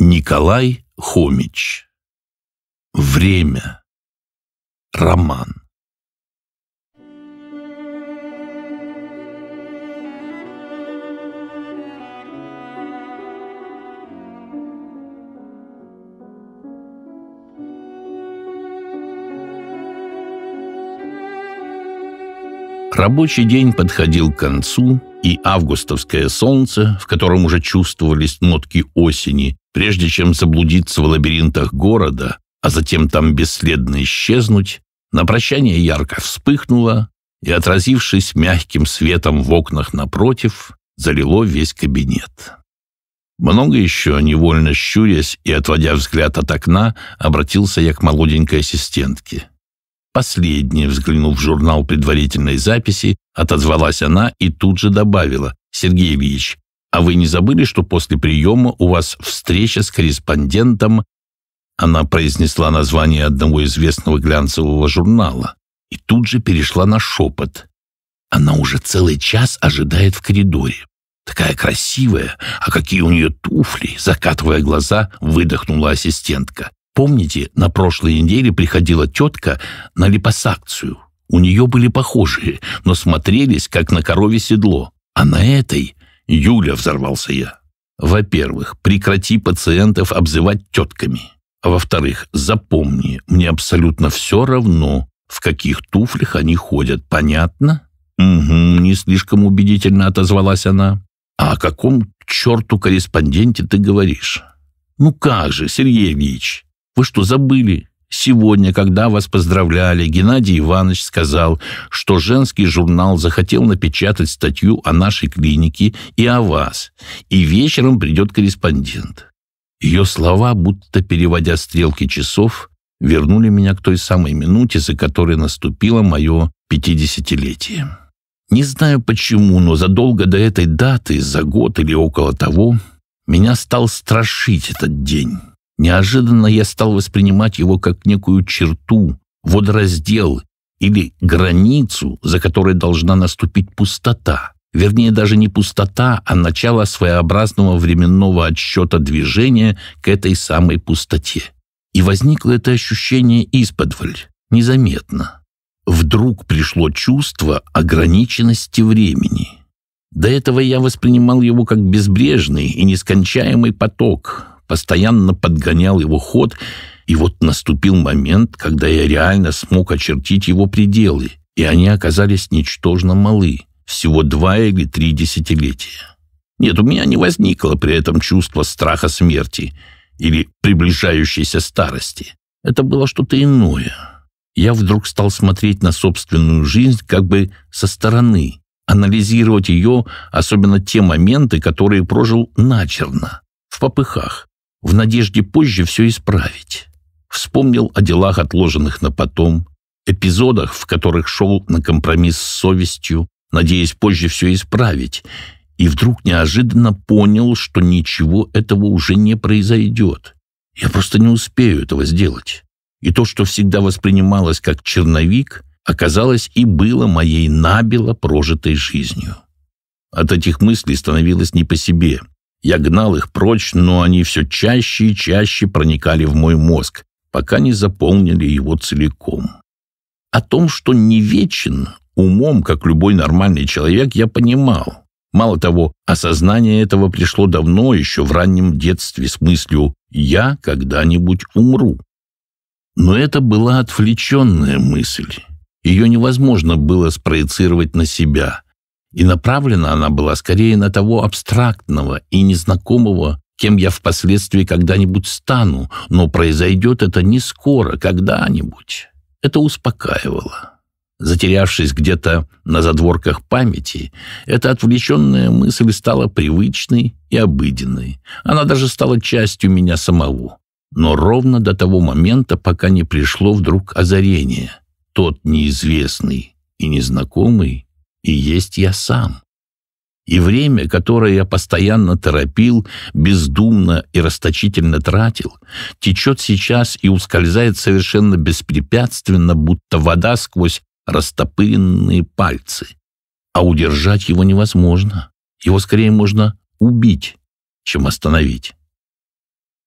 Николай Хомич. Время. Роман. Рабочий день подходил к концу, и августовское солнце, в котором уже чувствовались нотки осени, Прежде чем заблудиться в лабиринтах города, а затем там бесследно исчезнуть, на прощание ярко вспыхнуло и, отразившись мягким светом в окнах напротив, залило весь кабинет. Много еще, невольно щурясь и отводя взгляд от окна, обратился я к молоденькой ассистентке. Последняя, взглянув в журнал предварительной записи, отозвалась она и тут же добавила «Сергей Ильич, а вы не забыли, что после приема у вас встреча с корреспондентом?» Она произнесла название одного известного глянцевого журнала и тут же перешла на шепот. Она уже целый час ожидает в коридоре. Такая красивая, а какие у нее туфли, закатывая глаза, выдохнула ассистентка. Помните, на прошлой неделе приходила тетка на липосакцию? У нее были похожие, но смотрелись, как на корове седло. А на этой «Юля!» — взорвался я. «Во-первых, прекрати пациентов обзывать тетками. А во-вторых, запомни, мне абсолютно все равно, в каких туфлях они ходят, понятно?» «Угу», — не слишком убедительно отозвалась она. «А о каком черту корреспонденте ты говоришь?» «Ну как же, Сергей Ильич, вы что, забыли? Сегодня, когда вас поздравляли, Геннадий Иванович сказал, что женский журнал захотел напечатать статью о нашей клинике и о вас, и вечером придет корреспондент. Ее слова, будто переводя стрелки часов, вернули меня к той самой минуте, за которой наступило мое пятидесятилетие. Не знаю почему, но задолго до этой даты, за год или около того, меня стал страшить этот день. Неожиданно я стал воспринимать его как некую черту, водораздел или границу, за которой должна наступить пустота. Вернее, даже не пустота, а начало своеобразного временного отсчета движения к этой самой пустоте. И возникло это ощущение исподволь, незаметно. Вдруг пришло чувство ограниченности времени. До этого я воспринимал его как безбрежный и нескончаемый поток, постоянно подгонял его ход, и вот наступил момент, когда я реально смог очертить его пределы, и они оказались ничтожно малы, всего два или три десятилетия. Нет, у меня не возникло при этом чувства страха смерти или приближающейся старости. Это было что-то иное. Я вдруг стал смотреть на собственную жизнь как бы со стороны, анализировать ее, особенно те моменты, которые прожил начерно, в попыхах в надежде позже все исправить. Вспомнил о делах, отложенных на потом, эпизодах, в которых шел на компромисс с совестью, надеясь позже все исправить, и вдруг неожиданно понял, что ничего этого уже не произойдет. Я просто не успею этого сделать. И то, что всегда воспринималось как черновик, оказалось и было моей набело прожитой жизнью. От этих мыслей становилось не по себе. Я гнал их прочь, но они все чаще и чаще проникали в мой мозг, пока не заполнили его целиком. О том, что не вечен, умом, как любой нормальный человек, я понимал. Мало того, осознание этого пришло давно, еще в раннем детстве, с мыслью «я когда-нибудь умру». Но это была отвлеченная мысль. Ее невозможно было спроецировать на себя – и направлена она была скорее на того абстрактного и незнакомого, кем я впоследствии когда-нибудь стану, но произойдет это не скоро, когда-нибудь. Это успокаивало. Затерявшись где-то на задворках памяти, эта отвлеченная мысль стала привычной и обыденной. Она даже стала частью меня самого. Но ровно до того момента, пока не пришло вдруг озарение. Тот неизвестный и незнакомый и есть я сам. И время, которое я постоянно торопил, бездумно и расточительно тратил, течет сейчас и ускользает совершенно беспрепятственно, будто вода сквозь растопыренные пальцы. А удержать его невозможно. Его скорее можно убить, чем остановить.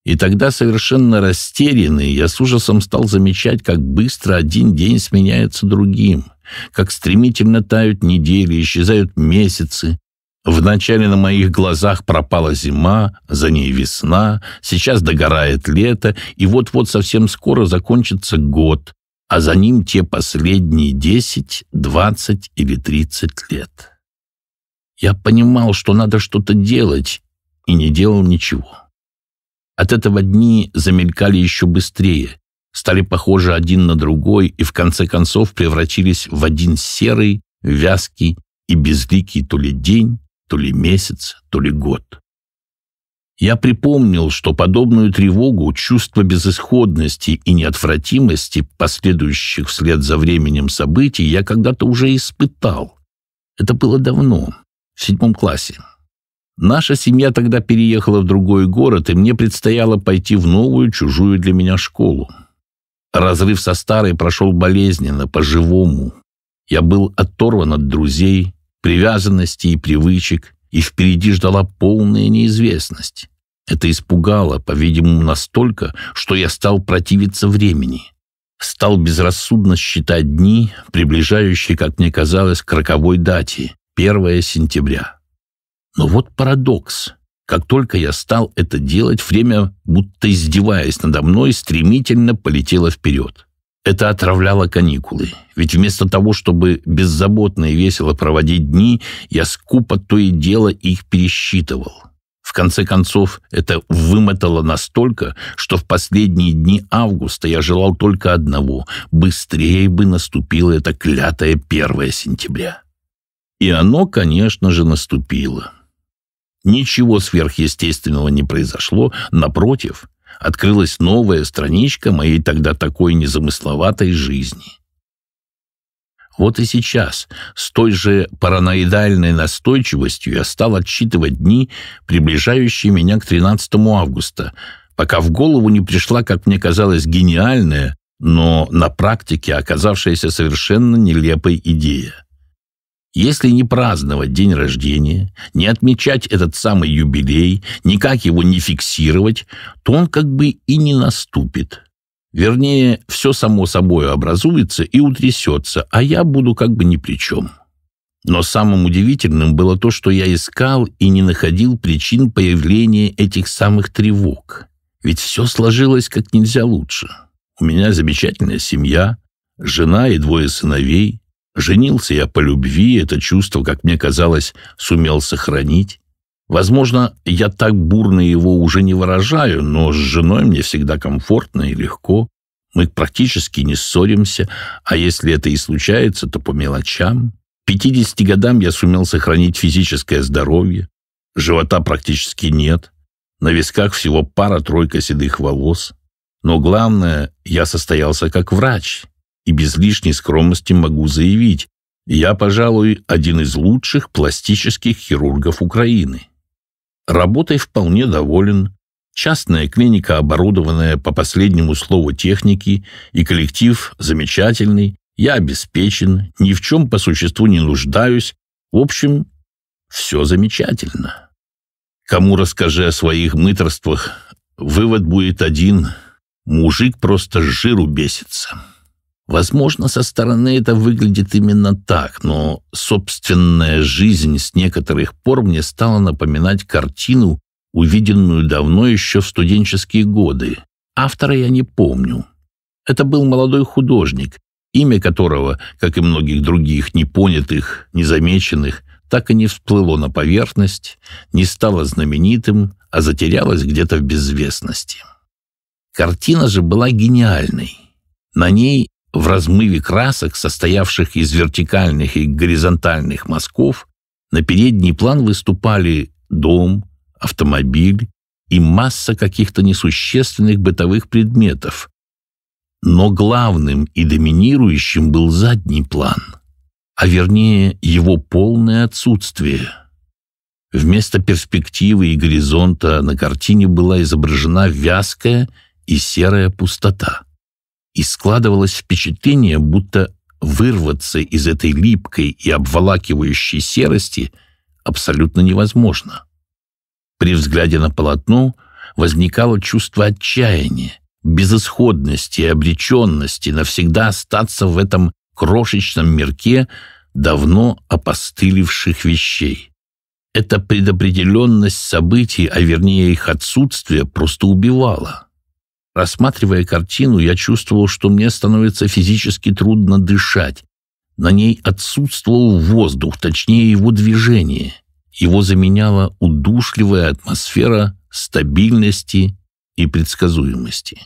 И тогда, совершенно растерянный, я с ужасом стал замечать, как быстро один день сменяется другим — как стремительно тают недели, исчезают месяцы. Вначале на моих глазах пропала зима, за ней весна, сейчас догорает лето, и вот-вот совсем скоро закончится год, а за ним те последние десять, двадцать или тридцать лет. Я понимал, что надо что-то делать, и не делал ничего. От этого дни замелькали еще быстрее стали похожи один на другой и в конце концов превратились в один серый, вязкий и безликий то ли день, то ли месяц, то ли год. Я припомнил, что подобную тревогу, чувство безысходности и неотвратимости последующих вслед за временем событий я когда-то уже испытал. Это было давно, в седьмом классе. Наша семья тогда переехала в другой город, и мне предстояло пойти в новую, чужую для меня школу. Разрыв со старой прошел болезненно, по-живому. Я был оторван от друзей, привязанностей и привычек, и впереди ждала полная неизвестность. Это испугало, по-видимому, настолько, что я стал противиться времени. Стал безрассудно считать дни, приближающие, как мне казалось, к роковой дате – 1 сентября. Но вот парадокс. Как только я стал это делать, время, будто издеваясь надо мной, стремительно полетело вперед. Это отравляло каникулы. Ведь вместо того, чтобы беззаботно и весело проводить дни, я скупо то и дело их пересчитывал. В конце концов, это вымотало настолько, что в последние дни августа я желал только одного – быстрее бы наступило это клятое 1 сентября. И оно, конечно же, наступило. Ничего сверхъестественного не произошло, напротив, открылась новая страничка моей тогда такой незамысловатой жизни. Вот и сейчас, с той же параноидальной настойчивостью я стал отсчитывать дни, приближающие меня к 13 августа, пока в голову не пришла, как мне казалось, гениальная, но на практике оказавшаяся совершенно нелепой идея. Если не праздновать день рождения, не отмечать этот самый юбилей, никак его не фиксировать, то он как бы и не наступит. Вернее, все само собой образуется и утрясется, а я буду как бы ни при чем. Но самым удивительным было то, что я искал и не находил причин появления этих самых тревог. Ведь все сложилось как нельзя лучше. У меня замечательная семья, жена и двое сыновей, Женился я по любви, это чувство, как мне казалось, сумел сохранить. Возможно, я так бурно его уже не выражаю, но с женой мне всегда комфортно и легко. Мы практически не ссоримся, а если это и случается, то по мелочам. К 50 годам я сумел сохранить физическое здоровье. Живота практически нет. На висках всего пара-тройка седых волос. Но главное, я состоялся как врач и без лишней скромности могу заявить, я, пожалуй, один из лучших пластических хирургов Украины. Работой вполне доволен. Частная клиника, оборудованная по последнему слову техники, и коллектив замечательный. Я обеспечен, ни в чем по существу не нуждаюсь. В общем, все замечательно. Кому расскажи о своих мыторствах, вывод будет один. Мужик просто с жиру бесится. Возможно, со стороны это выглядит именно так, но собственная жизнь с некоторых пор мне стала напоминать картину, увиденную давно еще в студенческие годы. Автора я не помню. Это был молодой художник, имя которого, как и многих других непонятых, незамеченных, так и не всплыло на поверхность, не стало знаменитым, а затерялось где-то в безвестности. Картина же была гениальной. На ней в размыве красок, состоявших из вертикальных и горизонтальных мазков, на передний план выступали дом, автомобиль и масса каких-то несущественных бытовых предметов. Но главным и доминирующим был задний план, а вернее его полное отсутствие. Вместо перспективы и горизонта на картине была изображена вязкая и серая пустота и складывалось впечатление, будто вырваться из этой липкой и обволакивающей серости абсолютно невозможно. При взгляде на полотно возникало чувство отчаяния, безысходности и обреченности навсегда остаться в этом крошечном мирке давно опостылевших вещей. Эта предопределенность событий, а вернее их отсутствие, просто убивала. Рассматривая картину, я чувствовал, что мне становится физически трудно дышать. На ней отсутствовал воздух, точнее его движение. Его заменяла удушливая атмосфера стабильности и предсказуемости.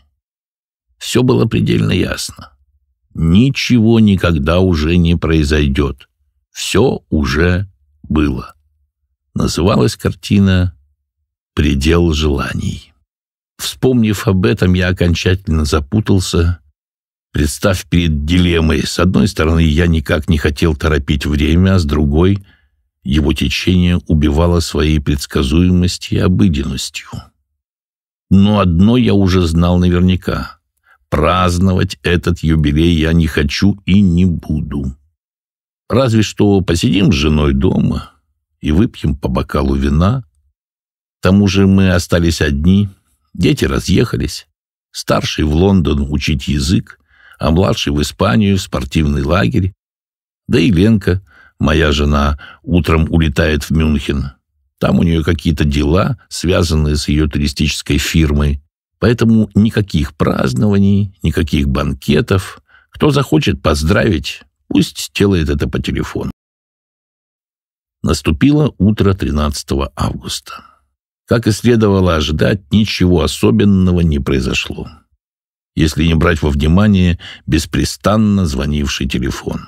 Все было предельно ясно. Ничего никогда уже не произойдет. Все уже было. Называлась картина «Предел желаний». Вспомнив об этом, я окончательно запутался, представ перед дилеммой. С одной стороны, я никак не хотел торопить время, а с другой — его течение убивало своей предсказуемостью и обыденностью. Но одно я уже знал наверняка. Праздновать этот юбилей я не хочу и не буду. Разве что посидим с женой дома и выпьем по бокалу вина. К тому же мы остались одни — Дети разъехались. Старший в Лондон учить язык, а младший в Испанию в спортивный лагерь. Да и Ленка, моя жена, утром улетает в Мюнхен. Там у нее какие-то дела, связанные с ее туристической фирмой. Поэтому никаких празднований, никаких банкетов. Кто захочет поздравить, пусть делает это по телефону. Наступило утро 13 августа. Как и следовало ожидать, ничего особенного не произошло. Если не брать во внимание беспрестанно звонивший телефон.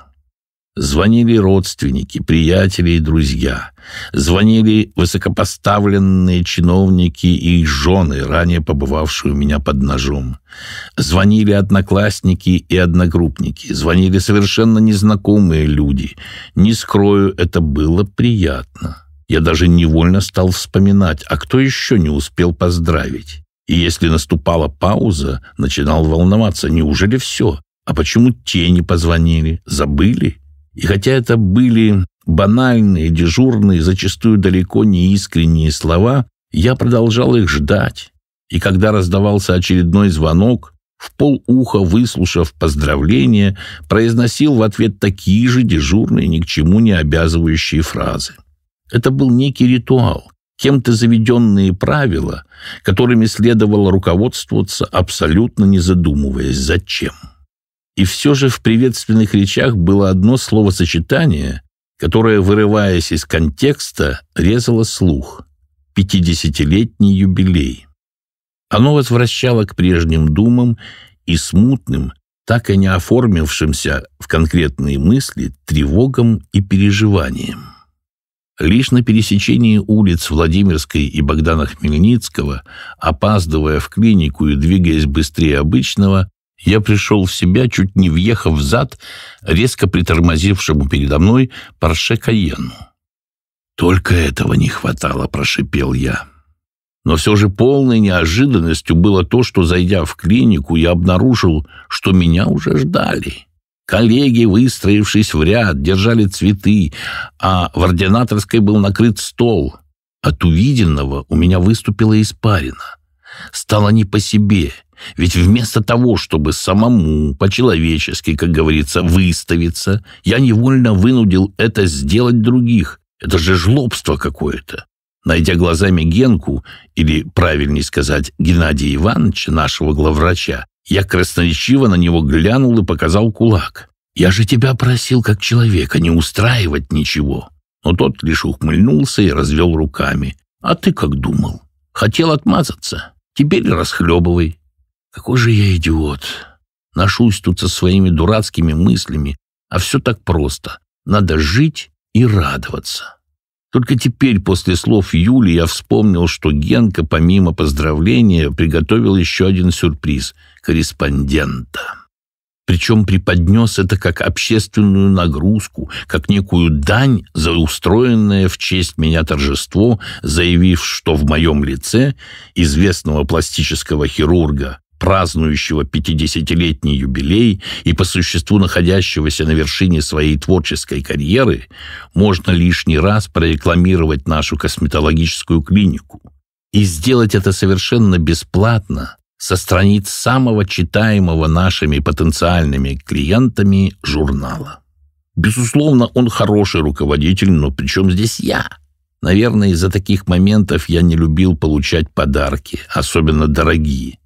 Звонили родственники, приятели и друзья. Звонили высокопоставленные чиновники и их жены, ранее побывавшие у меня под ножом. Звонили одноклассники и одногруппники. Звонили совершенно незнакомые люди. Не скрою, это было приятно. Я даже невольно стал вспоминать, а кто еще не успел поздравить. И если наступала пауза, начинал волноваться, неужели все? А почему те не позвонили? Забыли? И хотя это были банальные, дежурные, зачастую далеко не искренние слова, я продолжал их ждать. И когда раздавался очередной звонок, в полуха выслушав поздравления, произносил в ответ такие же дежурные, ни к чему не обязывающие фразы. Это был некий ритуал, кем-то заведенные правила, которыми следовало руководствоваться, абсолютно не задумываясь, зачем. И все же в приветственных речах было одно словосочетание, которое, вырываясь из контекста, резало слух – «пятидесятилетний юбилей». Оно возвращало к прежним думам и смутным, так и не оформившимся в конкретные мысли, тревогам и переживаниям. Лишь на пересечении улиц Владимирской и Богдана Хмельницкого, опаздывая в клинику и двигаясь быстрее обычного, я пришел в себя, чуть не въехав в зад, резко притормозившему передо мной Порше Каенну. «Только этого не хватало», — прошипел я. Но все же полной неожиданностью было то, что, зайдя в клинику, я обнаружил, что меня уже ждали. Коллеги, выстроившись в ряд, держали цветы, а в ординаторской был накрыт стол. От увиденного у меня выступила испарина. Стало не по себе, ведь вместо того, чтобы самому, по-человечески, как говорится, выставиться, я невольно вынудил это сделать других. Это же жлобство какое-то. Найдя глазами Генку, или, правильнее сказать, Геннадия Ивановича, нашего главврача, я красноречиво на него глянул и показал кулак. «Я же тебя просил, как человека, не устраивать ничего». Но тот лишь ухмыльнулся и развел руками. «А ты как думал? Хотел отмазаться? Теперь расхлебывай». «Какой же я идиот! Ношусь тут со своими дурацкими мыслями, а все так просто. Надо жить и радоваться». Только теперь, после слов Юли, я вспомнил, что Генка, помимо поздравления, приготовил еще один сюрприз — корреспондента. Причем преподнес это как общественную нагрузку, как некую дань за устроенное в честь меня торжество, заявив, что в моем лице известного пластического хирурга празднующего 50-летний юбилей и по существу находящегося на вершине своей творческой карьеры, можно лишний раз прорекламировать нашу косметологическую клинику. И сделать это совершенно бесплатно, со страниц самого читаемого нашими потенциальными клиентами журнала. Безусловно, он хороший руководитель, но при чем здесь я? Наверное, из-за таких моментов я не любил получать подарки, особенно дорогие.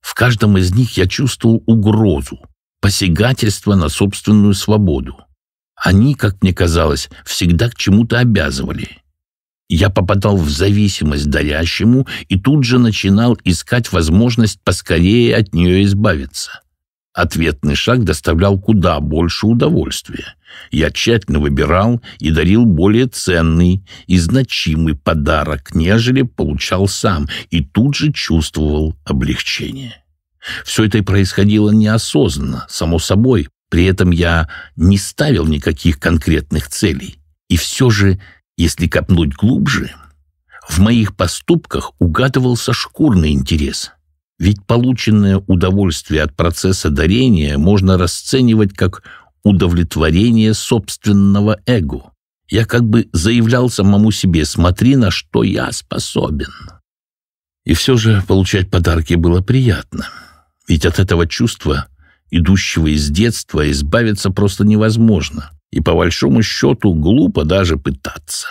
В каждом из них я чувствовал угрозу, посягательство на собственную свободу. Они, как мне казалось, всегда к чему-то обязывали. Я попадал в зависимость дарящему и тут же начинал искать возможность поскорее от нее избавиться. Ответный шаг доставлял куда больше удовольствия. Я тщательно выбирал и дарил более ценный и значимый подарок, нежели получал сам, и тут же чувствовал облегчение. Все это и происходило неосознанно, само собой. При этом я не ставил никаких конкретных целей. И все же если копнуть глубже, в моих поступках угадывался шкурный интерес. Ведь полученное удовольствие от процесса дарения можно расценивать как удовлетворение собственного эго. Я как бы заявлял самому себе «смотри, на что я способен». И все же получать подарки было приятно. Ведь от этого чувства, идущего из детства, избавиться просто невозможно и по большому счету глупо даже пытаться.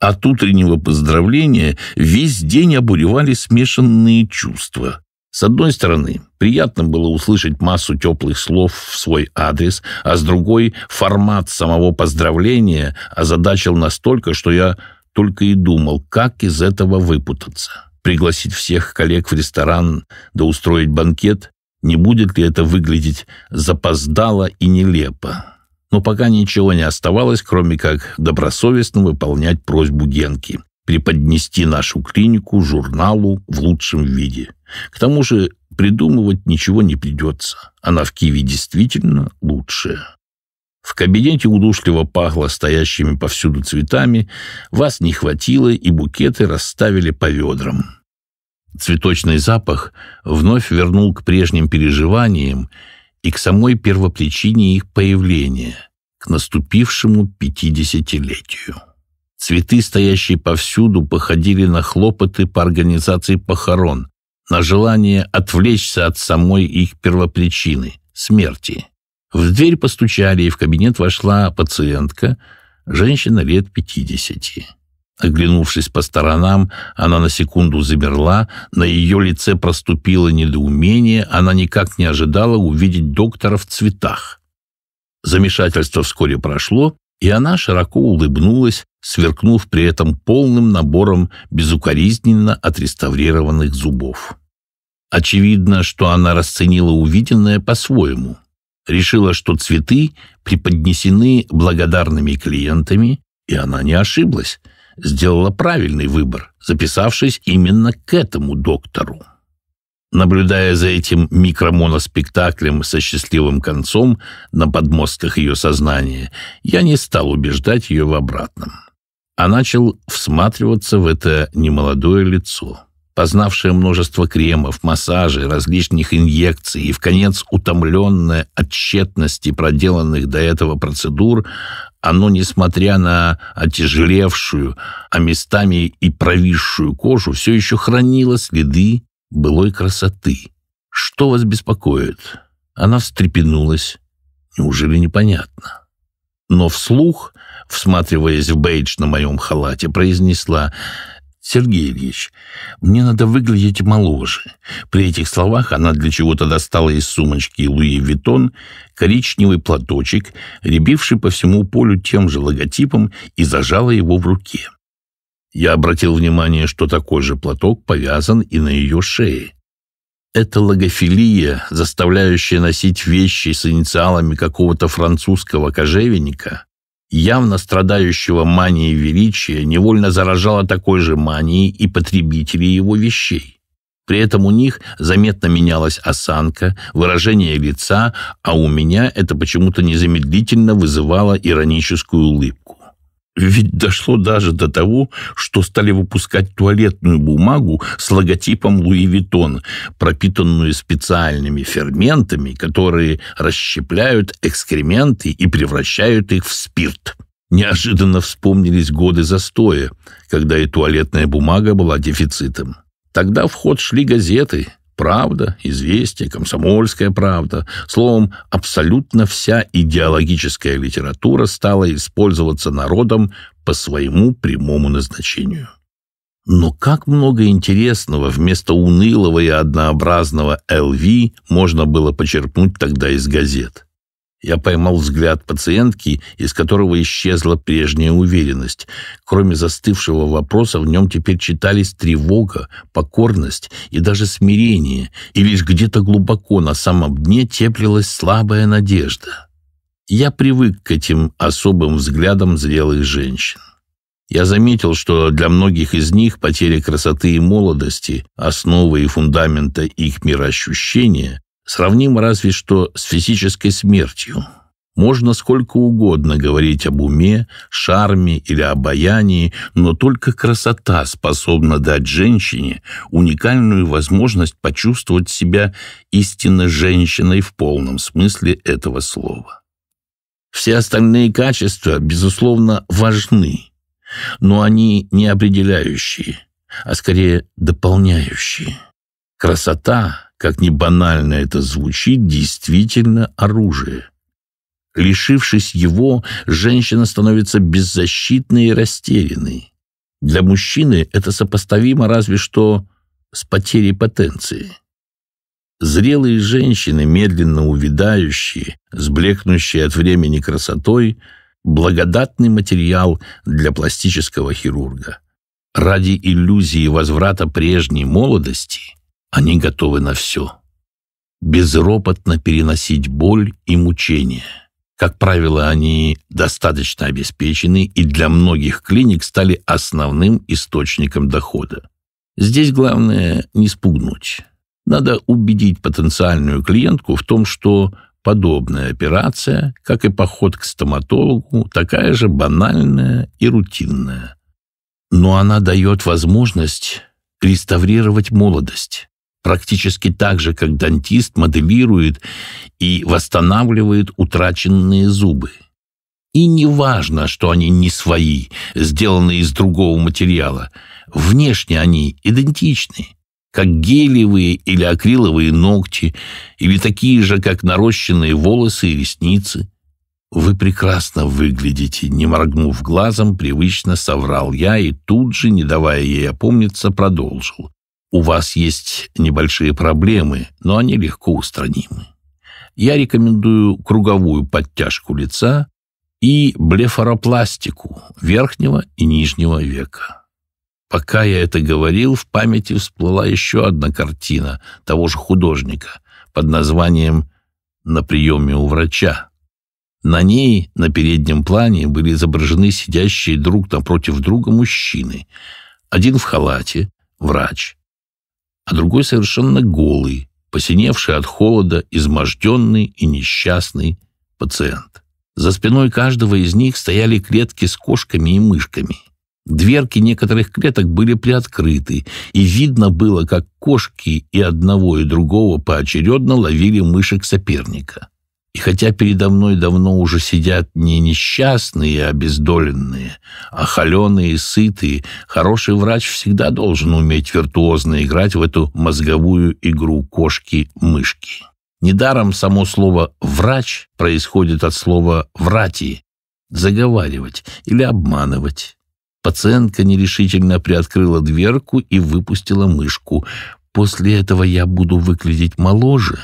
От утреннего поздравления весь день обуревали смешанные чувства. С одной стороны, приятно было услышать массу теплых слов в свой адрес, а с другой формат самого поздравления озадачил настолько, что я только и думал, как из этого выпутаться. Пригласить всех коллег в ресторан, да устроить банкет, не будет ли это выглядеть запоздало и нелепо но пока ничего не оставалось, кроме как добросовестно выполнять просьбу Генки преподнести нашу клинику журналу в лучшем виде. К тому же придумывать ничего не придется. Она в Киеве действительно лучшая. В кабинете удушливо пахло стоящими повсюду цветами, вас не хватило, и букеты расставили по ведрам. Цветочный запах вновь вернул к прежним переживаниям, и к самой первопричине их появления, к наступившему пятидесятилетию. Цветы, стоящие повсюду, походили на хлопоты по организации похорон, на желание отвлечься от самой их первопричины – смерти. В дверь постучали, и в кабинет вошла пациентка, женщина лет пятидесяти. Оглянувшись по сторонам, она на секунду замерла, на ее лице проступило недоумение, она никак не ожидала увидеть доктора в цветах. Замешательство вскоре прошло, и она широко улыбнулась, сверкнув при этом полным набором безукоризненно отреставрированных зубов. Очевидно, что она расценила увиденное по-своему. Решила, что цветы преподнесены благодарными клиентами, и она не ошиблась – сделала правильный выбор, записавшись именно к этому доктору. Наблюдая за этим микромоноспектаклем со счастливым концом на подмостках ее сознания, я не стал убеждать ее в обратном, а начал всматриваться в это немолодое лицо познавшая множество кремов, массажей, различных инъекций и, в конец, утомленная от тщетности проделанных до этого процедур, оно, несмотря на отяжелевшую, а местами и провисшую кожу, все еще хранило следы былой красоты. Что вас беспокоит? Она встрепенулась. Неужели непонятно? Но вслух, всматриваясь в бейдж на моем халате, произнесла — «Сергей Ильич, мне надо выглядеть моложе». При этих словах она для чего-то достала из сумочки Луи Витон коричневый платочек, рябивший по всему полю тем же логотипом, и зажала его в руке. Я обратил внимание, что такой же платок повязан и на ее шее. Эта логофилия, заставляющая носить вещи с инициалами какого-то французского кожевенника, явно страдающего манией величия, невольно заражало такой же манией и потребителей его вещей. При этом у них заметно менялась осанка, выражение лица, а у меня это почему-то незамедлительно вызывало ироническую улыбку. Ведь дошло даже до того, что стали выпускать туалетную бумагу с логотипом Луи Виттон, пропитанную специальными ферментами, которые расщепляют экскременты и превращают их в спирт. Неожиданно вспомнились годы застоя, когда и туалетная бумага была дефицитом. Тогда в ход шли газеты, правда, известие, комсомольская правда, словом, абсолютно вся идеологическая литература стала использоваться народом по своему прямому назначению. Но как много интересного вместо унылого и однообразного ЛВ можно было почерпнуть тогда из газет – я поймал взгляд пациентки, из которого исчезла прежняя уверенность. Кроме застывшего вопроса, в нем теперь читались тревога, покорность и даже смирение, и лишь где-то глубоко на самом дне теплилась слабая надежда. Я привык к этим особым взглядам зрелых женщин. Я заметил, что для многих из них потеря красоты и молодости, основы и фундамента их мироощущения, сравним разве что с физической смертью. Можно сколько угодно говорить об уме, шарме или обаянии, но только красота способна дать женщине уникальную возможность почувствовать себя истинно женщиной в полном смысле этого слова. Все остальные качества, безусловно, важны, но они не определяющие, а скорее дополняющие. Красота как ни банально это звучит, действительно оружие. Лишившись его, женщина становится беззащитной и растерянной. Для мужчины это сопоставимо разве что с потерей потенции. Зрелые женщины, медленно увядающие, сблекнущие от времени красотой, благодатный материал для пластического хирурга. Ради иллюзии возврата прежней молодости они готовы на все. Безропотно переносить боль и мучения. Как правило, они достаточно обеспечены и для многих клиник стали основным источником дохода. Здесь главное не спугнуть. Надо убедить потенциальную клиентку в том, что подобная операция, как и поход к стоматологу, такая же банальная и рутинная. Но она дает возможность реставрировать молодость, практически так же, как дантист моделирует и восстанавливает утраченные зубы. И не важно, что они не свои, сделаны из другого материала. Внешне они идентичны, как гелевые или акриловые ногти, или такие же, как нарощенные волосы и ресницы. «Вы прекрасно выглядите», — не моргнув глазом, привычно соврал я и тут же, не давая ей опомниться, продолжил. У вас есть небольшие проблемы, но они легко устранимы. Я рекомендую круговую подтяжку лица и блефаропластику верхнего и нижнего века. Пока я это говорил, в памяти всплыла еще одна картина того же художника под названием «На приеме у врача». На ней на переднем плане были изображены сидящие друг напротив друга мужчины. Один в халате, врач – а другой совершенно голый, посиневший от холода, изможденный и несчастный пациент. За спиной каждого из них стояли клетки с кошками и мышками. Дверки некоторых клеток были приоткрыты, и видно было, как кошки и одного, и другого поочередно ловили мышек соперника. И хотя передо мной давно уже сидят не несчастные и обездоленные, а холеные и сытые, хороший врач всегда должен уметь виртуозно играть в эту мозговую игру кошки-мышки. Недаром само слово «врач» происходит от слова «врати» — заговаривать или обманывать. Пациентка нерешительно приоткрыла дверку и выпустила мышку. «После этого я буду выглядеть моложе»,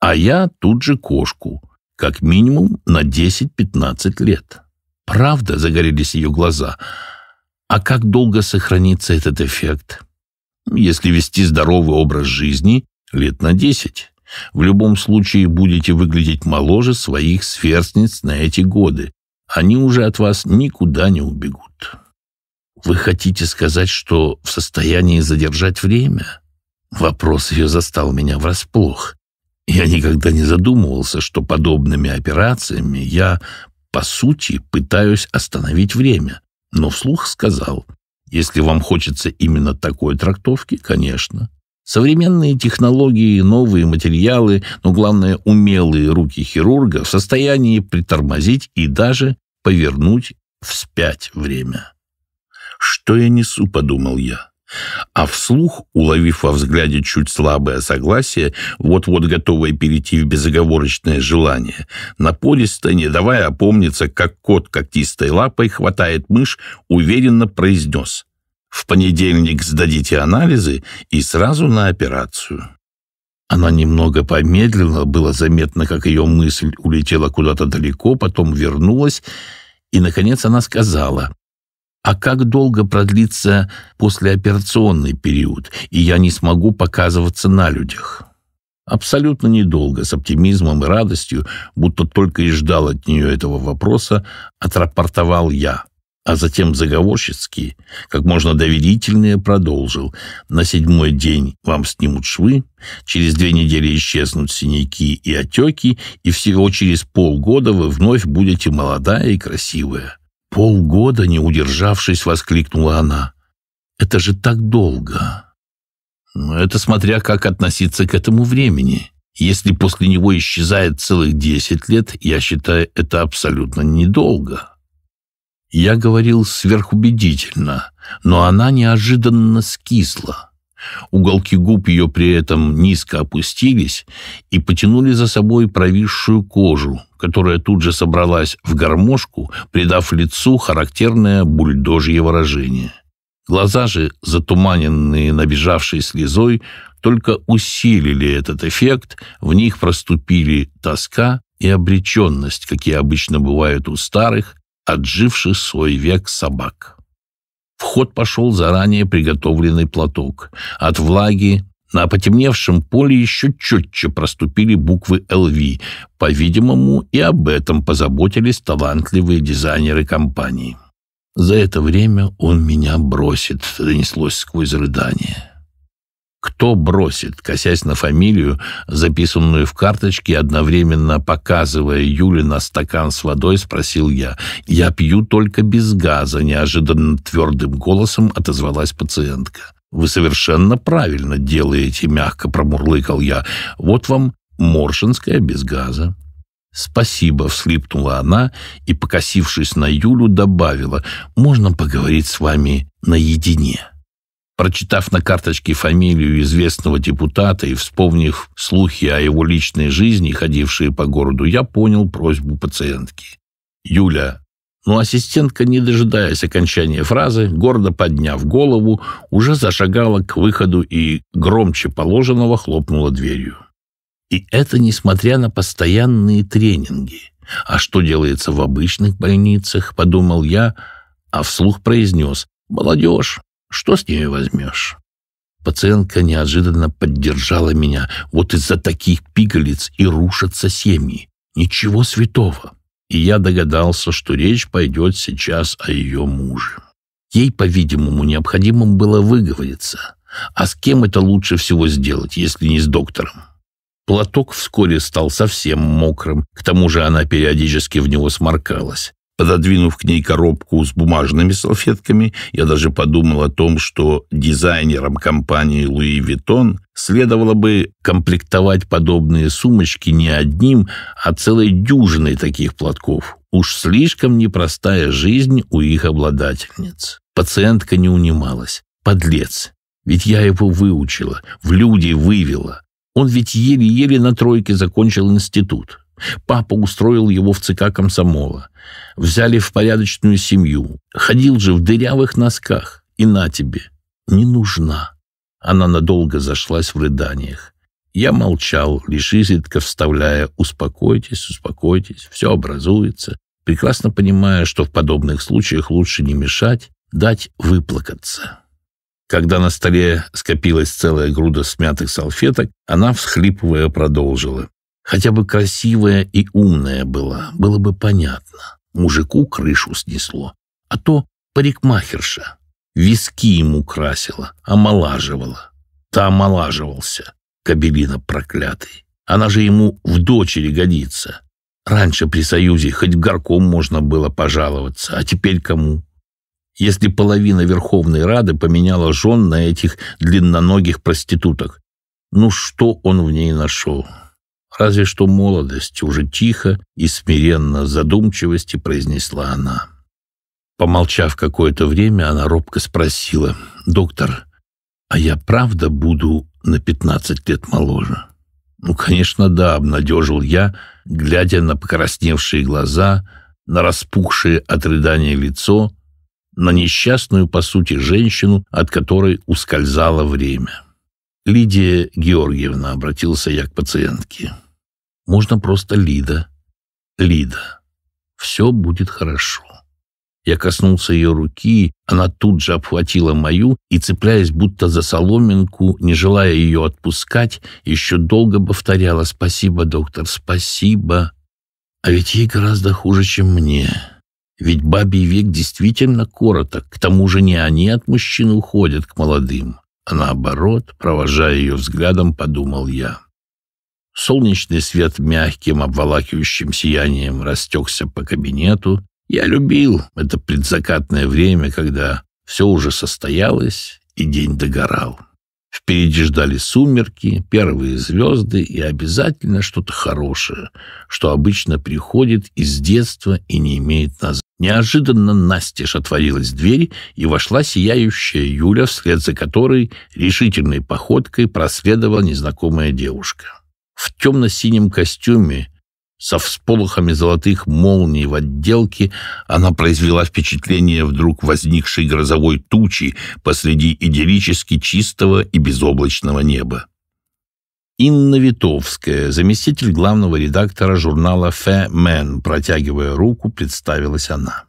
а я тут же кошку, как минимум на 10-15 лет. Правда, загорелись ее глаза. А как долго сохранится этот эффект? Если вести здоровый образ жизни, лет на 10. В любом случае будете выглядеть моложе своих сверстниц на эти годы. Они уже от вас никуда не убегут. Вы хотите сказать, что в состоянии задержать время? Вопрос ее застал меня врасплох. Я никогда не задумывался, что подобными операциями я, по сути, пытаюсь остановить время, но вслух сказал, если вам хочется именно такой трактовки, конечно. Современные технологии, новые материалы, но главное умелые руки хирурга в состоянии притормозить и даже повернуть вспять время. «Что я несу?» — подумал я. А вслух, уловив во взгляде чуть слабое согласие, вот-вот готовое перейти в безоговорочное желание, напористо, не давая опомниться, как кот когтистой лапой хватает мышь, уверенно произнес «В понедельник сдадите анализы и сразу на операцию». Она немного помедлила, было заметно, как ее мысль улетела куда-то далеко, потом вернулась, и, наконец, она сказала а как долго продлится послеоперационный период, и я не смогу показываться на людях? Абсолютно недолго, с оптимизмом и радостью, будто только и ждал от нее этого вопроса, отрапортовал я. А затем заговорщицкий, как можно доверительнее, продолжил. На седьмой день вам снимут швы, через две недели исчезнут синяки и отеки, и всего через полгода вы вновь будете молодая и красивая. Полгода, не удержавшись, воскликнула она. «Это же так долго!» это смотря как относиться к этому времени. Если после него исчезает целых десять лет, я считаю это абсолютно недолго. Я говорил сверхубедительно, но она неожиданно скисла. Уголки губ ее при этом низко опустились и потянули за собой провисшую кожу, которая тут же собралась в гармошку, придав лицу характерное бульдожье выражение. Глаза же, затуманенные набежавшей слезой, только усилили этот эффект, в них проступили тоска и обреченность, какие обычно бывают у старых, отживших свой век собак. В ход пошел заранее приготовленный платок. От влаги на потемневшем поле еще четче проступили буквы ЛВ. По-видимому, и об этом позаботились талантливые дизайнеры компании. «За это время он меня бросит», — донеслось сквозь рыдание кто бросит, косясь на фамилию, записанную в карточке, одновременно показывая Юле на стакан с водой, спросил я. «Я пью только без газа», — неожиданно твердым голосом отозвалась пациентка. «Вы совершенно правильно делаете», — мягко промурлыкал я. «Вот вам Моршинская без газа». «Спасибо», — вслипнула она и, покосившись на Юлю, добавила, «можно поговорить с вами наедине». Прочитав на карточке фамилию известного депутата и вспомнив слухи о его личной жизни, ходившие по городу, я понял просьбу пациентки. Юля, но ну, ассистентка, не дожидаясь окончания фразы, гордо подняв голову, уже зашагала к выходу и громче положенного хлопнула дверью. И это несмотря на постоянные тренинги. А что делается в обычных больницах, подумал я, а вслух произнес. Молодежь, что с нее возьмешь? Пациентка неожиданно поддержала меня. Вот из-за таких пигалиц и рушатся семьи. Ничего святого. И я догадался, что речь пойдет сейчас о ее муже. Ей, по-видимому, необходимо было выговориться. А с кем это лучше всего сделать, если не с доктором? Платок вскоре стал совсем мокрым, к тому же она периодически в него сморкалась. Пододвинув к ней коробку с бумажными салфетками, я даже подумал о том, что дизайнерам компании «Луи Виттон» следовало бы комплектовать подобные сумочки не одним, а целой дюжиной таких платков. Уж слишком непростая жизнь у их обладательниц. Пациентка не унималась. Подлец. Ведь я его выучила, в люди вывела. Он ведь еле-еле на тройке закончил институт. Папа устроил его в ЦК комсомола взяли в порядочную семью. Ходил же в дырявых носках, и на тебе, не нужна». Она надолго зашлась в рыданиях. Я молчал, лишь изредка вставляя «Успокойтесь, успокойтесь, все образуется», прекрасно понимая, что в подобных случаях лучше не мешать, дать выплакаться. Когда на столе скопилась целая груда смятых салфеток, она, всхлипывая, продолжила. Хотя бы красивая и умная была, было бы понятно. Мужику крышу снесло, а то парикмахерша. Виски ему красила, омолаживала. Та омолаживался, кабелина проклятый. Она же ему в дочери годится. Раньше при Союзе хоть в горком можно было пожаловаться, а теперь кому? Если половина Верховной Рады поменяла жен на этих длинноногих проституток, ну что он в ней нашел? Разве что молодость уже тихо и смиренно задумчивости произнесла она. Помолчав какое-то время, она робко спросила, «Доктор, а я правда буду на пятнадцать лет моложе?» «Ну, конечно, да», — обнадежил я, глядя на покрасневшие глаза, на распухшее от рыдания лицо, на несчастную, по сути, женщину, от которой ускользало время. «Лидия Георгиевна», — обратился я к пациентке, — можно просто Лида. Лида. Все будет хорошо. Я коснулся ее руки, она тут же обхватила мою и, цепляясь будто за соломинку, не желая ее отпускать, еще долго повторяла «Спасибо, доктор, спасибо». А ведь ей гораздо хуже, чем мне. Ведь бабий век действительно короток, к тому же не они от мужчин уходят к молодым, а наоборот, провожая ее взглядом, подумал я. Солнечный свет мягким обволакивающим сиянием растекся по кабинету. Я любил это предзакатное время, когда все уже состоялось и день догорал. Впереди ждали сумерки, первые звезды и обязательно что-то хорошее, что обычно приходит из детства и не имеет названия. Неожиданно настежь отворилась дверь, и вошла сияющая Юля, вслед за которой решительной походкой проследовала незнакомая девушка в темно-синем костюме, со всполохами золотых молний в отделке, она произвела впечатление вдруг возникшей грозовой тучи посреди идиллически чистого и безоблачного неба. Инна Витовская, заместитель главного редактора журнала «Фэ Мэн», протягивая руку, представилась она.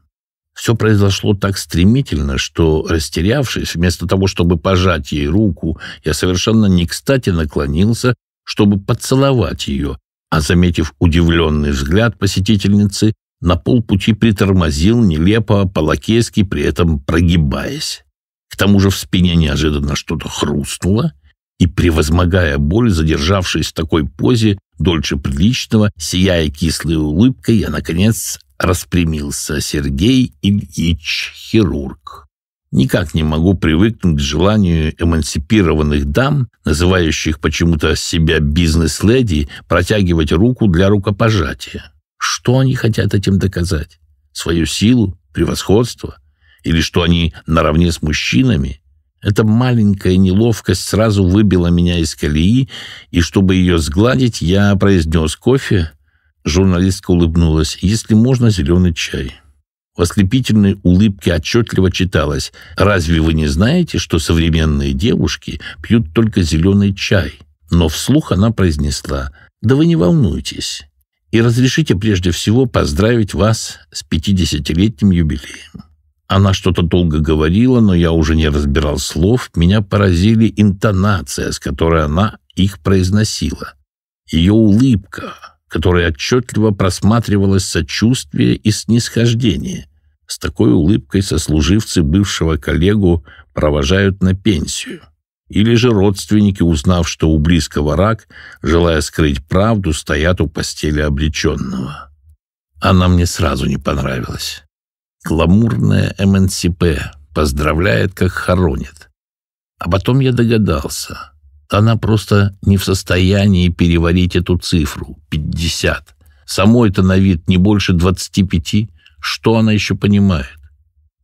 Все произошло так стремительно, что, растерявшись, вместо того, чтобы пожать ей руку, я совершенно не кстати наклонился чтобы поцеловать ее, а, заметив удивленный взгляд посетительницы, на полпути притормозил нелепо, по-лакейски, при этом прогибаясь. К тому же в спине неожиданно что-то хрустнуло, и, превозмогая боль, задержавшись в такой позе, дольше приличного, сияя кислой улыбкой, я, наконец, распрямился Сергей Ильич Хирург. Никак не могу привыкнуть к желанию эмансипированных дам, называющих почему-то себя бизнес-леди, протягивать руку для рукопожатия. Что они хотят этим доказать? Свою силу? Превосходство? Или что они наравне с мужчинами? Эта маленькая неловкость сразу выбила меня из колеи, и чтобы ее сгладить, я произнес кофе. Журналистка улыбнулась. «Если можно, зеленый чай». В ослепительной улыбке отчетливо читалось «Разве вы не знаете, что современные девушки пьют только зеленый чай?» Но вслух она произнесла «Да вы не волнуйтесь» и разрешите прежде всего поздравить вас с 50-летним юбилеем. Она что-то долго говорила, но я уже не разбирал слов, меня поразили интонация, с которой она их произносила. Ее улыбка, которой отчетливо просматривалось сочувствие и снисхождение. С такой улыбкой сослуживцы бывшего коллегу провожают на пенсию. Или же родственники, узнав, что у близкого рак, желая скрыть правду, стоят у постели обреченного. Она мне сразу не понравилась. Гламурная МНСП поздравляет, как хоронит. А потом я догадался — она просто не в состоянии переварить эту цифру – 50. Самой-то на вид не больше 25. Что она еще понимает?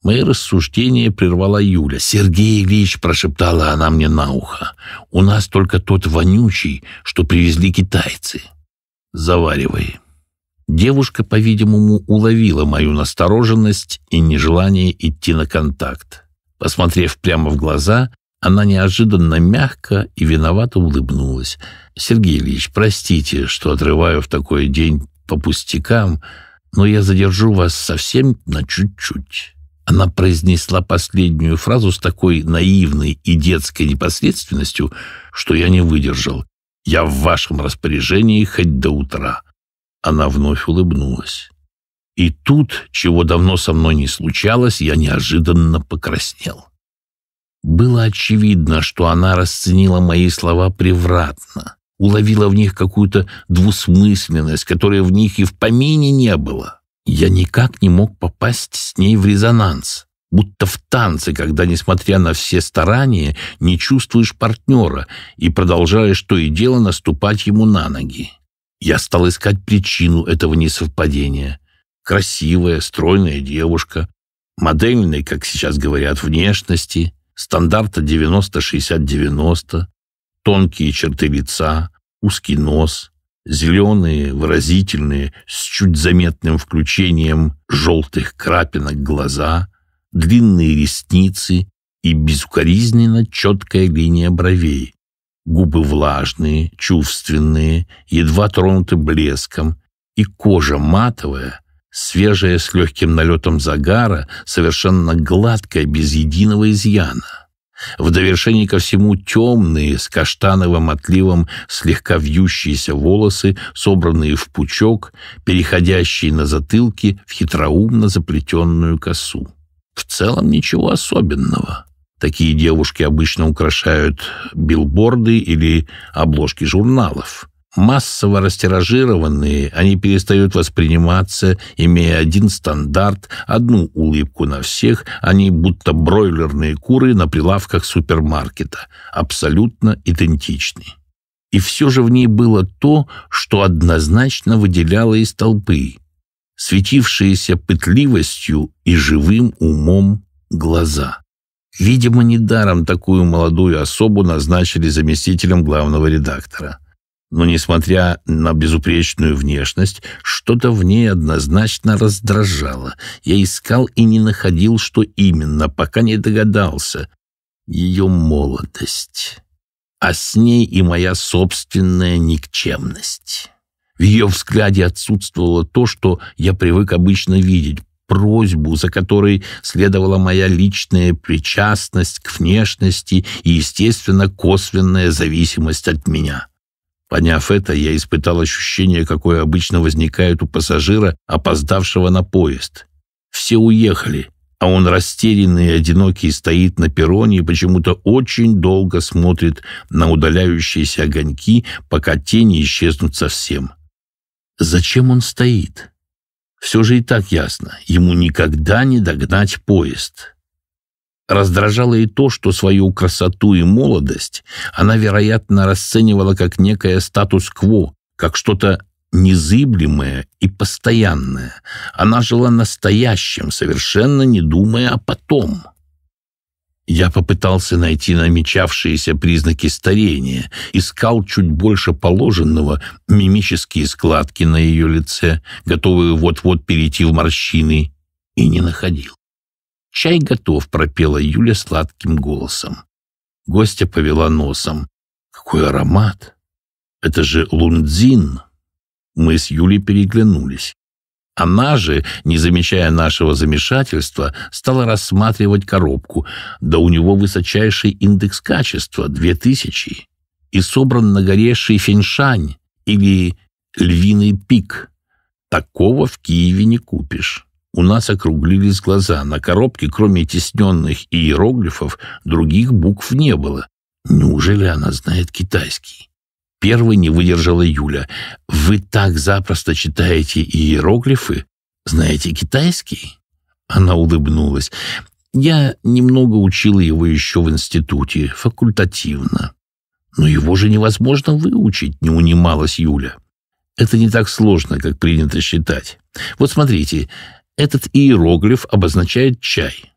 Мои рассуждения прервала Юля. «Сергей Ильич», — прошептала она мне на ухо, — «у нас только тот вонючий, что привезли китайцы». «Заваривай». Девушка, по-видимому, уловила мою настороженность и нежелание идти на контакт. Посмотрев прямо в глаза, она неожиданно мягко и виновато улыбнулась. «Сергей Ильич, простите, что отрываю в такой день по пустякам, но я задержу вас совсем на чуть-чуть». Она произнесла последнюю фразу с такой наивной и детской непосредственностью, что я не выдержал. «Я в вашем распоряжении хоть до утра». Она вновь улыбнулась. И тут, чего давно со мной не случалось, я неожиданно покраснел. Было очевидно, что она расценила мои слова превратно, уловила в них какую-то двусмысленность, которой в них и в помине не было. Я никак не мог попасть с ней в резонанс, будто в танце, когда, несмотря на все старания, не чувствуешь партнера и продолжаешь то и дело наступать ему на ноги. Я стал искать причину этого несовпадения. Красивая, стройная девушка, модельной, как сейчас говорят, внешности — стандарта 90-60-90, тонкие черты лица, узкий нос, зеленые, выразительные, с чуть заметным включением желтых крапинок глаза, длинные ресницы и безукоризненно четкая линия бровей. Губы влажные, чувственные, едва тронуты блеском, и кожа матовая, свежая с легким налетом загара, совершенно гладкая, без единого изъяна. В довершении ко всему темные, с каштановым отливом, слегка вьющиеся волосы, собранные в пучок, переходящие на затылке в хитроумно заплетенную косу. В целом ничего особенного. Такие девушки обычно украшают билборды или обложки журналов массово растиражированные, они перестают восприниматься, имея один стандарт, одну улыбку на всех, они будто бройлерные куры на прилавках супермаркета, абсолютно идентичны. И все же в ней было то, что однозначно выделяло из толпы, светившиеся пытливостью и живым умом глаза. Видимо, недаром такую молодую особу назначили заместителем главного редактора но, несмотря на безупречную внешность, что-то в ней однозначно раздражало. Я искал и не находил, что именно, пока не догадался. Ее молодость, а с ней и моя собственная никчемность. В ее взгляде отсутствовало то, что я привык обычно видеть, просьбу, за которой следовала моя личная причастность к внешности и, естественно, косвенная зависимость от меня. Поняв это, я испытал ощущение, какое обычно возникает у пассажира, опоздавшего на поезд. Все уехали, а он растерянный и одинокий стоит на перроне и почему-то очень долго смотрит на удаляющиеся огоньки, пока тени исчезнут совсем. Зачем он стоит? Все же и так ясно, ему никогда не догнать поезд. Раздражало и то, что свою красоту и молодость она, вероятно, расценивала как некое статус-кво, как что-то незыблемое и постоянное. Она жила настоящим, совершенно не думая о потом. Я попытался найти намечавшиеся признаки старения, искал чуть больше положенного мимические складки на ее лице, готовые вот-вот перейти в морщины, и не находил. «Чай готов», — пропела Юля сладким голосом. Гостя повела носом. «Какой аромат! Это же лундзин!» Мы с Юлей переглянулись. Она же, не замечая нашего замешательства, стала рассматривать коробку. Да у него высочайший индекс качества — две тысячи. И собран нагоревший феншань или львиный пик. Такого в Киеве не купишь. У нас округлились глаза. На коробке, кроме тесненных иероглифов, других букв не было. Неужели она знает китайский? Первый не выдержала Юля. «Вы так запросто читаете иероглифы? Знаете китайский?» Она улыбнулась. «Я немного учила его еще в институте, факультативно. Но его же невозможно выучить», — не унималась Юля. «Это не так сложно, как принято считать. Вот смотрите, этот иероглиф обозначает чай.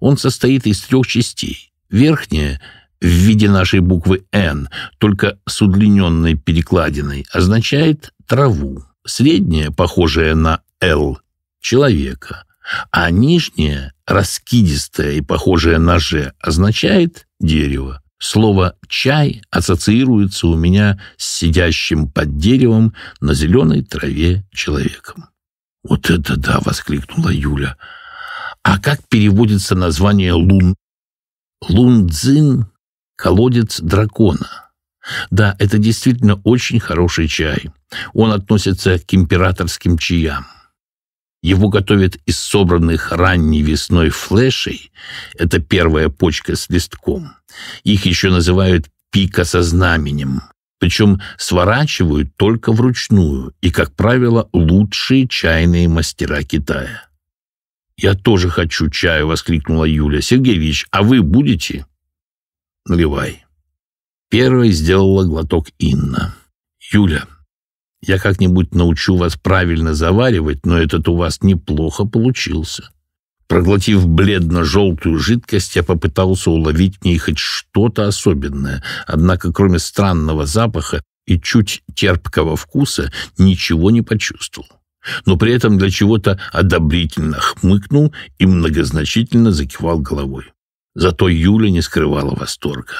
Он состоит из трех частей. Верхняя в виде нашей буквы «Н», только с удлиненной перекладиной, означает траву. Средняя, похожая на «Л», человека. А нижняя, раскидистая и похожая на «Ж», означает дерево. Слово «чай» ассоциируется у меня с сидящим под деревом на зеленой траве человеком. «Вот это да!» — воскликнула Юля. «А как переводится название лун?» «Лун-дзин» — колодец дракона. Да, это действительно очень хороший чай. Он относится к императорским чаям. Его готовят из собранных ранней весной флешей. Это первая почка с листком. Их еще называют пика со знаменем причем сворачивают только вручную и, как правило, лучшие чайные мастера Китая. «Я тоже хочу чаю!» — воскликнула Юля. «Сергеевич, а вы будете?» «Наливай». Первой сделала глоток Инна. «Юля, я как-нибудь научу вас правильно заваривать, но этот у вас неплохо получился. Проглотив бледно-желтую жидкость, я попытался уловить в ней хоть что-то особенное, однако кроме странного запаха и чуть терпкого вкуса ничего не почувствовал. Но при этом для чего-то одобрительно хмыкнул и многозначительно закивал головой. Зато Юля не скрывала восторга.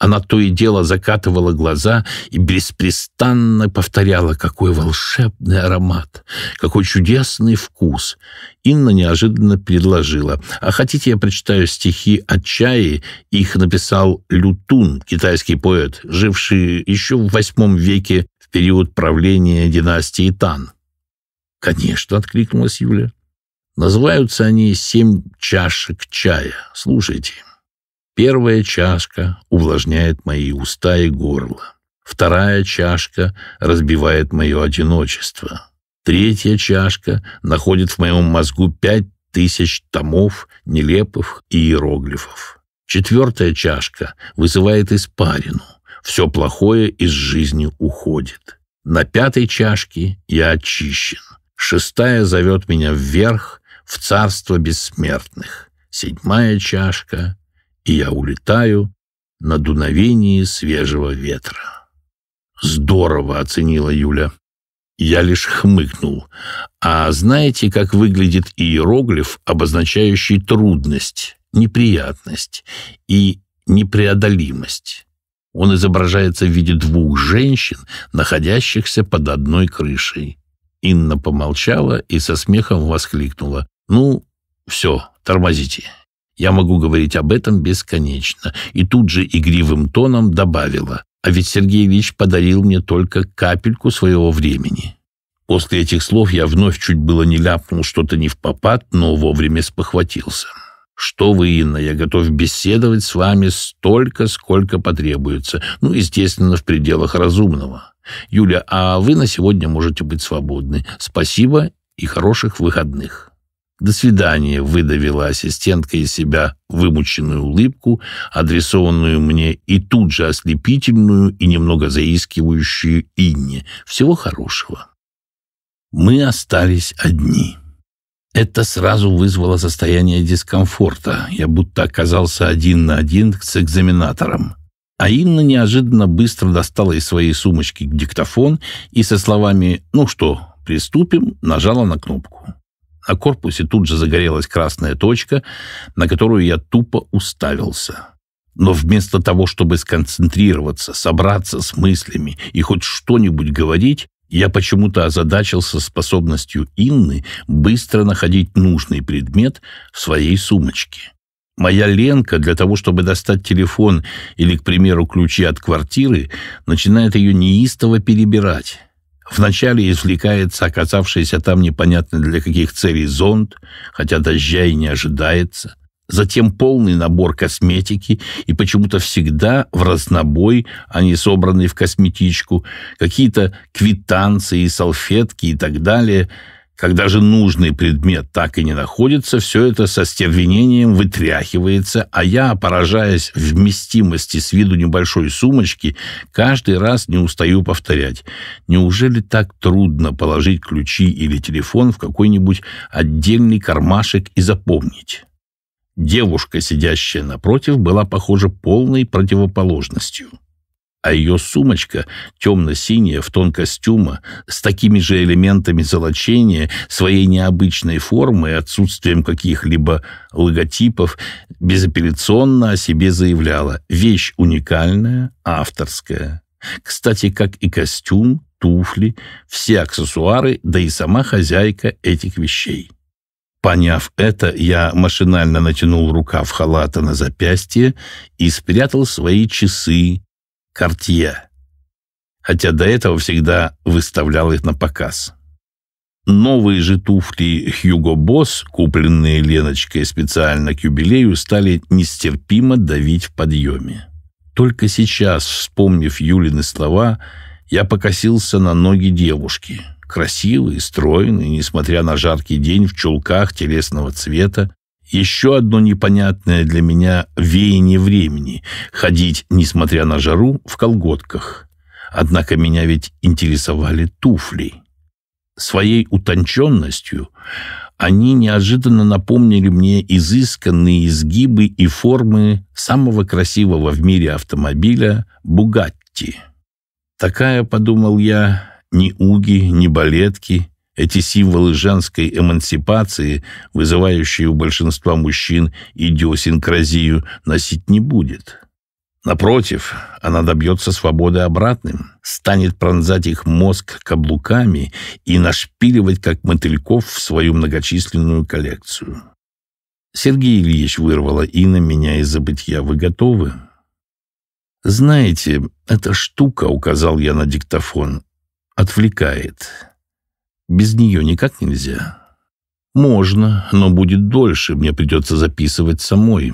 Она то и дело закатывала глаза и беспрестанно повторяла, какой волшебный аромат, какой чудесный вкус. Инна неожиданно предложила. «А хотите, я прочитаю стихи о чае?» Их написал Лютун, китайский поэт, живший еще в восьмом веке в период правления династии Тан. «Конечно», — откликнулась Юля. «Называются они «Семь чашек чая». Слушайте». Первая чашка увлажняет мои уста и горло. Вторая чашка разбивает мое одиночество. Третья чашка находит в моем мозгу пять тысяч томов нелепых иероглифов. Четвертая чашка вызывает испарину. Все плохое из жизни уходит. На пятой чашке я очищен. Шестая зовет меня вверх, в царство бессмертных. Седьмая чашка и я улетаю на дуновении свежего ветра. Здорово, оценила Юля. Я лишь хмыкнул. А знаете, как выглядит иероглиф, обозначающий трудность, неприятность и непреодолимость? Он изображается в виде двух женщин, находящихся под одной крышей. Инна помолчала и со смехом воскликнула. «Ну, все, тормозите, я могу говорить об этом бесконечно. И тут же игривым тоном добавила. А ведь Сергеевич подарил мне только капельку своего времени. После этих слов я вновь чуть было не ляпнул что-то не в попад, но вовремя спохватился. Что вы, Инна, я готов беседовать с вами столько, сколько потребуется. Ну, естественно, в пределах разумного. Юля, а вы на сегодня можете быть свободны. Спасибо и хороших выходных. «До свидания», — выдавила ассистентка из себя вымученную улыбку, адресованную мне и тут же ослепительную и немного заискивающую Инне. «Всего хорошего». Мы остались одни. Это сразу вызвало состояние дискомфорта. Я будто оказался один на один с экзаменатором. А Инна неожиданно быстро достала из своей сумочки диктофон и со словами «Ну что, приступим?» нажала на кнопку. На корпусе тут же загорелась красная точка, на которую я тупо уставился. Но вместо того, чтобы сконцентрироваться, собраться с мыслями и хоть что-нибудь говорить, я почему-то озадачился способностью Инны быстро находить нужный предмет в своей сумочке. Моя Ленка для того, чтобы достать телефон или, к примеру, ключи от квартиры, начинает ее неистово перебирать. Вначале извлекается оказавшийся там непонятно для каких целей зонд, хотя дождя и не ожидается. Затем полный набор косметики и почему-то всегда в разнобой, а не собранный в косметичку, какие-то квитанции, салфетки и так далее – когда же нужный предмет так и не находится, все это со стервенением вытряхивается, а я, поражаясь вместимости с виду небольшой сумочки, каждый раз не устаю повторять. Неужели так трудно положить ключи или телефон в какой-нибудь отдельный кармашек и запомнить? Девушка, сидящая напротив, была, похоже, полной противоположностью а ее сумочка, темно-синяя, в тон костюма, с такими же элементами золочения, своей необычной формой отсутствием каких-либо логотипов, безапелляционно о себе заявляла «вещь уникальная, авторская». Кстати, как и костюм, туфли, все аксессуары, да и сама хозяйка этих вещей. Поняв это, я машинально натянул рукав халата на запястье и спрятал свои часы, Картье, хотя до этого всегда выставлял их на показ. Новые же туфли Хьюго Босс, купленные Леночкой специально к юбилею, стали нестерпимо давить в подъеме. Только сейчас, вспомнив Юлины слова, я покосился на ноги девушки. Красивые, стройные, несмотря на жаркий день, в чулках телесного цвета, еще одно непонятное для меня веяние времени – ходить, несмотря на жару, в колготках. Однако меня ведь интересовали туфли. Своей утонченностью они неожиданно напомнили мне изысканные изгибы и формы самого красивого в мире автомобиля «Бугатти». Такая, подумал я, ни уги, ни балетки, эти символы женской эмансипации, вызывающие у большинства мужчин идиосинкразию, носить не будет. Напротив, она добьется свободы обратным, станет пронзать их мозг каблуками и нашпиливать, как мотыльков, в свою многочисленную коллекцию. Сергей Ильич вырвала Инна меня из забытья. Вы готовы? «Знаете, эта штука, — указал я на диктофон, — отвлекает». Без нее никак нельзя. Можно, но будет дольше, мне придется записывать самой.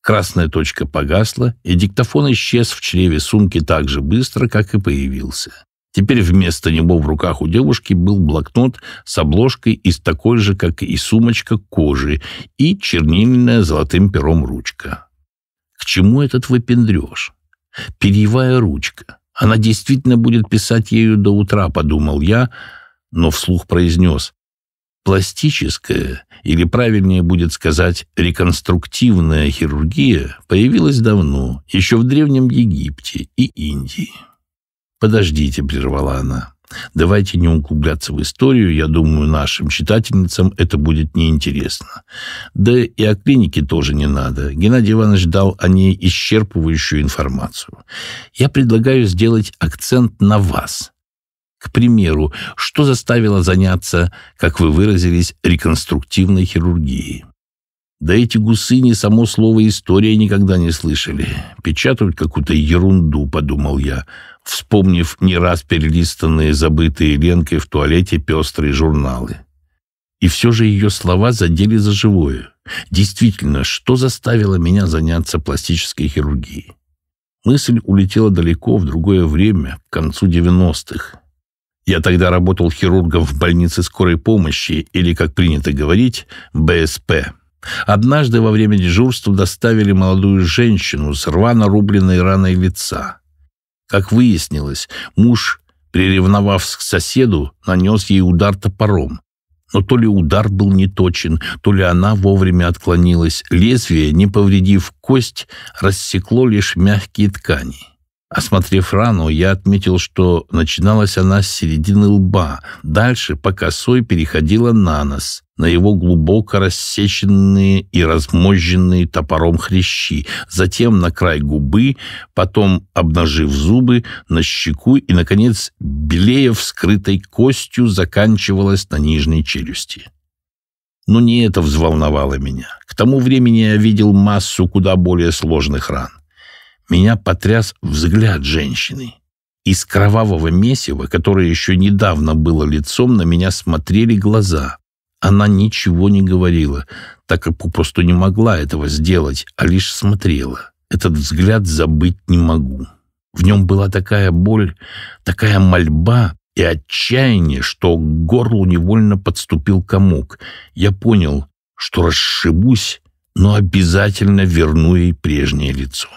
Красная точка погасла, и диктофон исчез в чреве сумки так же быстро, как и появился. Теперь вместо него в руках у девушки был блокнот с обложкой из такой же, как и сумочка, кожи и чернильная золотым пером ручка. К чему этот выпендрёж? Перьевая ручка. Она действительно будет писать ею до утра, подумал я, — но вслух произнес. Пластическая, или правильнее будет сказать, реконструктивная хирургия появилась давно, еще в Древнем Египте и Индии. «Подождите», — прервала она, — «давайте не углубляться в историю, я думаю, нашим читательницам это будет неинтересно. Да и о клинике тоже не надо. Геннадий Иванович дал о ней исчерпывающую информацию. Я предлагаю сделать акцент на вас» К примеру, что заставило заняться, как вы выразились, реконструктивной хирургией? Да эти гусыни само слово «история» никогда не слышали. Печатают какую-то ерунду, подумал я, вспомнив не раз перелистанные, забытые Ленкой в туалете пестрые журналы. И все же ее слова задели за живое. Действительно, что заставило меня заняться пластической хирургией? Мысль улетела далеко в другое время, к концу 90-х. Я тогда работал хирургом в больнице скорой помощи, или, как принято говорить, БСП. Однажды во время дежурства доставили молодую женщину с рвано рубленной раной лица. Как выяснилось, муж, приревновав к соседу, нанес ей удар топором. Но то ли удар был неточен, то ли она вовремя отклонилась. Лезвие, не повредив кость, рассекло лишь мягкие ткани. Осмотрев рану, я отметил, что начиналась она с середины лба, дальше по косой переходила на нос, на его глубоко рассеченные и размозженные топором хрящи, затем на край губы, потом, обнажив зубы, на щеку и, наконец, белее вскрытой костью заканчивалась на нижней челюсти. Но не это взволновало меня. К тому времени я видел массу куда более сложных ран меня потряс взгляд женщины. Из кровавого месива, которое еще недавно было лицом, на меня смотрели глаза. Она ничего не говорила, так как попросту не могла этого сделать, а лишь смотрела. Этот взгляд забыть не могу. В нем была такая боль, такая мольба и отчаяние, что к горлу невольно подступил комок. Я понял, что расшибусь, но обязательно верну ей прежнее лицо.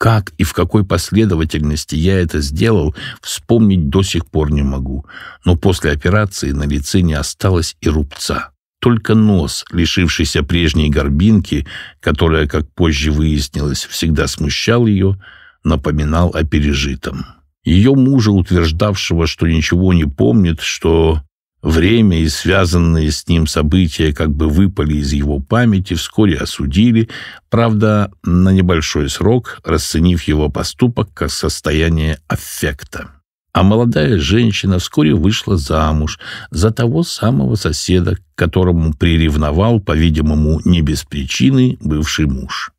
Как и в какой последовательности я это сделал, вспомнить до сих пор не могу. Но после операции на лице не осталось и рубца. Только нос, лишившийся прежней горбинки, которая, как позже выяснилось, всегда смущал ее, напоминал о пережитом. Ее мужа, утверждавшего, что ничего не помнит, что Время и связанные с ним события как бы выпали из его памяти, вскоре осудили, правда, на небольшой срок, расценив его поступок как состояние аффекта. А молодая женщина вскоре вышла замуж за того самого соседа, которому приревновал, по-видимому, не без причины, бывший муж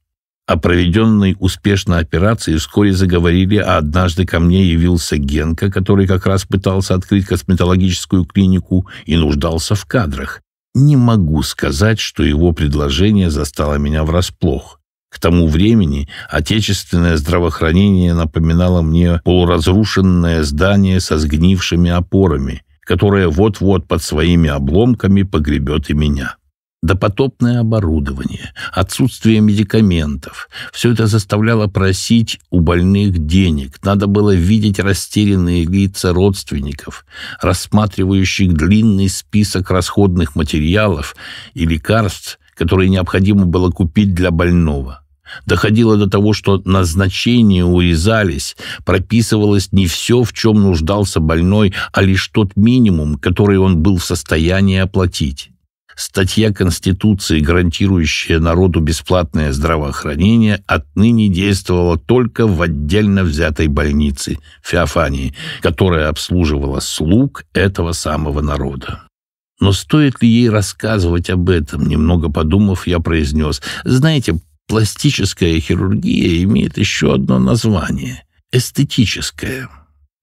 о проведенной успешной операции вскоре заговорили, а однажды ко мне явился Генка, который как раз пытался открыть косметологическую клинику и нуждался в кадрах. Не могу сказать, что его предложение застало меня врасплох. К тому времени отечественное здравоохранение напоминало мне полуразрушенное здание со сгнившими опорами, которое вот-вот под своими обломками погребет и меня допотопное оборудование, отсутствие медикаментов. Все это заставляло просить у больных денег. Надо было видеть растерянные лица родственников, рассматривающих длинный список расходных материалов и лекарств, которые необходимо было купить для больного. Доходило до того, что назначения урезались, прописывалось не все, в чем нуждался больной, а лишь тот минимум, который он был в состоянии оплатить. Статья Конституции, гарантирующая народу бесплатное здравоохранение, отныне действовала только в отдельно взятой больнице Феофании, которая обслуживала слуг этого самого народа. Но стоит ли ей рассказывать об этом? Немного подумав, я произнес. Знаете, пластическая хирургия имеет еще одно название – эстетическая.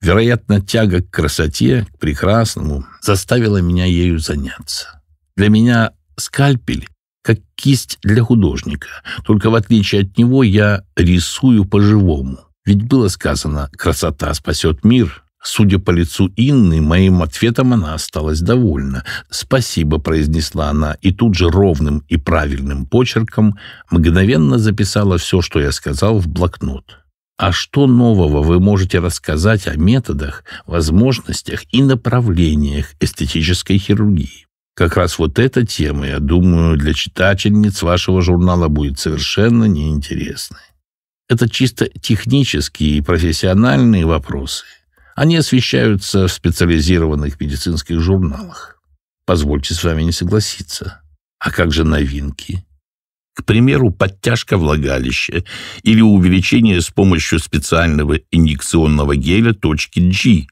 Вероятно, тяга к красоте, к прекрасному заставила меня ею заняться. Для меня скальпель как кисть для художника, только в отличие от него я рисую по-живому. Ведь было сказано «красота спасет мир». Судя по лицу Инны, моим ответом она осталась довольна. «Спасибо», — произнесла она, и тут же ровным и правильным почерком мгновенно записала все, что я сказал, в блокнот. А что нового вы можете рассказать о методах, возможностях и направлениях эстетической хирургии? Как раз вот эта тема, я думаю, для читательниц вашего журнала будет совершенно неинтересной. Это чисто технические и профессиональные вопросы. Они освещаются в специализированных медицинских журналах. Позвольте с вами не согласиться. А как же новинки? К примеру, подтяжка влагалища или увеличение с помощью специального инъекционного геля точки G.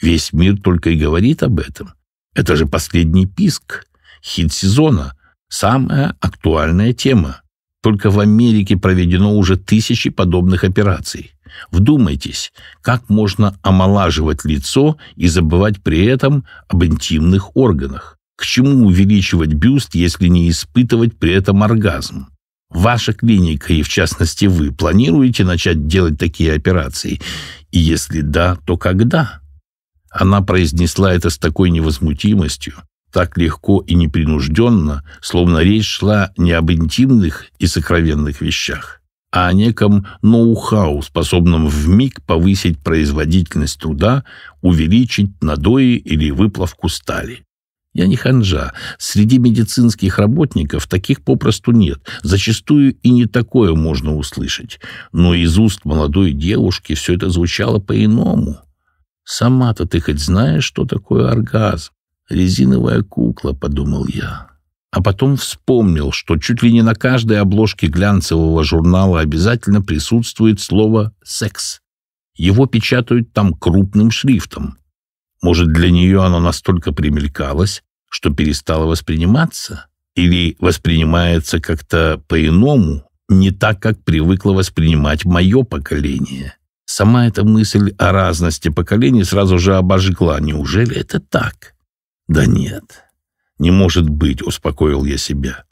Весь мир только и говорит об этом – это же последний писк, хит сезона, самая актуальная тема. Только в Америке проведено уже тысячи подобных операций. Вдумайтесь, как можно омолаживать лицо и забывать при этом об интимных органах. К чему увеличивать бюст, если не испытывать при этом оргазм? Ваша клиника и, в частности, вы планируете начать делать такие операции? И если да, то когда? Она произнесла это с такой невозмутимостью, так легко и непринужденно, словно речь шла не об интимных и сокровенных вещах, а о неком ноу-хау, способном вмиг повысить производительность труда, увеличить надои или выплавку стали. Я не ханжа. Среди медицинских работников таких попросту нет. Зачастую и не такое можно услышать. Но из уст молодой девушки все это звучало по-иному. Сама-то ты хоть знаешь, что такое оргазм? Резиновая кукла, подумал я. А потом вспомнил, что чуть ли не на каждой обложке глянцевого журнала обязательно присутствует слово «секс». Его печатают там крупным шрифтом. Может, для нее оно настолько примелькалось, что перестало восприниматься? Или воспринимается как-то по-иному, не так, как привыкло воспринимать мое поколение? Сама эта мысль о разности поколений сразу же обожгла. Неужели это так? Да нет, не может быть, успокоил я себя.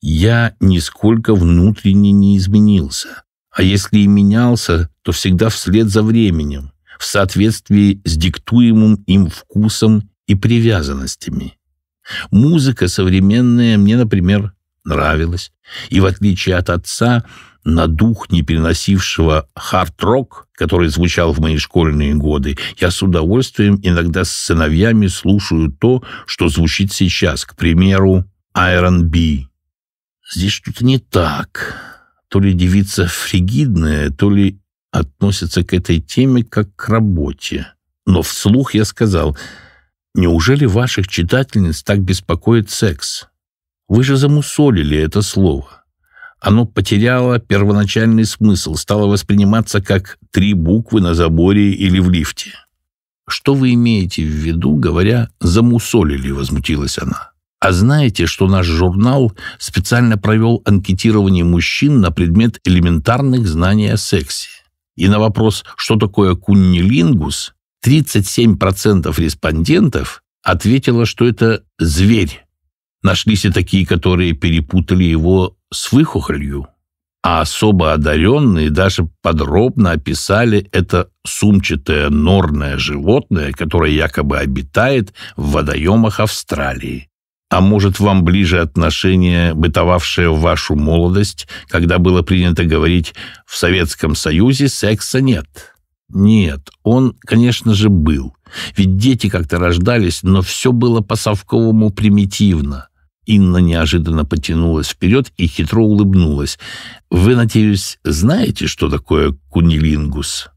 Я нисколько внутренне не изменился. А если и менялся, то всегда вслед за временем, в соответствии с диктуемым им вкусом и привязанностями. Музыка современная мне, например, нравилась. И в отличие от отца, на дух, не переносившего хард-рок, который звучал в мои школьные годы, я с удовольствием иногда с сыновьями слушаю то, что звучит сейчас, к примеру, Iron B. Здесь что-то не так. То ли девица фригидная, то ли относится к этой теме как к работе. Но вслух я сказал, неужели ваших читательниц так беспокоит секс? Вы же замусолили это слово оно потеряло первоначальный смысл, стало восприниматься как три буквы на заборе или в лифте. «Что вы имеете в виду, говоря «замусолили», — возмутилась она. «А знаете, что наш журнал специально провел анкетирование мужчин на предмет элементарных знаний о сексе? И на вопрос, что такое куннилингус, 37% респондентов ответило, что это зверь, Нашлись и такие, которые перепутали его с выхухолью, а особо одаренные даже подробно описали это сумчатое норное животное, которое якобы обитает в водоемах Австралии. А может, вам ближе отношение, бытовавшее в вашу молодость, когда было принято говорить «в Советском Союзе секса нет»? Нет, он, конечно же, был. Ведь дети как-то рождались, но все было по-совковому примитивно. Инна неожиданно потянулась вперед и хитро улыбнулась. «Вы, надеюсь, знаете, что такое кунилингус?»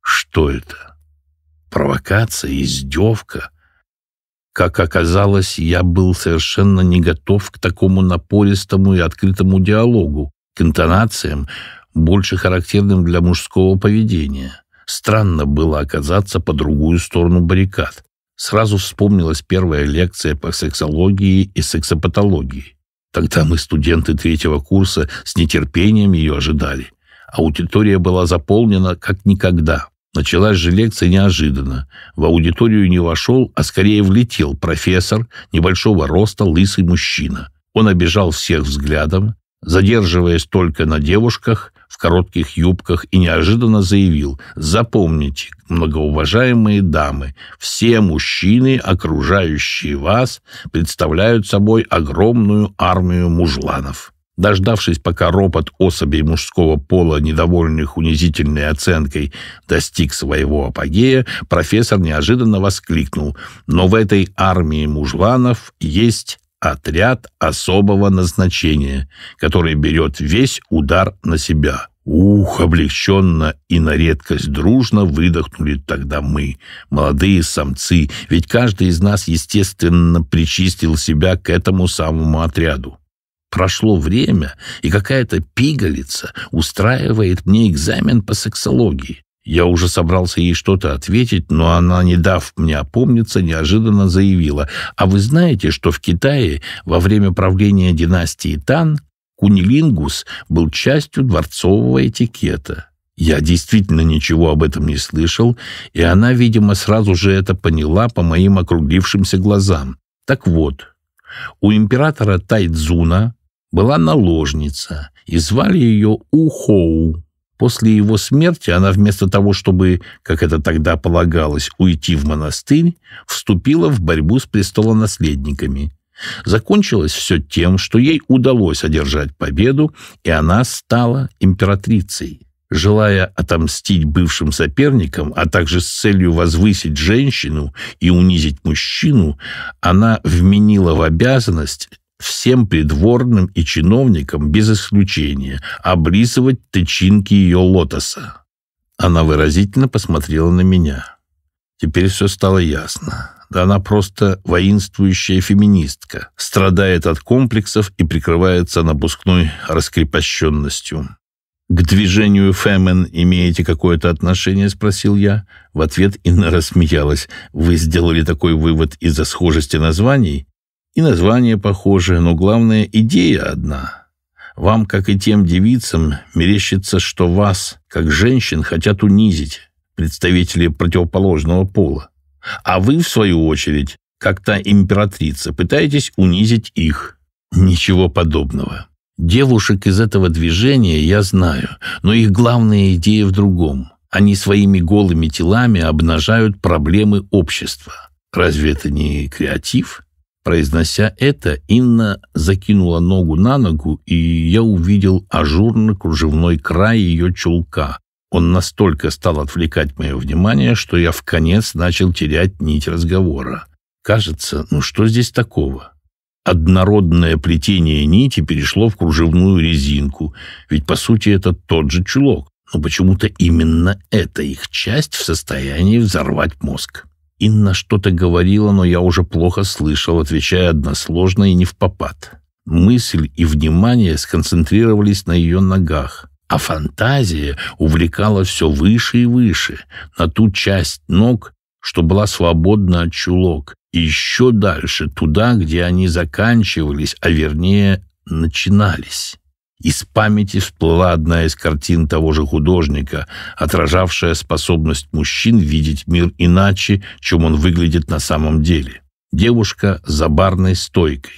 «Что это? Провокация, издевка?» Как оказалось, я был совершенно не готов к такому напористому и открытому диалогу, к интонациям, больше характерным для мужского поведения. Странно было оказаться по другую сторону баррикад. Сразу вспомнилась первая лекция по сексологии и сексопатологии. Тогда мы, студенты третьего курса, с нетерпением ее ожидали. Аудитория была заполнена как никогда. Началась же лекция неожиданно. В аудиторию не вошел, а скорее влетел профессор, небольшого роста, лысый мужчина. Он обижал всех взглядом, задерживаясь только на девушках, коротких юбках и неожиданно заявил «Запомните, многоуважаемые дамы, все мужчины, окружающие вас, представляют собой огромную армию мужланов». Дождавшись, пока ропот особей мужского пола, недовольных унизительной оценкой, достиг своего апогея, профессор неожиданно воскликнул «Но в этой армии мужланов есть отряд особого назначения, который берет весь удар на себя. Ух, облегченно и на редкость дружно выдохнули тогда мы, молодые самцы, ведь каждый из нас, естественно, причистил себя к этому самому отряду. Прошло время, и какая-то пигалица устраивает мне экзамен по сексологии. Я уже собрался ей что-то ответить, но она, не дав мне опомниться, неожиданно заявила, «А вы знаете, что в Китае во время правления династии Тан кунилингус был частью дворцового этикета. Я действительно ничего об этом не слышал, и она, видимо, сразу же это поняла по моим округлившимся глазам. Так вот, у императора Тайдзуна была наложница, и звали ее Ухоу. После его смерти она вместо того, чтобы, как это тогда полагалось, уйти в монастырь, вступила в борьбу с престолонаследниками. Закончилось все тем, что ей удалось одержать победу, и она стала императрицей. Желая отомстить бывшим соперникам, а также с целью возвысить женщину и унизить мужчину, она вменила в обязанность всем придворным и чиновникам без исключения облизывать тычинки ее лотоса. Она выразительно посмотрела на меня. Теперь все стало ясно. Да она просто воинствующая феминистка, страдает от комплексов и прикрывается напускной раскрепощенностью. «К движению Фэмен имеете какое-то отношение?» – спросил я. В ответ Инна рассмеялась. «Вы сделали такой вывод из-за схожести названий?» «И название похоже, но главная идея одна. Вам, как и тем девицам, мерещится, что вас, как женщин, хотят унизить, представители противоположного пола. А вы, в свою очередь, как та императрица, пытаетесь унизить их. Ничего подобного. Девушек из этого движения я знаю, но их главная идея в другом. Они своими голыми телами обнажают проблемы общества. Разве это не креатив? Произнося это, Инна закинула ногу на ногу, и я увидел ажурно-кружевной край ее чулка, он настолько стал отвлекать мое внимание, что я в конец начал терять нить разговора. Кажется, ну что здесь такого? Однородное плетение нити перешло в кружевную резинку, ведь по сути это тот же чулок, но почему-то именно эта их часть в состоянии взорвать мозг. Инна что-то говорила, но я уже плохо слышал, отвечая односложно и не в попад. Мысль и внимание сконцентрировались на ее ногах а фантазия увлекала все выше и выше, на ту часть ног, что была свободна от чулок, и еще дальше, туда, где они заканчивались, а вернее начинались. Из памяти всплыла одна из картин того же художника, отражавшая способность мужчин видеть мир иначе, чем он выглядит на самом деле. Девушка за барной стойкой.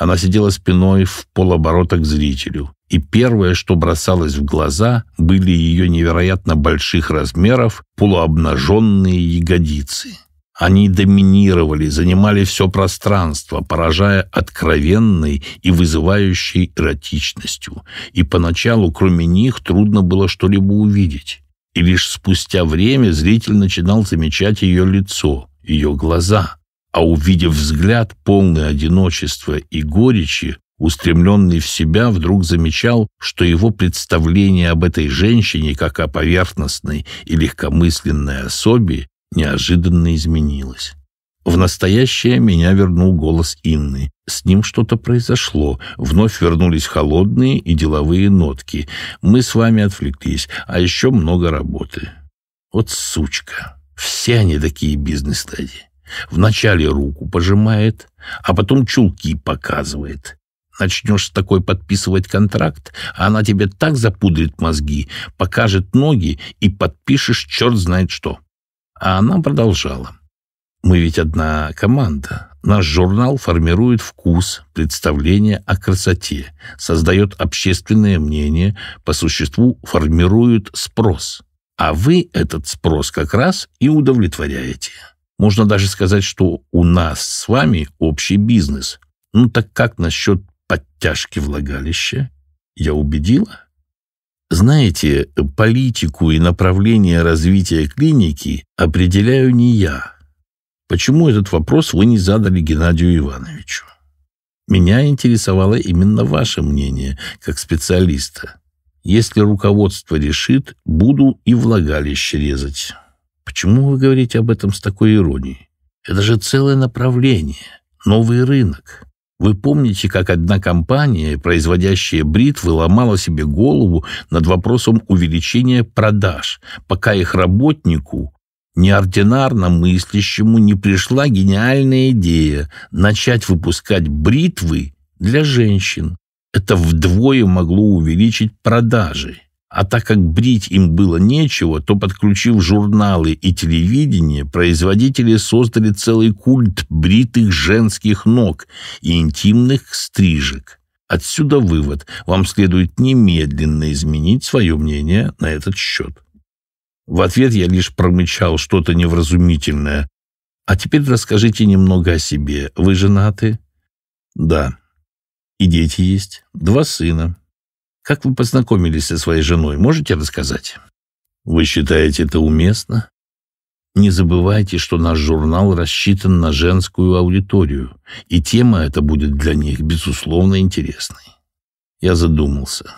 Она сидела спиной в полоборота к зрителю, и первое, что бросалось в глаза, были ее невероятно больших размеров полуобнаженные ягодицы. Они доминировали, занимали все пространство, поражая откровенной и вызывающей эротичностью, и поначалу кроме них трудно было что-либо увидеть. И лишь спустя время зритель начинал замечать ее лицо, ее глаза – а увидев взгляд, полный одиночества и горечи, устремленный в себя, вдруг замечал, что его представление об этой женщине, как о поверхностной и легкомысленной особе, неожиданно изменилось. В настоящее меня вернул голос Инны. С ним что-то произошло. Вновь вернулись холодные и деловые нотки. Мы с вами отвлеклись, а еще много работы. Вот сучка. Все они такие бизнес-леди. Вначале руку пожимает, а потом чулки показывает. Начнешь с такой подписывать контракт, а она тебе так запудрит мозги, покажет ноги и подпишешь черт знает что. А она продолжала. Мы ведь одна команда. Наш журнал формирует вкус, представление о красоте, создает общественное мнение, по существу формирует спрос. А вы этот спрос как раз и удовлетворяете. Можно даже сказать, что у нас с вами общий бизнес. Ну так как насчет подтяжки влагалища? Я убедила? Знаете, политику и направление развития клиники определяю не я. Почему этот вопрос вы не задали Геннадию Ивановичу? Меня интересовало именно ваше мнение, как специалиста. Если руководство решит, буду и влагалище резать». Почему вы говорите об этом с такой иронией? Это же целое направление, новый рынок. Вы помните, как одна компания, производящая бритвы, ломала себе голову над вопросом увеличения продаж, пока их работнику, неординарно мыслящему, не пришла гениальная идея начать выпускать бритвы для женщин. Это вдвое могло увеличить продажи. А так как брить им было нечего, то, подключив журналы и телевидение, производители создали целый культ бритых женских ног и интимных стрижек. Отсюда вывод. Вам следует немедленно изменить свое мнение на этот счет. В ответ я лишь промычал что-то невразумительное. «А теперь расскажите немного о себе. Вы женаты?» «Да». «И дети есть?» «Два сына. Как вы познакомились со своей женой, можете рассказать? Вы считаете это уместно? Не забывайте, что наш журнал рассчитан на женскую аудиторию, и тема эта будет для них, безусловно, интересной. Я задумался.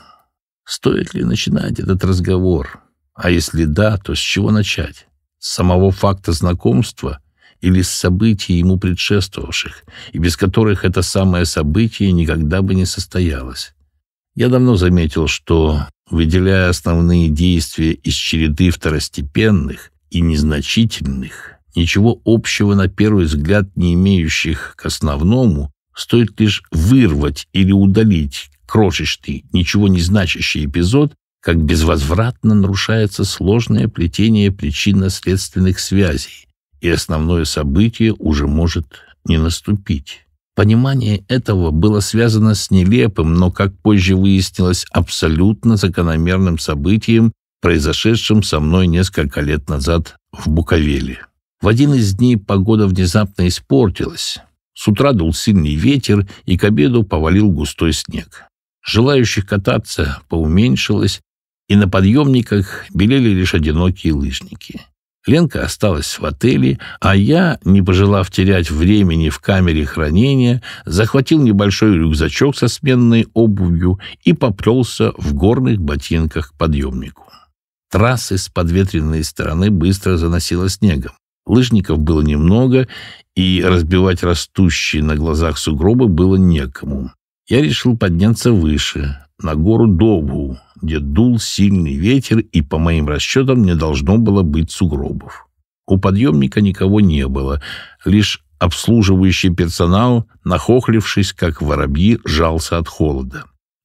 Стоит ли начинать этот разговор? А если да, то с чего начать? С самого факта знакомства или с событий ему предшествовавших, и без которых это самое событие никогда бы не состоялось? Я давно заметил, что, выделяя основные действия из череды второстепенных и незначительных, ничего общего на первый взгляд не имеющих к основному, стоит лишь вырвать или удалить крошечный, ничего не значащий эпизод, как безвозвратно нарушается сложное плетение причинно-следственных связей, и основное событие уже может не наступить. Понимание этого было связано с нелепым, но, как позже выяснилось, абсолютно закономерным событием, произошедшим со мной несколько лет назад в Буковеле. В один из дней погода внезапно испортилась. С утра дул сильный ветер, и к обеду повалил густой снег. Желающих кататься поуменьшилось, и на подъемниках белели лишь одинокие лыжники. Ленка осталась в отеле, а я, не пожелав терять времени в камере хранения, захватил небольшой рюкзачок со сменной обувью и поплелся в горных ботинках к подъемнику. Трассы с подветренной стороны быстро заносило снегом. Лыжников было немного, и разбивать растущие на глазах сугробы было некому. Я решил подняться выше, на гору Довгу, где дул сильный ветер, и, по моим расчетам, не должно было быть сугробов. У подъемника никого не было, лишь обслуживающий персонал, нахохлившись, как воробьи, жался от холода.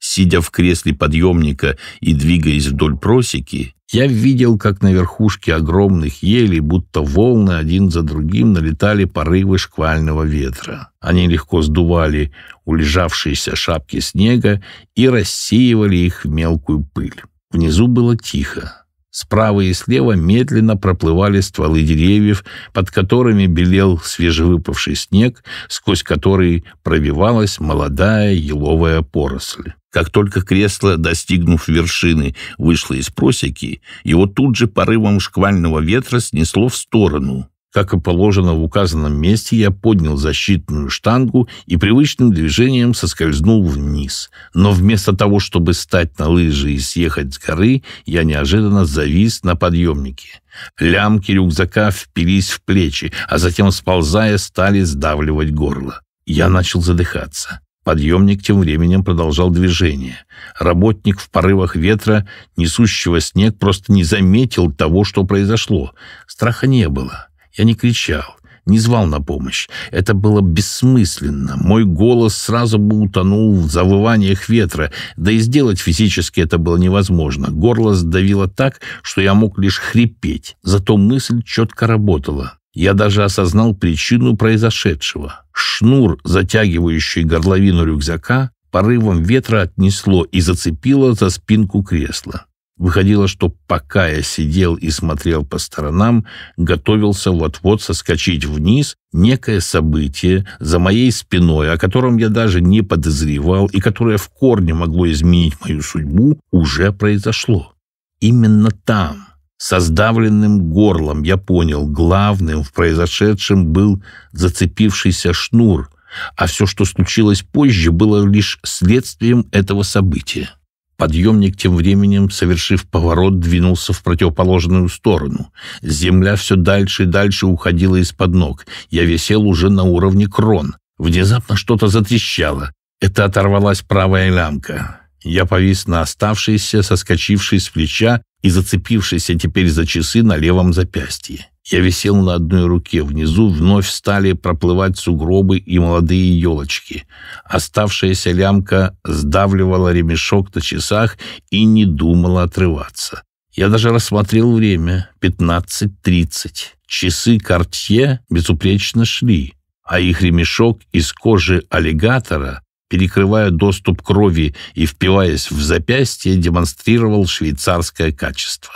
Сидя в кресле подъемника и двигаясь вдоль просеки, я видел, как на верхушке огромных елей, будто волны один за другим, налетали порывы шквального ветра. Они легко сдували улежавшиеся шапки снега и рассеивали их в мелкую пыль. Внизу было тихо. Справа и слева медленно проплывали стволы деревьев, под которыми белел свежевыпавший снег, сквозь который пробивалась молодая еловая поросль. Как только кресло, достигнув вершины, вышло из просеки, его тут же порывом шквального ветра снесло в сторону. Как и положено в указанном месте, я поднял защитную штангу и привычным движением соскользнул вниз. Но вместо того, чтобы стать на лыжи и съехать с горы, я неожиданно завис на подъемнике. Лямки рюкзака впились в плечи, а затем, сползая, стали сдавливать горло. Я начал задыхаться. Подъемник тем временем продолжал движение. Работник в порывах ветра, несущего снег, просто не заметил того, что произошло. Страха не было. Я не кричал, не звал на помощь. Это было бессмысленно. Мой голос сразу бы утонул в завываниях ветра, да и сделать физически это было невозможно. Горло сдавило так, что я мог лишь хрипеть. Зато мысль четко работала. Я даже осознал причину произошедшего. Шнур, затягивающий горловину рюкзака, порывом ветра отнесло и зацепило за спинку кресла. Выходило, что пока я сидел и смотрел по сторонам, готовился вот-вот соскочить вниз некое событие за моей спиной, о котором я даже не подозревал и которое в корне могло изменить мою судьбу, уже произошло. Именно там, со сдавленным горлом я понял, главным в произошедшем был зацепившийся шнур, а все, что случилось позже, было лишь следствием этого события. Подъемник тем временем, совершив поворот, двинулся в противоположную сторону. Земля все дальше и дальше уходила из-под ног. Я висел уже на уровне крон. Внезапно что-то затрещало. Это оторвалась правая лямка. Я повис на оставшейся, соскочившей с плеча и зацепившейся теперь за часы на левом запястье. Я висел на одной руке. Внизу вновь стали проплывать сугробы и молодые елочки. Оставшаяся лямка сдавливала ремешок на часах и не думала отрываться. Я даже рассмотрел время — 15.30. Часы Кортье безупречно шли, а их ремешок из кожи аллигатора перекрывая доступ крови и впиваясь в запястье, демонстрировал швейцарское качество.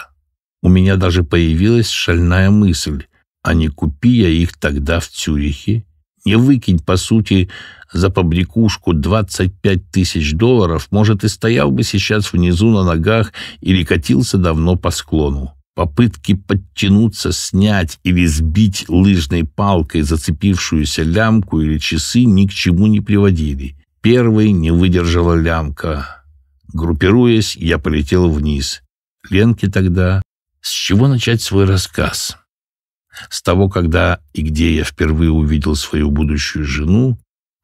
У меня даже появилась шальная мысль, а не купи я их тогда в Цюрихе, не выкинь, по сути, за побрякушку 25 тысяч долларов, может, и стоял бы сейчас внизу на ногах или катился давно по склону. Попытки подтянуться, снять или сбить лыжной палкой зацепившуюся лямку или часы ни к чему не приводили. Первой не выдержала лямка. Группируясь, я полетел вниз. Ленке тогда... С чего начать свой рассказ? С того, когда и где я впервые увидел свою будущую жену,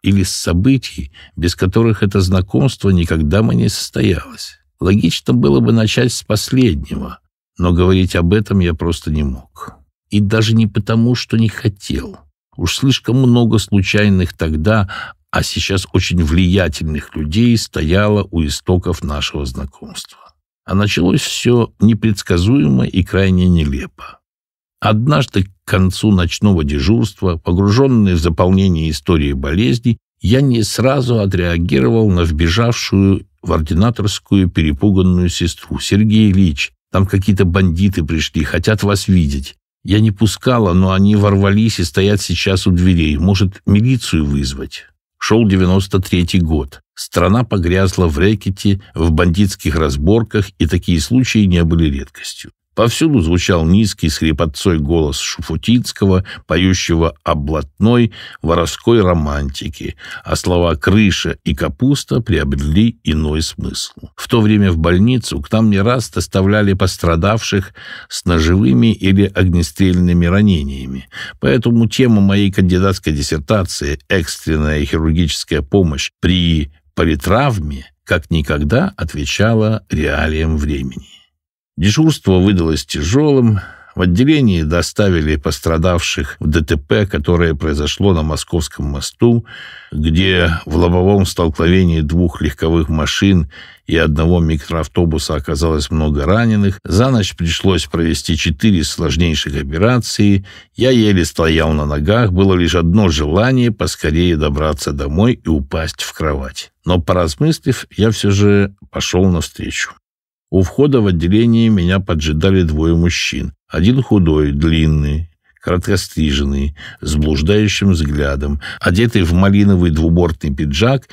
или с событий, без которых это знакомство никогда бы не состоялось. Логично было бы начать с последнего, но говорить об этом я просто не мог. И даже не потому, что не хотел. Уж слишком много случайных тогда, а сейчас очень влиятельных людей стояла у истоков нашего знакомства. А началось все непредсказуемо и крайне нелепо. Однажды к концу ночного дежурства, погруженный в заполнение истории болезни, я не сразу отреагировал на вбежавшую в ординаторскую перепуганную сестру. «Сергей Ильич, там какие-то бандиты пришли, хотят вас видеть. Я не пускала, но они ворвались и стоят сейчас у дверей. Может, милицию вызвать?» Шел 93-й год. Страна погрязла в рэкете, в бандитских разборках, и такие случаи не были редкостью. Повсюду звучал низкий скрипотцой голос Шуфутинского, поющего о блатной воровской романтике, а слова «крыша» и «капуста» приобрели иной смысл. В то время в больницу к нам не раз доставляли пострадавших с ножевыми или огнестрельными ранениями, поэтому тема моей кандидатской диссертации «Экстренная хирургическая помощь при политравме» как никогда отвечала реалиям времени. Дежурство выдалось тяжелым. В отделении доставили пострадавших в ДТП, которое произошло на Московском мосту, где в лобовом столкновении двух легковых машин и одного микроавтобуса оказалось много раненых. За ночь пришлось провести четыре сложнейших операции. Я еле стоял на ногах. Было лишь одно желание поскорее добраться домой и упасть в кровать. Но, поразмыслив, я все же пошел навстречу. У входа в отделение меня поджидали двое мужчин. Один худой, длинный, краткостриженный, с блуждающим взглядом, одетый в малиновый двубортный пиджак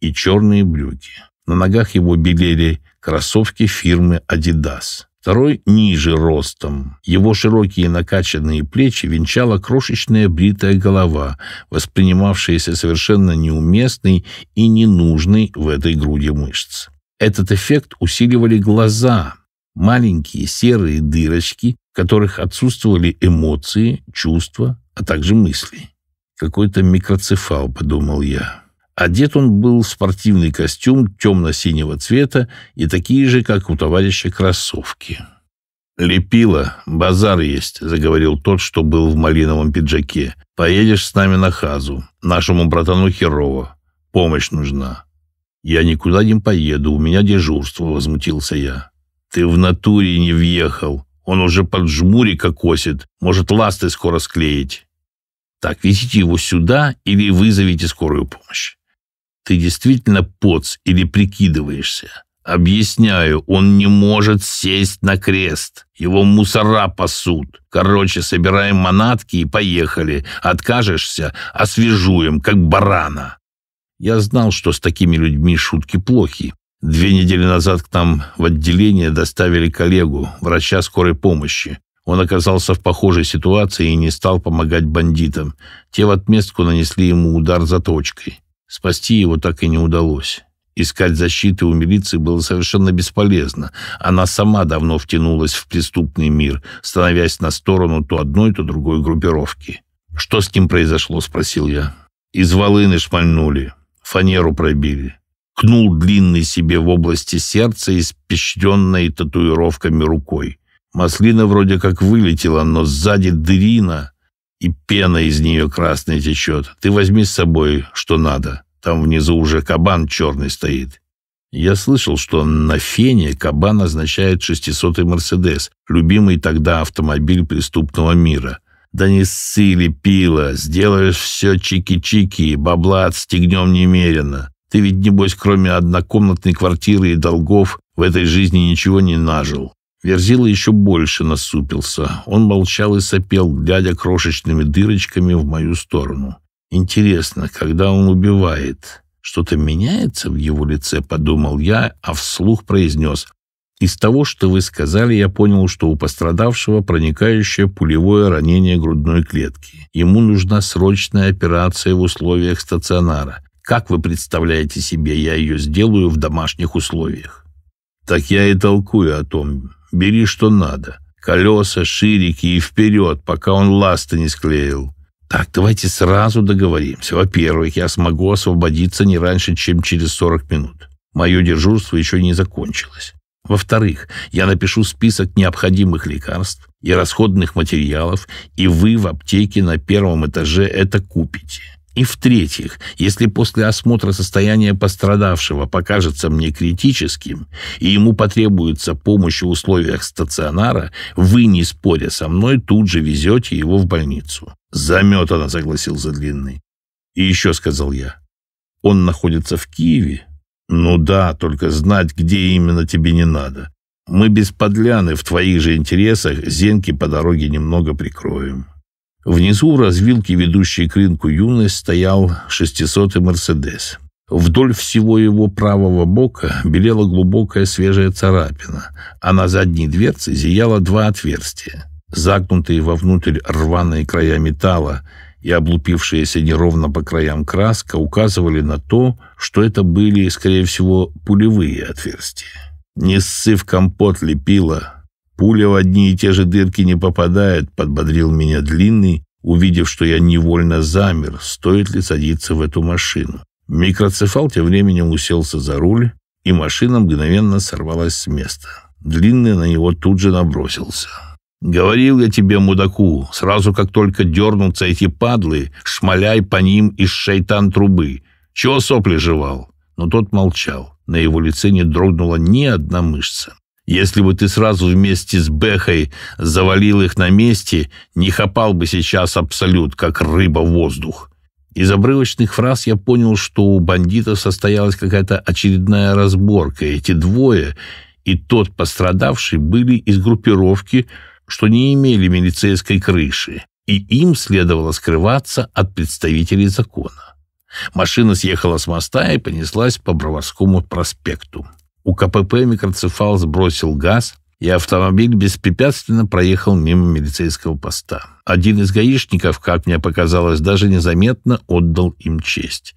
и черные брюки. На ногах его белели кроссовки фирмы «Адидас». Второй ниже ростом. Его широкие накачанные плечи венчала крошечная бритая голова, воспринимавшаяся совершенно неуместной и ненужной в этой груди мышц. Этот эффект усиливали глаза, маленькие серые дырочки, в которых отсутствовали эмоции, чувства, а также мысли. Какой-то микроцефал, подумал я. Одет он был в спортивный костюм темно-синего цвета и такие же, как у товарища, кроссовки. «Лепила, базар есть», — заговорил тот, что был в малиновом пиджаке. «Поедешь с нами на хазу. Нашему братану херово. Помощь нужна. «Я никуда не поеду, у меня дежурство», — возмутился я. «Ты в натуре не въехал. Он уже под жмурика косит. Может, ласты скоро склеить». «Так, везите его сюда или вызовите скорую помощь». «Ты действительно поц или прикидываешься?» «Объясняю, он не может сесть на крест. Его мусора пасут. Короче, собираем манатки и поехали. Откажешься — освежуем, как барана». Я знал, что с такими людьми шутки плохи. Две недели назад к нам в отделение доставили коллегу, врача скорой помощи. Он оказался в похожей ситуации и не стал помогать бандитам. Те в отместку нанесли ему удар заточкой. Спасти его так и не удалось. Искать защиты у милиции было совершенно бесполезно. Она сама давно втянулась в преступный мир, становясь на сторону то одной, то другой группировки. «Что с ним произошло?» – спросил я. «Из волыны шмальнули», фанеру пробили. Кнул длинный себе в области сердца, испещренной татуировками рукой. Маслина вроде как вылетела, но сзади дырина, и пена из нее красная течет. Ты возьми с собой, что надо. Там внизу уже кабан черный стоит. Я слышал, что на фене кабан означает 600-й «Мерседес», любимый тогда автомобиль преступного мира – да не ссы пила, сделаешь все чики-чики, бабла отстегнем немерено. Ты ведь, небось, кроме однокомнатной квартиры и долгов, в этой жизни ничего не нажил». Верзила еще больше насупился. Он молчал и сопел, глядя крошечными дырочками в мою сторону. «Интересно, когда он убивает, что-то меняется в его лице?» — подумал я, а вслух произнес. Из того, что вы сказали, я понял, что у пострадавшего проникающее пулевое ранение грудной клетки. Ему нужна срочная операция в условиях стационара. Как вы представляете себе, я ее сделаю в домашних условиях? Так я и толкую о том. Бери, что надо. Колеса, ширики и вперед, пока он ласты не склеил. Так, давайте сразу договоримся. Во-первых, я смогу освободиться не раньше, чем через 40 минут. Мое дежурство еще не закончилось. Во-вторых, я напишу список необходимых лекарств и расходных материалов, и вы в аптеке на первом этаже это купите. И в-третьих, если после осмотра состояния пострадавшего покажется мне критическим, и ему потребуется помощь в условиях стационара, вы, не споря со мной, тут же везете его в больницу. Заметано, согласился Длинный. И еще сказал я, он находится в Киеве, «Ну да, только знать, где именно тебе не надо. Мы без подляны в твоих же интересах зенки по дороге немного прикроем». Внизу в развилке, ведущей к рынку юность, стоял шестисотый «Мерседес». Вдоль всего его правого бока белела глубокая свежая царапина, а на задней дверце зияло два отверстия, загнутые вовнутрь рваные края металла, и облупившаяся неровно по краям краска указывали на то, что это были, скорее всего, пулевые отверстия. «Не ссы в компот лепила. Пуля в одни и те же дырки не попадает», — подбодрил меня Длинный, увидев, что я невольно замер, стоит ли садиться в эту машину. Микроцефал тем временем уселся за руль, и машина мгновенно сорвалась с места. Длинный на него тут же набросился. Говорил я тебе, мудаку, сразу как только дернутся эти падлы, шмаляй по ним из шайтан трубы. Чего сопли жевал? Но тот молчал. На его лице не дрогнула ни одна мышца. Если бы ты сразу вместе с Бехой завалил их на месте, не хапал бы сейчас абсолют, как рыба воздух. Из обрывочных фраз я понял, что у бандитов состоялась какая-то очередная разборка. Эти двое и тот пострадавший были из группировки, что не имели милицейской крыши, и им следовало скрываться от представителей закона. Машина съехала с моста и понеслась по Броварскому проспекту. У КПП микроцефал сбросил газ, и автомобиль беспрепятственно проехал мимо милицейского поста. Один из гаишников, как мне показалось, даже незаметно отдал им честь.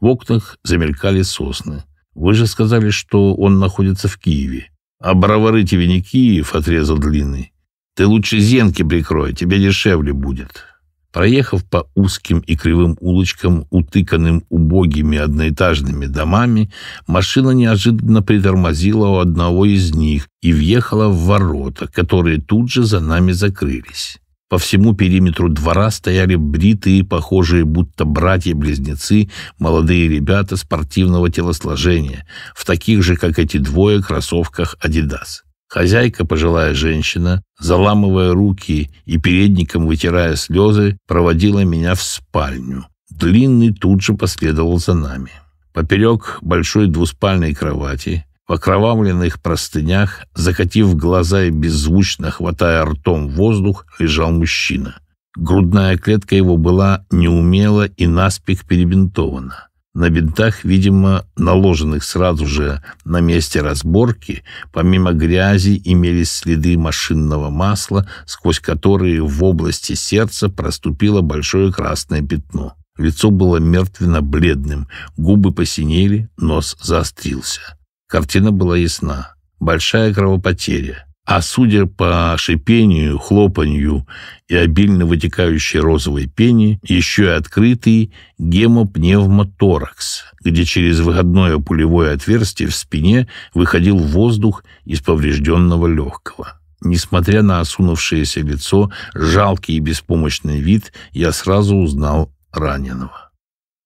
В окнах замелькали сосны. Вы же сказали, что он находится в Киеве. А Бровары тебе не Киев, отрезал Длинный. Ты лучше зенки прикрой, тебе дешевле будет». Проехав по узким и кривым улочкам, утыканным убогими одноэтажными домами, машина неожиданно притормозила у одного из них и въехала в ворота, которые тут же за нами закрылись. По всему периметру двора стояли бритые, похожие будто братья-близнецы, молодые ребята спортивного телосложения, в таких же, как эти двое, кроссовках «Адидас». Хозяйка, пожилая женщина, заламывая руки и передником вытирая слезы, проводила меня в спальню. Длинный тут же последовал за нами. Поперек большой двуспальной кровати, в окровавленных простынях, закатив глаза и беззвучно хватая ртом воздух, лежал мужчина. Грудная клетка его была неумело и наспех перебинтована. На бинтах, видимо, наложенных сразу же на месте разборки, помимо грязи имелись следы машинного масла, сквозь которые в области сердца проступило большое красное пятно. Лицо было мертвенно-бледным, губы посинели, нос заострился. Картина была ясна. Большая кровопотеря а судя по шипению, хлопанью и обильно вытекающей розовой пене, еще и открытый гемопневмоторакс, где через выходное пулевое отверстие в спине выходил воздух из поврежденного легкого. Несмотря на осунувшееся лицо, жалкий и беспомощный вид, я сразу узнал раненого.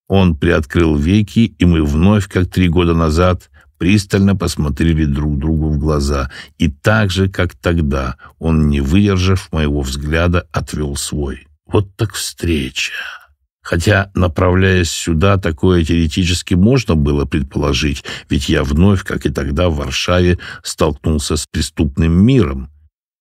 Он приоткрыл веки, и мы вновь, как три года назад, пристально посмотрели друг другу в глаза, и так же, как тогда, он, не выдержав моего взгляда, отвел свой. Вот так встреча. Хотя, направляясь сюда, такое теоретически можно было предположить, ведь я вновь, как и тогда в Варшаве, столкнулся с преступным миром.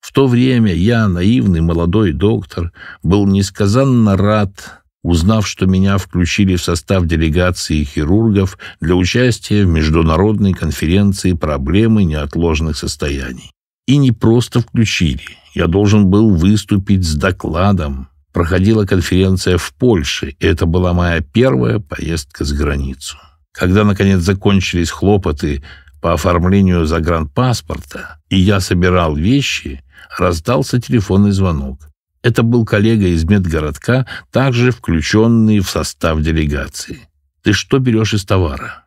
В то время я, наивный молодой доктор, был несказанно рад Узнав, что меня включили в состав делегации хирургов для участия в международной конференции «Проблемы неотложных состояний». И не просто включили, я должен был выступить с докладом. Проходила конференция в Польше, и это была моя первая поездка за границу. Когда, наконец, закончились хлопоты по оформлению загранпаспорта, и я собирал вещи, раздался телефонный звонок. Это был коллега из медгородка, также включенный в состав делегации. «Ты что берешь из товара?»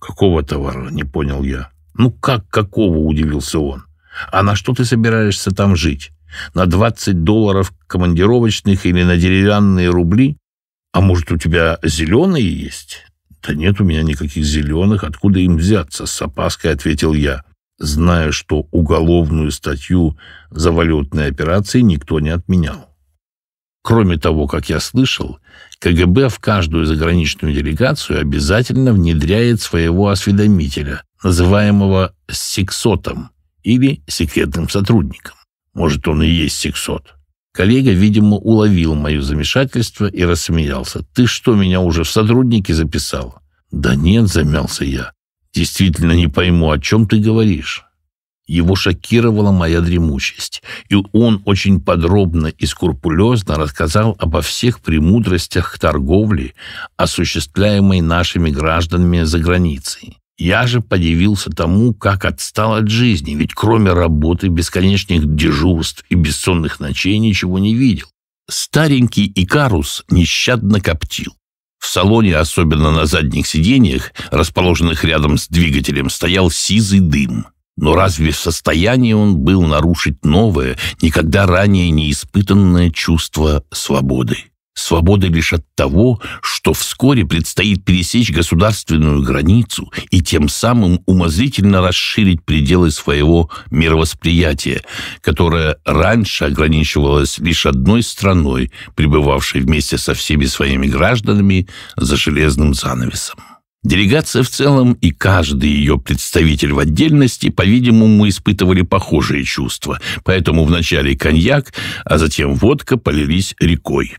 «Какого товара?» — не понял я. «Ну как какого?» — удивился он. «А на что ты собираешься там жить? На 20 долларов командировочных или на деревянные рубли? А может, у тебя зеленые есть?» «Да нет у меня никаких зеленых. Откуда им взяться?» — с опаской ответил я зная, что уголовную статью за валютные операции никто не отменял. Кроме того, как я слышал, КГБ в каждую заграничную делегацию обязательно внедряет своего осведомителя, называемого сексотом или секретным сотрудником. Может, он и есть сексот. Коллега, видимо, уловил мое замешательство и рассмеялся. «Ты что, меня уже в сотрудники записал?» «Да нет», — замялся я. Действительно не пойму, о чем ты говоришь. Его шокировала моя дремучесть, и он очень подробно и скрупулезно рассказал обо всех премудростях торговли, осуществляемой нашими гражданами за границей. Я же подивился тому, как отстал от жизни, ведь кроме работы, бесконечных дежурств и бессонных ночей ничего не видел. Старенький Икарус нещадно коптил. В салоне, особенно на задних сиденьях, расположенных рядом с двигателем, стоял сизый дым. Но разве в состоянии он был нарушить новое, никогда ранее не испытанное чувство свободы? Свобода лишь от того, что вскоре предстоит пересечь государственную границу и тем самым умозрительно расширить пределы своего мировосприятия, которое раньше ограничивалось лишь одной страной, пребывавшей вместе со всеми своими гражданами за железным занавесом. Делегация в целом и каждый ее представитель в отдельности, по-видимому, испытывали похожие чувства, поэтому вначале коньяк, а затем водка полились рекой.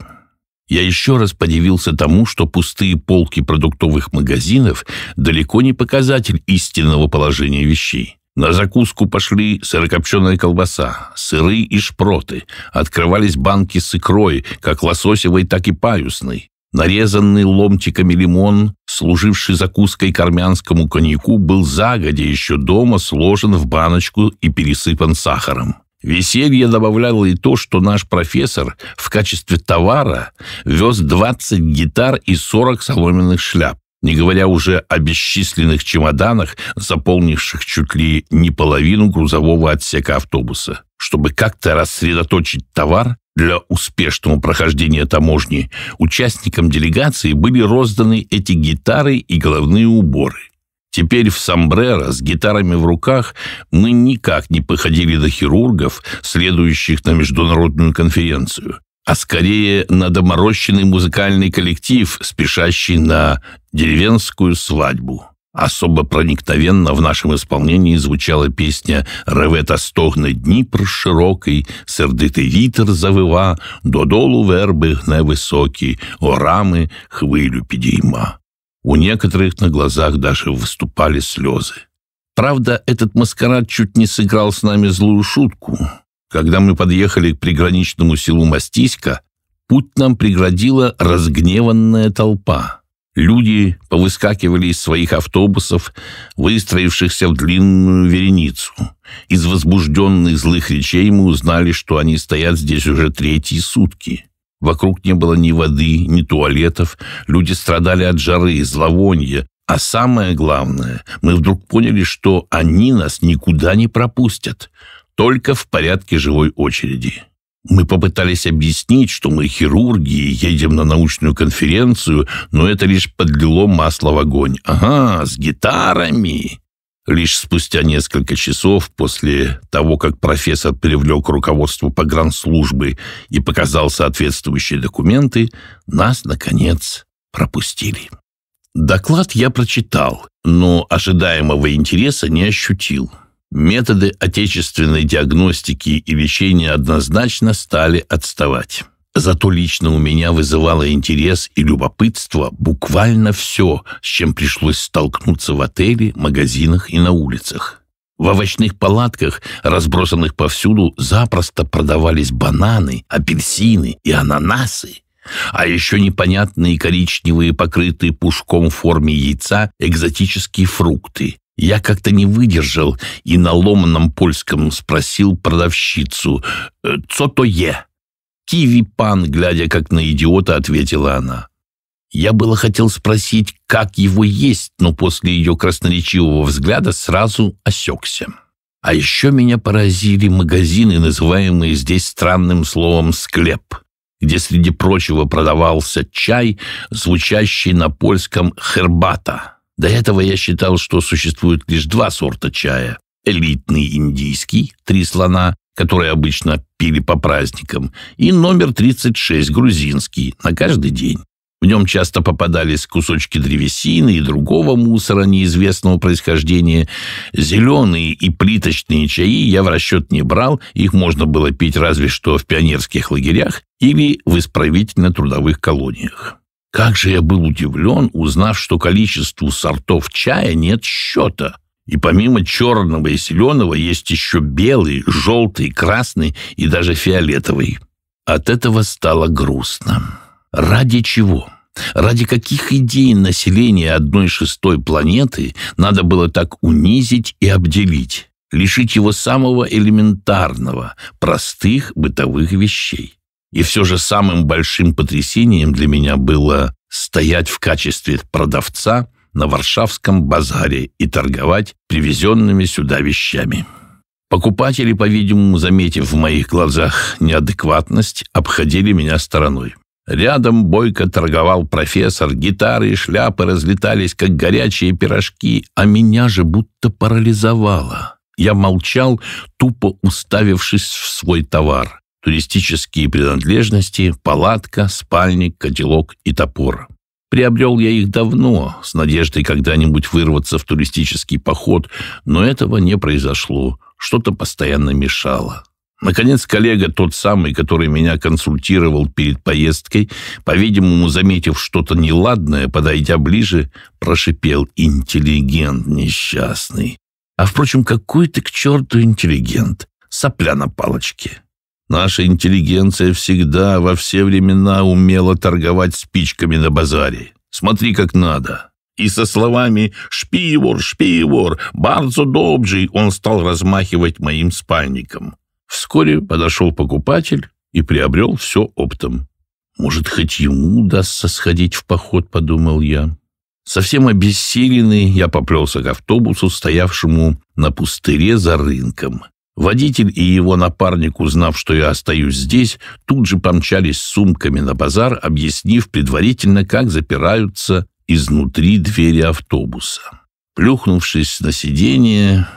Я еще раз подивился тому, что пустые полки продуктовых магазинов далеко не показатель истинного положения вещей. На закуску пошли сырокопченая колбаса, сыры и шпроты. Открывались банки с икрой, как лососевой, так и паюсной. Нарезанный ломтиками лимон, служивший закуской к армянскому коньяку, был загодя еще дома сложен в баночку и пересыпан сахаром. Веселье добавляло и то, что наш профессор в качестве товара вез 20 гитар и 40 соломенных шляп, не говоря уже о бесчисленных чемоданах, заполнивших чуть ли не половину грузового отсека автобуса. Чтобы как-то рассредоточить товар, для успешного прохождения таможни участникам делегации были розданы эти гитары и головные уборы – Теперь в сомбреро с гитарами в руках мы никак не походили до хирургов, следующих на международную конференцию, а скорее на доморощенный музыкальный коллектив, спешащий на деревенскую свадьбу. Особо проникновенно в нашем исполнении звучала песня «Ревета стогны Дніпр широкий, сердитий вітер завива, додолу верби о рамы хвилю підійма». У некоторых на глазах даже выступали слезы. Правда, этот маскарад чуть не сыграл с нами злую шутку. Когда мы подъехали к приграничному селу Мастиська, путь нам преградила разгневанная толпа. Люди повыскакивали из своих автобусов, выстроившихся в длинную вереницу. Из возбужденных злых речей мы узнали, что они стоят здесь уже третьи сутки. Вокруг не было ни воды, ни туалетов. Люди страдали от жары и зловония. А самое главное, мы вдруг поняли, что они нас никуда не пропустят. Только в порядке живой очереди. Мы попытались объяснить, что мы хирурги и едем на научную конференцию, но это лишь подлило масло в огонь. Ага, с гитарами. Лишь спустя несколько часов после того, как профессор привлек руководство погранслужбы и показал соответствующие документы, нас, наконец, пропустили. Доклад я прочитал, но ожидаемого интереса не ощутил. Методы отечественной диагностики и лечения однозначно стали отставать. Зато лично у меня вызывало интерес и любопытство буквально все, с чем пришлось столкнуться в отеле, магазинах и на улицах. В овощных палатках, разбросанных повсюду, запросто продавались бананы, апельсины и ананасы. А еще непонятные коричневые, покрытые пушком в форме яйца, экзотические фрукты. Я как-то не выдержал и на ломаном польском спросил продавщицу «Э, «Цо то е?». Киви-пан, глядя как на идиота, ответила она. Я было хотел спросить, как его есть, но после ее красноречивого взгляда сразу осекся. А еще меня поразили магазины, называемые здесь странным словом «склеп», где среди прочего продавался чай, звучащий на польском «хербата». До этого я считал, что существует лишь два сорта чая – элитный индийский – три слона которые обычно пили по праздникам, и номер 36, грузинский, на каждый день. В нем часто попадались кусочки древесины и другого мусора неизвестного происхождения. Зеленые и плиточные чаи я в расчет не брал, их можно было пить разве что в пионерских лагерях или в исправительно-трудовых колониях. Как же я был удивлен, узнав, что количеству сортов чая нет счета – и помимо черного и зеленого есть еще белый, желтый, красный и даже фиолетовый. От этого стало грустно. Ради чего? Ради каких идей населения одной шестой планеты надо было так унизить и обделить? Лишить его самого элементарного, простых бытовых вещей. И все же самым большим потрясением для меня было стоять в качестве продавца на Варшавском базаре и торговать привезенными сюда вещами. Покупатели, по-видимому, заметив в моих глазах неадекватность, обходили меня стороной. Рядом бойко торговал профессор, гитары и шляпы разлетались, как горячие пирожки, а меня же будто парализовало. Я молчал, тупо уставившись в свой товар. Туристические принадлежности, палатка, спальник, котелок и топор. Приобрел я их давно, с надеждой когда-нибудь вырваться в туристический поход, но этого не произошло. Что-то постоянно мешало. Наконец, коллега, тот самый, который меня консультировал перед поездкой, по-видимому, заметив что-то неладное, подойдя ближе, прошипел «Интеллигент несчастный». А, впрочем, какой ты к черту интеллигент? Сопля на палочке. Наша интеллигенция всегда, во все времена умела торговать спичками на базаре. Смотри, как надо». И со словами «шпиевор, шпиевор, бардзо добжий» он стал размахивать моим спальником. Вскоре подошел покупатель и приобрел все оптом. «Может, хоть ему удастся сходить в поход», — подумал я. Совсем обессиленный, я поплелся к автобусу, стоявшему на пустыре за рынком. Водитель и его напарник, узнав, что я остаюсь здесь, тут же помчались с сумками на базар, объяснив предварительно, как запираются изнутри двери автобуса. Плюхнувшись на сиденье,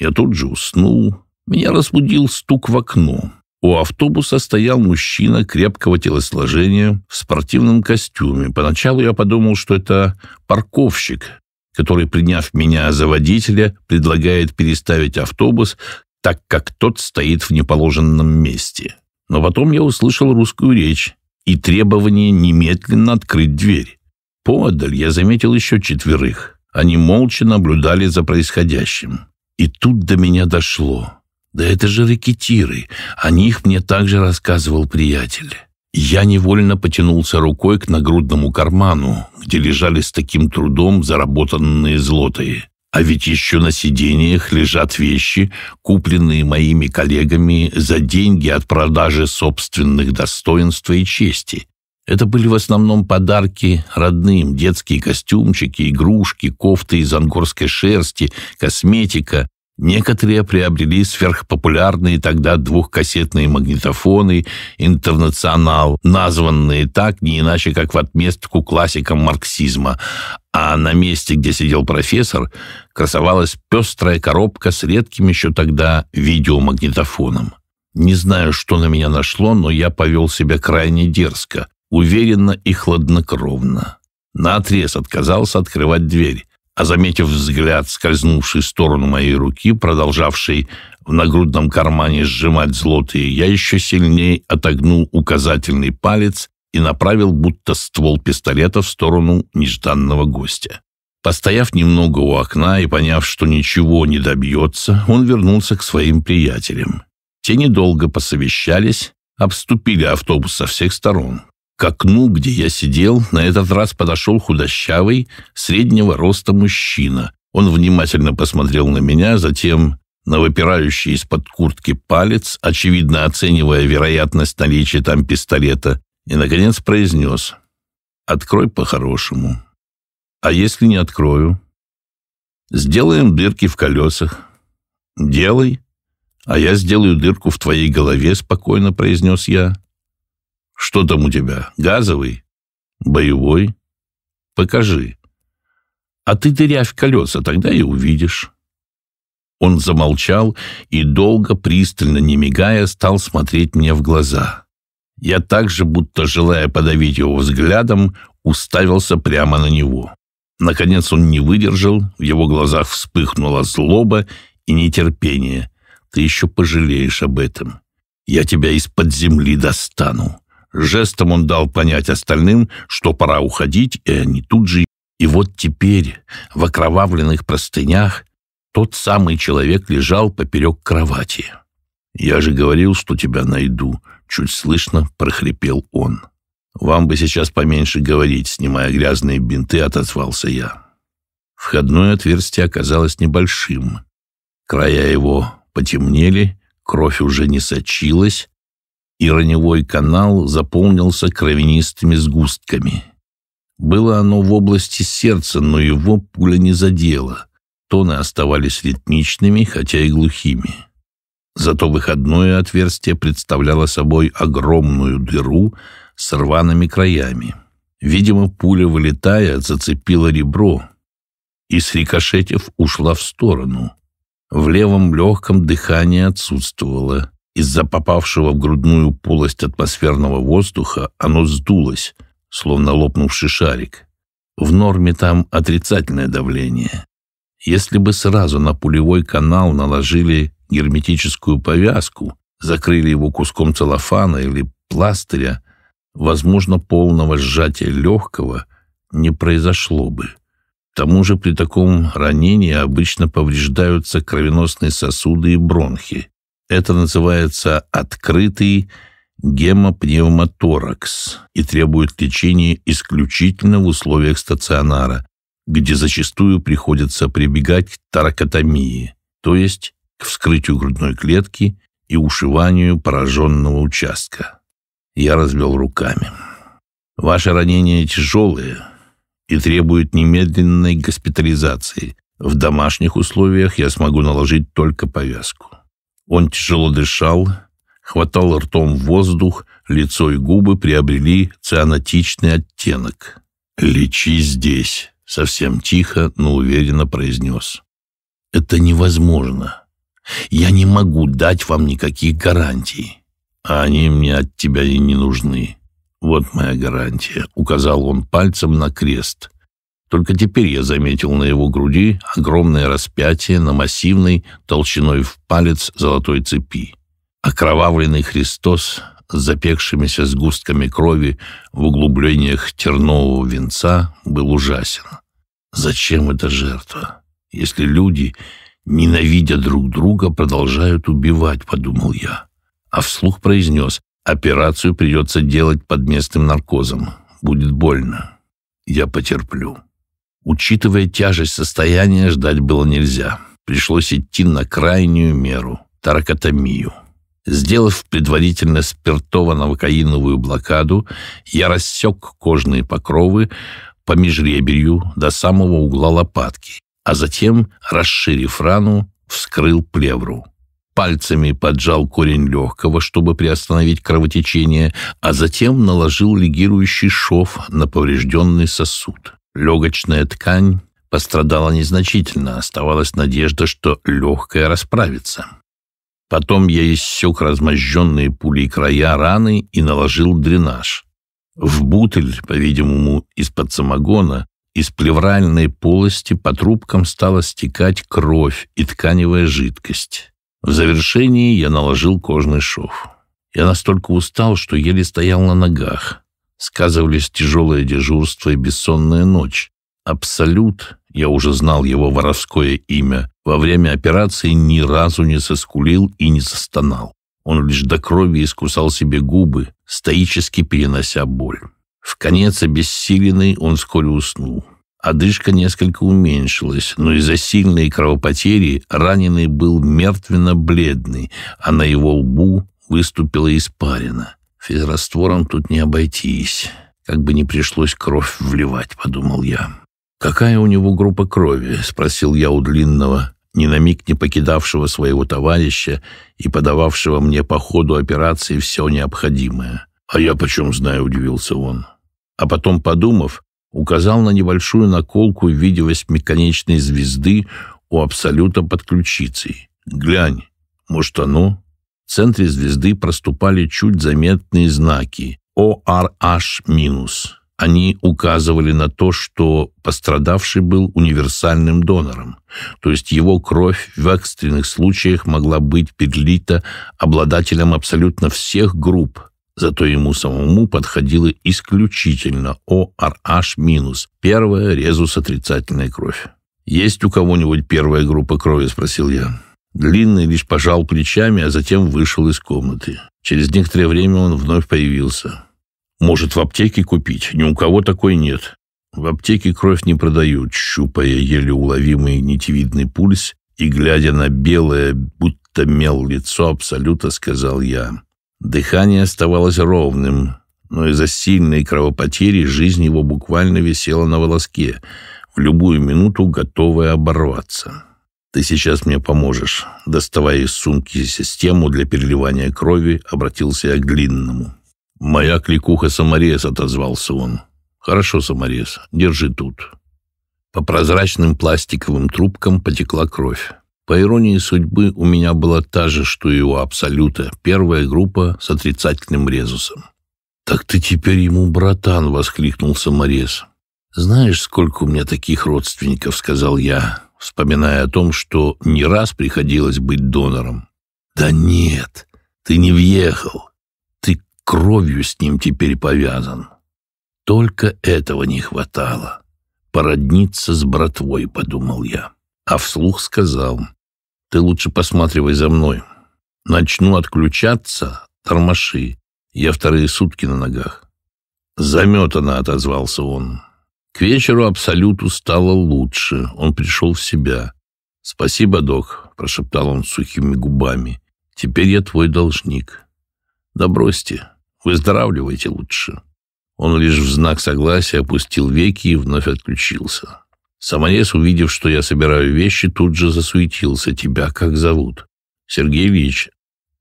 я тут же уснул. Меня разбудил стук в окно. У автобуса стоял мужчина крепкого телосложения в спортивном костюме. Поначалу я подумал, что это парковщик, который, приняв меня за водителя, предлагает переставить автобус, так как тот стоит в неположенном месте. Но потом я услышал русскую речь и требование немедленно открыть дверь. Поодаль я заметил еще четверых. Они молча наблюдали за происходящим. И тут до меня дошло. Да это же рекетиры. О них мне также рассказывал приятель. Я невольно потянулся рукой к нагрудному карману, где лежали с таким трудом заработанные злотые. А ведь еще на сиденьях лежат вещи, купленные моими коллегами за деньги от продажи собственных достоинств и чести. Это были в основном подарки родным, детские костюмчики, игрушки, кофты из ангорской шерсти, косметика, Некоторые приобрели сверхпопулярные тогда двухкассетные магнитофоны «Интернационал», названные так не иначе, как в отместку классикам марксизма. А на месте, где сидел профессор, красовалась пестрая коробка с редким еще тогда видеомагнитофоном. Не знаю, что на меня нашло, но я повел себя крайне дерзко, уверенно и хладнокровно. Наотрез отказался открывать дверь а заметив взгляд, скользнувший в сторону моей руки, продолжавший в нагрудном кармане сжимать злотые, я еще сильнее отогнул указательный палец и направил будто ствол пистолета в сторону нежданного гостя. Постояв немного у окна и поняв, что ничего не добьется, он вернулся к своим приятелям. Те недолго посовещались, обступили автобус со всех сторон. К окну, где я сидел, на этот раз подошел худощавый, среднего роста мужчина. Он внимательно посмотрел на меня, затем на выпирающий из-под куртки палец, очевидно оценивая вероятность наличия там пистолета, и, наконец, произнес «Открой по-хорошему». «А если не открою?» «Сделаем дырки в колесах». «Делай, а я сделаю дырку в твоей голове», — спокойно произнес я. Что там у тебя? Газовый? Боевой? Покажи. А ты дырявь колеса, тогда и увидишь. Он замолчал и долго, пристально, не мигая, стал смотреть мне в глаза. Я также, будто желая подавить его взглядом, уставился прямо на него. Наконец он не выдержал, в его глазах вспыхнула злоба и нетерпение. «Ты еще пожалеешь об этом. Я тебя из-под земли достану. Жестом он дал понять остальным, что пора уходить, и они тут же... И вот теперь в окровавленных простынях тот самый человек лежал поперек кровати. «Я же говорил, что тебя найду», — чуть слышно прохрипел он. «Вам бы сейчас поменьше говорить», — снимая грязные бинты, отозвался я. Входное отверстие оказалось небольшим. Края его потемнели, кровь уже не сочилась, и раневой канал заполнился кровянистыми сгустками. Было оно в области сердца, но его пуля не задела. Тоны оставались ритмичными, хотя и глухими. Зато выходное отверстие представляло собой огромную дыру с рваными краями. Видимо, пуля, вылетая, зацепила ребро и, срикошетив, ушла в сторону. В левом легком дыхание отсутствовало. Из-за попавшего в грудную полость атмосферного воздуха оно сдулось, словно лопнувший шарик. В норме там отрицательное давление. Если бы сразу на пулевой канал наложили герметическую повязку, закрыли его куском целлофана или пластыря, возможно, полного сжатия легкого не произошло бы. К тому же при таком ранении обычно повреждаются кровеносные сосуды и бронхи. Это называется открытый гемопневмоторакс и требует лечения исключительно в условиях стационара, где зачастую приходится прибегать к таракотомии, то есть к вскрытию грудной клетки и ушиванию пораженного участка. Я развел руками. Ваше ранение тяжелое и требует немедленной госпитализации. В домашних условиях я смогу наложить только повязку. Он тяжело дышал, хватал ртом воздух, лицо и губы приобрели цианатичный оттенок. «Лечи здесь», — совсем тихо, но уверенно произнес. «Это невозможно. Я не могу дать вам никаких гарантий. А они мне от тебя и не нужны. Вот моя гарантия», — указал он пальцем на крест. Только теперь я заметил на его груди огромное распятие на массивной, толщиной в палец золотой цепи. Окровавленный Христос с запекшимися сгустками крови в углублениях тернового венца был ужасен. Зачем эта жертва, если люди, ненавидя друг друга, продолжают убивать, подумал я. А вслух произнес, операцию придется делать под местным наркозом. Будет больно. Я потерплю. Учитывая тяжесть состояния, ждать было нельзя. Пришлось идти на крайнюю меру – таракотомию. Сделав предварительно спиртово-новокаиновую блокаду, я рассек кожные покровы по межребелью до самого угла лопатки, а затем, расширив рану, вскрыл плевру. Пальцами поджал корень легкого, чтобы приостановить кровотечение, а затем наложил лигирующий шов на поврежденный сосуд. Легочная ткань пострадала незначительно, оставалась надежда, что легкая расправится. Потом я иссек размозженные пулей края раны и наложил дренаж. В бутыль, по-видимому, из-под самогона, из плевральной полости по трубкам стала стекать кровь и тканевая жидкость. В завершении я наложил кожный шов. Я настолько устал, что еле стоял на ногах сказывались тяжелое дежурство и бессонная ночь. Абсолют, я уже знал его воровское имя, во время операции ни разу не соскулил и не застонал. Он лишь до крови искусал себе губы, стоически перенося боль. В конец обессиленный он вскоре уснул. Одышка несколько уменьшилась, но из-за сильной кровопотери раненый был мертвенно-бледный, а на его лбу выступила испарина. Физраствором тут не обойтись, как бы не пришлось кровь вливать, подумал я. «Какая у него группа крови?» — спросил я у длинного, ни на миг не покидавшего своего товарища и подававшего мне по ходу операции все необходимое. «А я почем знаю?» — удивился он. А потом, подумав, указал на небольшую наколку в виде восьмиконечной звезды у абсолюта под ключицей. «Глянь, может, оно?» В центре звезды проступали чуть заметные знаки ORH-. Они указывали на то, что пострадавший был универсальным донором, то есть его кровь в экстренных случаях могла быть перелита обладателем абсолютно всех групп, зато ему самому подходила исключительно ORH-, первая резус отрицательная кровь. «Есть у кого-нибудь первая группа крови?» – спросил я. Длинный лишь пожал плечами, а затем вышел из комнаты. Через некоторое время он вновь появился. «Может, в аптеке купить? Ни у кого такой нет. В аптеке кровь не продают», щупая еле уловимый нитевидный пульс и, глядя на белое, будто мел лицо абсолютно сказал я. Дыхание оставалось ровным, но из-за сильной кровопотери жизнь его буквально висела на волоске, в любую минуту готовая оборваться. «Ты сейчас мне поможешь». Доставая из сумки систему для переливания крови, обратился я к Длинному. «Моя кликуха Самарес», — отозвался он. «Хорошо, Самарес, держи тут». По прозрачным пластиковым трубкам потекла кровь. По иронии судьбы, у меня была та же, что и у Абсолюта, первая группа с отрицательным резусом. «Так ты теперь ему братан!» — воскликнул Саморез. «Знаешь, сколько у меня таких родственников?» — сказал я вспоминая о том, что не раз приходилось быть донором. «Да нет, ты не въехал. Ты кровью с ним теперь повязан». Только этого не хватало. «Породниться с братвой», — подумал я. А вслух сказал, «Ты лучше посматривай за мной. Начну отключаться, тормоши. Я вторые сутки на ногах». Заметано отозвался он. К вечеру Абсолюту стало лучше, он пришел в себя. «Спасибо, док», — прошептал он сухими губами. «Теперь я твой должник». «Да бросьте, выздоравливайте лучше». Он лишь в знак согласия опустил веки и вновь отключился. Самонец, увидев, что я собираю вещи, тут же засуетился. «Тебя как зовут?» «Сергеевич,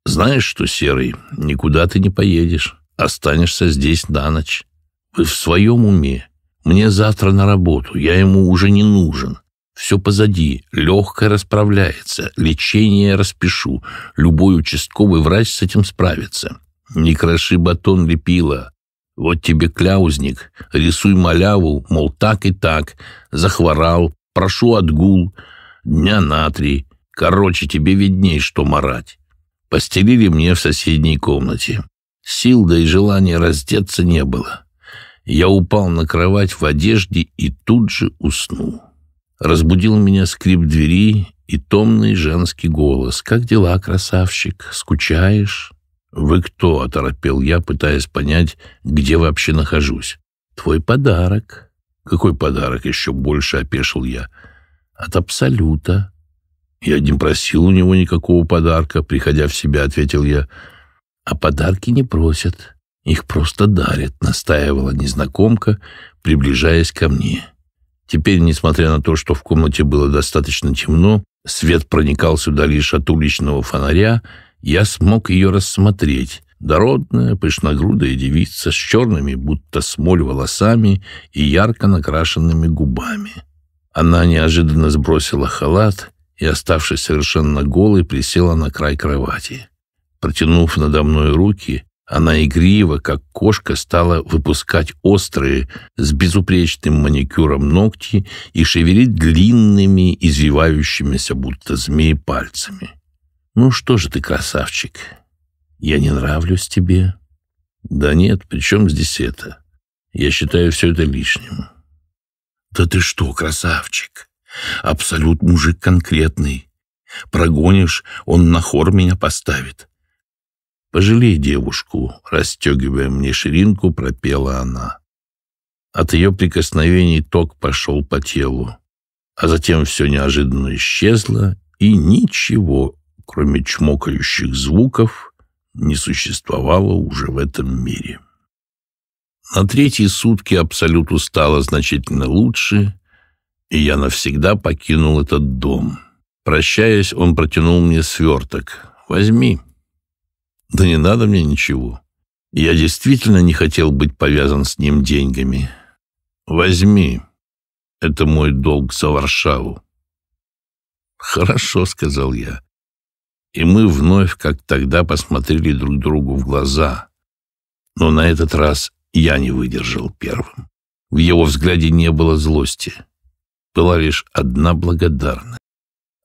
знаешь что, Серый, никуда ты не поедешь. Останешься здесь на ночь. Вы в своем уме. Мне завтра на работу, я ему уже не нужен. Все позади, легкое расправляется, лечение распишу. Любой участковый врач с этим справится. Не кроши батон лепила. Вот тебе кляузник, рисуй маляву, мол, так и так. Захворал, прошу отгул, дня на три. Короче, тебе видней, что марать. Постелили мне в соседней комнате. Сил да и желания раздеться не было. Я упал на кровать в одежде и тут же уснул. Разбудил меня скрип двери и томный женский голос. «Как дела, красавчик? Скучаешь?» «Вы кто?» — оторопел я, пытаясь понять, где вообще нахожусь. «Твой подарок». «Какой подарок?» — еще больше опешил я. «От Абсолюта». «Я не просил у него никакого подарка», — приходя в себя, ответил я. «А подарки не просят. Их просто дарят, настаивала незнакомка, приближаясь ко мне. Теперь, несмотря на то, что в комнате было достаточно темно, свет проникал сюда лишь от уличного фонаря, я смог ее рассмотреть. Дородная, пышногрудая девица с черными, будто смоль, волосами и ярко накрашенными губами. Она неожиданно сбросила халат и, оставшись совершенно голой, присела на край кровати. Протянув надо мной руки, она игриво, как кошка, стала выпускать острые, с безупречным маникюром ногти и шевелить длинными, извивающимися, будто змеи, пальцами. «Ну что же ты, красавчик, я не нравлюсь тебе?» «Да нет, при чем здесь это? Я считаю все это лишним». «Да ты что, красавчик! Абсолют мужик конкретный. Прогонишь, он на хор меня поставит. «Пожалей девушку», — расстегивая мне ширинку, пропела она. От ее прикосновений ток пошел по телу, а затем все неожиданно исчезло, и ничего, кроме чмокающих звуков, не существовало уже в этом мире. На третьи сутки абсолюту стало значительно лучше, и я навсегда покинул этот дом. Прощаясь, он протянул мне сверток. «Возьми». Да не надо мне ничего. Я действительно не хотел быть повязан с ним деньгами. Возьми. Это мой долг за Варшаву. Хорошо, сказал я. И мы вновь, как тогда, посмотрели друг другу в глаза. Но на этот раз я не выдержал первым. В его взгляде не было злости. Была лишь одна благодарность.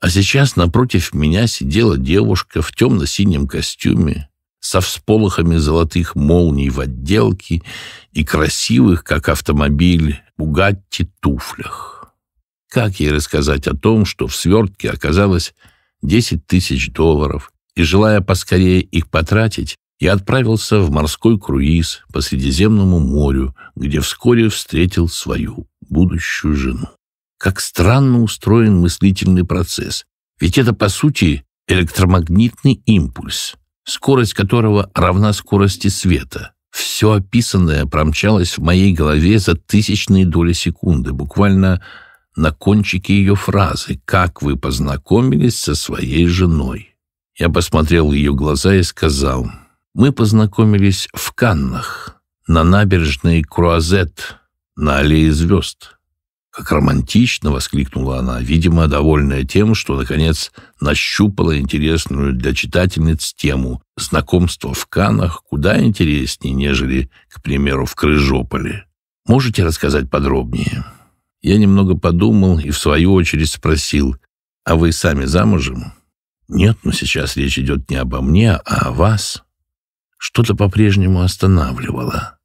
А сейчас напротив меня сидела девушка в темно-синем костюме, со всполохами золотых молний в отделке и красивых, как автомобиль, бугатти туфлях. Как ей рассказать о том, что в свертке оказалось 10 тысяч долларов, и, желая поскорее их потратить, я отправился в морской круиз по Средиземному морю, где вскоре встретил свою будущую жену. Как странно устроен мыслительный процесс, ведь это, по сути, электромагнитный импульс — скорость которого равна скорости света. Все описанное промчалось в моей голове за тысячные доли секунды, буквально на кончике ее фразы «Как вы познакомились со своей женой?». Я посмотрел в ее глаза и сказал «Мы познакомились в Каннах, на набережной Круазет, на Аллее звезд». Как романтично воскликнула она, видимо, довольная тем, что, наконец, нащупала интересную для читательниц тему знакомства в Канах куда интереснее, нежели, к примеру, в Крыжополе. Можете рассказать подробнее? Я немного подумал и, в свою очередь, спросил, а вы сами замужем? Нет, но сейчас речь идет не обо мне, а о вас. Что-то по-прежнему останавливало.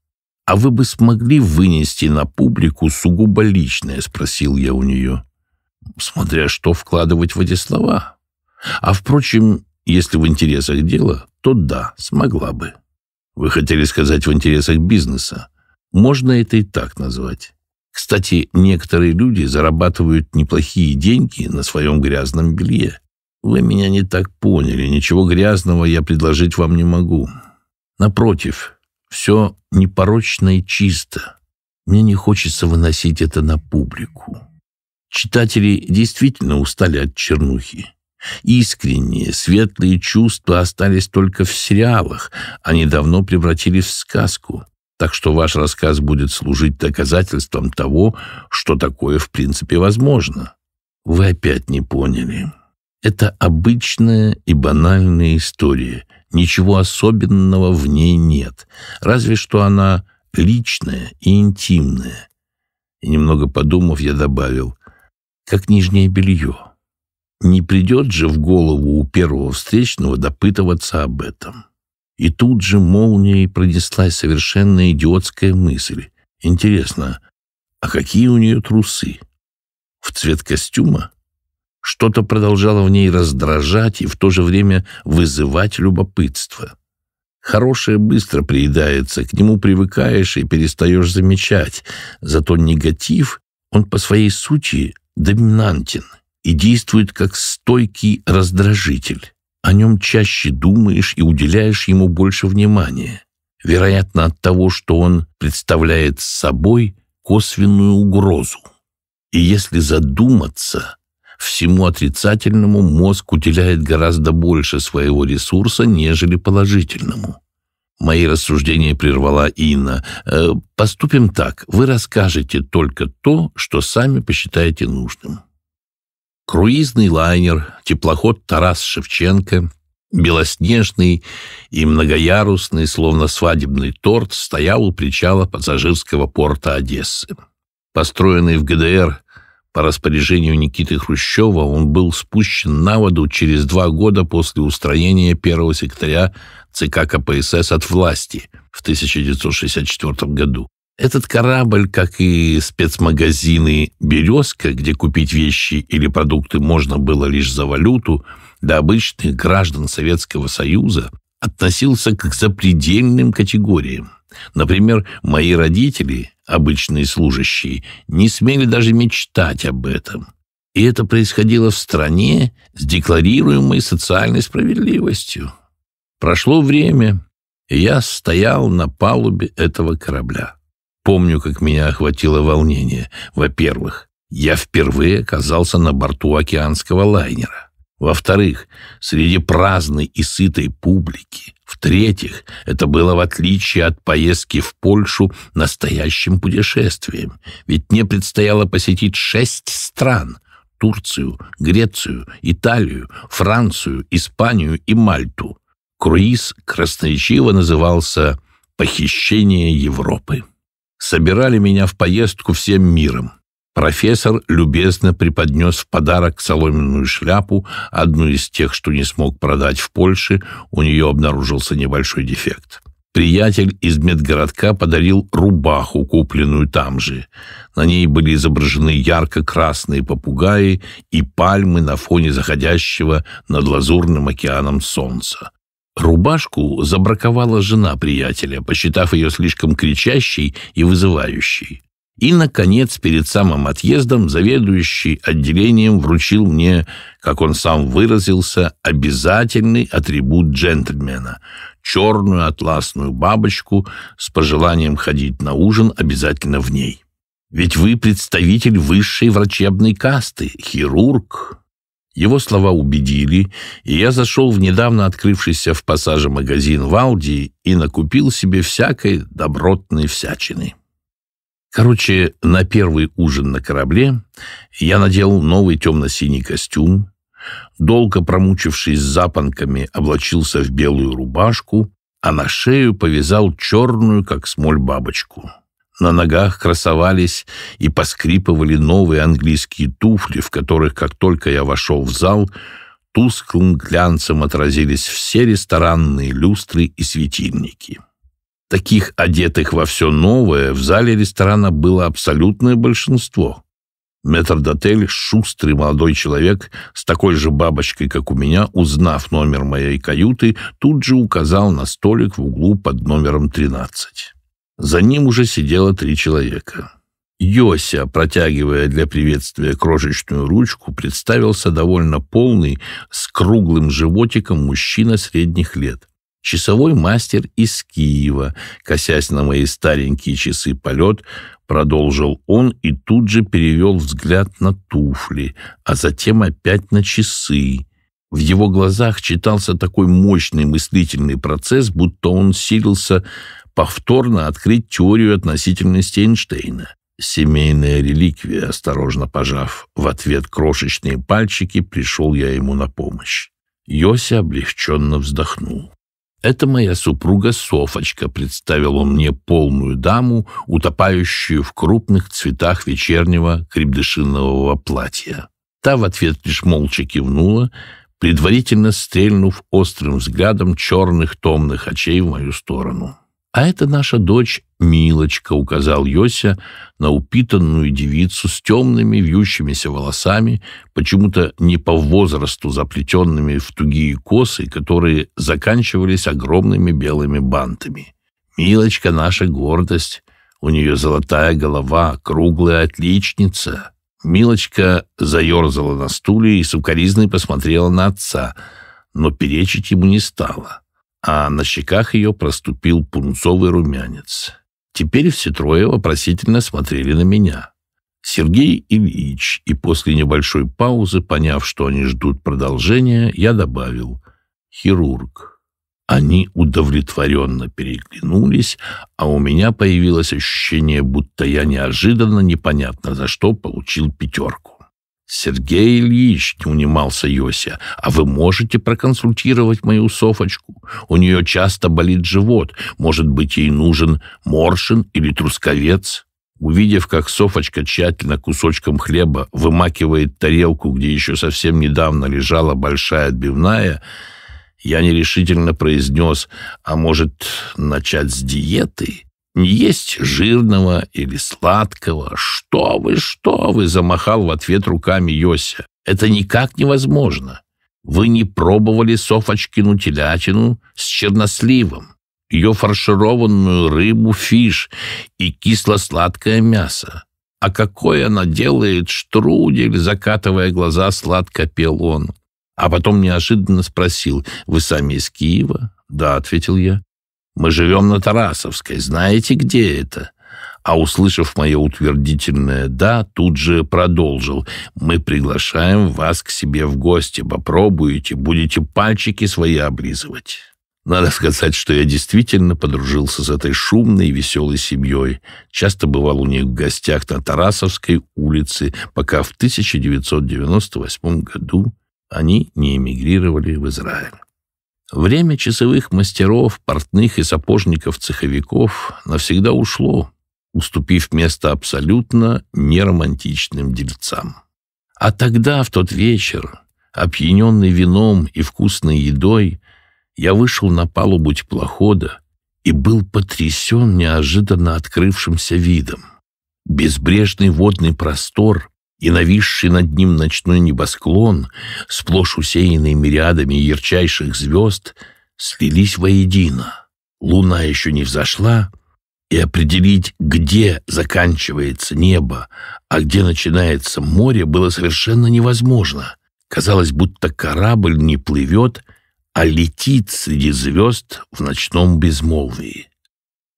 «А вы бы смогли вынести на публику сугубо личное?» — спросил я у нее. «Смотря что вкладывать в эти слова. А, впрочем, если в интересах дела, то да, смогла бы». «Вы хотели сказать в интересах бизнеса. Можно это и так назвать. Кстати, некоторые люди зарабатывают неплохие деньги на своем грязном белье. Вы меня не так поняли. Ничего грязного я предложить вам не могу. Напротив, все непорочно и чисто. Мне не хочется выносить это на публику. Читатели действительно устали от чернухи. Искренние, светлые чувства остались только в сериалах, они давно превратились в сказку. Так что ваш рассказ будет служить доказательством того, что такое в принципе возможно. Вы опять не поняли. Это обычная и банальная история, Ничего особенного в ней нет, разве что она личная и интимная. И немного подумав, я добавил, как нижнее белье. Не придет же в голову у первого встречного допытываться об этом. И тут же молнией пронеслась совершенно идиотская мысль. Интересно, а какие у нее трусы? В цвет костюма? Что-то продолжало в ней раздражать и в то же время вызывать любопытство. Хорошее быстро приедается, к нему привыкаешь и перестаешь замечать. Зато негатив, он по своей сути доминантен и действует как стойкий раздражитель. О нем чаще думаешь и уделяешь ему больше внимания. Вероятно, от того, что он представляет собой косвенную угрозу. И если задуматься, всему отрицательному мозг уделяет гораздо больше своего ресурса, нежели положительному. Мои рассуждения прервала Инна. Э, «Поступим так. Вы расскажете только то, что сами посчитаете нужным». Круизный лайнер, теплоход «Тарас Шевченко», белоснежный и многоярусный, словно свадебный торт, стоял у причала пассажирского порта Одессы. Построенный в ГДР по распоряжению Никиты Хрущева он был спущен на воду через два года после устранения первого секретаря ЦК КПСС от власти в 1964 году. Этот корабль, как и спецмагазины «Березка», где купить вещи или продукты можно было лишь за валюту, для обычных граждан Советского Союза относился к запредельным категориям. Например, мои родители, обычные служащие, не смели даже мечтать об этом. И это происходило в стране с декларируемой социальной справедливостью. Прошло время, и я стоял на палубе этого корабля. Помню, как меня охватило волнение. Во-первых, я впервые оказался на борту океанского лайнера. Во-вторых, среди праздной и сытой публики, в-третьих, это было, в отличие от поездки в Польшу, настоящим путешествием, ведь мне предстояло посетить шесть стран – Турцию, Грецию, Италию, Францию, Испанию и Мальту. Круиз красноречиво назывался «Похищение Европы». Собирали меня в поездку всем миром. Профессор любезно преподнес в подарок соломенную шляпу, одну из тех, что не смог продать в Польше, у нее обнаружился небольшой дефект. Приятель из медгородка подарил рубаху, купленную там же. На ней были изображены ярко-красные попугаи и пальмы на фоне заходящего над лазурным океаном солнца. Рубашку забраковала жена приятеля, посчитав ее слишком кричащей и вызывающей. И, наконец, перед самым отъездом заведующий отделением вручил мне, как он сам выразился, обязательный атрибут джентльмена – черную атласную бабочку с пожеланием ходить на ужин обязательно в ней. Ведь вы представитель высшей врачебной касты, хирург. Его слова убедили, и я зашел в недавно открывшийся в пассаже магазин Валди и накупил себе всякой добротной всячины. Короче, на первый ужин на корабле я надел новый темно-синий костюм, долго промучившись запонками, облачился в белую рубашку, а на шею повязал черную, как смоль, бабочку. На ногах красовались и поскрипывали новые английские туфли, в которых, как только я вошел в зал, тусклым глянцем отразились все ресторанные люстры и светильники. Таких одетых во все новое в зале ресторана было абсолютное большинство. Метрдотель, шустрый молодой человек с такой же бабочкой, как у меня, узнав номер моей каюты, тут же указал на столик в углу под номером 13. За ним уже сидело три человека. Йося, протягивая для приветствия крошечную ручку, представился довольно полный, с круглым животиком мужчина средних лет. Часовой мастер из Киева, косясь на мои старенькие часы полет, продолжил он и тут же перевел взгляд на туфли, а затем опять на часы. В его глазах читался такой мощный мыслительный процесс, будто он силился повторно открыть теорию относительности Эйнштейна. Семейная реликвия, осторожно пожав в ответ крошечные пальчики, пришел я ему на помощь. Йося облегченно вздохнул. «Это моя супруга Софочка», — представил он мне полную даму, утопающую в крупных цветах вечернего крепдышинового платья. Та в ответ лишь молча кивнула, предварительно стрельнув острым взглядом черных томных очей в мою сторону. «А это наша дочь Милочка», — указал Йося на упитанную девицу с темными вьющимися волосами, почему-то не по возрасту заплетенными в тугие косы, которые заканчивались огромными белыми бантами. «Милочка — наша гордость. У нее золотая голова, круглая отличница». Милочка заерзала на стуле и сукоризной посмотрела на отца, но перечить ему не стала. — а на щеках ее проступил пунцовый румянец. Теперь все трое вопросительно смотрели на меня. Сергей Ильич, и после небольшой паузы, поняв, что они ждут продолжения, я добавил «хирург». Они удовлетворенно переглянулись, а у меня появилось ощущение, будто я неожиданно непонятно за что получил пятерку. «Сергей Ильич», — не унимался Йося, — «а вы можете проконсультировать мою Софочку? У нее часто болит живот. Может быть, ей нужен моршин или трусковец?» Увидев, как Софочка тщательно кусочком хлеба вымакивает тарелку, где еще совсем недавно лежала большая отбивная, я нерешительно произнес, а может, начать с диеты? Не есть жирного или сладкого. Что вы, что вы, замахал в ответ руками Йося. Это никак невозможно. Вы не пробовали Софочкину телятину с черносливом, ее фаршированную рыбу фиш и кисло-сладкое мясо. А какое она делает штрудель, закатывая глаза, сладко пел он. А потом неожиданно спросил, «Вы сами из Киева?» «Да», — ответил я. Мы живем на Тарасовской, знаете, где это?» А услышав мое утвердительное «да», тут же продолжил. «Мы приглашаем вас к себе в гости. Попробуйте, будете пальчики свои облизывать». Надо сказать, что я действительно подружился с этой шумной и веселой семьей. Часто бывал у них в гостях на Тарасовской улице, пока в 1998 году они не эмигрировали в Израиль. Время часовых мастеров, портных и сапожников-цеховиков навсегда ушло, уступив место абсолютно неромантичным дельцам. А тогда, в тот вечер, опьяненный вином и вкусной едой, я вышел на палубу теплохода и был потрясен неожиданно открывшимся видом. Безбрежный водный простор и нависший над ним ночной небосклон, сплошь усеянный мириадами ярчайших звезд, слились воедино. Луна еще не взошла, и определить, где заканчивается небо, а где начинается море, было совершенно невозможно. Казалось, будто корабль не плывет, а летит среди звезд в ночном безмолвии.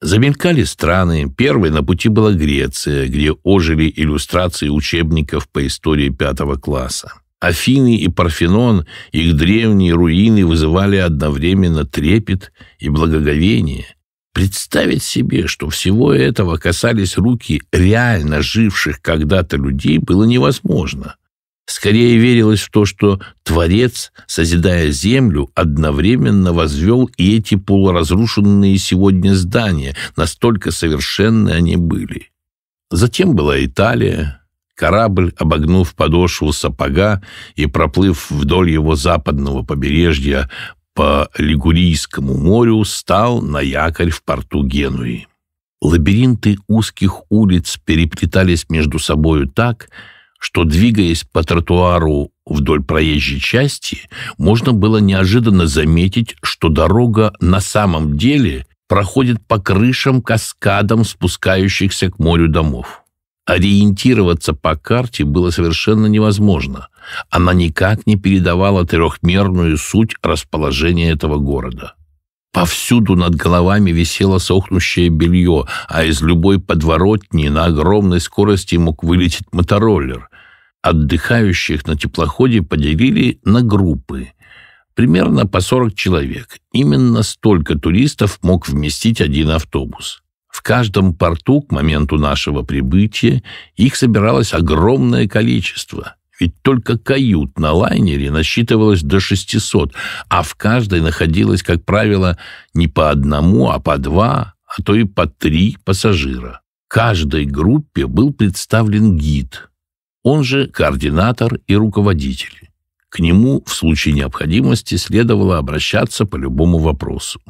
Замелькали страны. Первой на пути была Греция, где ожили иллюстрации учебников по истории пятого класса. Афины и Парфенон, их древние руины вызывали одновременно трепет и благоговение. Представить себе, что всего этого касались руки реально живших когда-то людей, было невозможно. Скорее верилось в то, что Творец, созидая землю, одновременно возвел и эти полуразрушенные сегодня здания, настолько совершенны они были. Затем была Италия. Корабль, обогнув подошву сапога и проплыв вдоль его западного побережья по Лигурийскому морю, стал на якорь в порту Генуи. Лабиринты узких улиц переплетались между собою так, что, двигаясь по тротуару вдоль проезжей части, можно было неожиданно заметить, что дорога на самом деле проходит по крышам каскадом спускающихся к морю домов. Ориентироваться по карте было совершенно невозможно. Она никак не передавала трехмерную суть расположения этого города. Повсюду над головами висело сохнущее белье, а из любой подворотни на огромной скорости мог вылететь мотороллер. Отдыхающих на теплоходе поделили на группы, примерно по 40 человек. Именно столько туристов мог вместить один автобус. В каждом порту к моменту нашего прибытия их собиралось огромное количество, ведь только кают на лайнере насчитывалось до 600, а в каждой находилось, как правило, не по одному, а по два, а то и по три пассажира. Каждой группе был представлен гид, он же координатор и руководитель. К нему в случае необходимости следовало обращаться по любому вопросу.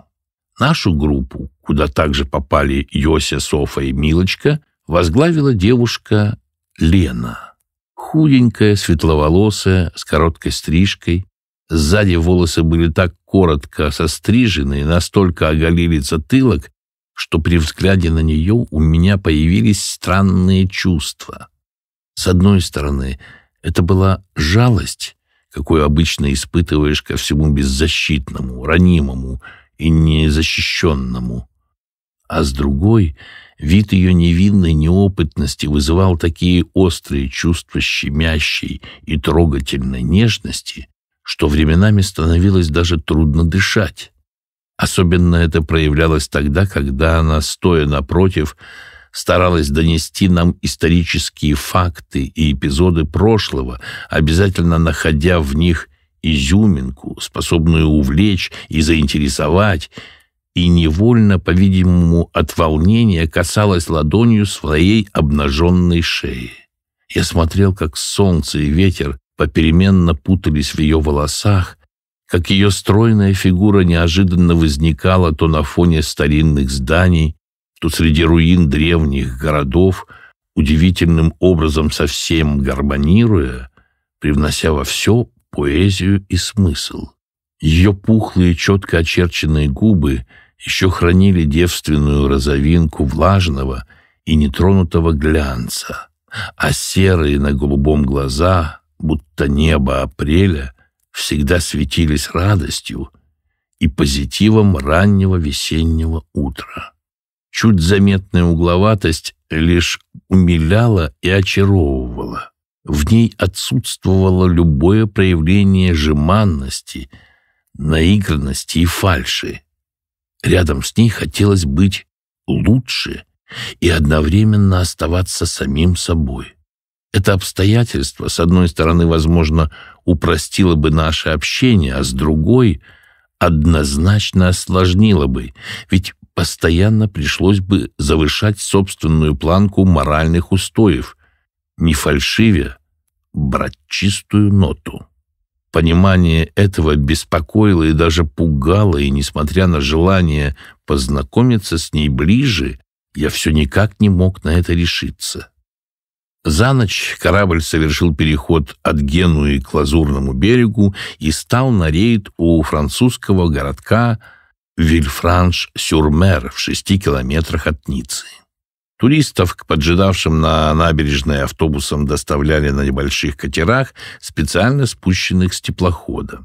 Нашу группу, куда также попали Йося, Софа и Милочка, возглавила девушка Лена. Худенькая, светловолосая, с короткой стрижкой. Сзади волосы были так коротко сострижены и настолько оголили затылок, что при взгляде на нее у меня появились странные чувства. С одной стороны, это была жалость, какую обычно испытываешь ко всему беззащитному, ранимому и незащищенному. А с другой, вид ее невинной неопытности вызывал такие острые чувства щемящей и трогательной нежности, что временами становилось даже трудно дышать. Особенно это проявлялось тогда, когда она, стоя напротив, старалась донести нам исторические факты и эпизоды прошлого, обязательно находя в них изюминку, способную увлечь и заинтересовать, и невольно, по-видимому, от волнения касалась ладонью своей обнаженной шеи. Я смотрел, как солнце и ветер попеременно путались в ее волосах, как ее стройная фигура неожиданно возникала то на фоне старинных зданий, то среди руин древних городов, удивительным образом совсем гармонируя, привнося во все поэзию и смысл. Ее пухлые, четко очерченные губы еще хранили девственную розовинку влажного и нетронутого глянца, а серые на голубом глаза, будто небо апреля, всегда светились радостью и позитивом раннего весеннего утра. Чуть заметная угловатость лишь умиляла и очаровывала. В ней отсутствовало любое проявление жеманности, наигранности и фальши. Рядом с ней хотелось быть лучше и одновременно оставаться самим собой. Это обстоятельство, с одной стороны, возможно, упростило бы наше общение, а с другой — однозначно осложнило бы, ведь постоянно пришлось бы завышать собственную планку моральных устоев, не фальшиве, брать чистую ноту. Понимание этого беспокоило и даже пугало, и, несмотря на желание познакомиться с ней ближе, я все никак не мог на это решиться. За ночь корабль совершил переход от Генуи к Лазурному берегу и стал на рейд у французского городка Лазурному Вильфранш-Сюрмер в шести километрах от Ниццы. Туристов к поджидавшим на набережной автобусам доставляли на небольших катерах, специально спущенных с теплохода.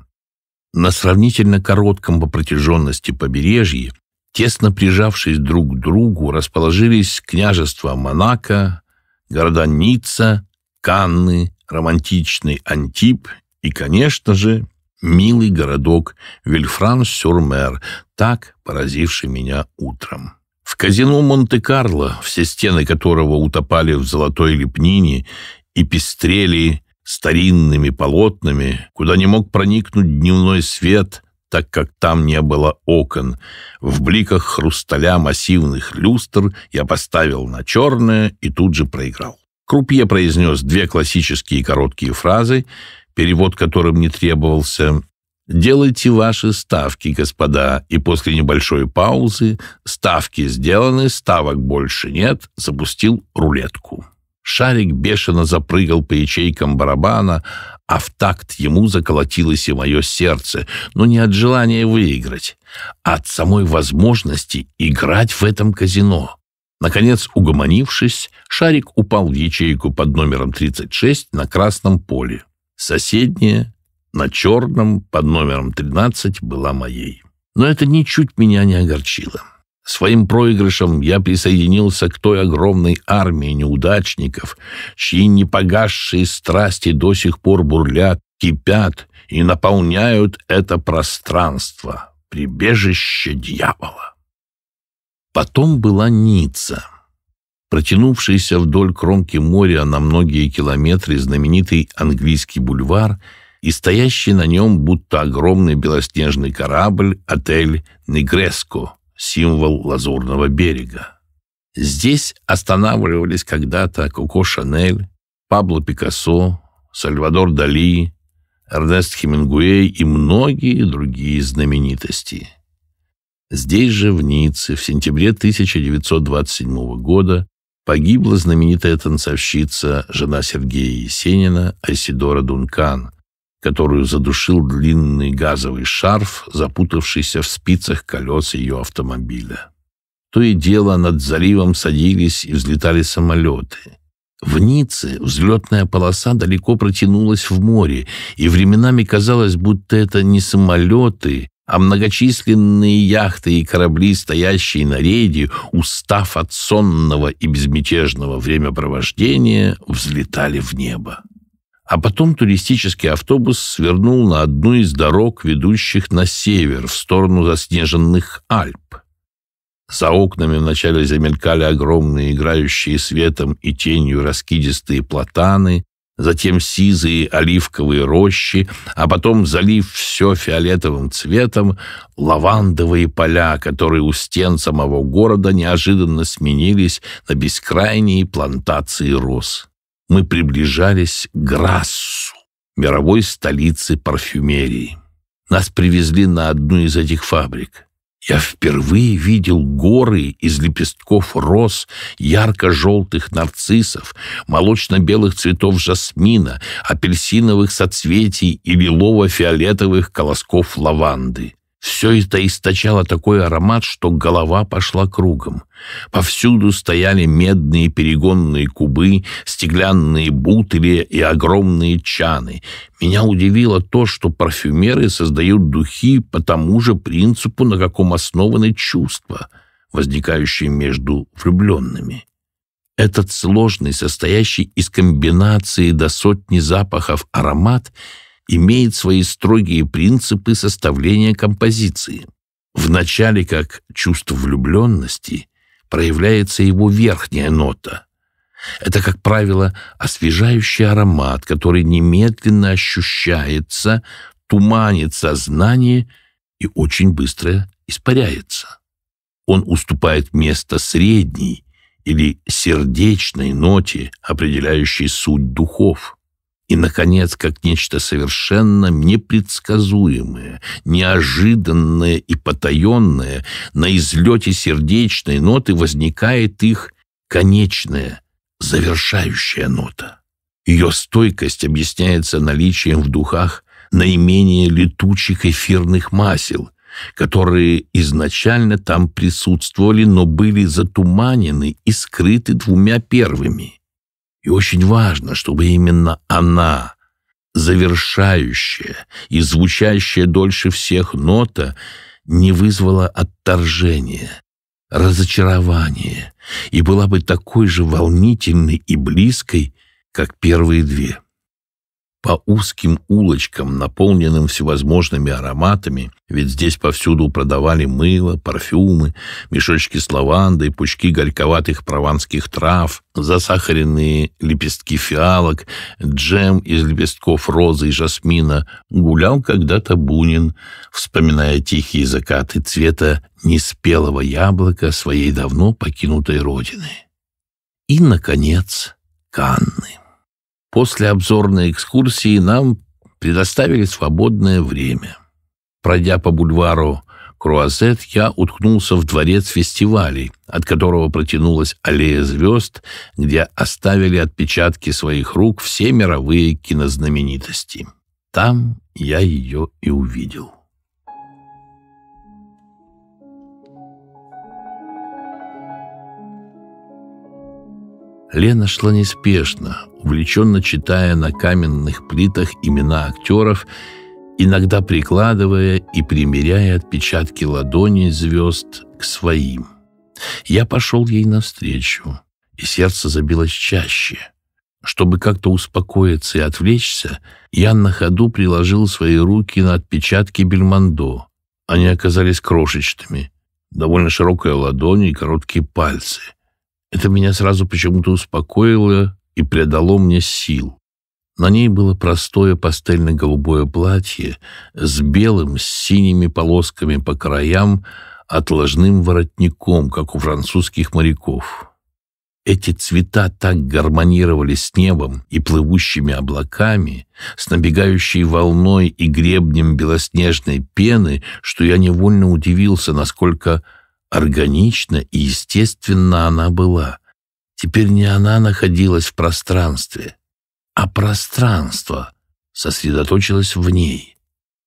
На сравнительно коротком по протяженности побережье, тесно прижавшись друг к другу, расположились княжества Монако, города Ницца, Канны, романтичный Антип и, конечно же, милый городок Вильфранс-Сюрмер, так поразивший меня утром. В казино Монте-Карло, все стены которого утопали в золотой лепнине и пестрели старинными полотнами, куда не мог проникнуть дневной свет, так как там не было окон. В бликах хрусталя массивных люстр я поставил на черное и тут же проиграл. Крупье произнес две классические короткие фразы, перевод которым не требовался. «Делайте ваши ставки, господа». И после небольшой паузы «Ставки сделаны, ставок больше нет» запустил рулетку. Шарик бешено запрыгал по ячейкам барабана, а в такт ему заколотилось и мое сердце, но не от желания выиграть, а от самой возможности играть в этом казино. Наконец, угомонившись, шарик упал в ячейку под номером 36 на красном поле. Соседняя, на черном, под номером 13, была моей. Но это ничуть меня не огорчило. Своим проигрышем я присоединился к той огромной армии неудачников, чьи непогасшие страсти до сих пор бурлят, кипят и наполняют это пространство, прибежище дьявола. Потом была Ницца — протянувшийся вдоль кромки моря на многие километры знаменитый английский бульвар и стоящий на нем будто огромный белоснежный корабль отель «Негреско», символ лазурного берега. Здесь останавливались когда-то Коко Шанель, Пабло Пикассо, Сальвадор Дали, Эрнест Хемингуэй и многие другие знаменитости. Здесь же, в Ницце, в сентябре 1927 года погибла знаменитая танцовщица, жена Сергея Есенина, Асидора Дункан, которую задушил длинный газовый шарф, запутавшийся в спицах колес ее автомобиля. То и дело над заливом садились и взлетали самолеты. В Ницце взлетная полоса далеко протянулась в море, и временами казалось, будто это не самолеты, а многочисленные яхты и корабли, стоящие на рейде, устав от сонного и безмятежного времяпровождения, взлетали в небо. А потом туристический автобус свернул на одну из дорог, ведущих на север, в сторону заснеженных Альп. За окнами вначале замелькали огромные, играющие светом и тенью раскидистые платаны, затем сизые оливковые рощи, а потом, залив все фиолетовым цветом, лавандовые поля, которые у стен самого города неожиданно сменились на бескрайние плантации роз. Мы приближались к Грассу, мировой столице парфюмерии. Нас привезли на одну из этих фабрик. Я впервые видел горы из лепестков роз, ярко-желтых нарциссов, молочно-белых цветов жасмина, апельсиновых соцветий и лилово-фиолетовых колосков лаванды. Все это источало такой аромат, что голова пошла кругом. Повсюду стояли медные перегонные кубы, стеклянные бутыли и огромные чаны. Меня удивило то, что парфюмеры создают духи по тому же принципу, на каком основаны чувства, возникающие между влюбленными. Этот сложный, состоящий из комбинации до сотни запахов аромат — имеет свои строгие принципы составления композиции. Вначале, как чувство влюбленности, проявляется его верхняя нота. Это, как правило, освежающий аромат, который немедленно ощущается, туманит сознание и очень быстро испаряется. Он уступает место средней или сердечной ноте, определяющей суть духов. И, наконец, как нечто совершенно непредсказуемое, неожиданное и потаенное, на излете сердечной ноты возникает их конечная, завершающая нота. Ее стойкость объясняется наличием в духах наименее летучих эфирных масел, которые изначально там присутствовали, но были затуманены и скрыты двумя первыми. И очень важно, чтобы именно она, завершающая и звучащая дольше всех нота, не вызвала отторжения, разочарования и была бы такой же волнительной и близкой, как первые две по узким улочкам, наполненным всевозможными ароматами, ведь здесь повсюду продавали мыло, парфюмы, мешочки с лавандой, пучки горьковатых прованских трав, засахаренные лепестки фиалок, джем из лепестков розы и жасмина. Гулял когда-то Бунин, вспоминая тихие закаты цвета неспелого яблока своей давно покинутой родины. И, наконец, Канны. После обзорной экскурсии нам предоставили свободное время. Пройдя по бульвару Круазет, я уткнулся в дворец фестивалей, от которого протянулась аллея звезд, где оставили отпечатки своих рук все мировые кинознаменитости. Там я ее и увидел. Лена шла неспешно, увлеченно читая на каменных плитах имена актеров, иногда прикладывая и примеряя отпечатки ладоней звезд к своим. Я пошел ей навстречу, и сердце забилось чаще. Чтобы как-то успокоиться и отвлечься, я на ходу приложил свои руки на отпечатки Бельмондо. Они оказались крошечными. Довольно широкая ладонь и короткие пальцы — это меня сразу почему-то успокоило и придало мне сил. На ней было простое пастельно-голубое платье с белым, с синими полосками по краям, отложным воротником, как у французских моряков. Эти цвета так гармонировали с небом и плывущими облаками, с набегающей волной и гребнем белоснежной пены, что я невольно удивился, насколько Органично и естественно она была. Теперь не она находилась в пространстве, а пространство сосредоточилось в ней.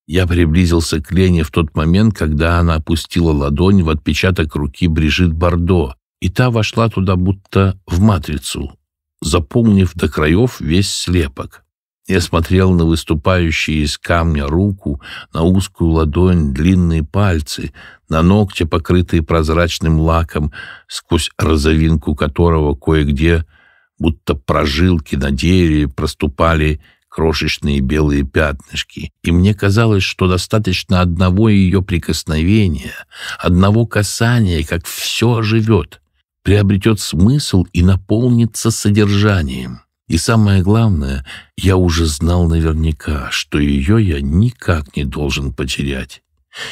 Я приблизился к Лене в тот момент, когда она опустила ладонь в отпечаток руки Брижит бордо, и та вошла туда будто в матрицу, заполнив до краев весь слепок. Я смотрел на выступающие из камня руку, на узкую ладонь, длинные пальцы, на ногти, покрытые прозрачным лаком, сквозь розовинку которого кое-где, будто прожилки на дереве, проступали крошечные белые пятнышки, и мне казалось, что достаточно одного ее прикосновения, одного касания, как все оживет, приобретет смысл и наполнится содержанием. И самое главное, я уже знал наверняка, что ее я никак не должен потерять,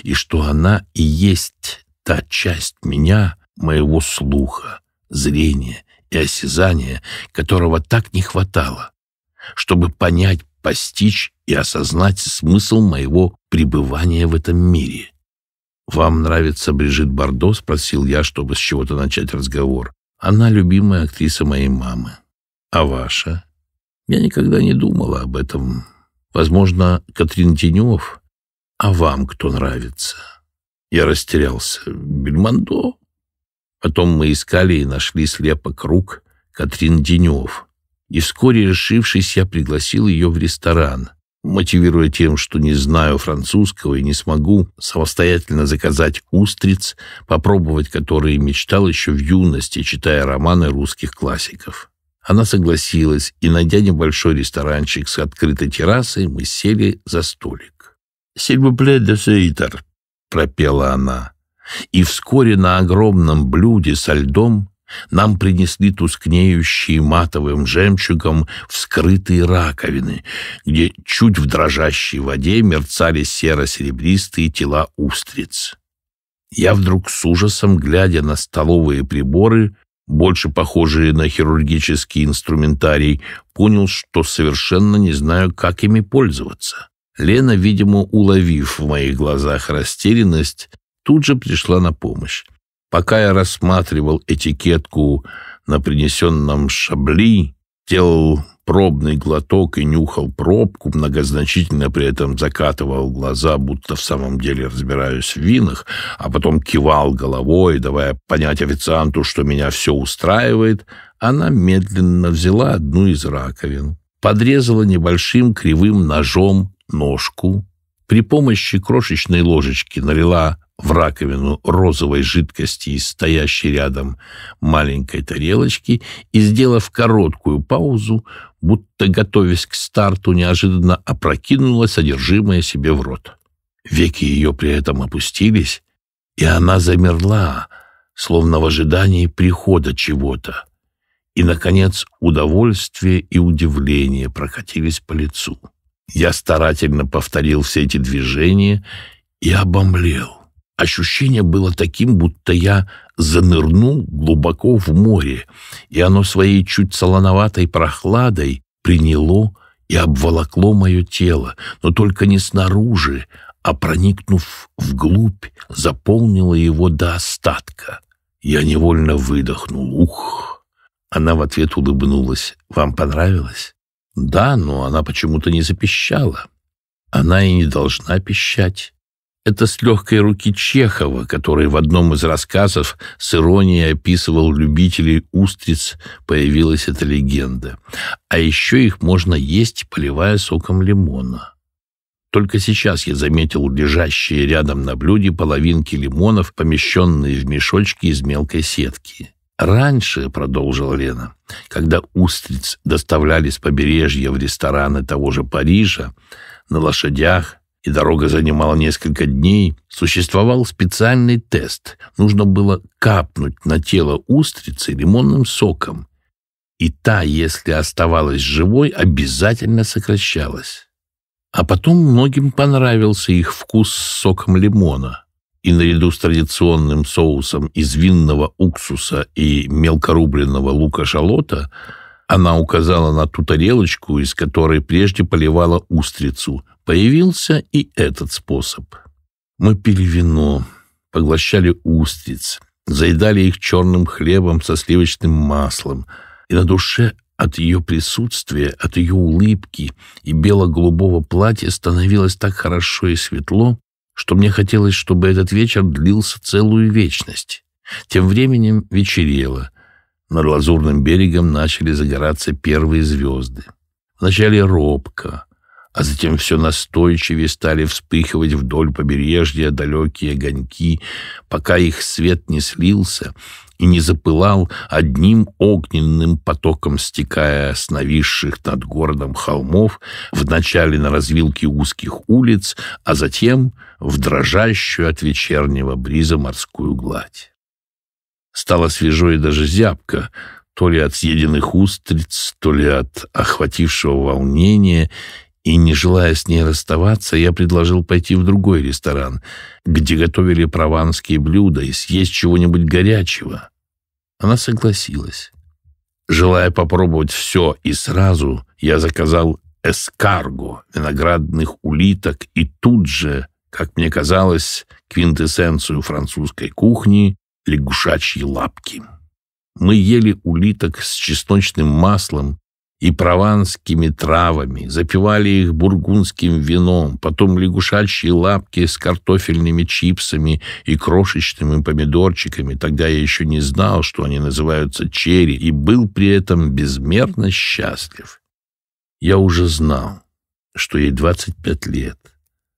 и что она и есть та часть меня, моего слуха, зрения и осязания, которого так не хватало, чтобы понять, постичь и осознать смысл моего пребывания в этом мире. «Вам нравится Брижит Бардо?» — спросил я, чтобы с чего-то начать разговор. «Она любимая актриса моей мамы». А ваша? Я никогда не думала об этом. Возможно, Катрин Тенев. А вам кто нравится? Я растерялся. Бельмондо? Потом мы искали и нашли слепок рук Катрин Денев. И вскоре, решившись, я пригласил ее в ресторан, мотивируя тем, что не знаю французского и не смогу самостоятельно заказать устриц, попробовать которые мечтал еще в юности, читая романы русских классиков. Она согласилась, и, найдя небольшой ресторанчик с открытой террасой, мы сели за столик. «Сильвупле де сеитер», — пропела она. И вскоре на огромном блюде со льдом нам принесли тускнеющие матовым жемчугом вскрытые раковины, где чуть в дрожащей воде мерцали серо-серебристые тела устриц. Я вдруг с ужасом, глядя на столовые приборы, больше похожие на хирургический инструментарий, понял, что совершенно не знаю, как ими пользоваться. Лена, видимо, уловив в моих глазах растерянность, тут же пришла на помощь. Пока я рассматривал этикетку на принесенном шабли, делал пробный глоток и нюхал пробку, многозначительно при этом закатывал глаза, будто в самом деле разбираюсь в винах, а потом кивал головой, давая понять официанту, что меня все устраивает, она медленно взяла одну из раковин, подрезала небольшим кривым ножом ножку, при помощи крошечной ложечки налила в раковину розовой жидкости из стоящей рядом маленькой тарелочки и, сделав короткую паузу, будто, готовясь к старту, неожиданно опрокинула содержимое себе в рот. Веки ее при этом опустились, и она замерла, словно в ожидании прихода чего-то. И, наконец, удовольствие и удивление прокатились по лицу. Я старательно повторил все эти движения и обомлел. Ощущение было таким, будто я занырнул глубоко в море, и оно своей чуть солоноватой прохладой приняло и обволокло мое тело, но только не снаружи, а проникнув вглубь, заполнило его до остатка. Я невольно выдохнул. Ух! Она в ответ улыбнулась. «Вам понравилось?» «Да, но она почему-то не запищала». «Она и не должна пищать». Это с легкой руки Чехова, который в одном из рассказов с иронией описывал любителей устриц, появилась эта легенда. А еще их можно есть, поливая соком лимона. Только сейчас я заметил лежащие рядом на блюде половинки лимонов, помещенные в мешочки из мелкой сетки. «Раньше», — продолжила Лена, — «когда устриц доставляли с побережья в рестораны того же Парижа, на лошадях и дорога занимала несколько дней, существовал специальный тест. Нужно было капнуть на тело устрицы лимонным соком. И та, если оставалась живой, обязательно сокращалась. А потом многим понравился их вкус с соком лимона. И наряду с традиционным соусом из винного уксуса и мелкорубленного лука-шалота – она указала на ту тарелочку, из которой прежде поливала устрицу. Появился и этот способ. Мы пили вино, поглощали устриц, заедали их черным хлебом со сливочным маслом, и на душе от ее присутствия, от ее улыбки и бело-голубого платья становилось так хорошо и светло, что мне хотелось, чтобы этот вечер длился целую вечность. Тем временем вечерело. Над лазурным берегом начали загораться первые звезды. Вначале робко, а затем все настойчивее стали вспыхивать вдоль побережья далекие огоньки, пока их свет не слился и не запылал одним огненным потоком, стекая с нависших над городом холмов, вначале на развилке узких улиц, а затем в дрожащую от вечернего бриза морскую гладь стало свежо и даже зябко, то ли от съеденных устриц, то ли от охватившего волнения, и, не желая с ней расставаться, я предложил пойти в другой ресторан, где готовили прованские блюда, и съесть чего-нибудь горячего. Она согласилась. Желая попробовать все и сразу, я заказал эскарго, виноградных улиток, и тут же, как мне казалось, квинтэссенцию французской кухни, лягушачьи лапки. Мы ели улиток с чесночным маслом и прованскими травами, запивали их бургундским вином, потом лягушачьи лапки с картофельными чипсами и крошечными помидорчиками. Тогда я еще не знал, что они называются черри, и был при этом безмерно счастлив. Я уже знал, что ей 25 лет —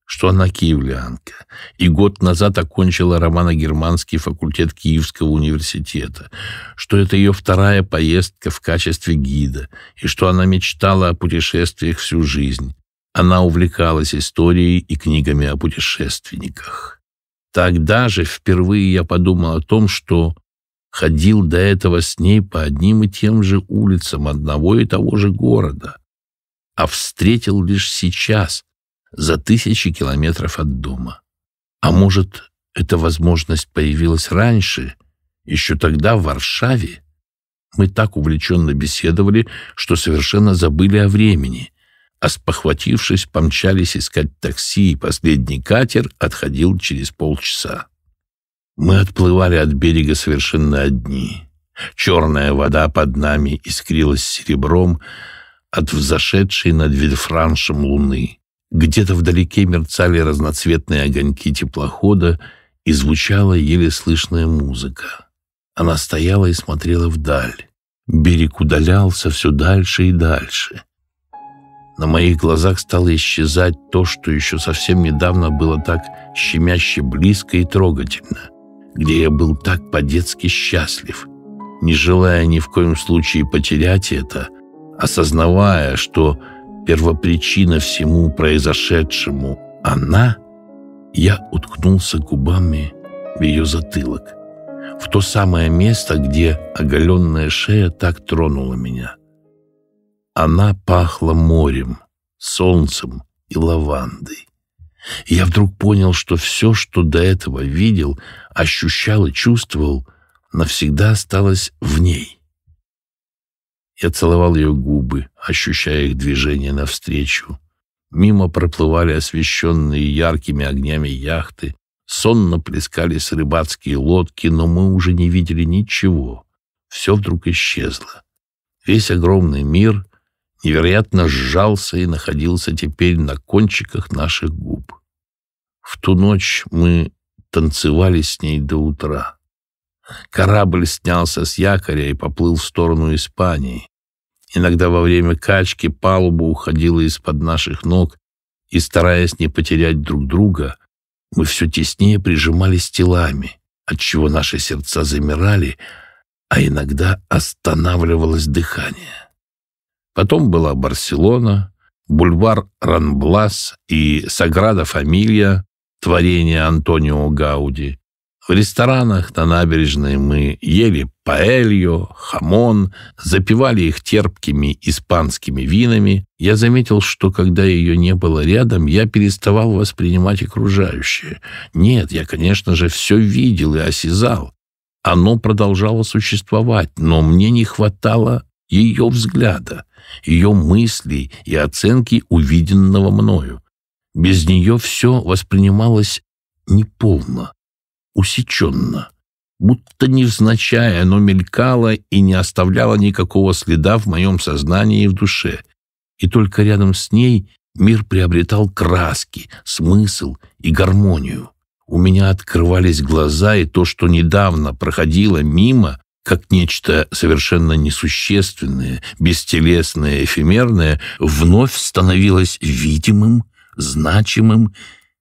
что она киевлянка, и год назад окончила романо-германский факультет Киевского университета, что это ее вторая поездка в качестве гида, и что она мечтала о путешествиях всю жизнь. Она увлекалась историей и книгами о путешественниках. Тогда же впервые я подумал о том, что ходил до этого с ней по одним и тем же улицам одного и того же города, а встретил лишь сейчас, за тысячи километров от дома. А может, эта возможность появилась раньше, еще тогда в Варшаве? Мы так увлеченно беседовали, что совершенно забыли о времени, а спохватившись, помчались искать такси, и последний катер отходил через полчаса. Мы отплывали от берега совершенно одни. Черная вода под нами искрилась серебром от взошедшей над Вильфраншем луны. Где-то вдалеке мерцали разноцветные огоньки теплохода, и звучала еле слышная музыка. Она стояла и смотрела вдаль. Берег удалялся все дальше и дальше. На моих глазах стало исчезать то, что еще совсем недавно было так щемяще близко и трогательно, где я был так по-детски счастлив, не желая ни в коем случае потерять это, осознавая, что первопричина всему произошедшему она, я уткнулся губами в ее затылок, в то самое место, где оголенная шея так тронула меня. Она пахла морем, солнцем и лавандой. я вдруг понял, что все, что до этого видел, ощущал и чувствовал, навсегда осталось в ней. Я целовал ее губы, ощущая их движение навстречу. Мимо проплывали освещенные яркими огнями яхты, сонно плескались рыбацкие лодки, но мы уже не видели ничего. Все вдруг исчезло. Весь огромный мир невероятно сжался и находился теперь на кончиках наших губ. В ту ночь мы танцевали с ней до утра. Корабль снялся с якоря и поплыл в сторону Испании. Иногда во время качки палуба уходила из-под наших ног, и, стараясь не потерять друг друга, мы все теснее прижимались телами, отчего наши сердца замирали, а иногда останавливалось дыхание. Потом была Барселона, бульвар Ранблас и Саграда Фамилия, творение Антонио Гауди, в ресторанах на набережной мы ели паэлью, хамон, запивали их терпкими испанскими винами. Я заметил, что когда ее не было рядом, я переставал воспринимать окружающее. Нет, я, конечно же, все видел и осязал. Оно продолжало существовать, но мне не хватало ее взгляда, ее мыслей и оценки увиденного мною. Без нее все воспринималось неполно усеченно. Будто невзначай оно мелькало и не оставляло никакого следа в моем сознании и в душе. И только рядом с ней мир приобретал краски, смысл и гармонию. У меня открывались глаза, и то, что недавно проходило мимо, как нечто совершенно несущественное, бестелесное, эфемерное, вновь становилось видимым, значимым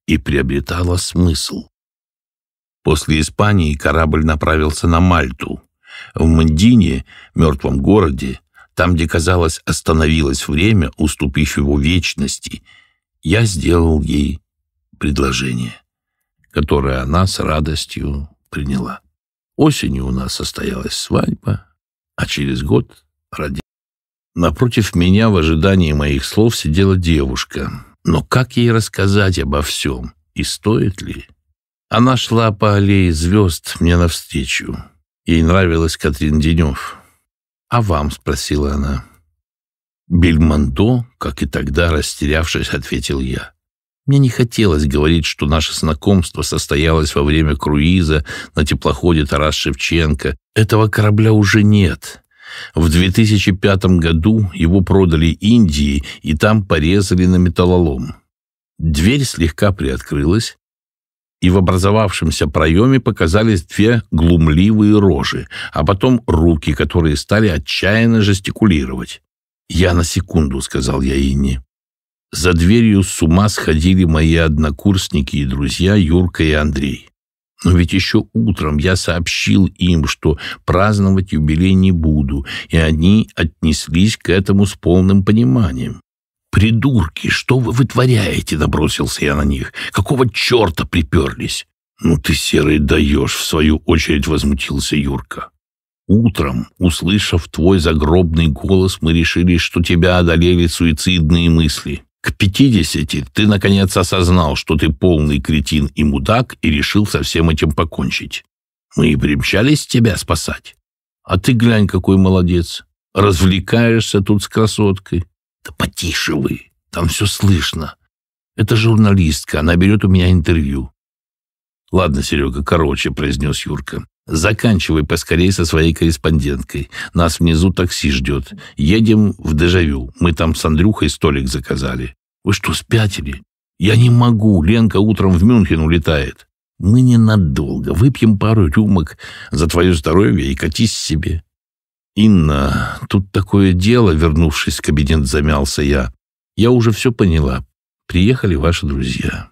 и приобретало смысл. После Испании корабль направился на Мальту. В Мандине, мертвом городе, там, где, казалось, остановилось время, уступив его вечности, я сделал ей предложение, которое она с радостью приняла. Осенью у нас состоялась свадьба, а через год родилась. Напротив меня в ожидании моих слов сидела девушка. Но как ей рассказать обо всем и стоит ли? Она шла по аллее звезд мне навстречу. Ей нравилась Катрин Денев. «А вам?» — спросила она. Бельмондо, как и тогда, растерявшись, ответил я. Мне не хотелось говорить, что наше знакомство состоялось во время круиза на теплоходе Тарас Шевченко. Этого корабля уже нет. В 2005 году его продали Индии, и там порезали на металлолом. Дверь слегка приоткрылась, и в образовавшемся проеме показались две глумливые рожи, а потом руки, которые стали отчаянно жестикулировать. «Я на секунду», — сказал я Инне. За дверью с ума сходили мои однокурсники и друзья Юрка и Андрей. Но ведь еще утром я сообщил им, что праздновать юбилей не буду, и они отнеслись к этому с полным пониманием. «Придурки, что вы вытворяете?» — Набросился я на них. «Какого черта приперлись?» «Ну ты, серый, даешь!» — в свою очередь возмутился Юрка. «Утром, услышав твой загробный голос, мы решили, что тебя одолели суицидные мысли. К пятидесяти ты, наконец, осознал, что ты полный кретин и мудак, и решил со всем этим покончить. Мы и примчались тебя спасать. А ты глянь, какой молодец. Развлекаешься тут с красоткой. «Да потише вы, там все слышно. Это журналистка, она берет у меня интервью». «Ладно, Серега, короче», — произнес Юрка. «Заканчивай поскорее со своей корреспонденткой. Нас внизу такси ждет. Едем в дежавю. Мы там с Андрюхой столик заказали». «Вы что, спятили?» «Я не могу. Ленка утром в Мюнхен улетает». «Мы ненадолго. Выпьем пару рюмок за твое здоровье и катись себе». «Инна, тут такое дело», — вернувшись в кабинет, замялся я. «Я уже все поняла. Приехали ваши друзья».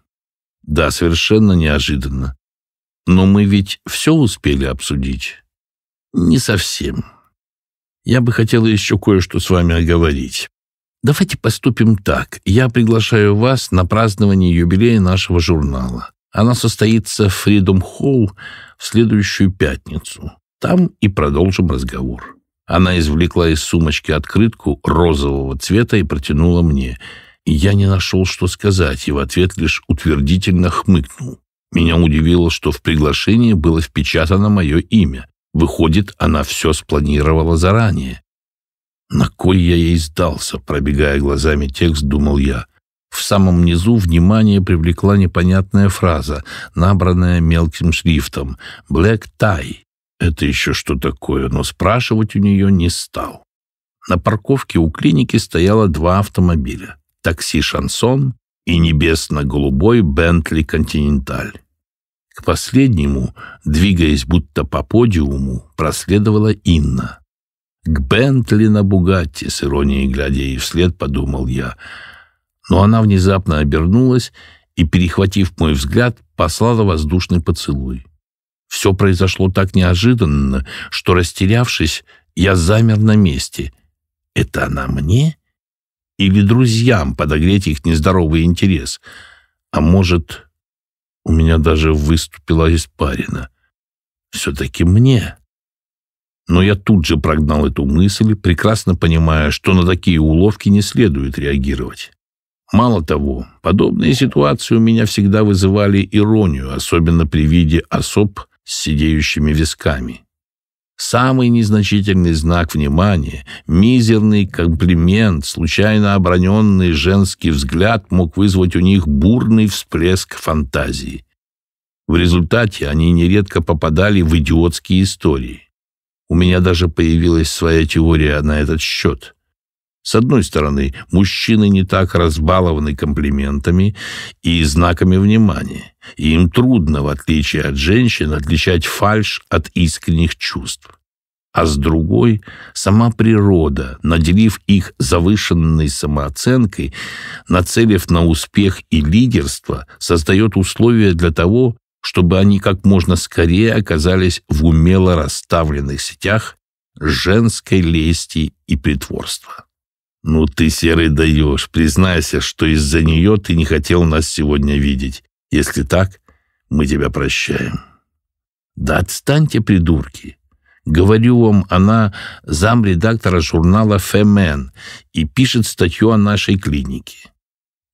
«Да, совершенно неожиданно. Но мы ведь все успели обсудить?» «Не совсем. Я бы хотела еще кое-что с вами оговорить. Давайте поступим так. Я приглашаю вас на празднование юбилея нашего журнала. Она состоится в Freedom Hall в следующую пятницу. Там и продолжим разговор». Она извлекла из сумочки открытку розового цвета и протянула мне. Я не нашел, что сказать, и в ответ лишь утвердительно хмыкнул. Меня удивило, что в приглашении было впечатано мое имя. Выходит, она все спланировала заранее. На кой я ей сдался, пробегая глазами текст, думал я. В самом низу внимание привлекла непонятная фраза, набранная мелким шрифтом «Black Tie». Это еще что такое, но спрашивать у нее не стал. На парковке у клиники стояло два автомобиля. Такси «Шансон» и небесно-голубой «Бентли Континенталь». К последнему, двигаясь будто по подиуму, проследовала Инна. «К Бентли на Бугатти», — с иронией глядя ей вслед, подумал я. Но она внезапно обернулась и, перехватив мой взгляд, послала воздушный поцелуй. Все произошло так неожиданно, что, растерявшись, я замер на месте. Это она мне? Или друзьям подогреть их нездоровый интерес? А может, у меня даже выступила испарина. Все-таки мне. Но я тут же прогнал эту мысль, прекрасно понимая, что на такие уловки не следует реагировать. Мало того, подобные ситуации у меня всегда вызывали иронию, особенно при виде особ, с сидеющими висками. Самый незначительный знак внимания, мизерный комплимент, случайно оброненный женский взгляд мог вызвать у них бурный всплеск фантазии. В результате они нередко попадали в идиотские истории. У меня даже появилась своя теория на этот счет. С одной стороны, мужчины не так разбалованы комплиментами и знаками внимания, и им трудно, в отличие от женщин, отличать фальш от искренних чувств. А с другой, сама природа, наделив их завышенной самооценкой, нацелив на успех и лидерство, создает условия для того, чтобы они как можно скорее оказались в умело расставленных сетях женской лести и притворства. «Ну ты, Серый, даешь. Признайся, что из-за нее ты не хотел нас сегодня видеть. Если так, мы тебя прощаем». «Да отстаньте, придурки!» Говорю вам, она замредактора журнала «Фэмен» и пишет статью о нашей клинике.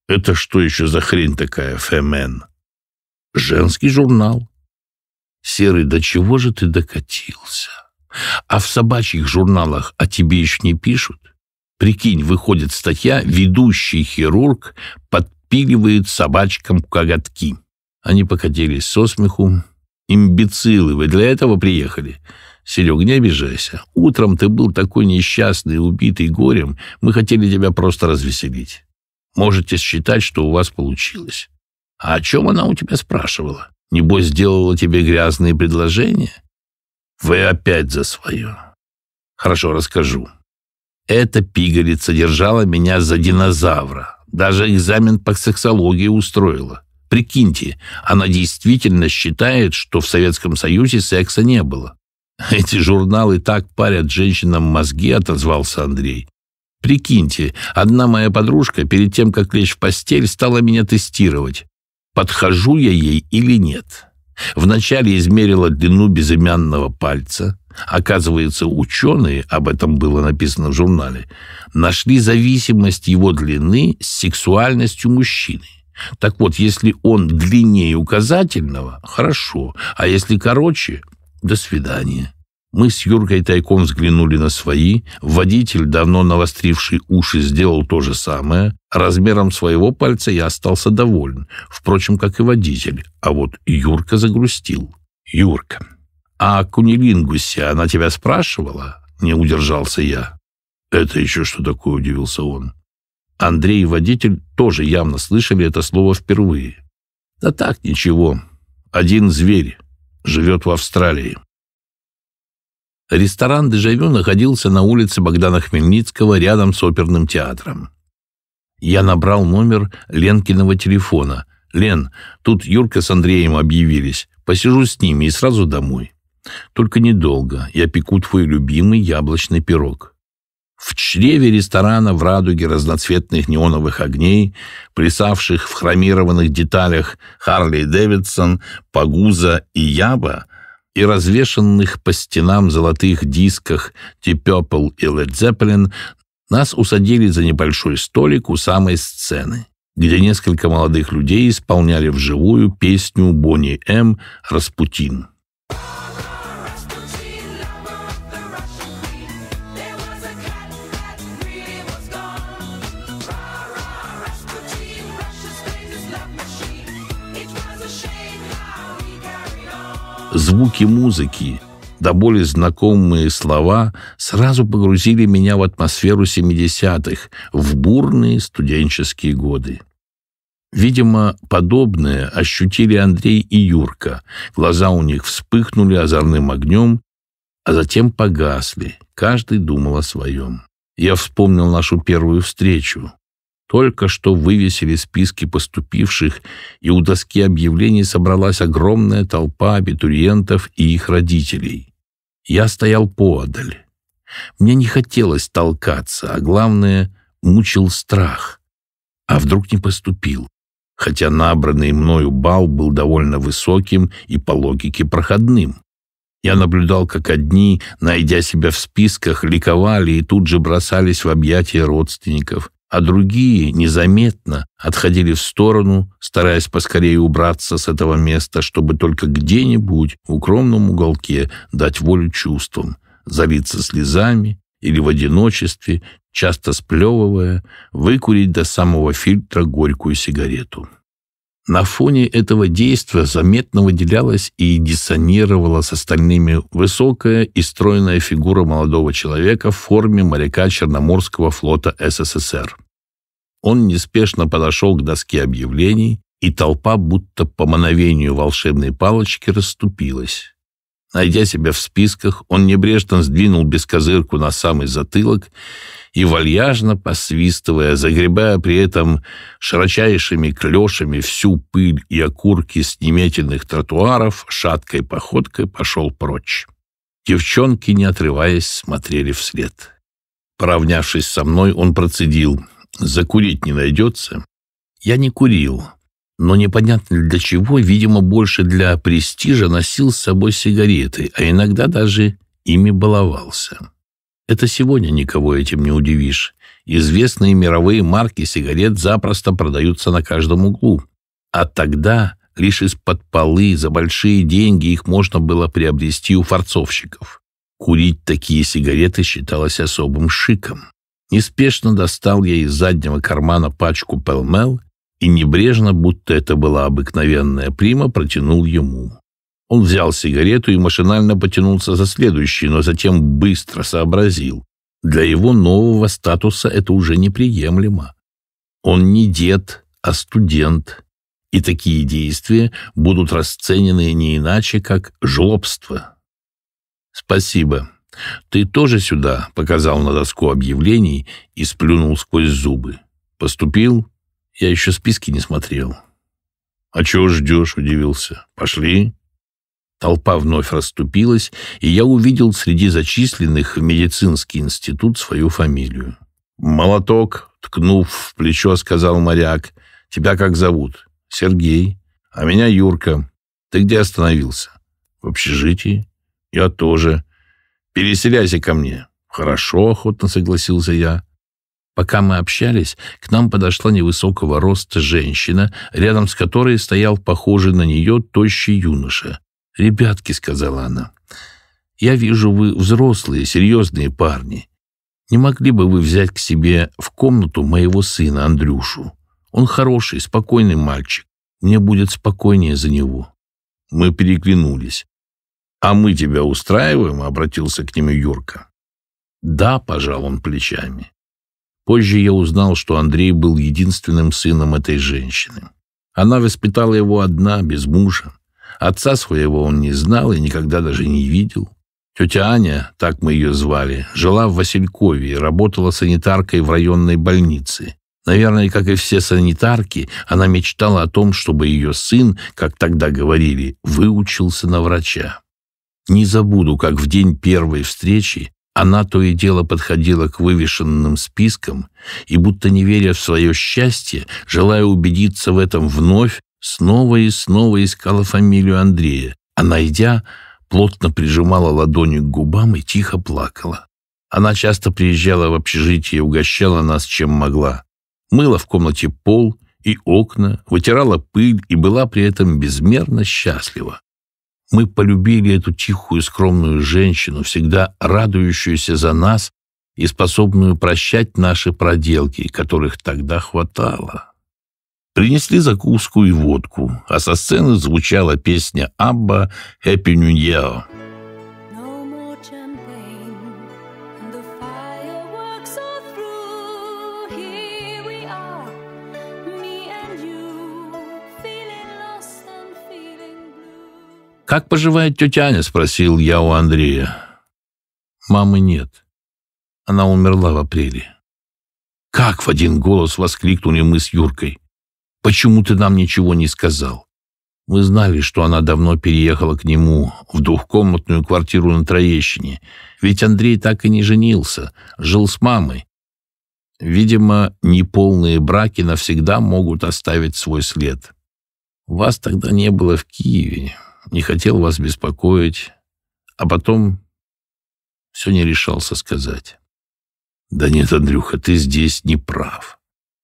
Это что еще за хрень такая, «Фэмен»? Женский журнал. Серый, до чего же ты докатился? А в собачьих журналах о тебе еще не пишут? Прикинь, выходит статья «Ведущий хирург подпиливает собачкам коготки». Они покатились со смеху. «Имбецилы, вы для этого приехали?» «Серег, не обижайся. Утром ты был такой несчастный, убитый горем. Мы хотели тебя просто развеселить. Можете считать, что у вас получилось. А о чем она у тебя спрашивала? Небось, сделала тебе грязные предложения? Вы опять за свое. Хорошо, расскажу. Эта пигалица держала меня за динозавра. Даже экзамен по сексологии устроила. Прикиньте, она действительно считает, что в Советском Союзе секса не было. Эти журналы так парят женщинам мозги, отозвался Андрей. Прикиньте, одна моя подружка перед тем, как лечь в постель, стала меня тестировать. Подхожу я ей или нет? Вначале измерила длину безымянного пальца, Оказывается, ученые, об этом было написано в журнале, нашли зависимость его длины с сексуальностью мужчины. Так вот, если он длиннее указательного, хорошо, а если короче, до свидания. Мы с Юркой тайком взглянули на свои, водитель, давно навостривший уши, сделал то же самое. Размером своего пальца я остался доволен, впрочем, как и водитель, а вот Юрка загрустил. Юрка, «О «А кунилингусе она тебя спрашивала?» — не удержался я. «Это еще что такое?» — удивился он. Андрей и водитель тоже явно слышали это слово впервые. «Да так, ничего. Один зверь. Живет в Австралии». Ресторан «Дежавю» находился на улице Богдана Хмельницкого рядом с оперным театром. Я набрал номер Ленкиного телефона. «Лен, тут Юрка с Андреем объявились. Посижу с ними и сразу домой». Только недолго. Я пеку твой любимый яблочный пирог. В чреве ресторана в радуге разноцветных неоновых огней, плясавших в хромированных деталях Харли Дэвидсон, Пагуза и Яба, и развешанных по стенам золотых дисках Типепл и Ледзеппелин, нас усадили за небольшой столик у самой сцены, где несколько молодых людей исполняли вживую песню Бонни М. «Распутин». звуки музыки, да более знакомые слова сразу погрузили меня в атмосферу 70-х, в бурные студенческие годы. Видимо, подобное ощутили Андрей и Юрка. Глаза у них вспыхнули озорным огнем, а затем погасли. Каждый думал о своем. Я вспомнил нашу первую встречу. Только что вывесили списки поступивших, и у доски объявлений собралась огромная толпа абитуриентов и их родителей. Я стоял поодаль. Мне не хотелось толкаться, а главное, мучил страх. А вдруг не поступил? Хотя набранный мною бал был довольно высоким и по логике проходным. Я наблюдал, как одни, найдя себя в списках, ликовали и тут же бросались в объятия родственников а другие незаметно отходили в сторону, стараясь поскорее убраться с этого места, чтобы только где-нибудь в укромном уголке дать волю чувствам, залиться слезами или в одиночестве, часто сплевывая, выкурить до самого фильтра горькую сигарету. На фоне этого действия заметно выделялась и диссонировала с остальными высокая и стройная фигура молодого человека в форме моряка Черноморского флота СССР. Он неспешно подошел к доске объявлений, и толпа будто по мановению волшебной палочки расступилась. Найдя себя в списках, он небрежно сдвинул бескозырку на самый затылок и вальяжно посвистывая, загребая при этом широчайшими клешами всю пыль и окурки с неметенных тротуаров, шаткой походкой пошел прочь. Девчонки, не отрываясь, смотрели вслед. Поравнявшись со мной, он процедил. «Закурить не найдется?» Я не курил, но непонятно для чего, видимо, больше для престижа носил с собой сигареты, а иногда даже ими баловался. Это сегодня никого этим не удивишь. Известные мировые марки сигарет запросто продаются на каждом углу. А тогда лишь из-под полы за большие деньги их можно было приобрести у фарцовщиков. Курить такие сигареты считалось особым шиком. Неспешно достал я из заднего кармана пачку пелмел и небрежно, будто это была обыкновенная прима, протянул ему. Он взял сигарету и машинально потянулся за следующей, но затем быстро сообразил. Для его нового статуса это уже неприемлемо. Он не дед, а студент, и такие действия будут расценены не иначе, как жлобство. «Спасибо. Ты тоже сюда?» — показал на доску объявлений и сплюнул сквозь зубы. «Поступил? Я еще списки не смотрел». «А чего ждешь?» — удивился. «Пошли». Толпа вновь расступилась, и я увидел среди зачисленных в медицинский институт свою фамилию. «Молоток», — ткнув в плечо, сказал моряк, — «тебя как зовут?» «Сергей». «А меня Юрка. Ты где остановился?» «В общежитии». «Я тоже». «Переселяйся ко мне». «Хорошо», — охотно согласился я. Пока мы общались, к нам подошла невысокого роста женщина, рядом с которой стоял похожий на нее тощий юноша. «Ребятки», — сказала она, — «я вижу, вы взрослые, серьезные парни. Не могли бы вы взять к себе в комнату моего сына Андрюшу? Он хороший, спокойный мальчик. Мне будет спокойнее за него». Мы переглянулись. «А мы тебя устраиваем?» — обратился к нему Юрка. «Да», — пожал он плечами. Позже я узнал, что Андрей был единственным сыном этой женщины. Она воспитала его одна, без мужа. Отца своего он не знал и никогда даже не видел. Тетя Аня, так мы ее звали, жила в Василькове и работала санитаркой в районной больнице. Наверное, как и все санитарки, она мечтала о том, чтобы ее сын, как тогда говорили, выучился на врача. Не забуду, как в день первой встречи она то и дело подходила к вывешенным спискам и, будто не веря в свое счастье, желая убедиться в этом вновь, снова и снова искала фамилию Андрея, а, найдя, плотно прижимала ладони к губам и тихо плакала. Она часто приезжала в общежитие и угощала нас чем могла. Мыла в комнате пол и окна, вытирала пыль и была при этом безмерно счастлива. Мы полюбили эту тихую, скромную женщину, всегда радующуюся за нас и способную прощать наши проделки, которых тогда хватало. Принесли закуску и водку, а со сцены звучала песня Абба «Happy New Year». «Как поживает тетя Аня?» — спросил я у Андрея. «Мамы нет. Она умерла в апреле». «Как?» — в один голос воскликнули мы с Юркой. Почему ты нам ничего не сказал? Мы знали, что она давно переехала к нему в двухкомнатную квартиру на Троещине. Ведь Андрей так и не женился, жил с мамой. Видимо, неполные браки навсегда могут оставить свой след. Вас тогда не было в Киеве, не хотел вас беспокоить, а потом все не решался сказать. Да нет, Андрюха, ты здесь не прав.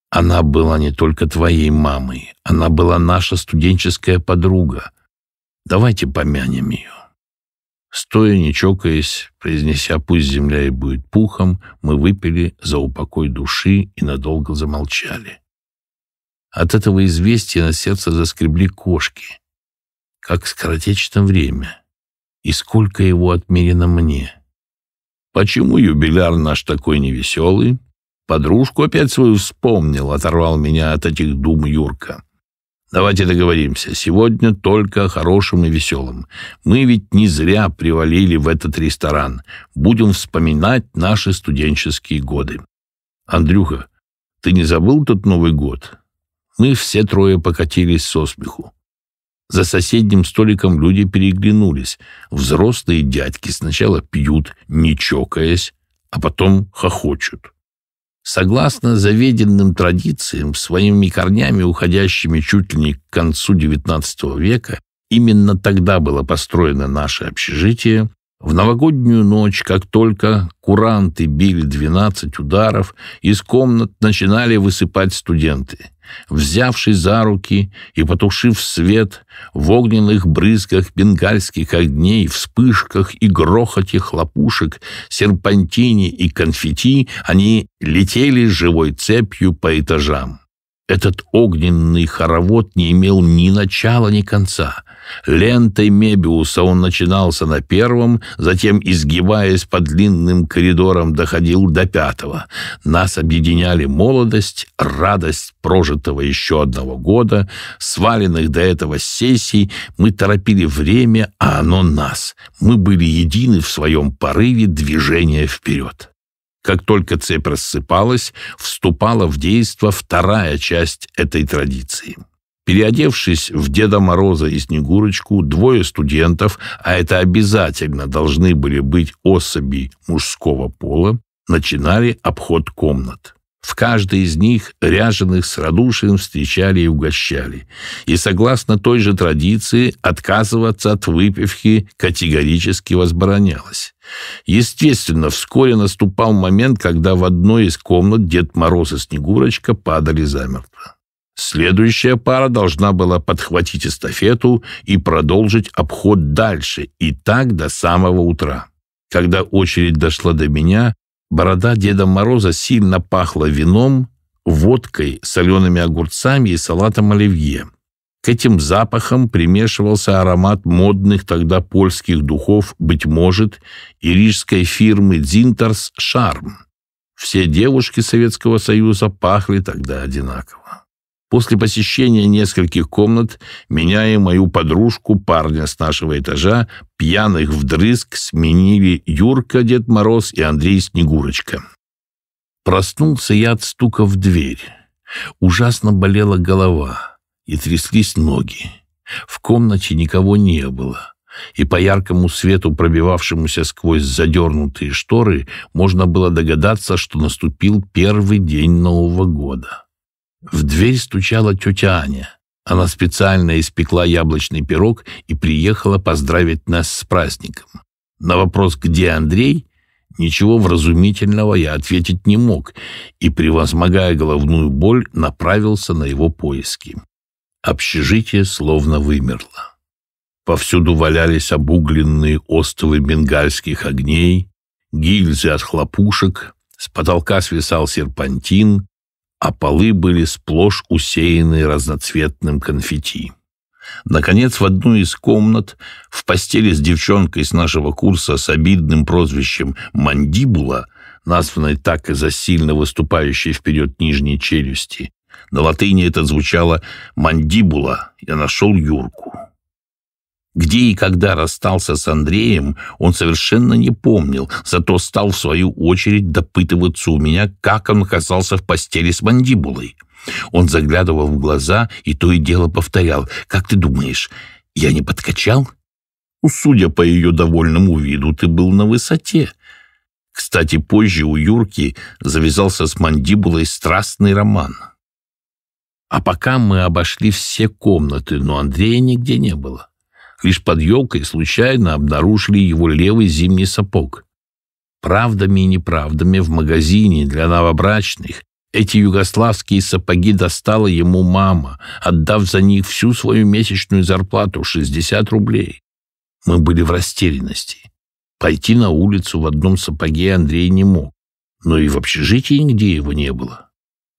Она была не только твоей мамой, она была наша студенческая подруга. Давайте помянем ее. Стоя, не чокаясь, произнеся «пусть земля и будет пухом», мы выпили за упокой души и надолго замолчали. От этого известия на сердце заскребли кошки. Как скоротечно время. И сколько его отмерено мне. «Почему юбиляр наш такой невеселый?» Подружку опять свою вспомнил, оторвал меня от этих дум Юрка. Давайте договоримся, сегодня только хорошим и веселым. Мы ведь не зря привалили в этот ресторан. Будем вспоминать наши студенческие годы. Андрюха, ты не забыл тот Новый год? Мы все трое покатились со смеху. За соседним столиком люди переглянулись. Взрослые дядьки сначала пьют, не чокаясь, а потом хохочут. Согласно заведенным традициям, своими корнями, уходящими чуть ли не к концу XIX века, именно тогда было построено наше общежитие, в новогоднюю ночь, как только куранты били 12 ударов, из комнат начинали высыпать студенты. Взявшись за руки и потушив свет, в огненных брызгах бенгальских огней, вспышках и грохоте хлопушек, серпантине и конфетти они летели живой цепью по этажам. Этот огненный хоровод не имел ни начала, ни конца. Лентой Мебиуса он начинался на первом, затем, изгибаясь по длинным коридорам, доходил до пятого. Нас объединяли молодость, радость прожитого еще одного года, сваленных до этого сессий. Мы торопили время, а оно нас. Мы были едины в своем порыве движения вперед. Как только цепь рассыпалась, вступала в действие вторая часть этой традиции — Переодевшись в Деда Мороза и Снегурочку, двое студентов, а это обязательно должны были быть особи мужского пола, начинали обход комнат. В каждой из них ряженых с радушием встречали и угощали. И, согласно той же традиции, отказываться от выпивки категорически возбранялось. Естественно, вскоре наступал момент, когда в одной из комнат Дед Мороз и Снегурочка падали замертво. Следующая пара должна была подхватить эстафету и продолжить обход дальше, и так до самого утра. Когда очередь дошла до меня, борода Деда Мороза сильно пахла вином, водкой, солеными огурцами и салатом оливье. К этим запахам примешивался аромат модных тогда польских духов, быть может, и рижской фирмы «Дзинтерс Шарм». Все девушки Советского Союза пахли тогда одинаково. После посещения нескольких комнат меня и мою подружку, парня с нашего этажа, пьяных вдрызг сменили Юрка, Дед Мороз и Андрей Снегурочка. Проснулся я от стука в дверь. Ужасно болела голова и тряслись ноги. В комнате никого не было, и по яркому свету, пробивавшемуся сквозь задернутые шторы, можно было догадаться, что наступил первый день Нового года. В дверь стучала тетя Аня. Она специально испекла яблочный пирог и приехала поздравить нас с праздником. На вопрос «Где Андрей?» ничего вразумительного я ответить не мог и, превозмогая головную боль, направился на его поиски. Общежитие словно вымерло. Повсюду валялись обугленные остовы бенгальских огней, гильзы от хлопушек, с потолка свисал серпантин, а полы были сплошь усеяны разноцветным конфетти. Наконец, в одну из комнат, в постели с девчонкой с нашего курса с обидным прозвищем «Мандибула», названной так из-за сильно выступающей вперед нижней челюсти, на латыни это звучало «мандибула», я нашел Юрку. Где и когда расстался с Андреем, он совершенно не помнил, зато стал в свою очередь допытываться у меня, как он оказался в постели с мандибулой. Он заглядывал в глаза и то и дело повторял. «Как ты думаешь, я не подкачал?» ну, «Судя по ее довольному виду, ты был на высоте». Кстати, позже у Юрки завязался с мандибулой страстный роман. А пока мы обошли все комнаты, но Андрея нигде не было. Лишь под елкой случайно обнаружили его левый зимний сапог. Правдами и неправдами в магазине для новобрачных эти югославские сапоги достала ему мама, отдав за них всю свою месячную зарплату — 60 рублей. Мы были в растерянности. Пойти на улицу в одном сапоге Андрей не мог, но и в общежитии нигде его не было.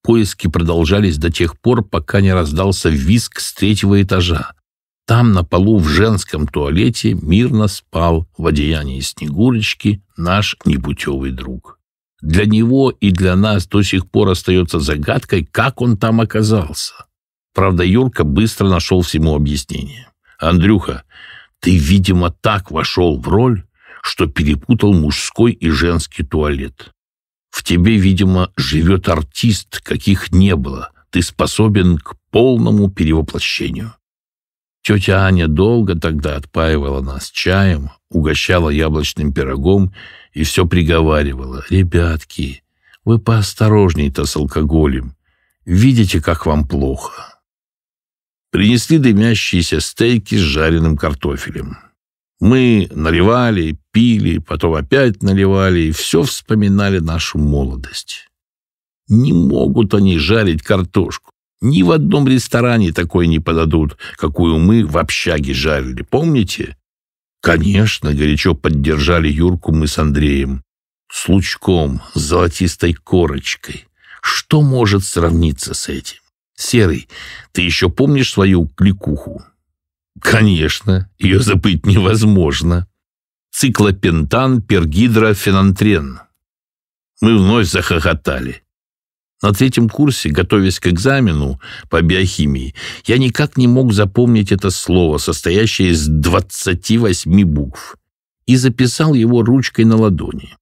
Поиски продолжались до тех пор, пока не раздался визг с третьего этажа. Там на полу в женском туалете мирно спал в одеянии Снегурочки наш непутевый друг. Для него и для нас до сих пор остается загадкой, как он там оказался. Правда, Юрка быстро нашел всему объяснение. «Андрюха, ты, видимо, так вошел в роль, что перепутал мужской и женский туалет. В тебе, видимо, живет артист, каких не было. Ты способен к полному перевоплощению». Тетя Аня долго тогда отпаивала нас чаем, угощала яблочным пирогом и все приговаривала. «Ребятки, вы поосторожней-то с алкоголем. Видите, как вам плохо». Принесли дымящиеся стейки с жареным картофелем. Мы наливали, пили, потом опять наливали и все вспоминали нашу молодость. Не могут они жарить картошку. Ни в одном ресторане такой не подадут, какую мы в общаге жарили, помните? Конечно, горячо поддержали Юрку мы с Андреем. С лучком, с золотистой корочкой. Что может сравниться с этим? Серый, ты еще помнишь свою кликуху? Конечно, ее забыть невозможно. Циклопентан пергидрофенантрен. Мы вновь захохотали. На третьем курсе, готовясь к экзамену по биохимии, я никак не мог запомнить это слово, состоящее из 28 букв, и записал его ручкой на ладони.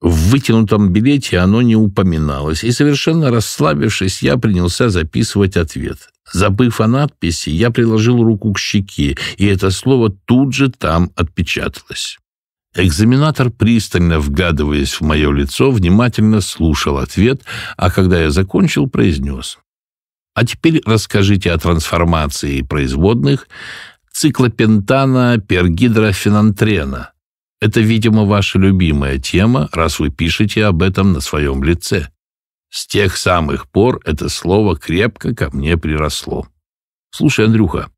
В вытянутом билете оно не упоминалось, и, совершенно расслабившись, я принялся записывать ответ. Забыв о надписи, я приложил руку к щеке, и это слово тут же там отпечаталось. Экзаменатор, пристально вглядываясь в мое лицо, внимательно слушал ответ, а когда я закончил, произнес. «А теперь расскажите о трансформации производных циклопентана пергидрофенантрена. Это, видимо, ваша любимая тема, раз вы пишете об этом на своем лице. С тех самых пор это слово крепко ко мне приросло. Слушай, Андрюха,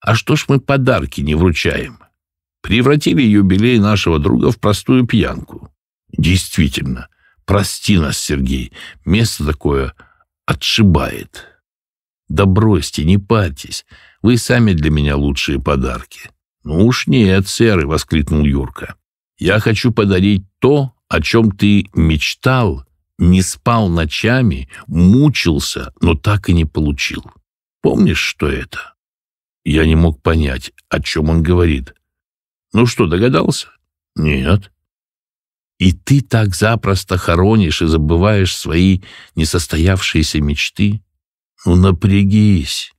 а что ж мы подарки не вручаем? превратили юбилей нашего друга в простую пьянку. Действительно, прости нас, Сергей, место такое отшибает. Да бросьте, не парьтесь, вы сами для меня лучшие подарки. Ну уж нет, серый, воскликнул Юрка. Я хочу подарить то, о чем ты мечтал, не спал ночами, мучился, но так и не получил. Помнишь, что это? Я не мог понять, о чем он говорит. Ну что, догадался? Нет. И ты так запросто хоронишь и забываешь свои несостоявшиеся мечты? Ну напрягись.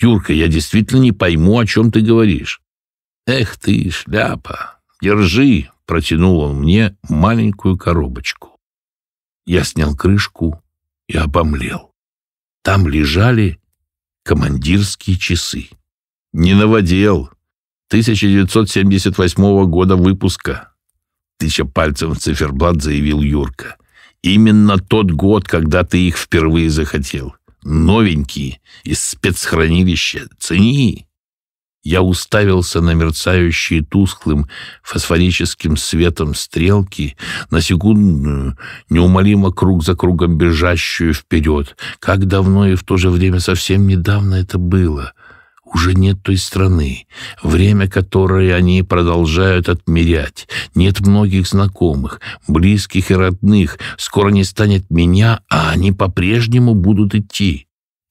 Юрка, я действительно не пойму, о чем ты говоришь. Эх ты, шляпа, держи, протянул он мне маленькую коробочку. Я снял крышку и обомлел. Там лежали командирские часы. Не наводел, 1978 года выпуска. Тыча пальцем в циферблат заявил Юрка. Именно тот год, когда ты их впервые захотел. Новенькие, из спецхранилища. Цени. Я уставился на мерцающие тусклым фосфорическим светом стрелки, на секундную, неумолимо круг за кругом бежащую вперед. Как давно и в то же время совсем недавно это было — уже нет той страны, время которой они продолжают отмерять. Нет многих знакомых, близких и родных. Скоро не станет меня, а они по-прежнему будут идти.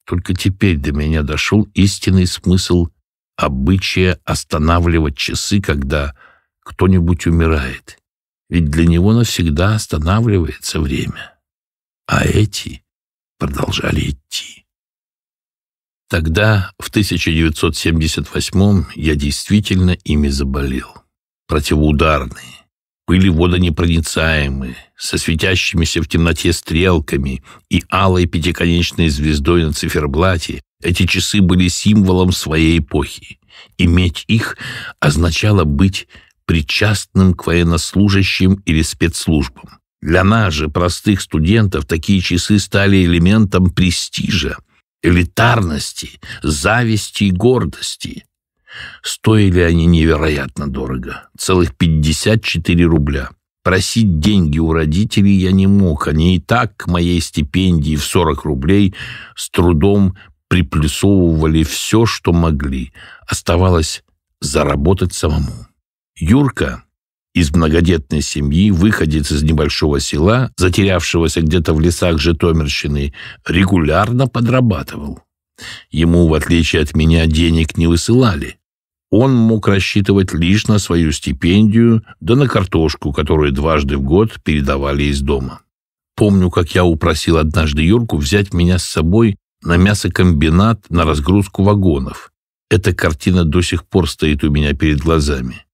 Только теперь до меня дошел истинный смысл обычая останавливать часы, когда кто-нибудь умирает. Ведь для него навсегда останавливается время. А эти продолжали идти. Тогда, в 1978 я действительно ими заболел. Противоударные, были водонепроницаемые, со светящимися в темноте стрелками и алой пятиконечной звездой на циферблате, эти часы были символом своей эпохи. Иметь их означало быть причастным к военнослужащим или спецслужбам. Для нас же, простых студентов, такие часы стали элементом престижа, элитарности, зависти и гордости. Стоили они невероятно дорого, целых 54 рубля. Просить деньги у родителей я не мог, они и так к моей стипендии в 40 рублей с трудом приплюсовывали все, что могли. Оставалось заработать самому. Юрка из многодетной семьи, выходец из небольшого села, затерявшегося где-то в лесах Житомирщины, регулярно подрабатывал. Ему, в отличие от меня, денег не высылали. Он мог рассчитывать лишь на свою стипендию, да на картошку, которую дважды в год передавали из дома. Помню, как я упросил однажды Юрку взять меня с собой на мясокомбинат на разгрузку вагонов. Эта картина до сих пор стоит у меня перед глазами.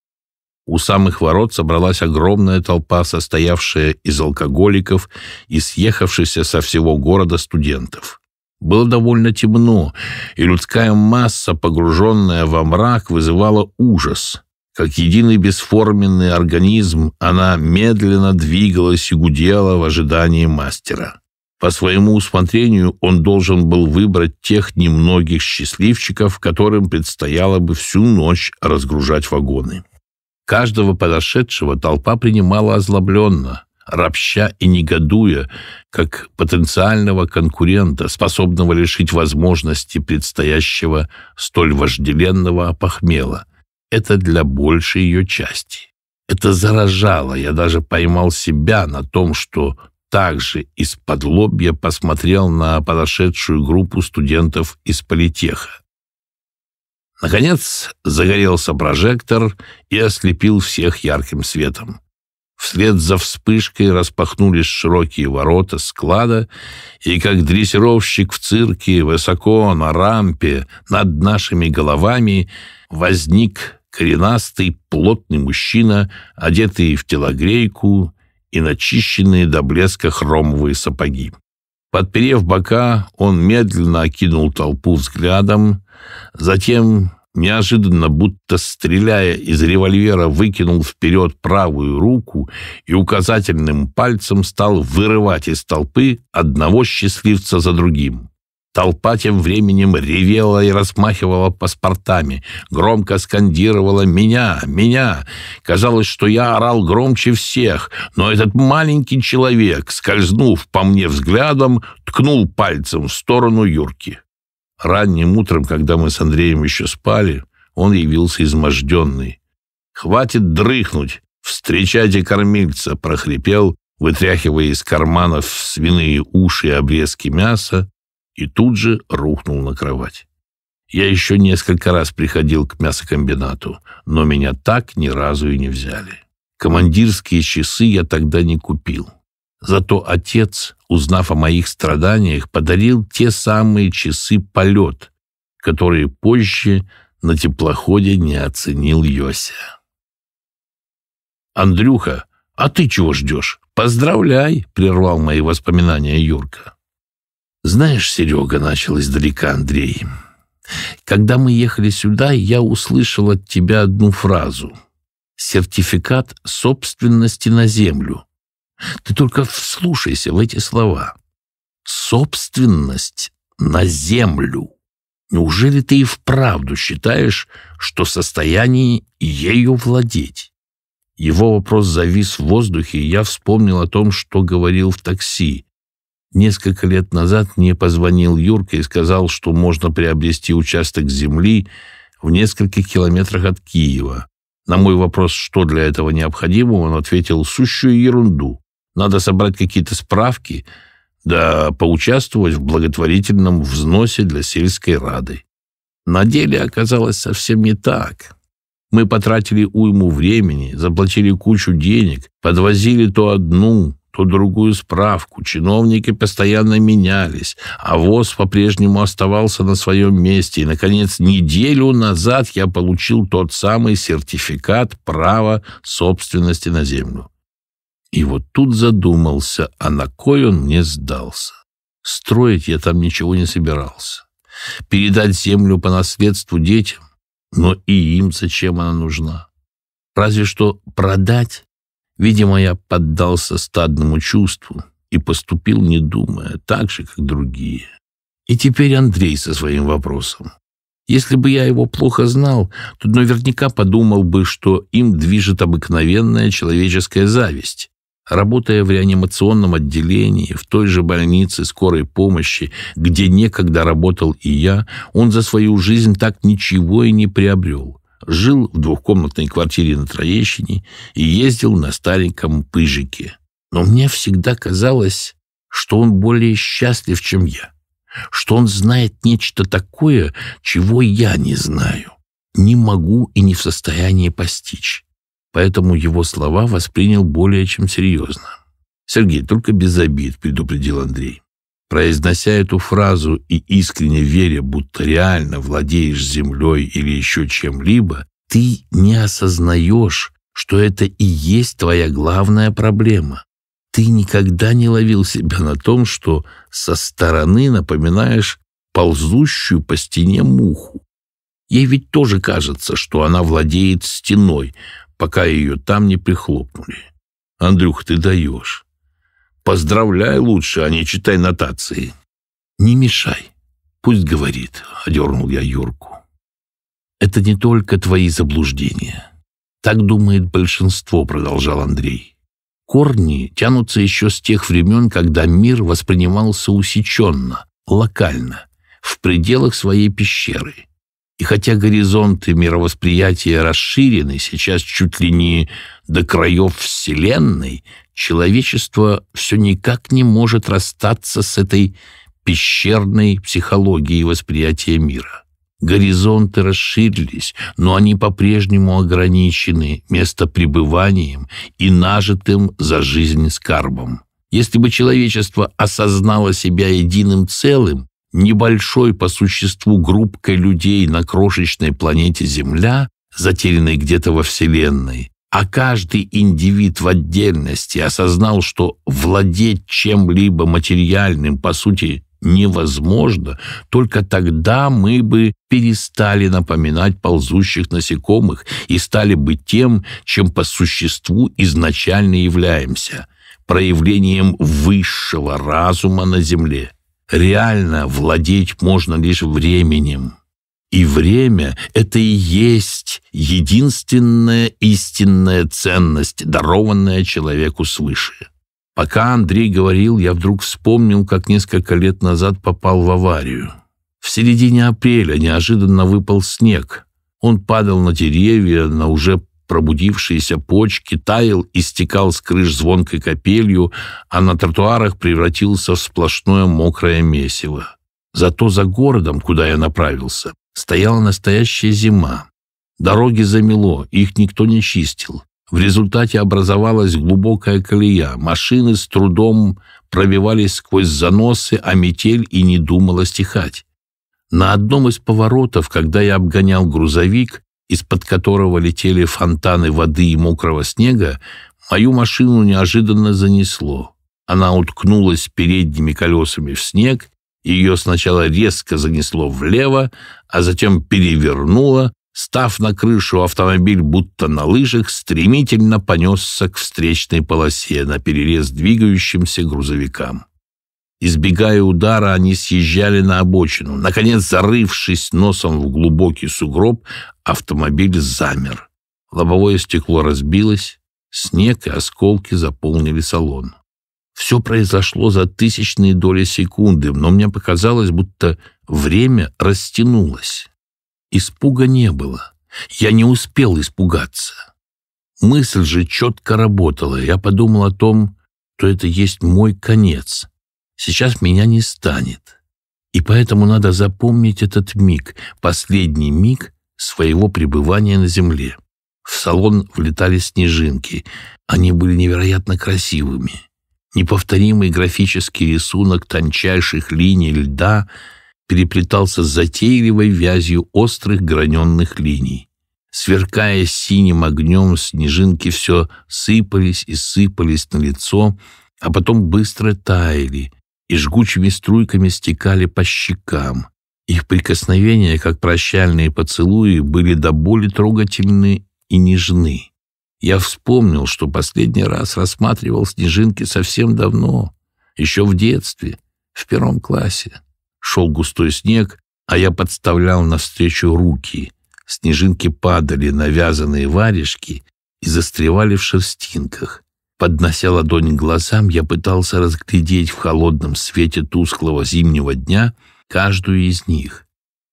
У самых ворот собралась огромная толпа, состоявшая из алкоголиков и съехавшихся со всего города студентов. Было довольно темно, и людская масса, погруженная во мрак, вызывала ужас. Как единый бесформенный организм, она медленно двигалась и гудела в ожидании мастера. По своему усмотрению он должен был выбрать тех немногих счастливчиков, которым предстояло бы всю ночь разгружать вагоны. Каждого подошедшего толпа принимала озлобленно, ропща и негодуя, как потенциального конкурента, способного лишить возможности предстоящего столь вожделенного похмела. Это для большей ее части. Это заражало, я даже поймал себя на том, что также из-под лобья посмотрел на подошедшую группу студентов из политеха. Наконец загорелся прожектор и ослепил всех ярким светом. Вслед за вспышкой распахнулись широкие ворота склада, и как дрессировщик в цирке высоко на рампе над нашими головами возник коренастый плотный мужчина, одетый в телогрейку и начищенные до блеска хромовые сапоги. Подперев бока, он медленно окинул толпу взглядом, затем, неожиданно будто стреляя из револьвера, выкинул вперед правую руку и указательным пальцем стал вырывать из толпы одного счастливца за другим. Толпа тем временем ревела и размахивала паспортами, громко скандировала «меня, меня». Казалось, что я орал громче всех, но этот маленький человек, скользнув по мне взглядом, ткнул пальцем в сторону Юрки. Ранним утром, когда мы с Андреем еще спали, он явился изможденный. «Хватит дрыхнуть! Встречайте кормильца!» — прохрипел, вытряхивая из карманов свиные уши и обрезки мяса, и тут же рухнул на кровать. Я еще несколько раз приходил к мясокомбинату, но меня так ни разу и не взяли. Командирские часы я тогда не купил. Зато отец, узнав о моих страданиях, подарил те самые часы «Полет», которые позже на теплоходе не оценил Йося. «Андрюха, а ты чего ждешь? Поздравляй!» — прервал мои воспоминания Юрка. «Знаешь, Серега, — начал издалека Андрей, — когда мы ехали сюда, я услышал от тебя одну фразу — сертификат собственности на землю. Ты только вслушайся в эти слова. Собственность на землю. Неужели ты и вправду считаешь, что в состоянии ею владеть?» Его вопрос завис в воздухе, и я вспомнил о том, что говорил в такси. Несколько лет назад мне позвонил Юрка и сказал, что можно приобрести участок земли в нескольких километрах от Киева. На мой вопрос, что для этого необходимо, он ответил сущую ерунду. Надо собрать какие-то справки, да поучаствовать в благотворительном взносе для сельской рады. На деле оказалось совсем не так. Мы потратили уйму времени, заплатили кучу денег, подвозили то одну, то другую справку, чиновники постоянно менялись, а ВОЗ по-прежнему оставался на своем месте. И, наконец, неделю назад я получил тот самый сертификат права собственности на землю. И вот тут задумался, а на кой он мне сдался. Строить я там ничего не собирался. Передать землю по наследству детям? Но и им зачем она нужна? Разве что продать Видимо, я поддался стадному чувству и поступил, не думая, так же, как другие. И теперь Андрей со своим вопросом. Если бы я его плохо знал, то наверняка подумал бы, что им движет обыкновенная человеческая зависть. Работая в реанимационном отделении, в той же больнице скорой помощи, где некогда работал и я, он за свою жизнь так ничего и не приобрел жил в двухкомнатной квартире на Троещине и ездил на стареньком пыжике. Но мне всегда казалось, что он более счастлив, чем я, что он знает нечто такое, чего я не знаю, не могу и не в состоянии постичь. Поэтому его слова воспринял более чем серьезно. «Сергей, только без обид», — предупредил Андрей. Произнося эту фразу и искренне веря, будто реально владеешь землей или еще чем-либо, ты не осознаешь, что это и есть твоя главная проблема. Ты никогда не ловил себя на том, что со стороны напоминаешь ползущую по стене муху. Ей ведь тоже кажется, что она владеет стеной, пока ее там не прихлопнули. Андрюх, ты даешь. Поздравляй лучше, а не читай нотации. Не мешай. Пусть говорит, — одернул я Юрку. Это не только твои заблуждения. Так думает большинство, — продолжал Андрей. Корни тянутся еще с тех времен, когда мир воспринимался усеченно, локально, в пределах своей пещеры. И хотя горизонты мировосприятия расширены сейчас чуть ли не до краев Вселенной, человечество все никак не может расстаться с этой пещерной психологией восприятия мира. Горизонты расширились, но они по-прежнему ограничены местопребыванием и нажитым за жизнь скарбом. Если бы человечество осознало себя единым целым, небольшой по существу группкой людей на крошечной планете Земля, затерянной где-то во Вселенной, а каждый индивид в отдельности осознал, что владеть чем-либо материальным, по сути, невозможно, только тогда мы бы перестали напоминать ползущих насекомых и стали бы тем, чем по существу изначально являемся – проявлением высшего разума на Земле. Реально владеть можно лишь временем – и время — это и есть единственная истинная ценность, дарованная человеку свыше. Пока Андрей говорил, я вдруг вспомнил, как несколько лет назад попал в аварию. В середине апреля неожиданно выпал снег. Он падал на деревья, на уже пробудившиеся почки, таял и стекал с крыш звонкой капелью, а на тротуарах превратился в сплошное мокрое месиво. Зато за городом, куда я направился, Стояла настоящая зима. Дороги замело, их никто не чистил. В результате образовалась глубокая колея. Машины с трудом пробивались сквозь заносы, а метель и не думала стихать. На одном из поворотов, когда я обгонял грузовик, из-под которого летели фонтаны воды и мокрого снега, мою машину неожиданно занесло. Она уткнулась передними колесами в снег ее сначала резко занесло влево, а затем перевернуло, став на крышу, автомобиль будто на лыжах стремительно понесся к встречной полосе на перерез двигающимся грузовикам. Избегая удара, они съезжали на обочину. Наконец, зарывшись носом в глубокий сугроб, автомобиль замер. Лобовое стекло разбилось, снег и осколки заполнили салон. Все произошло за тысячные доли секунды, но мне показалось, будто время растянулось. Испуга не было. Я не успел испугаться. Мысль же четко работала. Я подумал о том, что это есть мой конец. Сейчас меня не станет. И поэтому надо запомнить этот миг, последний миг своего пребывания на земле. В салон влетали снежинки. Они были невероятно красивыми. Неповторимый графический рисунок тончайших линий льда переплетался с затейливой вязью острых граненных линий. Сверкая синим огнем, снежинки все сыпались и сыпались на лицо, а потом быстро таяли и жгучими струйками стекали по щекам. Их прикосновения, как прощальные поцелуи, были до боли трогательны и нежны. Я вспомнил, что последний раз рассматривал снежинки совсем давно, еще в детстве, в первом классе. Шел густой снег, а я подставлял навстречу руки. Снежинки падали на вязаные варежки и застревали в шерстинках. Поднося ладонь к глазам, я пытался разглядеть в холодном свете тусклого зимнего дня каждую из них.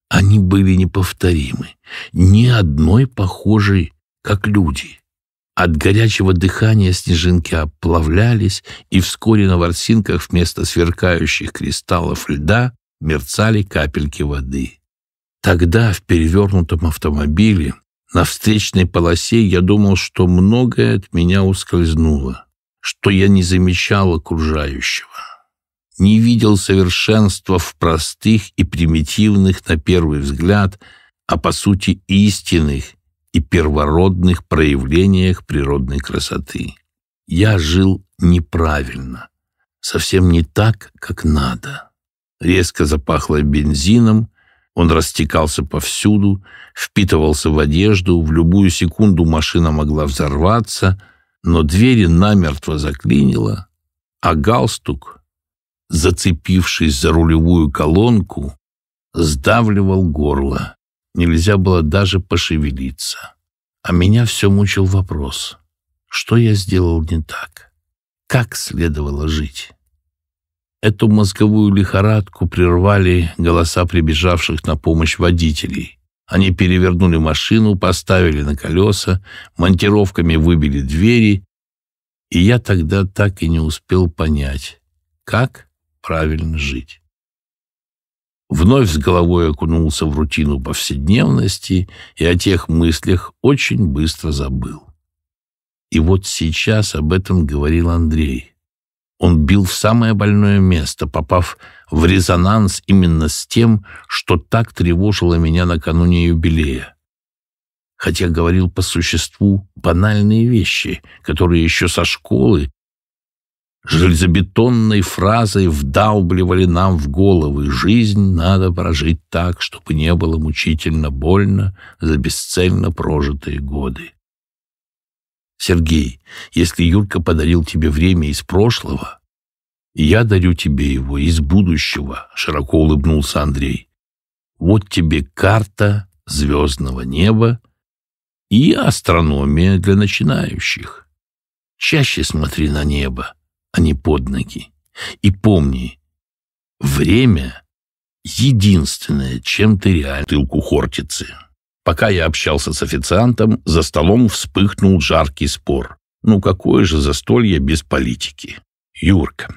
Они были неповторимы, ни одной похожей, как люди. От горячего дыхания снежинки оплавлялись, и вскоре на ворсинках вместо сверкающих кристаллов льда мерцали капельки воды. Тогда в перевернутом автомобиле на встречной полосе я думал, что многое от меня ускользнуло, что я не замечал окружающего. Не видел совершенства в простых и примитивных на первый взгляд, а по сути истинных и первородных проявлениях природной красоты. Я жил неправильно, совсем не так, как надо. Резко запахло бензином, он растекался повсюду, впитывался в одежду, в любую секунду машина могла взорваться, но двери намертво заклинило, а галстук, зацепившись за рулевую колонку, сдавливал горло. Нельзя было даже пошевелиться. А меня все мучил вопрос, что я сделал не так? Как следовало жить? Эту мозговую лихорадку прервали голоса прибежавших на помощь водителей. Они перевернули машину, поставили на колеса, монтировками выбили двери, и я тогда так и не успел понять, как правильно жить вновь с головой окунулся в рутину повседневности и о тех мыслях очень быстро забыл. И вот сейчас об этом говорил Андрей. Он бил в самое больное место, попав в резонанс именно с тем, что так тревожило меня накануне юбилея. Хотя говорил по существу банальные вещи, которые еще со школы Железобетонной фразой вдалбливали нам в головы «Жизнь надо прожить так, чтобы не было мучительно больно за бесцельно прожитые годы». Сергей, если Юрка подарил тебе время из прошлого, я дарю тебе его из будущего, широко улыбнулся Андрей. Вот тебе карта звездного неба и астрономия для начинающих. Чаще смотри на небо, а не под ноги. И помни, время — единственное, чем ты реально тылку хортицы. Пока я общался с официантом, за столом вспыхнул жаркий спор. Ну какое же застолье без политики? Юрка,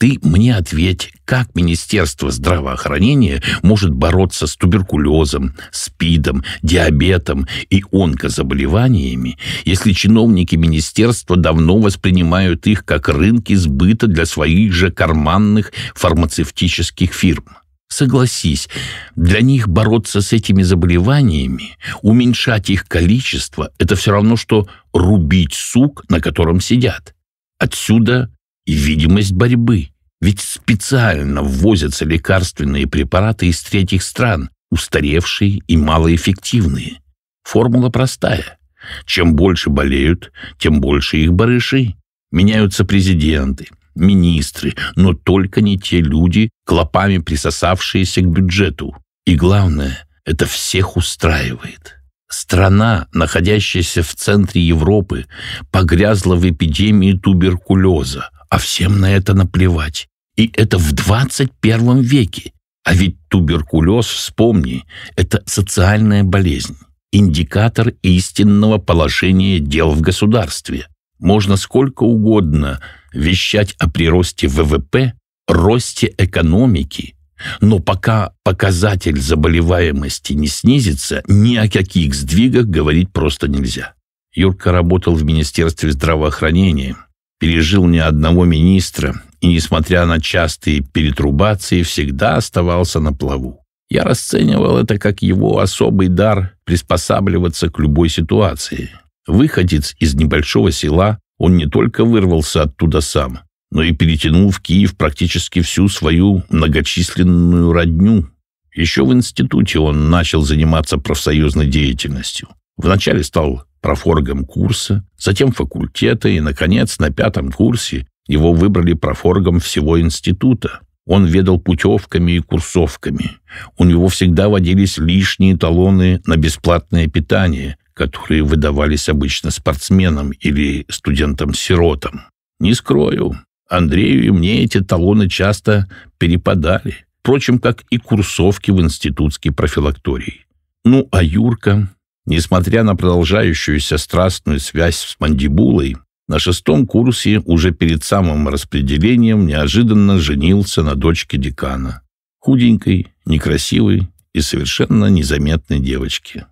ты мне ответь, как Министерство здравоохранения может бороться с туберкулезом, СПИДом, диабетом и онкозаболеваниями, если чиновники Министерства давно воспринимают их как рынки сбыта для своих же карманных фармацевтических фирм? Согласись, для них бороться с этими заболеваниями, уменьшать их количество – это все равно, что рубить сук, на котором сидят. Отсюда и видимость борьбы. Ведь специально ввозятся лекарственные препараты из третьих стран, устаревшие и малоэффективные. Формула простая. Чем больше болеют, тем больше их барыши. Меняются президенты, министры, но только не те люди, клопами присосавшиеся к бюджету. И главное, это всех устраивает. Страна, находящаяся в центре Европы, погрязла в эпидемии туберкулеза – а всем на это наплевать. И это в 21 веке. А ведь туберкулез, вспомни, это социальная болезнь, индикатор истинного положения дел в государстве. Можно сколько угодно вещать о приросте ВВП, росте экономики, но пока показатель заболеваемости не снизится, ни о каких сдвигах говорить просто нельзя. Юрка работал в Министерстве здравоохранения – пережил ни одного министра и, несмотря на частые перетрубации, всегда оставался на плаву. Я расценивал это как его особый дар приспосабливаться к любой ситуации. Выходец из небольшого села, он не только вырвался оттуда сам, но и перетянул в Киев практически всю свою многочисленную родню. Еще в институте он начал заниматься профсоюзной деятельностью. Вначале стал профоргом курса, затем факультета и, наконец, на пятом курсе его выбрали профоргом всего института. Он ведал путевками и курсовками. У него всегда водились лишние талоны на бесплатное питание, которые выдавались обычно спортсменам или студентам-сиротам. Не скрою, Андрею и мне эти талоны часто перепадали, впрочем, как и курсовки в институтский профилакторий. Ну, а Юрка Несмотря на продолжающуюся страстную связь с мандибулой, на шестом курсе, уже перед самым распределением, неожиданно женился на дочке декана. Худенькой, некрасивой и совершенно незаметной девочке.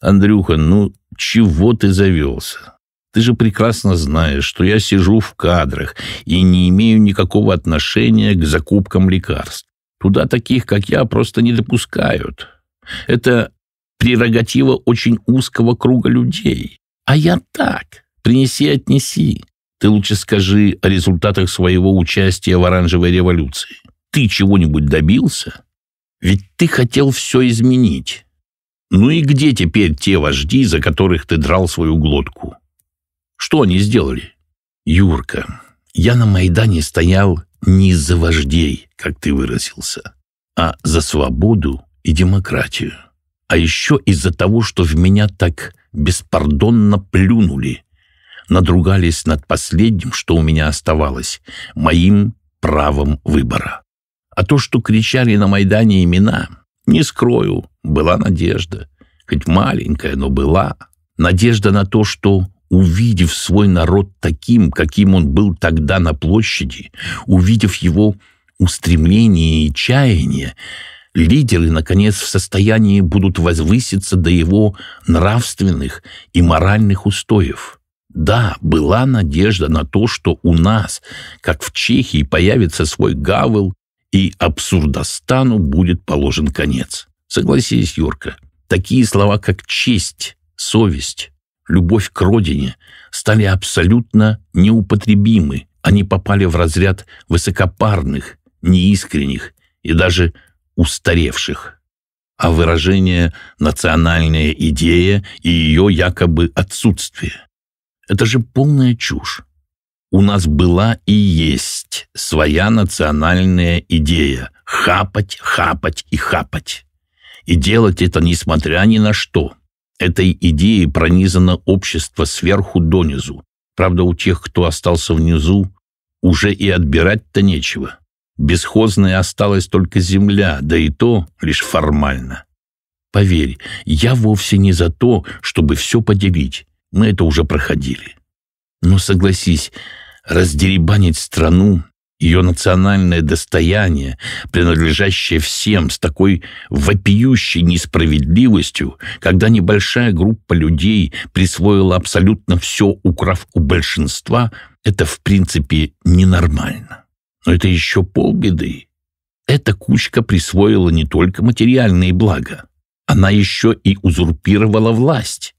«Андрюха, ну чего ты завелся? Ты же прекрасно знаешь, что я сижу в кадрах и не имею никакого отношения к закупкам лекарств. Туда таких, как я, просто не допускают. Это прерогатива очень узкого круга людей. А я так, принеси-отнеси. Ты лучше скажи о результатах своего участия в оранжевой революции. Ты чего-нибудь добился? Ведь ты хотел все изменить. Ну и где теперь те вожди, за которых ты драл свою глотку? Что они сделали? Юрка, я на Майдане стоял не за вождей, как ты выразился, а за свободу и демократию а еще из-за того, что в меня так беспардонно плюнули. Надругались над последним, что у меня оставалось, моим правом выбора. А то, что кричали на Майдане имена, не скрою, была надежда. Хоть маленькая, но была. Надежда на то, что, увидев свой народ таким, каким он был тогда на площади, увидев его устремление и чаяние, лидеры, наконец, в состоянии будут возвыситься до его нравственных и моральных устоев. Да, была надежда на то, что у нас, как в Чехии, появится свой Гавел, и абсурдостану будет положен конец. Согласись, Юрка, такие слова, как честь, совесть, любовь к родине, стали абсолютно неупотребимы. Они попали в разряд высокопарных, неискренних и даже устаревших, а выражение «национальная идея» и ее якобы отсутствие. Это же полная чушь. У нас была и есть своя национальная идея – хапать, хапать и хапать. И делать это несмотря ни на что. Этой идеей пронизано общество сверху донизу. Правда, у тех, кто остался внизу, уже и отбирать-то нечего. Бесхозной осталась только земля, да и то лишь формально. Поверь, я вовсе не за то, чтобы все поделить. Мы это уже проходили. Но согласись, раздеребанить страну, ее национальное достояние, принадлежащее всем с такой вопиющей несправедливостью, когда небольшая группа людей присвоила абсолютно все, украв у большинства, это в принципе ненормально. Но это еще полбеды. Эта кучка присвоила не только материальные блага, она еще и узурпировала власть.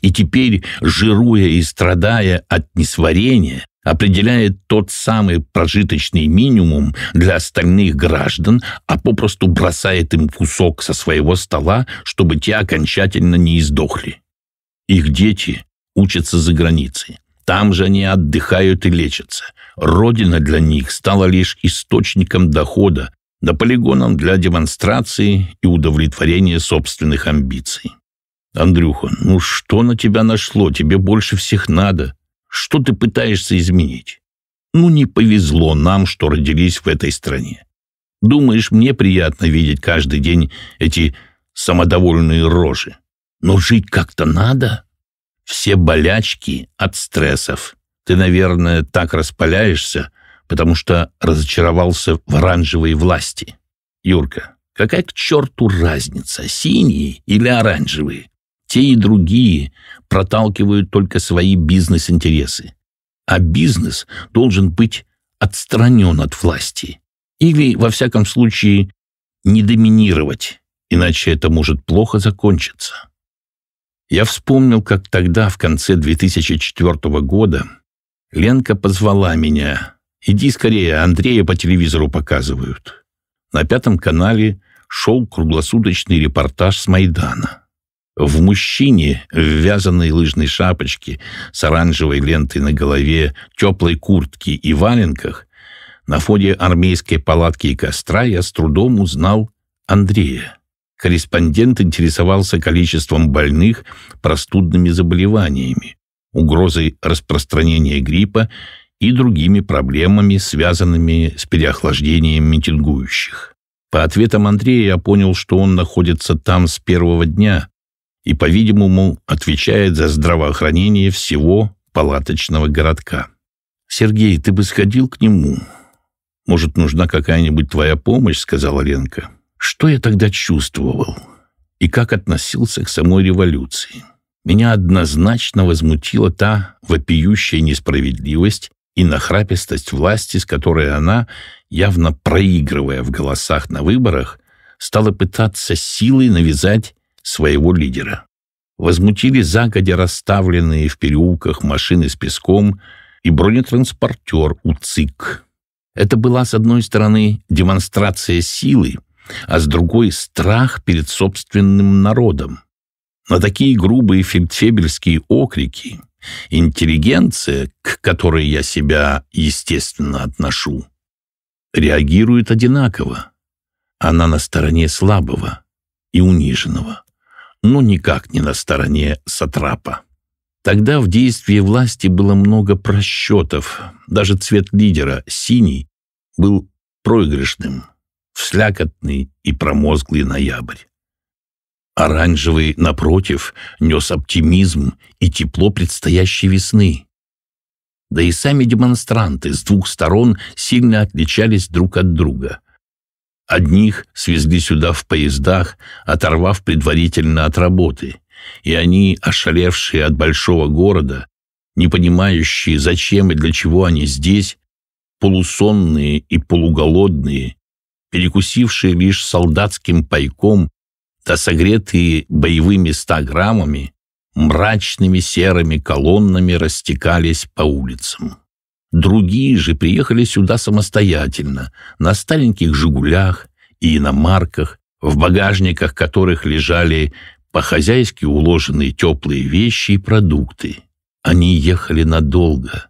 И теперь, жируя и страдая от несварения, определяет тот самый прожиточный минимум для остальных граждан, а попросту бросает им кусок со своего стола, чтобы те окончательно не издохли. Их дети учатся за границей. Там же они отдыхают и лечатся. Родина для них стала лишь источником дохода, да полигоном для демонстрации и удовлетворения собственных амбиций. «Андрюха, ну что на тебя нашло? Тебе больше всех надо. Что ты пытаешься изменить? Ну не повезло нам, что родились в этой стране. Думаешь, мне приятно видеть каждый день эти самодовольные рожи? Но жить как-то надо. Все болячки от стрессов. Ты, наверное, так распаляешься, потому что разочаровался в оранжевой власти. Юрка, какая к черту разница, синие или оранжевые? Те и другие проталкивают только свои бизнес-интересы. А бизнес должен быть отстранен от власти. Или, во всяком случае, не доминировать, иначе это может плохо закончиться. Я вспомнил, как тогда, в конце 2004 года, Ленка позвала меня. «Иди скорее, Андрея по телевизору показывают». На пятом канале шел круглосуточный репортаж с Майдана. В мужчине, в вязаной лыжной шапочке, с оранжевой лентой на голове, теплой куртке и валенках, на фоне армейской палатки и костра я с трудом узнал Андрея. Корреспондент интересовался количеством больных простудными заболеваниями угрозой распространения гриппа и другими проблемами, связанными с переохлаждением митингующих. По ответам Андрея я понял, что он находится там с первого дня и, по-видимому, отвечает за здравоохранение всего палаточного городка. «Сергей, ты бы сходил к нему?» «Может, нужна какая-нибудь твоя помощь?» — сказала Ленка. «Что я тогда чувствовал? И как относился к самой революции?» Меня однозначно возмутила та вопиющая несправедливость и нахрапистость власти, с которой она, явно проигрывая в голосах на выборах, стала пытаться силой навязать своего лидера. Возмутили загодя расставленные в переулках машины с песком и бронетранспортер УЦИК. Это была, с одной стороны, демонстрация силы, а с другой — страх перед собственным народом. На такие грубые фельдфебельские окрики интеллигенция, к которой я себя, естественно, отношу, реагирует одинаково. Она на стороне слабого и униженного, но никак не на стороне сатрапа. Тогда в действии власти было много просчетов. Даже цвет лидера, синий, был проигрышным, в слякотный и промозглый ноябрь. Оранжевый, напротив, нес оптимизм и тепло предстоящей весны. Да и сами демонстранты с двух сторон сильно отличались друг от друга. Одних свезли сюда в поездах, оторвав предварительно от работы, и они, ошалевшие от большого города, не понимающие, зачем и для чего они здесь, полусонные и полуголодные, перекусившие лишь солдатским пайком да согретые боевыми ста граммами, мрачными серыми колоннами растекались по улицам. Другие же приехали сюда самостоятельно, на стареньких «Жигулях» и иномарках, в багажниках которых лежали по-хозяйски уложенные теплые вещи и продукты. Они ехали надолго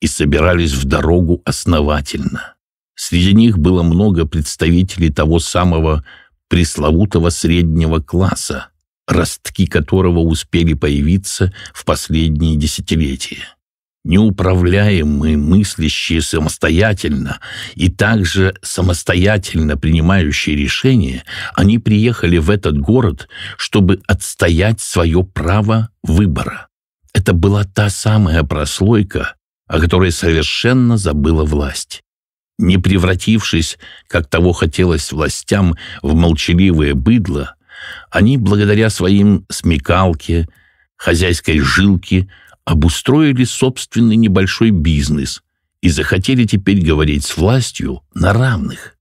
и собирались в дорогу основательно. Среди них было много представителей того самого пресловутого среднего класса, ростки которого успели появиться в последние десятилетия. Неуправляемые, мыслящие самостоятельно и также самостоятельно принимающие решения, они приехали в этот город, чтобы отстоять свое право выбора. Это была та самая прослойка, о которой совершенно забыла власть не превратившись, как того хотелось властям, в молчаливое быдло, они, благодаря своим смекалке, хозяйской жилке, обустроили собственный небольшой бизнес и захотели теперь говорить с властью на равных.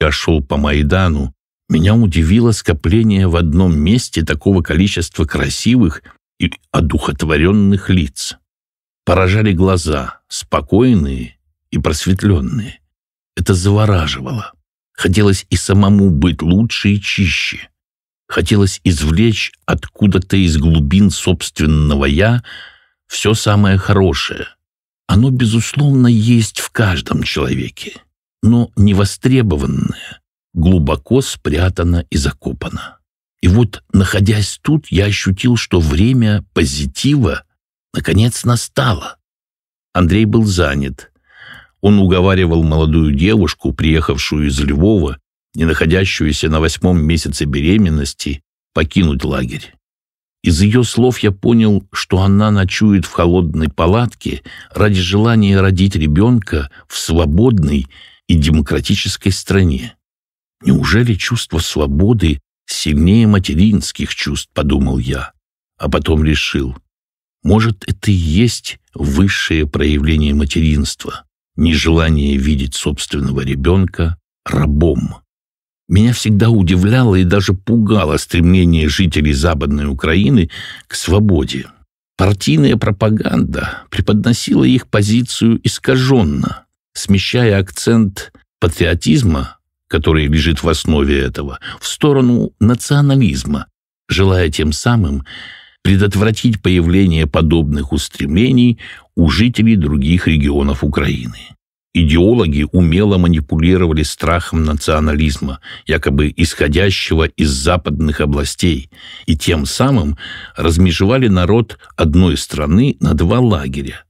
Я шел по Майдану, меня удивило скопление в одном месте такого количества красивых и одухотворенных лиц. Поражали глаза, спокойные и просветленные. Это завораживало. Хотелось и самому быть лучше и чище. Хотелось извлечь откуда-то из глубин собственного «я» все самое хорошее. Оно, безусловно, есть в каждом человеке, но невостребованное, глубоко спрятано и закопано. И вот, находясь тут, я ощутил, что время позитива наконец настало. Андрей был занят — он уговаривал молодую девушку, приехавшую из Львова и находящуюся на восьмом месяце беременности, покинуть лагерь. Из ее слов я понял, что она ночует в холодной палатке ради желания родить ребенка в свободной и демократической стране. Неужели чувство свободы сильнее материнских чувств, подумал я, а потом решил, может, это и есть высшее проявление материнства нежелание видеть собственного ребенка рабом. Меня всегда удивляло и даже пугало стремление жителей Западной Украины к свободе. Партийная пропаганда преподносила их позицию искаженно, смещая акцент патриотизма, который лежит в основе этого, в сторону национализма, желая тем самым предотвратить появление подобных устремлений у жителей других регионов Украины. Идеологи умело манипулировали страхом национализма, якобы исходящего из западных областей, и тем самым размежевали народ одной страны на два лагеря.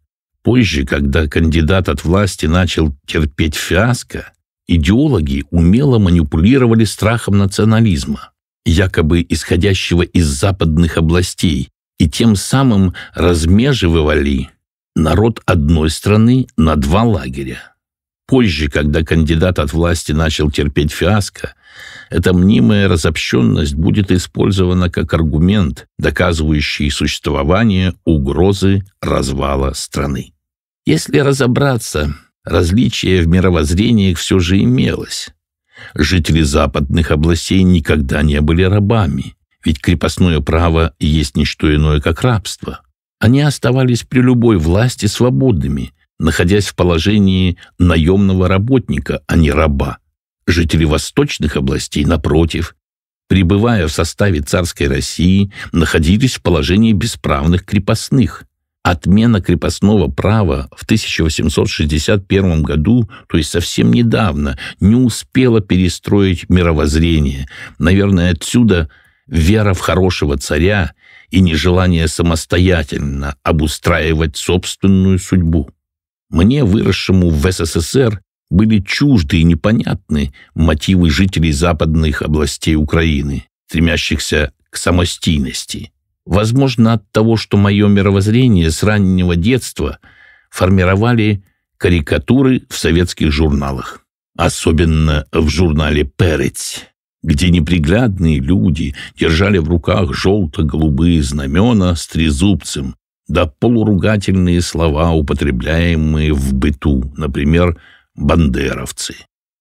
Позже, когда кандидат от власти начал терпеть фиаско, идеологи умело манипулировали страхом национализма, якобы исходящего из западных областей, и тем самым размеживали народ одной страны на два лагеря. Позже, когда кандидат от власти начал терпеть фиаско, эта мнимая разобщенность будет использована как аргумент, доказывающий существование угрозы развала страны. Если разобраться, различие в мировоззрениях все же имелось. Жители западных областей никогда не были рабами, ведь крепостное право есть не что иное, как рабство. Они оставались при любой власти свободными, находясь в положении наемного работника, а не раба. Жители восточных областей, напротив, пребывая в составе царской России, находились в положении бесправных крепостных – Отмена крепостного права в 1861 году, то есть совсем недавно, не успела перестроить мировоззрение. Наверное, отсюда вера в хорошего царя и нежелание самостоятельно обустраивать собственную судьбу. Мне, выросшему в СССР, были чужды и непонятны мотивы жителей западных областей Украины, стремящихся к самостийности. Возможно, от того, что мое мировоззрение с раннего детства формировали карикатуры в советских журналах, особенно в журнале «Перец», где неприглядные люди держали в руках желто-голубые знамена с трезубцем, да полуругательные слова, употребляемые в быту, например, «бандеровцы».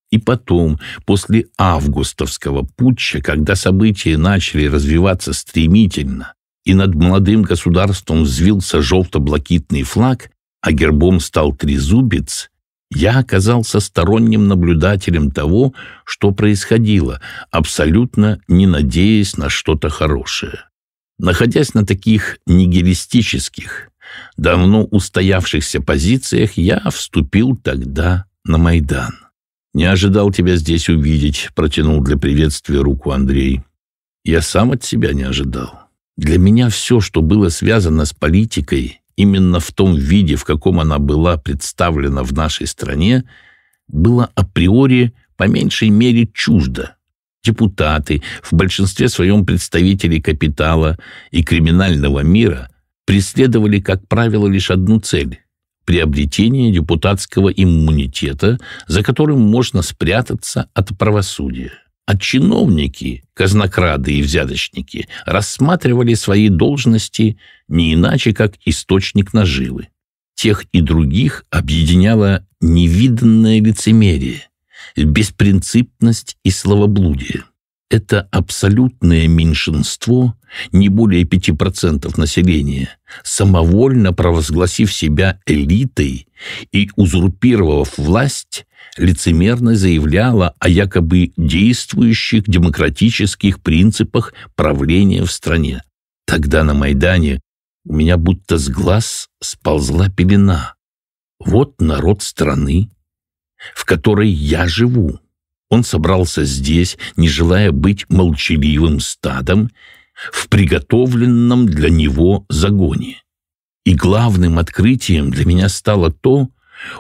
И потом, после августовского путча, когда события начали развиваться стремительно, и над молодым государством взвился желто-блакитный флаг, а гербом стал трезубец, я оказался сторонним наблюдателем того, что происходило, абсолютно не надеясь на что-то хорошее. Находясь на таких нигилистических, давно устоявшихся позициях, я вступил тогда на Майдан. «Не ожидал тебя здесь увидеть», — протянул для приветствия руку Андрей. «Я сам от себя не ожидал. Для меня все, что было связано с политикой, именно в том виде, в каком она была представлена в нашей стране, было априори по меньшей мере чуждо. Депутаты, в большинстве своем представители капитала и криминального мира, преследовали, как правило, лишь одну цель – приобретение депутатского иммунитета, за которым можно спрятаться от правосудия а чиновники, казнокрады и взяточники рассматривали свои должности не иначе, как источник наживы. Тех и других объединяло невиданное лицемерие, беспринципность и словоблудие. Это абсолютное меньшинство, не более 5% населения, самовольно провозгласив себя элитой и узурпировав власть, лицемерно заявляла о якобы действующих демократических принципах правления в стране. Тогда на Майдане у меня будто с глаз сползла пелена. Вот народ страны, в которой я живу. Он собрался здесь, не желая быть молчаливым стадом, в приготовленном для него загоне. И главным открытием для меня стало то,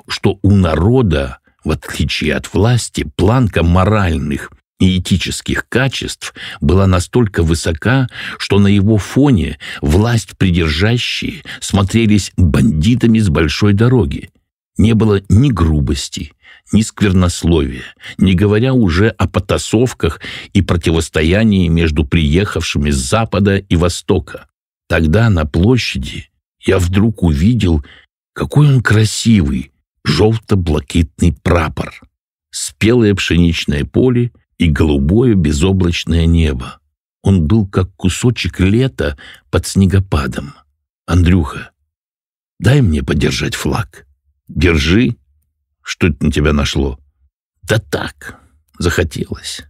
что у народа в отличие от власти, планка моральных и этических качеств была настолько высока, что на его фоне власть придержащие смотрелись бандитами с большой дороги. Не было ни грубости, ни сквернословия, не говоря уже о потасовках и противостоянии между приехавшими с Запада и Востока. Тогда на площади я вдруг увидел, какой он красивый, желто-блакитный прапор, спелое пшеничное поле и голубое безоблачное небо. Он был как кусочек лета под снегопадом. «Андрюха, дай мне подержать флаг». «Держи». «Что это на тебя нашло?» «Да так, захотелось».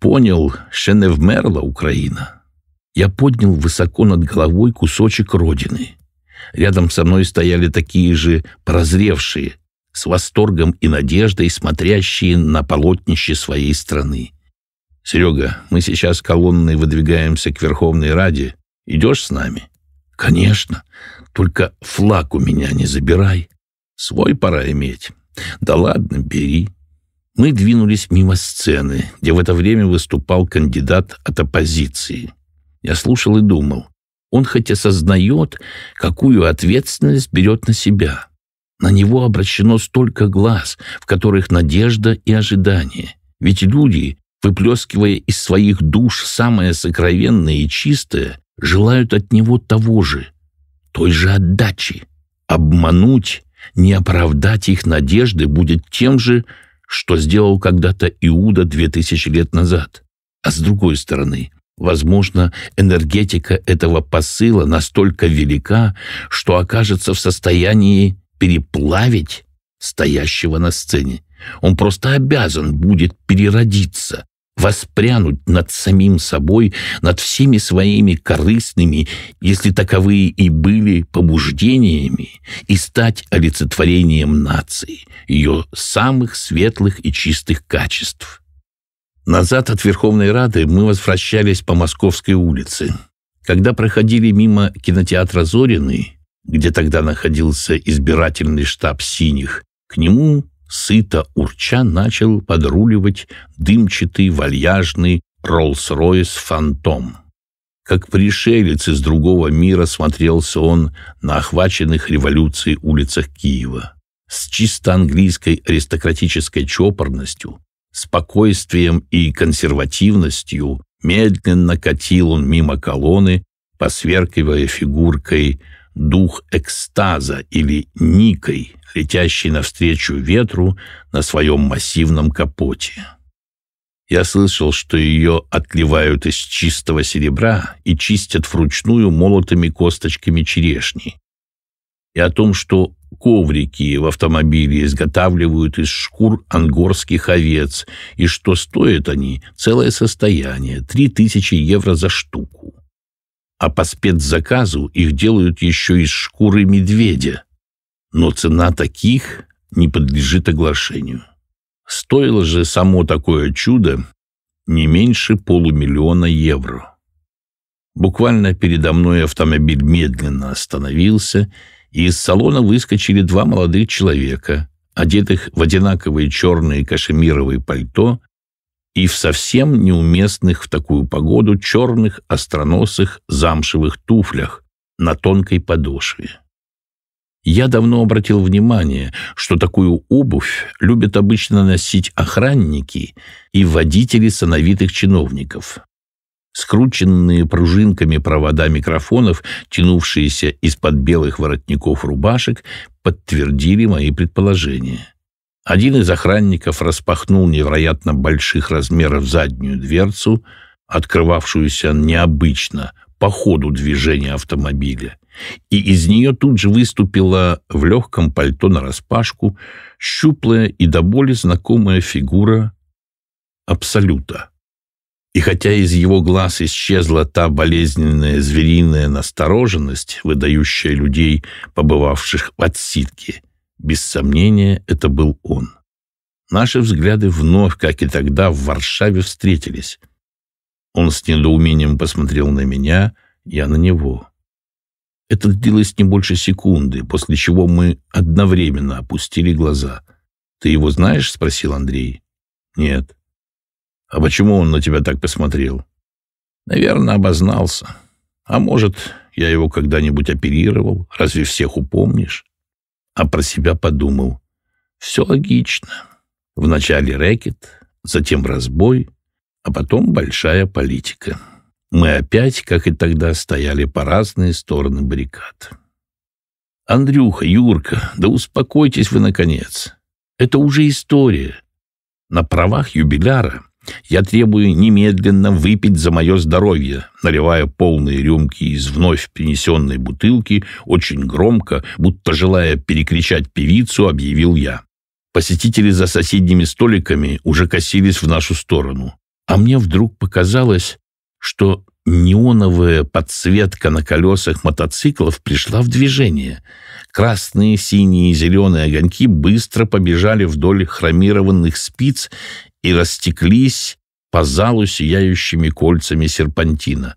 Понял, Шеневмерла Украина. Я поднял высоко над головой кусочек родины. Рядом со мной стояли такие же прозревшие, с восторгом и надеждой смотрящие на полотнище своей страны. «Серега, мы сейчас колонной выдвигаемся к Верховной Раде. Идешь с нами?» «Конечно. Только флаг у меня не забирай. Свой пора иметь. Да ладно, бери». Мы двинулись мимо сцены, где в это время выступал кандидат от оппозиции. Я слушал и думал, он хоть и сознает, какую ответственность берет на себя. На него обращено столько глаз, в которых надежда и ожидание. Ведь люди, выплескивая из своих душ самое сокровенное и чистое, желают от него того же, той же отдачи. Обмануть, не оправдать их надежды будет тем же, что сделал когда-то Иуда две тысячи лет назад. А с другой стороны, Возможно, энергетика этого посыла настолько велика, что окажется в состоянии переплавить стоящего на сцене. Он просто обязан будет переродиться, воспрянуть над самим собой, над всеми своими корыстными, если таковые и были, побуждениями, и стать олицетворением нации, ее самых светлых и чистых качеств. Назад от Верховной Рады мы возвращались по Московской улице. Когда проходили мимо кинотеатра «Зорины», где тогда находился избирательный штаб «Синих», к нему сыто урча начал подруливать дымчатый вальяжный Роллс-Ройс «Фантом». Как пришелец из другого мира смотрелся он на охваченных революцией улицах Киева. С чисто английской аристократической чопорностью, спокойствием и консервативностью медленно катил он мимо колонны, посверкивая фигуркой дух экстаза или никой, летящей навстречу ветру на своем массивном капоте. Я слышал, что ее отливают из чистого серебра и чистят вручную молотыми косточками черешни. И о том, что коврики в автомобиле изготавливают из шкур ангорских овец, и что стоят они целое состояние – 3000 евро за штуку. А по спецзаказу их делают еще из шкуры медведя. Но цена таких не подлежит оглашению. Стоило же само такое чудо не меньше полумиллиона евро. Буквально передо мной автомобиль медленно остановился – и из салона выскочили два молодых человека, одетых в одинаковые черные кашемировые пальто и в совсем неуместных в такую погоду черных остроносых замшевых туфлях на тонкой подошве. Я давно обратил внимание, что такую обувь любят обычно носить охранники и водители сановитых чиновников. Скрученные пружинками провода микрофонов, тянувшиеся из-под белых воротников рубашек, подтвердили мои предположения. Один из охранников распахнул невероятно больших размеров заднюю дверцу, открывавшуюся необычно по ходу движения автомобиля, и из нее тут же выступила в легком пальто нараспашку щуплая и до боли знакомая фигура Абсолюта. И хотя из его глаз исчезла та болезненная звериная настороженность, выдающая людей, побывавших в отсидке, без сомнения это был он. Наши взгляды вновь, как и тогда, в Варшаве встретились. Он с недоумением посмотрел на меня, я на него. Это длилось не больше секунды, после чего мы одновременно опустили глаза. «Ты его знаешь?» — спросил Андрей. «Нет». А почему он на тебя так посмотрел? Наверное, обознался. А может, я его когда-нибудь оперировал? Разве всех упомнишь? А про себя подумал. Все логично. Вначале рэкет, затем разбой, а потом большая политика. Мы опять, как и тогда, стояли по разные стороны баррикад. «Андрюха, Юрка, да успокойтесь вы, наконец. Это уже история. На правах юбиляра я требую немедленно выпить за мое здоровье, наливая полные рюмки из вновь принесенной бутылки, очень громко, будто желая перекричать певицу, объявил я. Посетители за соседними столиками уже косились в нашу сторону. А мне вдруг показалось, что неоновая подсветка на колесах мотоциклов пришла в движение. Красные, синие и зеленые огоньки быстро побежали вдоль хромированных спиц и растеклись по залу сияющими кольцами серпантина.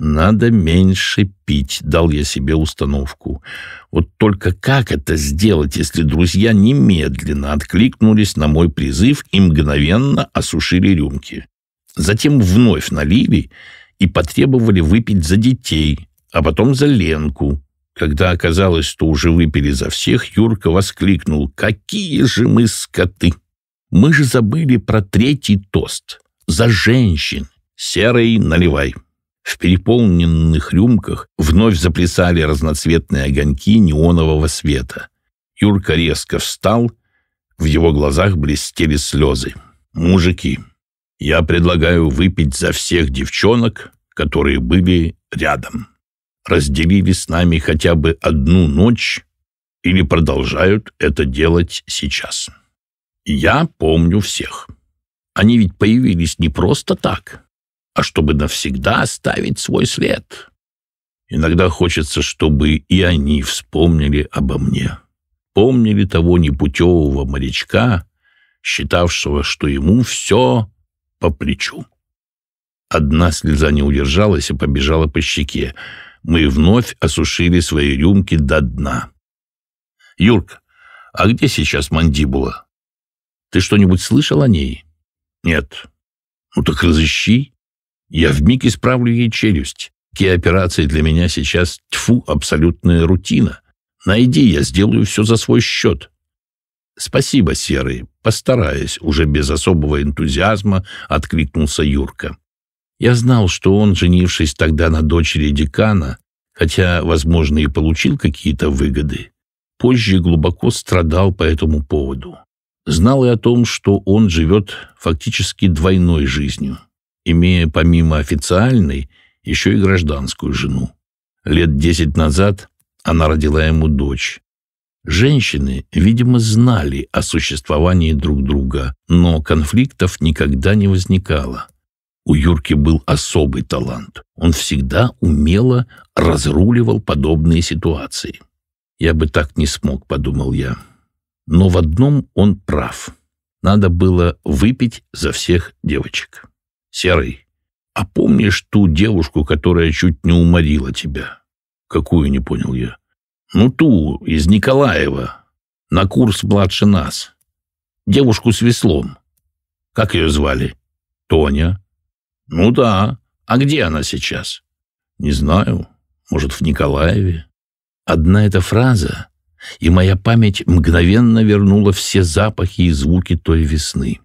«Надо меньше пить», — дал я себе установку. Вот только как это сделать, если друзья немедленно откликнулись на мой призыв и мгновенно осушили рюмки? Затем вновь налили и потребовали выпить за детей, а потом за Ленку. Когда оказалось, что уже выпили за всех, Юрка воскликнул «Какие же мы скоты!» Мы же забыли про третий тост. За женщин. Серый наливай. В переполненных рюмках вновь заплясали разноцветные огоньки неонового света. Юрка резко встал, в его глазах блестели слезы. «Мужики, я предлагаю выпить за всех девчонок, которые были рядом. Разделили с нами хотя бы одну ночь или продолжают это делать сейчас». Я помню всех. Они ведь появились не просто так, а чтобы навсегда оставить свой след. Иногда хочется, чтобы и они вспомнили обо мне. Помнили того непутевого морячка, считавшего, что ему все по плечу. Одна слеза не удержалась и побежала по щеке. Мы вновь осушили свои рюмки до дна. «Юрка, а где сейчас мандибула?» Ты что-нибудь слышал о ней? Нет. Ну так разыщи. Я вмиг исправлю ей челюсть. Такие операции для меня сейчас, тьфу, абсолютная рутина. Найди, я сделаю все за свой счет. Спасибо, Серый. Постараюсь, уже без особого энтузиазма откликнулся Юрка. Я знал, что он, женившись тогда на дочери декана, хотя, возможно, и получил какие-то выгоды, позже глубоко страдал по этому поводу знал и о том, что он живет фактически двойной жизнью, имея помимо официальной еще и гражданскую жену. Лет десять назад она родила ему дочь. Женщины, видимо, знали о существовании друг друга, но конфликтов никогда не возникало. У Юрки был особый талант. Он всегда умело разруливал подобные ситуации. «Я бы так не смог», — подумал я. Но в одном он прав. Надо было выпить за всех девочек. Серый, а помнишь ту девушку, которая чуть не уморила тебя? Какую, не понял я. Ну, ту, из Николаева, на курс младше нас. Девушку с веслом. Как ее звали? Тоня. Ну да. А где она сейчас? Не знаю. Может, в Николаеве? Одна эта фраза и моя память мгновенно вернула все запахи и звуки той весны.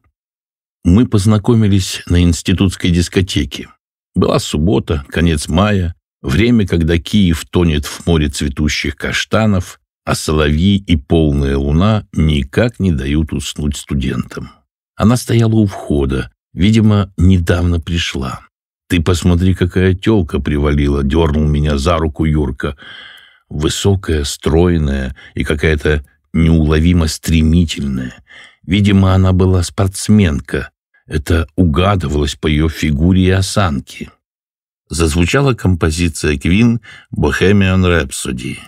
Мы познакомились на институтской дискотеке. Была суббота, конец мая, время, когда Киев тонет в море цветущих каштанов, а соловьи и полная луна никак не дают уснуть студентам. Она стояла у входа, видимо, недавно пришла. «Ты посмотри, какая тёлка привалила!» — Дёрнул меня за руку Юрка высокая, стройная и какая-то неуловимо стремительная. Видимо, она была спортсменка. Это угадывалось по ее фигуре и осанке. Зазвучала композиция Квин «Бохемиан Рэпсоди».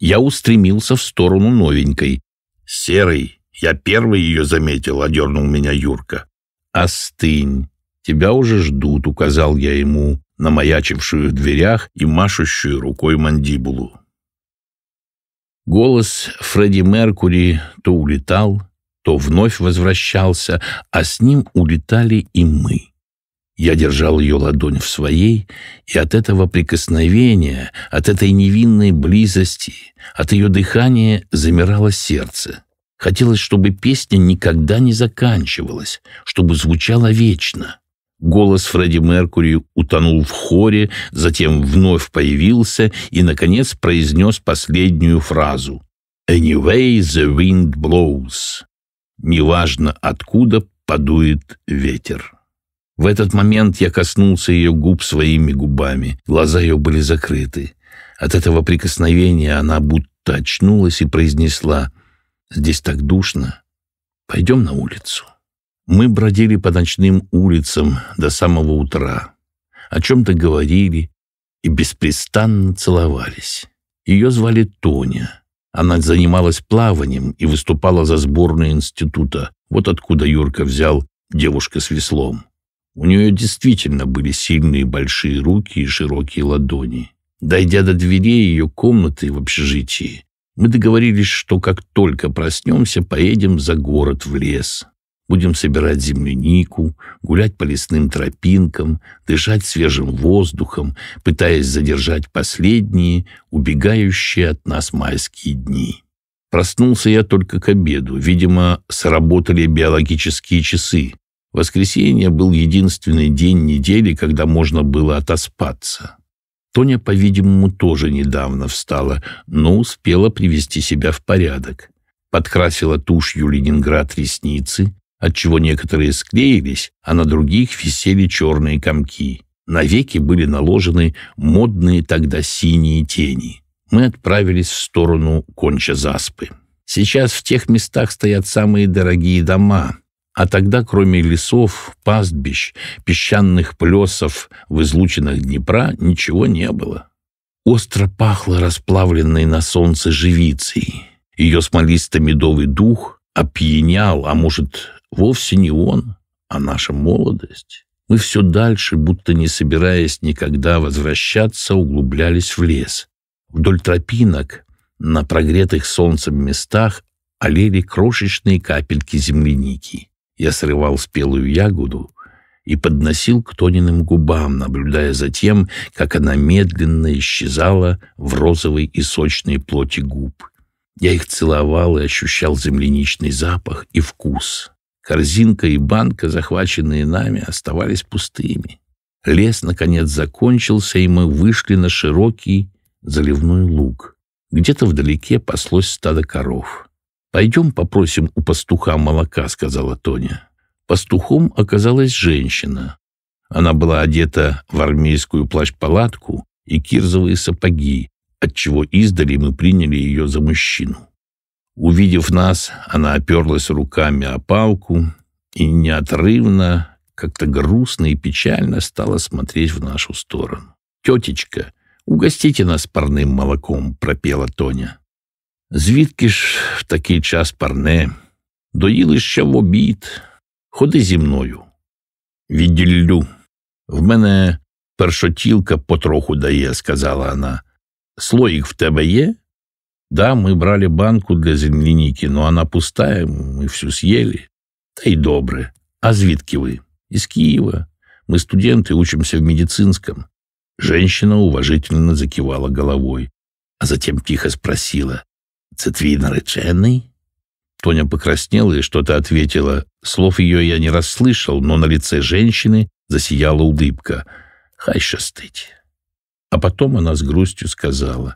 я устремился в сторону новенькой. «Серый, я первый ее заметил», — одернул меня Юрка. «Остынь, тебя уже ждут», — указал я ему на маячившую в дверях и машущую рукой мандибулу. Голос Фредди Меркури то улетал, то вновь возвращался, а с ним улетали и мы. Я держал ее ладонь в своей, и от этого прикосновения, от этой невинной близости, от ее дыхания замирало сердце. Хотелось, чтобы песня никогда не заканчивалась, чтобы звучала вечно. Голос Фредди Меркури утонул в хоре, затем вновь появился и, наконец, произнес последнюю фразу «Anyway the wind blows» «Неважно, откуда подует ветер». В этот момент я коснулся ее губ своими губами. Глаза ее были закрыты. От этого прикосновения она будто очнулась и произнесла «Здесь так душно. Пойдем на улицу». Мы бродили по ночным улицам до самого утра. О чем-то говорили и беспрестанно целовались. Ее звали Тоня. Она занималась плаванием и выступала за сборную института. Вот откуда Юрка взял девушка с веслом. У нее действительно были сильные большие руки и широкие ладони. Дойдя до дверей ее комнаты в общежитии, мы договорились, что как только проснемся, поедем за город в лес. Будем собирать землянику, гулять по лесным тропинкам, дышать свежим воздухом, пытаясь задержать последние, убегающие от нас майские дни. Проснулся я только к обеду. Видимо, сработали биологические часы. Воскресенье был единственный день недели, когда можно было отоспаться. Тоня, по-видимому, тоже недавно встала, но успела привести себя в порядок. Подкрасила тушью Ленинград ресницы, отчего некоторые склеились, а на других висели черные комки. На веки были наложены модные тогда синие тени. Мы отправились в сторону Конча-Заспы. Сейчас в тех местах стоят самые дорогие дома — а тогда, кроме лесов, пастбищ, песчаных плесов в излученных Днепра, ничего не было. Остро пахло расплавленной на солнце живицей. Ее смолисто-медовый дух опьянял, а может, вовсе не он, а наша молодость. Мы все дальше, будто не собираясь никогда возвращаться, углублялись в лес. Вдоль тропинок, на прогретых солнцем местах, олели крошечные капельки земляники. Я срывал спелую ягоду и подносил к Тониным губам, наблюдая за тем, как она медленно исчезала в розовой и сочной плоти губ. Я их целовал и ощущал земляничный запах и вкус. Корзинка и банка, захваченные нами, оставались пустыми. Лес, наконец, закончился, и мы вышли на широкий заливной луг. Где-то вдалеке паслось стадо коров. «Пойдем попросим у пастуха молока», — сказала Тоня. Пастухом оказалась женщина. Она была одета в армейскую плащ-палатку и кирзовые сапоги, отчего издали мы приняли ее за мужчину. Увидев нас, она оперлась руками о палку и неотрывно, как-то грустно и печально стала смотреть в нашу сторону. «Тетечка, угостите нас парным молоком», — пропела Тоня. Звідки ж в такий час парне? Доїли ще в обід. Ходи зі мною. Відділлю. В мене першотілка потроху дає, сказала вона. Слоїк в тебе є? Да, мы брали банку для земляники, но она а пустая, мы всю съели. Да и добры. А звідки вы? Из Киева. Мы студенты, учимся в медицинском. Женщина уважительно закивала головой, а затем тихо спросила. Цитвин рыченый?» Тоня покраснела и что-то ответила. Слов ее я не расслышал, но на лице женщины засияла улыбка. «Хай шастыть!» А потом она с грустью сказала,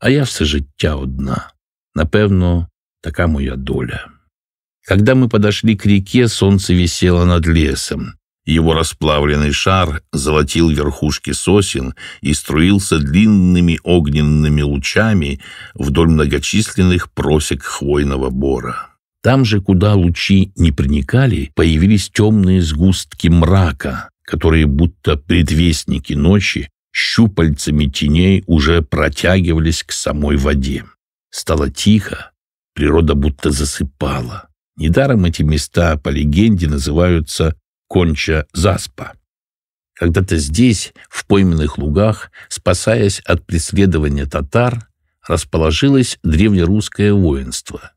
«А я все життя одна. Напевно, такая моя доля». Когда мы подошли к реке, солнце висело над лесом. Его расплавленный шар золотил верхушки сосен и струился длинными огненными лучами вдоль многочисленных просек хвойного бора. Там же, куда лучи не проникали, появились темные сгустки мрака, которые будто предвестники ночи щупальцами теней уже протягивались к самой воде. Стало тихо, природа будто засыпала. Недаром эти места, по легенде, называются Конча Заспа. Когда-то здесь, в пойменных лугах, спасаясь от преследования татар, расположилось древнерусское воинство.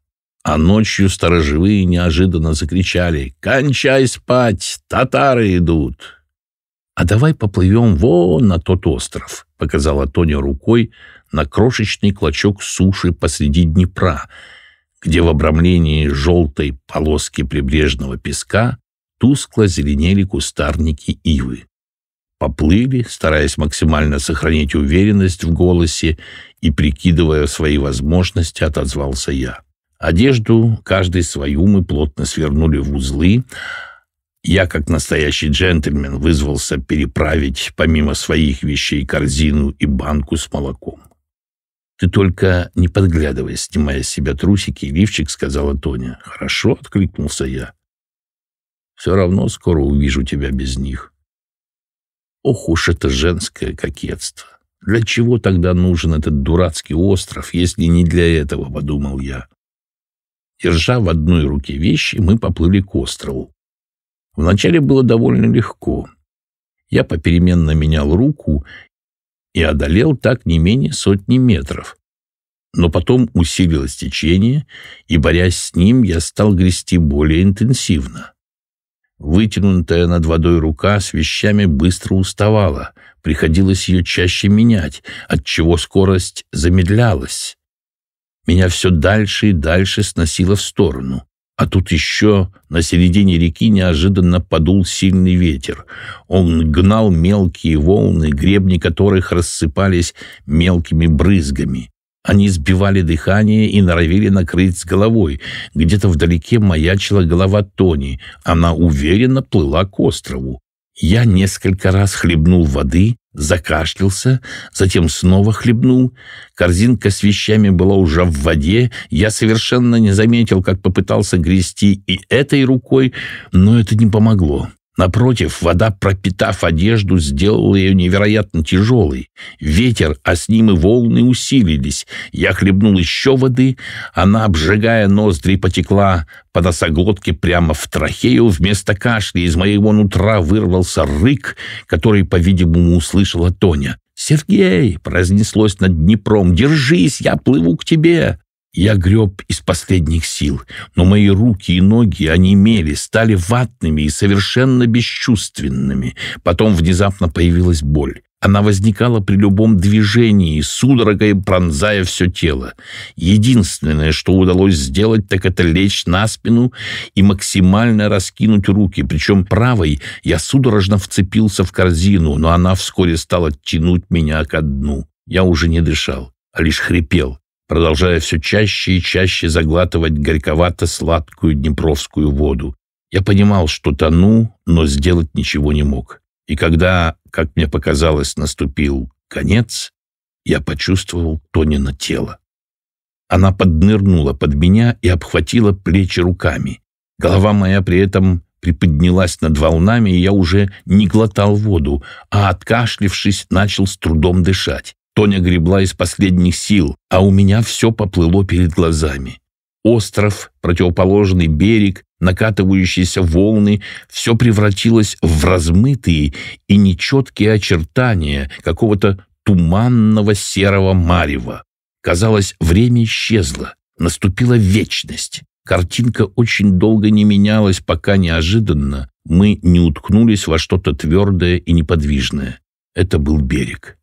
А ночью сторожевые неожиданно закричали «Кончай спать! Татары идут!» «А давай поплывем вон на тот остров», — показала Тоня рукой на крошечный клочок суши посреди Днепра, где в обрамлении желтой полоски прибрежного песка тускло зеленели кустарники ивы. Поплыли, стараясь максимально сохранить уверенность в голосе и прикидывая свои возможности, отозвался я. Одежду каждый свою мы плотно свернули в узлы. Я, как настоящий джентльмен, вызвался переправить помимо своих вещей корзину и банку с молоком. «Ты только не подглядывай, снимая с себя трусики и лифчик», — сказала Тоня. «Хорошо», — откликнулся я. Все равно скоро увижу тебя без них. Ох уж это женское кокетство. Для чего тогда нужен этот дурацкий остров, если не для этого, подумал я. Держа в одной руке вещи, мы поплыли к острову. Вначале было довольно легко. Я попеременно менял руку и одолел так не менее сотни метров. Но потом усилилось течение, и, борясь с ним, я стал грести более интенсивно. Вытянутая над водой рука с вещами быстро уставала, приходилось ее чаще менять, отчего скорость замедлялась. Меня все дальше и дальше сносило в сторону. А тут еще на середине реки неожиданно подул сильный ветер. Он гнал мелкие волны, гребни которых рассыпались мелкими брызгами. Они сбивали дыхание и норовили накрыть с головой. Где-то вдалеке маячила голова Тони. Она уверенно плыла к острову. Я несколько раз хлебнул воды, закашлялся, затем снова хлебнул. Корзинка с вещами была уже в воде. Я совершенно не заметил, как попытался грести и этой рукой, но это не помогло. Напротив, вода, пропитав одежду, сделала ее невероятно тяжелой. Ветер, а с ним и волны усилились. Я хлебнул еще воды, она, обжигая ноздри, потекла по носоглотке прямо в трахею. Вместо кашля из моего нутра вырвался рык, который, по-видимому, услышала Тоня. «Сергей!» — произнеслось над Днепром. «Держись, я плыву к тебе!» Я греб из последних сил, но мои руки и ноги онемели, стали ватными и совершенно бесчувственными. Потом внезапно появилась боль. Она возникала при любом движении, судорогой пронзая все тело. Единственное, что удалось сделать, так это лечь на спину и максимально раскинуть руки. Причем правой я судорожно вцепился в корзину, но она вскоре стала тянуть меня ко дну. Я уже не дышал, а лишь хрипел продолжая все чаще и чаще заглатывать горьковато-сладкую днепровскую воду. Я понимал, что тону, но сделать ничего не мог. И когда, как мне показалось, наступил конец, я почувствовал Тонина тело. Она поднырнула под меня и обхватила плечи руками. Голова моя при этом приподнялась над волнами, и я уже не глотал воду, а, откашлившись, начал с трудом дышать. Тоня гребла из последних сил, а у меня все поплыло перед глазами. Остров, противоположный берег, накатывающиеся волны, все превратилось в размытые и нечеткие очертания какого-то туманного серого марева. Казалось, время исчезло, наступила вечность. Картинка очень долго не менялась, пока неожиданно мы не уткнулись во что-то твердое и неподвижное. Это был берег.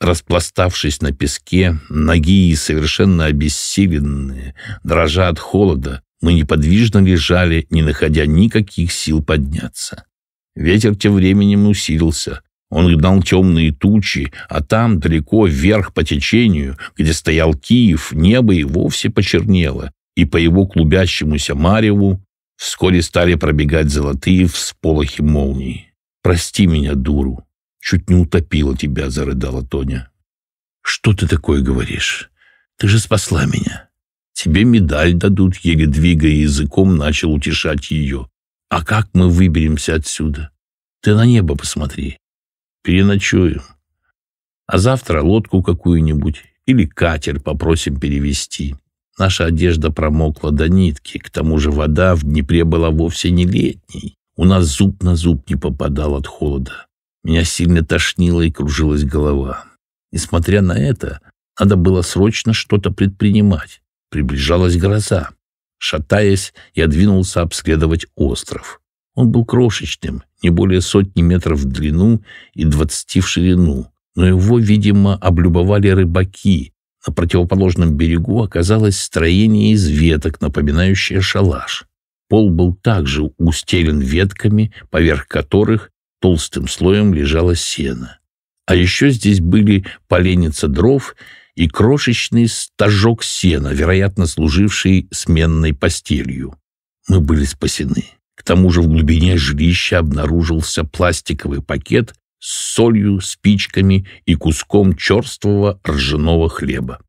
Распластавшись на песке, ноги и совершенно обессиленные, дрожа от холода, мы неподвижно лежали, не находя никаких сил подняться. Ветер тем временем усилился. Он гнал темные тучи, а там, далеко вверх по течению, где стоял Киев, небо и вовсе почернело, и по его клубящемуся мареву вскоре стали пробегать золотые всполохи молний. «Прости меня, дуру», чуть не утопила тебя», — зарыдала Тоня. «Что ты такое говоришь? Ты же спасла меня. Тебе медаль дадут», — еле двигая языком, начал утешать ее. «А как мы выберемся отсюда? Ты на небо посмотри. Переночуем. А завтра лодку какую-нибудь или катер попросим перевести. Наша одежда промокла до нитки, к тому же вода в Днепре была вовсе не летней. У нас зуб на зуб не попадал от холода. Меня сильно тошнило и кружилась голова. Несмотря на это, надо было срочно что-то предпринимать. Приближалась гроза. Шатаясь, я двинулся обследовать остров. Он был крошечным, не более сотни метров в длину и двадцати в ширину, но его, видимо, облюбовали рыбаки. На противоположном берегу оказалось строение из веток, напоминающее шалаш. Пол был также устелен ветками, поверх которых толстым слоем лежало сено. А еще здесь были поленница дров и крошечный стажок сена, вероятно, служивший сменной постелью. Мы были спасены. К тому же в глубине жилища обнаружился пластиковый пакет с солью, спичками и куском черствого ржаного хлеба.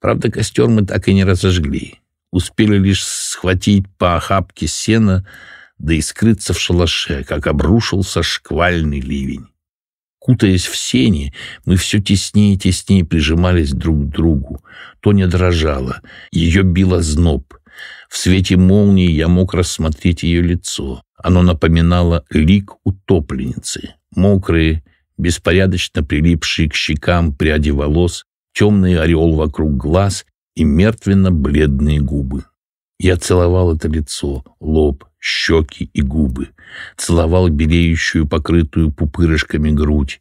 Правда, костер мы так и не разожгли. Успели лишь схватить по охапке сена — да и скрыться в шалаше, как обрушился шквальный ливень. Кутаясь в сени, мы все теснее и теснее прижимались друг к другу. Тоня дрожала, ее било зноб. В свете молнии я мог рассмотреть ее лицо. Оно напоминало лик утопленницы. Мокрые, беспорядочно прилипшие к щекам пряди волос, темный ореол вокруг глаз и мертвенно-бледные губы. Я целовал это лицо, лоб, щеки и губы. Целовал белеющую, покрытую пупырышками грудь,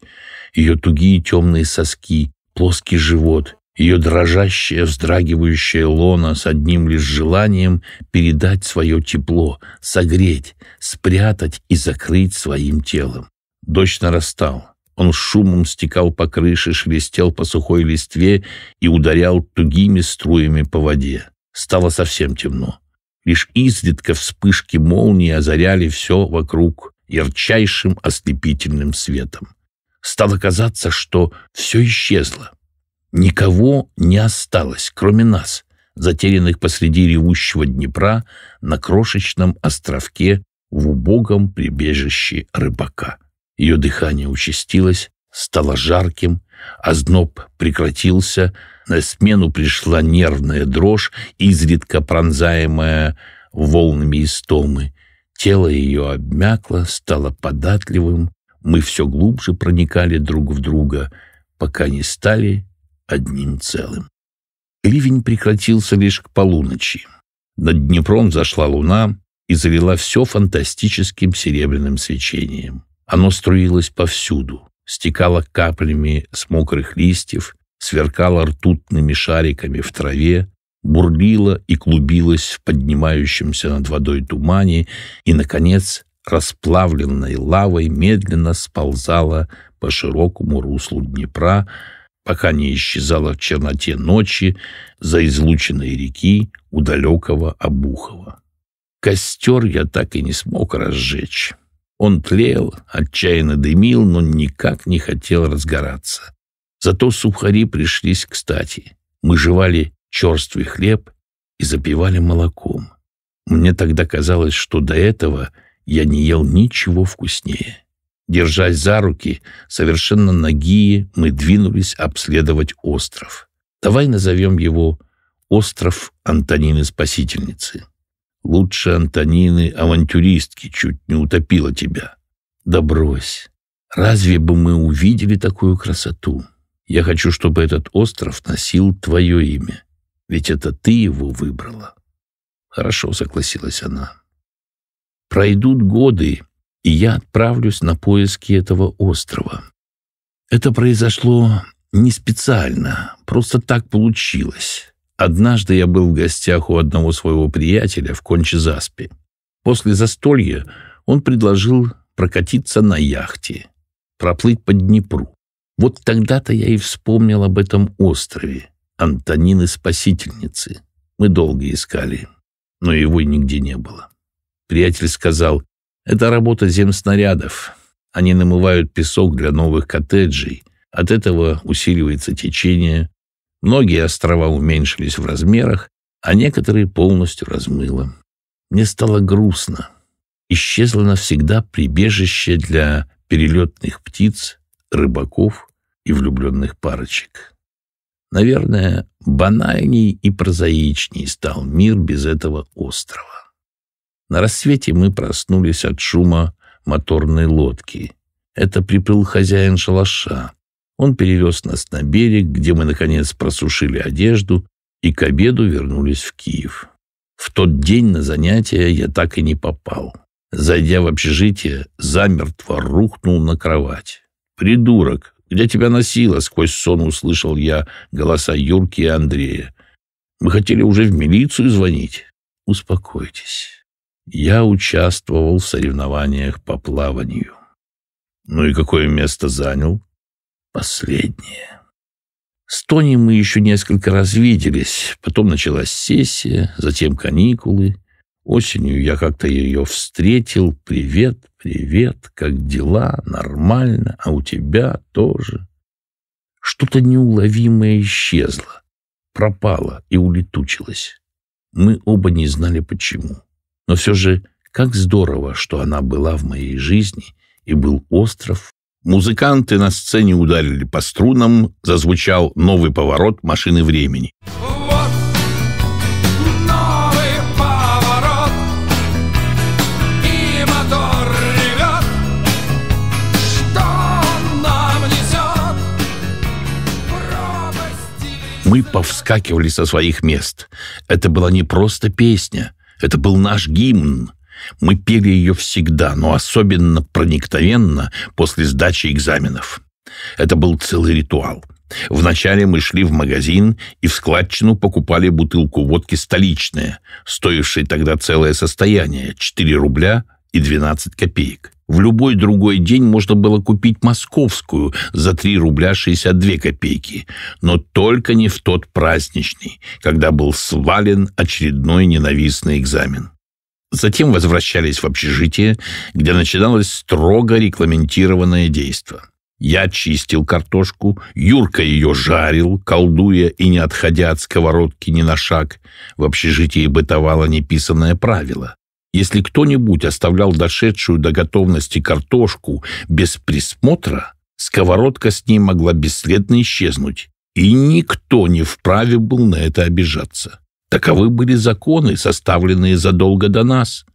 ее тугие темные соски, плоский живот, ее дрожащее, вздрагивающее лоно с одним лишь желанием передать свое тепло, согреть, спрятать и закрыть своим телом. Дождь нарастал. Он шумом стекал по крыше, шелестел по сухой листве и ударял тугими струями по воде стало совсем темно. Лишь изредка вспышки молнии озаряли все вокруг ярчайшим ослепительным светом. Стало казаться, что все исчезло. Никого не осталось, кроме нас, затерянных посреди ревущего Днепра на крошечном островке в убогом прибежище рыбака. Ее дыхание участилось, стало жарким, Озноб а прекратился, на смену пришла нервная дрожь, изредка пронзаемая волнами истомы. Тело ее обмякло, стало податливым. Мы все глубже проникали друг в друга, пока не стали одним целым. Ливень прекратился лишь к полуночи. Над Днепром зашла луна и залила все фантастическим серебряным свечением. Оно струилось повсюду стекала каплями с мокрых листьев, сверкала ртутными шариками в траве, бурлила и клубилась в поднимающемся над водой тумане и, наконец, расплавленной лавой медленно сползала по широкому руслу Днепра, пока не исчезала в черноте ночи за излученной реки у далекого Обухова. Костер я так и не смог разжечь. Он тлел, отчаянно дымил, но никак не хотел разгораться. Зато сухари пришлись кстати. Мы жевали черствый хлеб и запивали молоком. Мне тогда казалось, что до этого я не ел ничего вкуснее. Держась за руки, совершенно нагие, мы двинулись обследовать остров. Давай назовем его «Остров Антонины Спасительницы». Лучше Антонины авантюристки чуть не утопила тебя. Да брось. Разве бы мы увидели такую красоту? Я хочу, чтобы этот остров носил твое имя. Ведь это ты его выбрала. Хорошо, согласилась она. Пройдут годы, и я отправлюсь на поиски этого острова. Это произошло не специально, просто так получилось. Однажды я был в гостях у одного своего приятеля в Конче-Заспе. После застолья он предложил прокатиться на яхте, проплыть по Днепру. Вот тогда-то я и вспомнил об этом острове, Антонины Спасительницы. Мы долго искали, но его нигде не было. Приятель сказал, это работа земснарядов. Они намывают песок для новых коттеджей. От этого усиливается течение, Многие острова уменьшились в размерах, а некоторые полностью размыло. Мне стало грустно. Исчезло навсегда прибежище для перелетных птиц, рыбаков и влюбленных парочек. Наверное, банальней и прозаичней стал мир без этого острова. На рассвете мы проснулись от шума моторной лодки. Это приплыл хозяин шалаша. Он перевез нас на берег, где мы, наконец, просушили одежду и к обеду вернулись в Киев. В тот день на занятия я так и не попал. Зайдя в общежитие, замертво рухнул на кровать. «Придурок! Где тебя носило?» — сквозь сон услышал я голоса Юрки и Андрея. «Мы хотели уже в милицию звонить». «Успокойтесь. Я участвовал в соревнованиях по плаванию». «Ну и какое место занял?» последнее. С Тони мы еще несколько раз виделись. Потом началась сессия, затем каникулы. Осенью я как-то ее встретил. «Привет, привет, как дела? Нормально, а у тебя тоже?» Что-то неуловимое исчезло, пропало и улетучилось. Мы оба не знали почему. Но все же, как здорово, что она была в моей жизни, и был остров, Музыканты на сцене ударили по струнам, зазвучал новый поворот машины времени. Мы повскакивали со своих мест. Это была не просто песня, это был наш гимн. Мы пели ее всегда, но особенно проникновенно после сдачи экзаменов. Это был целый ритуал. Вначале мы шли в магазин и в складчину покупали бутылку водки столичная, стоившей тогда целое состояние – 4 рубля и 12 копеек. В любой другой день можно было купить московскую за 3 рубля 62 копейки, но только не в тот праздничный, когда был свален очередной ненавистный экзамен. Затем возвращались в общежитие, где начиналось строго регламентированное действие. Я чистил картошку, Юрка ее жарил, колдуя и не отходя от сковородки ни на шаг. В общежитии бытовало неписанное правило. Если кто-нибудь оставлял дошедшую до готовности картошку без присмотра, сковородка с ней могла бесследно исчезнуть, и никто не вправе был на это обижаться. Таковы были законы, составленные задолго до нас.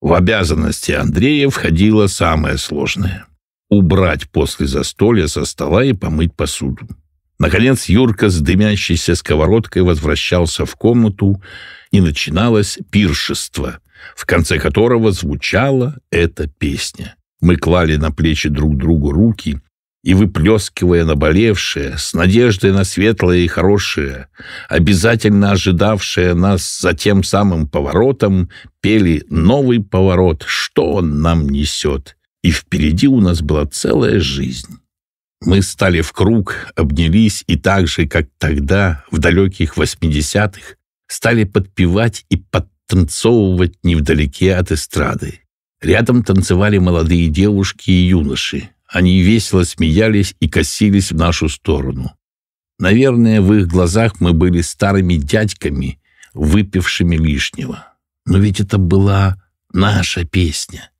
В обязанности Андрея входило самое сложное — убрать после застолья со стола и помыть посуду. Наконец Юрка с дымящейся сковородкой возвращался в комнату, и начиналось пиршество, в конце которого звучала эта песня. Мы клали на плечи друг другу руки и выплескивая наболевшее, с надеждой на светлое и хорошее, обязательно ожидавшее нас за тем самым поворотом, пели «Новый поворот, что он нам несет?» И впереди у нас была целая жизнь. Мы стали в круг, обнялись и так же, как тогда, в далеких восьмидесятых, стали подпевать и подтанцовывать невдалеке от эстрады. Рядом танцевали молодые девушки и юноши, они весело смеялись и косились в нашу сторону. Наверное, в их глазах мы были старыми дядьками, выпившими лишнего. Но ведь это была наша песня,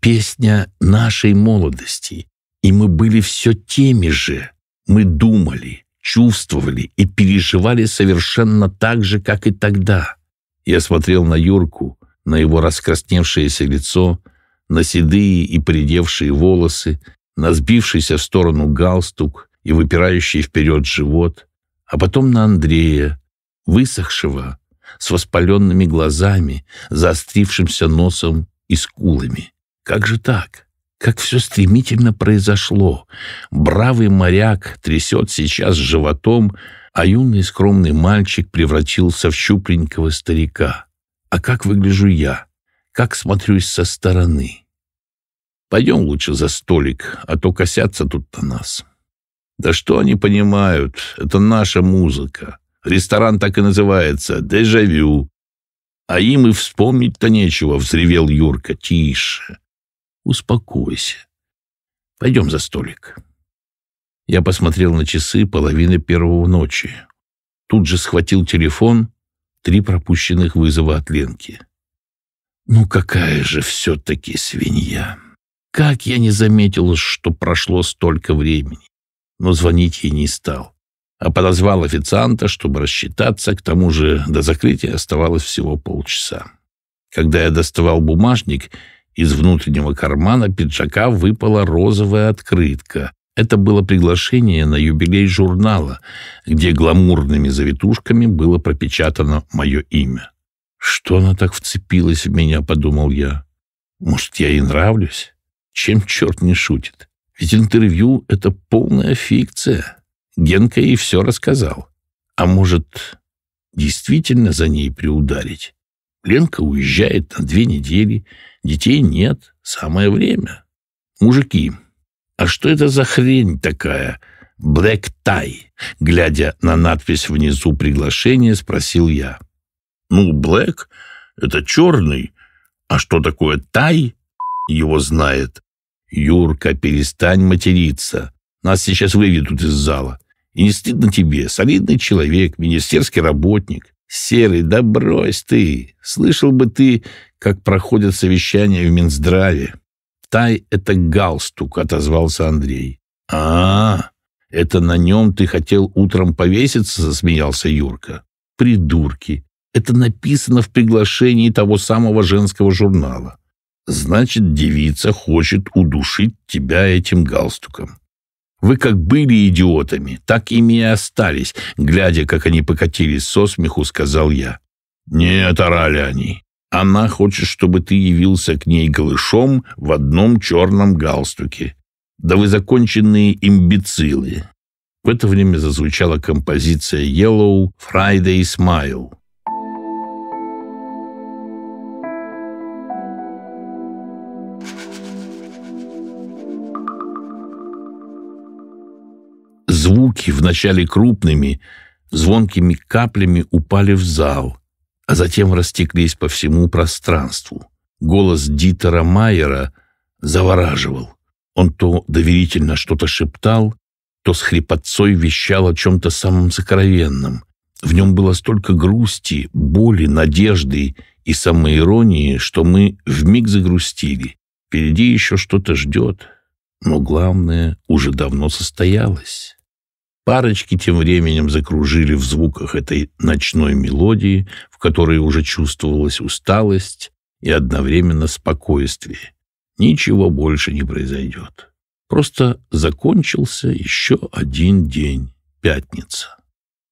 песня нашей молодости, и мы были все теми же. Мы думали, чувствовали и переживали совершенно так же, как и тогда. Я смотрел на Юрку, на его раскрасневшееся лицо, на седые и придевшие волосы, на сбившийся в сторону галстук и выпирающий вперед живот, а потом на Андрея, высохшего, с воспаленными глазами, заострившимся носом и скулами. Как же так? Как все стремительно произошло! Бравый моряк трясет сейчас животом, а юный скромный мальчик превратился в щупленького старика. А как выгляжу я? Как смотрюсь со стороны? Пойдем лучше за столик, а то косятся тут на нас. Да что они понимают? Это наша музыка. Ресторан так и называется «Дежавю». А им и вспомнить-то нечего, взревел Юрка. Тише. Успокойся. Пойдем за столик. Я посмотрел на часы половины первого ночи. Тут же схватил телефон, три пропущенных вызова от Ленки. Ну какая же все-таки свинья. Как я не заметил, что прошло столько времени. Но звонить ей не стал, а подозвал официанта, чтобы рассчитаться, к тому же до закрытия оставалось всего полчаса. Когда я доставал бумажник, из внутреннего кармана пиджака выпала розовая открытка. Это было приглашение на юбилей журнала, где гламурными завитушками было пропечатано мое имя. «Что она так вцепилась в меня?» — подумал я. «Может, я и нравлюсь?» чем черт не шутит. Ведь интервью — это полная фикция. Генка ей все рассказал. А может, действительно за ней приударить? Ленка уезжает на две недели, детей нет, самое время. Мужики, а что это за хрень такая? Блэк Тай, глядя на надпись внизу приглашения, спросил я. Ну, Блэк — это черный, а что такое Тай? Его знает. «Юрка, перестань материться. Нас сейчас выведут из зала. И не стыдно тебе. Солидный человек, министерский работник. Серый, да брось ты. Слышал бы ты, как проходят совещания в Минздраве. Тай — это галстук, — отозвался Андрей. а, -а, -а это на нем ты хотел утром повеситься, — засмеялся Юрка. Придурки. Это написано в приглашении того самого женского журнала. Значит, девица хочет удушить тебя этим галстуком. Вы как были идиотами, так ими и остались, глядя, как они покатились со смеху, сказал я. Нет, орали они. Она хочет, чтобы ты явился к ней голышом в одном черном галстуке. Да вы законченные имбецилы. В это время зазвучала композиция Yellow Friday Smile. звуки, вначале крупными, звонкими каплями упали в зал, а затем растеклись по всему пространству. Голос Дитера Майера завораживал. Он то доверительно что-то шептал, то с хрипотцой вещал о чем-то самом сокровенном. В нем было столько грусти, боли, надежды и самоиронии, что мы вмиг загрустили. Впереди еще что-то ждет, но главное уже давно состоялось. Парочки тем временем закружили в звуках этой ночной мелодии, в которой уже чувствовалась усталость и одновременно спокойствие. Ничего больше не произойдет. Просто закончился еще один день, пятница.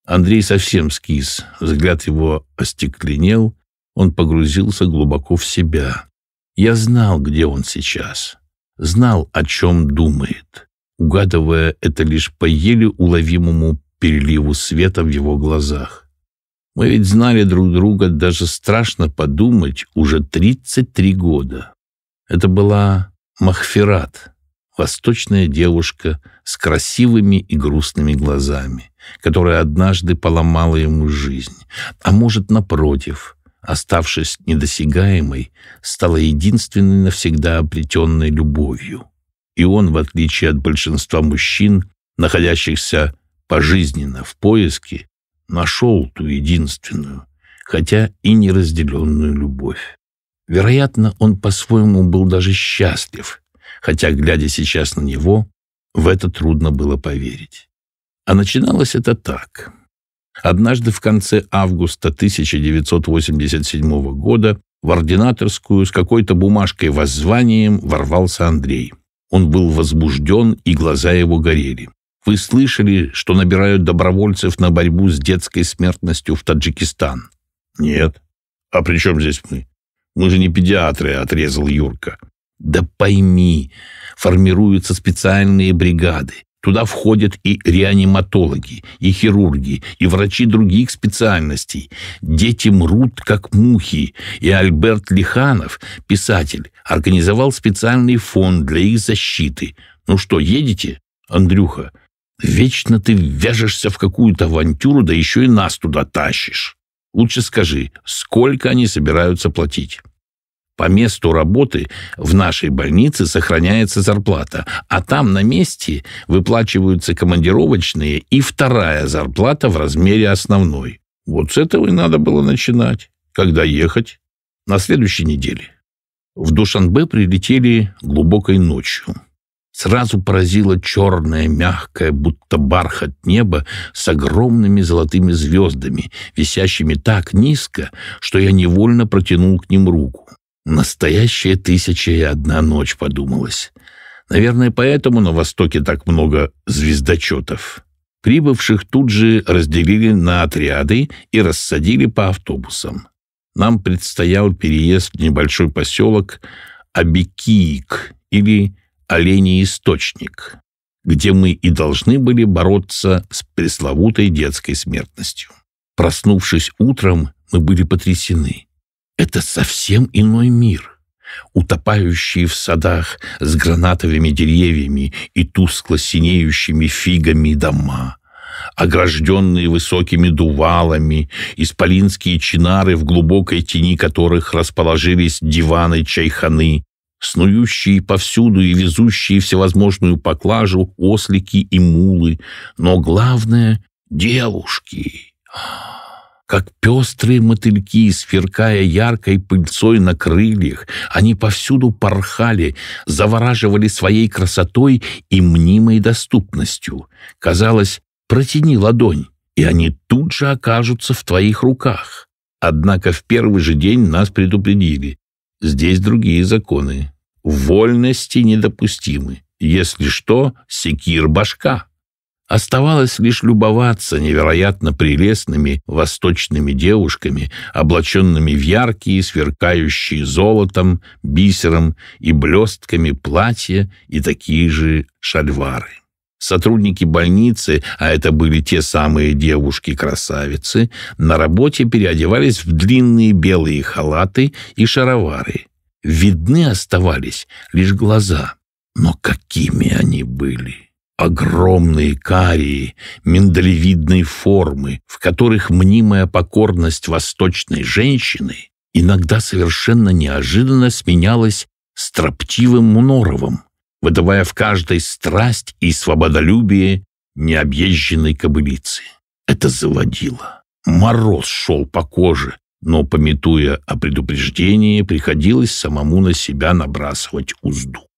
Андрей совсем скис, взгляд его остекленел, он погрузился глубоко в себя. Я знал, где он сейчас, знал, о чем думает угадывая это лишь по еле уловимому переливу света в его глазах. Мы ведь знали друг друга, даже страшно подумать, уже 33 года. Это была Махферат, восточная девушка с красивыми и грустными глазами, которая однажды поломала ему жизнь, а может, напротив, оставшись недосягаемой, стала единственной навсегда обретенной любовью и он, в отличие от большинства мужчин, находящихся пожизненно в поиске, нашел ту единственную, хотя и неразделенную любовь. Вероятно, он по-своему был даже счастлив, хотя, глядя сейчас на него, в это трудно было поверить. А начиналось это так. Однажды в конце августа 1987 года в ординаторскую с какой-то бумажкой воззванием ворвался Андрей – он был возбужден, и глаза его горели. Вы слышали, что набирают добровольцев на борьбу с детской смертностью в Таджикистан? Нет. А при чем здесь мы? Мы же не педиатры, отрезал Юрка. Да пойми, формируются специальные бригады. Туда входят и реаниматологи, и хирурги, и врачи других специальностей. Дети мрут, как мухи, и Альберт Лиханов, писатель, организовал специальный фонд для их защиты. Ну что, едете, Андрюха? Вечно ты вяжешься в какую-то авантюру, да еще и нас туда тащишь. Лучше скажи, сколько они собираются платить? по месту работы в нашей больнице сохраняется зарплата, а там на месте выплачиваются командировочные и вторая зарплата в размере основной. Вот с этого и надо было начинать. Когда ехать? На следующей неделе. В Душанбе прилетели глубокой ночью. Сразу поразило черное, мягкое, будто бархат небо с огромными золотыми звездами, висящими так низко, что я невольно протянул к ним руку. Настоящая тысяча и одна ночь, подумалось. Наверное, поэтому на Востоке так много звездочетов. Прибывших тут же разделили на отряды и рассадили по автобусам. Нам предстоял переезд в небольшой поселок Абикиик или Оленей источник, где мы и должны были бороться с пресловутой детской смертностью. Проснувшись утром, мы были потрясены. Это совсем иной мир. Утопающие в садах с гранатовыми деревьями и тускло синеющими фигами дома, огражденные высокими дувалами, исполинские чинары, в глубокой тени которых расположились диваны чайханы, снующие повсюду и везущие всевозможную поклажу ослики и мулы, но главное — девушки. Ах! как пестрые мотыльки, сверкая яркой пыльцой на крыльях. Они повсюду порхали, завораживали своей красотой и мнимой доступностью. Казалось, протяни ладонь, и они тут же окажутся в твоих руках. Однако в первый же день нас предупредили. Здесь другие законы. Вольности недопустимы. Если что, секир башка. Оставалось лишь любоваться невероятно прелестными восточными девушками, облаченными в яркие, сверкающие золотом, бисером и блестками платья и такие же шальвары. Сотрудники больницы, а это были те самые девушки-красавицы, на работе переодевались в длинные белые халаты и шаровары. Видны оставались лишь глаза, но какими они были! огромные карии, миндалевидные формы, в которых мнимая покорность восточной женщины иногда совершенно неожиданно сменялась строптивым мноровым, выдавая в каждой страсть и свободолюбие необъезженной кобылицы. Это заводило. Мороз шел по коже, но, пометуя о предупреждении, приходилось самому на себя набрасывать узду.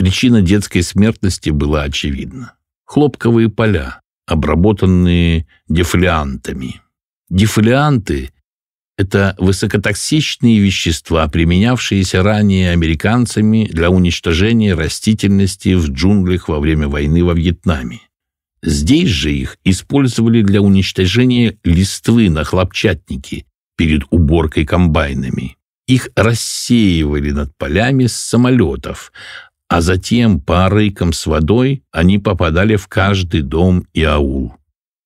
Причина детской смертности была очевидна. Хлопковые поля, обработанные дефлиантами. Дефлианты – это высокотоксичные вещества, применявшиеся ранее американцами для уничтожения растительности в джунглях во время войны во Вьетнаме. Здесь же их использовали для уничтожения листвы на хлопчатнике перед уборкой комбайнами. Их рассеивали над полями с самолетов, а затем по арыкам с водой они попадали в каждый дом и аул.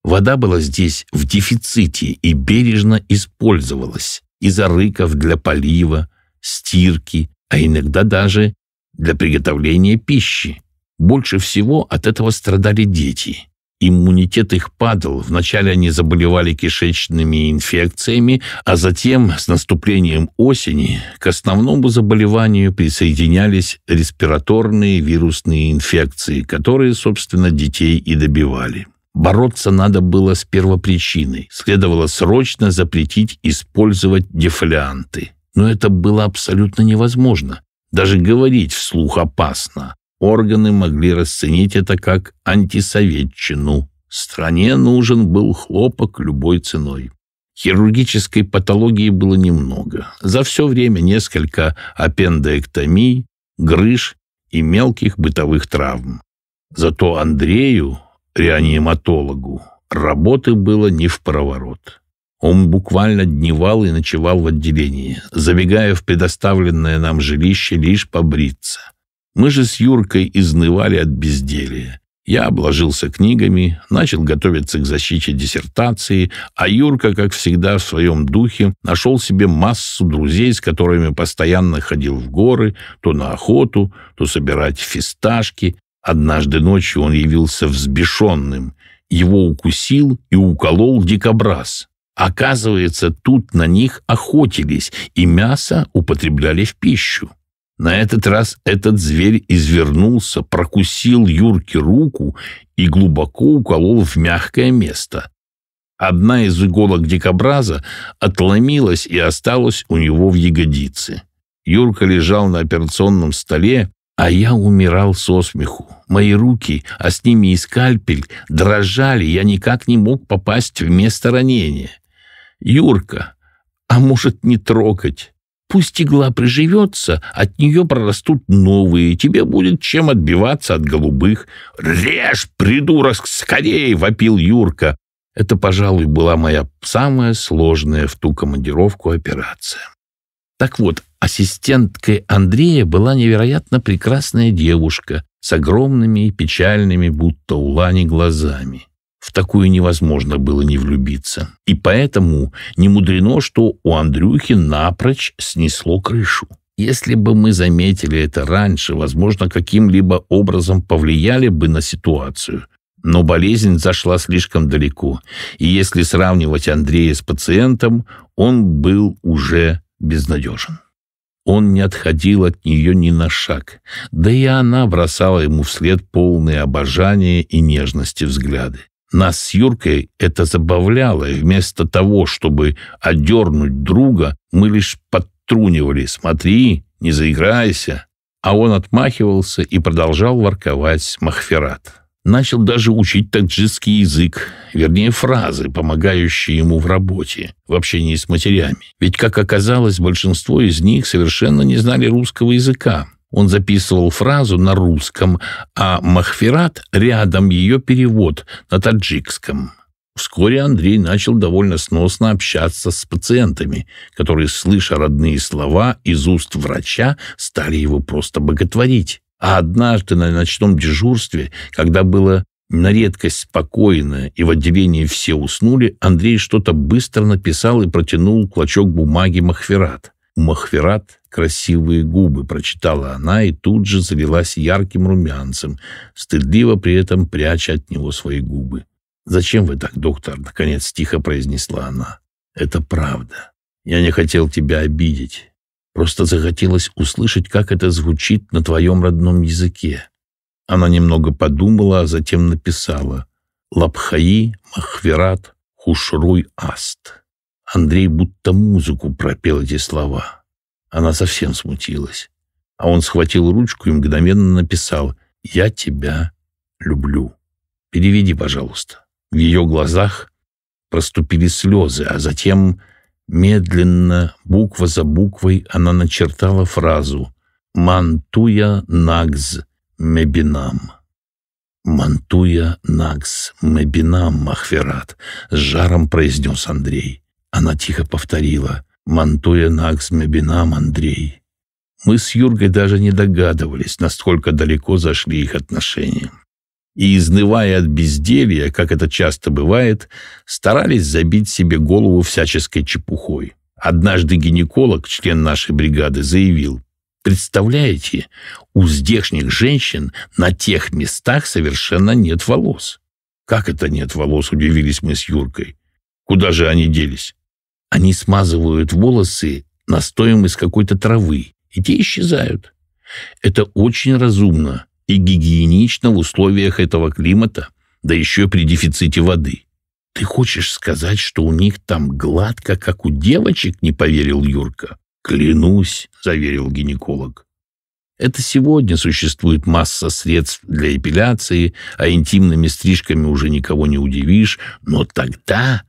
Вода была здесь в дефиците и бережно использовалась из арыков для полива, стирки, а иногда даже для приготовления пищи. Больше всего от этого страдали дети иммунитет их падал. Вначале они заболевали кишечными инфекциями, а затем с наступлением осени к основному заболеванию присоединялись респираторные вирусные инфекции, которые, собственно, детей и добивали. Бороться надо было с первопричиной. Следовало срочно запретить использовать дефолианты. Но это было абсолютно невозможно. Даже говорить вслух опасно органы могли расценить это как антисоветчину. Стране нужен был хлопок любой ценой. Хирургической патологии было немного. За все время несколько аппендэктомий, грыж и мелких бытовых травм. Зато Андрею, реаниматологу, работы было не в проворот. Он буквально дневал и ночевал в отделении, забегая в предоставленное нам жилище лишь побриться. Мы же с Юркой изнывали от безделья. Я обложился книгами, начал готовиться к защите диссертации, а Юрка, как всегда в своем духе, нашел себе массу друзей, с которыми постоянно ходил в горы, то на охоту, то собирать фисташки. Однажды ночью он явился взбешенным. Его укусил и уколол дикобраз. Оказывается, тут на них охотились, и мясо употребляли в пищу. На этот раз этот зверь извернулся, прокусил Юрке руку и глубоко уколол в мягкое место. Одна из иголок дикобраза отломилась и осталась у него в ягодице. Юрка лежал на операционном столе, а я умирал со смеху. Мои руки, а с ними и скальпель, дрожали, я никак не мог попасть в место ранения. «Юрка, а может не трогать?» Пусть игла приживется, от нее прорастут новые, тебе будет чем отбиваться от голубых. «Режь, придурок, скорее!» — вопил Юрка. Это, пожалуй, была моя самая сложная в ту командировку операция. Так вот, ассистенткой Андрея была невероятно прекрасная девушка с огромными и печальными, будто улани Лани, глазами такую невозможно было не влюбиться. И поэтому не мудрено, что у Андрюхи напрочь снесло крышу. Если бы мы заметили это раньше, возможно, каким-либо образом повлияли бы на ситуацию. Но болезнь зашла слишком далеко, и если сравнивать Андрея с пациентом, он был уже безнадежен. Он не отходил от нее ни на шаг, да и она бросала ему вслед полные обожание и нежности взгляды. Нас с Юркой это забавляло, и вместо того, чтобы одернуть друга, мы лишь подтрунивали «Смотри, не заиграйся!» А он отмахивался и продолжал ворковать Махферат. Начал даже учить таджикский язык, вернее фразы, помогающие ему в работе, в общении с матерями. Ведь, как оказалось, большинство из них совершенно не знали русского языка, он записывал фразу на русском, а Махферат рядом ее перевод на таджикском. Вскоре Андрей начал довольно сносно общаться с пациентами, которые, слыша родные слова из уст врача, стали его просто боготворить. А однажды на ночном дежурстве, когда было на редкость спокойно, и в отделении все уснули, Андрей что-то быстро написал и протянул клочок бумаги Махферат. Махверат, красивые губы, прочитала она и тут же залилась ярким румянцем, стыдливо при этом пряча от него свои губы. «Зачем вы так, доктор?» — наконец тихо произнесла она. «Это правда. Я не хотел тебя обидеть. Просто захотелось услышать, как это звучит на твоем родном языке». Она немного подумала, а затем написала «Лабхаи Махверат Хушруй Аст». Андрей будто музыку пропел эти слова. Она совсем смутилась. А он схватил ручку и мгновенно написал «Я тебя люблю». «Переведи, пожалуйста». В ее глазах проступили слезы, а затем медленно, буква за буквой, она начертала фразу «Мантуя нагз мебинам». «Мантуя нагс мебинам, Махферат», — с жаром произнес Андрей. Она тихо повторила «Мантуя наксме бинам, Андрей». Мы с Юргой даже не догадывались, насколько далеко зашли их отношения. И, изнывая от безделья, как это часто бывает, старались забить себе голову всяческой чепухой. Однажды гинеколог, член нашей бригады, заявил, «Представляете, у здешних женщин на тех местах совершенно нет волос». «Как это нет волос?» – удивились мы с Юркой. «Куда же они делись?» Они смазывают волосы настоем из какой-то травы, и те исчезают. Это очень разумно и гигиенично в условиях этого климата, да еще при дефиците воды. «Ты хочешь сказать, что у них там гладко, как у девочек?» — не поверил Юрка. «Клянусь», — заверил гинеколог. Это сегодня существует масса средств для эпиляции, а интимными стрижками уже никого не удивишь, но тогда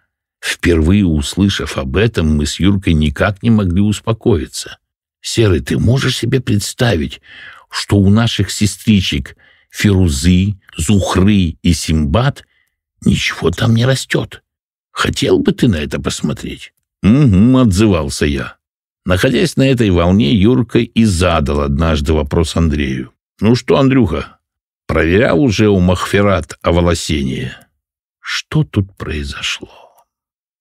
Впервые услышав об этом, мы с Юркой никак не могли успокоиться. «Серый, ты можешь себе представить, что у наших сестричек Фирузы, Зухры и Симбат ничего там не растет? Хотел бы ты на это посмотреть?» «Угу», — отзывался я. Находясь на этой волне, Юрка и задал однажды вопрос Андрею. «Ну что, Андрюха, проверял уже у Махферат о волосении. «Что тут произошло?»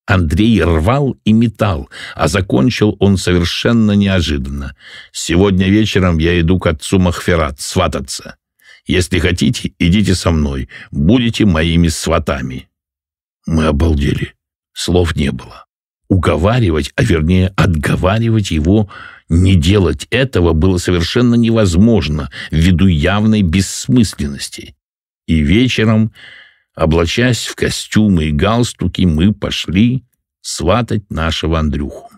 Андрей рвал и метал, а закончил он совершенно неожиданно. «Сегодня вечером я иду к отцу Махферат свататься. Если хотите, идите со мной, будете моими сватами». Мы обалдели. Слов не было. Уговаривать, а вернее отговаривать его не делать этого было совершенно невозможно ввиду явной бессмысленности. И вечером Облачаясь в костюмы и галстуки, мы пошли сватать нашего Андрюху.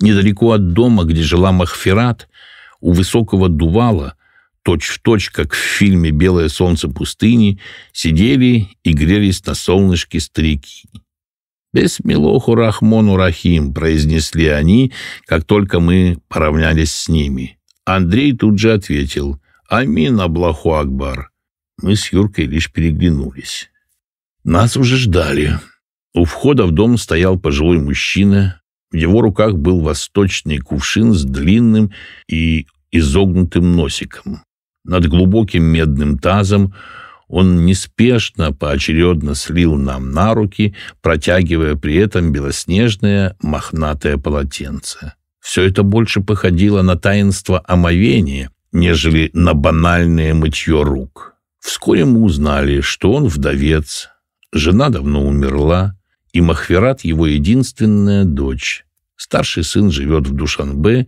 Недалеко от дома, где жила Махферат, у высокого дувала, точь-в-точь, точь, как в фильме «Белое солнце пустыни», сидели и грелись на солнышке старики. «Бесмилоху Рахмону Рахим», — произнесли они, как только мы поравнялись с ними. Андрей тут же ответил «Амин Аблаху Акбар». Мы с Юркой лишь переглянулись. Нас уже ждали. У входа в дом стоял пожилой мужчина. В его руках был восточный кувшин с длинным и изогнутым носиком. Над глубоким медным тазом он неспешно поочередно слил нам на руки, протягивая при этом белоснежное мохнатое полотенце. Все это больше походило на таинство омовения, нежели на банальное мытье рук. Вскоре мы узнали, что он вдовец, жена давно умерла, и Махверат его единственная дочь. Старший сын живет в Душанбе,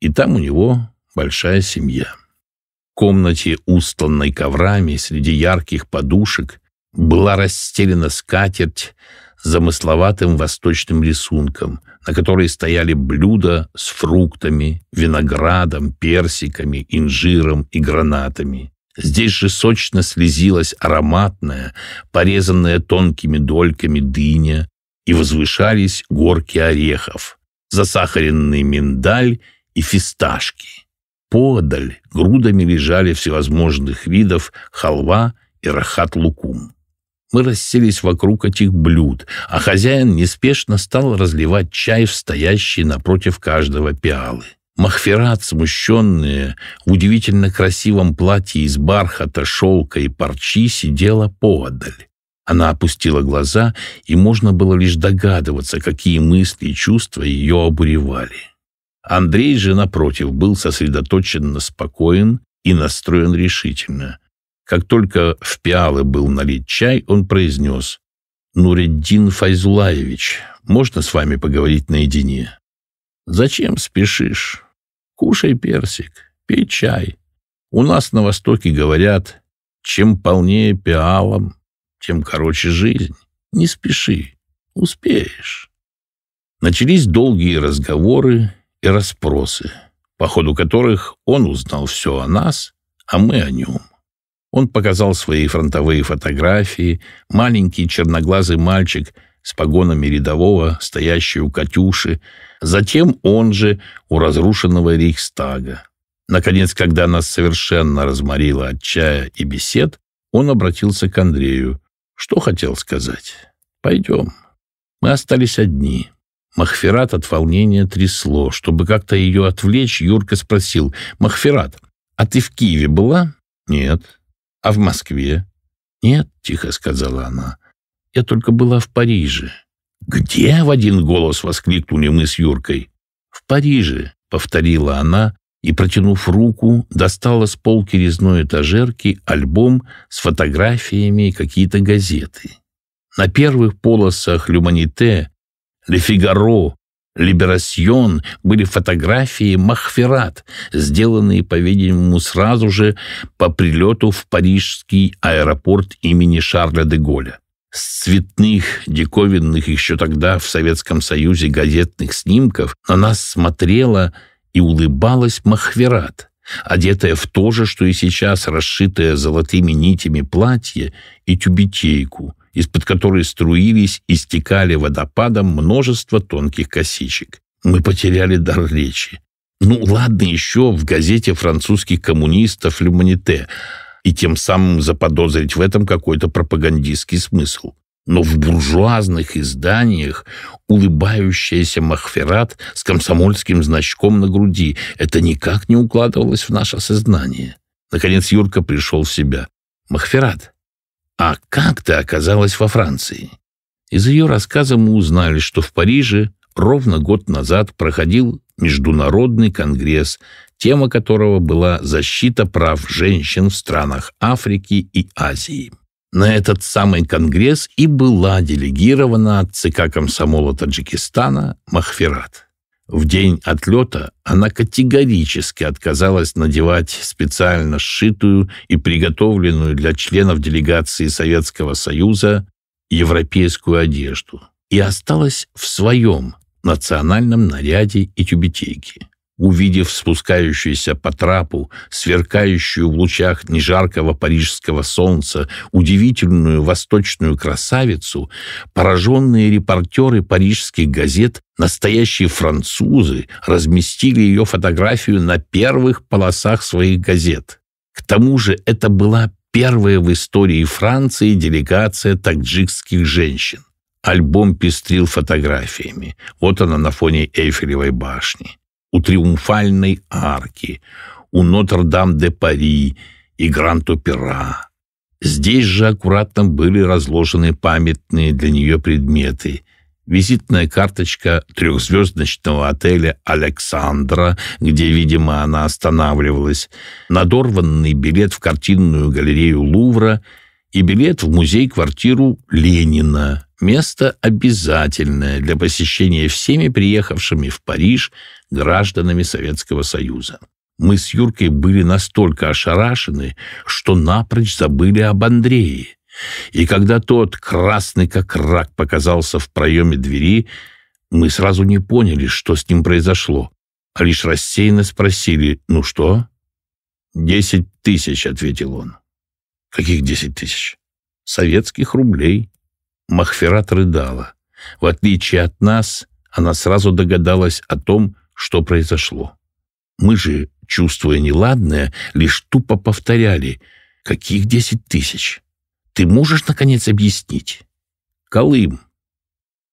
и там у него большая семья. В комнате, устланной коврами, среди ярких подушек, была расстелена скатерть с замысловатым восточным рисунком, на которой стояли блюда с фруктами, виноградом, персиками, инжиром и гранатами. Здесь же сочно слезилась ароматная, порезанная тонкими дольками дыня, и возвышались горки орехов, засахаренный миндаль и фисташки. Подаль грудами лежали всевозможных видов халва и рахат-лукум. Мы расселись вокруг этих блюд, а хозяин неспешно стал разливать чай в стоящие напротив каждого пиалы. Махферат, смущенная, в удивительно красивом платье из бархата, шелка и парчи, сидела поодаль. Она опустила глаза, и можно было лишь догадываться, какие мысли и чувства ее обуревали. Андрей же, напротив, был сосредоточенно спокоен и настроен решительно. Как только в пиалы был налить чай, он произнес «Нуреддин Файзулаевич, можно с вами поговорить наедине?» Зачем спешишь? Кушай персик, пей чай. У нас на Востоке говорят, чем полнее пиалом, тем короче жизнь. Не спеши, успеешь. Начались долгие разговоры и расспросы, по ходу которых он узнал все о нас, а мы о нем. Он показал свои фронтовые фотографии, маленький черноглазый мальчик с погонами рядового, стоящий у Катюши, затем он же у разрушенного Рейхстага. Наконец, когда нас совершенно разморило от чая и бесед, он обратился к Андрею. Что хотел сказать? «Пойдем». Мы остались одни. Махферат от волнения трясло. Чтобы как-то ее отвлечь, Юрка спросил. «Махферат, а ты в Киеве была?» «Нет». «А в Москве?» «Нет», — тихо сказала она. «Я только была в Париже. «Где?» — в один голос воскликнули мы с Юркой. «В Париже», — повторила она, и, протянув руку, достала с полки резной этажерки альбом с фотографиями и какие-то газеты. На первых полосах «Люманите», «Ле Фигаро», «Либерасьон» были фотографии Махферат, сделанные, по-видимому, сразу же по прилету в парижский аэропорт имени Шарля де Голля с цветных, диковинных еще тогда в Советском Союзе газетных снимков на нас смотрела и улыбалась Махверат, одетая в то же, что и сейчас, расшитое золотыми нитями платье и тюбетейку, из-под которой струились и стекали водопадом множество тонких косичек. Мы потеряли дар речи. Ну, ладно еще в газете французских коммунистов «Люманите», и тем самым заподозрить в этом какой-то пропагандистский смысл. Но в буржуазных изданиях улыбающаяся Махферат с комсомольским значком на груди это никак не укладывалось в наше сознание. Наконец Юрка пришел в себя. «Махферат, а как ты оказалась во Франции?» Из ее рассказа мы узнали, что в Париже ровно год назад проходил Международный конгресс тема которого была «Защита прав женщин в странах Африки и Азии». На этот самый конгресс и была делегирована от ЦК комсомола Таджикистана Махферат. В день отлета она категорически отказалась надевать специально сшитую и приготовленную для членов делегации Советского Союза европейскую одежду и осталась в своем национальном наряде и тюбетейке увидев спускающуюся по трапу, сверкающую в лучах нежаркого парижского солнца, удивительную восточную красавицу, пораженные репортеры парижских газет, настоящие французы, разместили ее фотографию на первых полосах своих газет. К тому же это была первая в истории Франции делегация таджикских женщин. Альбом пестрил фотографиями. Вот она на фоне Эйфелевой башни у Триумфальной арки, у Нотр-Дам-де-Пари и Гранд-Опера. Здесь же аккуратно были разложены памятные для нее предметы. Визитная карточка трехзвездочного отеля «Александра», где, видимо, она останавливалась, надорванный билет в картинную галерею Лувра и билет в музей-квартиру Ленина. Место обязательное для посещения всеми приехавшими в Париж гражданами Советского Союза. Мы с Юркой были настолько ошарашены, что напрочь забыли об Андрее. И когда тот, красный как рак, показался в проеме двери, мы сразу не поняли, что с ним произошло, а лишь рассеянно спросили «Ну что?» «Десять тысяч», — ответил он. «Каких десять тысяч?» «Советских рублей». Махферат рыдала. В отличие от нас, она сразу догадалась о том, что произошло. Мы же, чувствуя неладное, лишь тупо повторяли «Каких десять тысяч? Ты можешь, наконец, объяснить?» «Колым».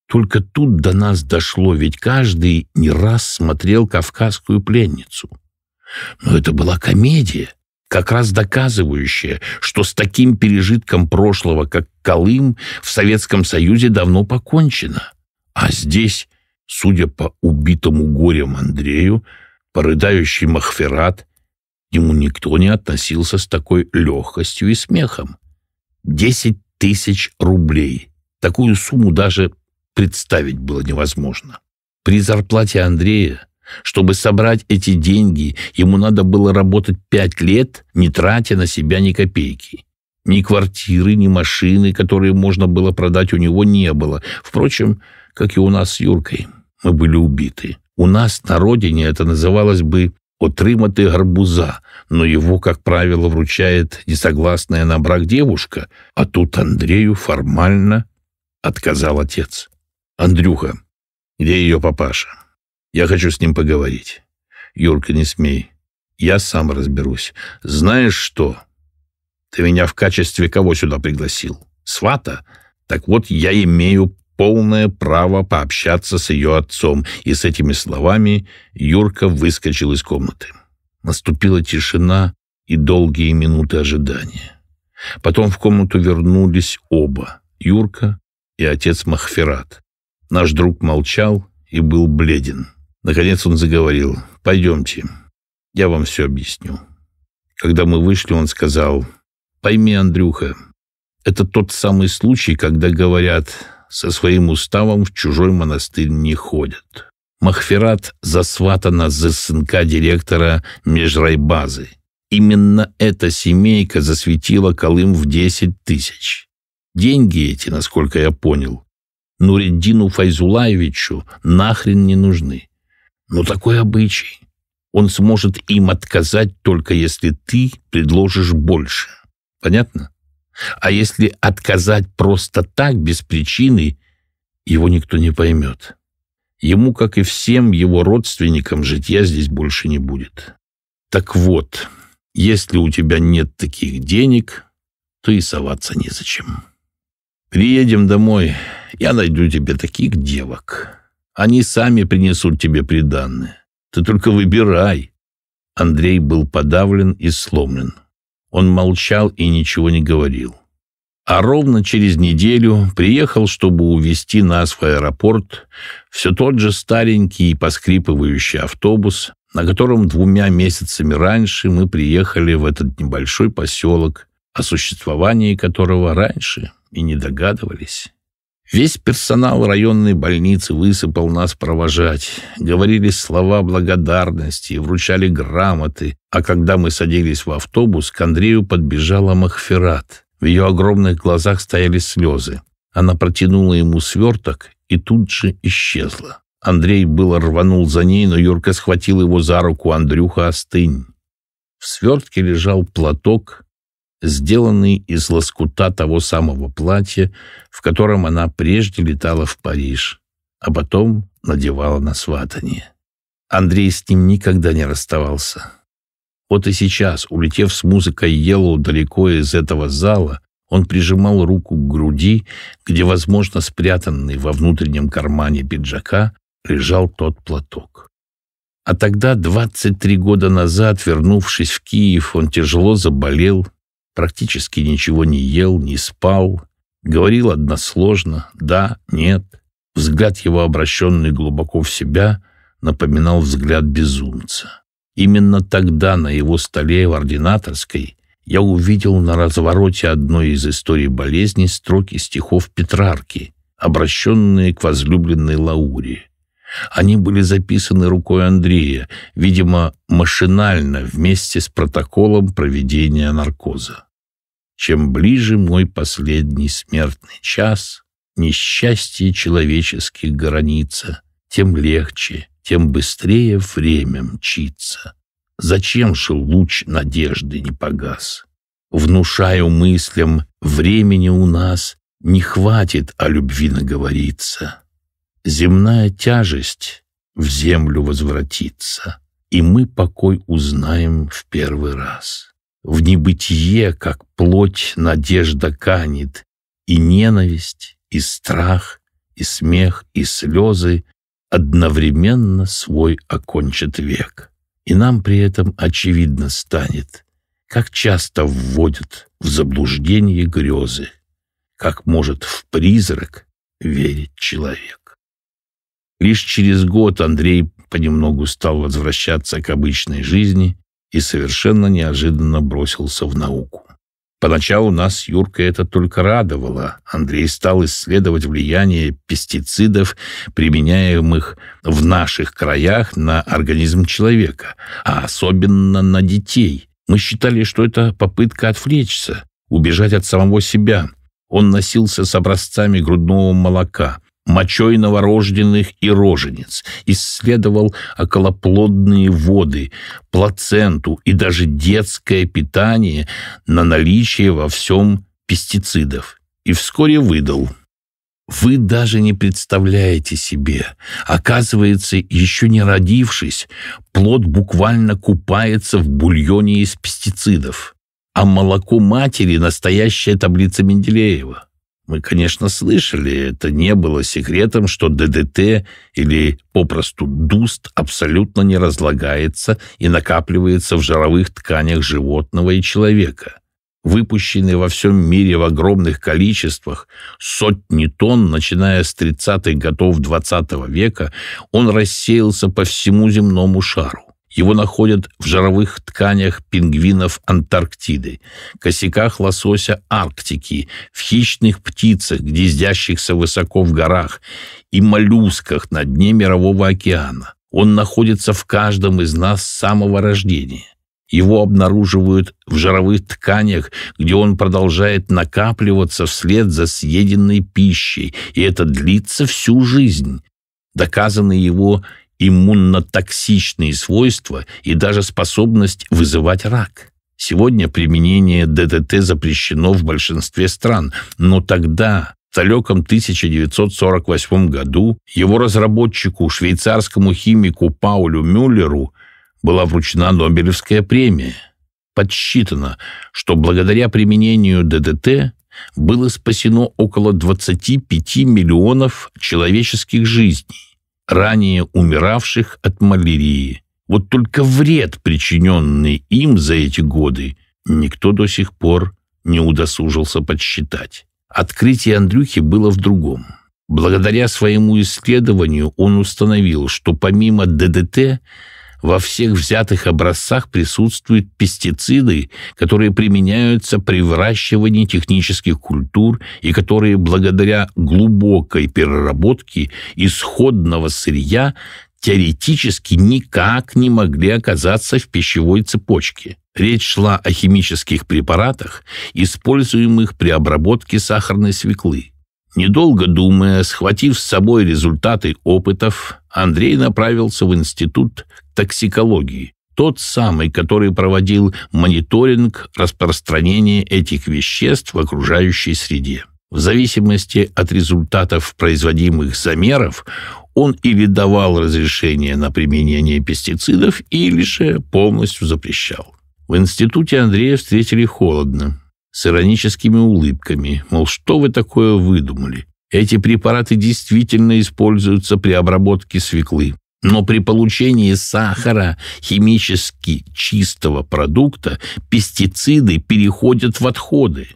Только тут до нас дошло, ведь каждый не раз смотрел «Кавказскую пленницу». Но это была комедия, как раз доказывающая, что с таким пережитком прошлого, как Колым, в Советском Союзе давно покончено. А здесь судя по убитому горем Андрею, порыдающий Махферат, ему никто не относился с такой легкостью и смехом. Десять тысяч рублей. Такую сумму даже представить было невозможно. При зарплате Андрея, чтобы собрать эти деньги, ему надо было работать пять лет, не тратя на себя ни копейки. Ни квартиры, ни машины, которые можно было продать, у него не было. Впрочем, как и у нас с Юркой мы были убиты. У нас на родине это называлось бы отримати гарбуза, но его, как правило, вручает несогласная на брак девушка, а тут Андрею формально отказал отец. «Андрюха, где ее папаша? Я хочу с ним поговорить». «Юрка, не смей. Я сам разберусь. Знаешь что? Ты меня в качестве кого сюда пригласил? Свата? Так вот, я имею полное право пообщаться с ее отцом, и с этими словами Юрка выскочил из комнаты. Наступила тишина и долгие минуты ожидания. Потом в комнату вернулись оба — Юрка и отец Махферат. Наш друг молчал и был бледен. Наконец он заговорил. «Пойдемте, я вам все объясню». Когда мы вышли, он сказал, «Пойми, Андрюха, это тот самый случай, когда говорят, со своим уставом в чужой монастырь не ходят. Махферат засватана за сынка директора межрайбазы. Именно эта семейка засветила Колым в 10 тысяч. Деньги эти, насколько я понял, Нуреддину Файзулаевичу нахрен не нужны. Но ну, такой обычай. Он сможет им отказать только если ты предложишь больше. Понятно? А если отказать просто так, без причины, его никто не поймет. Ему, как и всем его родственникам, житья здесь больше не будет. Так вот, если у тебя нет таких денег, то и соваться незачем. Приедем домой, я найду тебе таких девок. Они сами принесут тебе приданное. Ты только выбирай. Андрей был подавлен и сломлен. Он молчал и ничего не говорил. А ровно через неделю приехал, чтобы увезти нас в аэропорт, все тот же старенький и поскрипывающий автобус, на котором двумя месяцами раньше мы приехали в этот небольшой поселок, о существовании которого раньше и не догадывались. Весь персонал районной больницы высыпал нас провожать. Говорили слова благодарности, и вручали грамоты. А когда мы садились в автобус, к Андрею подбежала Махферат. В ее огромных глазах стояли слезы. Она протянула ему сверток и тут же исчезла. Андрей было рванул за ней, но Юрка схватил его за руку. «Андрюха, остынь!» В свертке лежал платок, сделанный из лоскута того самого платья, в котором она прежде летала в Париж, а потом надевала на сватание. Андрей с ним никогда не расставался. Вот и сейчас, улетев с музыкой Йеллоу далеко из этого зала, он прижимал руку к груди, где, возможно, спрятанный во внутреннем кармане пиджака, лежал тот платок. А тогда, 23 года назад, вернувшись в Киев, он тяжело заболел практически ничего не ел, не спал, говорил односложно «да», «нет». Взгляд его, обращенный глубоко в себя, напоминал взгляд безумца. Именно тогда на его столе в ординаторской я увидел на развороте одной из историй болезни строки стихов Петрарки, обращенные к возлюбленной Лауре. Они были записаны рукой Андрея, видимо, машинально вместе с протоколом проведения наркоза. Чем ближе мой последний смертный час, несчастье человеческих граница, тем легче, тем быстрее время мчится. Зачем же луч надежды не погас? Внушаю мыслям, времени у нас не хватит о любви наговориться земная тяжесть в землю возвратится, и мы покой узнаем в первый раз. В небытие, как плоть, надежда канет, и ненависть, и страх, и смех, и слезы одновременно свой окончат век. И нам при этом очевидно станет, как часто вводят в заблуждение грезы, как может в призрак верить человек. Лишь через год Андрей понемногу стал возвращаться к обычной жизни и совершенно неожиданно бросился в науку. Поначалу нас Юрка это только радовало. Андрей стал исследовать влияние пестицидов, применяемых в наших краях на организм человека, а особенно на детей. Мы считали, что это попытка отвлечься, убежать от самого себя. Он носился с образцами грудного молока – мочой новорожденных и рожениц, исследовал околоплодные воды, плаценту и даже детское питание на наличие во всем пестицидов и вскоре выдал. Вы даже не представляете себе. Оказывается, еще не родившись, плод буквально купается в бульоне из пестицидов. А молоко матери – настоящая таблица Менделеева – мы, конечно, слышали, это не было секретом, что ДДТ или попросту дуст абсолютно не разлагается и накапливается в жировых тканях животного и человека. Выпущенный во всем мире в огромных количествах, сотни тонн, начиная с 30-х годов XX века, он рассеялся по всему земному шару. Его находят в жировых тканях пингвинов Антарктиды, косяках лосося Арктики, в хищных птицах, гнездящихся высоко в горах, и моллюсках на дне Мирового океана. Он находится в каждом из нас с самого рождения. Его обнаруживают в жировых тканях, где он продолжает накапливаться вслед за съеденной пищей, и это длится всю жизнь. Доказаны его иммунотоксичные свойства и даже способность вызывать рак. Сегодня применение ДДТ запрещено в большинстве стран, но тогда, в далеком 1948 году, его разработчику, швейцарскому химику Паулю Мюллеру, была вручена Нобелевская премия. Подсчитано, что благодаря применению ДДТ было спасено около 25 миллионов человеческих жизней ранее умиравших от малярии. Вот только вред, причиненный им за эти годы, никто до сих пор не удосужился подсчитать. Открытие Андрюхи было в другом. Благодаря своему исследованию он установил, что помимо ДДТ – во всех взятых образцах присутствуют пестициды, которые применяются при выращивании технических культур и которые благодаря глубокой переработке исходного сырья теоретически никак не могли оказаться в пищевой цепочке. Речь шла о химических препаратах, используемых при обработке сахарной свеклы. Недолго думая, схватив с собой результаты опытов, Андрей направился в институт токсикологии, тот самый, который проводил мониторинг распространения этих веществ в окружающей среде. В зависимости от результатов производимых замеров, он или давал разрешение на применение пестицидов, или же полностью запрещал. В институте Андрея встретили холодно с ироническими улыбками, мол, что вы такое выдумали? Эти препараты действительно используются при обработке свеклы. Но при получении сахара химически чистого продукта пестициды переходят в отходы.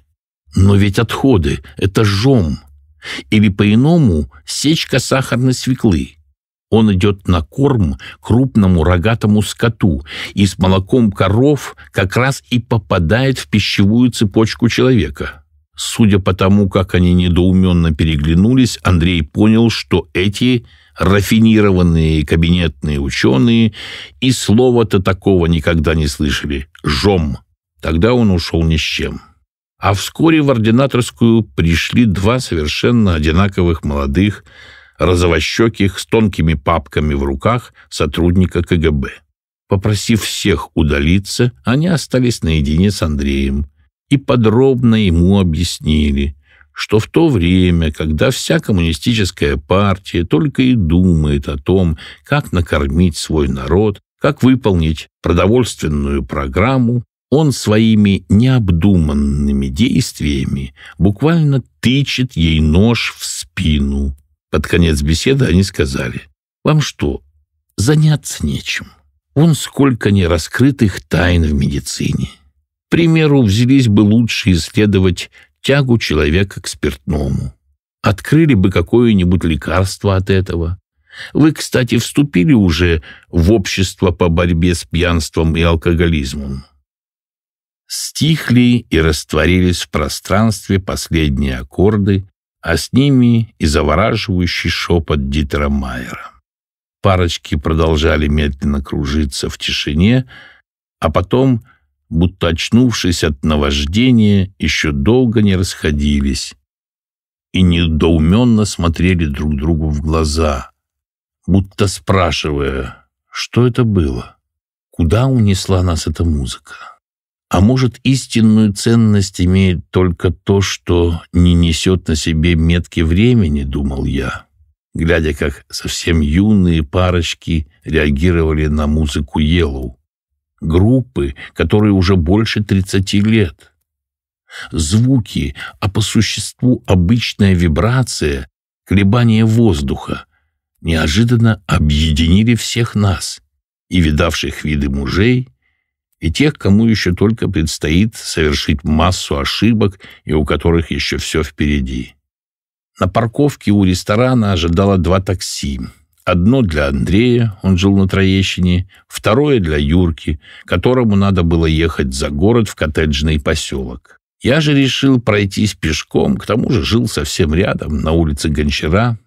Но ведь отходы – это жом. Или по-иному – сечка сахарной свеклы. Он идет на корм крупному рогатому скоту и с молоком коров как раз и попадает в пищевую цепочку человека. Судя по тому, как они недоуменно переглянулись, Андрей понял, что эти рафинированные кабинетные ученые и слова-то такого никогда не слышали. «Жом». Тогда он ушел ни с чем. А вскоре в ординаторскую пришли два совершенно одинаковых молодых, розовощеких с тонкими папками в руках сотрудника КГБ. Попросив всех удалиться, они остались наедине с Андреем и подробно ему объяснили, что в то время, когда вся коммунистическая партия только и думает о том, как накормить свой народ, как выполнить продовольственную программу, он своими необдуманными действиями буквально тычет ей нож в спину, под конец беседы они сказали, «Вам что, заняться нечем? Вон сколько нераскрытых тайн в медицине. К примеру, взялись бы лучше исследовать тягу человека к спиртному. Открыли бы какое-нибудь лекарство от этого. Вы, кстати, вступили уже в общество по борьбе с пьянством и алкоголизмом». Стихли и растворились в пространстве последние аккорды а с ними и завораживающий шепот Дитера Майера. Парочки продолжали медленно кружиться в тишине, а потом, будто очнувшись от наваждения, еще долго не расходились и недоуменно смотрели друг другу в глаза, будто спрашивая, что это было, куда унесла нас эта музыка. А может, истинную ценность имеет только то, что не несет на себе метки времени, думал я, глядя, как совсем юные парочки реагировали на музыку Елоу. Группы, которые уже больше 30 лет. Звуки, а по существу обычная вибрация, колебание воздуха, неожиданно объединили всех нас, и видавших виды мужей, и тех, кому еще только предстоит совершить массу ошибок и у которых еще все впереди. На парковке у ресторана ожидало два такси. Одно для Андрея, он жил на Троещине, второе для Юрки, которому надо было ехать за город в коттеджный поселок. Я же решил пройтись пешком, к тому же жил совсем рядом, на улице Гончара,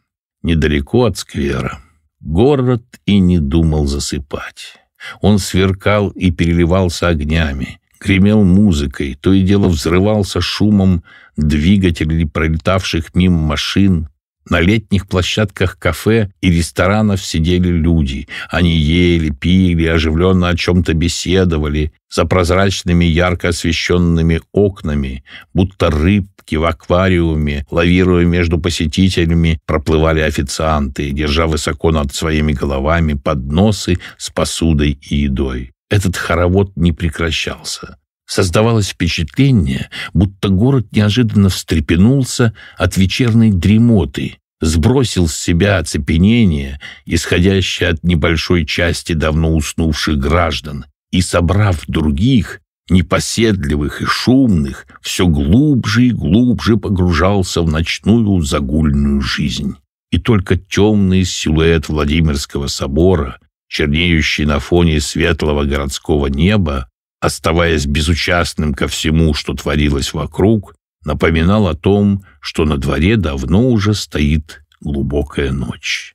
недалеко от сквера. Город и не думал засыпать. Он сверкал и переливался огнями, гремел музыкой, то и дело взрывался шумом двигателей, пролетавших мимо машин. На летних площадках кафе и ресторанов сидели люди. Они ели, пили, оживленно о чем-то беседовали. За прозрачными ярко освещенными окнами, будто рыб рыбки в аквариуме, лавируя между посетителями, проплывали официанты, держа высоко над своими головами подносы с посудой и едой. Этот хоровод не прекращался. Создавалось впечатление, будто город неожиданно встрепенулся от вечерней дремоты, сбросил с себя оцепенение, исходящее от небольшой части давно уснувших граждан, и, собрав других, непоседливых и шумных, все глубже и глубже погружался в ночную загульную жизнь. И только темный силуэт Владимирского собора, чернеющий на фоне светлого городского неба, оставаясь безучастным ко всему, что творилось вокруг, напоминал о том, что на дворе давно уже стоит глубокая ночь.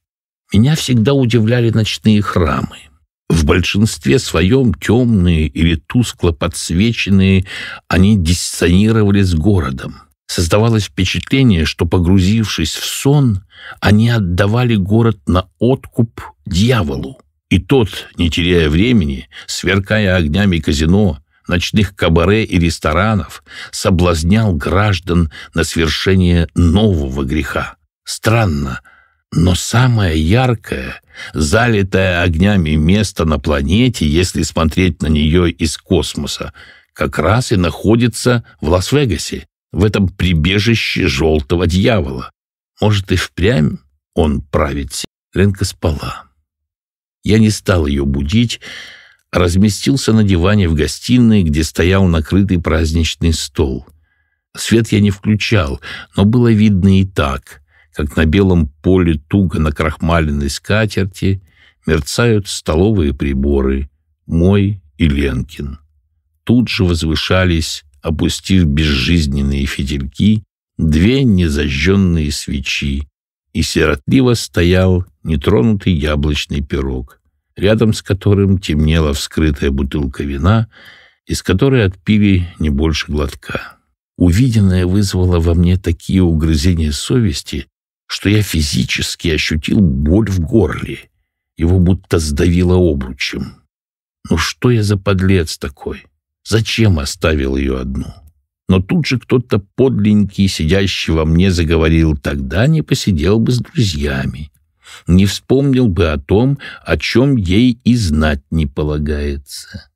Меня всегда удивляли ночные храмы. В большинстве своем темные или тускло подсвеченные они диссонировали с городом. Создавалось впечатление, что, погрузившись в сон, они отдавали город на откуп дьяволу. И тот, не теряя времени, сверкая огнями казино, ночных кабаре и ресторанов, соблазнял граждан на свершение нового греха. Странно, но самое яркое, залитое огнями место на планете, если смотреть на нее из космоса, как раз и находится в Лас-Вегасе, в этом прибежище желтого дьявола. Может, и впрямь он правит. Ленка спала. Я не стал ее будить, разместился на диване в гостиной, где стоял накрытый праздничный стол. Свет я не включал, но было видно и так — как на белом поле туго на крахмаленной скатерти мерцают столовые приборы «Мой» и «Ленкин». Тут же возвышались, опустив безжизненные фитильки, две незажженные свечи, и сиротливо стоял нетронутый яблочный пирог, рядом с которым темнела вскрытая бутылка вина, из которой отпили не больше глотка. Увиденное вызвало во мне такие угрызения совести, что я физически ощутил боль в горле. Его будто сдавило обручем. Ну что я за подлец такой? Зачем оставил ее одну? Но тут же кто-то подленький, сидящий во мне, заговорил, тогда не посидел бы с друзьями. Не вспомнил бы о том, о чем ей и знать не полагается.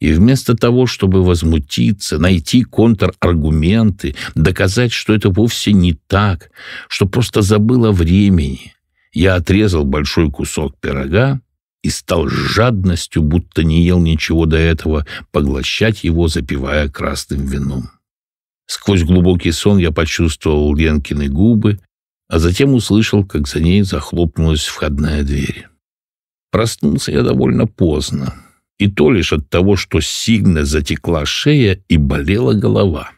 И вместо того, чтобы возмутиться, найти контраргументы, доказать, что это вовсе не так, что просто забыла времени, я отрезал большой кусок пирога и стал с жадностью, будто не ел ничего до этого, поглощать его, запивая красным вином. Сквозь глубокий сон я почувствовал Ленкины губы, а затем услышал, как за ней захлопнулась входная дверь. Проснулся я довольно поздно и то лишь от того, что сильно затекла шея и болела голова.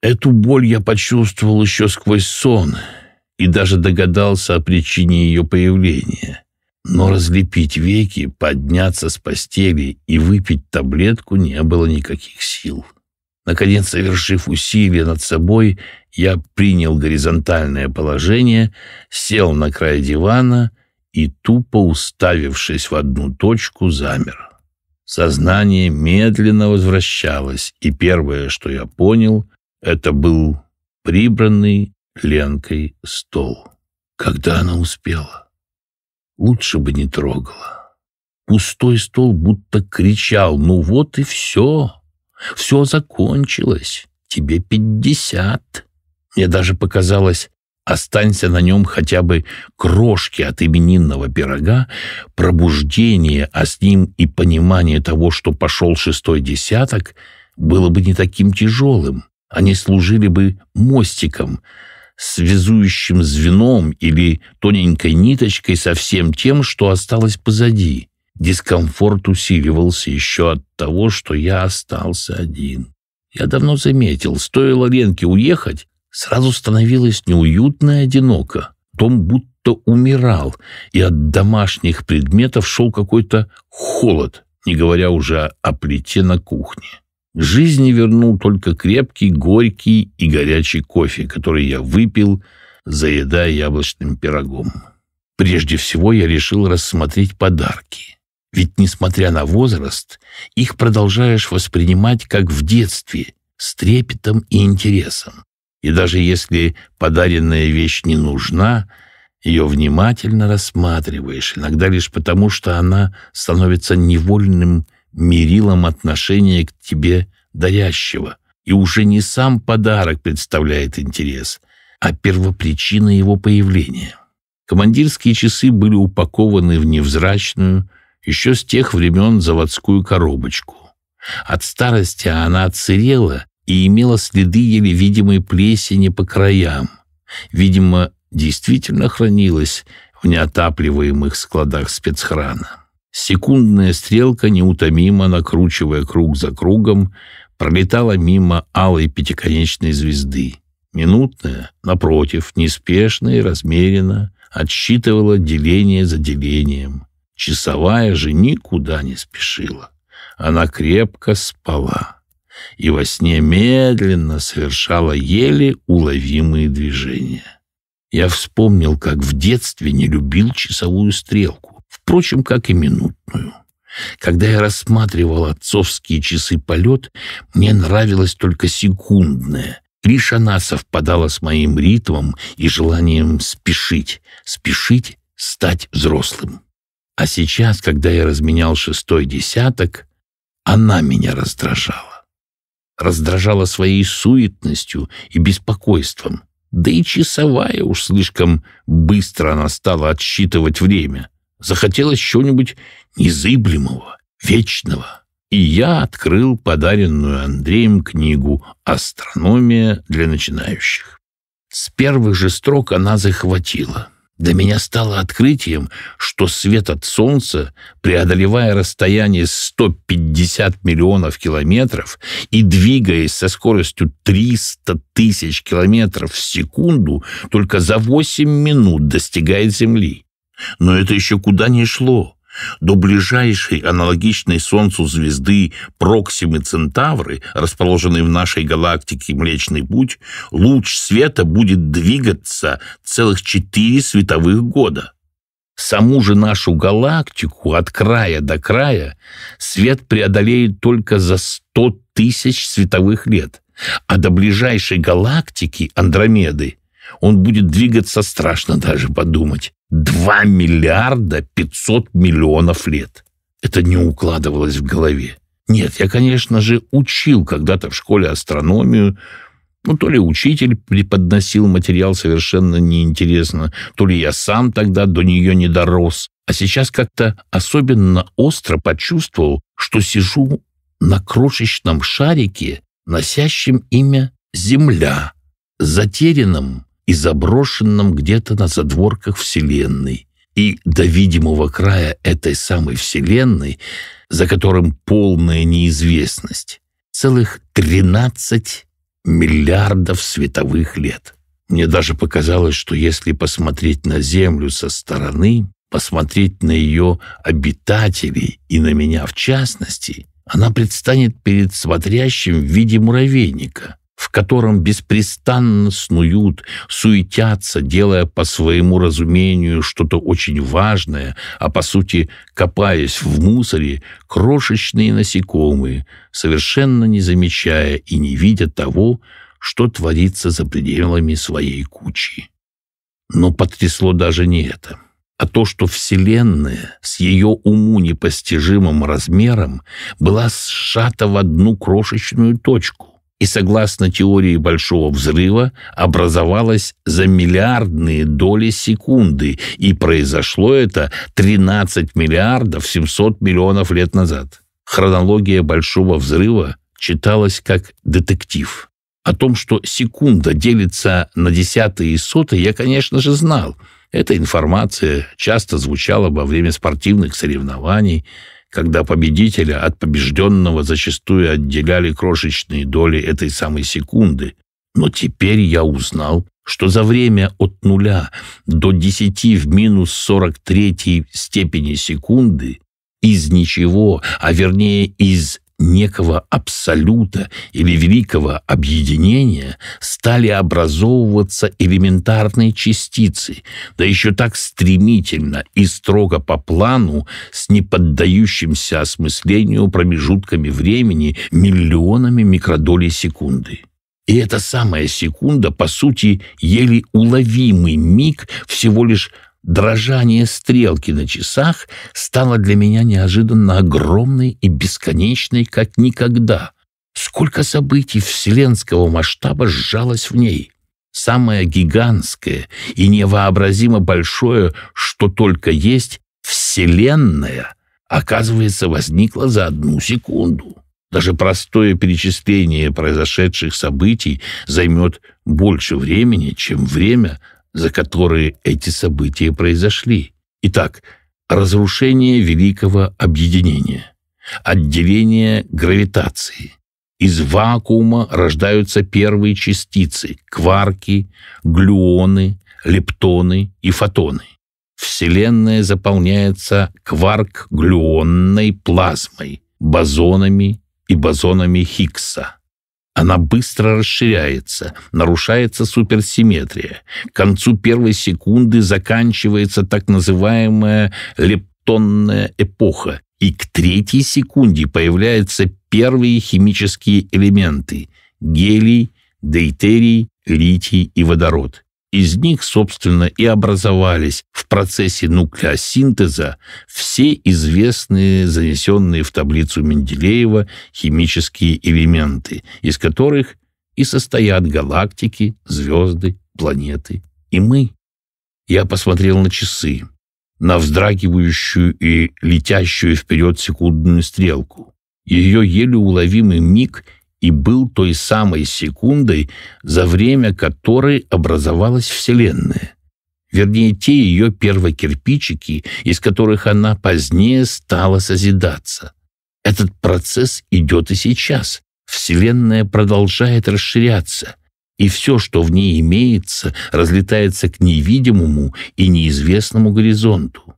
Эту боль я почувствовал еще сквозь сон и даже догадался о причине ее появления. Но разлепить веки, подняться с постели и выпить таблетку не было никаких сил. Наконец, совершив усилие над собой, я принял горизонтальное положение, сел на край дивана и, тупо уставившись в одну точку, замер. Сознание медленно возвращалось, и первое, что я понял, это был прибранный Ленкой стол. Когда она успела? Лучше бы не трогала. Пустой стол будто кричал «Ну вот и все! Все закончилось! Тебе пятьдесят!» Мне даже показалось, Останься на нем хотя бы крошки от именинного пирога, пробуждение, а с ним и понимание того, что пошел шестой десяток, было бы не таким тяжелым. Они служили бы мостиком, связующим звеном или тоненькой ниточкой со всем тем, что осталось позади. Дискомфорт усиливался еще от того, что я остался один. Я давно заметил, стоило Ленке уехать, Сразу становилось неуютно и одиноко. Том будто умирал, и от домашних предметов шел какой-то холод, не говоря уже о плите на кухне. К жизни вернул только крепкий, горький и горячий кофе, который я выпил, заедая яблочным пирогом. Прежде всего я решил рассмотреть подарки. Ведь, несмотря на возраст, их продолжаешь воспринимать как в детстве, с трепетом и интересом и даже если подаренная вещь не нужна, ее внимательно рассматриваешь, иногда лишь потому, что она становится невольным мерилом отношения к тебе дарящего, и уже не сам подарок представляет интерес, а первопричина его появления. Командирские часы были упакованы в невзрачную, еще с тех времен заводскую коробочку. От старости она отсырела и имела следы еле видимой плесени по краям. Видимо, действительно хранилась в неотапливаемых складах спецхрана. Секундная стрелка, неутомимо накручивая круг за кругом, пролетала мимо алой пятиконечной звезды. Минутная, напротив, неспешно и размеренно отсчитывала деление за делением. Часовая же никуда не спешила. Она крепко спала и во сне медленно совершала еле уловимые движения. Я вспомнил, как в детстве не любил часовую стрелку, впрочем, как и минутную. Когда я рассматривал отцовские часы полет, мне нравилась только секундная. Лишь она совпадала с моим ритмом и желанием спешить, спешить стать взрослым. А сейчас, когда я разменял шестой десяток, она меня раздражала раздражала своей суетностью и беспокойством. Да и часовая уж слишком быстро она стала отсчитывать время. Захотелось чего-нибудь незыблемого, вечного. И я открыл подаренную Андреем книгу «Астрономия для начинающих». С первых же строк она захватила — для меня стало открытием, что свет от Солнца, преодолевая расстояние 150 миллионов километров и двигаясь со скоростью 300 тысяч километров в секунду, только за 8 минут достигает Земли. Но это еще куда не шло. До ближайшей аналогичной Солнцу звезды Проксимы Центавры, расположенной в нашей галактике Млечный Путь, луч света будет двигаться целых четыре световых года. Саму же нашу галактику от края до края свет преодолеет только за сто тысяч световых лет, а до ближайшей галактики Андромеды он будет двигаться страшно даже подумать. 2 миллиарда 500 миллионов лет. Это не укладывалось в голове. Нет, я, конечно же, учил когда-то в школе астрономию, ну, то ли учитель преподносил материал совершенно неинтересно, то ли я сам тогда до нее не дорос. А сейчас как-то особенно остро почувствовал, что сижу на крошечном шарике, носящем имя Земля, затерянном и заброшенном где-то на задворках Вселенной. И до видимого края этой самой Вселенной, за которым полная неизвестность, целых 13 миллиардов световых лет. Мне даже показалось, что если посмотреть на Землю со стороны, посмотреть на ее обитателей и на меня в частности, она предстанет перед смотрящим в виде муравейника, в котором беспрестанно снуют, суетятся, делая по своему разумению что-то очень важное, а по сути копаясь в мусоре, крошечные насекомые, совершенно не замечая и не видя того, что творится за пределами своей кучи. Но потрясло даже не это а то, что Вселенная с ее уму непостижимым размером была сшата в одну крошечную точку и, согласно теории Большого Взрыва, образовалось за миллиардные доли секунды, и произошло это 13 миллиардов 700 миллионов лет назад. Хронология Большого Взрыва читалась как детектив. О том, что секунда делится на десятые и сотые, я, конечно же, знал. Эта информация часто звучала во время спортивных соревнований – когда победителя от побежденного зачастую отделяли крошечные доли этой самой секунды. Но теперь я узнал, что за время от нуля до 10 в минус 43 степени секунды из ничего, а вернее из некого абсолюта или великого объединения стали образовываться элементарные частицы, да еще так стремительно и строго по плану с неподдающимся осмыслению промежутками времени миллионами микродолей секунды. И эта самая секунда, по сути, еле уловимый миг всего лишь Дрожание стрелки на часах стало для меня неожиданно огромной и бесконечной, как никогда. Сколько событий вселенского масштаба сжалось в ней. Самое гигантское и невообразимо большое, что только есть, Вселенная, оказывается, возникла за одну секунду. Даже простое перечисление произошедших событий займет больше времени, чем время, за которые эти события произошли. Итак, разрушение великого объединения, отделение гравитации. Из вакуума рождаются первые частицы – кварки, глюоны, лептоны и фотоны. Вселенная заполняется кварк-глюонной плазмой, бозонами и бозонами Хиггса. Она быстро расширяется, нарушается суперсимметрия. К концу первой секунды заканчивается так называемая лептонная эпоха, и к третьей секунде появляются первые химические элементы – гелий, дейтерий, литий и водород. Из них, собственно, и образовались в процессе нуклеосинтеза все известные занесенные в таблицу Менделеева химические элементы, из которых и состоят галактики, звезды, планеты и мы. Я посмотрел на часы, на вздрагивающую и летящую вперед секундную стрелку. Ее еле уловимый миг — и был той самой секундой, за время которой образовалась Вселенная. Вернее, те ее первокирпичики, из которых она позднее стала созидаться. Этот процесс идет и сейчас. Вселенная продолжает расширяться, и все, что в ней имеется, разлетается к невидимому и неизвестному горизонту.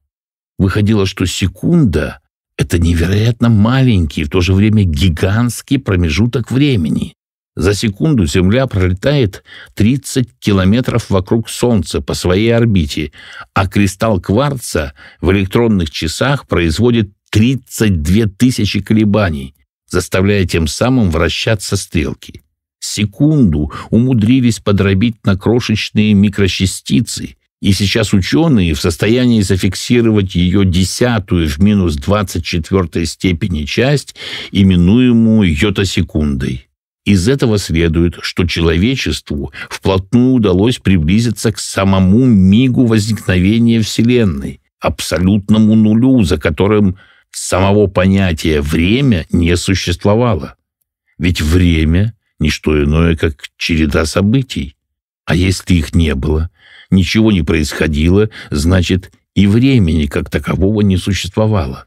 Выходило, что секунда это невероятно маленький, в то же время гигантский промежуток времени. За секунду Земля пролетает 30 километров вокруг Солнца по своей орбите, а кристалл кварца в электронных часах производит 32 тысячи колебаний, заставляя тем самым вращаться стрелки. Секунду умудрились подробить на крошечные микрочастицы, и сейчас ученые в состоянии зафиксировать ее десятую в минус 24 степени часть, именуемую йота-секундой. Из этого следует, что человечеству вплотную удалось приблизиться к самому мигу возникновения Вселенной, абсолютному нулю, за которым самого понятия «время» не существовало. Ведь время – не что иное, как череда событий. А если их не было – ничего не происходило, значит, и времени как такового не существовало.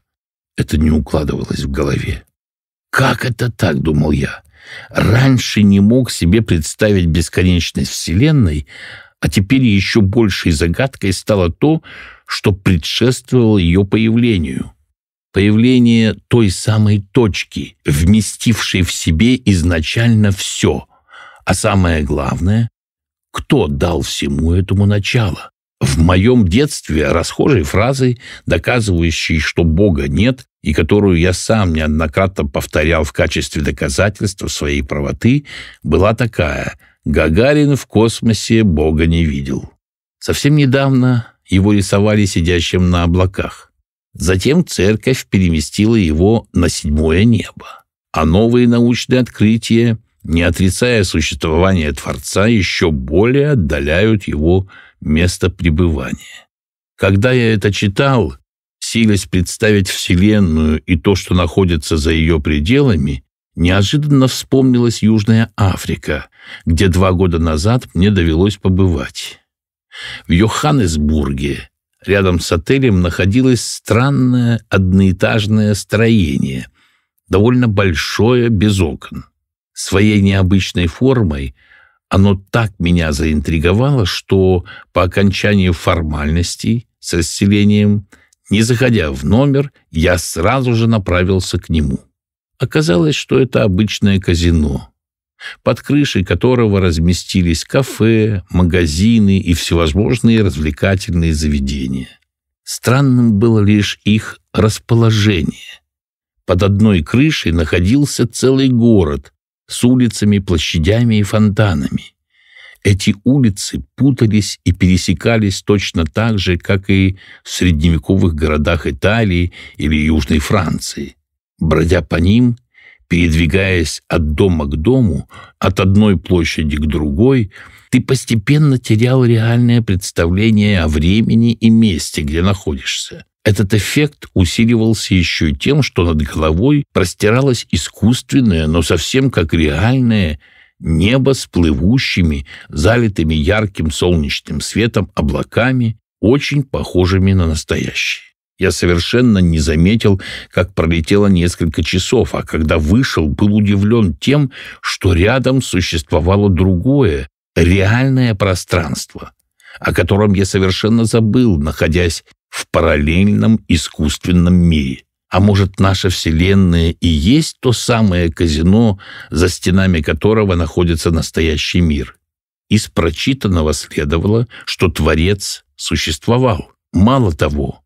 Это не укладывалось в голове. «Как это так?» — думал я. «Раньше не мог себе представить бесконечность Вселенной, а теперь еще большей загадкой стало то, что предшествовало ее появлению. Появление той самой точки, вместившей в себе изначально все, а самое главное кто дал всему этому начало? В моем детстве расхожей фразой, доказывающей, что Бога нет, и которую я сам неоднократно повторял в качестве доказательства своей правоты, была такая «Гагарин в космосе Бога не видел». Совсем недавно его рисовали сидящим на облаках. Затем церковь переместила его на седьмое небо, а новые научные открытия не отрицая существование Творца, еще более отдаляют его место пребывания. Когда я это читал, силясь представить Вселенную и то, что находится за ее пределами, неожиданно вспомнилась Южная Африка, где два года назад мне довелось побывать. В Йоханнесбурге, рядом с отелем, находилось странное одноэтажное строение, довольно большое, без окон. Своей необычной формой оно так меня заинтриговало, что по окончанию формальностей с расселением, не заходя в номер, я сразу же направился к нему. Оказалось, что это обычное казино, под крышей которого разместились кафе, магазины и всевозможные развлекательные заведения. Странным было лишь их расположение. Под одной крышей находился целый город, с улицами, площадями и фонтанами. Эти улицы путались и пересекались точно так же, как и в средневековых городах Италии или Южной Франции. Бродя по ним, передвигаясь от дома к дому, от одной площади к другой, ты постепенно терял реальное представление о времени и месте, где находишься. Этот эффект усиливался еще тем, что над головой простиралось искусственное, но совсем как реальное небо с плывущими, залитыми ярким солнечным светом облаками, очень похожими на настоящие. Я совершенно не заметил, как пролетело несколько часов, а когда вышел, был удивлен тем, что рядом существовало другое, реальное пространство, о котором я совершенно забыл, находясь в параллельном искусственном мире. А может, наша Вселенная и есть то самое казино, за стенами которого находится настоящий мир? Из прочитанного следовало, что Творец существовал. Мало того,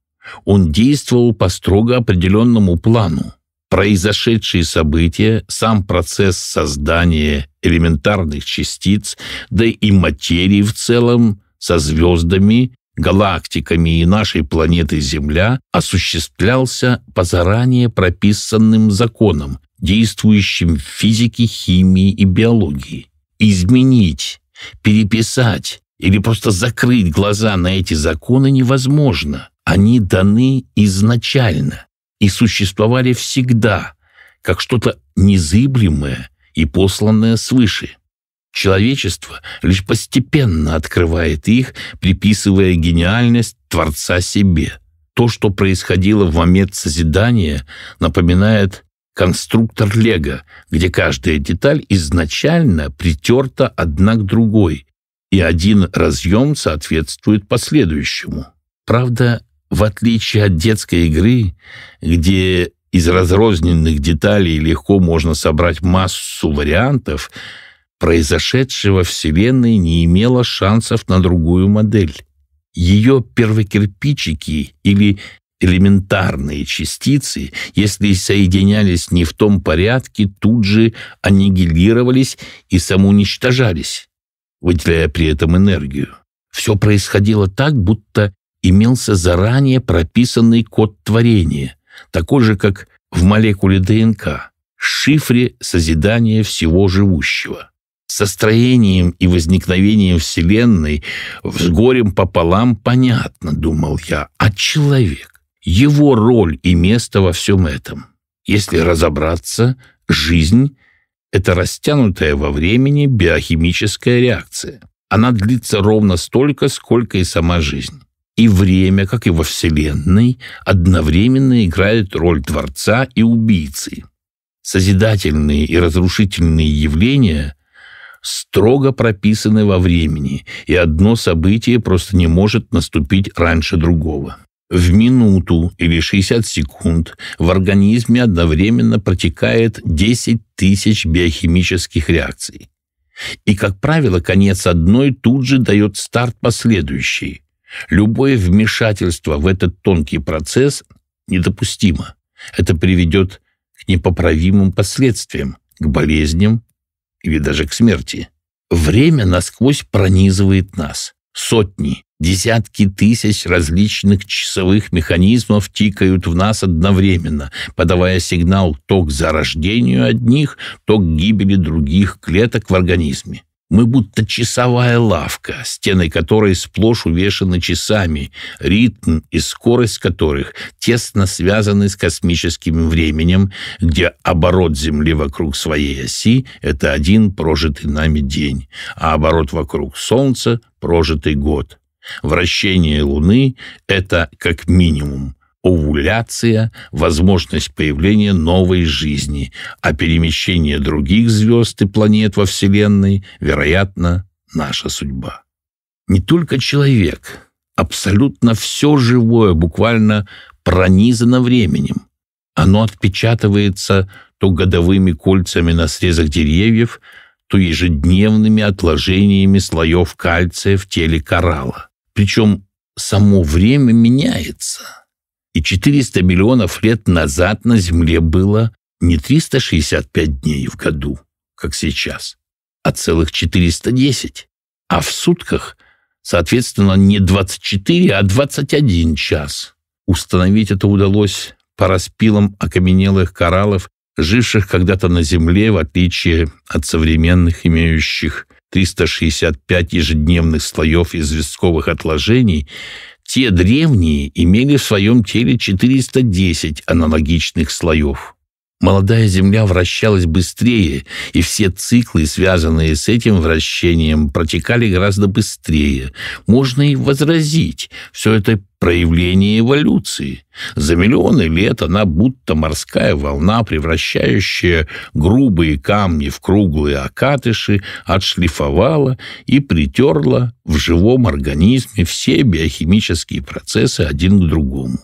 он действовал по строго определенному плану. Произошедшие события, сам процесс создания элементарных частиц, да и материи в целом со звездами, галактиками и нашей планеты Земля осуществлялся по заранее прописанным законам, действующим в физике, химии и биологии. Изменить, переписать или просто закрыть глаза на эти законы невозможно. Они даны изначально и существовали всегда, как что-то незыблемое и посланное свыше. Человечество лишь постепенно открывает их, приписывая гениальность Творца себе. То, что происходило в момент созидания, напоминает конструктор Лего, где каждая деталь изначально притерта одна к другой, и один разъем соответствует последующему. Правда, в отличие от детской игры, где из разрозненных деталей легко можно собрать массу вариантов – произошедшего Вселенной не имело шансов на другую модель. Ее первокирпичики или элементарные частицы, если соединялись не в том порядке, тут же аннигилировались и самоуничтожались, выделяя при этом энергию. Все происходило так, будто имелся заранее прописанный код творения, такой же, как в молекуле ДНК, шифре созидания всего живущего со строением и возникновением Вселенной, с горем пополам, понятно, думал я, а человек, его роль и место во всем этом. Если разобраться, жизнь – это растянутая во времени биохимическая реакция. Она длится ровно столько, сколько и сама жизнь. И время, как и во Вселенной, одновременно играет роль Творца и убийцы. Созидательные и разрушительные явления строго прописаны во времени, и одно событие просто не может наступить раньше другого. В минуту или 60 секунд в организме одновременно протекает 10 тысяч биохимических реакций. И, как правило, конец одной тут же дает старт последующей. Любое вмешательство в этот тонкий процесс недопустимо. Это приведет к непоправимым последствиям, к болезням, или даже к смерти. Время насквозь пронизывает нас. Сотни, десятки тысяч различных часовых механизмов тикают в нас одновременно, подавая сигнал то к зарождению одних, то к гибели других клеток в организме. Мы будто часовая лавка, стены которой сплошь увешаны часами, ритм и скорость которых тесно связаны с космическим временем, где оборот Земли вокруг своей оси – это один прожитый нами день, а оборот вокруг Солнца – прожитый год. Вращение Луны – это как минимум овуляция, возможность появления новой жизни, а перемещение других звезд и планет во Вселенной, вероятно, наша судьба. Не только человек, абсолютно все живое буквально пронизано временем. Оно отпечатывается то годовыми кольцами на срезах деревьев, то ежедневными отложениями слоев кальция в теле коралла. Причем само время меняется – и 400 миллионов лет назад на Земле было не 365 дней в году, как сейчас, а целых 410, а в сутках, соответственно, не 24, а 21 час. Установить это удалось по распилам окаменелых кораллов, живших когда-то на Земле, в отличие от современных, имеющих 365 ежедневных слоев известковых отложений – те древние имели в своем теле 410 аналогичных слоев. Молодая Земля вращалась быстрее, и все циклы, связанные с этим вращением, протекали гораздо быстрее. Можно и возразить, все это проявление эволюции. За миллионы лет она будто морская волна, превращающая грубые камни в круглые окатыши, отшлифовала и притерла в живом организме все биохимические процессы один к другому.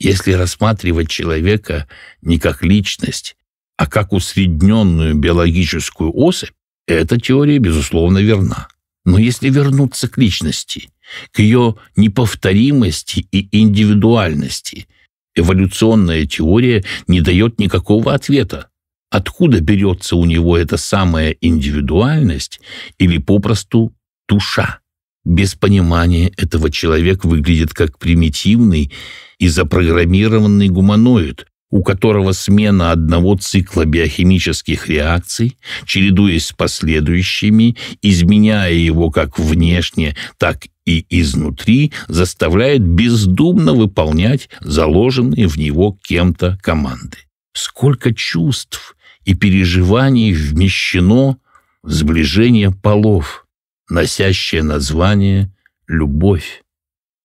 Если рассматривать человека не как личность, а как усредненную биологическую особь, эта теория, безусловно, верна. Но если вернуться к личности, к ее неповторимости и индивидуальности, эволюционная теория не дает никакого ответа. Откуда берется у него эта самая индивидуальность или попросту душа? Без понимания этого человек выглядит как примитивный и запрограммированный гуманоид, у которого смена одного цикла биохимических реакций, чередуясь с последующими, изменяя его как внешне, так и изнутри, заставляет бездумно выполнять заложенные в него кем-то команды. Сколько чувств и переживаний вмещено в сближение полов – носящее название «любовь».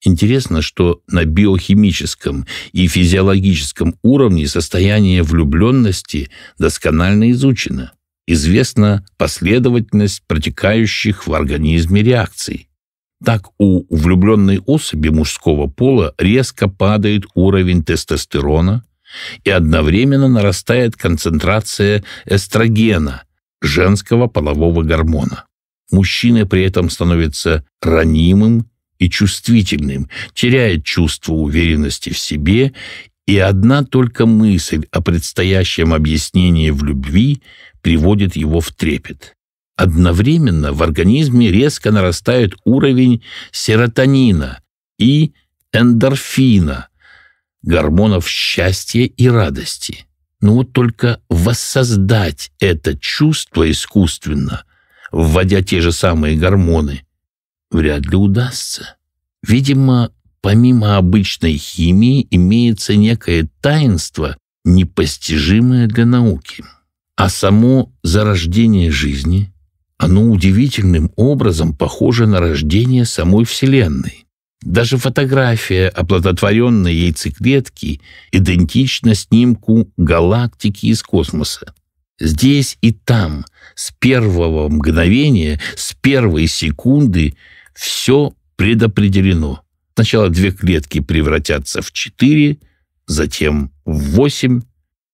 Интересно, что на биохимическом и физиологическом уровне состояние влюбленности досконально изучено. Известна последовательность протекающих в организме реакций. Так у влюбленной особи мужского пола резко падает уровень тестостерона и одновременно нарастает концентрация эстрогена, женского полового гормона. Мужчина при этом становится ранимым и чувствительным, теряет чувство уверенности в себе, и одна только мысль о предстоящем объяснении в любви приводит его в трепет. Одновременно в организме резко нарастает уровень серотонина и эндорфина, гормонов счастья и радости. Но вот только воссоздать это чувство искусственно – вводя те же самые гормоны, вряд ли удастся. Видимо, помимо обычной химии имеется некое таинство, непостижимое для науки. А само зарождение жизни, оно удивительным образом похоже на рождение самой Вселенной. Даже фотография оплодотворенной яйцеклетки идентична снимку галактики из космоса. Здесь и там с первого мгновения, с первой секунды все предопределено. Сначала две клетки превратятся в четыре, затем в восемь,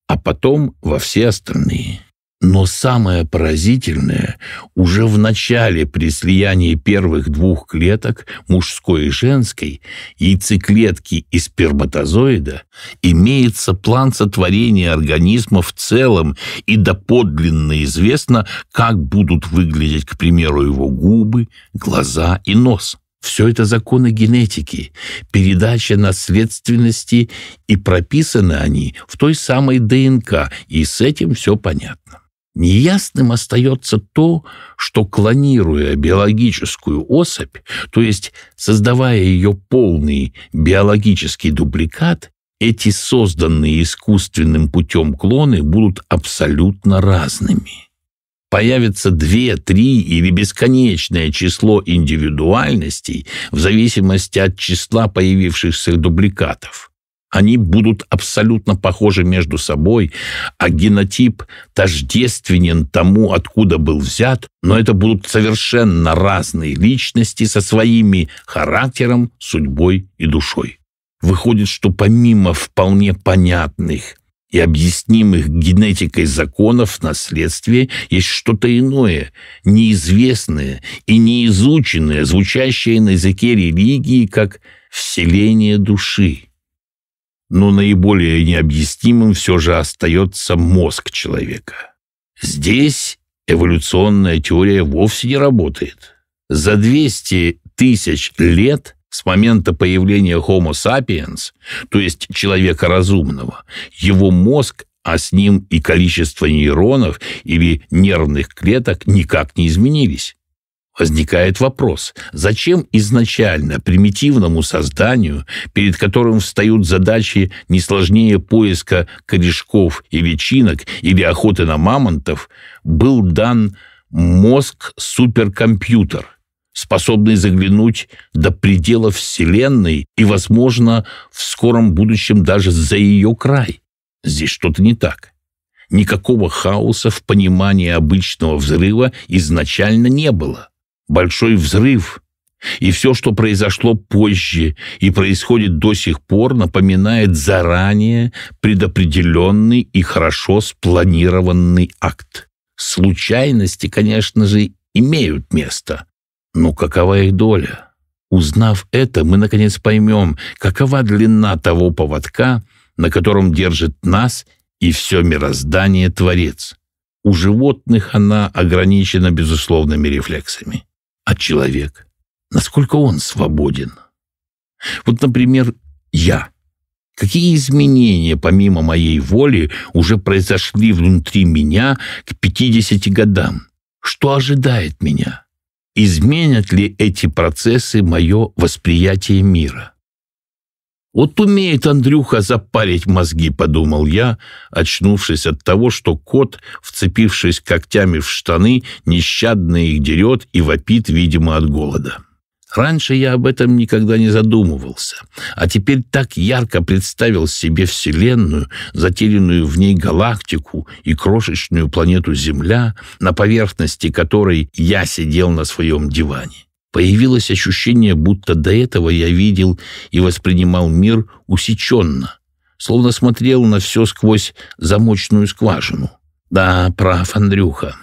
а потом во все остальные. Но самое поразительное, уже в начале при слиянии первых двух клеток, мужской и женской, яйцеклетки и сперматозоида, имеется план сотворения организма в целом и доподлинно известно, как будут выглядеть, к примеру, его губы, глаза и нос. Все это законы генетики, передача наследственности, и прописаны они в той самой ДНК, и с этим все понятно. Неясным остается то, что, клонируя биологическую особь, то есть создавая ее полный биологический дубликат, эти созданные искусственным путем клоны будут абсолютно разными. Появится две, три или бесконечное число индивидуальностей в зависимости от числа появившихся дубликатов – они будут абсолютно похожи между собой, а генотип тождественен тому, откуда был взят, но это будут совершенно разные личности со своими характером, судьбой и душой. Выходит, что помимо вполне понятных и объяснимых генетикой законов наследствия есть что-то иное, неизвестное и неизученное, звучащее на языке религии как «вселение души» но наиболее необъяснимым все же остается мозг человека. Здесь эволюционная теория вовсе не работает. За 200 тысяч лет с момента появления Homo sapiens, то есть человека разумного, его мозг а с ним и количество нейронов или нервных клеток никак не изменились. Возникает вопрос, зачем изначально примитивному созданию, перед которым встают задачи не сложнее поиска корешков и личинок или охоты на мамонтов, был дан мозг-суперкомпьютер, способный заглянуть до предела Вселенной и, возможно, в скором будущем даже за ее край? Здесь что-то не так. Никакого хаоса в понимании обычного взрыва изначально не было большой взрыв, и все, что произошло позже и происходит до сих пор, напоминает заранее предопределенный и хорошо спланированный акт. Случайности, конечно же, имеют место. Но какова их доля? Узнав это, мы наконец поймем, какова длина того поводка, на котором держит нас и все мироздание Творец. У животных она ограничена безусловными рефлексами а человек, насколько он свободен. Вот, например, я. Какие изменения, помимо моей воли, уже произошли внутри меня к 50 годам? Что ожидает меня? Изменят ли эти процессы мое восприятие мира? Вот умеет Андрюха запарить мозги, подумал я, очнувшись от того, что кот, вцепившись когтями в штаны, нещадно их дерет и вопит, видимо, от голода. Раньше я об этом никогда не задумывался, а теперь так ярко представил себе Вселенную, затерянную в ней галактику и крошечную планету Земля, на поверхности которой я сидел на своем диване. Появилось ощущение, будто до этого я видел и воспринимал мир усеченно, словно смотрел на все сквозь замочную скважину. Да, прав, Андрюха.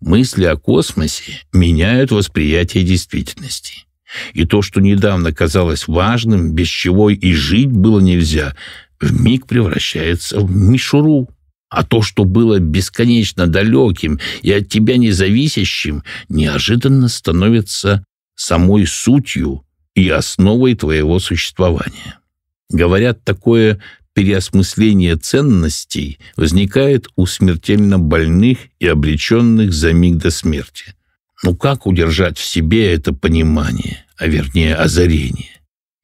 Мысли о космосе меняют восприятие действительности. И то, что недавно казалось важным, без чего и жить было нельзя, вмиг превращается в мишуру. А то, что было бесконечно далеким и от тебя независящим, неожиданно становится самой сутью и основой твоего существования. Говорят, такое переосмысление ценностей возникает у смертельно больных и обреченных за миг до смерти. Но ну как удержать в себе это понимание, а вернее озарение?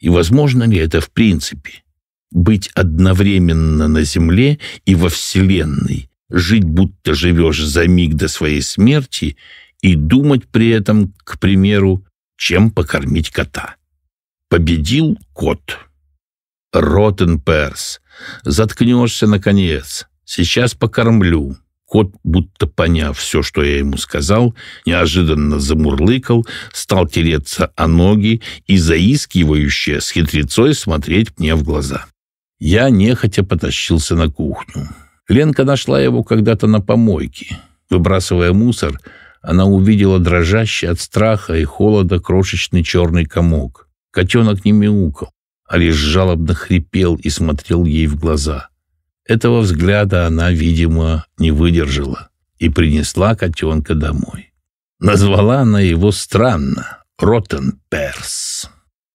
И возможно ли это в принципе? Быть одновременно на Земле и во Вселенной, жить будто живешь за миг до своей смерти и думать при этом, к примеру, чем покормить кота. Победил кот. Ротен перс. Заткнешься, наконец. Сейчас покормлю. Кот, будто поняв все, что я ему сказал, неожиданно замурлыкал, стал тереться о ноги и заискивающе с хитрецой смотреть мне в глаза. Я нехотя потащился на кухню. Ленка нашла его когда-то на помойке. Выбрасывая мусор, она увидела дрожащий от страха и холода крошечный черный комок. Котенок не мяукал, а лишь жалобно хрипел и смотрел ей в глаза. Этого взгляда она, видимо, не выдержала и принесла котенка домой. Назвала она его странно «Роттенперс».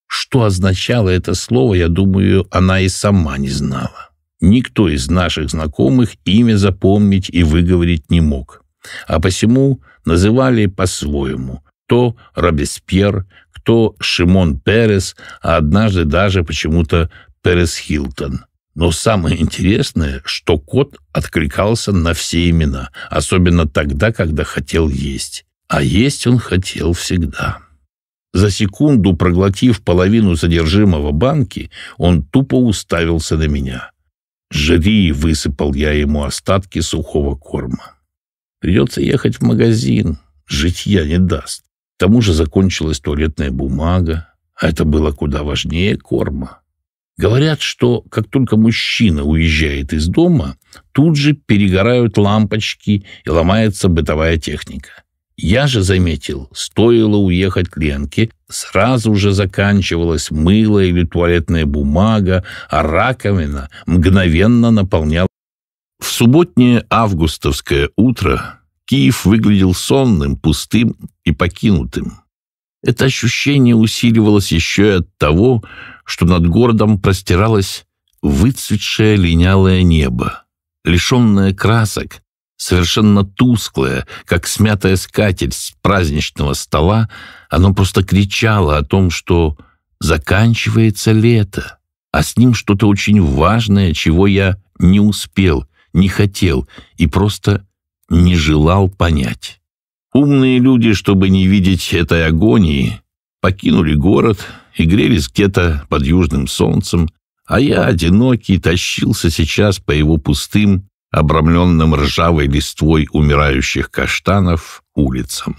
Что означало это слово, я думаю, она и сама не знала. Никто из наших знакомых имя запомнить и выговорить не мог. А посему называли по-своему. кто Робеспьер, кто Шимон Перес, а однажды даже почему-то Перес Хилтон. Но самое интересное, что кот откликался на все имена, особенно тогда, когда хотел есть. А есть он хотел всегда. За секунду, проглотив половину содержимого банки, он тупо уставился на меня. «Жри!» — высыпал я ему остатки сухого корма. Придется ехать в магазин. Житья не даст. К тому же закончилась туалетная бумага, а это было куда важнее корма. Говорят, что как только мужчина уезжает из дома, тут же перегорают лампочки и ломается бытовая техника. Я же заметил, стоило уехать Ленке, сразу же заканчивалось мыло или туалетная бумага, а раковина мгновенно наполняла в субботнее августовское утро Киев выглядел сонным, пустым и покинутым. Это ощущение усиливалось еще и от того, что над городом простиралось выцветшее линялое небо, лишенное красок, совершенно тусклое, как смятая скатерть с праздничного стола, оно просто кричало о том, что заканчивается лето, а с ним что-то очень важное, чего я не успел – не хотел и просто не желал понять. Умные люди, чтобы не видеть этой агонии, покинули город и грелись где-то под южным солнцем, а я, одинокий, тащился сейчас по его пустым, обрамленным ржавой листвой умирающих каштанов, улицам.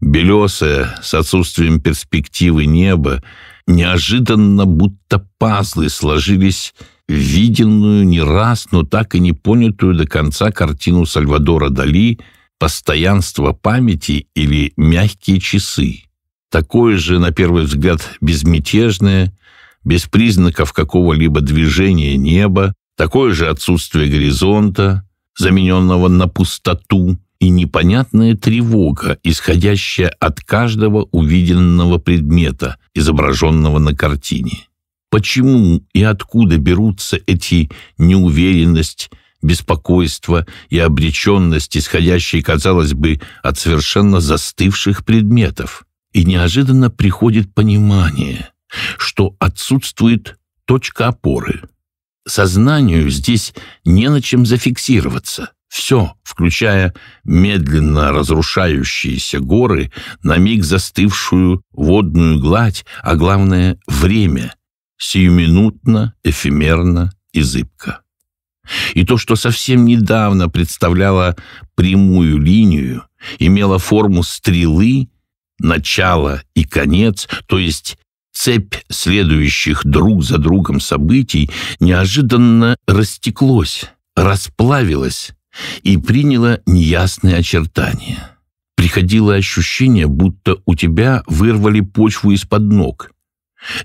Белесое, с отсутствием перспективы неба, неожиданно будто пазлы сложились виденную не раз, но так и не понятую до конца картину Сальвадора Дали «Постоянство памяти» или «Мягкие часы». Такое же, на первый взгляд, безмятежное, без признаков какого-либо движения неба, такое же отсутствие горизонта, замененного на пустоту, и непонятная тревога, исходящая от каждого увиденного предмета, изображенного на картине. Почему и откуда берутся эти неуверенность, беспокойство и обреченность, исходящие, казалось бы, от совершенно застывших предметов? И неожиданно приходит понимание, что отсутствует точка опоры. Сознанию здесь не на чем зафиксироваться. Все, включая медленно разрушающиеся горы, на миг застывшую водную гладь, а главное — время — сиюминутно, эфемерно и зыбко. И то, что совсем недавно представляло прямую линию, имело форму стрелы, начало и конец, то есть цепь следующих друг за другом событий, неожиданно растеклось, расплавилось и приняло неясные очертания. Приходило ощущение, будто у тебя вырвали почву из-под ног –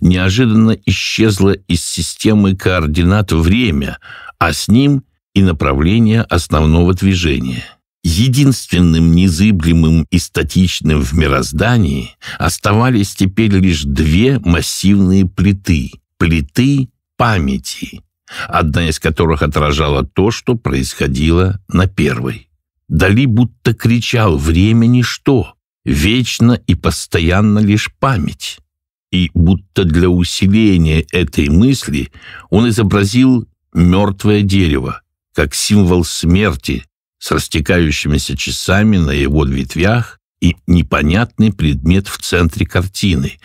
неожиданно исчезло из системы координат время, а с ним и направление основного движения. Единственным незыблемым и статичным в мироздании оставались теперь лишь две массивные плиты – плиты памяти, одна из которых отражала то, что происходило на первой. Дали будто кричал «Время – ничто!» вечно и постоянно лишь память и будто для усиления этой мысли он изобразил мертвое дерево, как символ смерти с растекающимися часами на его ветвях и непонятный предмет в центре картины,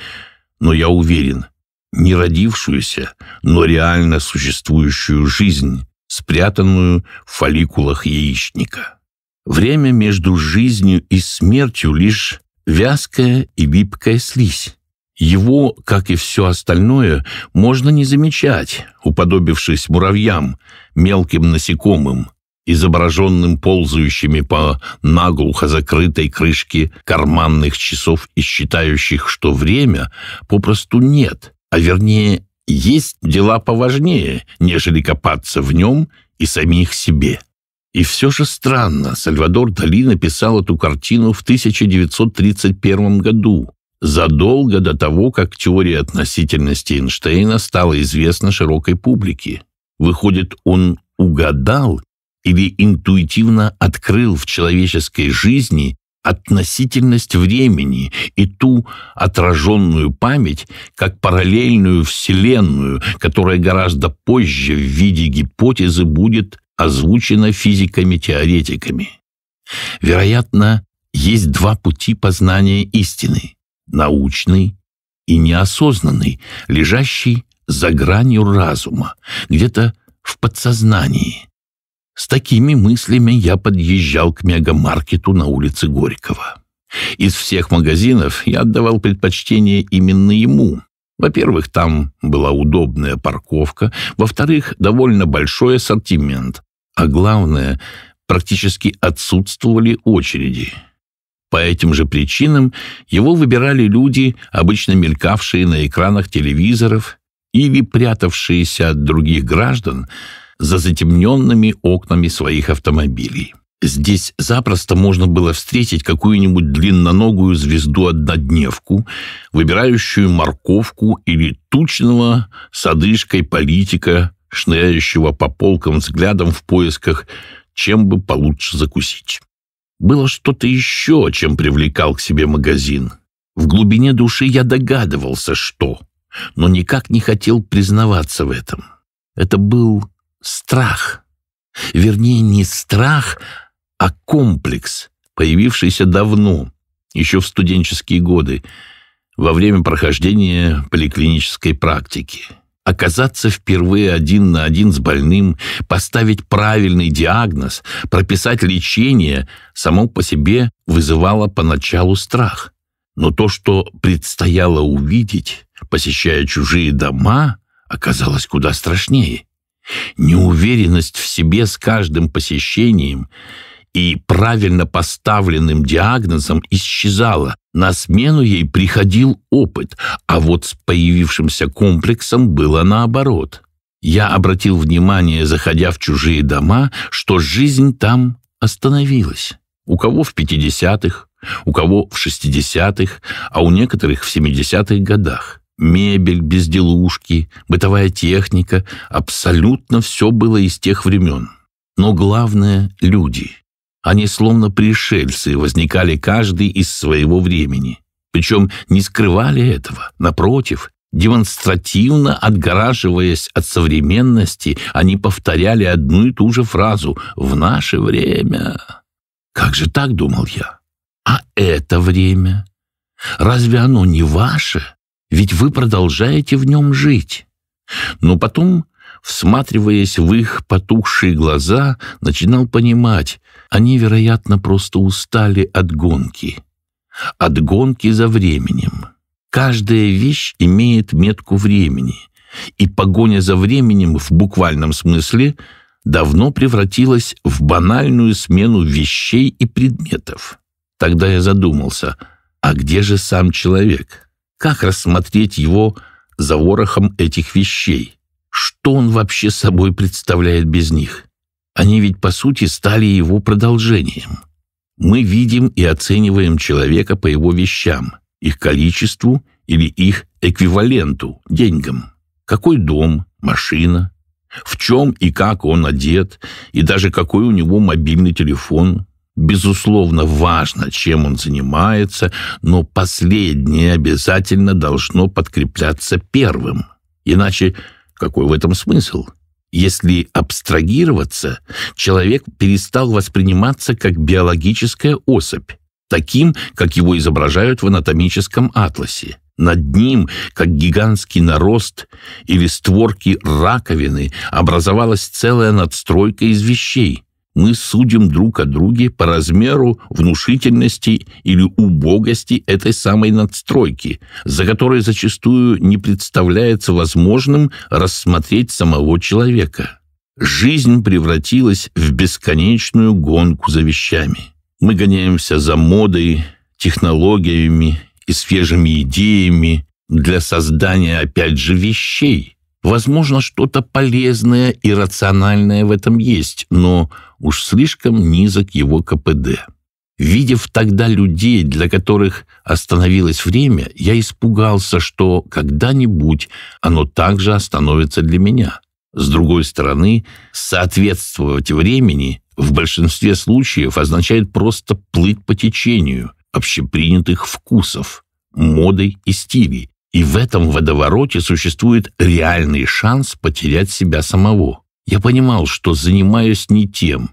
но я уверен, не родившуюся, но реально существующую жизнь, спрятанную в фолликулах яичника. Время между жизнью и смертью лишь вязкая и випкая слизь, его, как и все остальное, можно не замечать, уподобившись муравьям, мелким насекомым, изображенным ползающими по наглухо закрытой крышке карманных часов и считающих, что время попросту нет, а вернее есть дела поважнее, нежели копаться в нем и самих себе. И все же странно, Сальвадор Дали написал эту картину в 1931 году, задолго до того, как теория относительности Эйнштейна стала известна широкой публике. Выходит, он угадал или интуитивно открыл в человеческой жизни относительность времени и ту отраженную память как параллельную вселенную, которая гораздо позже в виде гипотезы будет озвучена физиками-теоретиками. Вероятно, есть два пути познания истины – научный и неосознанный, лежащий за гранью разума, где-то в подсознании. С такими мыслями я подъезжал к мегамаркету на улице Горького. Из всех магазинов я отдавал предпочтение именно ему. Во-первых, там была удобная парковка, во-вторых, довольно большой ассортимент, а главное, практически отсутствовали очереди. По этим же причинам его выбирали люди, обычно мелькавшие на экранах телевизоров или прятавшиеся от других граждан за затемненными окнами своих автомобилей. Здесь запросто можно было встретить какую-нибудь длинноногую звезду-однодневку, выбирающую морковку или тучного с одышкой политика, шныряющего по полкам взглядом в поисках, чем бы получше закусить. Было что-то еще, чем привлекал к себе магазин. В глубине души я догадывался, что, но никак не хотел признаваться в этом. Это был страх. Вернее, не страх, а комплекс, появившийся давно, еще в студенческие годы, во время прохождения поликлинической практики оказаться впервые один на один с больным, поставить правильный диагноз, прописать лечение, само по себе вызывало поначалу страх. Но то, что предстояло увидеть, посещая чужие дома, оказалось куда страшнее. Неуверенность в себе с каждым посещением и правильно поставленным диагнозом исчезала, на смену ей приходил опыт, а вот с появившимся комплексом было наоборот. Я обратил внимание, заходя в чужие дома, что жизнь там остановилась. У кого в 50-х, у кого в 60-х, а у некоторых в 70-х годах. Мебель, безделушки, бытовая техника – абсолютно все было из тех времен. Но главное – люди. Они словно пришельцы возникали каждый из своего времени. Причем не скрывали этого, напротив, демонстративно отгораживаясь от современности, они повторяли одну и ту же фразу «в наше время». Как же так, думал я? А это время? Разве оно не ваше? Ведь вы продолжаете в нем жить. Но потом всматриваясь в их потухшие глаза, начинал понимать, они, вероятно, просто устали от гонки. От гонки за временем. Каждая вещь имеет метку времени, и погоня за временем в буквальном смысле давно превратилась в банальную смену вещей и предметов. Тогда я задумался, а где же сам человек? Как рассмотреть его за ворохом этих вещей? что он вообще собой представляет без них. Они ведь, по сути, стали его продолжением. Мы видим и оцениваем человека по его вещам, их количеству или их эквиваленту, деньгам. Какой дом, машина, в чем и как он одет, и даже какой у него мобильный телефон. Безусловно, важно, чем он занимается, но последнее обязательно должно подкрепляться первым. Иначе какой в этом смысл? Если абстрагироваться, человек перестал восприниматься как биологическая особь, таким, как его изображают в анатомическом атласе. Над ним, как гигантский нарост или створки раковины, образовалась целая надстройка из вещей, мы судим друг о друге по размеру внушительности или убогости этой самой надстройки, за которой зачастую не представляется возможным рассмотреть самого человека. Жизнь превратилась в бесконечную гонку за вещами. Мы гоняемся за модой, технологиями и свежими идеями для создания опять же вещей – Возможно, что-то полезное и рациональное в этом есть, но уж слишком низок его КПД. Видев тогда людей, для которых остановилось время, я испугался, что когда-нибудь оно также остановится для меня. С другой стороны, соответствовать времени в большинстве случаев означает просто плыть по течению общепринятых вкусов, модой и стилей, и в этом водовороте существует реальный шанс потерять себя самого. Я понимал, что занимаюсь не тем,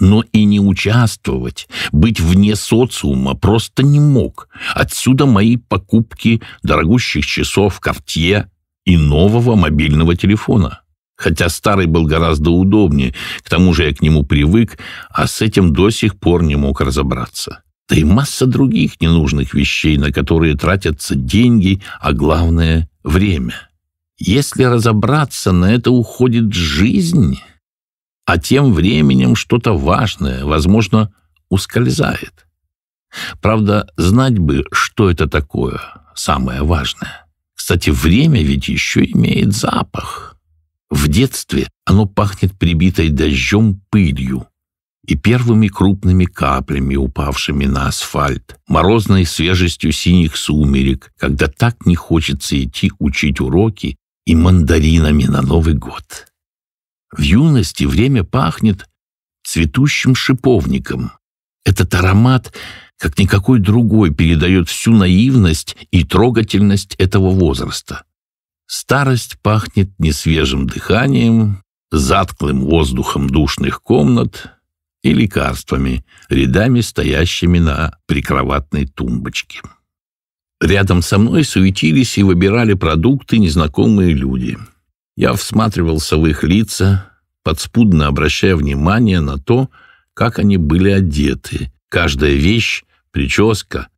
но и не участвовать, быть вне социума просто не мог. Отсюда мои покупки дорогущих часов Картье и нового мобильного телефона. Хотя старый был гораздо удобнее, к тому же я к нему привык, а с этим до сих пор не мог разобраться да и масса других ненужных вещей, на которые тратятся деньги, а главное — время. Если разобраться, на это уходит жизнь, а тем временем что-то важное, возможно, ускользает. Правда, знать бы, что это такое, самое важное. Кстати, время ведь еще имеет запах. В детстве оно пахнет прибитой дождем пылью, и первыми крупными каплями, упавшими на асфальт, морозной свежестью синих сумерек, когда так не хочется идти учить уроки и мандаринами на Новый год. В юности время пахнет цветущим шиповником. Этот аромат, как никакой другой, передает всю наивность и трогательность этого возраста. Старость пахнет несвежим дыханием, затклым воздухом душных комнат, и лекарствами, рядами стоящими на прикроватной тумбочке. Рядом со мной суетились и выбирали продукты незнакомые люди. Я всматривался в их лица, подспудно обращая внимание на то, как они были одеты. Каждая вещь, прическа,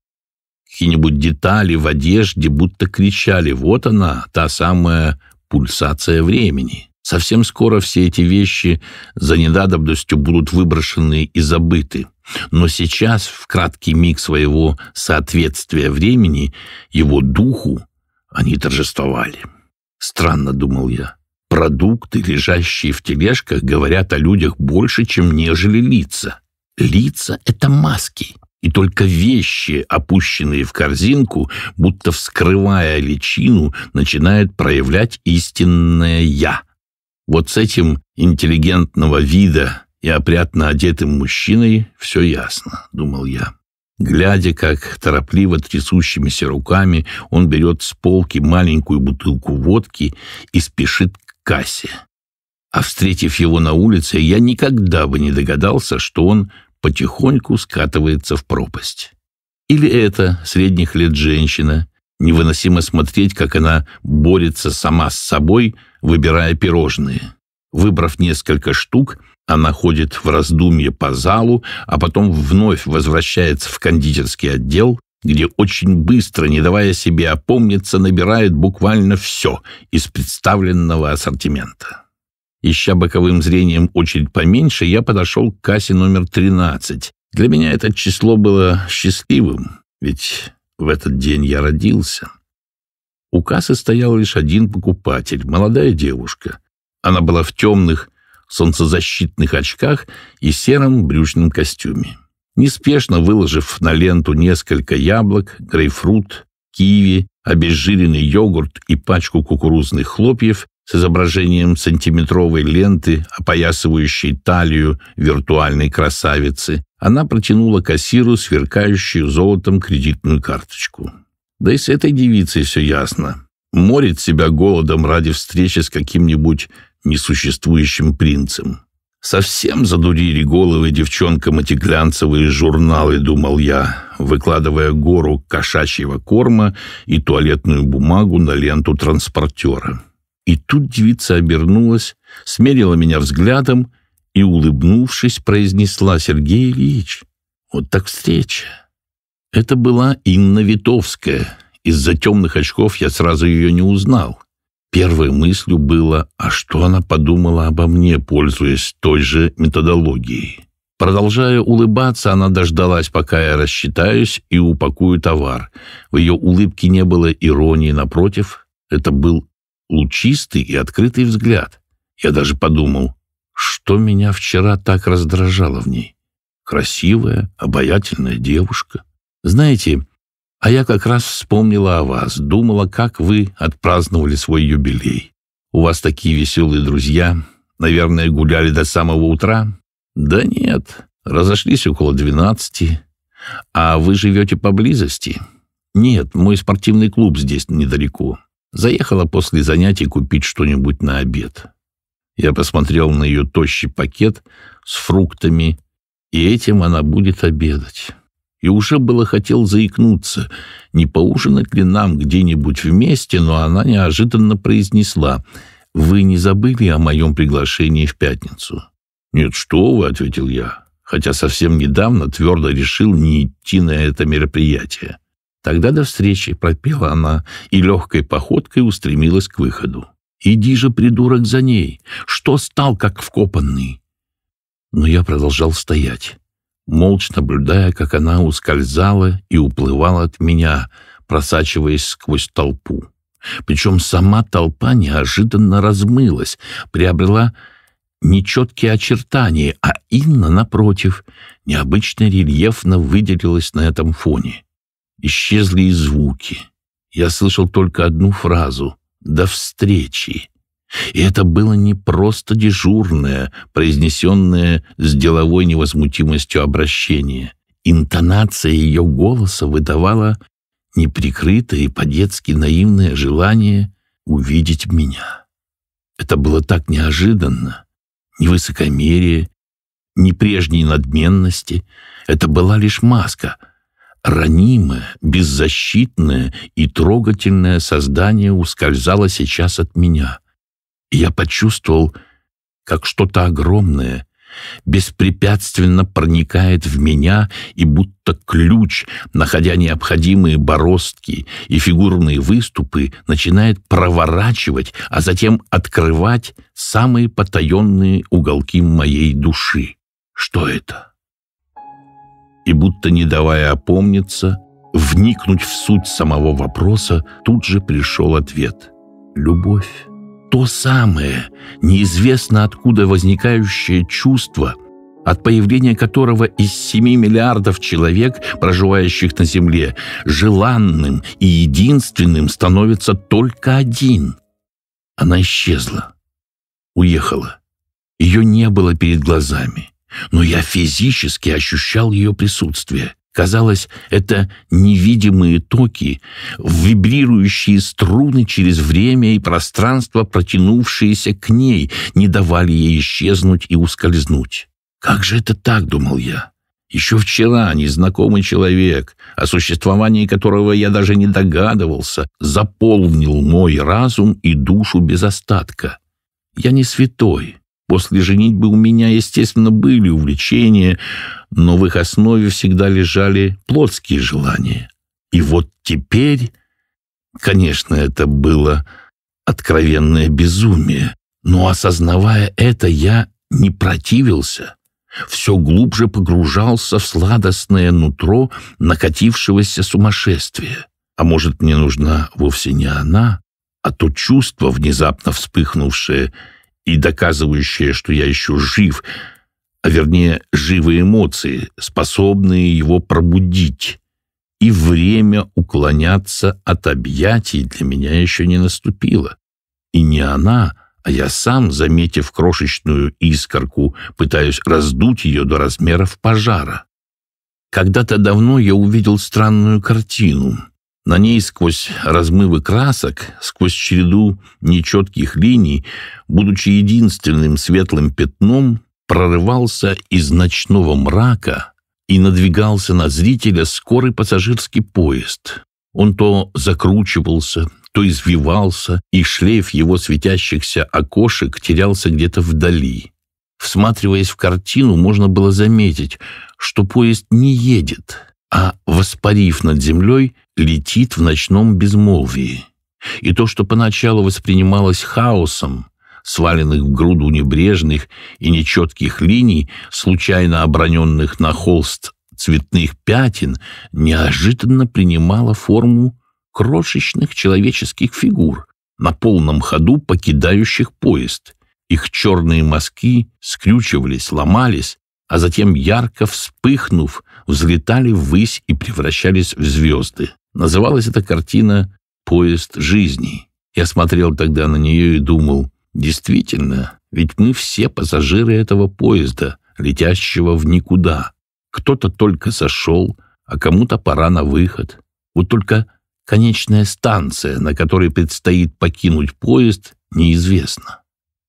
какие-нибудь детали в одежде будто кричали «Вот она, та самая пульсация времени». Совсем скоро все эти вещи за недадобностью будут выброшены и забыты. Но сейчас, в краткий миг своего соответствия времени, его духу они торжествовали. Странно, думал я. Продукты, лежащие в тележках, говорят о людях больше, чем нежели лица. Лица — это маски, и только вещи, опущенные в корзинку, будто вскрывая личину, начинают проявлять истинное «я». Вот с этим интеллигентного вида и опрятно одетым мужчиной все ясно, думал я. Глядя, как торопливо трясущимися руками он берет с полки маленькую бутылку водки и спешит к кассе. А встретив его на улице, я никогда бы не догадался, что он потихоньку скатывается в пропасть. Или это средних лет женщина, невыносимо смотреть, как она борется сама с собой – выбирая пирожные. Выбрав несколько штук, она ходит в раздумье по залу, а потом вновь возвращается в кондитерский отдел, где очень быстро, не давая себе опомниться, набирает буквально все из представленного ассортимента. Ища боковым зрением очередь поменьше, я подошел к кассе номер 13. Для меня это число было счастливым, ведь в этот день я родился. У кассы стоял лишь один покупатель, молодая девушка. Она была в темных, солнцезащитных очках и сером брючном костюме. Неспешно выложив на ленту несколько яблок, грейпфрут, киви, обезжиренный йогурт и пачку кукурузных хлопьев с изображением сантиметровой ленты, опоясывающей талию виртуальной красавицы, она протянула кассиру сверкающую золотом кредитную карточку. Да и с этой девицей все ясно. Морит себя голодом ради встречи с каким-нибудь несуществующим принцем. Совсем задурили головы девчонкам эти глянцевые журналы, думал я, выкладывая гору кошачьего корма и туалетную бумагу на ленту транспортера. И тут девица обернулась, смерила меня взглядом и, улыбнувшись, произнесла Сергей Ильич. «Вот так встреча!» Это была Инна Витовская. Из-за темных очков я сразу ее не узнал. Первой мыслью было, а что она подумала обо мне, пользуясь той же методологией. Продолжая улыбаться, она дождалась, пока я рассчитаюсь и упакую товар. В ее улыбке не было иронии, напротив, это был лучистый и открытый взгляд. Я даже подумал, что меня вчера так раздражало в ней. Красивая, обаятельная девушка. Знаете, а я как раз вспомнила о вас, думала, как вы отпраздновали свой юбилей. У вас такие веселые друзья, наверное, гуляли до самого утра? Да нет, разошлись около двенадцати. А вы живете поблизости? Нет, мой спортивный клуб здесь недалеко. Заехала после занятий купить что-нибудь на обед. Я посмотрел на ее тощий пакет с фруктами, и этим она будет обедать и уже было хотел заикнуться, не поужинать ли нам где-нибудь вместе, но она неожиданно произнесла «Вы не забыли о моем приглашении в пятницу?» «Нет, что вы», — ответил я, хотя совсем недавно твердо решил не идти на это мероприятие. Тогда до встречи пропела она и легкой походкой устремилась к выходу. «Иди же, придурок, за ней! Что стал, как вкопанный?» Но я продолжал стоять молча наблюдая, как она ускользала и уплывала от меня, просачиваясь сквозь толпу. Причем сама толпа неожиданно размылась, приобрела нечеткие очертания, а Инна, напротив, необычно рельефно выделилась на этом фоне. Исчезли и звуки. Я слышал только одну фразу «До встречи!» И это было не просто дежурное, произнесенное с деловой невозмутимостью обращение. Интонация ее голоса выдавала неприкрытое и по-детски наивное желание увидеть меня. Это было так неожиданно. Ни высокомерие, ни прежней надменности. Это была лишь маска — ранимое, беззащитное и трогательное создание ускользало сейчас от меня я почувствовал, как что-то огромное беспрепятственно проникает в меня и будто ключ, находя необходимые бороздки и фигурные выступы, начинает проворачивать, а затем открывать самые потаенные уголки моей души. Что это? И будто не давая опомниться, вникнуть в суть самого вопроса, тут же пришел ответ — любовь то самое, неизвестно откуда возникающее чувство, от появления которого из 7 миллиардов человек, проживающих на Земле, желанным и единственным становится только один. Она исчезла, уехала. Ее не было перед глазами, но я физически ощущал ее присутствие. Казалось, это невидимые токи, вибрирующие струны через время и пространство, протянувшиеся к ней, не давали ей исчезнуть и ускользнуть. «Как же это так?» — думал я. «Еще вчера незнакомый человек, о существовании которого я даже не догадывался, заполнил мой разум и душу без остатка. Я не святой, После женитьбы у меня, естественно, были увлечения, но в их основе всегда лежали плотские желания. И вот теперь, конечно, это было откровенное безумие, но осознавая это, я не противился, все глубже погружался в сладостное нутро накатившегося сумасшествия. А может, мне нужна вовсе не она, а то чувство, внезапно вспыхнувшее, и доказывающее, что я еще жив, а вернее живые эмоции, способные его пробудить. И время уклоняться от объятий для меня еще не наступило. И не она, а я сам, заметив крошечную искорку, пытаюсь раздуть ее до размеров пожара. Когда-то давно я увидел странную картину. На ней сквозь размывы красок, сквозь череду нечетких линий, будучи единственным светлым пятном, прорывался из ночного мрака и надвигался на зрителя скорый пассажирский поезд. Он то закручивался, то извивался, и шлейф его светящихся окошек терялся где-то вдали. Всматриваясь в картину, можно было заметить, что поезд не едет — а, воспарив над землей, летит в ночном безмолвии. И то, что поначалу воспринималось хаосом, сваленных в груду небрежных и нечетких линий, случайно оброненных на холст цветных пятен, неожиданно принимало форму крошечных человеческих фигур, на полном ходу покидающих поезд. Их черные мазки скрючивались, ломались, а затем, ярко вспыхнув, взлетали ввысь и превращались в звезды. Называлась эта картина «Поезд жизни». Я смотрел тогда на нее и думал, действительно, ведь мы все пассажиры этого поезда, летящего в никуда. Кто-то только зашел, а кому-то пора на выход. Вот только конечная станция, на которой предстоит покинуть поезд, неизвестна.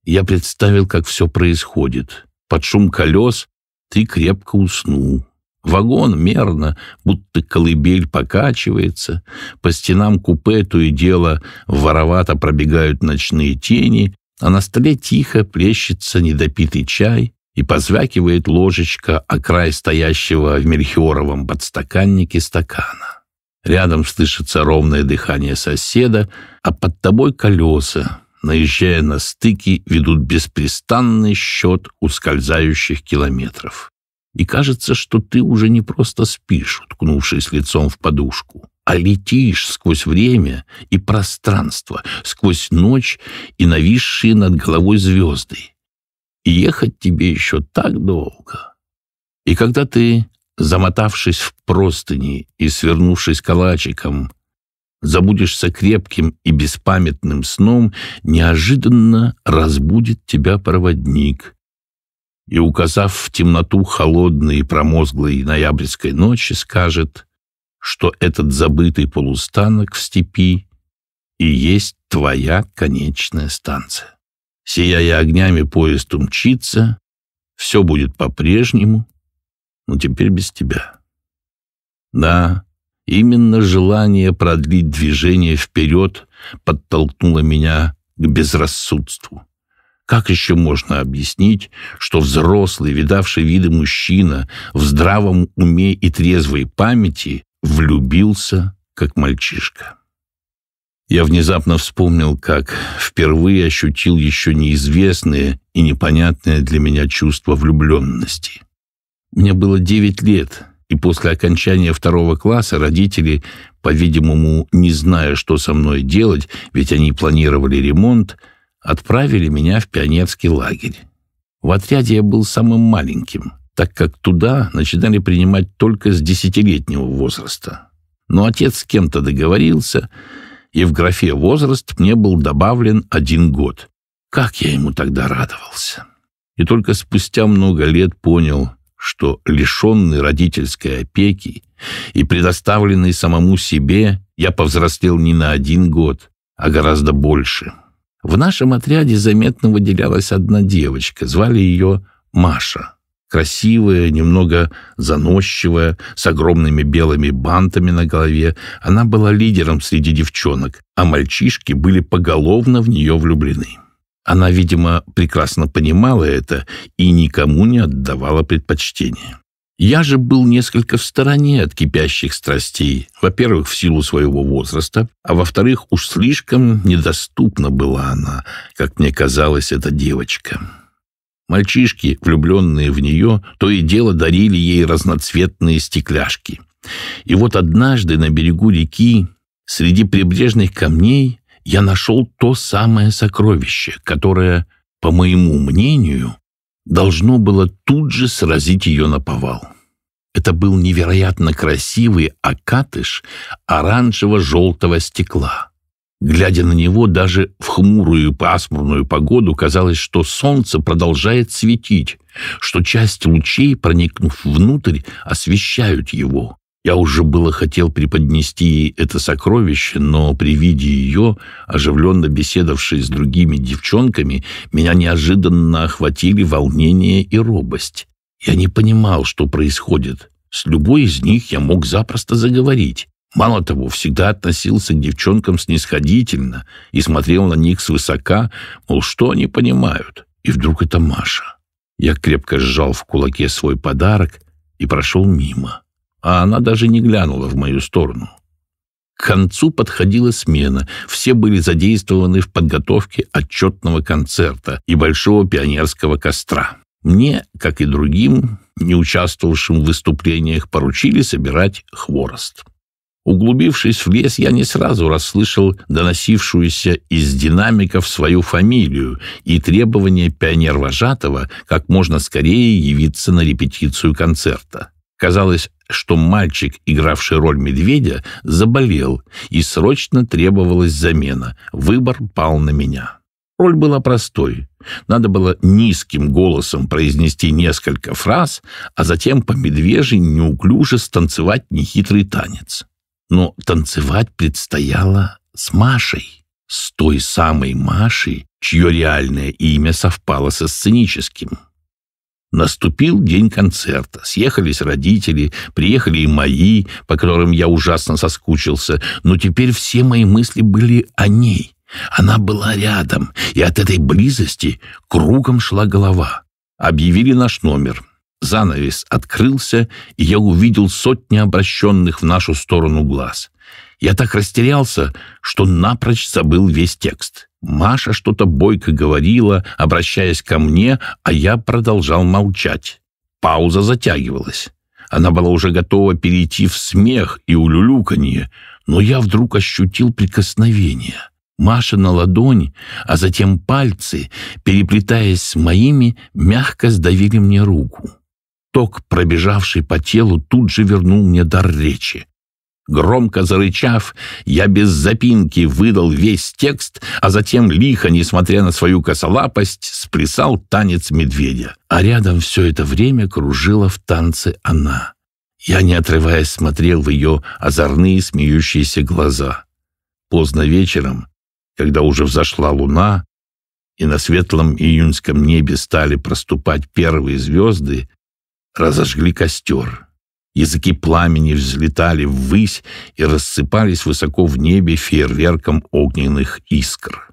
Я представил, как все происходит. Под шум колес ты крепко уснул. Вагон мерно, будто колыбель покачивается, по стенам купе то и дело воровато пробегают ночные тени, а на столе тихо плещется недопитый чай и позвякивает ложечка о край стоящего в мельхиоровом подстаканнике стакана. Рядом слышится ровное дыхание соседа, а под тобой колеса, наезжая на стыки, ведут беспрестанный счет ускользающих километров и кажется, что ты уже не просто спишь, уткнувшись лицом в подушку, а летишь сквозь время и пространство, сквозь ночь и нависшие над головой звезды. И ехать тебе еще так долго. И когда ты, замотавшись в простыни и свернувшись калачиком, забудешься крепким и беспамятным сном, неожиданно разбудит тебя проводник — и, указав в темноту холодной и промозглой ноябрьской ночи, скажет, что этот забытый полустанок в степи и есть твоя конечная станция. Сияя огнями, поезд умчится, все будет по-прежнему, но теперь без тебя. Да, именно желание продлить движение вперед подтолкнуло меня к безрассудству. Как еще можно объяснить, что взрослый, видавший виды мужчина в здравом уме и трезвой памяти влюбился, как мальчишка? Я внезапно вспомнил, как впервые ощутил еще неизвестное и непонятное для меня чувство влюбленности. Мне было 9 лет, и после окончания второго класса родители, по-видимому, не зная, что со мной делать, ведь они планировали ремонт, отправили меня в пионерский лагерь. В отряде я был самым маленьким, так как туда начинали принимать только с десятилетнего возраста. Но отец с кем-то договорился, и в графе «возраст» мне был добавлен один год. Как я ему тогда радовался! И только спустя много лет понял, что лишенный родительской опеки и предоставленный самому себе, я повзрослел не на один год, а гораздо больше. В нашем отряде заметно выделялась одна девочка, звали ее Маша. Красивая, немного заносчивая, с огромными белыми бантами на голове, она была лидером среди девчонок, а мальчишки были поголовно в нее влюблены. Она, видимо, прекрасно понимала это и никому не отдавала предпочтения. Я же был несколько в стороне от кипящих страстей. Во-первых, в силу своего возраста, а во-вторых, уж слишком недоступна была она, как мне казалось, эта девочка. Мальчишки, влюбленные в нее, то и дело дарили ей разноцветные стекляшки. И вот однажды на берегу реки, среди прибрежных камней, я нашел то самое сокровище, которое, по моему мнению, должно было тут же сразить ее на повал. Это был невероятно красивый окатыш оранжево-желтого стекла. Глядя на него, даже в хмурую пасмурную погоду казалось, что солнце продолжает светить, что часть лучей, проникнув внутрь, освещают его. Я уже было хотел преподнести ей это сокровище, но при виде ее, оживленно беседовавшей с другими девчонками, меня неожиданно охватили волнение и робость. Я не понимал, что происходит. С любой из них я мог запросто заговорить. Мало того, всегда относился к девчонкам снисходительно и смотрел на них свысока, мол, что они понимают. И вдруг это Маша. Я крепко сжал в кулаке свой подарок и прошел мимо а она даже не глянула в мою сторону. К концу подходила смена, все были задействованы в подготовке отчетного концерта и большого пионерского костра. Мне, как и другим, не участвовавшим в выступлениях, поручили собирать хворост. Углубившись в лес, я не сразу расслышал доносившуюся из динамиков свою фамилию и требование пионер-вожатого как можно скорее явиться на репетицию концерта. Казалось, что мальчик, игравший роль медведя, заболел, и срочно требовалась замена. Выбор пал на меня. Роль была простой. Надо было низким голосом произнести несколько фраз, а затем по медвежьи неуклюже станцевать нехитрый танец. Но танцевать предстояло с Машей. С той самой Машей, чье реальное имя совпало со сценическим. Наступил день концерта. Съехались родители, приехали и мои, по которым я ужасно соскучился. Но теперь все мои мысли были о ней. Она была рядом, и от этой близости кругом шла голова. Объявили наш номер. Занавес открылся, и я увидел сотни обращенных в нашу сторону глаз. Я так растерялся, что напрочь забыл весь текст. Маша что-то бойко говорила, обращаясь ко мне, а я продолжал молчать. Пауза затягивалась. Она была уже готова перейти в смех и улюлюканье, но я вдруг ощутил прикосновение. Маша на ладонь, а затем пальцы, переплетаясь с моими, мягко сдавили мне руку. Ток, пробежавший по телу, тут же вернул мне дар речи. Громко зарычав, я без запинки выдал весь текст, а затем лихо, несмотря на свою косолапость, сплясал танец медведя. А рядом все это время кружила в танце она. Я, не отрываясь, смотрел в ее озорные смеющиеся глаза. Поздно вечером, когда уже взошла луна, и на светлом июньском небе стали проступать первые звезды, разожгли костер. Языки пламени взлетали ввысь и рассыпались высоко в небе фейерверком огненных искр.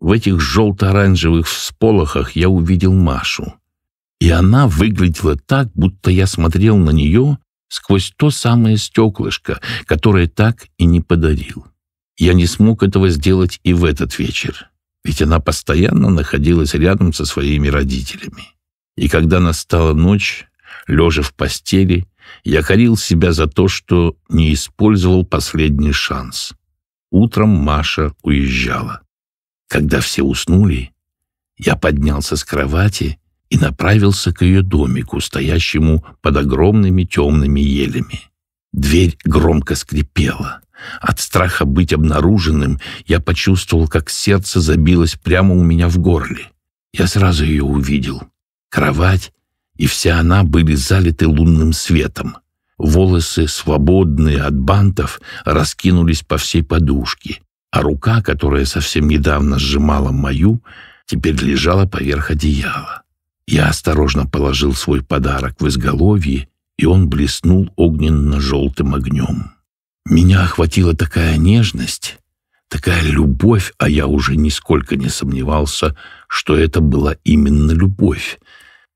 В этих желто-оранжевых всполохах я увидел Машу. И она выглядела так, будто я смотрел на нее сквозь то самое стеклышко, которое так и не подарил. Я не смог этого сделать и в этот вечер, ведь она постоянно находилась рядом со своими родителями. И когда настала ночь, лежа в постели, я корил себя за то, что не использовал последний шанс. Утром Маша уезжала. Когда все уснули, я поднялся с кровати и направился к ее домику, стоящему под огромными темными елями. Дверь громко скрипела. От страха быть обнаруженным я почувствовал, как сердце забилось прямо у меня в горле. Я сразу ее увидел. Кровать и вся она были залиты лунным светом. Волосы, свободные от бантов, раскинулись по всей подушке, а рука, которая совсем недавно сжимала мою, теперь лежала поверх одеяла. Я осторожно положил свой подарок в изголовье, и он блеснул огненно-желтым огнем. Меня охватила такая нежность, такая любовь, а я уже нисколько не сомневался, что это была именно любовь,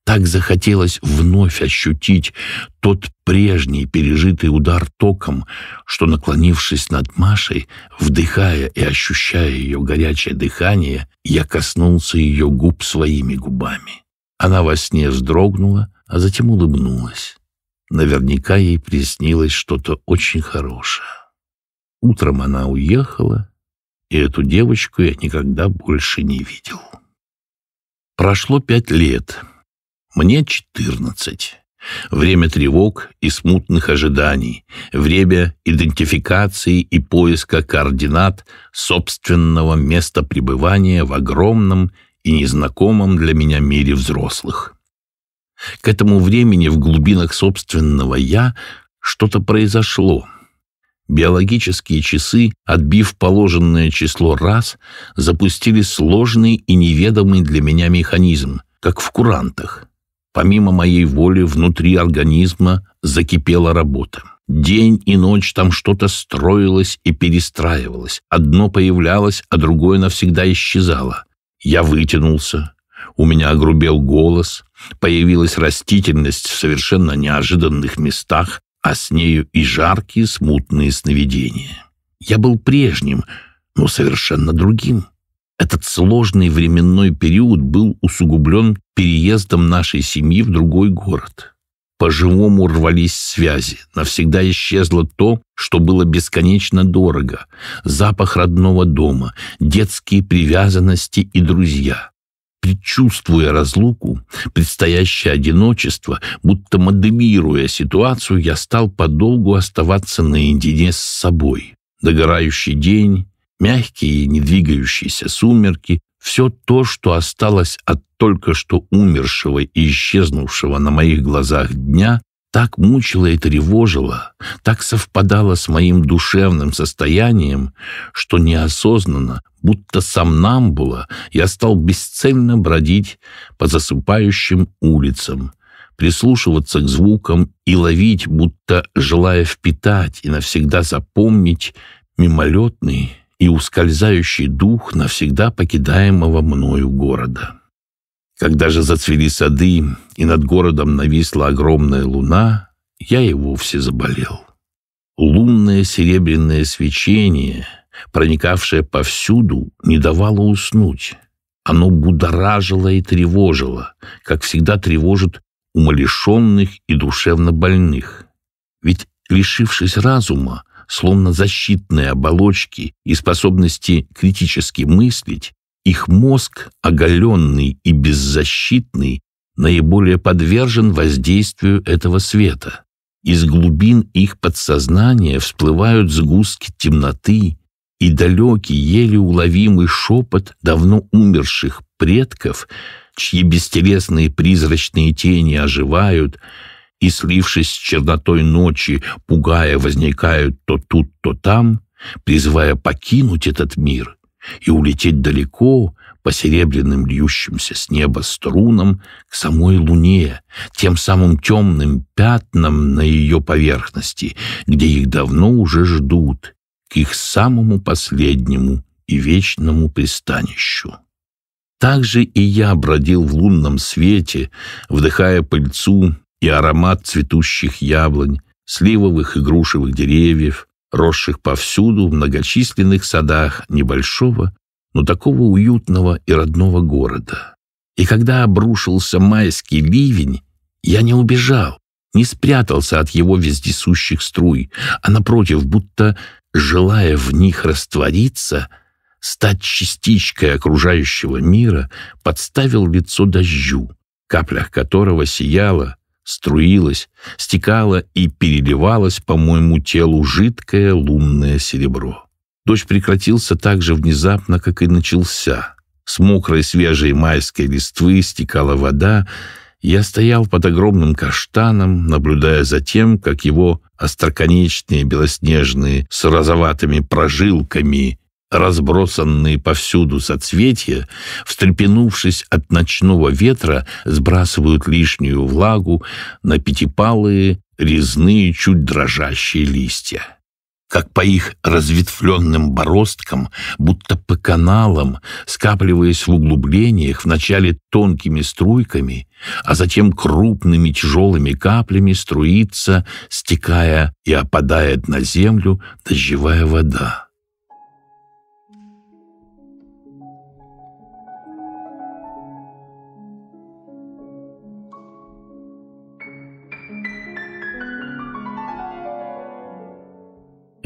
так захотелось вновь ощутить тот прежний пережитый удар током, что, наклонившись над Машей, вдыхая и ощущая ее горячее дыхание, я коснулся ее губ своими губами. Она во сне вздрогнула, а затем улыбнулась. Наверняка ей приснилось что-то очень хорошее. Утром она уехала, и эту девочку я никогда больше не видел. Прошло пять лет — мне четырнадцать. Время тревог и смутных ожиданий, время идентификации и поиска координат собственного места пребывания в огромном и незнакомом для меня мире взрослых. К этому времени в глубинах собственного «я» что-то произошло. Биологические часы, отбив положенное число раз, запустили сложный и неведомый для меня механизм, как в курантах – Помимо моей воли внутри организма закипела работа. День и ночь там что-то строилось и перестраивалось. Одно появлялось, а другое навсегда исчезало. Я вытянулся. У меня огрубел голос. Появилась растительность в совершенно неожиданных местах, а с нею и жаркие смутные сновидения. Я был прежним, но совершенно другим. Этот сложный временной период был усугублен переездом нашей семьи в другой город. По-живому рвались связи. Навсегда исчезло то, что было бесконечно дорого. Запах родного дома, детские привязанности и друзья. Предчувствуя разлуку, предстоящее одиночество, будто моделируя ситуацию, я стал подолгу оставаться наедине с собой. Догорающий день, мягкие, не двигающиеся сумерки, все то, что осталось от только что умершего и исчезнувшего на моих глазах дня, так мучило и тревожило, так совпадало с моим душевным состоянием, что неосознанно, будто сам нам было, я стал бесцельно бродить по засыпающим улицам, прислушиваться к звукам и ловить, будто желая впитать и навсегда запомнить мимолетный, и ускользающий дух навсегда покидаемого мною города. Когда же зацвели сады, и над городом нависла огромная луна, я и вовсе заболел. Лунное серебряное свечение, проникавшее повсюду, не давало уснуть. Оно будоражило и тревожило, как всегда тревожит умалишенных и душевно больных. Ведь, лишившись разума, словно защитные оболочки и способности критически мыслить, их мозг, оголенный и беззащитный, наиболее подвержен воздействию этого света. Из глубин их подсознания всплывают сгустки темноты, и далекий, еле уловимый шепот давно умерших предков, чьи бестелесные призрачные тени оживают — и, слившись с чернотой ночи, пугая, возникают то тут, то там, призывая покинуть этот мир и улететь далеко по серебряным льющимся с неба струнам к самой луне, тем самым темным пятнам на ее поверхности, где их давно уже ждут, к их самому последнему и вечному пристанищу. Так же и я бродил в лунном свете, вдыхая пыльцу и аромат цветущих яблонь, сливовых и грушевых деревьев, росших повсюду в многочисленных садах небольшого, но такого уютного и родного города. И когда обрушился майский ливень, я не убежал, не спрятался от его вездесущих струй, а напротив, будто желая в них раствориться, стать частичкой окружающего мира, подставил лицо дождю, каплях которого сияло. Струилась, стекала и переливалась по моему телу жидкое лунное серебро. Дождь прекратился так же внезапно, как и начался. С мокрой свежей майской листвы стекала вода. Я стоял под огромным каштаном, наблюдая за тем, как его остроконечные белоснежные с розоватыми прожилками Разбросанные повсюду соцветия, встрепенувшись от ночного ветра, сбрасывают лишнюю влагу на пятипалые, резные, чуть дрожащие листья как по их разветвленным бороздкам, будто по каналам, скапливаясь в углублениях, вначале тонкими струйками, а затем крупными тяжелыми каплями струится, стекая и опадает на землю дождевая вода.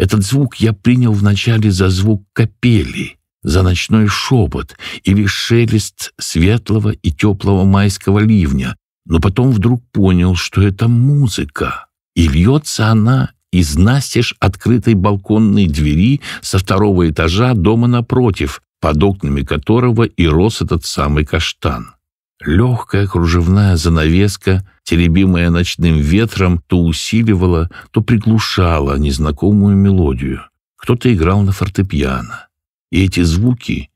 Этот звук я принял вначале за звук капели, за ночной шепот или шелест светлого и теплого майского ливня, но потом вдруг понял, что это музыка, и льется она из настежь открытой балконной двери со второго этажа дома напротив, под окнами которого и рос этот самый каштан. Легкая кружевная занавеска — теребимая ночным ветром, то усиливала, то приглушала незнакомую мелодию. Кто-то играл на фортепиано. И эти звуки,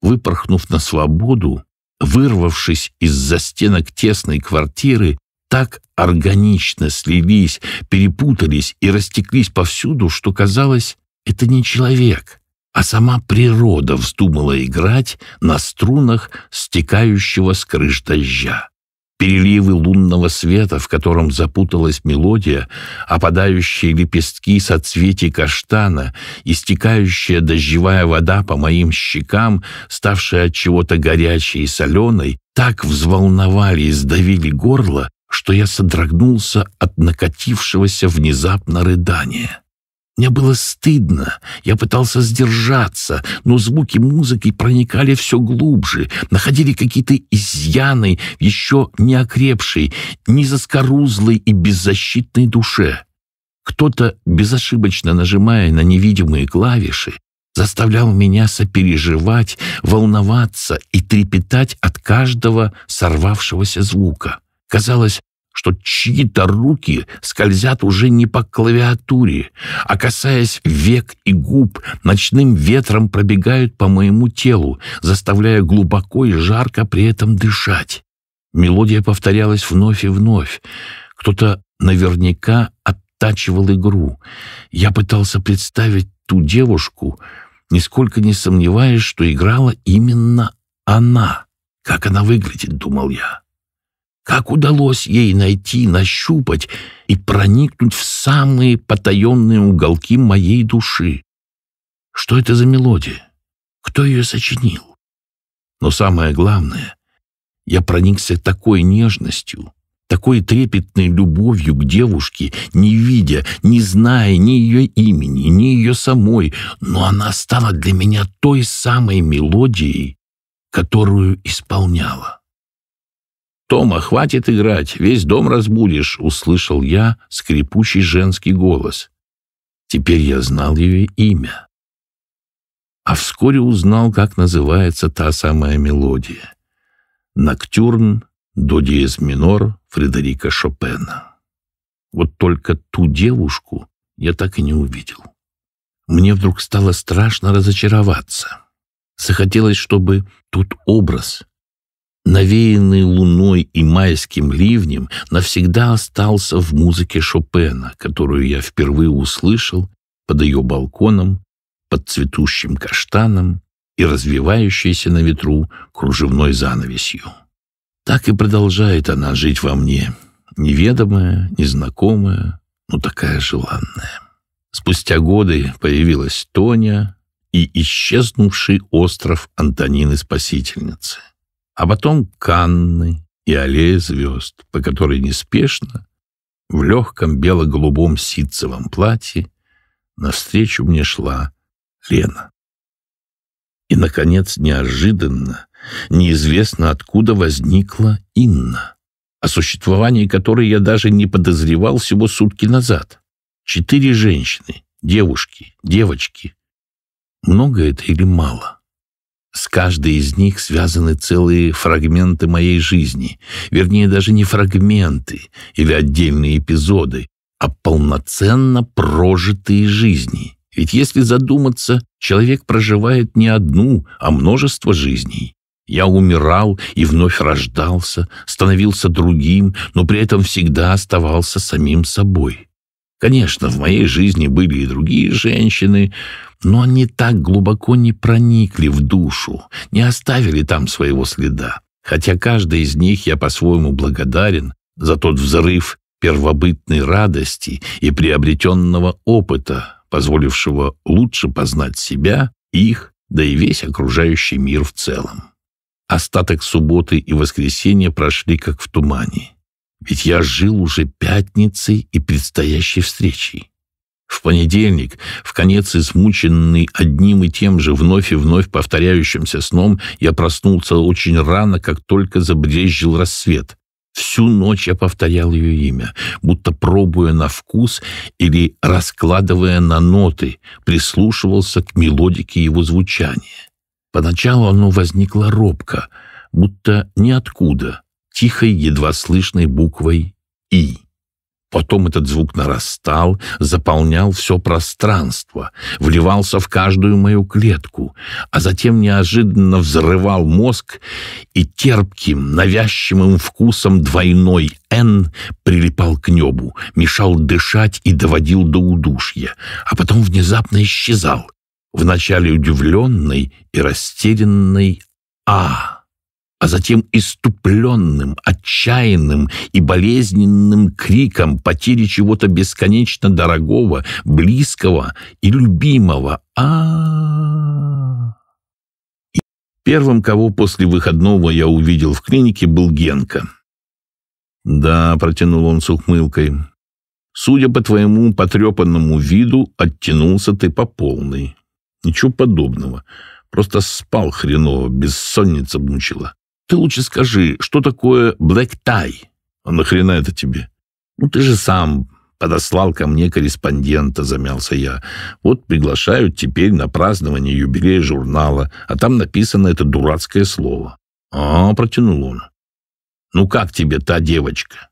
выпорхнув на свободу, вырвавшись из за стенок тесной квартиры, так органично слились, перепутались и растеклись повсюду, что казалось, это не человек, а сама природа вздумала играть на струнах стекающего с крыш дождя переливы лунного света, в котором запуталась мелодия, опадающие лепестки соцветий каштана, истекающая дождевая вода по моим щекам, ставшая от чего-то горячей и соленой, так взволновали и сдавили горло, что я содрогнулся от накатившегося внезапно рыдания. Мне было стыдно, я пытался сдержаться, но звуки музыки проникали все глубже, находили какие-то изъяны в еще не окрепшей, не заскорузлой и беззащитной душе. Кто-то, безошибочно нажимая на невидимые клавиши, заставлял меня сопереживать, волноваться и трепетать от каждого сорвавшегося звука. Казалось, что чьи-то руки скользят уже не по клавиатуре, а, касаясь век и губ, ночным ветром пробегают по моему телу, заставляя глубоко и жарко при этом дышать. Мелодия повторялась вновь и вновь. Кто-то наверняка оттачивал игру. Я пытался представить ту девушку, нисколько не сомневаясь, что играла именно она. Как она выглядит, думал я. Как удалось ей найти, нащупать и проникнуть в самые потаенные уголки моей души? Что это за мелодия? Кто ее сочинил? Но самое главное, я проникся такой нежностью, такой трепетной любовью к девушке, не видя, не зная ни ее имени, ни ее самой, но она стала для меня той самой мелодией, которую исполняла. «Тома, хватит играть, весь дом разбудишь», — услышал я скрипучий женский голос. Теперь я знал ее имя. А вскоре узнал, как называется та самая мелодия. «Ноктюрн до диез минор Фредерика Шопена». Вот только ту девушку я так и не увидел. Мне вдруг стало страшно разочароваться. Захотелось, чтобы тот образ, навеянный луной и майским ливнем, навсегда остался в музыке Шопена, которую я впервые услышал под ее балконом, под цветущим каштаном и развивающейся на ветру кружевной занавесью. Так и продолжает она жить во мне, неведомая, незнакомая, но такая желанная. Спустя годы появилась Тоня и исчезнувший остров Антонины Спасительницы а потом Канны и аллея звезд, по которой неспешно, в легком бело-голубом ситцевом платье, навстречу мне шла Лена. И, наконец, неожиданно, неизвестно откуда возникла Инна, о существовании которой я даже не подозревал всего сутки назад. Четыре женщины, девушки, девочки. Много это или мало? — с каждой из них связаны целые фрагменты моей жизни, вернее, даже не фрагменты или отдельные эпизоды, а полноценно прожитые жизни. Ведь если задуматься, человек проживает не одну, а множество жизней. Я умирал и вновь рождался, становился другим, но при этом всегда оставался самим собой. Конечно, в моей жизни были и другие женщины, но они так глубоко не проникли в душу, не оставили там своего следа. Хотя каждой из них я по-своему благодарен за тот взрыв первобытной радости и приобретенного опыта, позволившего лучше познать себя, их, да и весь окружающий мир в целом. Остаток субботы и воскресенья прошли как в тумане. Ведь я жил уже пятницей и предстоящей встречей. В понедельник, в конец измученный одним и тем же вновь и вновь повторяющимся сном, я проснулся очень рано, как только забрезжил рассвет. Всю ночь я повторял ее имя, будто пробуя на вкус или раскладывая на ноты, прислушивался к мелодике его звучания. Поначалу оно возникло робко, будто ниоткуда, тихой, едва слышной буквой «И». Потом этот звук нарастал, заполнял все пространство, вливался в каждую мою клетку, а затем неожиданно взрывал мозг и терпким, навязчивым вкусом двойной «Н» прилипал к небу, мешал дышать и доводил до удушья, а потом внезапно исчезал, вначале удивленный и растерянный «А» а затем иступленным, отчаянным и болезненным криком потери чего-то бесконечно дорогого, близкого и любимого. а Первым, кого после выходного я увидел в клинике, был Генка. «Да», — протянул он с ухмылкой, — «судя по твоему потрепанному виду, оттянулся ты по полной. Ничего подобного. Просто спал хреново, бессонница мучила». Ты лучше скажи, что такое блэк-тай? А нахрена это тебе? Ну, ты же сам подослал ко мне корреспондента, замялся я. Вот приглашают теперь на празднование юбилея журнала, а там написано это дурацкое слово. А, протянул он. Ну, как тебе та девочка?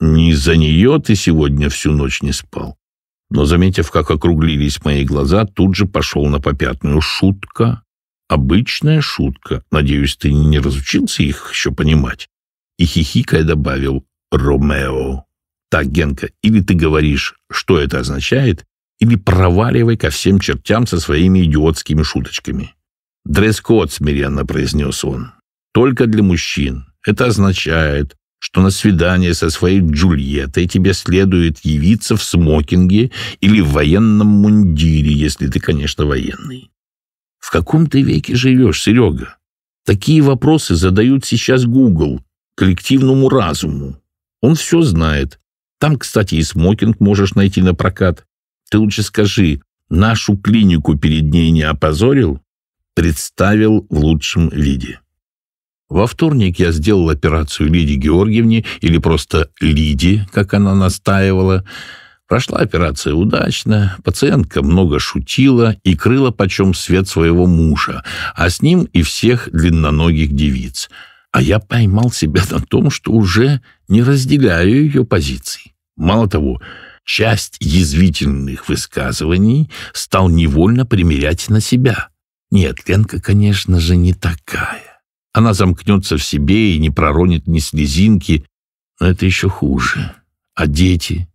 Не из-за нее ты сегодня всю ночь не спал. Но, заметив, как округлились мои глаза, тут же пошел на попятную. Шутка обычная шутка. Надеюсь, ты не разучился их еще понимать. И хихикая добавил «Ромео». Так, Генка, или ты говоришь, что это означает, или проваливай ко всем чертям со своими идиотскими шуточками. «Дресс-код», — смиренно произнес он, — «только для мужчин. Это означает, что на свидание со своей Джульеттой тебе следует явиться в смокинге или в военном мундире, если ты, конечно, военный. В каком ты веке живешь, Серега? Такие вопросы задают сейчас Google коллективному разуму. Он все знает. Там, кстати, и смокинг можешь найти на прокат. Ты лучше скажи, нашу клинику перед ней не опозорил? Представил в лучшем виде. Во вторник я сделал операцию Лиде Георгиевне, или просто Лиде, как она настаивала, Прошла операция удачно, пациентка много шутила и крыла почем свет своего мужа, а с ним и всех длинноногих девиц. А я поймал себя на том, что уже не разделяю ее позиций. Мало того, часть язвительных высказываний стал невольно примерять на себя. Нет, Ленка, конечно же, не такая. Она замкнется в себе и не проронит ни слезинки, но это еще хуже. А дети?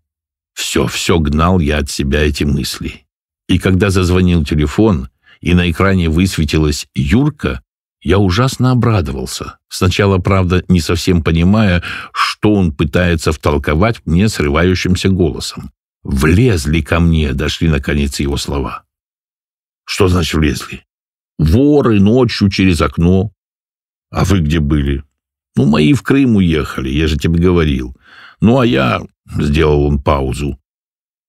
Все, все гнал я от себя эти мысли. И когда зазвонил телефон, и на экране высветилась Юрка, я ужасно обрадовался. Сначала, правда, не совсем понимая, что он пытается втолковать мне срывающимся голосом. «Влезли ко мне», — дошли наконец его слова. «Что значит влезли?» «Воры ночью через окно». «А вы где были?» «Ну, мои в Крым уехали, я же тебе говорил. Ну, а я, сделал он паузу,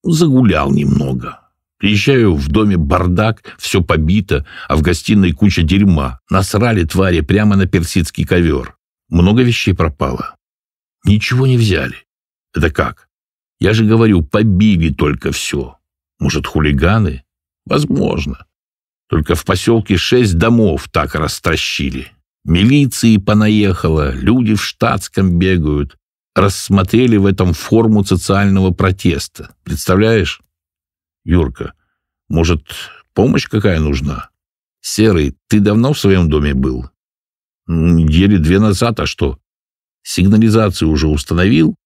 загулял немного. Приезжаю в доме бардак, все побито, а в гостиной куча дерьма. Насрали твари прямо на персидский ковер. Много вещей пропало. Ничего не взяли. Это как? Я же говорю, побили только все. Может, хулиганы? Возможно. Только в поселке шесть домов так растащили. Милиции понаехало, люди в штатском бегают рассмотрели в этом форму социального протеста. Представляешь? Юрка, может, помощь какая нужна? Серый, ты давно в своем доме был? Недели две назад, а что? Сигнализацию уже установил?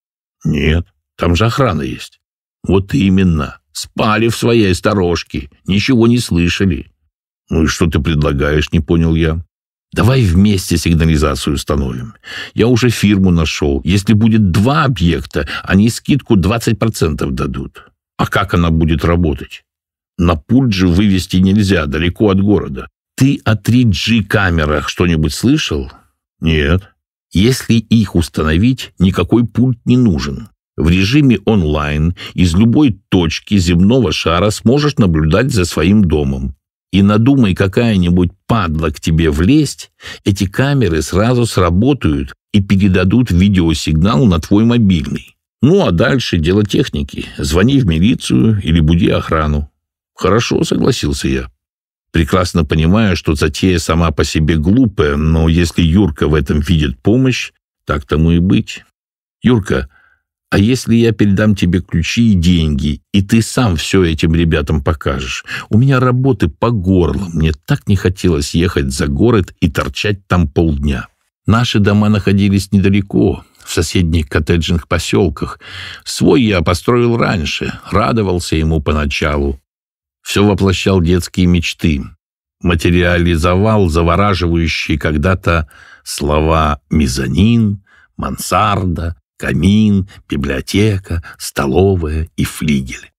Нет, там же охрана есть. Вот именно. Спали в своей сторожке, ничего не слышали. Ну и что ты предлагаешь, не понял я. Давай вместе сигнализацию установим. Я уже фирму нашел. Если будет два объекта, они скидку 20% дадут. А как она будет работать? На пульт же вывести нельзя, далеко от города. Ты о 3G камерах что-нибудь слышал? Нет. Если их установить, никакой пульт не нужен. В режиме онлайн из любой точки земного шара сможешь наблюдать за своим домом и надумай какая-нибудь падла к тебе влезть, эти камеры сразу сработают и передадут видеосигнал на твой мобильный. Ну, а дальше дело техники. Звони в милицию или буди охрану. Хорошо, согласился я. Прекрасно понимаю, что затея сама по себе глупая, но если Юрка в этом видит помощь, так тому и быть. Юрка, а если я передам тебе ключи и деньги, и ты сам все этим ребятам покажешь? У меня работы по горло. Мне так не хотелось ехать за город и торчать там полдня. Наши дома находились недалеко, в соседних коттеджных поселках. Свой я построил раньше, радовался ему поначалу. Все воплощал детские мечты. Материализовал завораживающие когда-то слова «мезонин», «мансарда», камин, библиотека, столовая и флигель.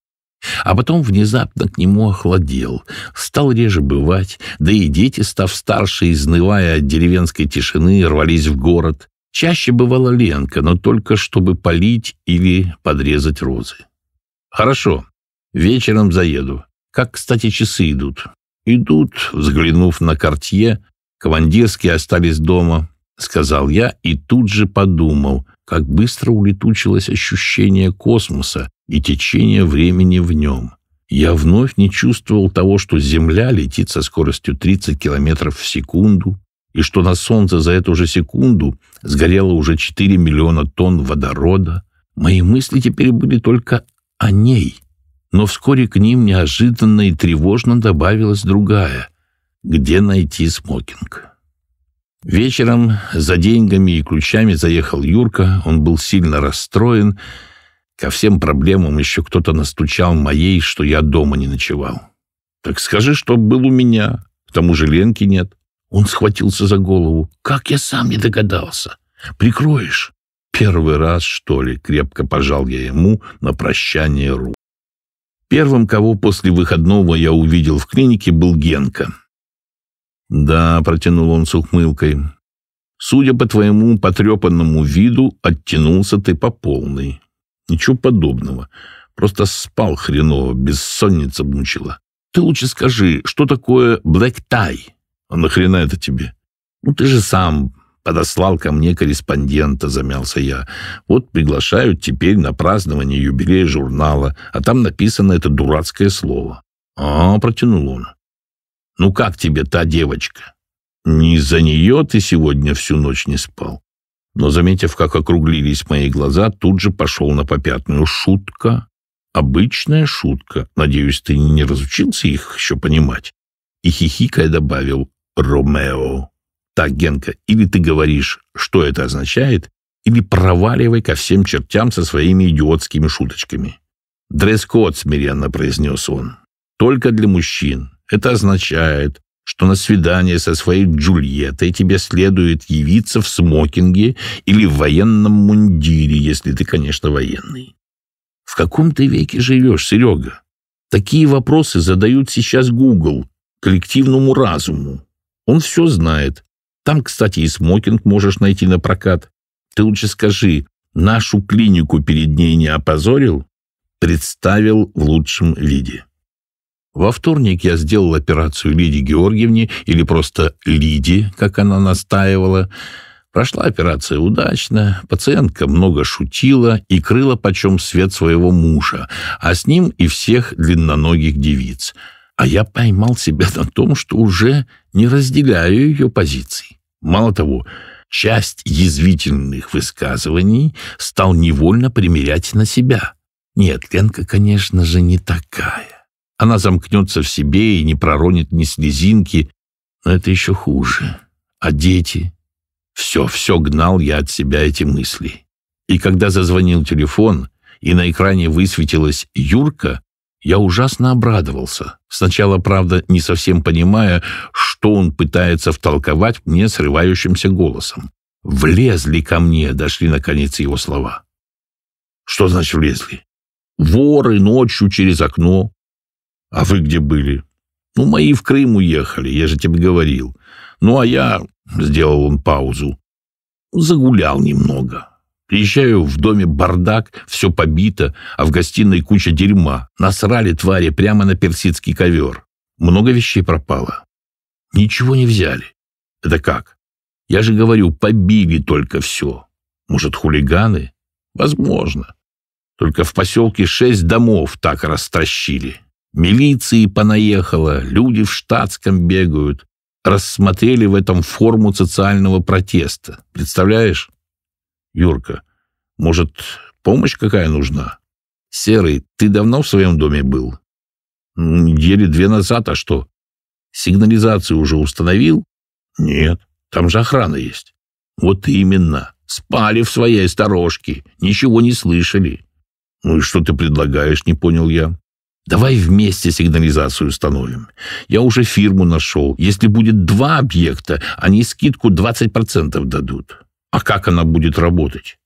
А потом внезапно к нему охладел, стал реже бывать, да и дети, став старше, изнывая от деревенской тишины, рвались в город. Чаще бывала Ленка, но только чтобы полить или подрезать розы. «Хорошо, вечером заеду. Как, кстати, часы идут?» «Идут», взглянув на кортье, командирские остались дома, — сказал я и тут же подумал — как быстро улетучилось ощущение космоса и течение времени в нем. Я вновь не чувствовал того, что Земля летит со скоростью 30 км в секунду, и что на Солнце за эту же секунду сгорело уже 4 миллиона тонн водорода. Мои мысли теперь были только о ней. Но вскоре к ним неожиданно и тревожно добавилась другая. Где найти смокинг? Вечером за деньгами и ключами заехал Юрка, он был сильно расстроен. Ко всем проблемам еще кто-то настучал моей, что я дома не ночевал. «Так скажи, что был у меня, к тому же Ленки нет». Он схватился за голову. «Как я сам не догадался? Прикроешь?» «Первый раз, что ли?» — крепко пожал я ему на прощание руку. Первым, кого после выходного я увидел в клинике, был Генка. «Да», — протянул он с ухмылкой, — «судя по твоему потрепанному виду, оттянулся ты по полной. Ничего подобного. Просто спал хреново, бессонница мучила. Ты лучше скажи, что такое блэк-тай? А нахрена это тебе? Ну, ты же сам подослал ко мне корреспондента, замялся я. Вот приглашают теперь на празднование юбилея журнала, а там написано это дурацкое слово. А, протянул он. Ну как тебе та девочка? Не из-за нее ты сегодня всю ночь не спал. Но, заметив, как округлились мои глаза, тут же пошел на попятную. Шутка. Обычная шутка. Надеюсь, ты не разучился их еще понимать. И хихикая добавил «Ромео». Так, Генка, или ты говоришь, что это означает, или проваливай ко всем чертям со своими идиотскими шуточками. «Дресс-код», — смиренно произнес он. «Только для мужчин. Это означает, что на свидание со своей Джульеттой тебе следует явиться в смокинге или в военном мундире, если ты, конечно, военный. В каком ты веке живешь, Серега? Такие вопросы задают сейчас Google коллективному разуму. Он все знает. Там, кстати, и смокинг можешь найти на прокат. Ты лучше скажи, нашу клинику перед ней не опозорил? Представил в лучшем виде. Во вторник я сделал операцию Лидии Георгиевне, или просто Лиде, как она настаивала. Прошла операция удачно, пациентка много шутила и крыла почем свет своего мужа, а с ним и всех длинноногих девиц. А я поймал себя на том, что уже не разделяю ее позиций. Мало того, часть язвительных высказываний стал невольно примерять на себя. Нет, Ленка, конечно же, не такая. Она замкнется в себе и не проронит ни слезинки. Но это еще хуже. А дети? Все, все гнал я от себя эти мысли. И когда зазвонил телефон, и на экране высветилась Юрка, я ужасно обрадовался. Сначала, правда, не совсем понимая, что он пытается втолковать мне срывающимся голосом. «Влезли ко мне», — дошли наконец его слова. «Что значит влезли?» «Воры ночью через окно. А вы где были? Ну, мои в Крым уехали, я же тебе говорил. Ну, а я, сделал он паузу, загулял немного. Приезжаю, в доме бардак, все побито, а в гостиной куча дерьма. Насрали твари прямо на персидский ковер. Много вещей пропало. Ничего не взяли. Это как? Я же говорю, побили только все. Может, хулиганы? Возможно. Только в поселке шесть домов так растращили. Милиции понаехало, люди в штатском бегают. Рассмотрели в этом форму социального протеста. Представляешь? Юрка, может, помощь какая нужна? Серый, ты давно в своем доме был? Недели две назад, а что? Сигнализацию уже установил? Нет, там же охрана есть. Вот именно. Спали в своей сторожке, ничего не слышали. Ну и что ты предлагаешь, не понял я. Давай вместе сигнализацию установим. Я уже фирму нашел. Если будет два объекта, они скидку 20% дадут. А как она будет работать?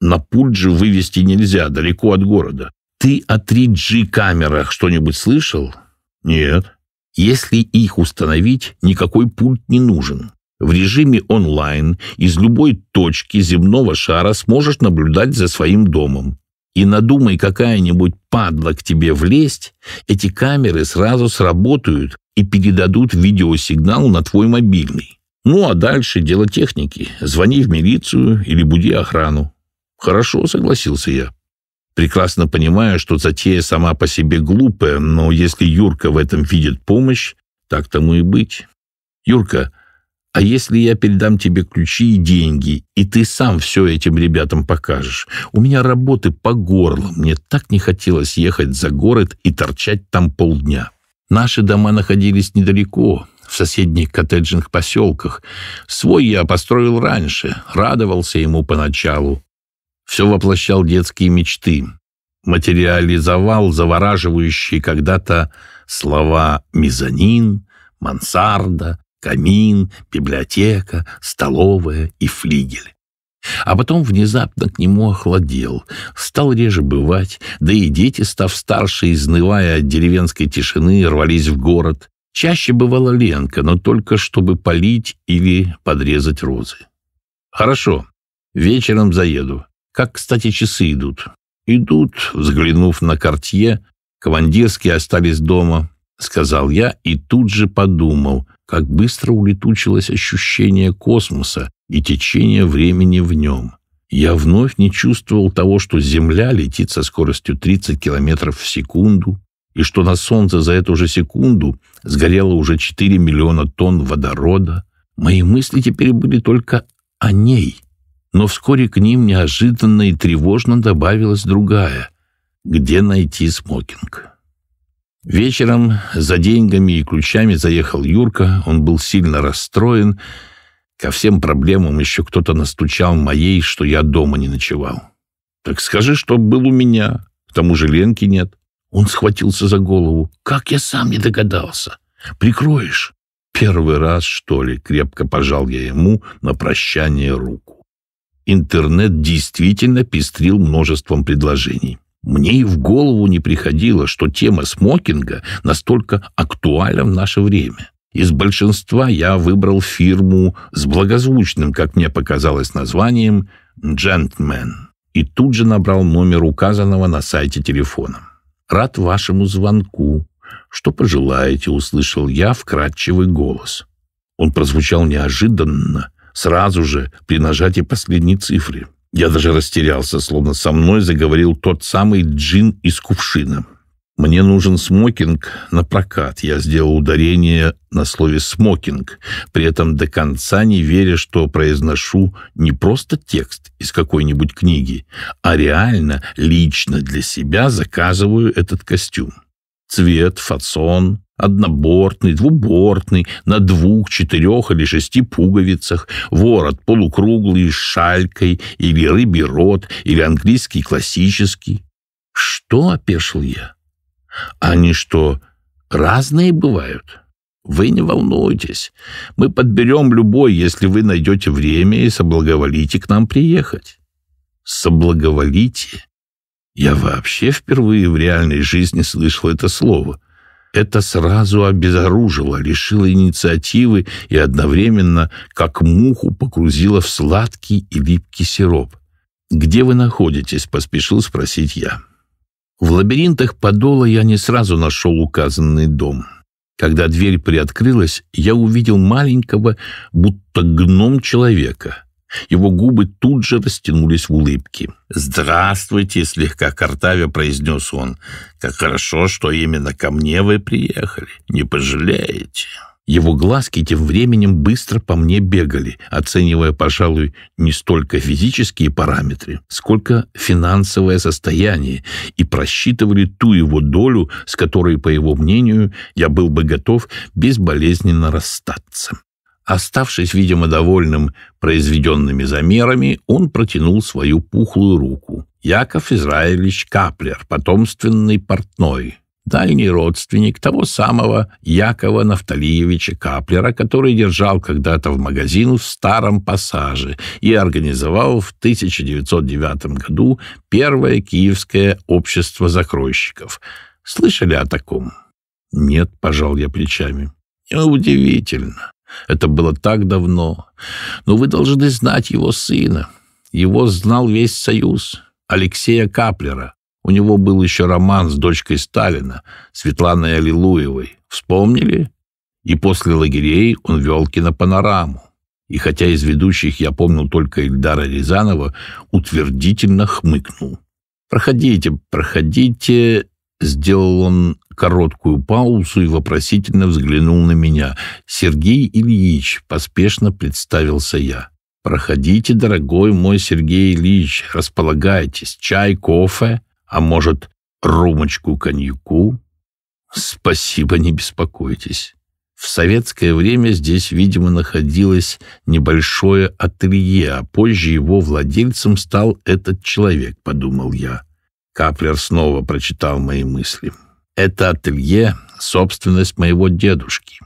На пульт же вывести нельзя, далеко от города. Ты о 3G камерах что-нибудь слышал? Нет. Если их установить, никакой пульт не нужен. В режиме онлайн из любой точки земного шара сможешь наблюдать за своим домом и надумай какая-нибудь падла к тебе влезть, эти камеры сразу сработают и передадут видеосигнал на твой мобильный. Ну, а дальше дело техники. Звони в милицию или буди охрану. Хорошо, согласился я. Прекрасно понимаю, что затея сама по себе глупая, но если Юрка в этом видит помощь, так тому и быть. Юрка, а если я передам тебе ключи и деньги, и ты сам все этим ребятам покажешь? У меня работы по горло, мне так не хотелось ехать за город и торчать там полдня. Наши дома находились недалеко, в соседних коттеджных поселках. Свой я построил раньше, радовался ему поначалу. Все воплощал детские мечты. Материализовал завораживающие когда-то слова «мезонин», «мансарда», камин, библиотека, столовая и флигель. А потом внезапно к нему охладел, стал реже бывать, да и дети, став старше, изнывая от деревенской тишины, рвались в город. Чаще бывала Ленка, но только чтобы полить или подрезать розы. «Хорошо, вечером заеду. Как, кстати, часы идут?» «Идут», взглянув на кортье, командирские остались дома, — сказал я и тут же подумал, как быстро улетучилось ощущение космоса и течение времени в нем. Я вновь не чувствовал того, что Земля летит со скоростью 30 км в секунду, и что на Солнце за эту же секунду сгорело уже 4 миллиона тонн водорода. Мои мысли теперь были только о ней. Но вскоре к ним неожиданно и тревожно добавилась другая. Где найти смокинг? Вечером за деньгами и ключами заехал Юрка, он был сильно расстроен. Ко всем проблемам еще кто-то настучал моей, что я дома не ночевал. «Так скажи, что был у меня, к тому же Ленки нет». Он схватился за голову. «Как я сам не догадался? Прикроешь?» Первый раз, что ли, крепко пожал я ему на прощание руку. Интернет действительно пестрил множеством предложений. Мне и в голову не приходило, что тема смокинга настолько актуальна в наше время. Из большинства я выбрал фирму с благозвучным, как мне показалось, названием «Джентльмен» и тут же набрал номер указанного на сайте телефона. «Рад вашему звонку. Что пожелаете?» — услышал я вкрадчивый голос. Он прозвучал неожиданно, сразу же при нажатии последней цифры. Я даже растерялся, словно со мной заговорил тот самый джин из кувшина. Мне нужен смокинг на прокат. Я сделал ударение на слове «смокинг», при этом до конца не веря, что произношу не просто текст из какой-нибудь книги, а реально, лично для себя заказываю этот костюм. Цвет, фасон, Однобортный, двубортный, на двух, четырех или шести пуговицах, ворот полукруглый с шалькой, или рыбий рот, или английский классический. Что, опешил я? Они что, разные бывают? Вы не волнуйтесь, мы подберем любой, если вы найдете время и соблаговолите к нам приехать. Соблаговолите? Я вообще впервые в реальной жизни слышал это слово — это сразу обезоружило, лишило инициативы и одновременно, как муху, погрузило в сладкий и липкий сироп. «Где вы находитесь?» — поспешил спросить я. В лабиринтах подола я не сразу нашел указанный дом. Когда дверь приоткрылась, я увидел маленького, будто гном человека — его губы тут же растянулись в улыбке. «Здравствуйте!» — слегка картавя произнес он. «Как хорошо, что именно ко мне вы приехали. Не пожалеете?» Его глазки тем временем быстро по мне бегали, оценивая, пожалуй, не столько физические параметры, сколько финансовое состояние, и просчитывали ту его долю, с которой, по его мнению, я был бы готов безболезненно расстаться. Оставшись, видимо, довольным произведенными замерами, он протянул свою пухлую руку. Яков Израилевич Каплер, потомственный портной, дальний родственник того самого Якова Нафталиевича Каплера, который держал когда-то в магазин в Старом Пассаже и организовал в 1909 году первое Киевское общество закройщиков. Слышали о таком? Нет, пожал я плечами. Удивительно. Это было так давно. Но вы должны знать его сына. Его знал весь Союз. Алексея Каплера. У него был еще роман с дочкой Сталина, Светланой Аллилуевой. Вспомнили? И после лагерей он вел кинопанораму. И хотя из ведущих я помнил только Ильдара Рязанова, утвердительно хмыкнул. «Проходите, проходите, Сделал он короткую паузу и вопросительно взглянул на меня. «Сергей Ильич», — поспешно представился я. «Проходите, дорогой мой Сергей Ильич, располагайтесь. Чай, кофе, а может, румочку коньяку?» «Спасибо, не беспокойтесь». В советское время здесь, видимо, находилось небольшое ателье, а позже его владельцем стал этот человек, подумал я. Каплер снова прочитал мои мысли. «Это ателье — собственность моего дедушки.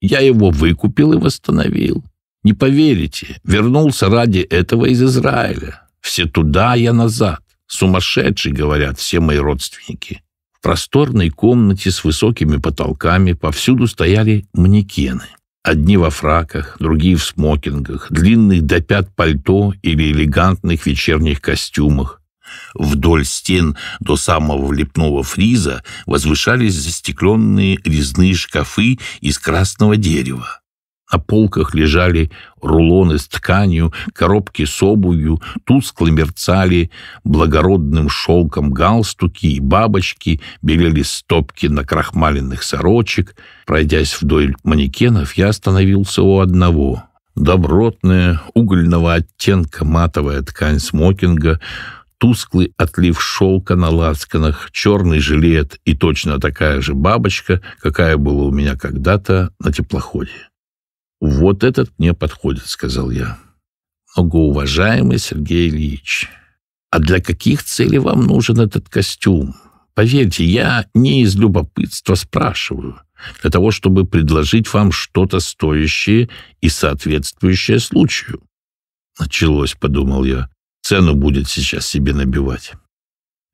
Я его выкупил и восстановил. Не поверите, вернулся ради этого из Израиля. Все туда, я назад. Сумасшедший, говорят, все мои родственники. В просторной комнате с высокими потолками повсюду стояли манекены. Одни во фраках, другие в смокингах, длинных до пят пальто или элегантных вечерних костюмах. Вдоль стен до самого влепного фриза возвышались застекленные резные шкафы из красного дерева. На полках лежали рулоны с тканью, коробки с обувью, тускло мерцали благородным шелком галстуки и бабочки, белели стопки на накрахмаленных сорочек. Пройдясь вдоль манекенов, я остановился у одного. Добротная, угольного оттенка матовая ткань смокинга тусклый отлив шелка на лацканах, черный жилет и точно такая же бабочка, какая была у меня когда-то на теплоходе. «Вот этот мне подходит», — сказал я. «Многоуважаемый Сергей Ильич, а для каких целей вам нужен этот костюм? Поверьте, я не из любопытства спрашиваю, для того, чтобы предложить вам что-то стоящее и соответствующее случаю». «Началось», — подумал я. Цену будет сейчас себе набивать.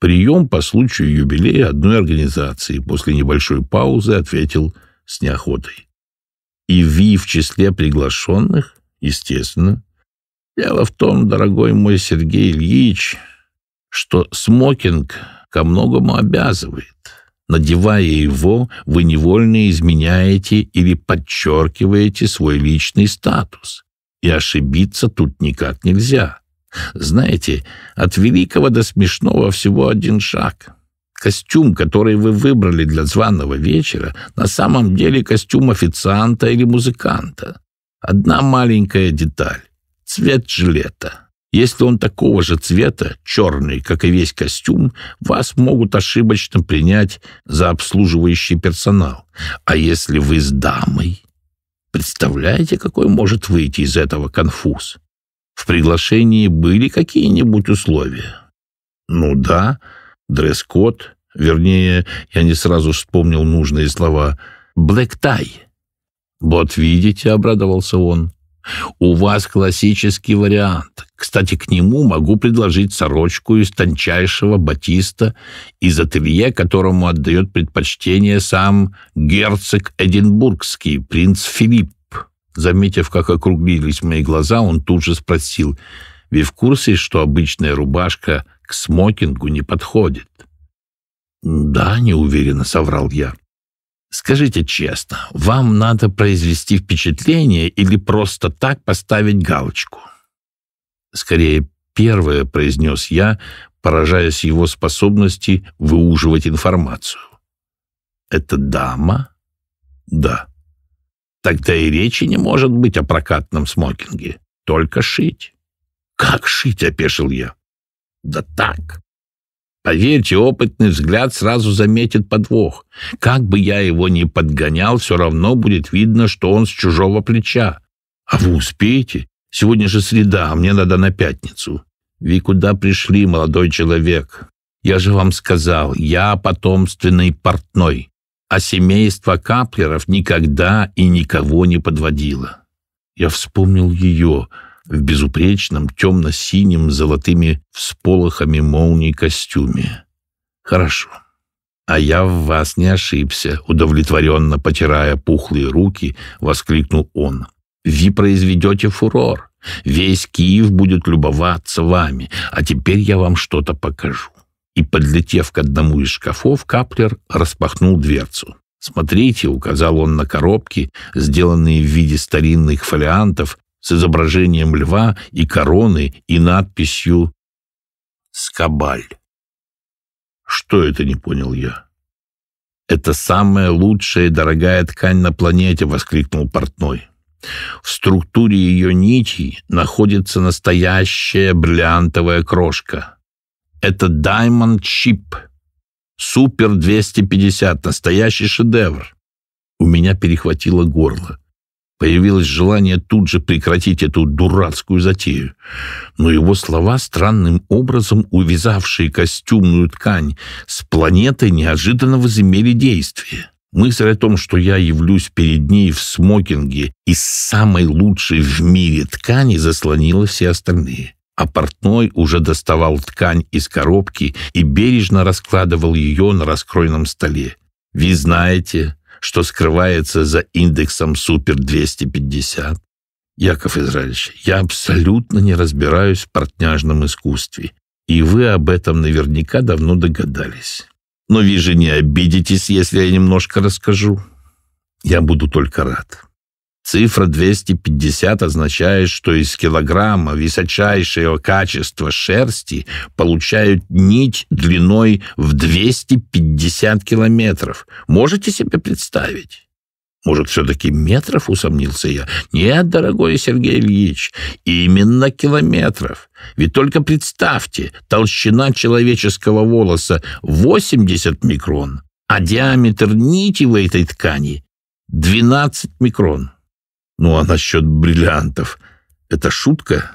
Прием по случаю юбилея одной организации. После небольшой паузы ответил с неохотой. И Ви в числе приглашенных? Естественно. Дело в том, дорогой мой Сергей Ильич, что смокинг ко многому обязывает. Надевая его, вы невольно изменяете или подчеркиваете свой личный статус. И ошибиться тут никак нельзя. Знаете, от великого до смешного всего один шаг. Костюм, который вы выбрали для званого вечера, на самом деле костюм официанта или музыканта. Одна маленькая деталь — цвет жилета. Если он такого же цвета, черный, как и весь костюм, вас могут ошибочно принять за обслуживающий персонал. А если вы с дамой? Представляете, какой может выйти из этого конфуз? В приглашении были какие-нибудь условия? Ну да, дресс-код, вернее, я не сразу вспомнил нужные слова, блэк-тай. Вот видите, обрадовался он. У вас классический вариант. Кстати, к нему могу предложить сорочку из тончайшего батиста из ателье, которому отдает предпочтение сам герцог Эдинбургский, принц Филипп. Заметив, как округлились мои глаза, он тут же спросил, «Вы в курсе, что обычная рубашка к смокингу не подходит?» «Да, неуверенно», — соврал я. «Скажите честно, вам надо произвести впечатление или просто так поставить галочку?» «Скорее, первое», — произнес я, поражаясь его способности выуживать информацию. «Это дама?» «Да». Тогда и речи не может быть о прокатном смокинге. Только шить. Как шить, опешил я. Да так. Поверьте, опытный взгляд сразу заметит подвох. Как бы я его ни подгонял, все равно будет видно, что он с чужого плеча. А вы успеете? Сегодня же среда, а мне надо на пятницу. Вы куда пришли, молодой человек? Я же вам сказал, я потомственный портной а семейство Каплеров никогда и никого не подводило. Я вспомнил ее в безупречном темно-синем золотыми всполохами молний костюме. Хорошо. А я в вас не ошибся, удовлетворенно потирая пухлые руки, воскликнул он. Вы произведете фурор. Весь Киев будет любоваться вами, а теперь я вам что-то покажу и, подлетев к одному из шкафов, Каплер распахнул дверцу. «Смотрите», — указал он на коробки, сделанные в виде старинных фолиантов с изображением льва и короны и надписью «Скобаль». «Что это?» — не понял я. «Это самая лучшая и дорогая ткань на планете!» — воскликнул портной. В структуре ее нитей находится настоящая бриллиантовая крошка. Это Diamond Chip. Супер 250, настоящий шедевр. У меня перехватило горло. Появилось желание тут же прекратить эту дурацкую затею. Но его слова, странным образом увязавшие костюмную ткань с планетой, неожиданно возымели действие. Мысль о том, что я явлюсь перед ней в смокинге из самой лучшей в мире ткани, заслонила все остальные а портной уже доставал ткань из коробки и бережно раскладывал ее на раскройном столе. «Вы знаете, что скрывается за индексом Супер-250?» «Яков Израильевич, я абсолютно не разбираюсь в портняжном искусстве, и вы об этом наверняка давно догадались. Но вы же не обидитесь, если я немножко расскажу. Я буду только рад». Цифра 250 означает, что из килограмма высочайшего качества шерсти получают нить длиной в 250 километров. Можете себе представить? Может, все-таки метров, усомнился я. Нет, дорогой Сергей Ильич, именно километров. Ведь только представьте, толщина человеческого волоса 80 микрон, а диаметр нити в этой ткани 12 микрон. Ну а насчет бриллиантов? Это шутка?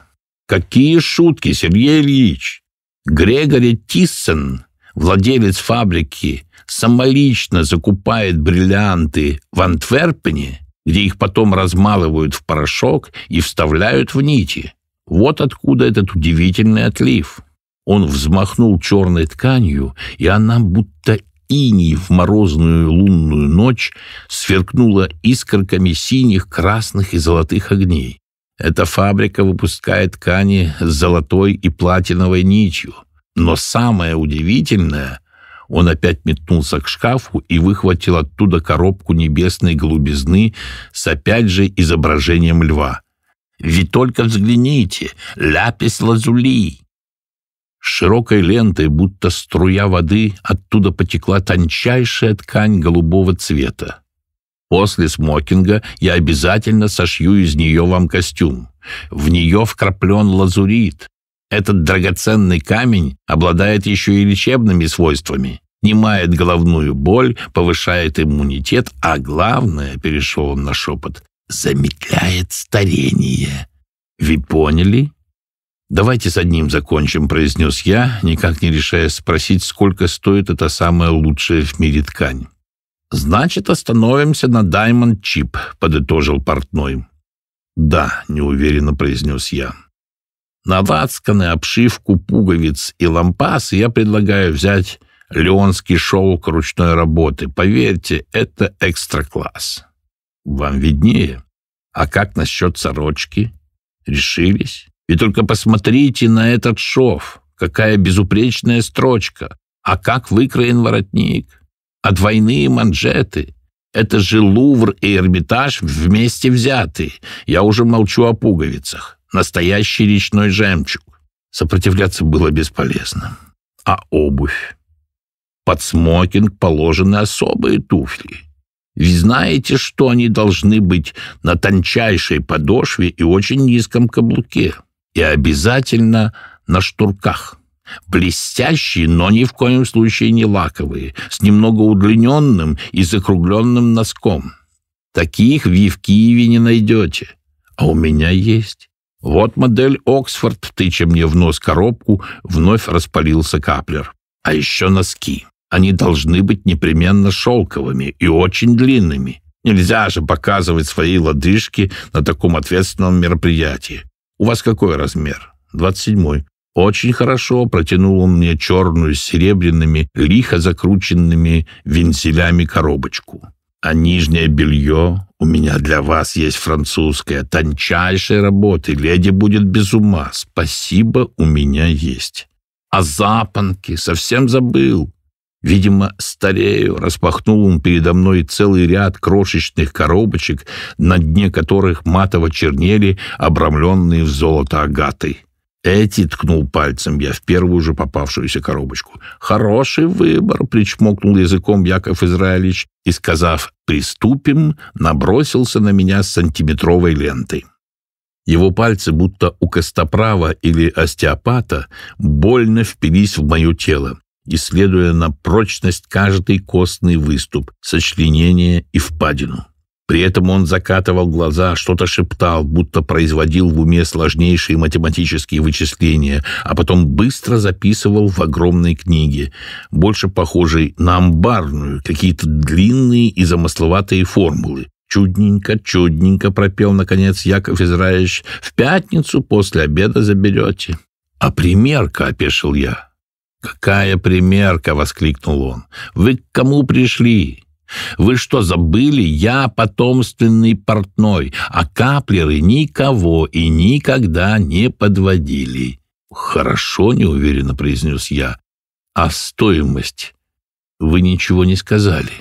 Какие шутки, Сергей Ильич? Грегори Тиссен, владелец фабрики, самолично закупает бриллианты в Антверпене, где их потом размалывают в порошок и вставляют в нити. Вот откуда этот удивительный отлив. Он взмахнул черной тканью, и она будто иней в морозную лунную ночь сверкнула искорками синих, красных и золотых огней. Эта фабрика выпускает ткани с золотой и платиновой нитью. Но самое удивительное, он опять метнулся к шкафу и выхватил оттуда коробку небесной голубизны с опять же изображением льва. «Вы только взгляните! Ляпис лазули!» широкой лентой, будто струя воды, оттуда потекла тончайшая ткань голубого цвета. После смокинга я обязательно сошью из нее вам костюм. В нее вкраплен лазурит. Этот драгоценный камень обладает еще и лечебными свойствами. Снимает головную боль, повышает иммунитет, а главное, перешел он на шепот, замедляет старение. Вы поняли? «Давайте с одним закончим», — произнес я, никак не решая спросить, сколько стоит эта самая лучшая в мире ткань. «Значит, остановимся на Diamond Chip», — подытожил портной. «Да», — неуверенно произнес я. «На лацканы, обшивку пуговиц и лампас я предлагаю взять леонский шелк ручной работы. Поверьте, это экстра-класс. Вам виднее. А как насчет сорочки? Решились?» И только посмотрите на этот шов, какая безупречная строчка, а как выкроен воротник, а двойные манжеты. Это же Лувр и Эрмитаж вместе взяты. Я уже молчу о пуговицах. Настоящий речной жемчуг. Сопротивляться было бесполезно. А обувь? Под смокинг положены особые туфли. Вы знаете, что они должны быть на тончайшей подошве и очень низком каблуке и обязательно на штурках. Блестящие, но ни в коем случае не лаковые, с немного удлиненным и закругленным носком. Таких вы в Киеве не найдете. А у меня есть. Вот модель Оксфорд, тыча мне в нос коробку, вновь распалился каплер. А еще носки. Они должны быть непременно шелковыми и очень длинными. Нельзя же показывать свои лодыжки на таком ответственном мероприятии. «У вас какой размер?» «Двадцать седьмой». «Очень хорошо», — протянул он мне черную с серебряными, лихо закрученными вензелями коробочку. «А нижнее белье у меня для вас есть французское, тончайшей работы, леди будет без ума. Спасибо, у меня есть». «А запонки совсем забыл. Видимо, старею, распахнул он передо мной целый ряд крошечных коробочек, на дне которых матово чернели, обрамленные в золото агатой. Эти ткнул пальцем я в первую же попавшуюся коробочку. «Хороший выбор!» — причмокнул языком Яков Израилевич и, сказав «приступим», набросился на меня с сантиметровой лентой. Его пальцы, будто у костоправа или остеопата, больно впились в мое тело исследуя на прочность каждый костный выступ, сочленение и впадину. При этом он закатывал глаза, что-то шептал, будто производил в уме сложнейшие математические вычисления, а потом быстро записывал в огромной книге, больше похожей на амбарную, какие-то длинные и замысловатые формулы. «Чудненько, чудненько», — пропел, наконец, Яков Израилевич, «в пятницу после обеда заберете». «А примерка», — опешил я, «Какая примерка!» — воскликнул он. «Вы к кому пришли? Вы что, забыли? Я потомственный портной, а каплеры никого и никогда не подводили». «Хорошо», — неуверенно произнес я. «А стоимость? Вы ничего не сказали».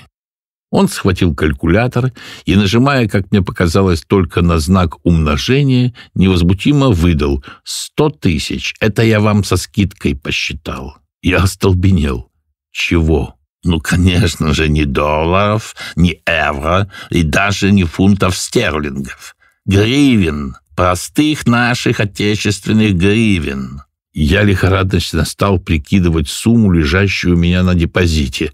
Он схватил калькулятор и, нажимая, как мне показалось, только на знак умножения, невозмутимо выдал «сто тысяч». Это я вам со скидкой посчитал. Я остолбенел. Чего? Ну, конечно же, не долларов, не евро и даже не фунтов стерлингов. Гривен. Простых наших отечественных гривен. Я лихорадочно стал прикидывать сумму, лежащую у меня на депозите.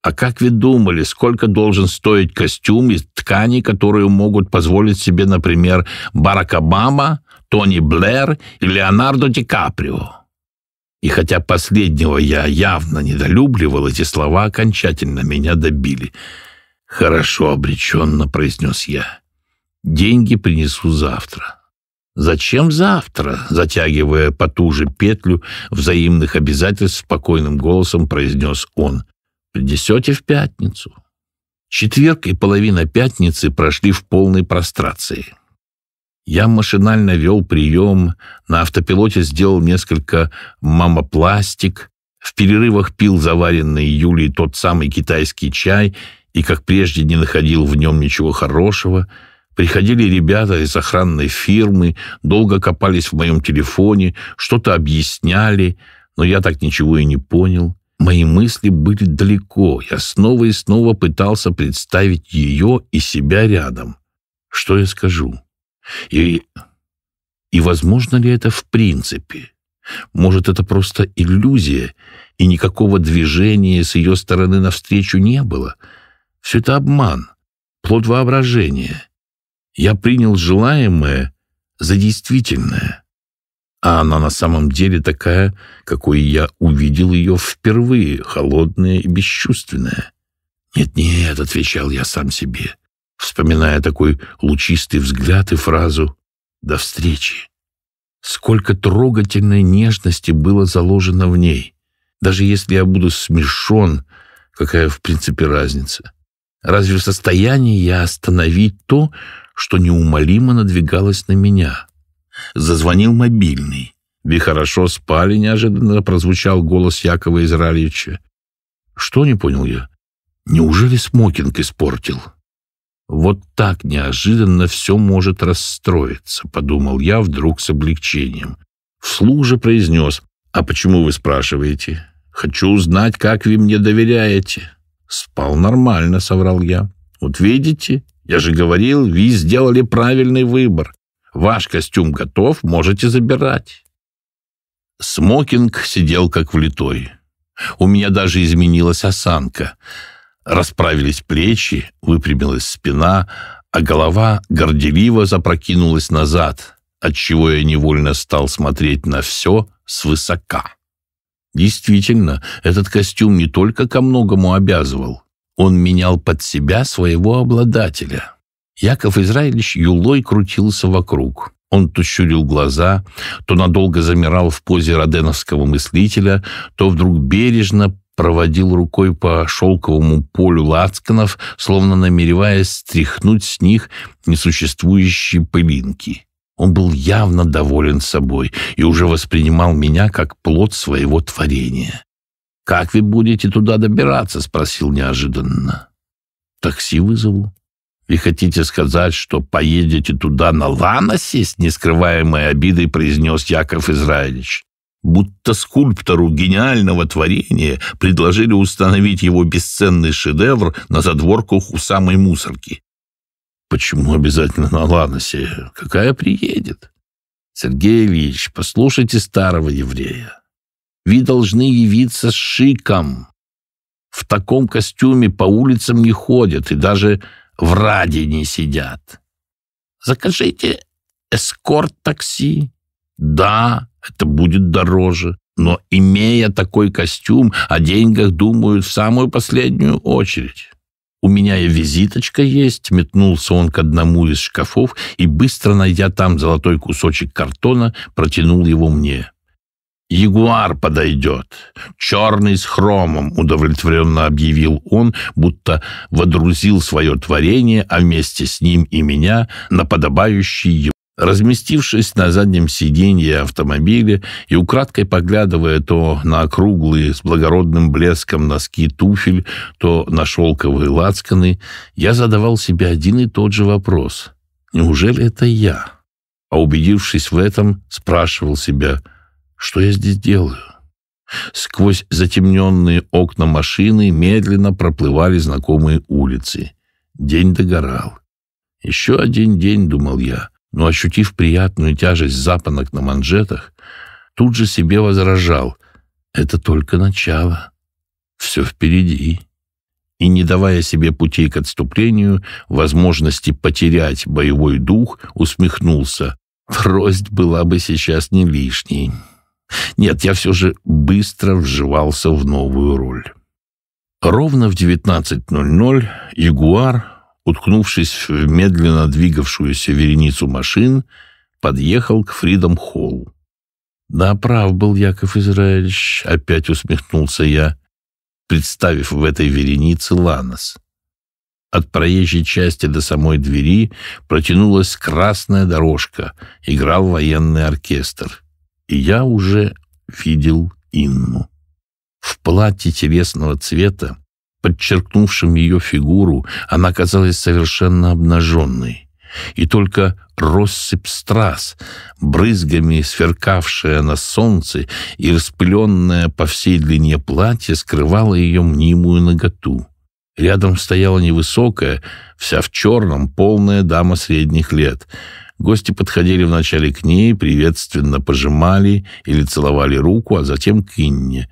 А как вы думали, сколько должен стоить костюм из ткани, которую могут позволить себе, например, Барак Обама, Тони Блэр и Леонардо Ди Каприо? И хотя последнего я явно недолюбливал, эти слова окончательно меня добили. «Хорошо», — обреченно произнес я. «Деньги принесу завтра». «Зачем завтра?» — затягивая потуже петлю взаимных обязательств, спокойным голосом произнес он. «Принесете в пятницу». Четверг и половина пятницы прошли в полной прострации. Я машинально вел прием, на автопилоте сделал несколько мамопластик, в перерывах пил заваренный Юлей тот самый китайский чай и, как прежде, не находил в нем ничего хорошего. Приходили ребята из охранной фирмы, долго копались в моем телефоне, что-то объясняли, но я так ничего и не понял. Мои мысли были далеко, я снова и снова пытался представить ее и себя рядом. Что я скажу? И, и возможно ли это в принципе? Может, это просто иллюзия, и никакого движения с ее стороны навстречу не было? Все это обман, плод воображения. Я принял желаемое за действительное. А она на самом деле такая, какой я увидел ее впервые, холодная и бесчувственная. «Нет-нет», — отвечал я сам себе, вспоминая такой лучистый взгляд и фразу «До встречи». Сколько трогательной нежности было заложено в ней. Даже если я буду смешон, какая в принципе разница? Разве в состоянии я остановить то, что неумолимо надвигалось на меня? Зазвонил мобильный. «Вы хорошо спали?» — неожиданно прозвучал голос Якова Израилевича. «Что?» — не понял я. «Неужели смокинг испортил?» Вот так неожиданно все может расстроиться, подумал я вдруг с облегчением. Вслух же произнес, а почему вы спрашиваете? Хочу узнать, как вы мне доверяете. Спал нормально, соврал я. Вот видите, я же говорил, вы сделали правильный выбор. Ваш костюм готов, можете забирать. Смокинг сидел как влитой. У меня даже изменилась осанка — Расправились плечи, выпрямилась спина, а голова горделиво запрокинулась назад, отчего я невольно стал смотреть на все свысока. Действительно, этот костюм не только ко многому обязывал, он менял под себя своего обладателя. Яков Израилевич юлой крутился вокруг. Он то щурил глаза, то надолго замирал в позе роденовского мыслителя, то вдруг бережно проводил рукой по шелковому полю лацканов, словно намереваясь стряхнуть с них несуществующие пылинки. Он был явно доволен собой и уже воспринимал меня как плод своего творения. «Как вы будете туда добираться?» — спросил неожиданно. «Такси вызову». «Вы хотите сказать, что поедете туда на Ланосе?» — с нескрываемой обидой произнес Яков Израилевич будто скульптору гениального творения предложили установить его бесценный шедевр на задворках у самой мусорки. Почему обязательно на ну, Ланосе? Какая приедет? Сергеевич, послушайте старого еврея. Вы должны явиться с шиком. В таком костюме по улицам не ходят и даже в раде не сидят. Закажите эскорт-такси. Да, это будет дороже. Но, имея такой костюм, о деньгах думают в самую последнюю очередь. «У меня и визиточка есть», — метнулся он к одному из шкафов и, быстро найдя там золотой кусочек картона, протянул его мне. «Ягуар подойдет. Черный с хромом», — удовлетворенно объявил он, будто водрузил свое творение, а вместе с ним и меня, на подобающий ему Разместившись на заднем сиденье автомобиля и украдкой поглядывая то на округлые с благородным блеском носки туфель, то на шелковые лацканы, я задавал себе один и тот же вопрос. Неужели это я? А убедившись в этом, спрашивал себя, что я здесь делаю? Сквозь затемненные окна машины медленно проплывали знакомые улицы. День догорал. Еще один день, думал я, — но, ощутив приятную тяжесть запонок на манжетах, тут же себе возражал. Это только начало. Все впереди. И, не давая себе путей к отступлению, возможности потерять боевой дух, усмехнулся. Трость была бы сейчас не лишней. Нет, я все же быстро вживался в новую роль. Ровно в 19.00 Ягуар уткнувшись в медленно двигавшуюся вереницу машин, подъехал к фридом Холл. «Да, прав был Яков Израильевич», — опять усмехнулся я, представив в этой веренице Ланос. От проезжей части до самой двери протянулась красная дорожка, играл военный оркестр. И я уже видел Инну. В платье телесного цвета подчеркнувшим ее фигуру, она казалась совершенно обнаженной. И только россыпь страз, брызгами сверкавшая на солнце и распыленная по всей длине платья, скрывала ее мнимую наготу. Рядом стояла невысокая, вся в черном, полная дама средних лет. Гости подходили вначале к ней, приветственно пожимали или целовали руку, а затем к Инне,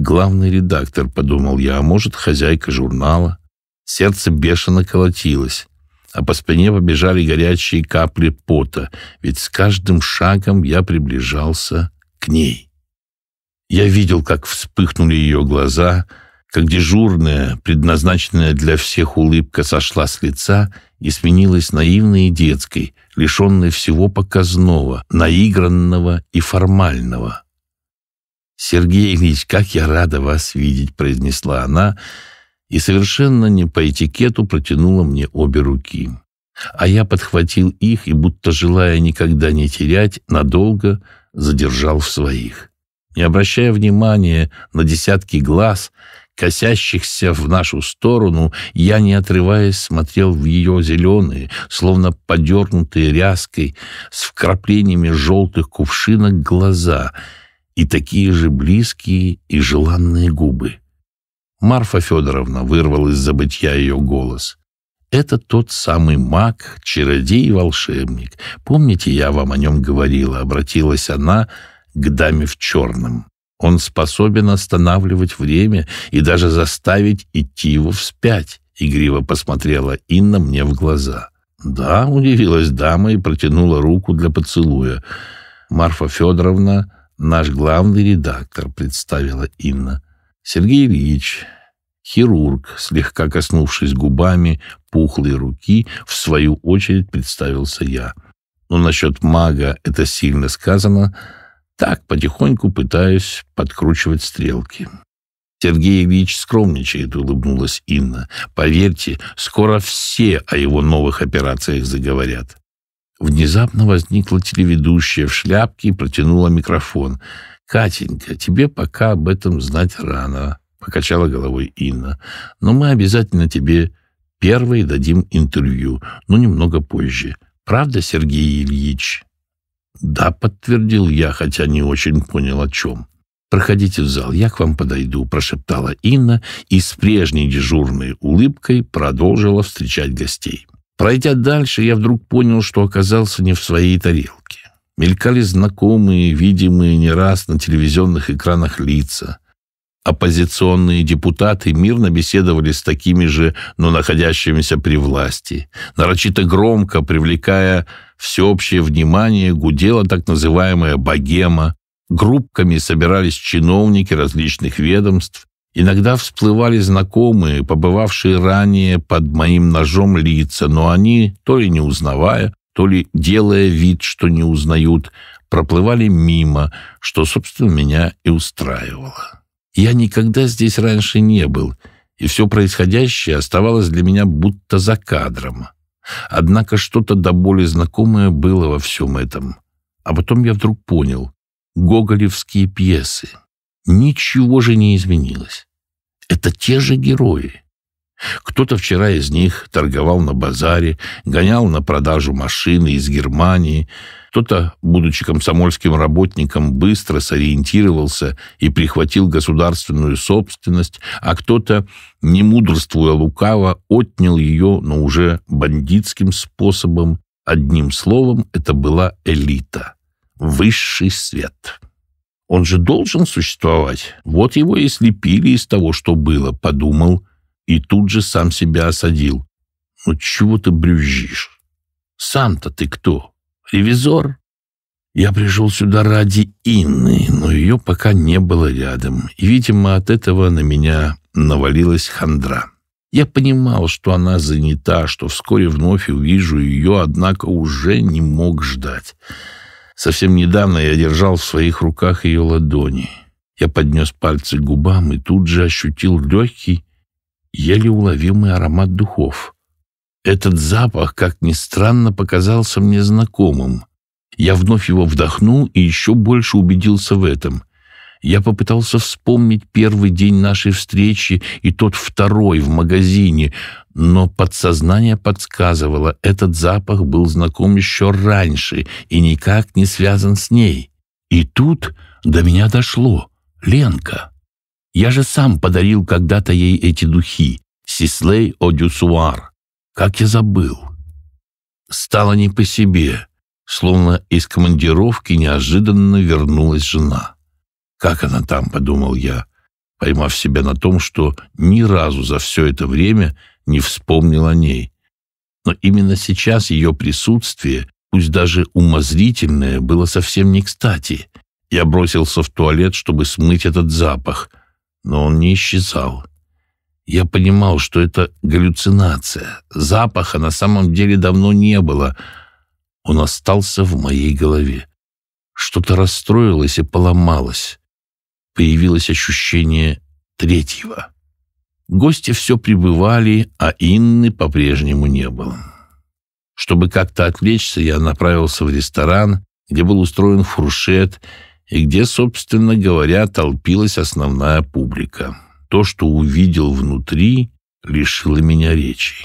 Главный редактор, подумал я, а может, хозяйка журнала. Сердце бешено колотилось, а по спине побежали горячие капли пота, ведь с каждым шагом я приближался к ней. Я видел, как вспыхнули ее глаза, как дежурная, предназначенная для всех улыбка сошла с лица и сменилась наивной и детской, лишенной всего показного, наигранного и формального. «Сергей Ильич, как я рада вас видеть!» — произнесла она и совершенно не по этикету протянула мне обе руки. А я подхватил их и, будто желая никогда не терять, надолго задержал в своих. Не обращая внимания на десятки глаз, косящихся в нашу сторону, я, не отрываясь, смотрел в ее зеленые, словно подернутые ряской, с вкраплениями желтых кувшинок глаза — и такие же близкие и желанные губы. Марфа Федоровна вырвал из забытья ее голос. «Это тот самый маг, чародей и волшебник. Помните, я вам о нем говорила?» — обратилась она к даме в черном. «Он способен останавливать время и даже заставить идти его вспять», — игриво посмотрела Инна мне в глаза. «Да», — удивилась дама и протянула руку для поцелуя. Марфа Федоровна Наш главный редактор, представила Инна. Сергей Ильич, хирург, слегка коснувшись губами пухлой руки, в свою очередь представился я. Но ну, насчет мага это сильно сказано. Так, потихоньку пытаюсь подкручивать стрелки. Сергей Ильич скромничает, улыбнулась Инна. Поверьте, скоро все о его новых операциях заговорят. Внезапно возникла телеведущая в шляпке и протянула микрофон. «Катенька, тебе пока об этом знать рано», — покачала головой Инна. «Но мы обязательно тебе первой дадим интервью, но немного позже. Правда, Сергей Ильич?» «Да», — подтвердил я, хотя не очень понял, о чем. «Проходите в зал, я к вам подойду», — прошептала Инна и с прежней дежурной улыбкой продолжила встречать гостей. Пройдя дальше, я вдруг понял, что оказался не в своей тарелке. Мелькали знакомые, видимые не раз на телевизионных экранах лица. Оппозиционные депутаты мирно беседовали с такими же, но находящимися при власти. Нарочито громко, привлекая всеобщее внимание, гудела так называемая «богема». Группками собирались чиновники различных ведомств, Иногда всплывали знакомые, побывавшие ранее под моим ножом лица, но они, то ли не узнавая, то ли делая вид, что не узнают, проплывали мимо, что, собственно, меня и устраивало. Я никогда здесь раньше не был, и все происходящее оставалось для меня будто за кадром. Однако что-то до боли знакомое было во всем этом. А потом я вдруг понял — гоголевские пьесы. Ничего же не изменилось. Это те же герои. Кто-то вчера из них торговал на базаре, гонял на продажу машины из Германии, кто-то, будучи комсомольским работником, быстро сориентировался и прихватил государственную собственность, а кто-то, не мудрствуя лукаво, отнял ее, но уже бандитским способом. Одним словом, это была элита, высший свет». Он же должен существовать. Вот его и слепили из того, что было, подумал, и тут же сам себя осадил. Ну чего ты брюзжишь? Сам-то ты кто? Ревизор? Я пришел сюда ради Инны, но ее пока не было рядом, и, видимо, от этого на меня навалилась хандра. Я понимал, что она занята, что вскоре вновь увижу ее, однако уже не мог ждать. Совсем недавно я держал в своих руках ее ладони. Я поднес пальцы к губам и тут же ощутил легкий, еле уловимый аромат духов. Этот запах, как ни странно, показался мне знакомым. Я вновь его вдохнул и еще больше убедился в этом. Я попытался вспомнить первый день нашей встречи и тот второй в магазине, но подсознание подсказывало, этот запах был знаком еще раньше и никак не связан с ней. И тут до меня дошло. Ленка. Я же сам подарил когда-то ей эти духи. Сислей Одюсуар. Как я забыл. Стало не по себе, словно из командировки неожиданно вернулась жена. Как она там, подумал я, поймав себя на том, что ни разу за все это время не вспомнил о ней. Но именно сейчас ее присутствие, пусть даже умозрительное, было совсем не кстати. Я бросился в туалет, чтобы смыть этот запах, но он не исчезал. Я понимал, что это галлюцинация. Запаха на самом деле давно не было. Он остался в моей голове. Что-то расстроилось и поломалось появилось ощущение третьего. Гости все пребывали, а Инны по-прежнему не было. Чтобы как-то отвлечься, я направился в ресторан, где был устроен фуршет и где, собственно говоря, толпилась основная публика. То, что увидел внутри, лишило меня речи.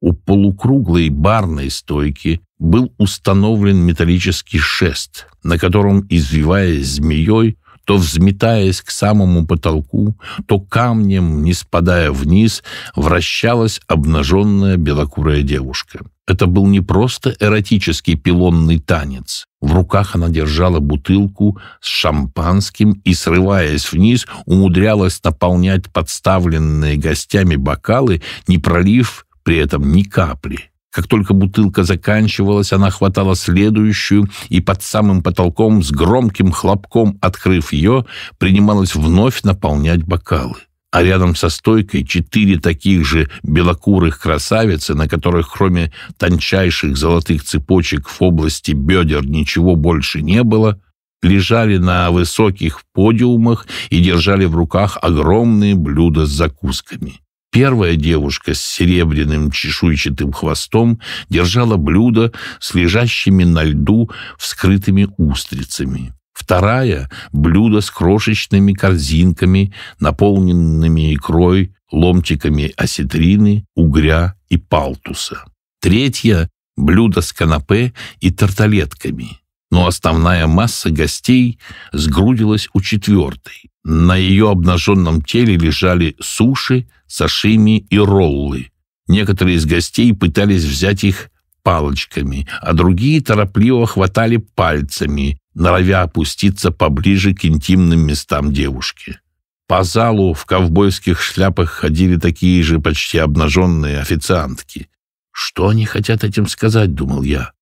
У полукруглой барной стойки был установлен металлический шест, на котором, извиваясь змеей, то взметаясь к самому потолку, то камнем, не спадая вниз, вращалась обнаженная белокурая девушка. Это был не просто эротический пилонный танец. В руках она держала бутылку с шампанским и, срываясь вниз, умудрялась наполнять подставленные гостями бокалы, не пролив при этом ни капли. Как только бутылка заканчивалась, она хватала следующую и под самым потолком с громким хлопком, открыв ее, принималась вновь наполнять бокалы. А рядом со стойкой четыре таких же белокурых красавицы, на которых кроме тончайших золотых цепочек в области бедер ничего больше не было, лежали на высоких подиумах и держали в руках огромные блюда с закусками. Первая девушка с серебряным чешуйчатым хвостом держала блюдо с лежащими на льду вскрытыми устрицами. Вторая — блюдо с крошечными корзинками, наполненными икрой, ломтиками осетрины, угря и палтуса. Третья — блюдо с канапе и тарталетками но основная масса гостей сгрудилась у четвертой. На ее обнаженном теле лежали суши, сашими и роллы. Некоторые из гостей пытались взять их палочками, а другие торопливо хватали пальцами, норовя опуститься поближе к интимным местам девушки. По залу в ковбойских шляпах ходили такие же почти обнаженные официантки. «Что они хотят этим сказать?» — думал я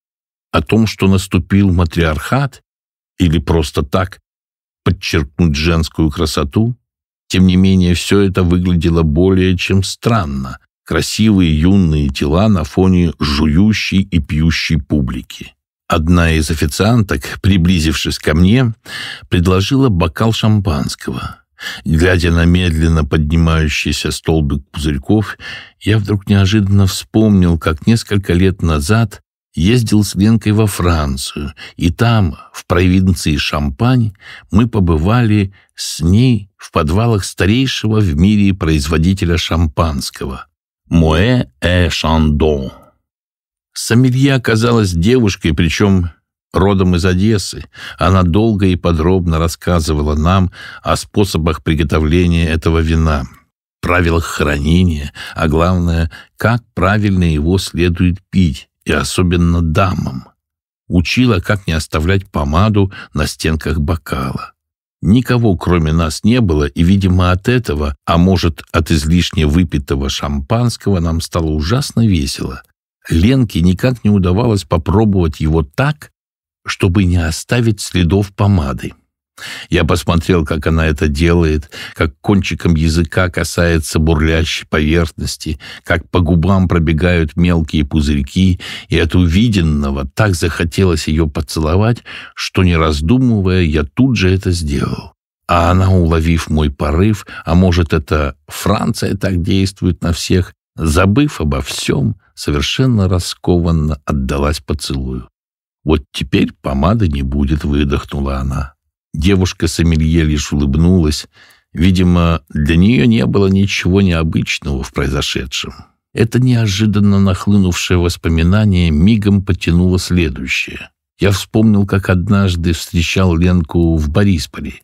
о том, что наступил матриархат, или просто так подчеркнуть женскую красоту? Тем не менее, все это выглядело более чем странно. Красивые юные тела на фоне жующей и пьющей публики. Одна из официанток, приблизившись ко мне, предложила бокал шампанского. Глядя на медленно поднимающийся столбик пузырьков, я вдруг неожиданно вспомнил, как несколько лет назад ездил с Ленкой во Францию, и там, в провинции Шампань, мы побывали с ней в подвалах старейшего в мире производителя шампанского «Моэ э Шандон». Сомелье оказалась девушкой, причем родом из Одессы. Она долго и подробно рассказывала нам о способах приготовления этого вина, правилах хранения, а главное, как правильно его следует пить, и особенно дамам. Учила, как не оставлять помаду на стенках бокала. Никого, кроме нас, не было, и, видимо, от этого, а может, от излишне выпитого шампанского, нам стало ужасно весело. Ленке никак не удавалось попробовать его так, чтобы не оставить следов помады. Я посмотрел, как она это делает, как кончиком языка касается бурлящей поверхности, как по губам пробегают мелкие пузырьки, и от увиденного так захотелось ее поцеловать, что, не раздумывая, я тут же это сделал. А она, уловив мой порыв, а может, это Франция так действует на всех, забыв обо всем, совершенно раскованно отдалась поцелую. «Вот теперь помады не будет», — выдохнула она. Девушка сомелье лишь улыбнулась. Видимо, для нее не было ничего необычного в произошедшем. Это неожиданно нахлынувшее воспоминание мигом потянуло следующее. Я вспомнил, как однажды встречал Ленку в Борисполе.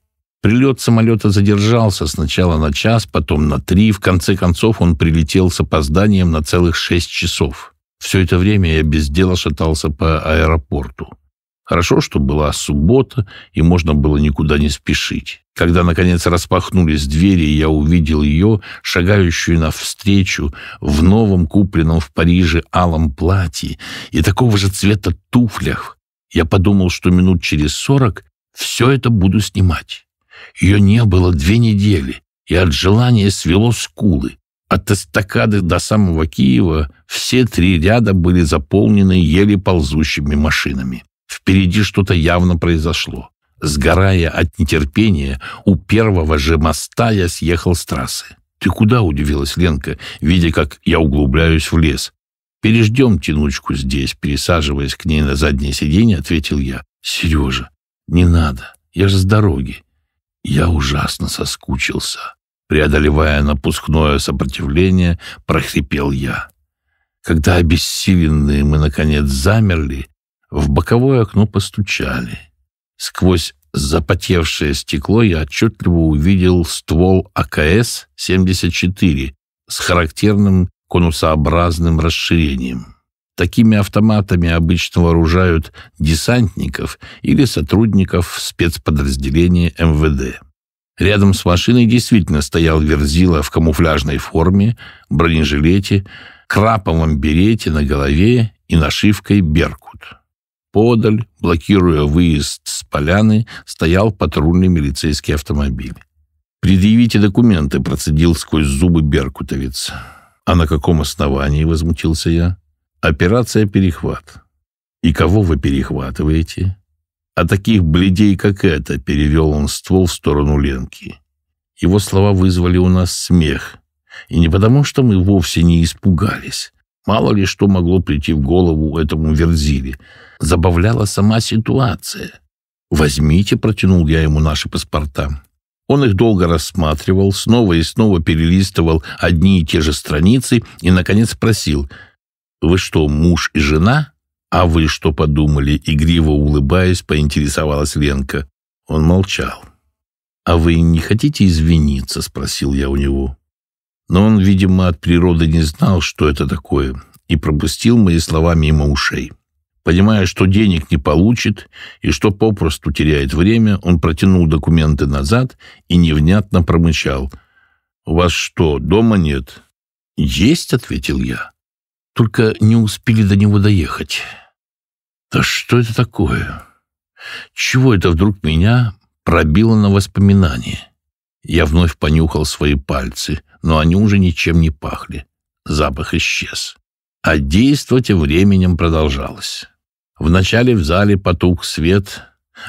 Прилет самолета задержался сначала на час, потом на три. В конце концов он прилетел с опозданием на целых шесть часов. Все это время я без дела шатался по аэропорту. Хорошо, что была суббота, и можно было никуда не спешить. Когда, наконец, распахнулись двери, я увидел ее, шагающую навстречу в новом купленном в Париже алом платье и такого же цвета туфлях. Я подумал, что минут через сорок все это буду снимать. Ее не было две недели, и от желания свело скулы. От эстакады до самого Киева все три ряда были заполнены еле ползущими машинами. Впереди что-то явно произошло. Сгорая от нетерпения, у первого же моста я съехал с трассы. «Ты куда?» — удивилась Ленка, видя, как я углубляюсь в лес. «Переждем тянучку здесь», — пересаживаясь к ней на заднее сиденье, ответил я. «Сережа, не надо, я же с дороги». Я ужасно соскучился. Преодолевая напускное сопротивление, прохрипел я. Когда обессиленные мы, наконец, замерли, в боковое окно постучали. Сквозь запотевшее стекло я отчетливо увидел ствол АКС-74 с характерным конусообразным расширением. Такими автоматами обычно вооружают десантников или сотрудников спецподразделения МВД. Рядом с машиной действительно стоял Верзила в камуфляжной форме, бронежилете, краповом берете на голове и нашивкой «Беркут». Подаль, блокируя выезд с поляны, стоял патрульный милицейский автомобиль. «Предъявите документы», — процедил сквозь зубы беркутовец. «А на каком основании?» — возмутился я. «Операция «Перехват». «И кого вы перехватываете?» «А таких бледей, как это», — перевел он ствол в сторону Ленки. Его слова вызвали у нас смех. И не потому, что мы вовсе не испугались, Мало ли что могло прийти в голову этому Верзиле. Забавляла сама ситуация. «Возьмите», — протянул я ему наши паспорта. Он их долго рассматривал, снова и снова перелистывал одни и те же страницы и, наконец, спросил, «Вы что, муж и жена?» «А вы что подумали?» — игриво улыбаясь, поинтересовалась Ленка. Он молчал. «А вы не хотите извиниться?» — спросил я у него. Но он, видимо, от природы не знал, что это такое, и пропустил мои слова мимо ушей. Понимая, что денег не получит и что попросту теряет время, он протянул документы назад и невнятно промычал. «У вас что, дома нет?» «Есть», — ответил я. «Только не успели до него доехать». «Да что это такое? Чего это вдруг меня пробило на воспоминания?» Я вновь понюхал свои пальцы, но они уже ничем не пахли. Запах исчез. А действо тем временем продолжалось. Вначале в зале потух свет,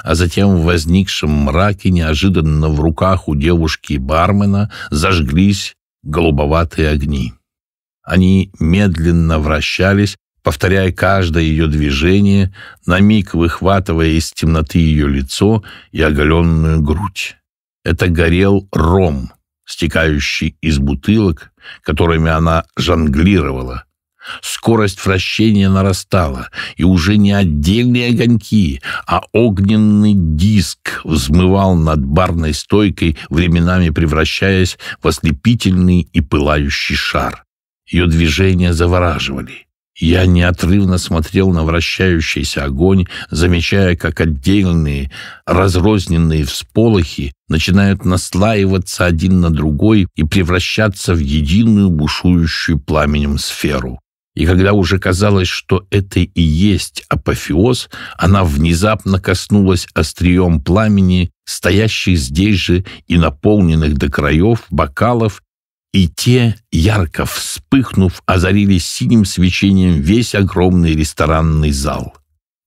а затем в возникшем мраке неожиданно в руках у девушки и бармена зажглись голубоватые огни. Они медленно вращались, повторяя каждое ее движение, на миг выхватывая из темноты ее лицо и оголенную грудь. Это горел ром, стекающий из бутылок, которыми она жонглировала. Скорость вращения нарастала, и уже не отдельные огоньки, а огненный диск взмывал над барной стойкой, временами превращаясь в ослепительный и пылающий шар. Ее движения завораживали. Я неотрывно смотрел на вращающийся огонь, замечая, как отдельные разрозненные всполохи начинают наслаиваться один на другой и превращаться в единую бушующую пламенем сферу. И когда уже казалось, что это и есть апофеоз, она внезапно коснулась острием пламени, стоящих здесь же и наполненных до краев бокалов и те, ярко вспыхнув, озарили синим свечением весь огромный ресторанный зал.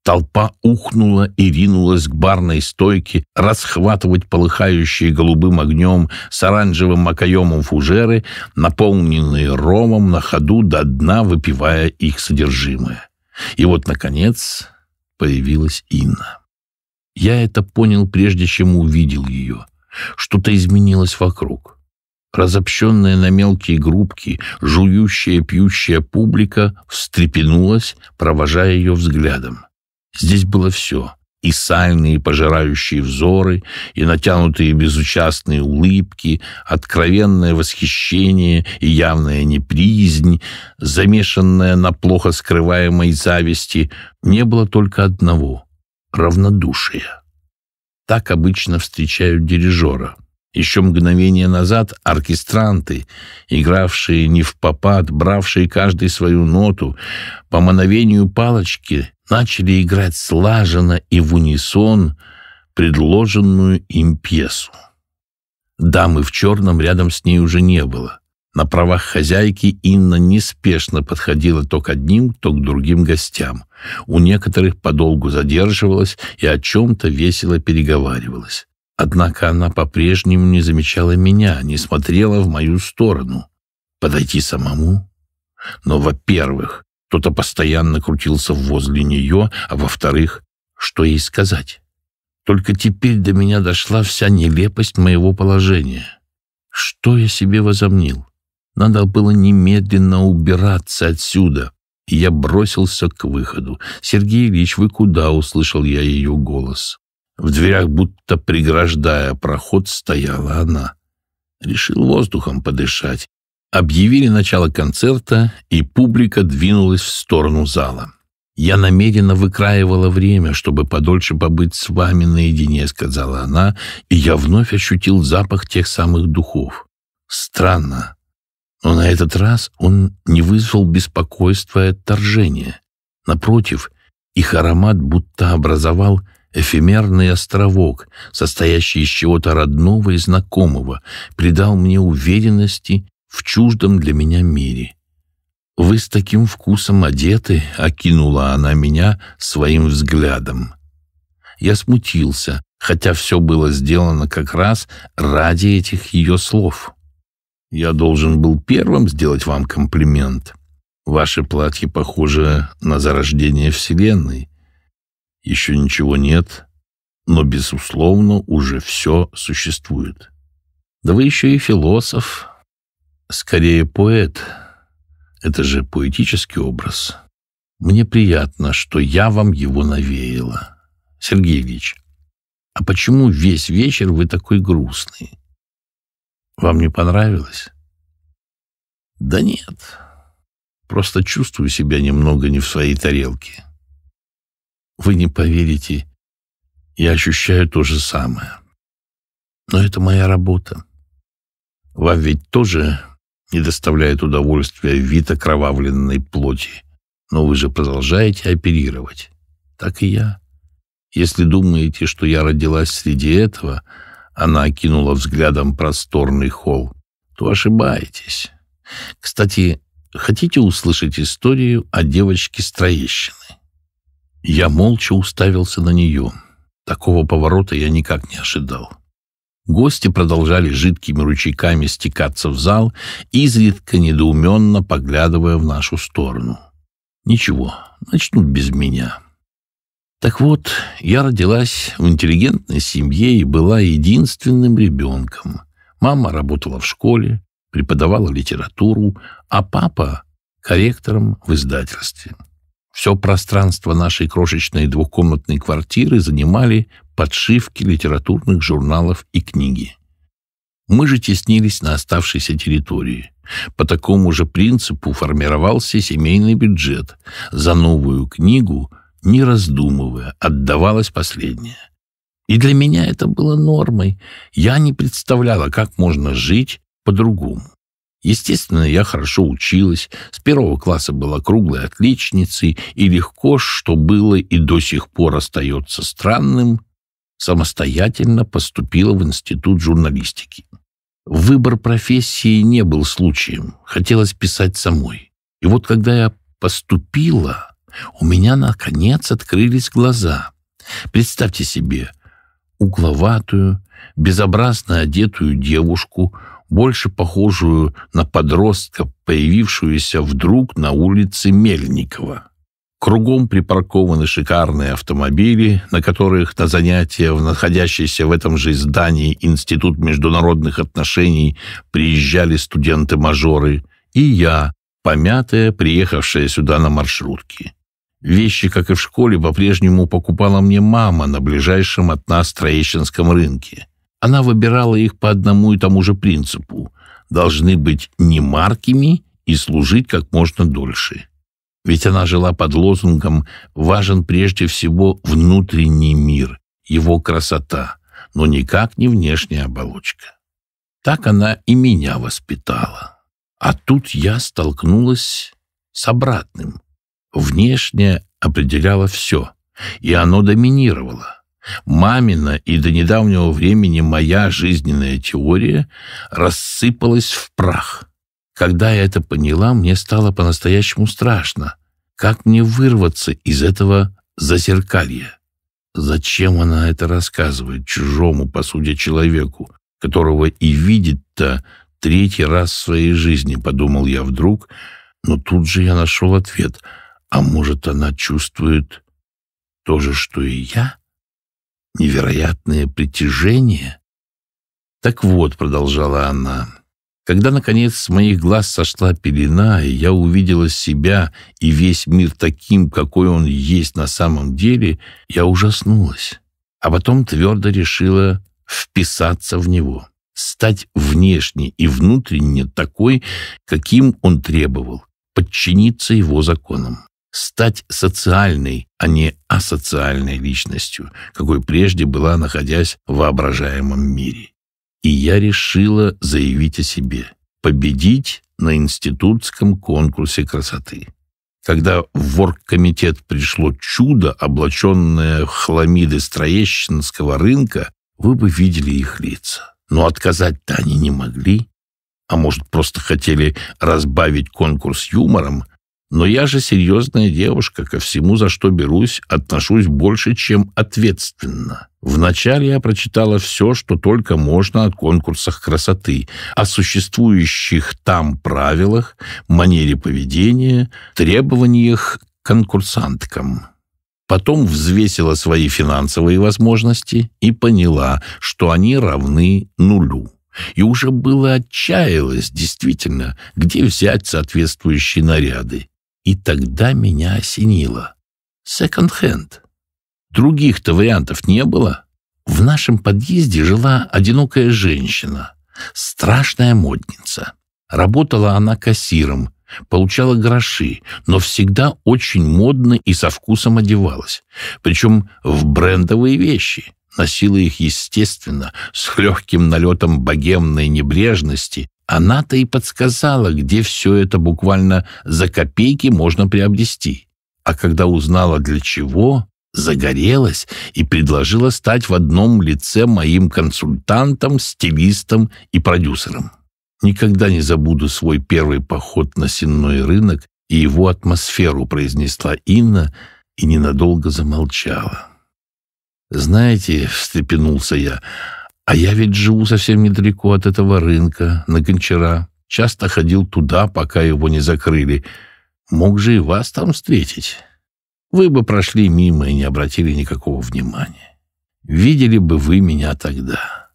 Толпа ухнула и ринулась к барной стойке расхватывать полыхающие голубым огнем с оранжевым окоемом фужеры, наполненные ромом на ходу до дна, выпивая их содержимое. И вот, наконец, появилась Инна. Я это понял, прежде чем увидел ее. Что-то изменилось вокруг. Разобщенная на мелкие группки, жующая, пьющая публика встрепенулась, провожая ее взглядом. Здесь было все — и сальные пожирающие взоры, и натянутые безучастные улыбки, откровенное восхищение и явная неприязнь, замешанная на плохо скрываемой зависти, не было только одного — равнодушия. Так обычно встречают дирижера — еще мгновение назад оркестранты, игравшие не в попад, бравшие каждый свою ноту, по мановению палочки начали играть слаженно и в унисон предложенную им пьесу. Дамы в черном рядом с ней уже не было. На правах хозяйки Инна неспешно подходила то к одним, то к другим гостям. У некоторых подолгу задерживалась и о чем-то весело переговаривалась. Однако она по-прежнему не замечала меня, не смотрела в мою сторону. Подойти самому? Но, во-первых, кто-то постоянно крутился возле нее, а во-вторых, что ей сказать? Только теперь до меня дошла вся нелепость моего положения. Что я себе возомнил? Надо было немедленно убираться отсюда. И я бросился к выходу. «Сергей Ильич, вы куда?» — услышал я ее голос. В дверях, будто преграждая проход, стояла она. Решил воздухом подышать. Объявили начало концерта, и публика двинулась в сторону зала. «Я намеренно выкраивала время, чтобы подольше побыть с вами наедине», — сказала она, и я вновь ощутил запах тех самых духов. Странно, но на этот раз он не вызвал беспокойства и отторжения. Напротив, их аромат будто образовал Эфемерный островок, состоящий из чего-то родного и знакомого, придал мне уверенности в чуждом для меня мире. «Вы с таким вкусом одеты», — окинула она меня своим взглядом. Я смутился, хотя все было сделано как раз ради этих ее слов. «Я должен был первым сделать вам комплимент. Ваше платье похоже на зарождение Вселенной, еще ничего нет, но, безусловно, уже все существует. Да вы еще и философ, скорее поэт. Это же поэтический образ. Мне приятно, что я вам его навеяла. Сергей Ильич, а почему весь вечер вы такой грустный? Вам не понравилось? Да нет, просто чувствую себя немного не в своей тарелке. Вы не поверите, я ощущаю то же самое. Но это моя работа. Вам ведь тоже не доставляет удовольствия вид окровавленной плоти. Но вы же продолжаете оперировать. Так и я. Если думаете, что я родилась среди этого, она окинула взглядом просторный холл, то ошибаетесь. Кстати, хотите услышать историю о девочке Строещиной? Я молча уставился на нее. Такого поворота я никак не ожидал. Гости продолжали жидкими ручейками стекаться в зал, изредка недоуменно поглядывая в нашу сторону. Ничего, начнут без меня. Так вот, я родилась в интеллигентной семье и была единственным ребенком. Мама работала в школе, преподавала литературу, а папа — корректором в издательстве. Все пространство нашей крошечной двухкомнатной квартиры занимали подшивки литературных журналов и книги. Мы же теснились на оставшейся территории. По такому же принципу формировался семейный бюджет. За новую книгу, не раздумывая, отдавалась последняя. И для меня это было нормой. Я не представляла, как можно жить по-другому. Естественно, я хорошо училась, с первого класса была круглой отличницей, и легко, что было и до сих пор остается странным, самостоятельно поступила в институт журналистики. Выбор профессии не был случаем, хотелось писать самой. И вот когда я поступила, у меня, наконец, открылись глаза. Представьте себе угловатую, безобразно одетую девушку — больше похожую на подростка, появившуюся вдруг на улице Мельникова. Кругом припаркованы шикарные автомобили, на которых на занятия в находящийся в этом же здании Институт международных отношений приезжали студенты-мажоры, и я, помятая, приехавшая сюда на маршрутке. Вещи, как и в школе, по-прежнему покупала мне мама на ближайшем от нас Троещинском рынке. Она выбирала их по одному и тому же принципу. Должны быть не маркими и служить как можно дольше. Ведь она жила под лозунгом «Важен прежде всего внутренний мир, его красота, но никак не внешняя оболочка». Так она и меня воспитала. А тут я столкнулась с обратным. Внешнее определяло все, и оно доминировало. Мамина и до недавнего времени моя жизненная теория рассыпалась в прах. Когда я это поняла, мне стало по-настоящему страшно. Как мне вырваться из этого зазеркалья? Зачем она это рассказывает чужому, по сути, человеку, которого и видит-то третий раз в своей жизни, подумал я вдруг, но тут же я нашел ответ. А может, она чувствует то же, что и я? невероятное притяжение. Так вот, продолжала она, когда, наконец, с моих глаз сошла пелена, и я увидела себя и весь мир таким, какой он есть на самом деле, я ужаснулась, а потом твердо решила вписаться в него, стать внешне и внутренне такой, каким он требовал, подчиниться его законам стать социальной, а не асоциальной личностью, какой прежде была, находясь в воображаемом мире. И я решила заявить о себе, победить на институтском конкурсе красоты. Когда в оргкомитет пришло чудо, облаченное в хламиды строещинского рынка, вы бы видели их лица. Но отказать-то они не могли. А может, просто хотели разбавить конкурс юмором, но я же серьезная девушка, ко всему, за что берусь, отношусь больше, чем ответственно. Вначале я прочитала все, что только можно о конкурсах красоты, о существующих там правилах, манере поведения, требованиях к конкурсанткам. Потом взвесила свои финансовые возможности и поняла, что они равны нулю и уже было отчаялась действительно, где взять соответствующие наряды. И тогда меня осенило. Секонд-хенд. Других-то вариантов не было. В нашем подъезде жила одинокая женщина, страшная модница. Работала она кассиром, получала гроши, но всегда очень модно и со вкусом одевалась, причем в брендовые вещи. Носила их, естественно, с легким налетом богемной небрежности она-то и подсказала, где все это буквально за копейки можно приобрести. А когда узнала, для чего, загорелась и предложила стать в одном лице моим консультантом, стилистом и продюсером. «Никогда не забуду свой первый поход на сенной рынок и его атмосферу», — произнесла Инна и ненадолго замолчала. «Знаете», — встрепенулся я, — а я ведь живу совсем недалеко от этого рынка, на Гончара. Часто ходил туда, пока его не закрыли. Мог же и вас там встретить. Вы бы прошли мимо и не обратили никакого внимания. Видели бы вы меня тогда.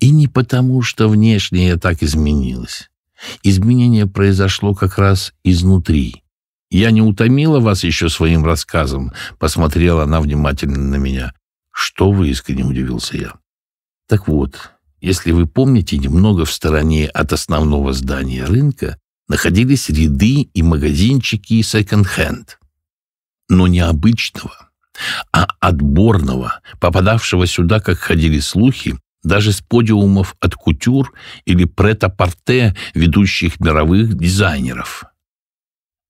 И не потому, что внешне я так изменилась. Изменение произошло как раз изнутри. Я не утомила вас еще своим рассказом, посмотрела она внимательно на меня. Что вы, искренне удивился я. Так вот, если вы помните, немного в стороне от основного здания рынка находились ряды и магазинчики секонд-хенд. Но не обычного, а отборного, попадавшего сюда, как ходили слухи, даже с подиумов от кутюр или прет-а-порте ведущих мировых дизайнеров.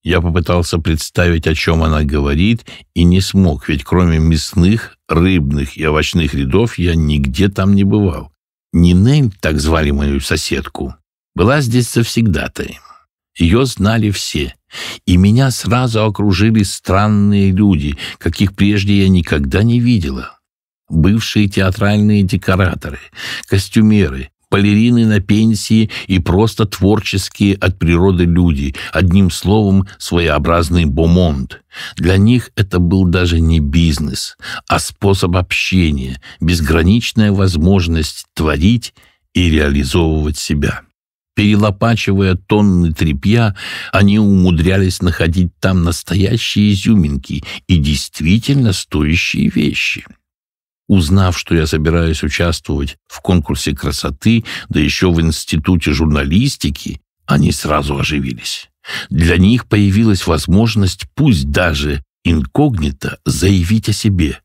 Я попытался представить, о чем она говорит, и не смог, ведь кроме мясных, рыбных и овощных рядов я нигде там не бывал. Нинель, так звали мою соседку, была здесь завсегдатой. Ее знали все, и меня сразу окружили странные люди, каких прежде я никогда не видела. Бывшие театральные декораторы, костюмеры, балерины на пенсии и просто творческие от природы люди, одним словом, своеобразный бомонд. Для них это был даже не бизнес, а способ общения, безграничная возможность творить и реализовывать себя. Перелопачивая тонны тряпья, они умудрялись находить там настоящие изюминки и действительно стоящие вещи – Узнав, что я собираюсь участвовать в конкурсе красоты, да еще в институте журналистики, они сразу оживились. Для них появилась возможность, пусть даже инкогнито, заявить о себе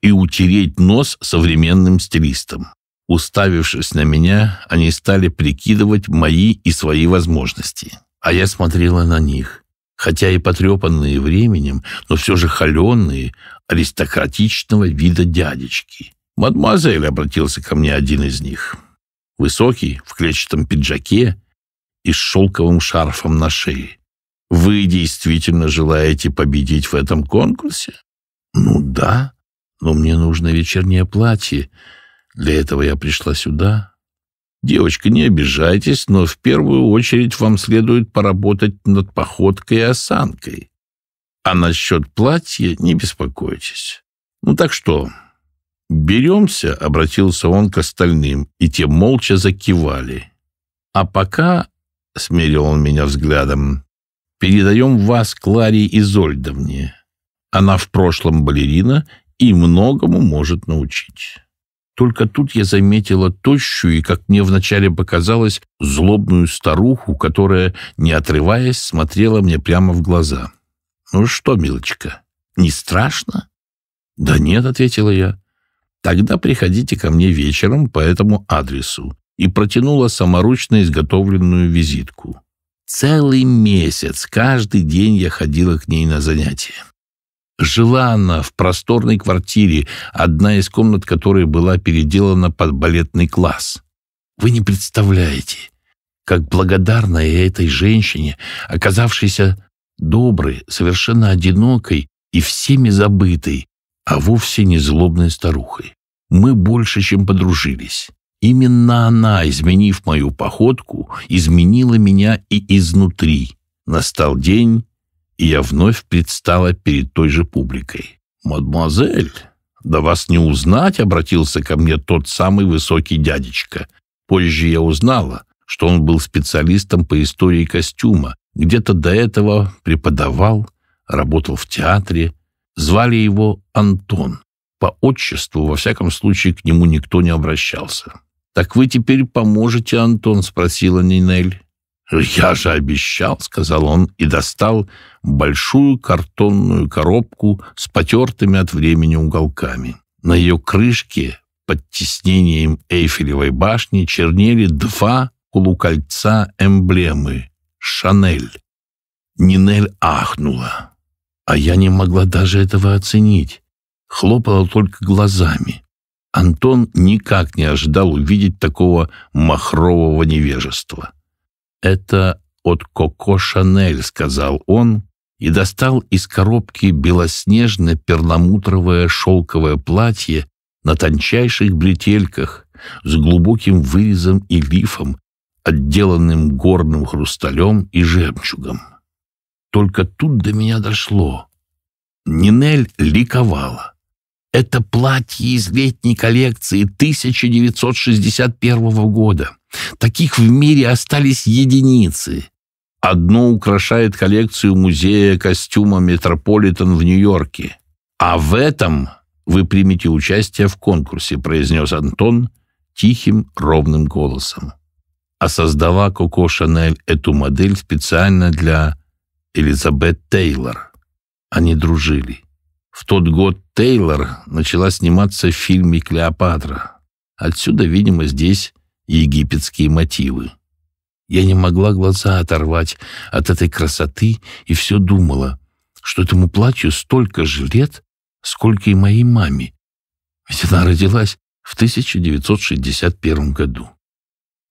и утереть нос современным стилистам. Уставившись на меня, они стали прикидывать мои и свои возможности. А я смотрела на них. Хотя и потрепанные временем, но все же холеные, аристократичного вида дядечки. «Мадемуазель», — обратился ко мне один из них, высокий, в клетчатом пиджаке и с шелковым шарфом на шее. «Вы действительно желаете победить в этом конкурсе?» «Ну да, но мне нужно вечернее платье. Для этого я пришла сюда». «Девочка, не обижайтесь, но в первую очередь вам следует поработать над походкой и осанкой. А насчет платья не беспокойтесь. Ну так что, беремся?» — обратился он к остальным, и те молча закивали. «А пока...» — смерил он меня взглядом. «Передаем вас Кларе Изольдовне. Она в прошлом балерина и многому может научить». Только тут я заметила тощую и, как мне вначале показалось, злобную старуху, которая, не отрываясь, смотрела мне прямо в глаза. «Ну что, милочка, не страшно?» «Да нет», — ответила я. «Тогда приходите ко мне вечером по этому адресу» и протянула саморучно изготовленную визитку. Целый месяц, каждый день я ходила к ней на занятия. Жила она в просторной квартире, одна из комнат которой была переделана под балетный класс. Вы не представляете, как благодарна я этой женщине, оказавшейся доброй, совершенно одинокой и всеми забытой, а вовсе не злобной старухой. Мы больше, чем подружились. Именно она, изменив мою походку, изменила меня и изнутри. Настал день, и я вновь предстала перед той же публикой. «Мадемуазель, да вас не узнать!» — обратился ко мне тот самый высокий дядечка. Позже я узнала, что он был специалистом по истории костюма, где-то до этого преподавал, работал в театре. Звали его Антон. По отчеству, во всяком случае, к нему никто не обращался. «Так вы теперь поможете, Антон?» — спросила Нинель. «Я же обещал», — сказал он и достал большую картонную коробку с потертыми от времени уголками. На ее крышке под тиснением Эйфелевой башни чернели два полукольца эмблемы «Шанель». Нинель ахнула, а я не могла даже этого оценить, хлопала только глазами. Антон никак не ожидал увидеть такого махрового невежества. «Это от Коко Шанель», — сказал он, и достал из коробки белоснежное перламутровое шелковое платье на тончайших бретельках с глубоким вырезом и лифом, отделанным горным хрусталем и жемчугом. Только тут до меня дошло. Нинель ликовала. Это платье из летней коллекции 1961 года. Таких в мире остались единицы. Одно украшает коллекцию музея костюма «Метрополитен» в Нью-Йорке. А в этом вы примете участие в конкурсе, произнес Антон тихим, ровным голосом а создала Коко Шанель эту модель специально для Элизабет Тейлор. Они дружили. В тот год Тейлор начала сниматься в фильме «Клеопатра». Отсюда, видимо, здесь египетские мотивы. Я не могла глаза оторвать от этой красоты и все думала, что этому платью столько же лет, сколько и моей маме. Ведь она родилась в 1961 году.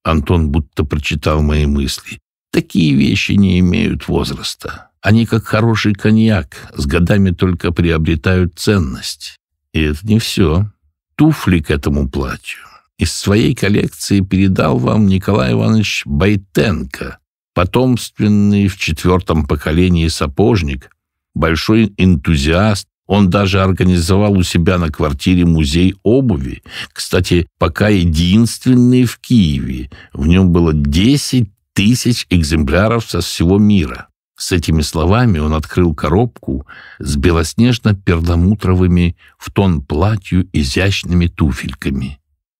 Антон будто прочитал мои мысли. Такие вещи не имеют возраста. Они как хороший коньяк, с годами только приобретают ценность. И это не все. Туфли к этому платью из своей коллекции передал вам Николай Иванович Байтенко, потомственный в четвертом поколении сапожник, большой энтузиаст он даже организовал у себя на квартире музей обуви, кстати, пока единственный в Киеве. В нем было 10 тысяч экземпляров со всего мира. С этими словами он открыл коробку с белоснежно-перламутровыми в тон платью изящными туфельками.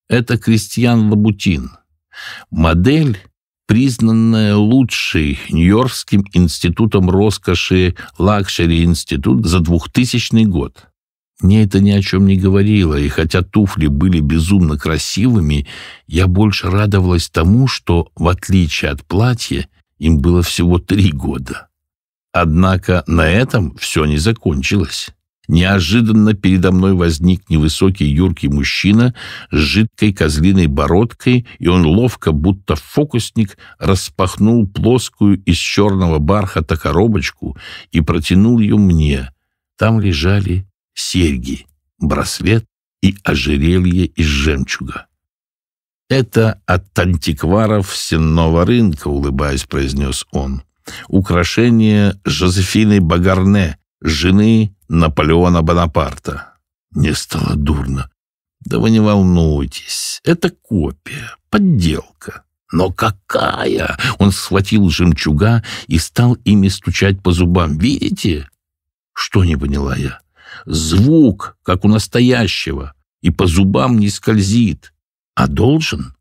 Это Кристиан Лабутин. Модель признанная лучшей Нью-Йоркским институтом роскоши Лакшери Институт за 2000 год. Мне это ни о чем не говорило, и хотя туфли были безумно красивыми, я больше радовалась тому, что, в отличие от платья, им было всего три года. Однако на этом все не закончилось. Неожиданно передо мной возник невысокий юркий мужчина с жидкой козлиной бородкой, и он ловко, будто фокусник, распахнул плоскую из черного бархата коробочку и протянул ее мне. Там лежали серьги, браслет и ожерелье из жемчуга. «Это от антикваров сенного рынка», — улыбаясь, произнес он. «Украшение Жозефины Багарне, жены Наполеона Бонапарта. Мне стало дурно. Да вы не волнуйтесь, это копия, подделка. Но какая! Он схватил жемчуга и стал ими стучать по зубам. Видите? Что не поняла я? Звук, как у настоящего, и по зубам не скользит. А должен?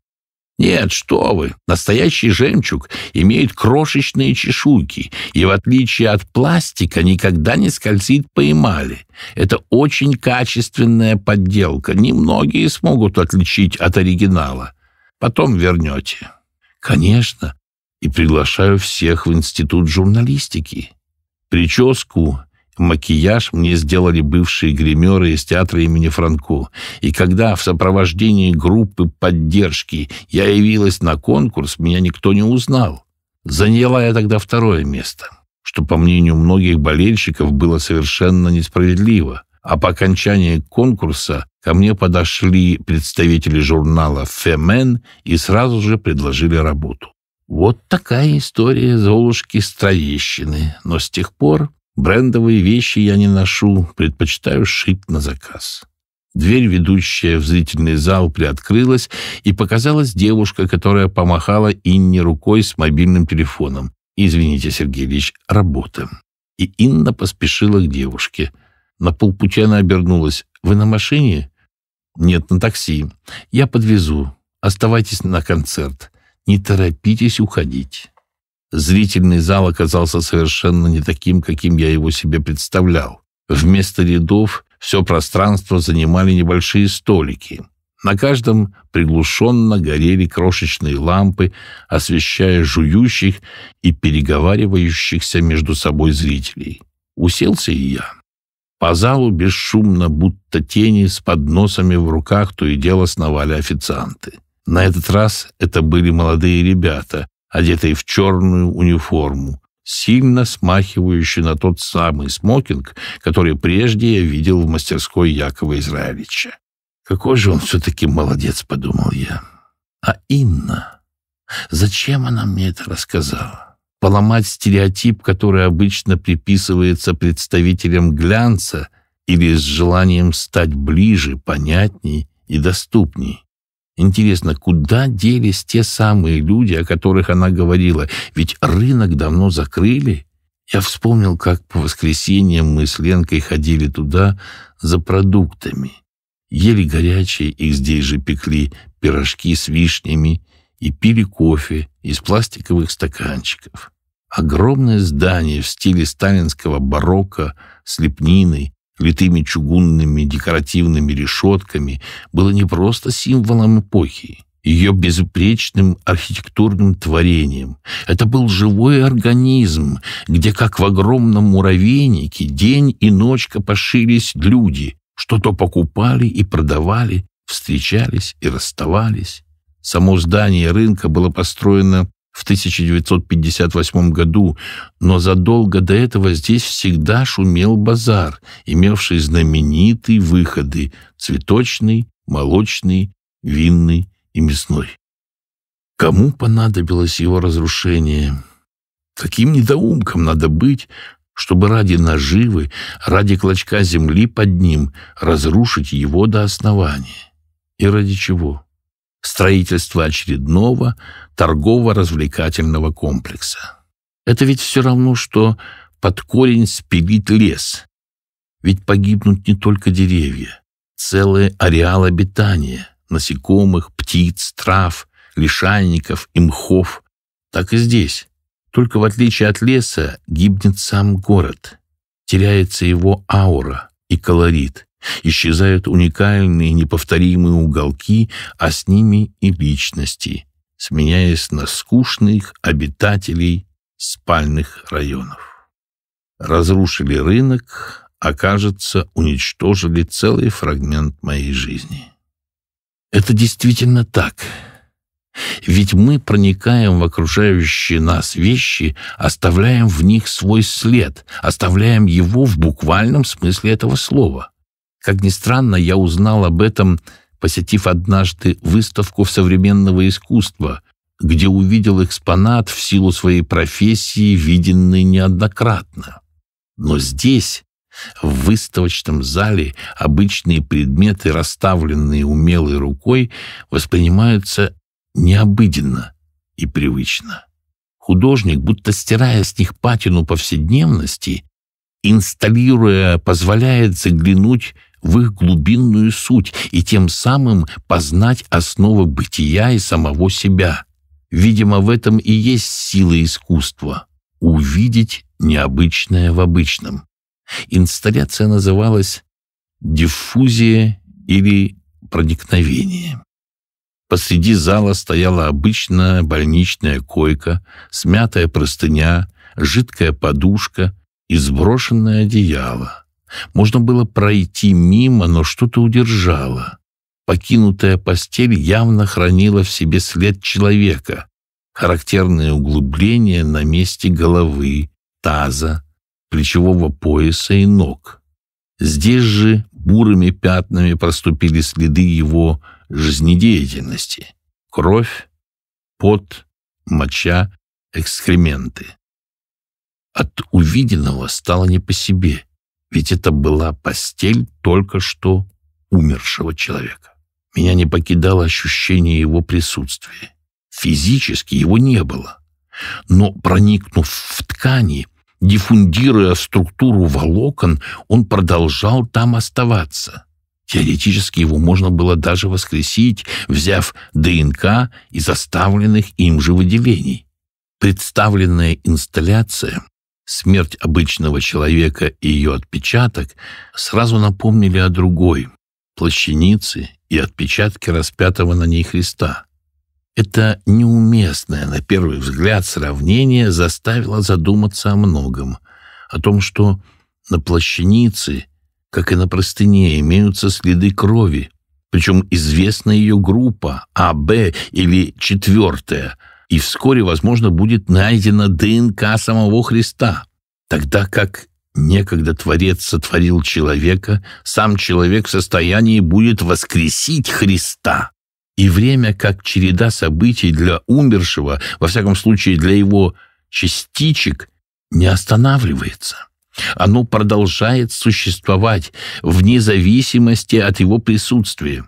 Нет, что вы, настоящий жемчуг имеет крошечные чешуйки и, в отличие от пластика, никогда не скользит по эмали. Это очень качественная подделка, немногие смогут отличить от оригинала. Потом вернете. Конечно, и приглашаю всех в институт журналистики. Прическу Макияж мне сделали бывшие гримеры из театра имени Франку. И когда в сопровождении группы поддержки я явилась на конкурс, меня никто не узнал. Заняла я тогда второе место, что, по мнению многих болельщиков, было совершенно несправедливо. А по окончании конкурса ко мне подошли представители журнала «Фемен» и сразу же предложили работу. Вот такая история Золушки Строещины. Но с тех пор Брендовые вещи я не ношу, предпочитаю шить на заказ. Дверь, ведущая в зрительный зал, приоткрылась, и показалась девушка, которая помахала Инне рукой с мобильным телефоном. «Извините, Сергей Ильич, работа». И Инна поспешила к девушке. На полпути она обернулась. «Вы на машине?» «Нет, на такси. Я подвезу. Оставайтесь на концерт. Не торопитесь уходить». Зрительный зал оказался совершенно не таким, каким я его себе представлял. Вместо рядов все пространство занимали небольшие столики. На каждом приглушенно горели крошечные лампы, освещая жующих и переговаривающихся между собой зрителей. Уселся и я. По залу бесшумно, будто тени, с подносами в руках то и дело сновали официанты. На этот раз это были молодые ребята, одетый в черную униформу, сильно смахивающий на тот самый смокинг, который прежде я видел в мастерской Якова Израилевича. «Какой же он все-таки молодец», — подумал я. «А Инна? Зачем она мне это рассказала? Поломать стереотип, который обычно приписывается представителям глянца или с желанием стать ближе, понятней и доступней. Интересно, куда делись те самые люди, о которых она говорила? Ведь рынок давно закрыли. Я вспомнил, как по воскресеньям мы с Ленкой ходили туда за продуктами. Ели горячие, их здесь же пекли, пирожки с вишнями и пили кофе из пластиковых стаканчиков. Огромное здание в стиле сталинского барокко с лепниной, Литыми чугунными декоративными решетками было не просто символом эпохи, ее безупречным архитектурным творением. Это был живой организм, где, как в огромном муравейнике, день и ночь копошились люди, что-то покупали и продавали, встречались и расставались. Само здание рынка было построено в 1958 году, но задолго до этого здесь всегда шумел базар, имевший знаменитые выходы – цветочный, молочный, винный и мясной. Кому понадобилось его разрушение? Каким недоумком надо быть, чтобы ради наживы, ради клочка земли под ним разрушить его до основания? И ради чего? строительство очередного торгово-развлекательного комплекса. Это ведь все равно, что под корень спилить лес. Ведь погибнут не только деревья, целые ареал обитания, насекомых, птиц, трав, лишайников и мхов. Так и здесь. Только в отличие от леса гибнет сам город. Теряется его аура и колорит. Исчезают уникальные, неповторимые уголки, а с ними и личности, сменяясь на скучных обитателей спальных районов. Разрушили рынок, окажется, а, уничтожили целый фрагмент моей жизни. Это действительно так. Ведь мы проникаем в окружающие нас вещи, оставляем в них свой след, оставляем его в буквальном смысле этого слова. Как ни странно, я узнал об этом, посетив однажды выставку современного искусства, где увидел экспонат в силу своей профессии, виденный неоднократно. Но здесь, в выставочном зале, обычные предметы, расставленные умелой рукой, воспринимаются необыденно и привычно. Художник, будто стирая с них патину повседневности, инсталируя, позволяет заглянуть в их глубинную суть и тем самым познать основы бытия и самого себя. Видимо, в этом и есть сила искусства — увидеть необычное в обычном. Инсталляция называлась «Диффузия» или «Проникновение». Посреди зала стояла обычная больничная койка, смятая простыня, жидкая подушка и сброшенное одеяло. Можно было пройти мимо, но что-то удержало. Покинутая постель явно хранила в себе след человека, характерные углубления на месте головы, таза, плечевого пояса и ног. Здесь же бурыми пятнами проступили следы его жизнедеятельности. Кровь, пот, моча, экскременты. От увиденного стало не по себе — ведь это была постель только что умершего человека. Меня не покидало ощущение его присутствия. Физически его не было. Но, проникнув в ткани, диффундируя структуру волокон, он продолжал там оставаться. Теоретически его можно было даже воскресить, взяв ДНК из оставленных им же выделений. Представленная инсталляция смерть обычного человека и ее отпечаток сразу напомнили о другой – плащанице и отпечатке распятого на ней Христа. Это неуместное, на первый взгляд, сравнение заставило задуматься о многом, о том, что на плащанице, как и на простыне, имеются следы крови, причем известна ее группа А, Б или четвертая – и вскоре, возможно, будет найдена ДНК самого Христа, тогда как некогда Творец сотворил человека, сам человек в состоянии будет воскресить Христа. И время, как череда событий для умершего, во всяком случае для его частичек, не останавливается. Оно продолжает существовать вне зависимости от его присутствия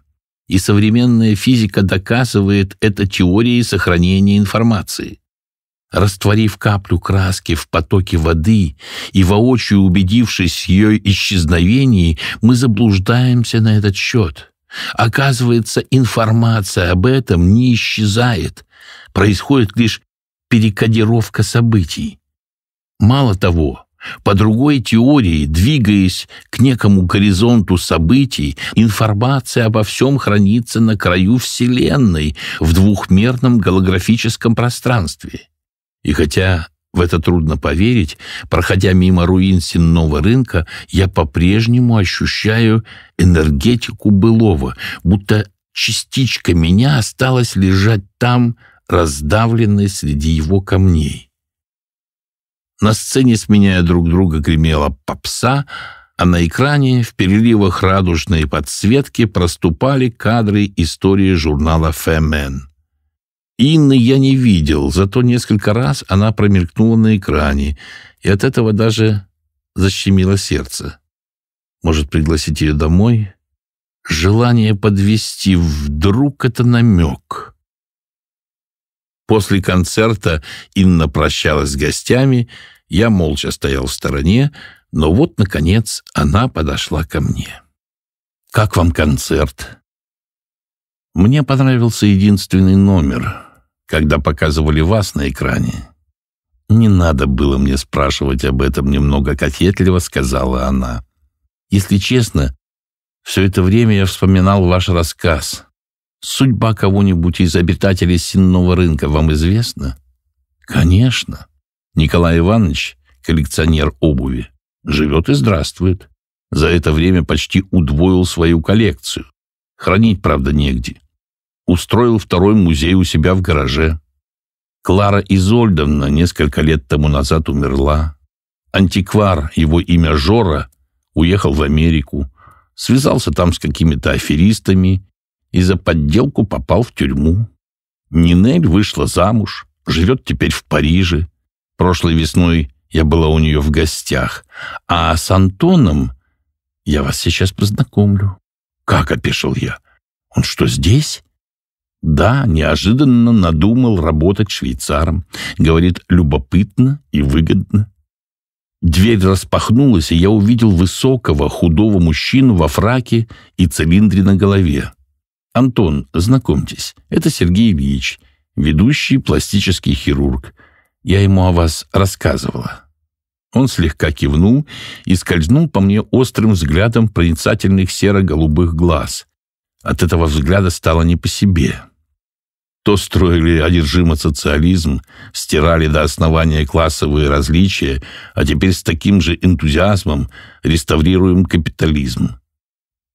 и современная физика доказывает это теорией сохранения информации. Растворив каплю краски в потоке воды и воочию убедившись в ее исчезновении, мы заблуждаемся на этот счет. Оказывается, информация об этом не исчезает, происходит лишь перекодировка событий. Мало того, по другой теории, двигаясь к некому горизонту событий, информация обо всем хранится на краю Вселенной в двухмерном голографическом пространстве. И хотя в это трудно поверить, проходя мимо руин сенного рынка, я по-прежнему ощущаю энергетику былого, будто частичка меня осталась лежать там, раздавленной среди его камней. На сцене, сменяя друг друга, гремела попса, а на экране в переливах радужной подсветки проступали кадры истории журнала «Фэмен». Инны я не видел, зато несколько раз она промелькнула на экране, и от этого даже защемило сердце. Может, пригласить ее домой? Желание подвести вдруг это намек. После концерта Инна прощалась с гостями — я молча стоял в стороне, но вот, наконец, она подошла ко мне. «Как вам концерт?» Мне понравился единственный номер, когда показывали вас на экране. Не надо было мне спрашивать об этом немного кокетливо, сказала она. Если честно, все это время я вспоминал ваш рассказ. Судьба кого-нибудь из обитателей сенного рынка вам известна? Конечно. Николай Иванович, коллекционер обуви, живет и здравствует. За это время почти удвоил свою коллекцию. Хранить, правда, негде. Устроил второй музей у себя в гараже. Клара Изольдовна несколько лет тому назад умерла. Антиквар, его имя Жора, уехал в Америку, связался там с какими-то аферистами и за подделку попал в тюрьму. Нинель вышла замуж, живет теперь в Париже, Прошлой весной я была у нее в гостях, а с Антоном я вас сейчас познакомлю. Как опешил я? Он что, здесь? Да, неожиданно надумал работать швейцаром. Говорит, любопытно и выгодно. Дверь распахнулась, и я увидел высокого, худого мужчину во фраке и цилиндре на голове. «Антон, знакомьтесь, это Сергей Ильич, ведущий пластический хирург. Я ему о вас рассказывала». Он слегка кивнул и скользнул по мне острым взглядом проницательных серо-голубых глаз. От этого взгляда стало не по себе. То строили одержимо социализм, стирали до основания классовые различия, а теперь с таким же энтузиазмом реставрируем капитализм.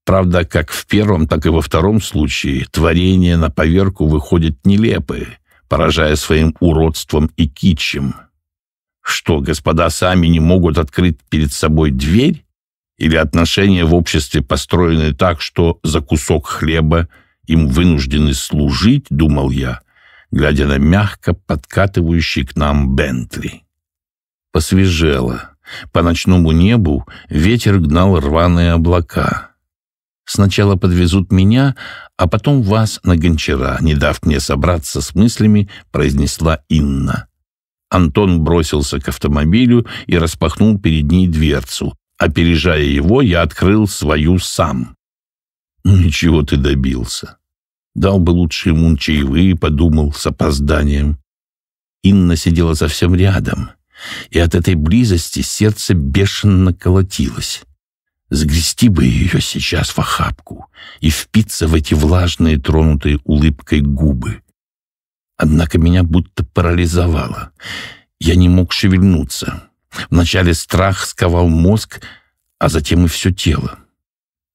Правда, как в первом, так и во втором случае творения на поверку выходят нелепые, поражая своим уродством и кичем. Что, господа сами не могут открыть перед собой дверь? Или отношения в обществе построены так, что за кусок хлеба им вынуждены служить, думал я, глядя на мягко подкатывающий к нам Бентли. Посвежело. По ночному небу ветер гнал рваные облака. Сначала подвезут меня, а потом вас на гончара, не дав мне собраться с мыслями, произнесла Инна. Антон бросился к автомобилю и распахнул перед ней дверцу. Опережая его, я открыл свою сам. «Ну, «Ничего ты добился. Дал бы лучше ему чаевые, подумал с опозданием». Инна сидела совсем рядом, и от этой близости сердце бешено колотилось. Сгрести бы ее сейчас в охапку и впиться в эти влажные, тронутые улыбкой губы. Однако меня будто парализовало. Я не мог шевельнуться. Вначале страх сковал мозг, а затем и все тело.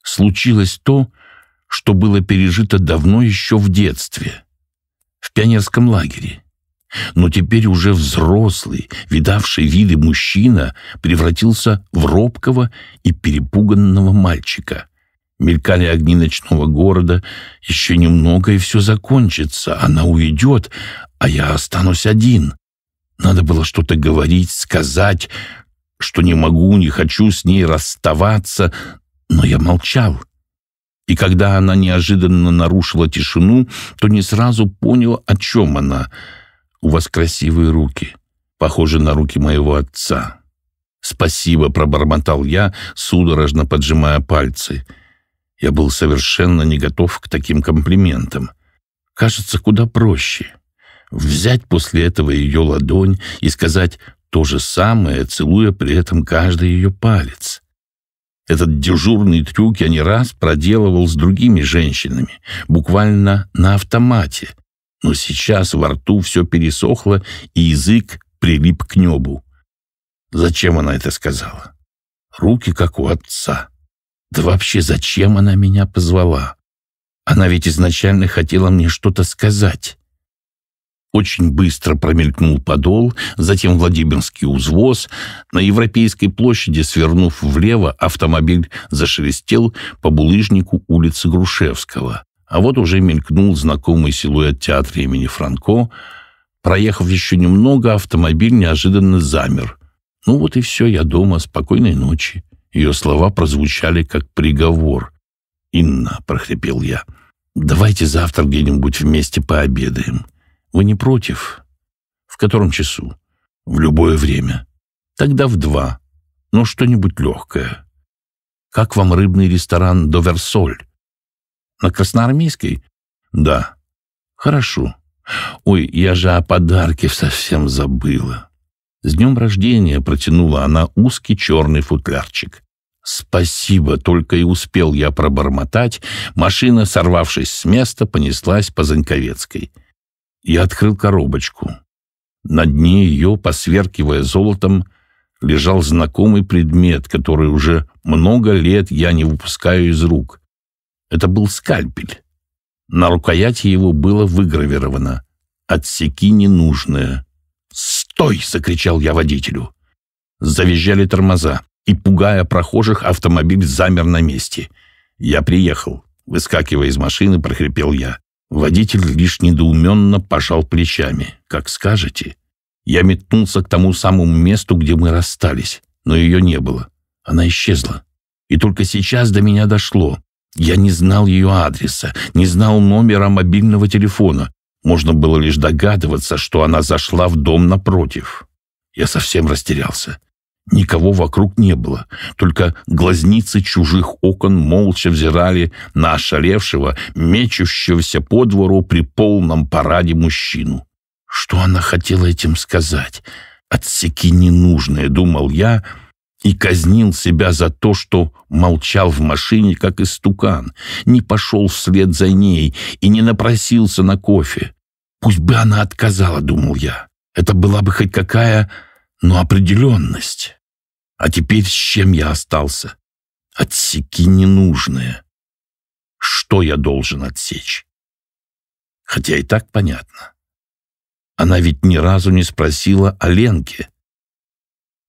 Случилось то, что было пережито давно еще в детстве, в пионерском лагере. Но теперь уже взрослый, видавший виды мужчина превратился в робкого и перепуганного мальчика. Мелькали огни ночного города, еще немного и все закончится, она уйдет, а я останусь один. Надо было что-то говорить, сказать, что не могу, не хочу с ней расставаться, но я молчал. И когда она неожиданно нарушила тишину, то не сразу понял, о чем она — у вас красивые руки, похожи на руки моего отца». «Спасибо», — пробормотал я, судорожно поджимая пальцы. Я был совершенно не готов к таким комплиментам. Кажется, куда проще. Взять после этого ее ладонь и сказать то же самое, целуя при этом каждый ее палец. Этот дежурный трюк я не раз проделывал с другими женщинами, буквально на автомате, но сейчас во рту все пересохло, и язык прилип к небу. Зачем она это сказала? Руки, как у отца. Да вообще, зачем она меня позвала? Она ведь изначально хотела мне что-то сказать. Очень быстро промелькнул подол, затем Владимирский узвоз. На Европейской площади, свернув влево, автомобиль зашелестел по булыжнику улицы Грушевского. А вот уже мелькнул знакомый силуэт театра имени Франко. Проехав еще немного, автомобиль неожиданно замер. «Ну вот и все, я дома. Спокойной ночи». Ее слова прозвучали как приговор. «Инна», — прохрипел я, — «давайте завтра где-нибудь вместе пообедаем. Вы не против?» «В котором часу?» «В любое время». «Тогда в два. Но что-нибудь легкое». «Как вам рыбный ресторан «Доверсоль»?» На Красноармейской? Да. Хорошо. Ой, я же о подарке совсем забыла. С днем рождения протянула она узкий черный футлярчик. «Спасибо!» — только и успел я пробормотать. Машина, сорвавшись с места, понеслась по Заньковецкой. Я открыл коробочку. На дне ее, посверкивая золотом, лежал знакомый предмет, который уже много лет я не выпускаю из рук. Это был скальпель. На рукояти его было выгравировано «Отсеки ненужное». «Стой!» — закричал я водителю. Завизжали тормоза, и, пугая прохожих, автомобиль замер на месте. «Я приехал», — выскакивая из машины, прохрипел я. Водитель лишь недоуменно пожал плечами. «Как скажете». Я метнулся к тому самому месту, где мы расстались, но ее не было. Она исчезла. И только сейчас до меня дошло. Я не знал ее адреса, не знал номера мобильного телефона. Можно было лишь догадываться, что она зашла в дом напротив. Я совсем растерялся. Никого вокруг не было, только глазницы чужих окон молча взирали на ошалевшего, мечущегося по двору при полном параде мужчину. Что она хотела этим сказать? «Отсеки ненужное», — думал я, — и казнил себя за то, что молчал в машине, как истукан, не пошел вслед за ней и не напросился на кофе. Пусть бы она отказала, думал я. Это была бы хоть какая, но определенность. А теперь с чем я остался? Отсеки ненужные. Что я должен отсечь? Хотя и так понятно. Она ведь ни разу не спросила о Ленке.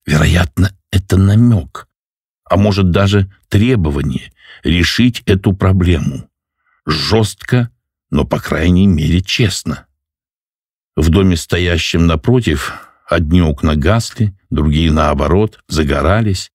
Вероятно, это намек, а может даже требование решить эту проблему. Жестко, но, по крайней мере, честно. В доме, стоящем напротив, одни окна гасли, другие, наоборот, загорались.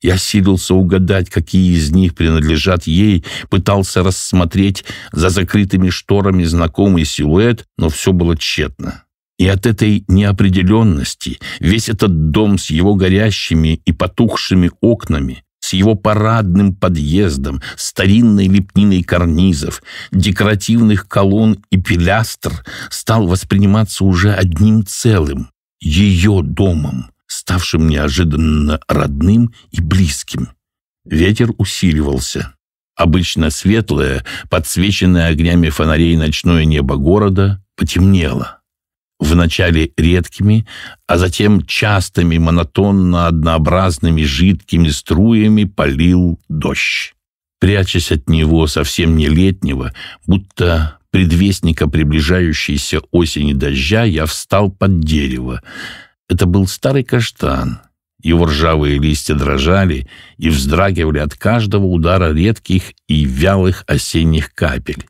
Я силился угадать, какие из них принадлежат ей, пытался рассмотреть за закрытыми шторами знакомый силуэт, но все было тщетно. И от этой неопределенности весь этот дом с его горящими и потухшими окнами, с его парадным подъездом, старинной лепниной карнизов, декоративных колонн и пилястр стал восприниматься уже одним целым — ее домом, ставшим неожиданно родным и близким. Ветер усиливался. Обычно светлое, подсвеченное огнями фонарей ночное небо города потемнело вначале редкими, а затем частыми, монотонно однообразными жидкими струями полил дождь. Прячась от него совсем не летнего, будто предвестника приближающейся осени дождя, я встал под дерево. Это был старый каштан. Его ржавые листья дрожали и вздрагивали от каждого удара редких и вялых осенних капель.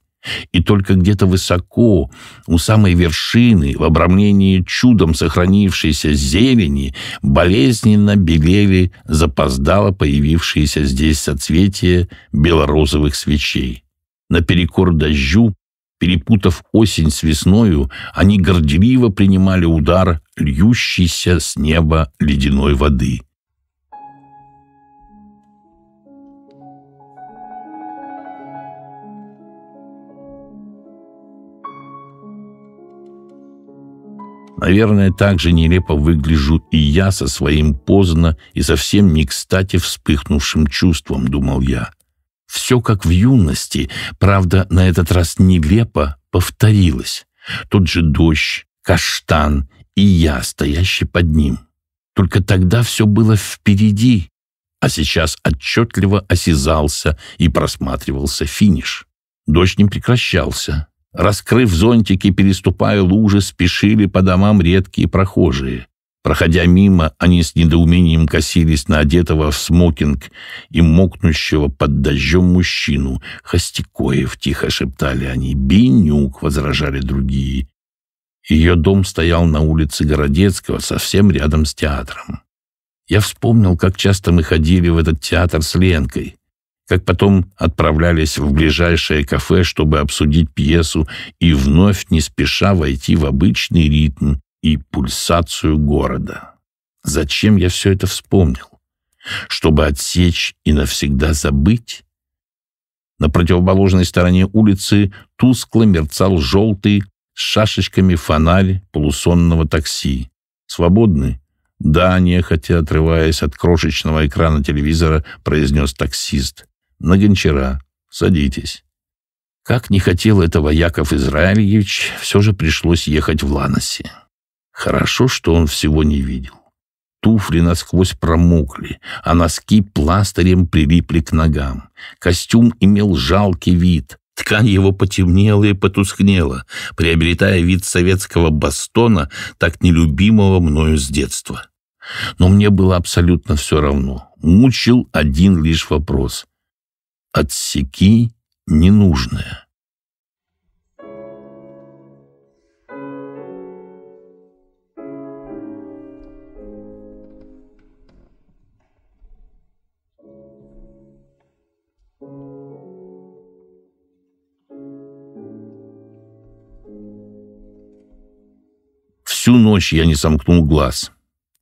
И только где-то высоко, у самой вершины, в обрамлении чудом сохранившейся зелени, болезненно белели запоздало появившиеся здесь соцветия белорозовых свечей. Наперекор дождю, перепутав осень с весною, они горделиво принимали удар льющейся с неба ледяной воды — Наверное, так же нелепо выгляжу и я со своим поздно и совсем не кстати вспыхнувшим чувством, думал я. Все как в юности, правда, на этот раз нелепо повторилось. Тот же дождь, каштан и я, стоящий под ним. Только тогда все было впереди, а сейчас отчетливо осязался и просматривался финиш. Дождь не прекращался. Раскрыв зонтики, переступая лужи, спешили по домам редкие прохожие. Проходя мимо, они с недоумением косились на одетого в смокинг и мокнущего под дождем мужчину. «Хостякоев!» — тихо шептали они. «Бенюк!» — возражали другие. Ее дом стоял на улице Городецкого, совсем рядом с театром. Я вспомнил, как часто мы ходили в этот театр с Ленкой как потом отправлялись в ближайшее кафе, чтобы обсудить пьесу, и вновь не спеша войти в обычный ритм и пульсацию города. Зачем я все это вспомнил? Чтобы отсечь и навсегда забыть? На противоположной стороне улицы тускло мерцал желтый с шашечками фонарь полусонного такси. Свободный, «Да», нехотя, отрываясь от крошечного экрана телевизора, произнес таксист на гончара. Садитесь». Как не хотел этого Яков Израильевич, все же пришлось ехать в Ланосе. Хорошо, что он всего не видел. Туфли насквозь промокли, а носки пластырем прилипли к ногам. Костюм имел жалкий вид. Ткань его потемнела и потускнела, приобретая вид советского бастона, так нелюбимого мною с детства. Но мне было абсолютно все равно. Мучил один лишь вопрос. Отсеки ненужное. Всю ночь я не сомкнул глаз.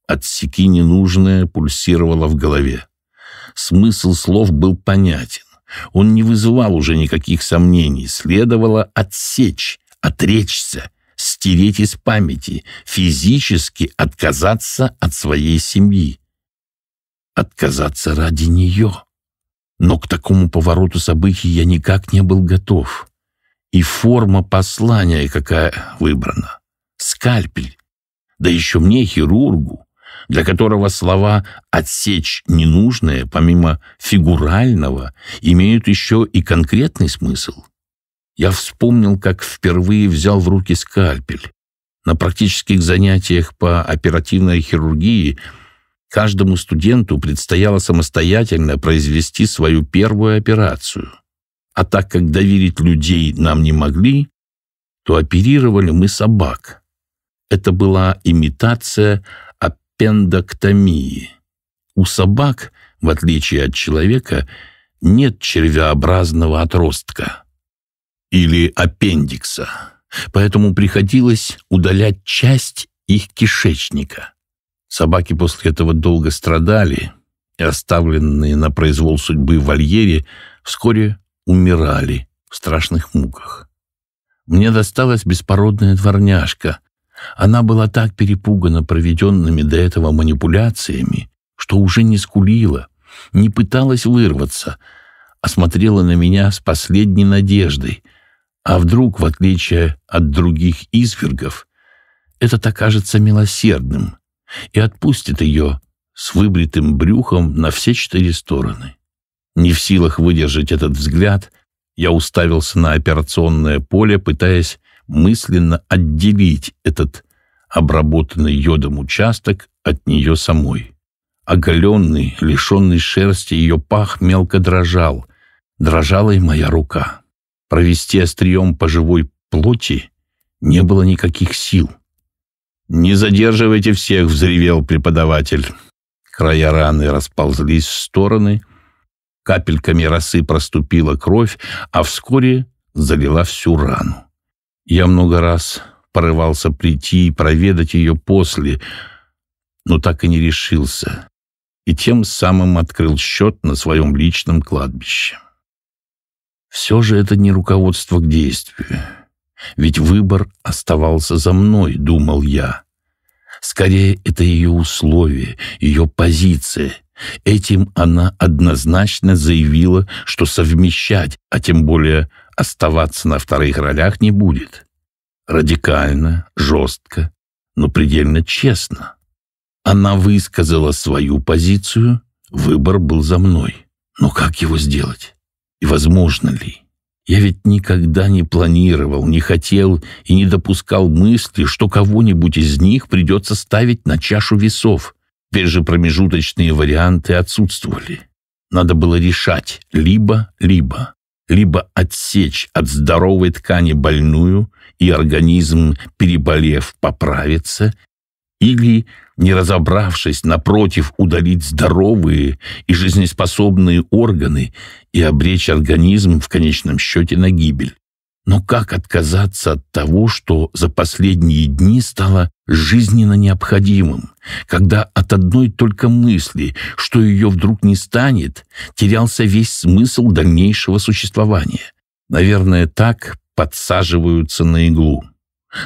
Отсеки ненужное пульсировало в голове. Смысл слов был понятен. Он не вызывал уже никаких сомнений. Следовало отсечь, отречься, стереть из памяти, физически отказаться от своей семьи. Отказаться ради нее. Но к такому повороту событий я никак не был готов. И форма послания какая выбрана. Скальпель. Да еще мне, хирургу, для которого слова «отсечь ненужное», помимо фигурального, имеют еще и конкретный смысл. Я вспомнил, как впервые взял в руки скальпель. На практических занятиях по оперативной хирургии каждому студенту предстояло самостоятельно произвести свою первую операцию. А так как доверить людей нам не могли, то оперировали мы собак. Это была имитация эндоктомии У собак, в отличие от человека, нет червеобразного отростка или аппендикса, поэтому приходилось удалять часть их кишечника. Собаки после этого долго страдали, и оставленные на произвол судьбы в вольере вскоре умирали в страшных муках. Мне досталась беспородная дворняжка, она была так перепугана проведенными до этого манипуляциями, что уже не скулила, не пыталась вырваться, а смотрела на меня с последней надеждой. А вдруг, в отличие от других извергов, этот окажется милосердным и отпустит ее с выбритым брюхом на все четыре стороны. Не в силах выдержать этот взгляд, я уставился на операционное поле, пытаясь мысленно отделить этот обработанный йодом участок от нее самой. Оголенный, лишенный шерсти, ее пах мелко дрожал. Дрожала и моя рука. Провести острием по живой плоти не было никаких сил. «Не задерживайте всех!» — взревел преподаватель. Края раны расползлись в стороны, капельками росы проступила кровь, а вскоре залила всю рану. Я много раз порывался прийти и проведать ее после, но так и не решился, и тем самым открыл счет на своем личном кладбище. Все же это не руководство к действию, ведь выбор оставался за мной, думал я. Скорее, это ее условие, ее позиция. Этим она однозначно заявила, что совмещать, а тем более оставаться на вторых ролях не будет. Радикально, жестко, но предельно честно. Она высказала свою позицию, выбор был за мной. Но как его сделать? И возможно ли? Я ведь никогда не планировал, не хотел и не допускал мысли, что кого-нибудь из них придется ставить на чашу весов. Теперь же промежуточные варианты отсутствовали. Надо было решать либо-либо либо отсечь от здоровой ткани больную, и организм, переболев, поправится, или, не разобравшись, напротив, удалить здоровые и жизнеспособные органы и обречь организм в конечном счете на гибель. Но как отказаться от того, что за последние дни стало жизненно необходимым, когда от одной только мысли, что ее вдруг не станет, терялся весь смысл дальнейшего существования? Наверное, так подсаживаются на иглу.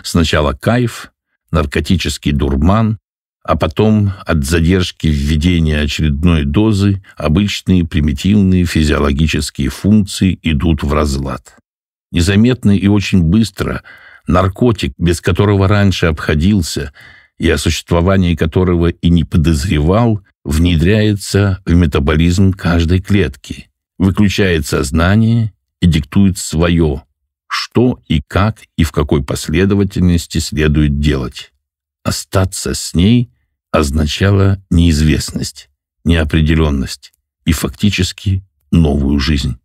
Сначала кайф, наркотический дурман, а потом от задержки введения очередной дозы обычные примитивные физиологические функции идут в разлад. Незаметно и очень быстро наркотик, без которого раньше обходился, и о существовании которого и не подозревал, внедряется в метаболизм каждой клетки, выключает сознание и диктует свое, что и как и в какой последовательности следует делать. Остаться с ней означало неизвестность, неопределенность и фактически новую жизнь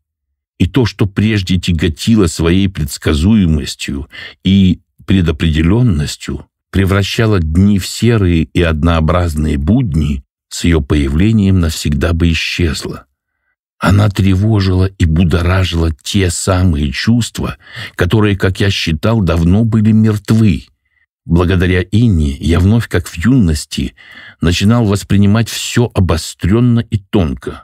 и то, что прежде тяготило своей предсказуемостью и предопределенностью, превращало дни в серые и однообразные будни, с ее появлением навсегда бы исчезло. Она тревожила и будоражила те самые чувства, которые, как я считал, давно были мертвы. Благодаря Инне я вновь, как в юности, начинал воспринимать все обостренно и тонко.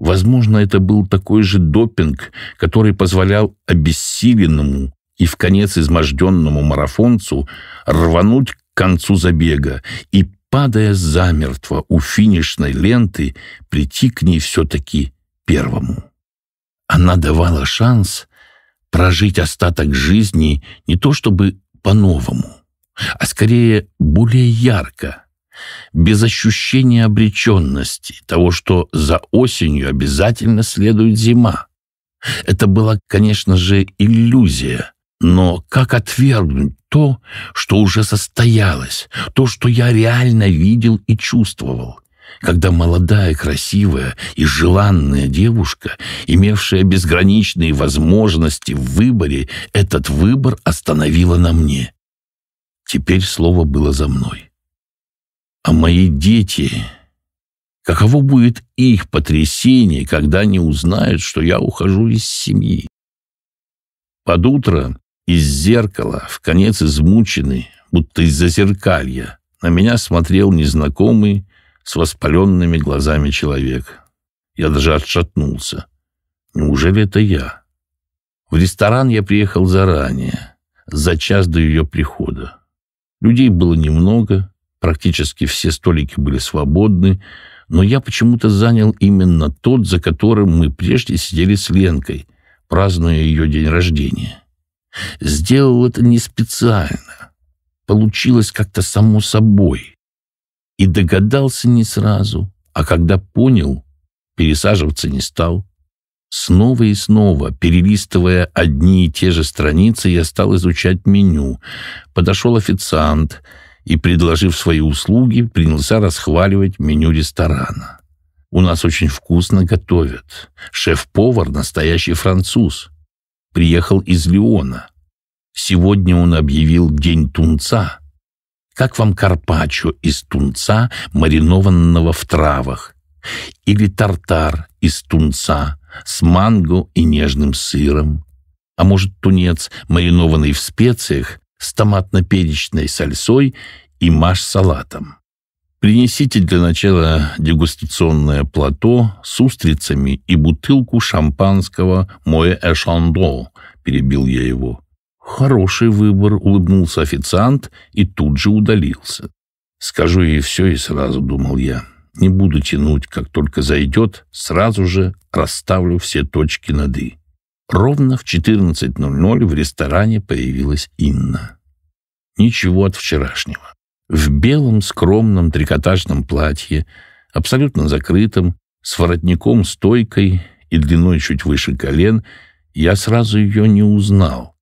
Возможно, это был такой же допинг, который позволял обессиленному и в конец изможденному марафонцу рвануть к концу забега и, падая замертво у финишной ленты, прийти к ней все-таки первому. Она давала шанс прожить остаток жизни не то чтобы по-новому, а скорее более ярко, без ощущения обреченности, того, что за осенью обязательно следует зима. Это была, конечно же, иллюзия, но как отвергнуть то, что уже состоялось, то, что я реально видел и чувствовал? когда молодая, красивая и желанная девушка, имевшая безграничные возможности в выборе, этот выбор остановила на мне. Теперь слово было за мной. А мои дети... Каково будет их потрясение, когда они узнают, что я ухожу из семьи? Под утро из зеркала, в конец измученный, будто из-за зеркалья, на меня смотрел незнакомый с воспаленными глазами человек. Я даже отшатнулся. Неужели это я? В ресторан я приехал заранее, за час до ее прихода. Людей было немного, Практически все столики были свободны, но я почему-то занял именно тот, за которым мы прежде сидели с Ленкой, празднуя ее день рождения. Сделал это не специально. Получилось как-то само собой. И догадался не сразу, а когда понял, пересаживаться не стал. Снова и снова, перелистывая одни и те же страницы, я стал изучать меню. Подошел официант — и, предложив свои услуги, принялся расхваливать меню ресторана. «У нас очень вкусно готовят. Шеф-повар — настоящий француз. Приехал из Лиона. Сегодня он объявил День тунца. Как вам карпаччо из тунца, маринованного в травах? Или тартар из тунца с манго и нежным сыром? А может, тунец, маринованный в специях, с томатно-перечной сальсой и маш-салатом. Принесите для начала дегустационное плато с устрицами и бутылку шампанского «Мое эшандо», — перебил я его. «Хороший выбор», — улыбнулся официант и тут же удалился. «Скажу ей все и сразу», — думал я. «Не буду тянуть, как только зайдет, сразу же расставлю все точки над «и». Ровно в 14.00 в ресторане появилась Инна. Ничего от вчерашнего. В белом скромном трикотажном платье, абсолютно закрытом, с воротником стойкой и длиной чуть выше колен, я сразу ее не узнал.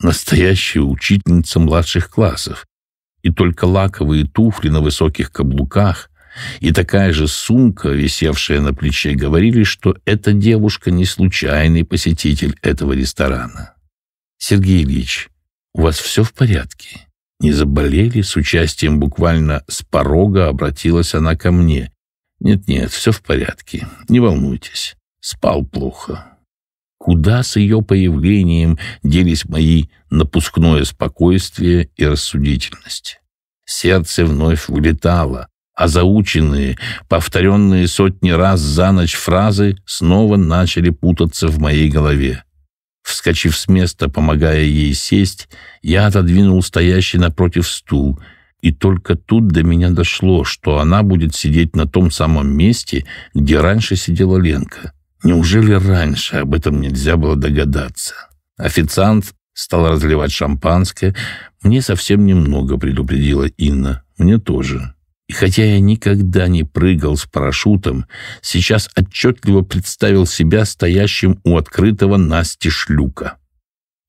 Настоящая учительница младших классов. И только лаковые туфли на высоких каблуках, и такая же сумка, висевшая на плече, говорили, что эта девушка не случайный посетитель этого ресторана. «Сергей Ильич, у вас все в порядке?» Не заболели, с участием буквально с порога обратилась она ко мне. «Нет-нет, все в порядке, не волнуйтесь, спал плохо». Куда с ее появлением делись мои напускное спокойствие и рассудительность? Сердце вновь вылетало, а заученные, повторенные сотни раз за ночь фразы снова начали путаться в моей голове. Вскочив с места, помогая ей сесть, я отодвинул стоящий напротив стул, и только тут до меня дошло, что она будет сидеть на том самом месте, где раньше сидела Ленка. Неужели раньше об этом нельзя было догадаться? Официант стал разливать шампанское. «Мне совсем немного», — предупредила Инна. «Мне тоже». И хотя я никогда не прыгал с парашютом, сейчас отчетливо представил себя стоящим у открытого Насти шлюка.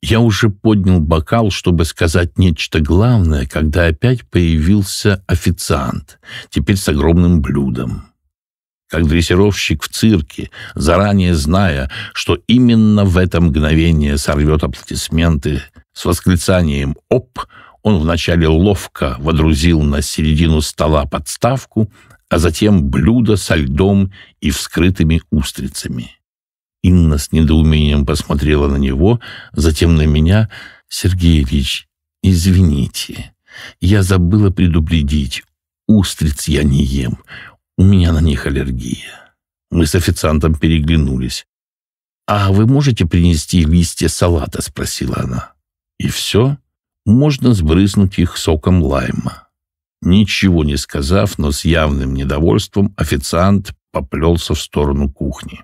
Я уже поднял бокал, чтобы сказать нечто главное, когда опять появился официант, теперь с огромным блюдом. Как дрессировщик в цирке, заранее зная, что именно в это мгновение сорвет аплодисменты, с восклицанием «Оп!» Он вначале ловко водрузил на середину стола подставку, а затем блюдо со льдом и вскрытыми устрицами. Инна с недоумением посмотрела на него, затем на меня. «Сергей Ильич, извините, я забыла предупредить. Устриц я не ем, у меня на них аллергия». Мы с официантом переглянулись. «А вы можете принести листья салата?» — спросила она. «И все?» можно сбрызнуть их соком лайма. Ничего не сказав, но с явным недовольством официант поплелся в сторону кухни.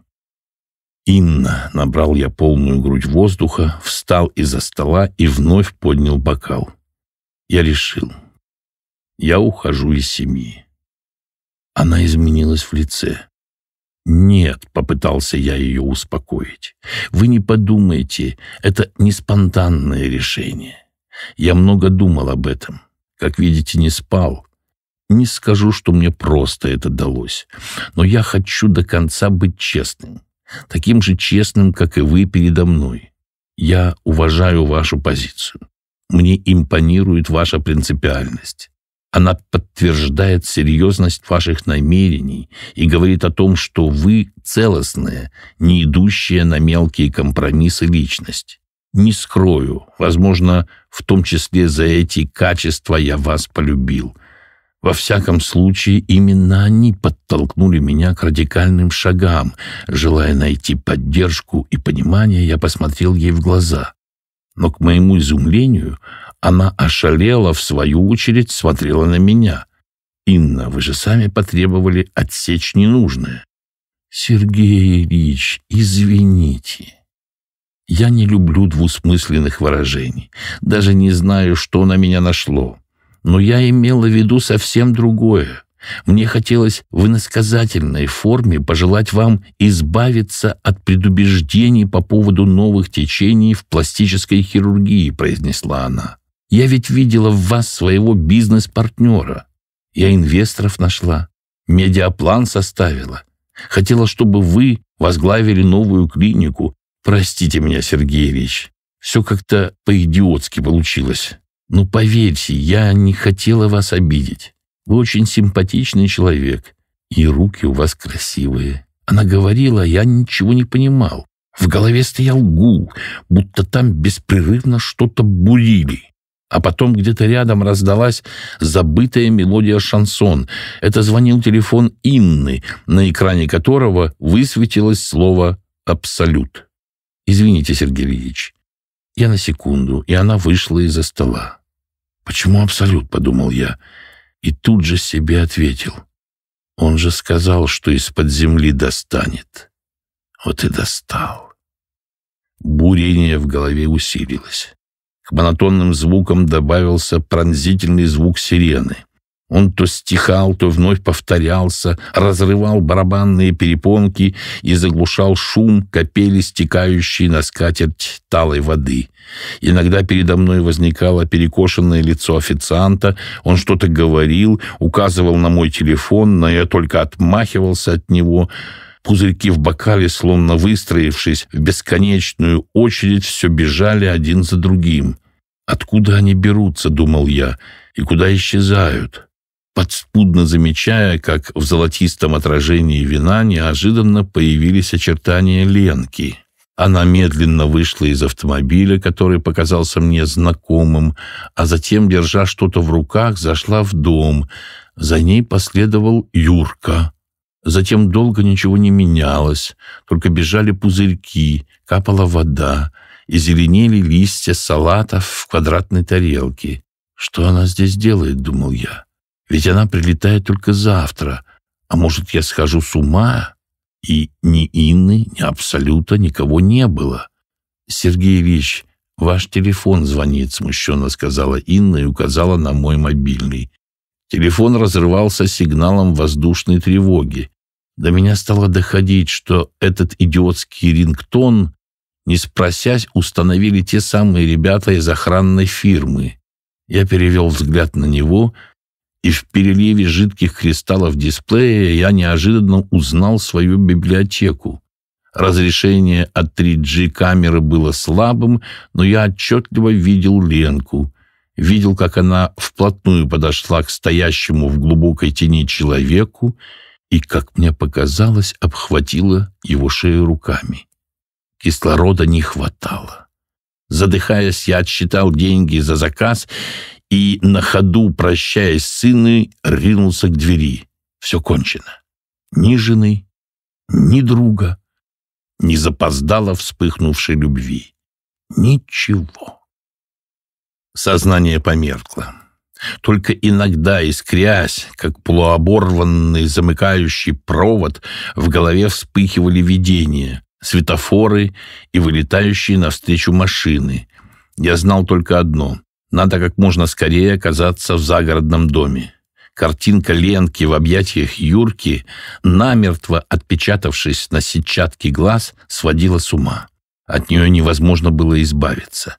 «Инна!» — набрал я полную грудь воздуха, встал из-за стола и вновь поднял бокал. Я решил. Я ухожу из семьи. Она изменилась в лице. «Нет», — попытался я ее успокоить, — «вы не подумайте, это не спонтанное решение. Я много думал об этом. Как видите, не спал. Не скажу, что мне просто это далось, но я хочу до конца быть честным. Таким же честным, как и вы передо мной. Я уважаю вашу позицию. Мне импонирует ваша принципиальность. Она подтверждает серьезность ваших намерений и говорит о том, что вы целостная, не идущая на мелкие компромиссы личность. Не скрою, возможно, в том числе за эти качества я вас полюбил. Во всяком случае, именно они подтолкнули меня к радикальным шагам. Желая найти поддержку и понимание, я посмотрел ей в глаза. Но, к моему изумлению, она ошалела, в свою очередь, смотрела на меня. «Инна, вы же сами потребовали отсечь ненужное». «Сергей Ильич, извините». Я не люблю двусмысленных выражений. Даже не знаю, что на меня нашло. Но я имела в виду совсем другое. Мне хотелось в иносказательной форме пожелать вам избавиться от предубеждений по поводу новых течений в пластической хирургии, произнесла она. Я ведь видела в вас своего бизнес-партнера. Я инвесторов нашла, медиаплан составила. Хотела, чтобы вы возглавили новую клинику Простите меня, Сергей Ильич, все как-то по-идиотски получилось. Но поверьте, я не хотела вас обидеть. Вы очень симпатичный человек, и руки у вас красивые. Она говорила, я ничего не понимал. В голове стоял гул, будто там беспрерывно что-то бурили. А потом где-то рядом раздалась забытая мелодия шансон. Это звонил телефон Инны, на экране которого высветилось слово «Абсолют». «Извините, Сергей Ильич». Я на секунду, и она вышла из-за стола. «Почему абсолют?» — подумал я. И тут же себе ответил. «Он же сказал, что из-под земли достанет». Вот и достал. Бурение в голове усилилось. К монотонным звукам добавился пронзительный звук сирены. Он то стихал, то вновь повторялся, разрывал барабанные перепонки и заглушал шум капели, стекающей на скатерть талой воды. Иногда передо мной возникало перекошенное лицо официанта, он что-то говорил, указывал на мой телефон, но я только отмахивался от него. Пузырьки в бокале, словно выстроившись в бесконечную очередь, все бежали один за другим. «Откуда они берутся?» — думал я. «И куда исчезают?» подспудно замечая, как в золотистом отражении вина неожиданно появились очертания Ленки. Она медленно вышла из автомобиля, который показался мне знакомым, а затем, держа что-то в руках, зашла в дом. За ней последовал Юрка. Затем долго ничего не менялось, только бежали пузырьки, капала вода и зеленели листья салатов в квадратной тарелке. «Что она здесь делает?» — думал я. Ведь она прилетает только завтра. А может, я схожу с ума? И ни Инны, ни Абсолюта никого не было. «Сергеевич, ваш телефон звонит», — смущенно сказала Инна и указала на мой мобильный. Телефон разрывался сигналом воздушной тревоги. До меня стало доходить, что этот идиотский рингтон, не спросясь, установили те самые ребята из охранной фирмы. Я перевел взгляд на него — и в переливе жидких кристаллов дисплея я неожиданно узнал свою библиотеку. Разрешение от 3G камеры было слабым, но я отчетливо видел Ленку. Видел, как она вплотную подошла к стоящему в глубокой тени человеку и, как мне показалось, обхватила его шею руками. Кислорода не хватало. Задыхаясь, я отсчитал деньги за заказ и, на ходу, прощаясь с сыном, ринулся к двери. Все кончено. Ни жены, ни друга, ни запоздало вспыхнувшей любви. Ничего. Сознание померкло. Только иногда, искрясь, как полуоборванный замыкающий провод, в голове вспыхивали видения, светофоры и вылетающие навстречу машины. Я знал только одно надо как можно скорее оказаться в загородном доме. Картинка Ленки в объятиях Юрки, намертво отпечатавшись на сетчатке глаз, сводила с ума. От нее невозможно было избавиться.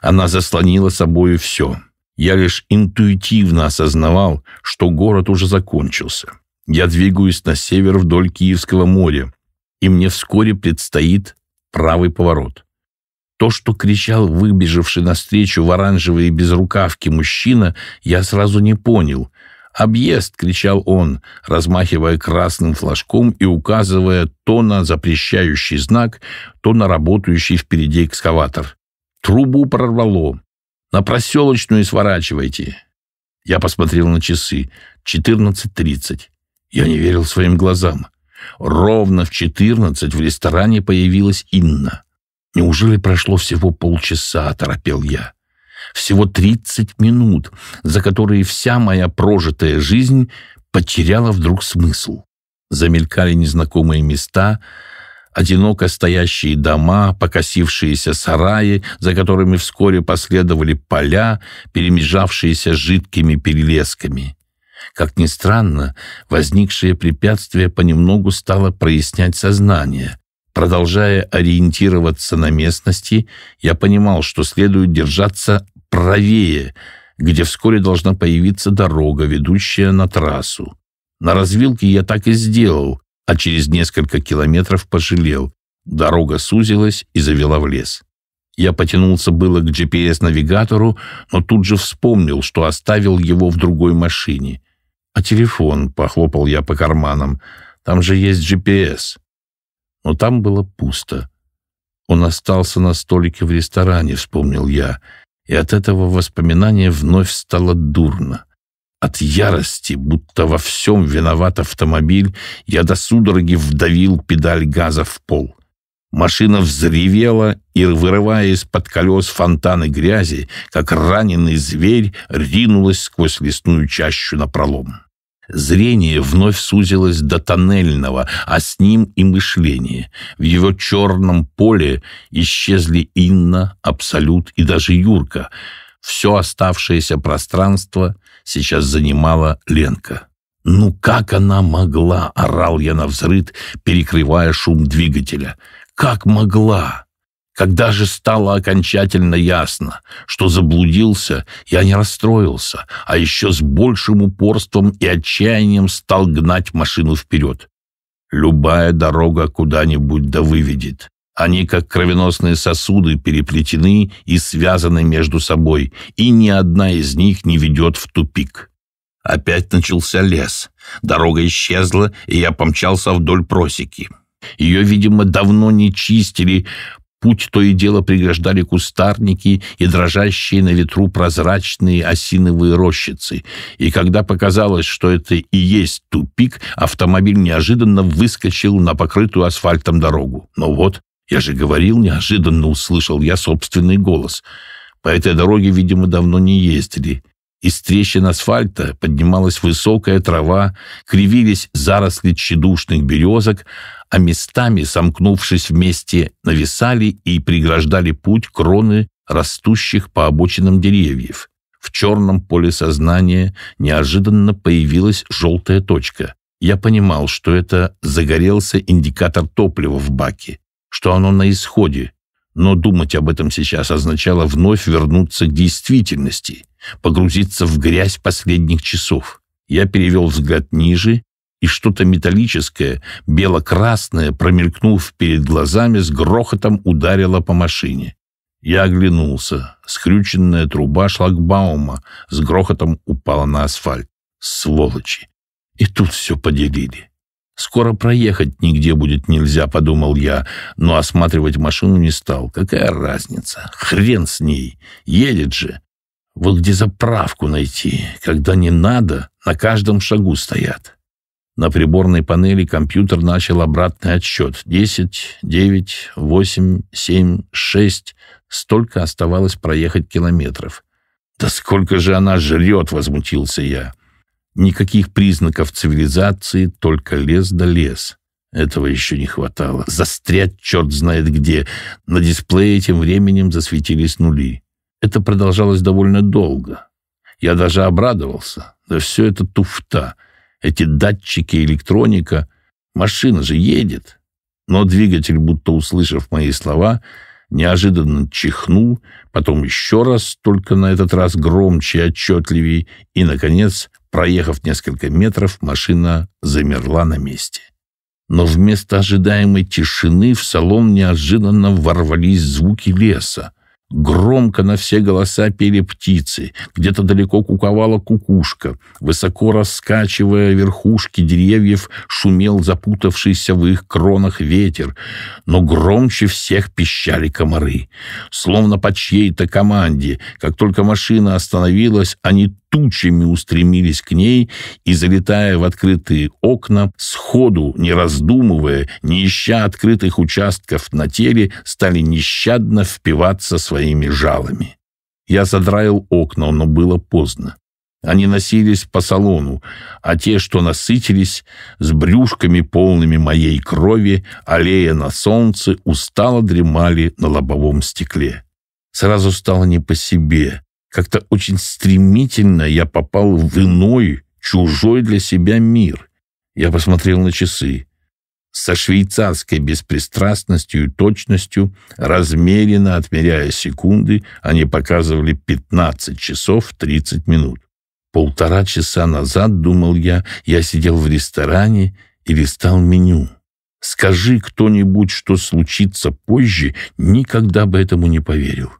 Она заслонила собою все. Я лишь интуитивно осознавал, что город уже закончился. Я двигаюсь на север вдоль Киевского моря, и мне вскоре предстоит правый поворот. То, что кричал выбежавший навстречу в оранжевые безрукавки мужчина, я сразу не понял. «Объезд!» — кричал он, размахивая красным флажком и указывая то на запрещающий знак, то на работающий впереди экскаватор. «Трубу прорвало! На проселочную сворачивайте!» Я посмотрел на часы. Четырнадцать тридцать. Я не верил своим глазам. Ровно в четырнадцать в ресторане появилась Инна. Неужели прошло всего полчаса, оторопел я. Всего тридцать минут, за которые вся моя прожитая жизнь потеряла вдруг смысл. Замелькали незнакомые места, одиноко стоящие дома, покосившиеся сараи, за которыми вскоре последовали поля, перемежавшиеся жидкими перелесками. Как ни странно, возникшее препятствие понемногу стало прояснять сознание. Продолжая ориентироваться на местности, я понимал, что следует держаться правее, где вскоре должна появиться дорога, ведущая на трассу. На развилке я так и сделал, а через несколько километров пожалел. Дорога сузилась и завела в лес. Я потянулся было к GPS-навигатору, но тут же вспомнил, что оставил его в другой машине. «А телефон?» — похлопал я по карманам. «Там же есть GPS» но там было пусто. Он остался на столике в ресторане, вспомнил я, и от этого воспоминания вновь стало дурно. От ярости, будто во всем виноват автомобиль, я до судороги вдавил педаль газа в пол. Машина взревела и, вырывая из-под колес фонтаны грязи, как раненый зверь, ринулась сквозь лесную чащу на пролом. Зрение вновь сузилось до тоннельного, а с ним и мышление. В его черном поле исчезли Инна, Абсолют и даже Юрка. Все оставшееся пространство сейчас занимала Ленка. «Ну как она могла?» — орал я на взрыд, перекрывая шум двигателя. «Как могла?» Когда же стало окончательно ясно, что заблудился, я не расстроился, а еще с большим упорством и отчаянием стал гнать машину вперед. Любая дорога куда-нибудь да выведет. Они, как кровеносные сосуды, переплетены и связаны между собой, и ни одна из них не ведет в тупик. Опять начался лес. Дорога исчезла, и я помчался вдоль просеки. Ее, видимо, давно не чистили, Путь то и дело преграждали кустарники и дрожащие на ветру прозрачные осиновые рощицы. И когда показалось, что это и есть тупик, автомобиль неожиданно выскочил на покрытую асфальтом дорогу. Но «Ну вот, я же говорил, неожиданно услышал я собственный голос. По этой дороге, видимо, давно не ездили. Из трещин асфальта поднималась высокая трава, кривились заросли тщедушных березок, а местами, сомкнувшись вместе, нависали и преграждали путь кроны растущих по обочинам деревьев. В черном поле сознания неожиданно появилась желтая точка. Я понимал, что это загорелся индикатор топлива в баке, что оно на исходе, но думать об этом сейчас означало вновь вернуться к действительности, погрузиться в грязь последних часов. Я перевел взгляд ниже, и что-то металлическое, бело-красное, промелькнув перед глазами, с грохотом ударило по машине. Я оглянулся. Скрюченная труба шлагбаума с грохотом упала на асфальт. Сволочи! И тут все поделили. Скоро проехать нигде будет нельзя, подумал я, но осматривать машину не стал. Какая разница? Хрен с ней. Едет же. Вот где заправку найти, когда не надо, на каждом шагу стоят. На приборной панели компьютер начал обратный отсчет. десять, девять, восемь, семь, шесть. Столько оставалось проехать километров. «Да сколько же она жрет!» — возмутился я. Никаких признаков цивилизации, только лес да лес. Этого еще не хватало. Застрять черт знает где. На дисплее тем временем засветились нули. Это продолжалось довольно долго. Я даже обрадовался. Да все это туфта. Эти датчики, электроника. Машина же едет. Но двигатель, будто услышав мои слова, неожиданно чихнул, потом еще раз, только на этот раз громче и отчетливее, и, наконец, проехав несколько метров, машина замерла на месте. Но вместо ожидаемой тишины в салон неожиданно ворвались звуки леса. Громко на все голоса пели птицы, где-то далеко куковала кукушка, высоко раскачивая верхушки деревьев, шумел запутавшийся в их кронах ветер, но громче всех пищали комары. Словно по чьей-то команде, как только машина остановилась, они тучами устремились к ней и, залетая в открытые окна, сходу, не раздумывая, не ища открытых участков на теле, стали нещадно впиваться своими жалами. Я задраил окна, но было поздно. Они носились по салону, а те, что насытились, с брюшками полными моей крови, аллея на солнце, устало дремали на лобовом стекле. Сразу стало не по себе. Как-то очень стремительно я попал в иной, чужой для себя мир. Я посмотрел на часы. Со швейцарской беспристрастностью и точностью, размеренно отмеряя секунды, они показывали 15 часов 30 минут. Полтора часа назад, думал я, я сидел в ресторане и листал меню. Скажи кто-нибудь, что случится позже, никогда бы этому не поверил.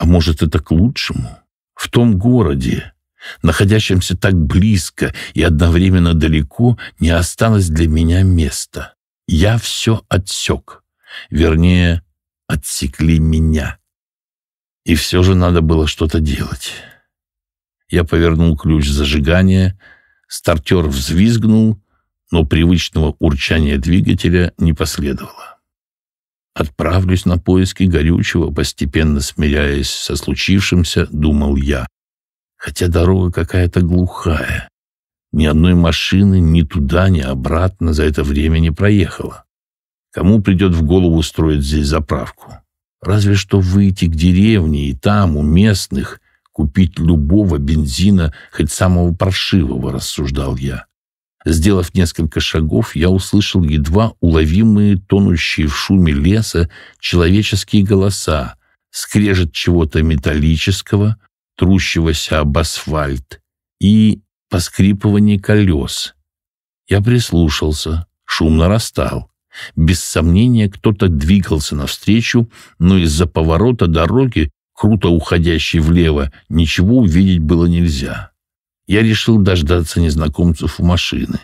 А может, это к лучшему? В том городе, находящемся так близко и одновременно далеко, не осталось для меня места. Я все отсек. Вернее, отсекли меня. И все же надо было что-то делать. Я повернул ключ зажигания, стартер взвизгнул, но привычного урчания двигателя не последовало. Отправлюсь на поиски горючего, постепенно смиряясь со случившимся, думал я. Хотя дорога какая-то глухая. Ни одной машины ни туда, ни обратно за это время не проехала. Кому придет в голову строить здесь заправку? Разве что выйти к деревне и там, у местных, купить любого бензина, хоть самого паршивого, рассуждал я. Сделав несколько шагов, я услышал едва уловимые, тонущие в шуме леса, человеческие голоса, скрежет чего-то металлического, трущегося об асфальт, и поскрипывание колес. Я прислушался, шум нарастал. Без сомнения, кто-то двигался навстречу, но из-за поворота дороги, круто уходящей влево, ничего увидеть было нельзя я решил дождаться незнакомцев у машины.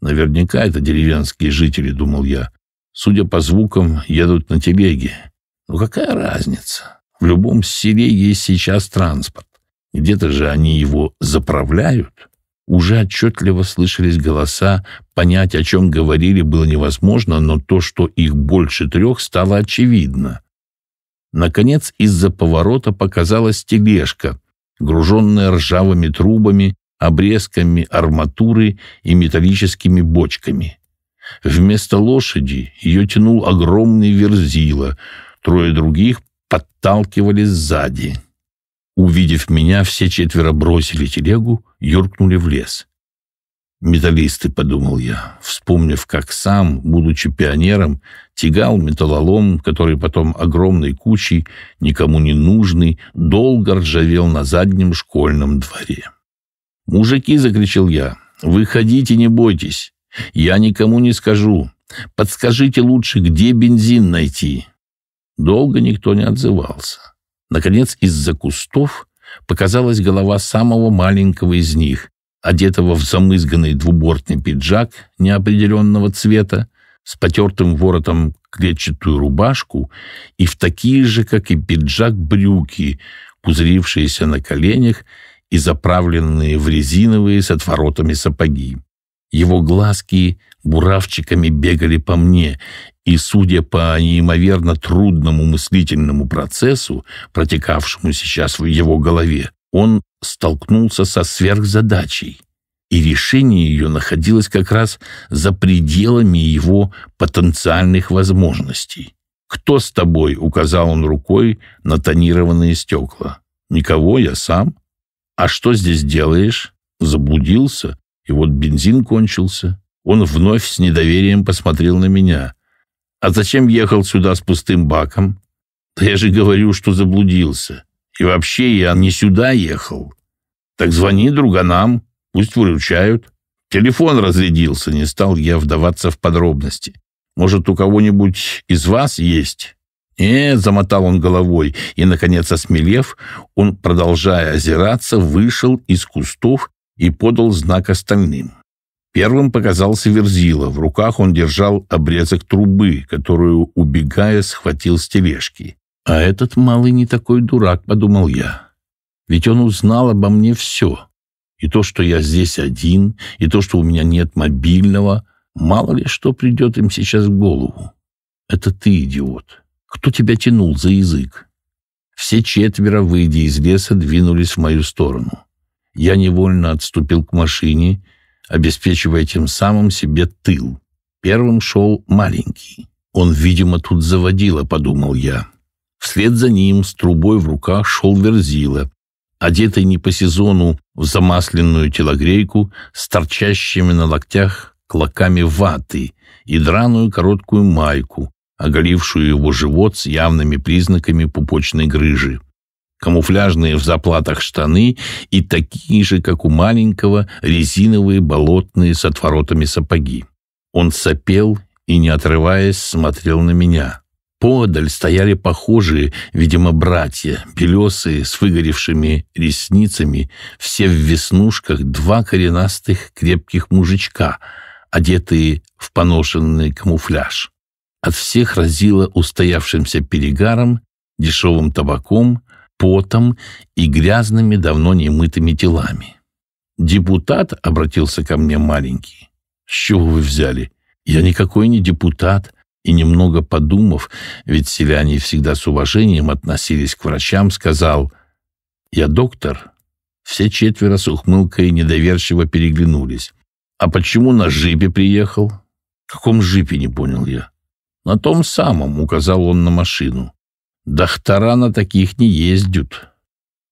Наверняка это деревенские жители, думал я. Судя по звукам, едут на телеге. Но какая разница? В любом селе есть сейчас транспорт. Где-то же они его заправляют. Уже отчетливо слышались голоса, понять, о чем говорили, было невозможно, но то, что их больше трех, стало очевидно. Наконец, из-за поворота показалась тележка, груженная ржавыми трубами, обрезками арматуры и металлическими бочками. Вместо лошади ее тянул огромный верзила, трое других подталкивали сзади. Увидев меня, все четверо бросили телегу, юркнули в лес. Металлисты, подумал я, вспомнив, как сам, будучи пионером, тягал металлолом, который потом огромной кучей, никому не нужный, долго ржавел на заднем школьном дворе. «Мужики!» — закричал я. «Выходите, не бойтесь! Я никому не скажу! Подскажите лучше, где бензин найти!» Долго никто не отзывался. Наконец, из-за кустов показалась голова самого маленького из них, одетого в замызганный двубортный пиджак неопределенного цвета, с потертым воротом клетчатую рубашку и в такие же, как и пиджак, брюки, пузырившиеся на коленях и заправленные в резиновые с отворотами сапоги. Его глазки буравчиками бегали по мне, и, судя по неимоверно трудному мыслительному процессу, протекавшему сейчас в его голове, он столкнулся со сверхзадачей, и решение ее находилось как раз за пределами его потенциальных возможностей. «Кто с тобой?» — указал он рукой на тонированные стекла. «Никого, я сам». «А что здесь делаешь?» Заблудился, и вот бензин кончился. Он вновь с недоверием посмотрел на меня. «А зачем ехал сюда с пустым баком?» «Да я же говорю, что заблудился. И вообще я не сюда ехал. Так звони друганам, пусть выручают. Телефон разрядился, не стал я вдаваться в подробности. Может, у кого-нибудь из вас есть? Э, замотал он головой, и, наконец, осмелев, он, продолжая озираться, вышел из кустов и подал знак остальным. Первым показался Верзила. В руках он держал обрезок трубы, которую, убегая, схватил с тележки. «А этот малый не такой дурак», — подумал я. «Ведь он узнал обо мне все. И то, что я здесь один, и то, что у меня нет мобильного. Мало ли что придет им сейчас в голову. Это ты, идиот. Кто тебя тянул за язык?» Все четверо, выйдя из леса, двинулись в мою сторону. Я невольно отступил к машине, обеспечивая тем самым себе тыл. Первым шел маленький. Он, видимо, тут заводила, подумал я. Вслед за ним с трубой в руках шел Верзила, одетый не по сезону в замасленную телогрейку с торчащими на локтях клоками ваты и драную короткую майку, оголившую его живот с явными признаками пупочной грыжи. Камуфляжные в заплатах штаны и такие же, как у маленького, резиновые болотные с отворотами сапоги. Он сопел и, не отрываясь, смотрел на меня. Подаль стояли похожие, видимо, братья, белесые, с выгоревшими ресницами, все в веснушках, два коренастых крепких мужичка, одетые в поношенный камуфляж. От всех разило устоявшимся перегаром, дешевым табаком, потом и грязными, давно не мытыми телами. «Депутат?» — обратился ко мне маленький. «С чего вы взяли? Я никакой не депутат и, немного подумав, ведь селяне всегда с уважением относились к врачам, сказал «Я доктор». Все четверо с ухмылкой недоверчиво переглянулись. «А почему на жипе приехал?» «В каком жипе?» — не понял я. «На том самом», — указал он на машину. «Доктора на таких не ездят».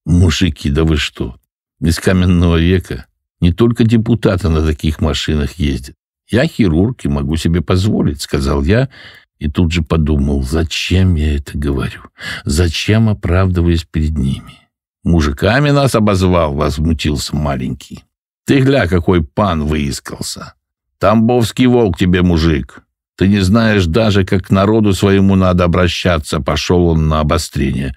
«Мужики, да вы что! Из каменного века не только депутаты на таких машинах ездят. «Я хирург и могу себе позволить», — сказал я, и тут же подумал, зачем я это говорю, зачем оправдываюсь перед ними. «Мужиками нас обозвал», — возмутился маленький. «Ты гля, какой пан выискался! Тамбовский волк тебе, мужик! Ты не знаешь даже, как к народу своему надо обращаться», — пошел он на обострение.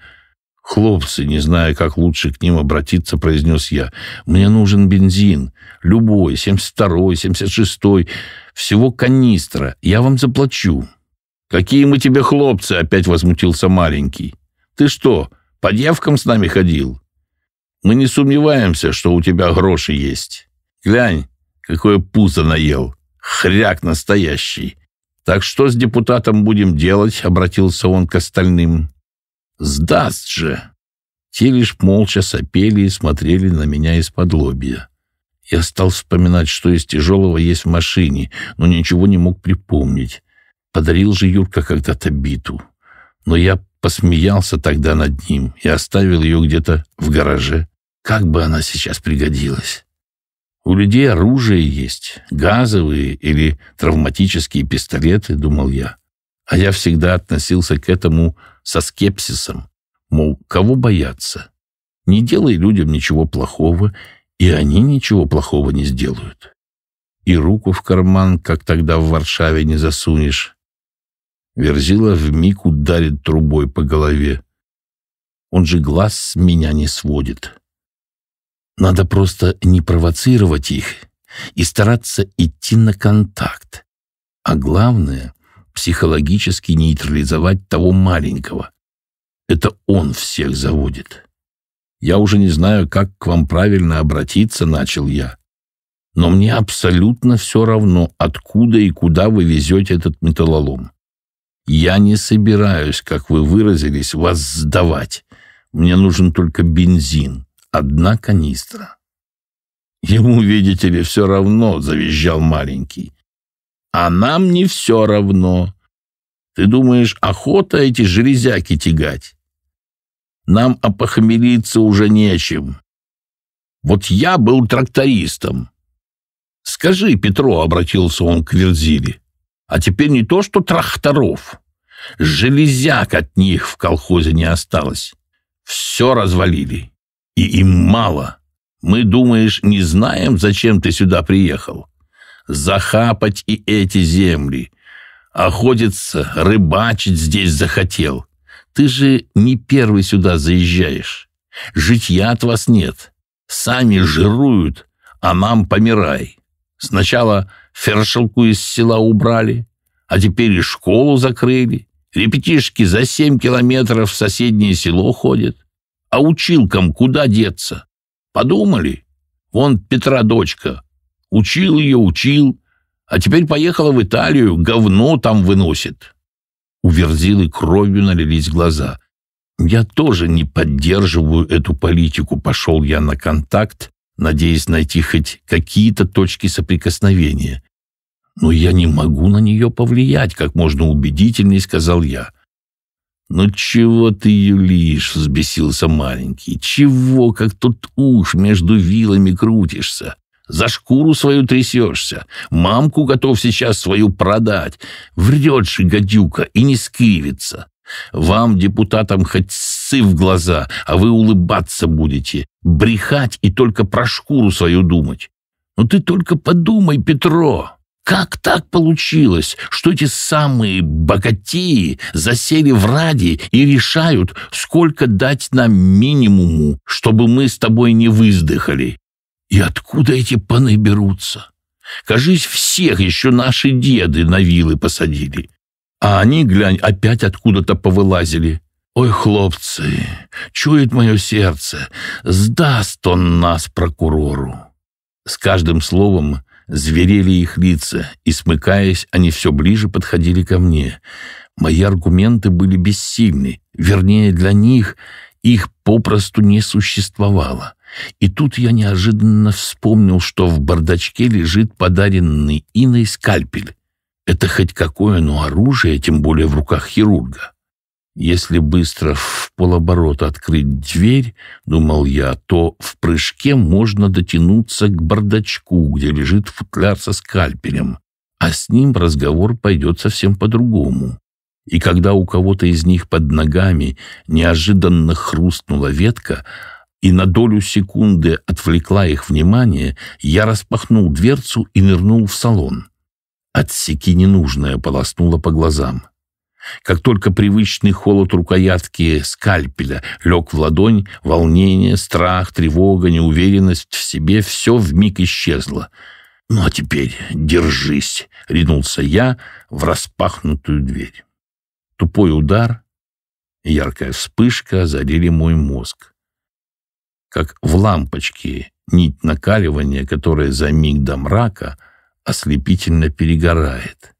«Хлопцы, не зная, как лучше к ним обратиться, произнес я. Мне нужен бензин. Любой, 72-й, 76-й. Всего канистра. Я вам заплачу». «Какие мы тебе хлопцы!» — опять возмутился маленький. «Ты что, по девкам с нами ходил? Мы не сомневаемся, что у тебя гроши есть. Глянь, какое пузо наел. Хряк настоящий. Так что с депутатом будем делать?» — обратился он к остальным. Сдаст же!» Те лишь молча сопели и смотрели на меня из-под лобья. Я стал вспоминать, что из тяжелого есть в машине, но ничего не мог припомнить. Подарил же Юрка когда-то биту. Но я посмеялся тогда над ним и оставил ее где-то в гараже. Как бы она сейчас пригодилась? У людей оружие есть, газовые или травматические пистолеты, думал я. А я всегда относился к этому со скепсисом, мол, кого бояться? Не делай людям ничего плохого, и они ничего плохого не сделают. И руку в карман, как тогда в Варшаве, не засунешь. Верзила вмиг ударит трубой по голове. Он же глаз с меня не сводит. Надо просто не провоцировать их и стараться идти на контакт. А главное психологически нейтрализовать того маленького. Это он всех заводит. Я уже не знаю, как к вам правильно обратиться, начал я. Но мне абсолютно все равно, откуда и куда вы везете этот металлолом. Я не собираюсь, как вы выразились, вас сдавать. Мне нужен только бензин, одна канистра. Ему, видите ли, все равно, завизжал маленький. А нам не все равно. Ты думаешь, охота эти железяки тягать? Нам опохмелиться уже нечем. Вот я был трактористом. Скажи, Петро, — обратился он к Верзиле, — а теперь не то, что тракторов. Железяк от них в колхозе не осталось. Все развалили. И им мало. Мы, думаешь, не знаем, зачем ты сюда приехал? захапать и эти земли. Охотиться, рыбачить здесь захотел. Ты же не первый сюда заезжаешь. Житья от вас нет. Сами жируют, а нам помирай. Сначала фершелку из села убрали, а теперь и школу закрыли. Репетишки за семь километров в соседнее село ходят. А училкам куда деться? Подумали? Вон Петра дочка Учил ее, учил, а теперь поехала в Италию, говно там выносит. У Верзилы кровью налились глаза. Я тоже не поддерживаю эту политику. Пошел я на контакт, надеясь найти хоть какие-то точки соприкосновения. Но я не могу на нее повлиять, как можно убедительней сказал я. «Ну чего ты юлишь?» — взбесился маленький. «Чего, как тут уж между вилами крутишься? За шкуру свою трясешься. Мамку готов сейчас свою продать. Врет же гадюка и не скривится. Вам, депутатам, хоть ссы в глаза, а вы улыбаться будете, брехать и только про шкуру свою думать. Но ну ты только подумай, Петро, как так получилось, что эти самые богатеи засели в ради и решают, сколько дать нам минимуму, чтобы мы с тобой не выздыхали? И откуда эти паны берутся? Кажись, всех еще наши деды на вилы посадили. А они, глянь, опять откуда-то повылазили. Ой, хлопцы, чует мое сердце, сдаст он нас прокурору. С каждым словом зверели их лица, и, смыкаясь, они все ближе подходили ко мне. Мои аргументы были бессильны, вернее, для них их попросту не существовало. И тут я неожиданно вспомнил, что в бардачке лежит подаренный Иной скальпель. Это хоть какое, но оружие, тем более в руках хирурга. Если быстро в полоборота открыть дверь, думал я, то в прыжке можно дотянуться к бардачку, где лежит футляр со скальпелем, а с ним разговор пойдет совсем по-другому. И когда у кого-то из них под ногами неожиданно хрустнула ветка, и на долю секунды отвлекла их внимание, я распахнул дверцу и нырнул в салон. Отсеки ненужное полоснуло по глазам. Как только привычный холод рукоятки скальпеля лег в ладонь, волнение, страх, тревога, неуверенность в себе — все вмиг исчезло. «Ну а теперь держись!» — ринулся я в распахнутую дверь. Тупой удар, яркая вспышка озарили мой мозг как в лампочке нить накаливания, которая за миг до мрака ослепительно перегорает.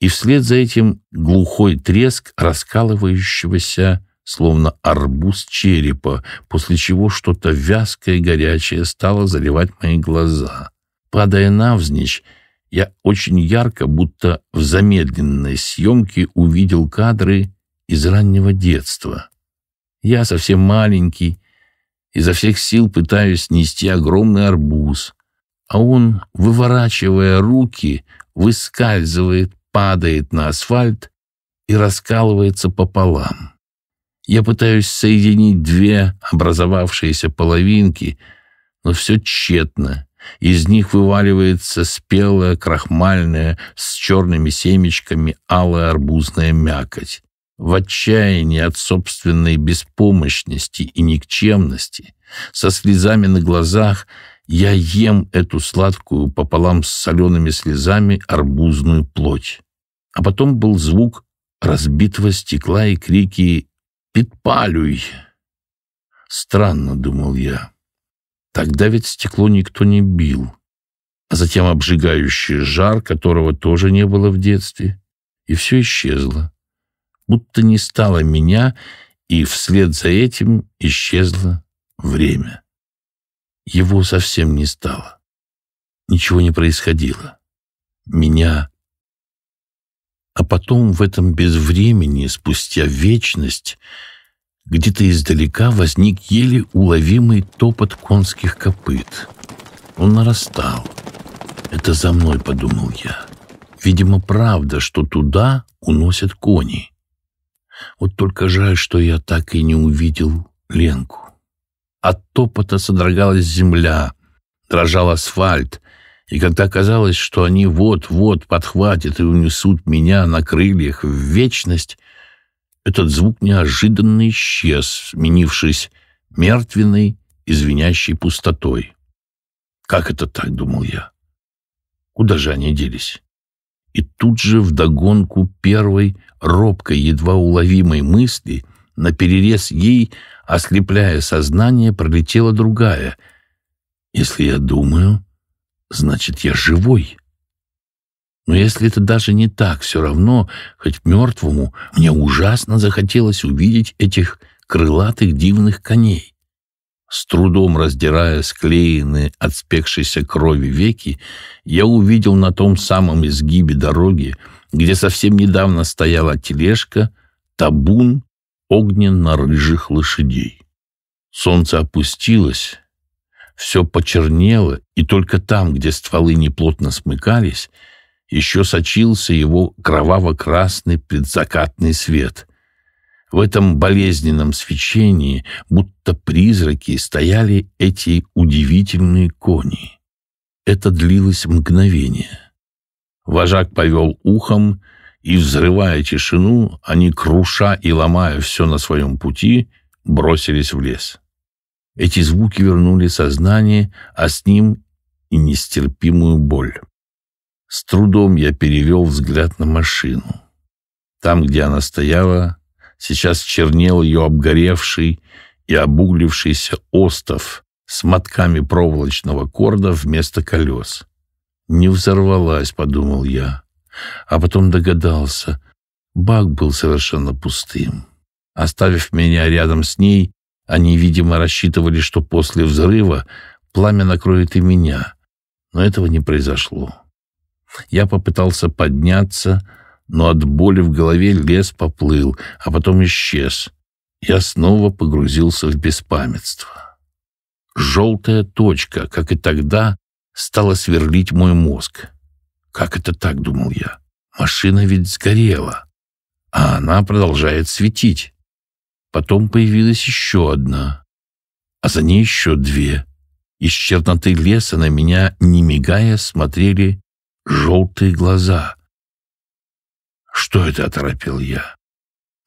И вслед за этим глухой треск раскалывающегося, словно арбуз черепа, после чего что-то вязкое и горячее стало заливать мои глаза. Падая навзничь, я очень ярко, будто в замедленной съемке, увидел кадры из раннего детства. Я совсем маленький, изо всех сил пытаюсь нести огромный арбуз, а он, выворачивая руки, выскальзывает, падает на асфальт и раскалывается пополам. Я пытаюсь соединить две образовавшиеся половинки, но все тщетно. Из них вываливается спелая, крахмальная, с черными семечками алая арбузная мякоть в отчаянии от собственной беспомощности и никчемности, со слезами на глазах, я ем эту сладкую пополам с солеными слезами арбузную плоть. А потом был звук разбитого стекла и крики «Питпалюй!». Странно, думал я. Тогда ведь стекло никто не бил. А затем обжигающий жар, которого тоже не было в детстве. И все исчезло будто не стало меня, и вслед за этим исчезло время. Его совсем не стало. Ничего не происходило. Меня... А потом в этом безвремени, спустя вечность, где-то издалека возник еле уловимый топот конских копыт. Он нарастал. «Это за мной», — подумал я. «Видимо, правда, что туда уносят кони». Вот только жаль, что я так и не увидел Ленку. От топота содрогалась земля, дрожал асфальт, и когда казалось, что они вот-вот подхватят и унесут меня на крыльях в вечность, этот звук неожиданно исчез, сменившись мертвенной извиняющей пустотой. Как это так, думал я? Куда же они делись? И тут же вдогонку первой робкой, едва уловимой мысли, на перерез ей, ослепляя сознание, пролетела другая. «Если я думаю, значит, я живой». Но если это даже не так, все равно, хоть мертвому, мне ужасно захотелось увидеть этих крылатых дивных коней. С трудом раздирая склеенные от спекшейся крови веки, я увидел на том самом изгибе дороги где совсем недавно стояла тележка, табун огненно-рыжих лошадей. Солнце опустилось, все почернело, и только там, где стволы неплотно смыкались, еще сочился его кроваво-красный предзакатный свет. В этом болезненном свечении, будто призраки, стояли эти удивительные кони. Это длилось мгновение — Вожак повел ухом, и, взрывая тишину, они, круша и ломая все на своем пути, бросились в лес. Эти звуки вернули сознание, а с ним и нестерпимую боль. С трудом я перевел взгляд на машину. Там, где она стояла, сейчас чернел ее обгоревший и обуглившийся остов с мотками проволочного корда вместо колес. Не взорвалась, подумал я. А потом догадался. Бак был совершенно пустым. Оставив меня рядом с ней, они, видимо, рассчитывали, что после взрыва пламя накроет и меня. Но этого не произошло. Я попытался подняться, но от боли в голове лес поплыл, а потом исчез. Я снова погрузился в беспамятство. Желтая точка, как и тогда, Стало сверлить мой мозг. «Как это так?» — думал я. «Машина ведь сгорела, а она продолжает светить». Потом появилась еще одна, а за ней еще две. Из черноты леса на меня, не мигая, смотрели желтые глаза. «Что это?» — оторопел я.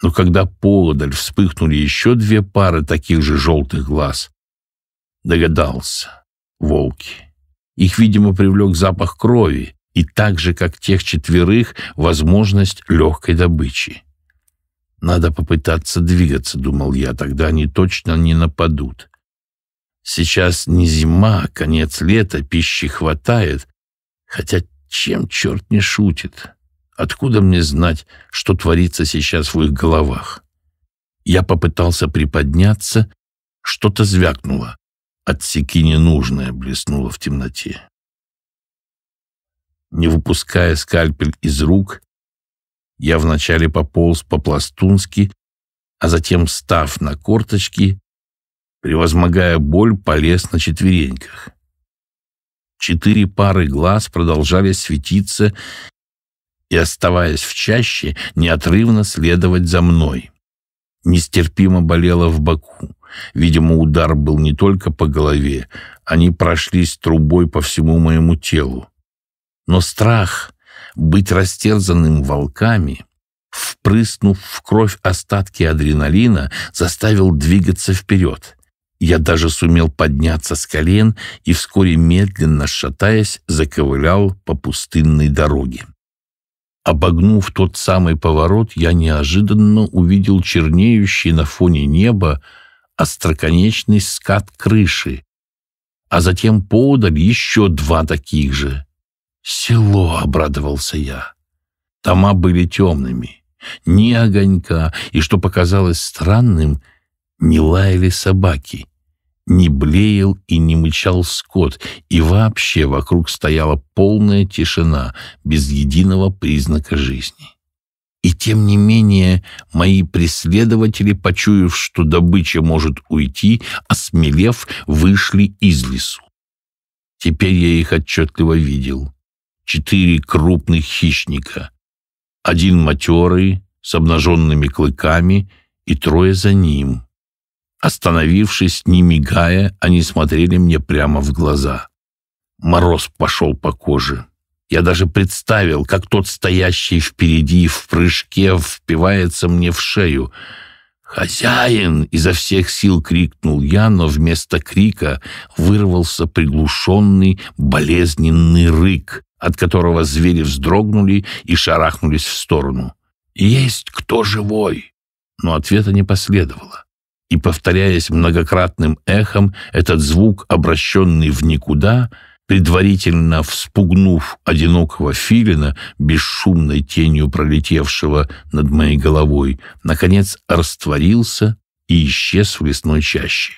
Но «Ну, когда поодаль вспыхнули еще две пары таких же желтых глаз, догадался — волки. Их, видимо, привлек запах крови и так же, как тех четверых, возможность легкой добычи. «Надо попытаться двигаться», — думал я, — «тогда они точно не нападут». Сейчас не зима, конец лета, пищи хватает, хотя чем черт не шутит? Откуда мне знать, что творится сейчас в их головах? Я попытался приподняться, что-то звякнуло. «Отсеки ненужное» блеснуло в темноте. Не выпуская скальпель из рук, я вначале пополз по-пластунски, а затем, став на корточки, превозмогая боль, полез на четвереньках. Четыре пары глаз продолжали светиться и, оставаясь в чаще, неотрывно следовать за мной. Нестерпимо болело в боку. Видимо, удар был не только по голове, они прошлись трубой по всему моему телу. Но страх быть растерзанным волками, впрыснув в кровь остатки адреналина, заставил двигаться вперед. Я даже сумел подняться с колен и вскоре, медленно шатаясь, заковылял по пустынной дороге. Обогнув тот самый поворот, я неожиданно увидел чернеющий на фоне неба остроконечный скат крыши, а затем поодаль еще два таких же. «Село!» — обрадовался я. Тома были темными, ни огонька, и, что показалось странным, не лаяли собаки, не блеял и не мычал скот, и вообще вокруг стояла полная тишина, без единого признака жизни. И тем не менее мои преследователи, почуяв, что добыча может уйти, осмелев, вышли из лесу. Теперь я их отчетливо видел. Четыре крупных хищника. Один матерый, с обнаженными клыками, и трое за ним. Остановившись, не мигая, они смотрели мне прямо в глаза. Мороз пошел по коже. Я даже представил, как тот, стоящий впереди в прыжке, впивается мне в шею. «Хозяин!» — изо всех сил крикнул я, но вместо крика вырвался приглушенный болезненный рык, от которого звери вздрогнули и шарахнулись в сторону. «Есть кто живой?» Но ответа не последовало и, повторяясь многократным эхом, этот звук, обращенный в никуда, — предварительно вспугнув одинокого филина, бесшумной тенью пролетевшего над моей головой, наконец растворился и исчез в лесной чаще.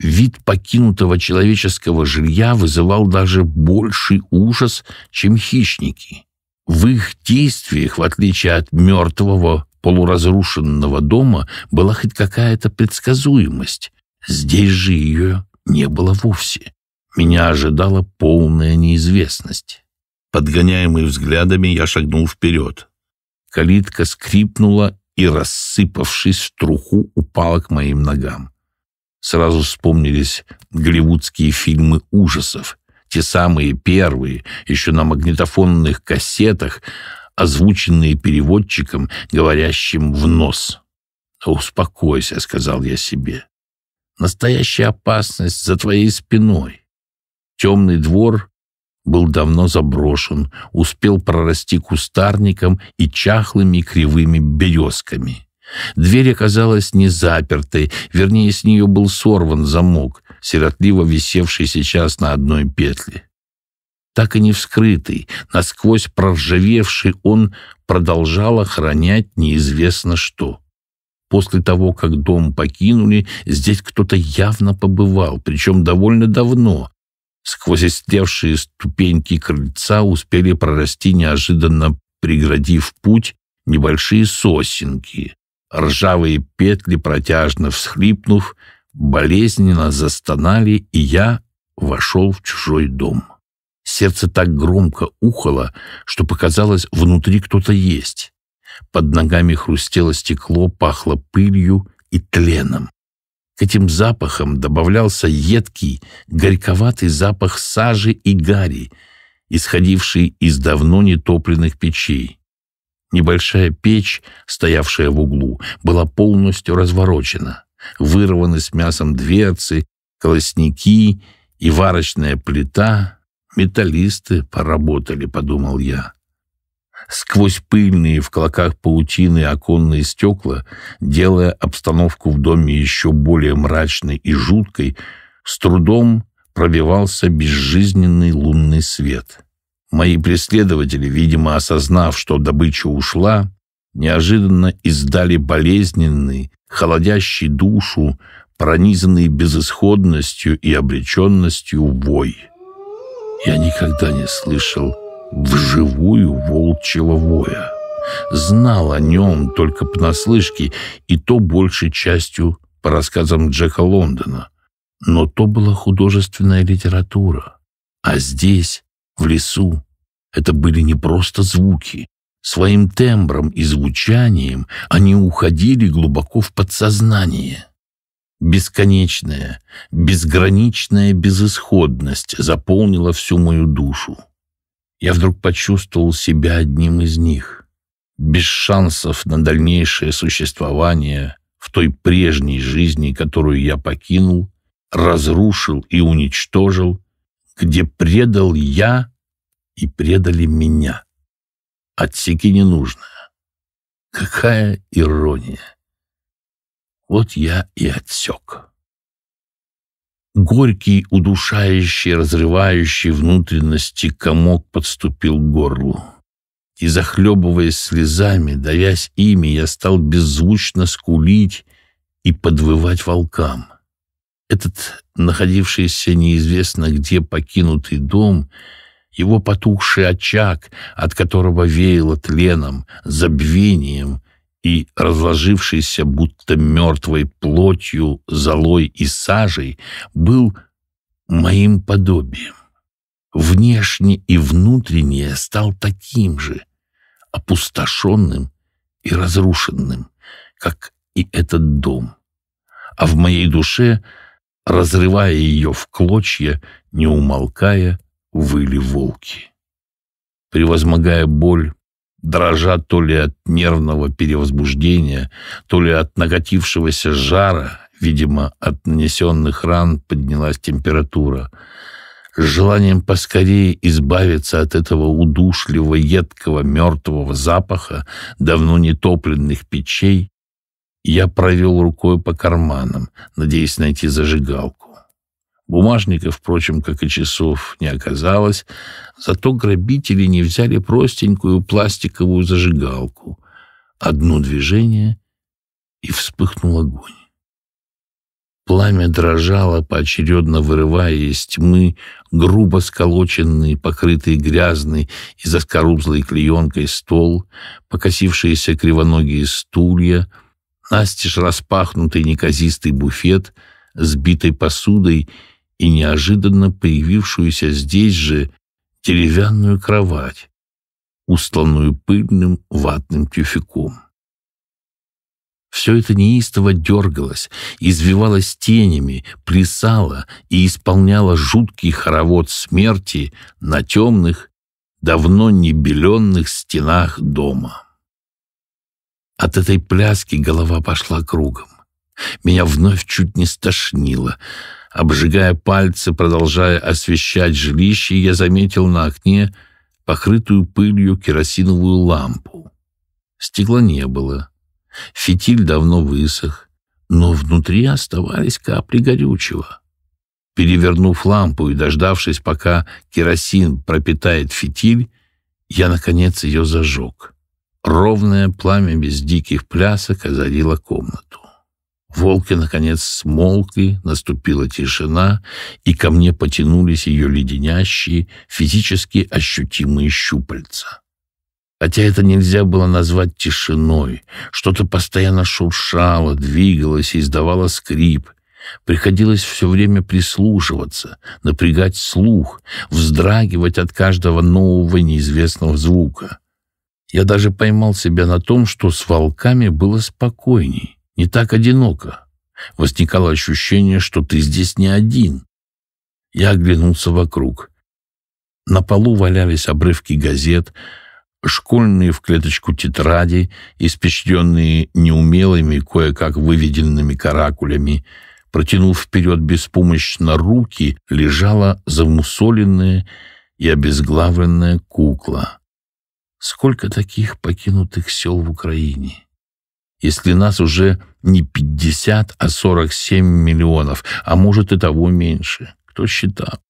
Вид покинутого человеческого жилья вызывал даже больший ужас, чем хищники. В их действиях, в отличие от мертвого полуразрушенного дома, была хоть какая-то предсказуемость. Здесь же ее не было вовсе. Меня ожидала полная неизвестность. Подгоняемый взглядами, я шагнул вперед. Калитка скрипнула и, рассыпавшись в труху, упала к моим ногам. Сразу вспомнились голливудские фильмы ужасов, те самые первые, еще на магнитофонных кассетах, озвученные переводчиком, говорящим в нос. «Успокойся», — сказал я себе. «Настоящая опасность за твоей спиной. Темный двор был давно заброшен, успел прорасти кустарником и чахлыми кривыми березками. Дверь оказалась не запертой, вернее, с нее был сорван замок, сиротливо висевший сейчас на одной петле. Так и не вскрытый, насквозь проржавевший, он продолжал охранять неизвестно что. После того, как дом покинули, здесь кто-то явно побывал, причем довольно давно, Сквозь ослевшие ступеньки крыльца успели прорасти, неожиданно преградив путь, небольшие сосенки. Ржавые петли, протяжно всхлипнув, болезненно застонали, и я вошел в чужой дом. Сердце так громко ухало, что показалось, внутри кто-то есть. Под ногами хрустело стекло, пахло пылью и тленом. К этим запахам добавлялся едкий, горьковатый запах сажи и гари, исходивший из давно нетопленных печей. Небольшая печь, стоявшая в углу, была полностью разворочена. Вырваны с мясом дверцы, колосники и варочная плита. Металлисты поработали, подумал я сквозь пыльные в клоках паутины оконные стекла, делая обстановку в доме еще более мрачной и жуткой, с трудом пробивался безжизненный лунный свет. Мои преследователи, видимо, осознав, что добыча ушла, неожиданно издали болезненный, холодящий душу, пронизанный безысходностью и обреченностью вой. Я никогда не слышал вживую волчьего воя. Знал о нем только понаслышке, и то большей частью по рассказам Джека Лондона. Но то была художественная литература. А здесь, в лесу, это были не просто звуки. Своим тембром и звучанием они уходили глубоко в подсознание. Бесконечная, безграничная безысходность заполнила всю мою душу я вдруг почувствовал себя одним из них, без шансов на дальнейшее существование в той прежней жизни, которую я покинул, разрушил и уничтожил, где предал я и предали меня. Отсеки ненужное. Какая ирония! Вот я и отсек. Горький, удушающий, разрывающий внутренности комок подступил к горлу. И, захлебываясь слезами, давясь ими, я стал беззвучно скулить и подвывать волкам. Этот, находившийся неизвестно где покинутый дом, его потухший очаг, от которого веяло тленом, забвением, и разложившийся будто мертвой плотью, золой и сажей, был моим подобием. Внешне и внутренне стал таким же, опустошенным и разрушенным, как и этот дом. А в моей душе, разрывая ее в клочья, не умолкая, выли волки. Превозмогая боль, дрожа то ли от нервного перевозбуждения, то ли от накатившегося жара, видимо, от нанесенных ран поднялась температура. С желанием поскорее избавиться от этого удушливого, едкого, мертвого запаха давно нетопленных печей, я провел рукой по карманам, надеясь найти зажигалку. Бумажника, впрочем, как и часов, не оказалось, зато грабители не взяли простенькую пластиковую зажигалку. Одно движение, и вспыхнул огонь. Пламя дрожало, поочередно вырывая из тьмы грубо сколоченный, покрытый грязной и заскорузлой клеенкой стол, покосившиеся кривоногие стулья, настежь распахнутый неказистый буфет, сбитой посудой — и неожиданно появившуюся здесь же деревянную кровать, устланную пыльным ватным тюфяком. Все это неистово дергалось, извивалось тенями, плясало и исполняло жуткий хоровод смерти на темных, давно небеленных стенах дома. От этой пляски голова пошла кругом. Меня вновь чуть не стошнило — Обжигая пальцы, продолжая освещать жилище, я заметил на окне покрытую пылью керосиновую лампу. Стекла не было. Фитиль давно высох, но внутри оставались капли горючего. Перевернув лампу и дождавшись, пока керосин пропитает фитиль, я, наконец, ее зажег. Ровное пламя без диких плясок озарило комнату. Волки, наконец, смолкли, наступила тишина, и ко мне потянулись ее леденящие, физически ощутимые щупальца. Хотя это нельзя было назвать тишиной, что-то постоянно шуршало, двигалось и издавало скрип. Приходилось все время прислушиваться, напрягать слух, вздрагивать от каждого нового неизвестного звука. Я даже поймал себя на том, что с волками было спокойней не так одиноко. Возникало ощущение, что ты здесь не один. Я оглянулся вокруг. На полу валялись обрывки газет, школьные в клеточку тетради, испечленные неумелыми, кое-как выведенными каракулями. Протянув вперед беспомощно руки, лежала замусоленная и обезглавленная кукла. Сколько таких покинутых сел в Украине? если нас уже не 50, а 47 миллионов, а может и того меньше? Кто считал?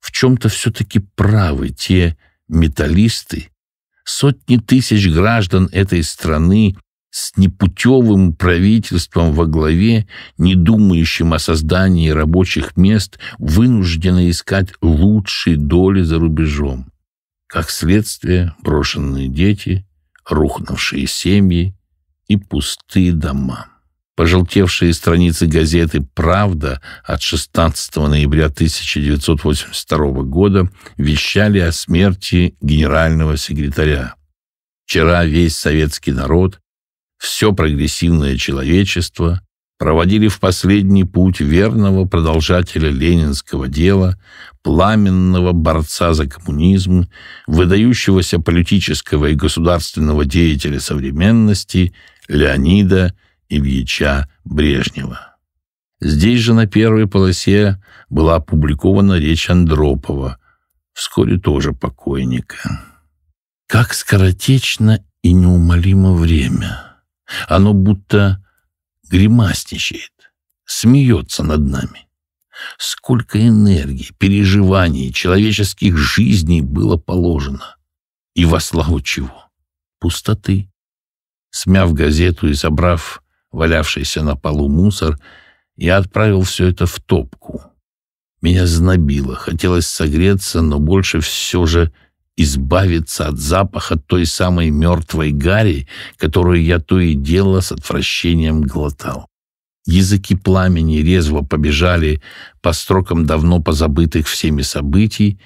В чем-то все-таки правы те металлисты, сотни тысяч граждан этой страны с непутевым правительством во главе, не думающим о создании рабочих мест, вынуждены искать лучшие доли за рубежом. Как следствие, брошенные дети, рухнувшие семьи, и пустые дома. Пожелтевшие страницы газеты «Правда» от 16 ноября 1982 года вещали о смерти генерального секретаря. Вчера весь советский народ, все прогрессивное человечество проводили в последний путь верного продолжателя ленинского дела, пламенного борца за коммунизм, выдающегося политического и государственного деятеля современности – Леонида Ильича Брежнева. Здесь же на первой полосе была опубликована речь Андропова, вскоре тоже покойника. Как скоротечно и неумолимо время. Оно будто гримасничает, смеется над нами. Сколько энергии, переживаний, человеческих жизней было положено. И во славу чего? Пустоты, Смяв газету и забрав валявшийся на полу мусор, я отправил все это в топку. Меня знобило, хотелось согреться, но больше все же избавиться от запаха той самой мертвой гари, которую я то и дело с отвращением глотал. Языки пламени резво побежали по строкам давно позабытых всеми событий,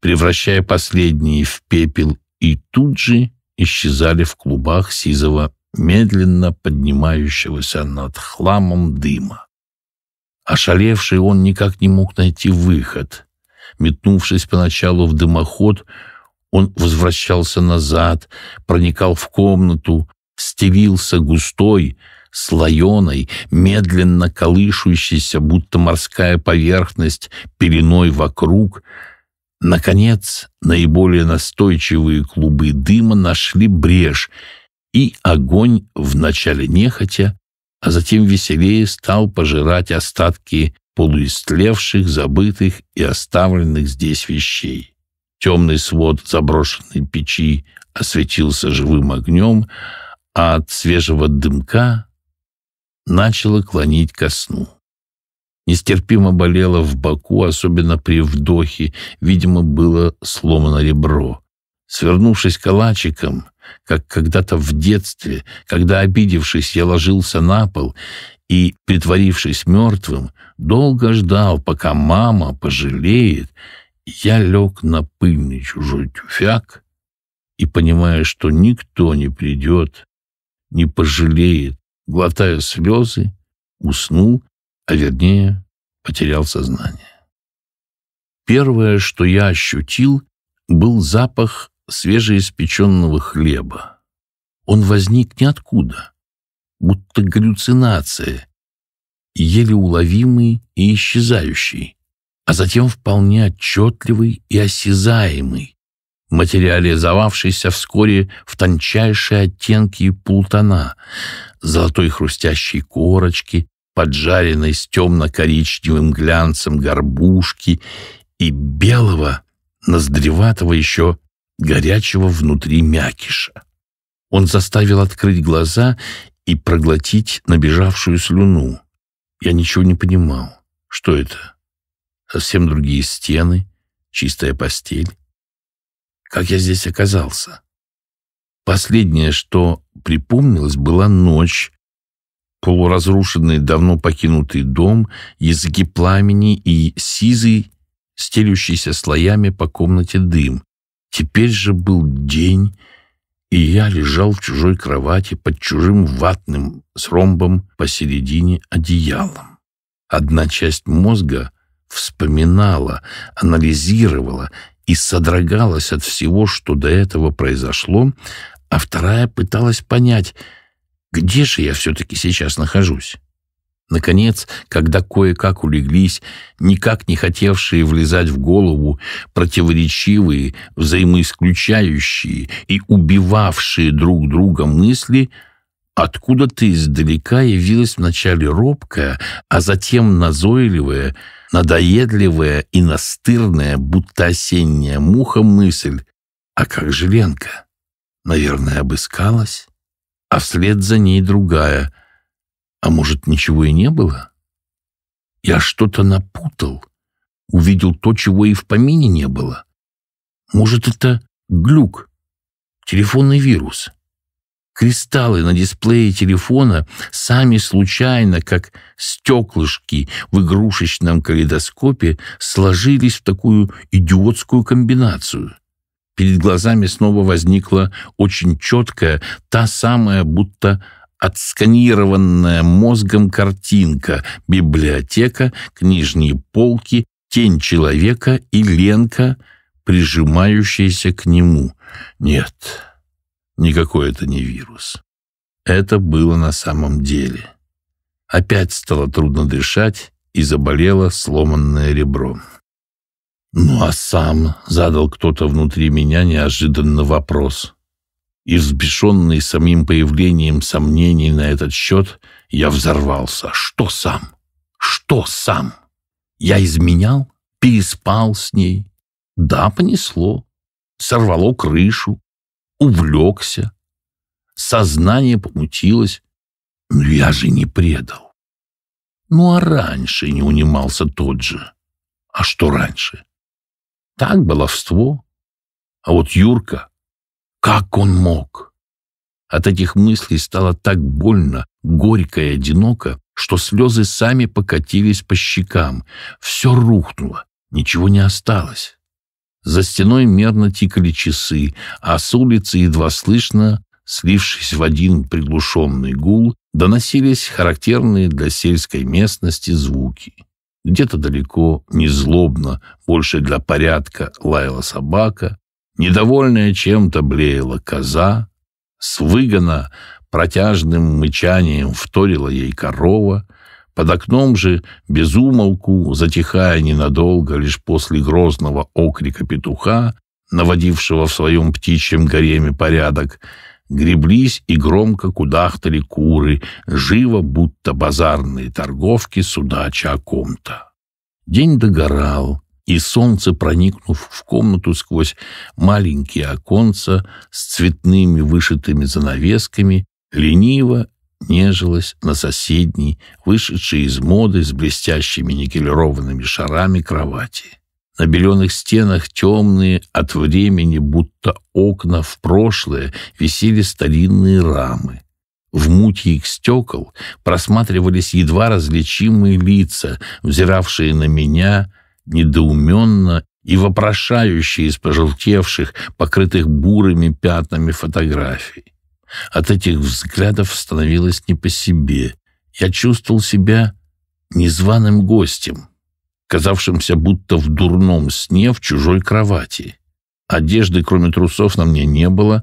превращая последние в пепел, и тут же исчезали в клубах сизого, медленно поднимающегося над хламом дыма. Ошалевший он никак не мог найти выход. Метнувшись поначалу в дымоход, он возвращался назад, проникал в комнату, стелился густой, слоеной, медленно колышущейся, будто морская поверхность, пеленой вокруг — Наконец, наиболее настойчивые клубы дыма нашли брешь, и огонь, вначале нехотя, а затем веселее стал пожирать остатки полуистлевших, забытых и оставленных здесь вещей. Темный свод заброшенной печи осветился живым огнем, а от свежего дымка начало клонить ко сну. Нестерпимо болело в боку, особенно при вдохе, видимо, было сломано ребро. Свернувшись калачиком, как когда-то в детстве, когда, обидевшись, я ложился на пол и, притворившись мертвым, долго ждал, пока мама пожалеет, я лег на пыльный чужой тюфяк и, понимая, что никто не придет, не пожалеет, глотая слезы, уснул а вернее потерял сознание. Первое, что я ощутил, был запах свежеиспеченного хлеба. Он возник ниоткуда, будто галлюцинация, еле уловимый и исчезающий, а затем вполне отчетливый и осязаемый, материализовавшийся вскоре в тончайшие оттенки полутона, золотой хрустящей корочки, поджаренной с темно-коричневым глянцем горбушки и белого, ноздреватого еще горячего внутри мякиша. Он заставил открыть глаза и проглотить набежавшую слюну. Я ничего не понимал. Что это? Совсем другие стены, чистая постель. Как я здесь оказался? Последнее, что припомнилось, была ночь, полуразрушенный, давно покинутый дом, языки пламени и сизый, стелющийся слоями по комнате дым. Теперь же был день, и я лежал в чужой кровати под чужим ватным с ромбом посередине одеялом. Одна часть мозга вспоминала, анализировала и содрогалась от всего, что до этого произошло, а вторая пыталась понять — где же я все-таки сейчас нахожусь? Наконец, когда кое-как улеглись, никак не хотевшие влезать в голову, противоречивые, взаимоисключающие и убивавшие друг друга мысли, откуда-то издалека явилась вначале робкая, а затем назойливая, надоедливая и настырная, будто осенняя муха мысль «А как же Ленка? Наверное, обыскалась?» а вслед за ней другая. А может, ничего и не было? Я что-то напутал, увидел то, чего и в помине не было. Может, это глюк, телефонный вирус. Кристаллы на дисплее телефона сами случайно, как стеклышки в игрушечном калейдоскопе, сложились в такую идиотскую комбинацию. Перед глазами снова возникла очень четкая, та самая, будто отсканированная мозгом картинка, библиотека, книжные полки, тень человека и Ленка, прижимающаяся к нему. Нет, никакой это не вирус. Это было на самом деле. Опять стало трудно дышать, и заболело сломанное ребро. Ну а сам задал кто-то внутри меня неожиданно вопрос. И взбешенный самим появлением сомнений на этот счет, я взорвался. Что сам? Что сам? Я изменял? Переспал с ней? Да, понесло. Сорвало крышу. Увлекся. Сознание помутилось. Но я же не предал. Ну а раньше не унимался тот же. А что раньше? Так, баловство. А вот Юрка, как он мог? От этих мыслей стало так больно, горько и одиноко, что слезы сами покатились по щекам. Все рухнуло, ничего не осталось. За стеной мерно тикали часы, а с улицы едва слышно, слившись в один приглушенный гул, доносились характерные для сельской местности звуки. Где-то далеко, незлобно, больше для порядка лаяла собака, недовольная чем-то блеяла коза, с выгона протяжным мычанием вторила ей корова, под окном же, без умолку, затихая ненадолго лишь после грозного окрика петуха, наводившего в своем птичьем гареме порядок, Греблись и громко кудахтали куры, живо, будто базарные торговки судача о ком-то. День догорал, и солнце, проникнув в комнату сквозь маленькие оконца с цветными вышитыми занавесками, лениво нежилось на соседней, вышедшей из моды с блестящими никелированными шарами кровати. На беленых стенах темные от времени, будто окна в прошлое, висели старинные рамы. В мути их стекол просматривались едва различимые лица, взиравшие на меня недоуменно и вопрошающие из пожелтевших, покрытых бурыми пятнами фотографий. От этих взглядов становилось не по себе. Я чувствовал себя незваным гостем — казавшимся будто в дурном сне в чужой кровати. Одежды, кроме трусов, на мне не было,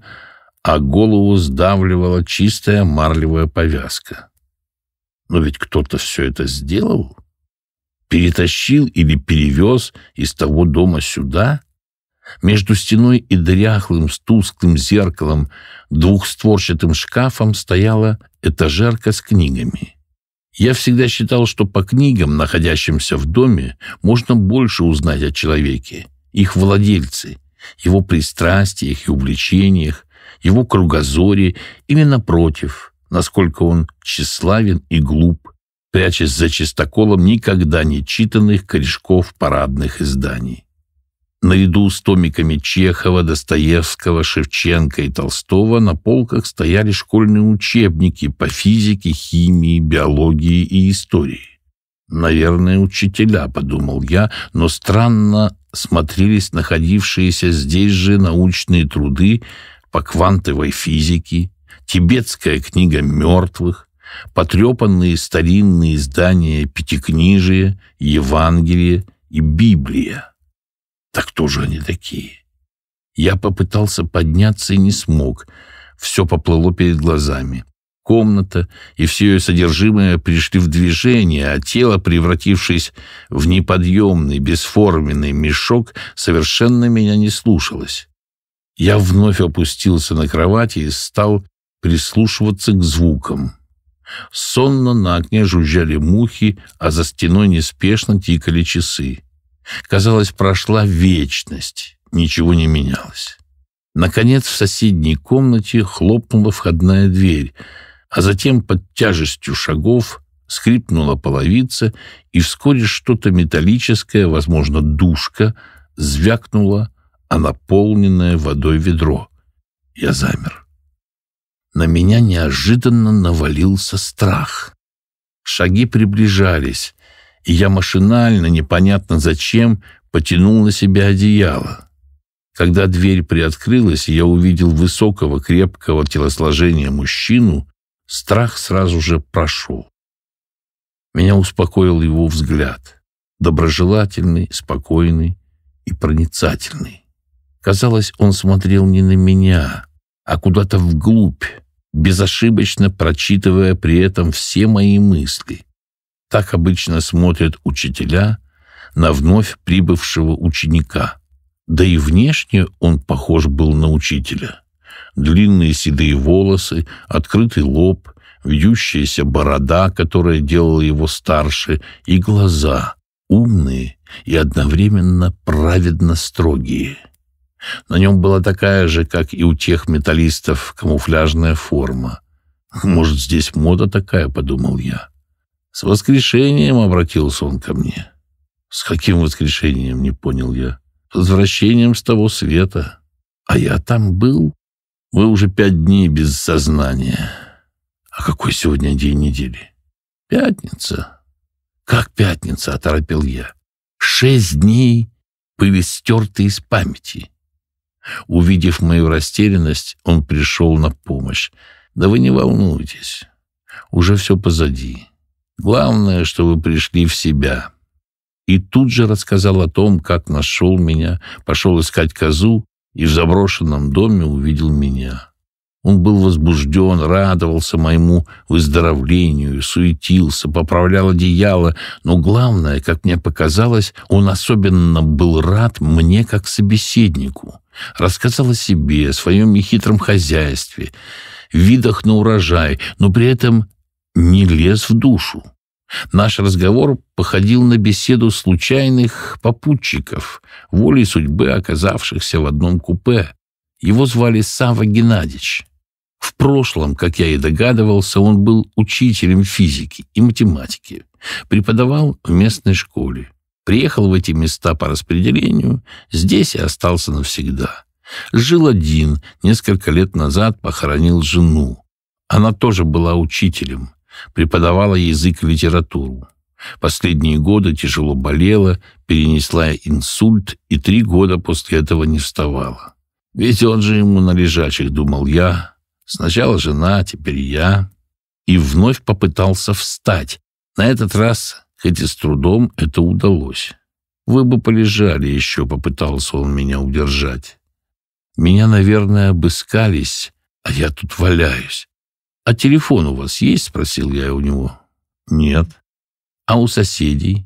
а голову сдавливала чистая марлевая повязка. Но ведь кто-то все это сделал. Перетащил или перевез из того дома сюда — между стеной и дряхлым с тусклым зеркалом двухстворчатым шкафом стояла этажерка с книгами. Я всегда считал, что по книгам, находящимся в доме, можно больше узнать о человеке, их владельце, его пристрастиях и увлечениях, его кругозоре или, напротив, насколько он тщеславен и глуп, прячась за чистоколом никогда не читанных корешков парадных изданий. Наряду с томиками Чехова, Достоевского, Шевченко и Толстого на полках стояли школьные учебники по физике, химии, биологии и истории. «Наверное, учителя», — подумал я, но странно смотрелись находившиеся здесь же научные труды по квантовой физике, тибетская книга мертвых, потрепанные старинные издания Пятикнижия, Евангелия и Библия. Так кто же они такие? Я попытался подняться и не смог. Все поплыло перед глазами. Комната и все ее содержимое пришли в движение, а тело, превратившись в неподъемный, бесформенный мешок, совершенно меня не слушалось. Я вновь опустился на кровати и стал прислушиваться к звукам. Сонно на окне жужжали мухи, а за стеной неспешно тикали часы. Казалось, прошла вечность, ничего не менялось. Наконец в соседней комнате хлопнула входная дверь, а затем под тяжестью шагов скрипнула половица, и вскоре что-то металлическое, возможно, душка, звякнуло, а наполненное водой ведро. Я замер. На меня неожиданно навалился страх. Шаги приближались, и я машинально, непонятно зачем, потянул на себя одеяло. Когда дверь приоткрылась, и я увидел высокого, крепкого телосложения мужчину, страх сразу же прошел. Меня успокоил его взгляд. Доброжелательный, спокойный и проницательный. Казалось, он смотрел не на меня, а куда-то вглубь, безошибочно прочитывая при этом все мои мысли. Так обычно смотрят учителя на вновь прибывшего ученика. Да и внешне он похож был на учителя. Длинные седые волосы, открытый лоб, вьющаяся борода, которая делала его старше, и глаза, умные и одновременно праведно строгие. На нем была такая же, как и у тех металлистов, камуфляжная форма. «Может, здесь мода такая?» — подумал я. «С воскрешением!» — обратился он ко мне. «С каким воскрешением?» — не понял я. «С возвращением с того света. А я там был. Вы уже пять дней без сознания. А какой сегодня день недели?» «Пятница». «Как пятница?» — оторопил я. «Шесть дней были стерты из памяти». Увидев мою растерянность, он пришел на помощь. «Да вы не волнуйтесь, уже все позади. Главное, что вы пришли в себя. И тут же рассказал о том, как нашел меня, пошел искать козу и в заброшенном доме увидел меня. Он был возбужден, радовался моему выздоровлению, суетился, поправлял одеяло, но главное, как мне показалось, он особенно был рад мне как собеседнику. Рассказал о себе, о своем нехитром хозяйстве, видах на урожай, но при этом не лез в душу. Наш разговор походил на беседу случайных попутчиков, волей судьбы оказавшихся в одном купе. Его звали Сава Геннадьевич. В прошлом, как я и догадывался, он был учителем физики и математики. Преподавал в местной школе. Приехал в эти места по распределению, здесь и остался навсегда. Жил один, несколько лет назад похоронил жену. Она тоже была учителем, преподавала язык и литературу. Последние годы тяжело болела, перенесла инсульт и три года после этого не вставала. Ведь он же ему на лежачих, думал я. Сначала жена, теперь я. И вновь попытался встать. На этот раз, хоть и с трудом, это удалось. «Вы бы полежали еще», — попытался он меня удержать. Меня, наверное, обыскались, а я тут валяюсь. «А телефон у вас есть?» — спросил я у него. «Нет». «А у соседей?»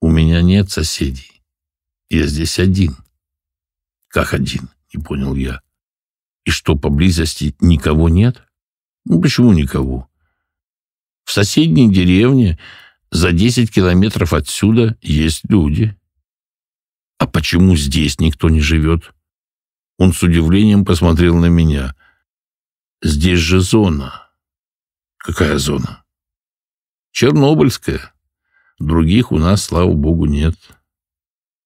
«У меня нет соседей. Я здесь один». «Как один?» — не понял я. «И что, поблизости никого нет?» «Ну, почему никого?» «В соседней деревне за десять километров отсюда есть люди». «А почему здесь никто не живет?» Он с удивлением посмотрел на меня — Здесь же зона. Какая зона? Чернобыльская. Других у нас, слава богу, нет.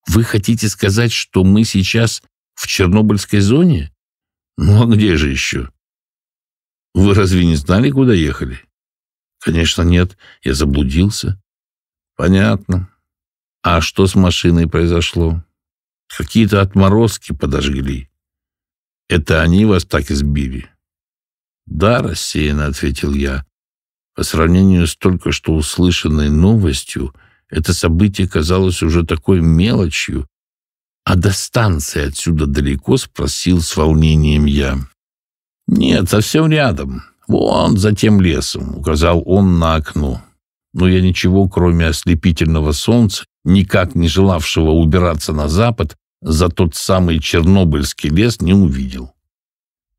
Вы хотите сказать, что мы сейчас в Чернобыльской зоне? Ну, а где же еще? Вы разве не знали, куда ехали? Конечно, нет. Я заблудился. Понятно. А что с машиной произошло? Какие-то отморозки подожгли. Это они вас так избили? «Да, рассеянно», — ответил я. По сравнению с только что услышанной новостью, это событие казалось уже такой мелочью. «А до станции отсюда далеко?» — спросил с волнением я. «Нет, совсем рядом. Вон за тем лесом», — указал он на окно. Но я ничего, кроме ослепительного солнца, никак не желавшего убираться на запад, за тот самый Чернобыльский лес не увидел.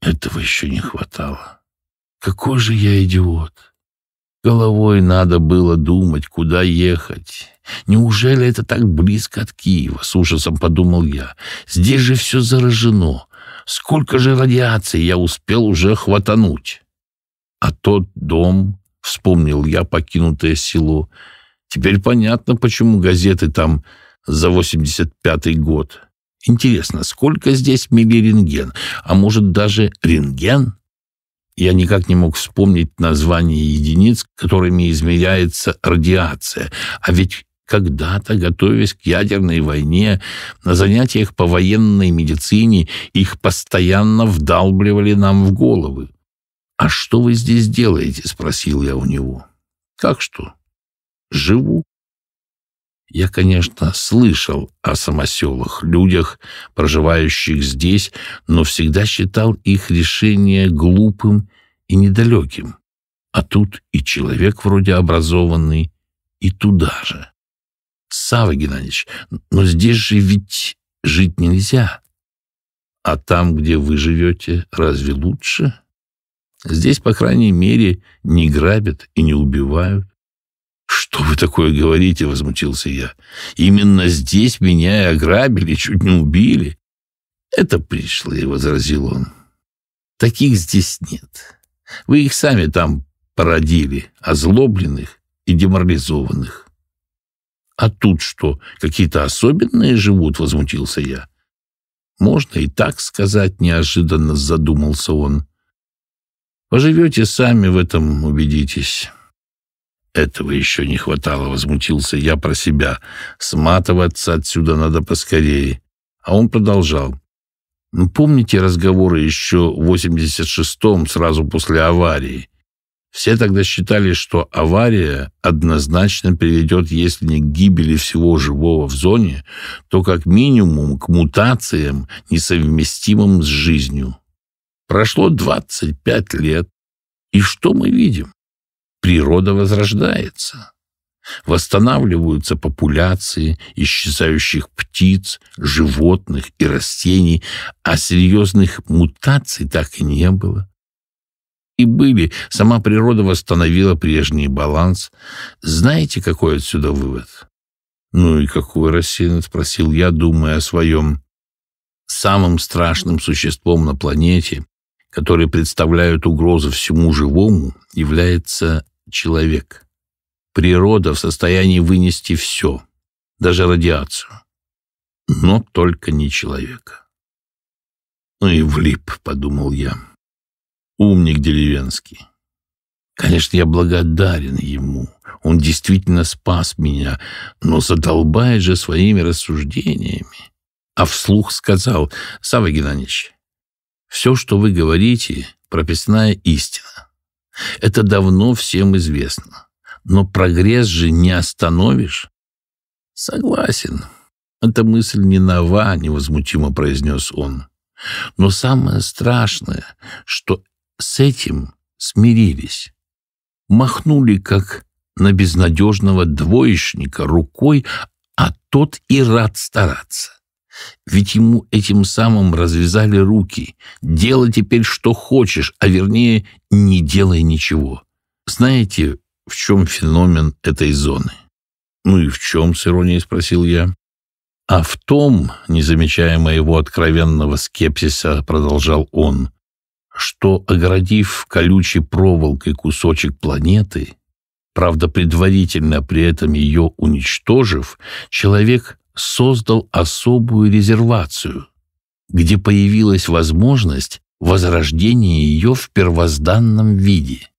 Этого еще не хватало. Какой же я идиот! Головой надо было думать, куда ехать. Неужели это так близко от Киева? С ужасом подумал я. Здесь же все заражено. Сколько же радиации я успел уже хватануть? А тот дом, вспомнил я покинутое село. Теперь понятно, почему газеты там за 85-й год. Интересно, сколько здесь миллирентген, а может даже рентген? Я никак не мог вспомнить название единиц, которыми измеряется радиация. А ведь когда-то, готовясь к ядерной войне, на занятиях по военной медицине их постоянно вдалбливали нам в головы. «А что вы здесь делаете?» — спросил я у него. «Как что?» «Живу», я, конечно, слышал о самоселах, людях, проживающих здесь, но всегда считал их решение глупым и недалеким. А тут и человек вроде образованный, и туда же. Сава Геннадьевич, но здесь же ведь жить нельзя. А там, где вы живете, разве лучше? Здесь, по крайней мере, не грабят и не убивают. «Что вы такое говорите?» — возмутился я. «Именно здесь меня и ограбили, чуть не убили». «Это пришлые», — возразил он. «Таких здесь нет. Вы их сами там породили, озлобленных и деморализованных». «А тут что, какие-то особенные живут?» — возмутился я. «Можно и так сказать», — неожиданно задумался он. «Поживете сами в этом, убедитесь». Этого еще не хватало, возмутился я про себя. Сматываться отсюда надо поскорее. А он продолжал. Ну, помните разговоры еще в 86-м, сразу после аварии? Все тогда считали, что авария однозначно приведет, если не к гибели всего живого в зоне, то как минимум к мутациям, несовместимым с жизнью. Прошло 25 лет, и что мы видим? природа возрождается. Восстанавливаются популяции исчезающих птиц, животных и растений, а серьезных мутаций так и не было. И были, сама природа восстановила прежний баланс. Знаете, какой отсюда вывод? Ну и какой рассеянно спросил я, думая о своем самым страшным существом на планете, которое представляет угрозу всему живому, является человек. Природа в состоянии вынести все, даже радиацию. Но только не человека. Ну и влип, подумал я. Умник деревенский. Конечно, я благодарен ему. Он действительно спас меня, но задолбает же своими рассуждениями. А вслух сказал, Савва Геннадьевич, все, что вы говорите, прописная истина. Это давно всем известно. Но прогресс же не остановишь. Согласен. Эта мысль не нова, невозмутимо произнес он. Но самое страшное, что с этим смирились. Махнули, как на безнадежного двоечника, рукой, а тот и рад стараться. Ведь ему этим самым развязали руки. Делай теперь что хочешь, а вернее, не делай ничего. Знаете, в чем феномен этой зоны? Ну и в чем, с иронией спросил я. А в том, не замечая моего откровенного скепсиса, продолжал он, что, оградив колючей проволокой кусочек планеты, правда, предварительно при этом ее уничтожив, человек создал особую резервацию, где появилась возможность возрождения ее в первозданном виде.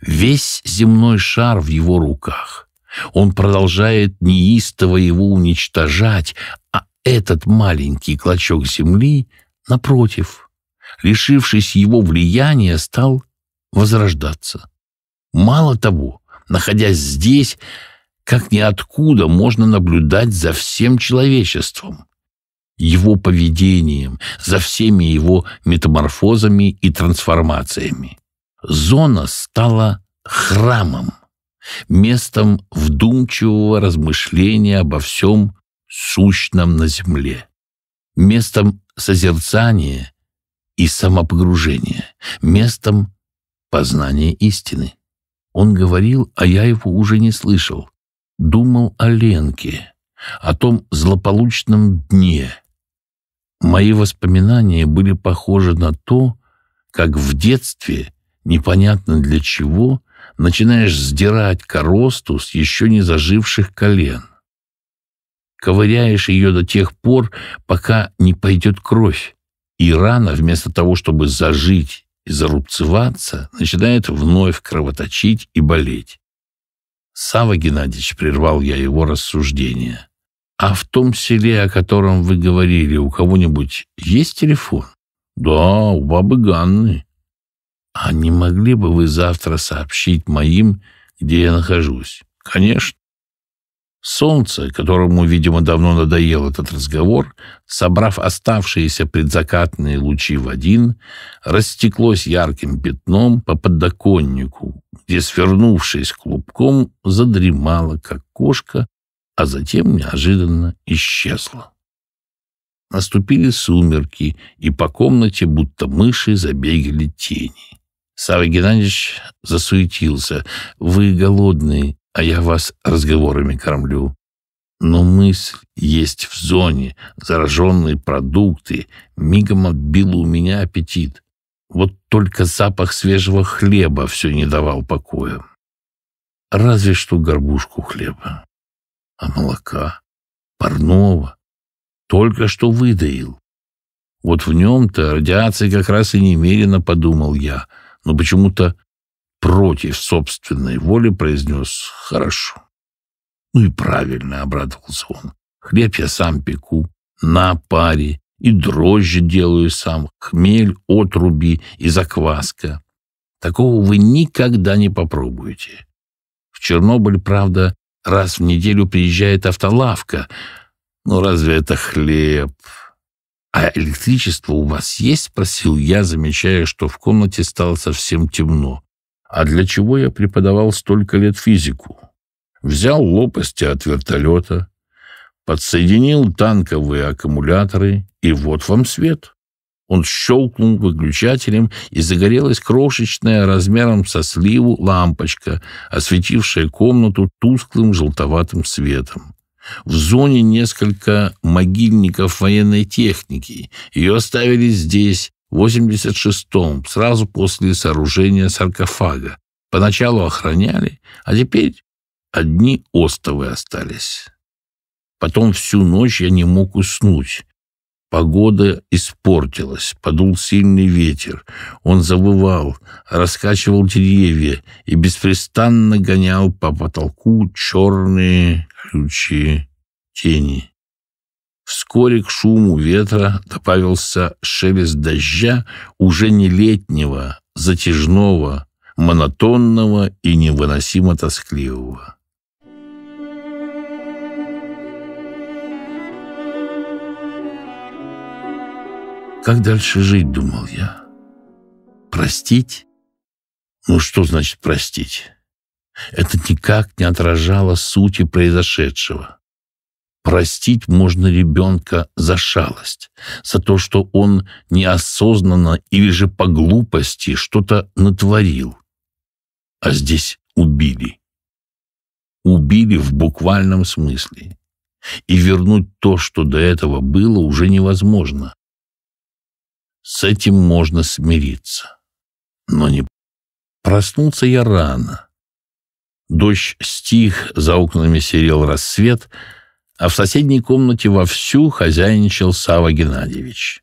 Весь земной шар в его руках. Он продолжает неистово его уничтожать, а этот маленький клочок земли, напротив, лишившись его влияния, стал возрождаться. Мало того, находясь здесь, как ниоткуда можно наблюдать за всем человечеством, его поведением, за всеми его метаморфозами и трансформациями. Зона стала храмом, местом вдумчивого размышления обо всем сущном на земле, местом созерцания и самопогружения, местом познания истины. Он говорил, а я его уже не слышал думал о Ленке, о том злополучном дне. Мои воспоминания были похожи на то, как в детстве, непонятно для чего, начинаешь сдирать коросту с еще не заживших колен. Ковыряешь ее до тех пор, пока не пойдет кровь, и рана, вместо того, чтобы зажить и зарубцеваться, начинает вновь кровоточить и болеть. Сава Геннадьевич прервал я его рассуждение. А в том селе, о котором вы говорили, у кого-нибудь есть телефон? Да, у бабы Ганны. А не могли бы вы завтра сообщить моим, где я нахожусь? Конечно. Солнце, которому, видимо, давно надоел этот разговор, собрав оставшиеся предзакатные лучи в один, растеклось ярким пятном по подоконнику, где, свернувшись клубком, задремало, как кошка, а затем неожиданно исчезло. Наступили сумерки, и по комнате будто мыши забегали тени. Савва Геннадьевич засуетился. «Вы голодные, а я вас разговорами кормлю. Но мысль есть в зоне, зараженные продукты, мигом отбил у меня аппетит. Вот только запах свежего хлеба все не давал покоя. Разве что горбушку хлеба. А молока? Парного? Только что выдаил. Вот в нем-то радиации как раз и немерено, подумал я, но почему-то против собственной воли произнес «хорошо». Ну и правильно, — обрадовался он. Хлеб я сам пеку, на паре, и дрожжи делаю сам, хмель, отруби и закваска. Такого вы никогда не попробуете. В Чернобыль, правда, раз в неделю приезжает автолавка. Ну разве это хлеб? А электричество у вас есть? Спросил я, замечая, что в комнате стало совсем темно. А для чего я преподавал столько лет физику? Взял лопасти от вертолета, подсоединил танковые аккумуляторы, и вот вам свет. Он щелкнул выключателем, и загорелась крошечная размером со сливу лампочка, осветившая комнату тусклым желтоватым светом. В зоне несколько могильников военной техники. Ее оставили здесь, 86-м, сразу после сооружения саркофага. Поначалу охраняли, а теперь одни остовы остались. Потом всю ночь я не мог уснуть. Погода испортилась, подул сильный ветер. Он завывал, раскачивал деревья и беспрестанно гонял по потолку черные ключи тени. Вскоре к шуму ветра добавился шелест дождя, уже не летнего, затяжного, монотонного и невыносимо тоскливого. Как дальше жить, думал я. Простить? Ну что значит простить? Это никак не отражало сути произошедшего. Простить можно ребенка за шалость, за то, что он неосознанно или же по глупости что-то натворил. А здесь убили. Убили в буквальном смысле. И вернуть то, что до этого было, уже невозможно. С этим можно смириться. Но не... Проснулся я рано. Дождь стих, за окнами серел рассвет — а в соседней комнате вовсю хозяйничал Сава Геннадьевич.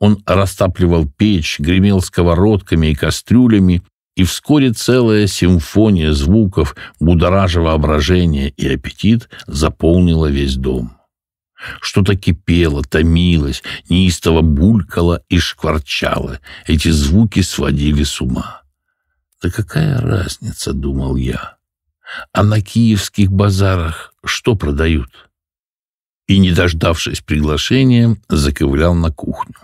Он растапливал печь, гремел сковородками и кастрюлями, и вскоре целая симфония звуков, будоража воображение и аппетит, заполнила весь дом. Что-то кипело, томилось, неистово булькало и шкварчало. Эти звуки сводили с ума. «Да какая разница?» — думал я. А на киевских базарах что продают? И, не дождавшись приглашения, заковылял на кухню.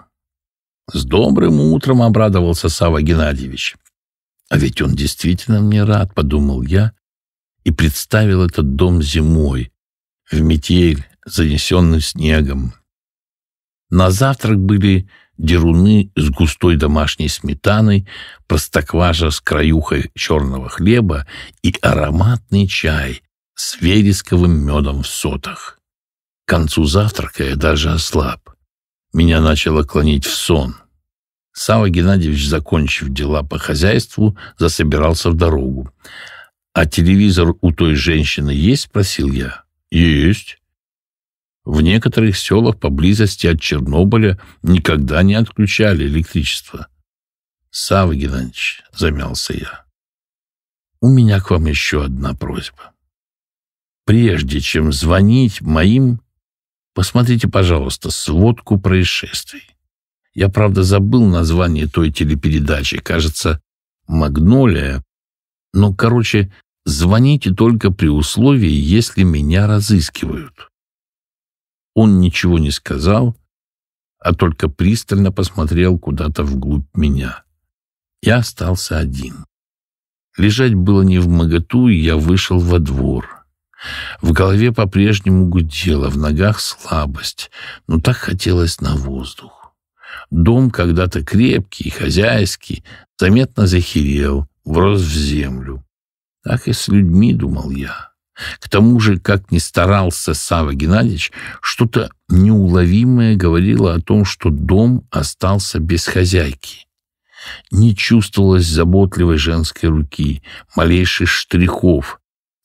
С добрым утром обрадовался Сава Геннадьевич. А ведь он действительно мне рад, подумал я, и представил этот дом зимой, в метель, занесенный снегом. На завтрак были деруны с густой домашней сметаной, простокваша с краюхой черного хлеба и ароматный чай с вересковым медом в сотах. К концу завтрака я даже ослаб. Меня начало клонить в сон. Сава Геннадьевич, закончив дела по хозяйству, засобирался в дорогу. «А телевизор у той женщины есть?» — спросил я. «Есть». В некоторых селах поблизости от Чернобыля никогда не отключали электричество. Савгинович, замялся я, — у меня к вам еще одна просьба. Прежде чем звонить моим, посмотрите, пожалуйста, сводку происшествий. Я, правда, забыл название той телепередачи, кажется, «Магнолия». но, короче, звоните только при условии, если меня разыскивают. Он ничего не сказал, а только пристально посмотрел куда-то вглубь меня. Я остался один. Лежать было не в моготу, и я вышел во двор. В голове по-прежнему гудело, в ногах слабость, но так хотелось на воздух. Дом когда-то крепкий, хозяйский, заметно захерел, врос в землю. Так и с людьми, думал я. К тому же, как ни старался Сава Геннадьевич, что-то неуловимое говорило о том, что дом остался без хозяйки. Не чувствовалось заботливой женской руки, малейших штрихов,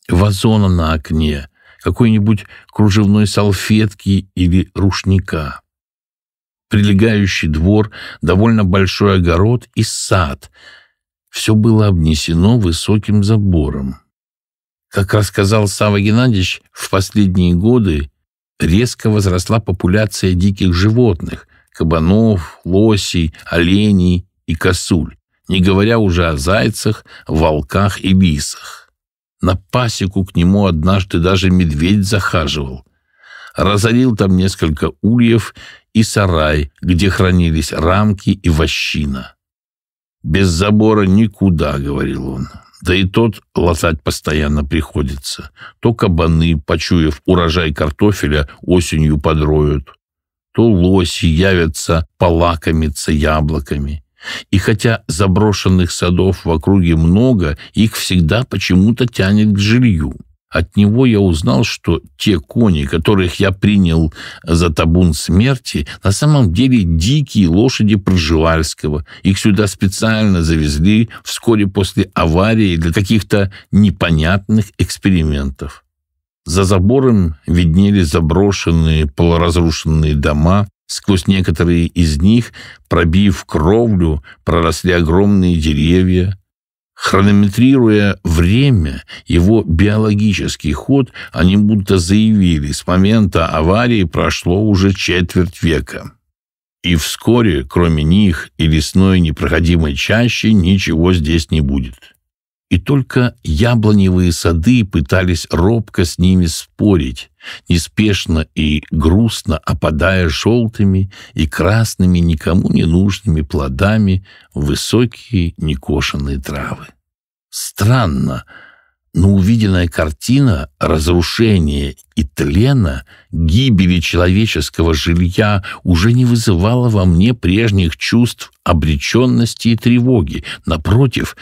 вазона на окне, какой-нибудь кружевной салфетки или рушника. Прилегающий двор, довольно большой огород и сад — все было обнесено высоким забором. Как рассказал Сава Геннадьевич, в последние годы резко возросла популяция диких животных – кабанов, лосей, оленей и косуль, не говоря уже о зайцах, волках и бисах. На пасеку к нему однажды даже медведь захаживал. Разорил там несколько ульев и сарай, где хранились рамки и вощина. «Без забора никуда», — говорил он. Да и тот лазать постоянно приходится. То кабаны, почуяв урожай картофеля, осенью подроют, то лоси явятся полакомиться яблоками. И хотя заброшенных садов в округе много, их всегда почему-то тянет к жилью. От него я узнал, что те кони, которых я принял за табун смерти, на самом деле дикие лошади Пржевальского. Их сюда специально завезли вскоре после аварии для каких-то непонятных экспериментов. За забором виднелись заброшенные полуразрушенные дома. Сквозь некоторые из них, пробив кровлю, проросли огромные деревья. Хронометрируя время, его биологический ход, они будто заявили, с момента аварии прошло уже четверть века. И вскоре, кроме них и лесной непроходимой чащи, ничего здесь не будет и только яблоневые сады пытались робко с ними спорить, неспешно и грустно опадая желтыми и красными никому не нужными плодами в высокие некошенные травы. Странно, но увиденная картина разрушения и тлена, гибели человеческого жилья уже не вызывала во мне прежних чувств обреченности и тревоги. Напротив,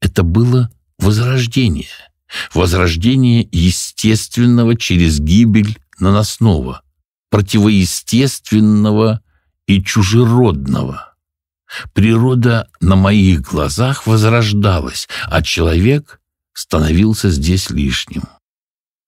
это было возрождение. Возрождение естественного через гибель наносного, противоестественного и чужеродного. Природа на моих глазах возрождалась, а человек становился здесь лишним.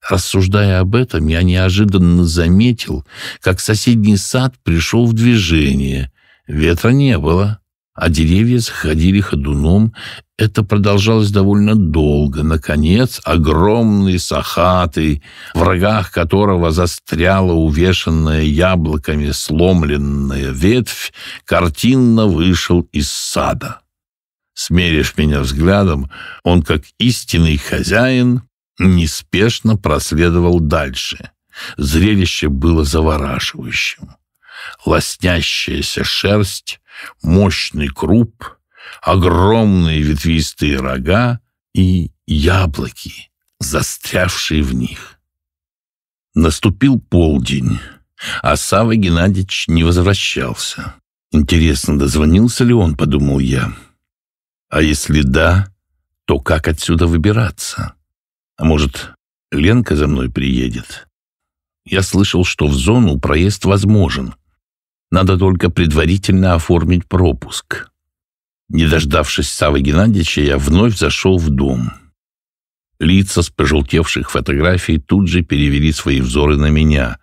Рассуждая об этом, я неожиданно заметил, как соседний сад пришел в движение. Ветра не было а деревья заходили ходуном. Это продолжалось довольно долго. Наконец, огромный сахатый, в рогах которого застряла увешанная яблоками сломленная ветвь, картинно вышел из сада. Смерив меня взглядом, он, как истинный хозяин, неспешно проследовал дальше. Зрелище было завораживающим. Лоснящаяся шерсть, мощный круп, огромные ветвистые рога и яблоки, застрявшие в них. Наступил полдень, а Сава Геннадьевич не возвращался. Интересно, дозвонился ли он, подумал я. А если да, то как отсюда выбираться? А может, Ленка за мной приедет? Я слышал, что в зону проезд возможен, надо только предварительно оформить пропуск. Не дождавшись Савы Геннадьевича, я вновь зашел в дом. Лица с пожелтевших фотографий тут же перевели свои взоры на меня,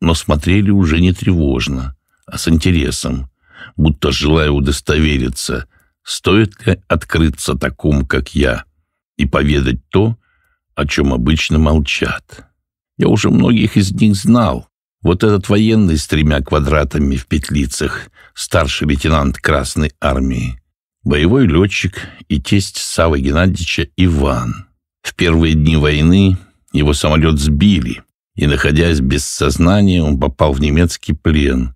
но смотрели уже не тревожно, а с интересом, будто желая удостовериться, стоит ли открыться такому, как я, и поведать то, о чем обычно молчат. Я уже многих из них знал, вот этот военный с тремя квадратами в петлицах, старший лейтенант Красной Армии, боевой летчик и тесть Савы Геннадьевича Иван. В первые дни войны его самолет сбили, и, находясь без сознания, он попал в немецкий плен.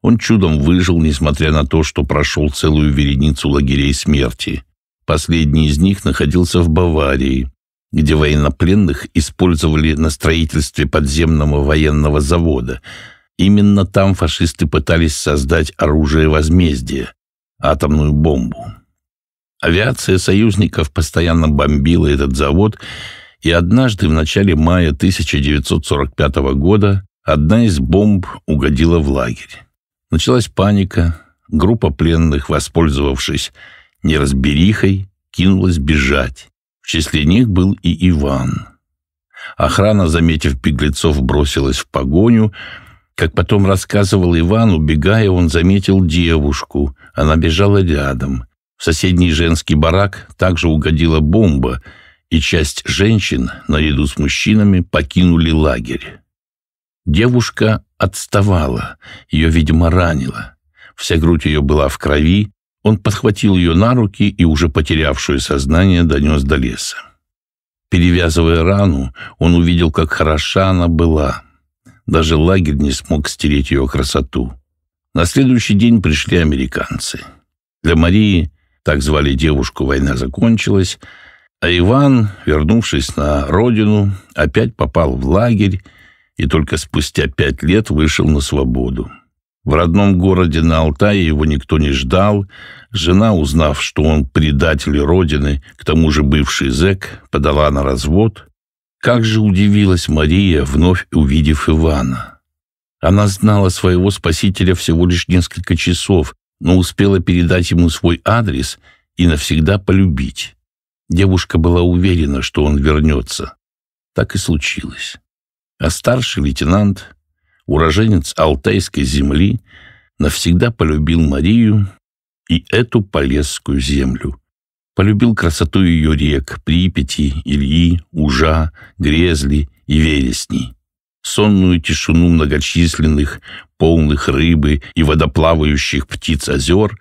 Он чудом выжил, несмотря на то, что прошел целую вереницу лагерей смерти. Последний из них находился в Баварии, где военнопленных использовали на строительстве подземного военного завода. Именно там фашисты пытались создать оружие возмездия – атомную бомбу. Авиация союзников постоянно бомбила этот завод, и однажды в начале мая 1945 года одна из бомб угодила в лагерь. Началась паника, группа пленных, воспользовавшись неразберихой, кинулась бежать. В числе них был и Иван. Охрана, заметив беглецов, бросилась в погоню. Как потом рассказывал Иван, убегая, он заметил девушку. Она бежала рядом. В соседний женский барак также угодила бомба, и часть женщин, наряду с мужчинами, покинули лагерь. Девушка отставала, ее, видимо, ранило. Вся грудь ее была в крови, он подхватил ее на руки и, уже потерявшую сознание, донес до леса. Перевязывая рану, он увидел, как хороша она была. Даже лагерь не смог стереть ее красоту. На следующий день пришли американцы. Для Марии, так звали девушку, война закончилась, а Иван, вернувшись на родину, опять попал в лагерь и только спустя пять лет вышел на свободу. В родном городе на Алтае его никто не ждал. Жена, узнав, что он предатель родины, к тому же бывший зэк, подала на развод. Как же удивилась Мария, вновь увидев Ивана. Она знала своего спасителя всего лишь несколько часов, но успела передать ему свой адрес и навсегда полюбить. Девушка была уверена, что он вернется. Так и случилось. А старший лейтенант уроженец Алтайской земли, навсегда полюбил Марию и эту Полесскую землю. Полюбил красоту ее рек Припяти, Ильи, Ужа, Грезли и Вересни, сонную тишину многочисленных, полных рыбы и водоплавающих птиц озер,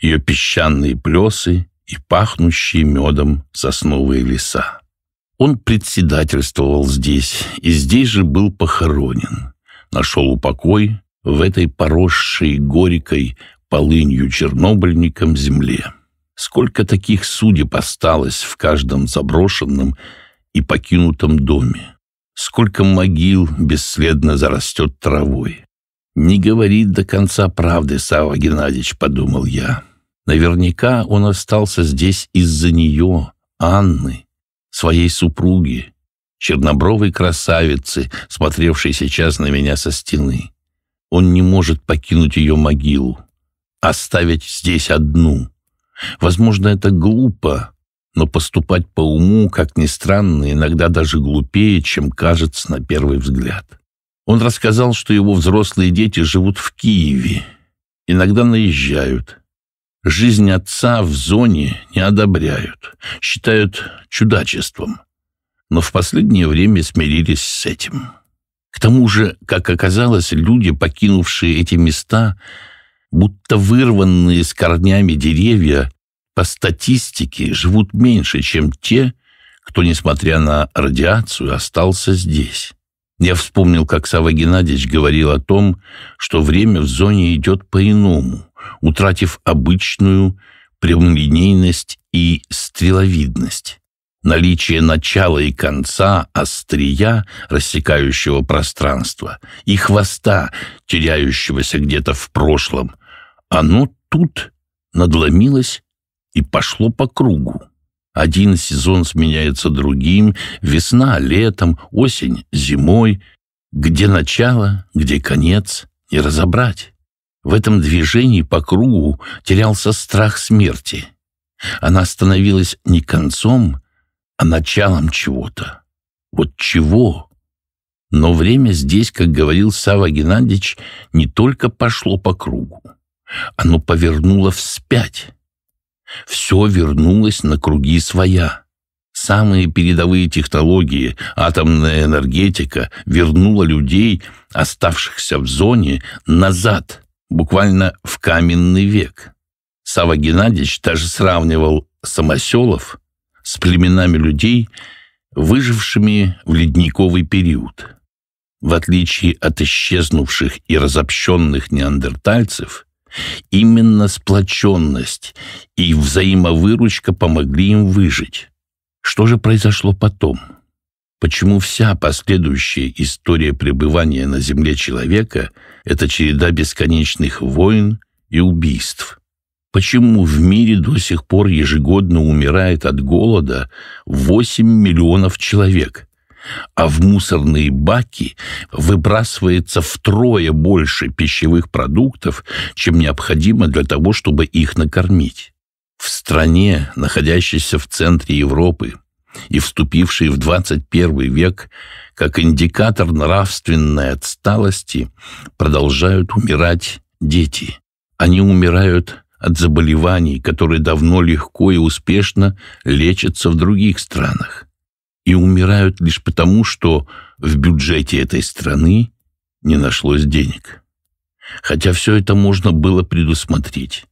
ее песчаные плесы и пахнущие медом сосновые леса. Он председательствовал здесь и здесь же был похоронен нашел упокой в этой поросшей горькой полынью чернобыльником земле. Сколько таких судеб осталось в каждом заброшенном и покинутом доме. Сколько могил бесследно зарастет травой. «Не говорит до конца правды, Сава Геннадьевич», — подумал я. «Наверняка он остался здесь из-за нее, Анны, своей супруги, чернобровой красавицы, смотревшей сейчас на меня со стены. Он не может покинуть ее могилу, оставить здесь одну. Возможно, это глупо, но поступать по уму, как ни странно, иногда даже глупее, чем кажется на первый взгляд. Он рассказал, что его взрослые дети живут в Киеве, иногда наезжают. Жизнь отца в зоне не одобряют, считают чудачеством но в последнее время смирились с этим. К тому же, как оказалось, люди, покинувшие эти места, будто вырванные с корнями деревья, по статистике живут меньше, чем те, кто, несмотря на радиацию, остался здесь. Я вспомнил, как Сава Геннадьевич говорил о том, что время в зоне идет по-иному, утратив обычную прямолинейность и стреловидность наличие начала и конца, острия, рассекающего пространство, и хвоста, теряющегося где-то в прошлом, оно тут надломилось и пошло по кругу. Один сезон сменяется другим, весна летом, осень зимой. Где начало, где конец, не разобрать. В этом движении по кругу терялся страх смерти. Она становилась не концом, а началом чего-то. Вот чего? Но время здесь, как говорил Сава Геннадьевич, не только пошло по кругу. Оно повернуло вспять. Все вернулось на круги своя. Самые передовые технологии, атомная энергетика вернула людей, оставшихся в зоне, назад, буквально в каменный век. Сава Геннадьевич даже сравнивал самоселов с племенами людей, выжившими в ледниковый период. В отличие от исчезнувших и разобщенных неандертальцев, именно сплоченность и взаимовыручка помогли им выжить. Что же произошло потом? Почему вся последующая история пребывания на Земле человека – это череда бесконечных войн и убийств? Почему в мире до сих пор ежегодно умирает от голода 8 миллионов человек, а в мусорные баки выбрасывается втрое больше пищевых продуктов, чем необходимо для того, чтобы их накормить? В стране, находящейся в центре Европы, и вступившей в 21 век как индикатор нравственной отсталости, продолжают умирать дети. Они умирают от заболеваний, которые давно легко и успешно лечатся в других странах и умирают лишь потому, что в бюджете этой страны не нашлось денег. Хотя все это можно было предусмотреть.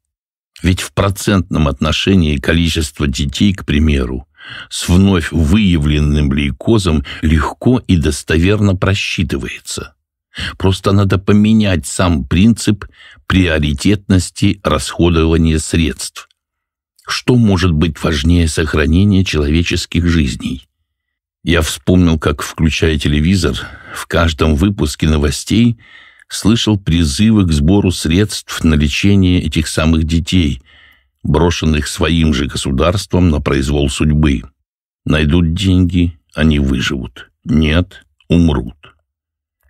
Ведь в процентном отношении количество детей, к примеру, с вновь выявленным лейкозом легко и достоверно просчитывается. Просто надо поменять сам принцип приоритетности расходования средств. Что может быть важнее сохранения человеческих жизней? Я вспомнил, как, включая телевизор, в каждом выпуске новостей слышал призывы к сбору средств на лечение этих самых детей, брошенных своим же государством на произвол судьбы. Найдут деньги, они выживут. Нет, умрут.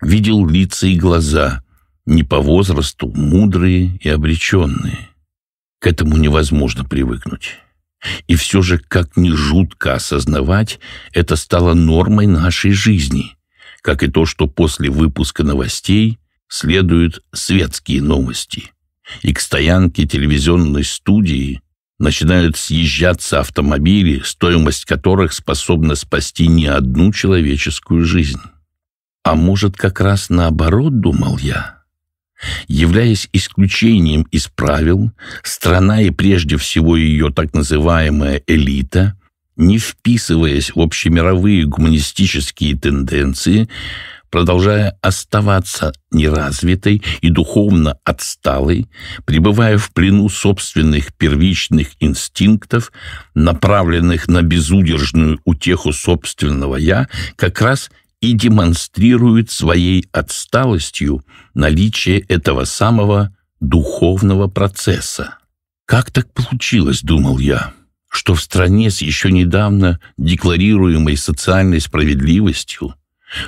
Видел лица и глаза, не по возрасту, мудрые и обреченные. К этому невозможно привыкнуть. И все же, как ни жутко осознавать, это стало нормой нашей жизни, как и то, что после выпуска новостей следуют светские новости. И к стоянке телевизионной студии начинают съезжаться автомобили, стоимость которых способна спасти не одну человеческую жизнь. А может, как раз наоборот, думал я – Являясь исключением из правил, страна и прежде всего ее так называемая элита, не вписываясь в общемировые гуманистические тенденции, продолжая оставаться неразвитой и духовно отсталой, пребывая в плену собственных первичных инстинктов, направленных на безудержную утеху собственного «я», как раз – и демонстрирует своей отсталостью наличие этого самого духовного процесса. «Как так получилось?» — думал я что в стране с еще недавно декларируемой социальной справедливостью,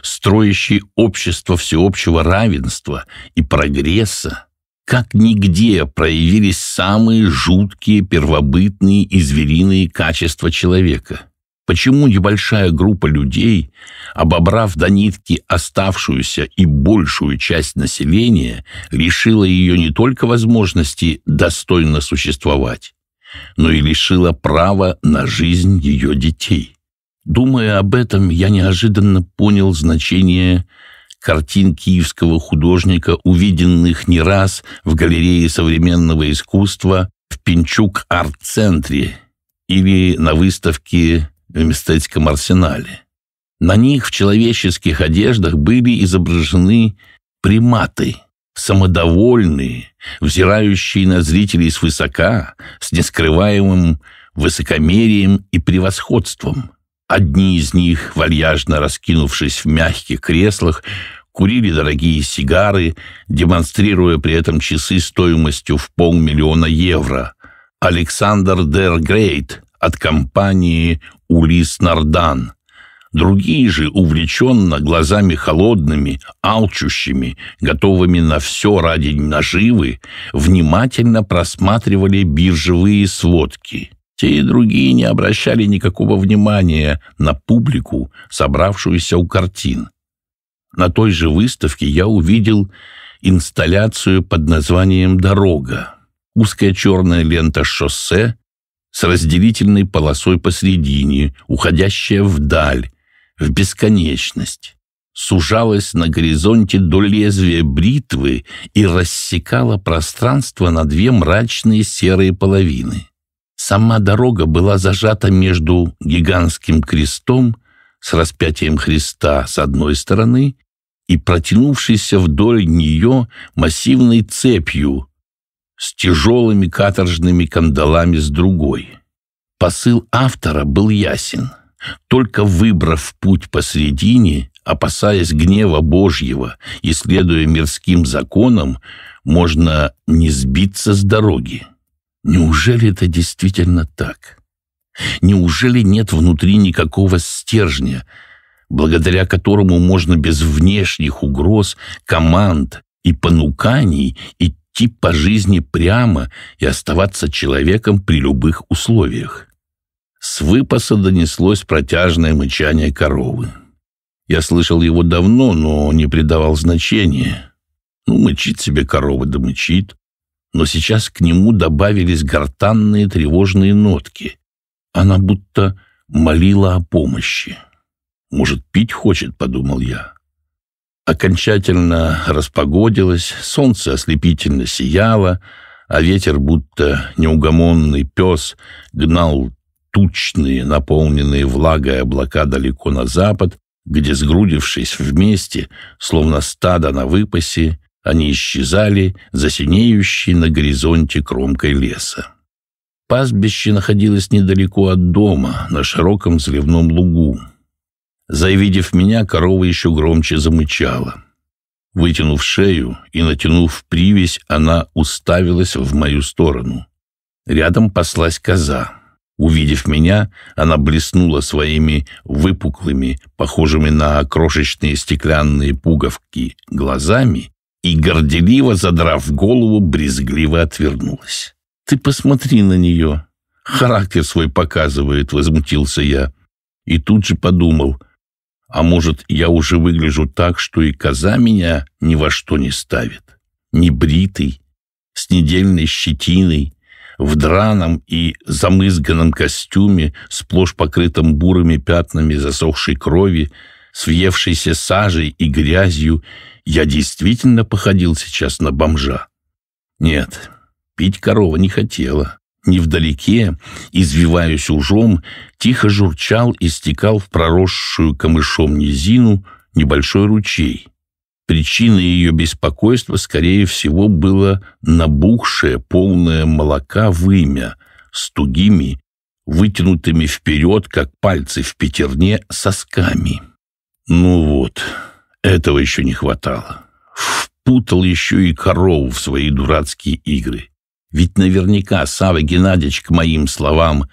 строящей общество всеобщего равенства и прогресса, как нигде проявились самые жуткие первобытные и звериные качества человека. Почему небольшая группа людей, обобрав до нитки оставшуюся и большую часть населения, лишила ее не только возможности достойно существовать, но и лишила права на жизнь ее детей? Думая об этом, я неожиданно понял значение картин киевского художника, увиденных не раз в галерее современного искусства в Пинчук-арт-центре или на выставке в мистетском арсенале. На них в человеческих одеждах были изображены приматы, самодовольные, взирающие на зрителей свысока, с нескрываемым высокомерием и превосходством. Одни из них, вальяжно раскинувшись в мягких креслах, курили дорогие сигары, демонстрируя при этом часы стоимостью в полмиллиона евро. Александр Дер Грейт от компании Улис Нардан. Другие же увлеченно глазами холодными, алчущими, готовыми на все ради наживы, внимательно просматривали биржевые сводки. Те и другие не обращали никакого внимания на публику, собравшуюся у картин. На той же выставке я увидел инсталляцию под названием «Дорога». Узкая черная лента шоссе с разделительной полосой посредине, уходящая вдаль, в бесконечность, сужалась на горизонте до лезвия бритвы и рассекала пространство на две мрачные серые половины. Сама дорога была зажата между гигантским крестом с распятием Христа с одной стороны и протянувшейся вдоль нее массивной цепью с тяжелыми каторжными кандалами с другой. Посыл автора был ясен. Только выбрав путь посредине, опасаясь гнева Божьего и следуя мирским законам, можно не сбиться с дороги. Неужели это действительно так? Неужели нет внутри никакого стержня, благодаря которому можно без внешних угроз, команд и понуканий идти идти по жизни прямо и оставаться человеком при любых условиях. С выпаса донеслось протяжное мычание коровы. Я слышал его давно, но не придавал значения. Ну, мычит себе корова, да мычит. Но сейчас к нему добавились гортанные тревожные нотки. Она будто молила о помощи. «Может, пить хочет?» — подумал я окончательно распогодилось, солнце ослепительно сияло, а ветер, будто неугомонный пес, гнал тучные, наполненные влагой облака далеко на запад, где, сгрудившись вместе, словно стадо на выпасе, они исчезали, за синеющей на горизонте кромкой леса. Пастбище находилось недалеко от дома, на широком взливном лугу, Завидев меня, корова еще громче замычала. Вытянув шею и натянув привязь, она уставилась в мою сторону. Рядом паслась коза. Увидев меня, она блеснула своими выпуклыми, похожими на крошечные стеклянные пуговки, глазами и, горделиво задрав голову, брезгливо отвернулась. «Ты посмотри на нее! Характер свой показывает!» — возмутился я. И тут же подумал, а может, я уже выгляжу так, что и коза меня ни во что не ставит. Небритый, с недельной щетиной, в драном и замызганном костюме, сплошь покрытом бурыми пятнами засохшей крови, с сажей и грязью, я действительно походил сейчас на бомжа. Нет, пить корова не хотела невдалеке, извиваясь ужом, тихо журчал и стекал в проросшую камышом низину небольшой ручей. Причиной ее беспокойства, скорее всего, было набухшее, полное молока вымя с тугими, вытянутыми вперед, как пальцы в пятерне, сосками. Ну вот, этого еще не хватало. Впутал еще и корову в свои дурацкие игры. Ведь наверняка Сава Геннадьевич к моим словам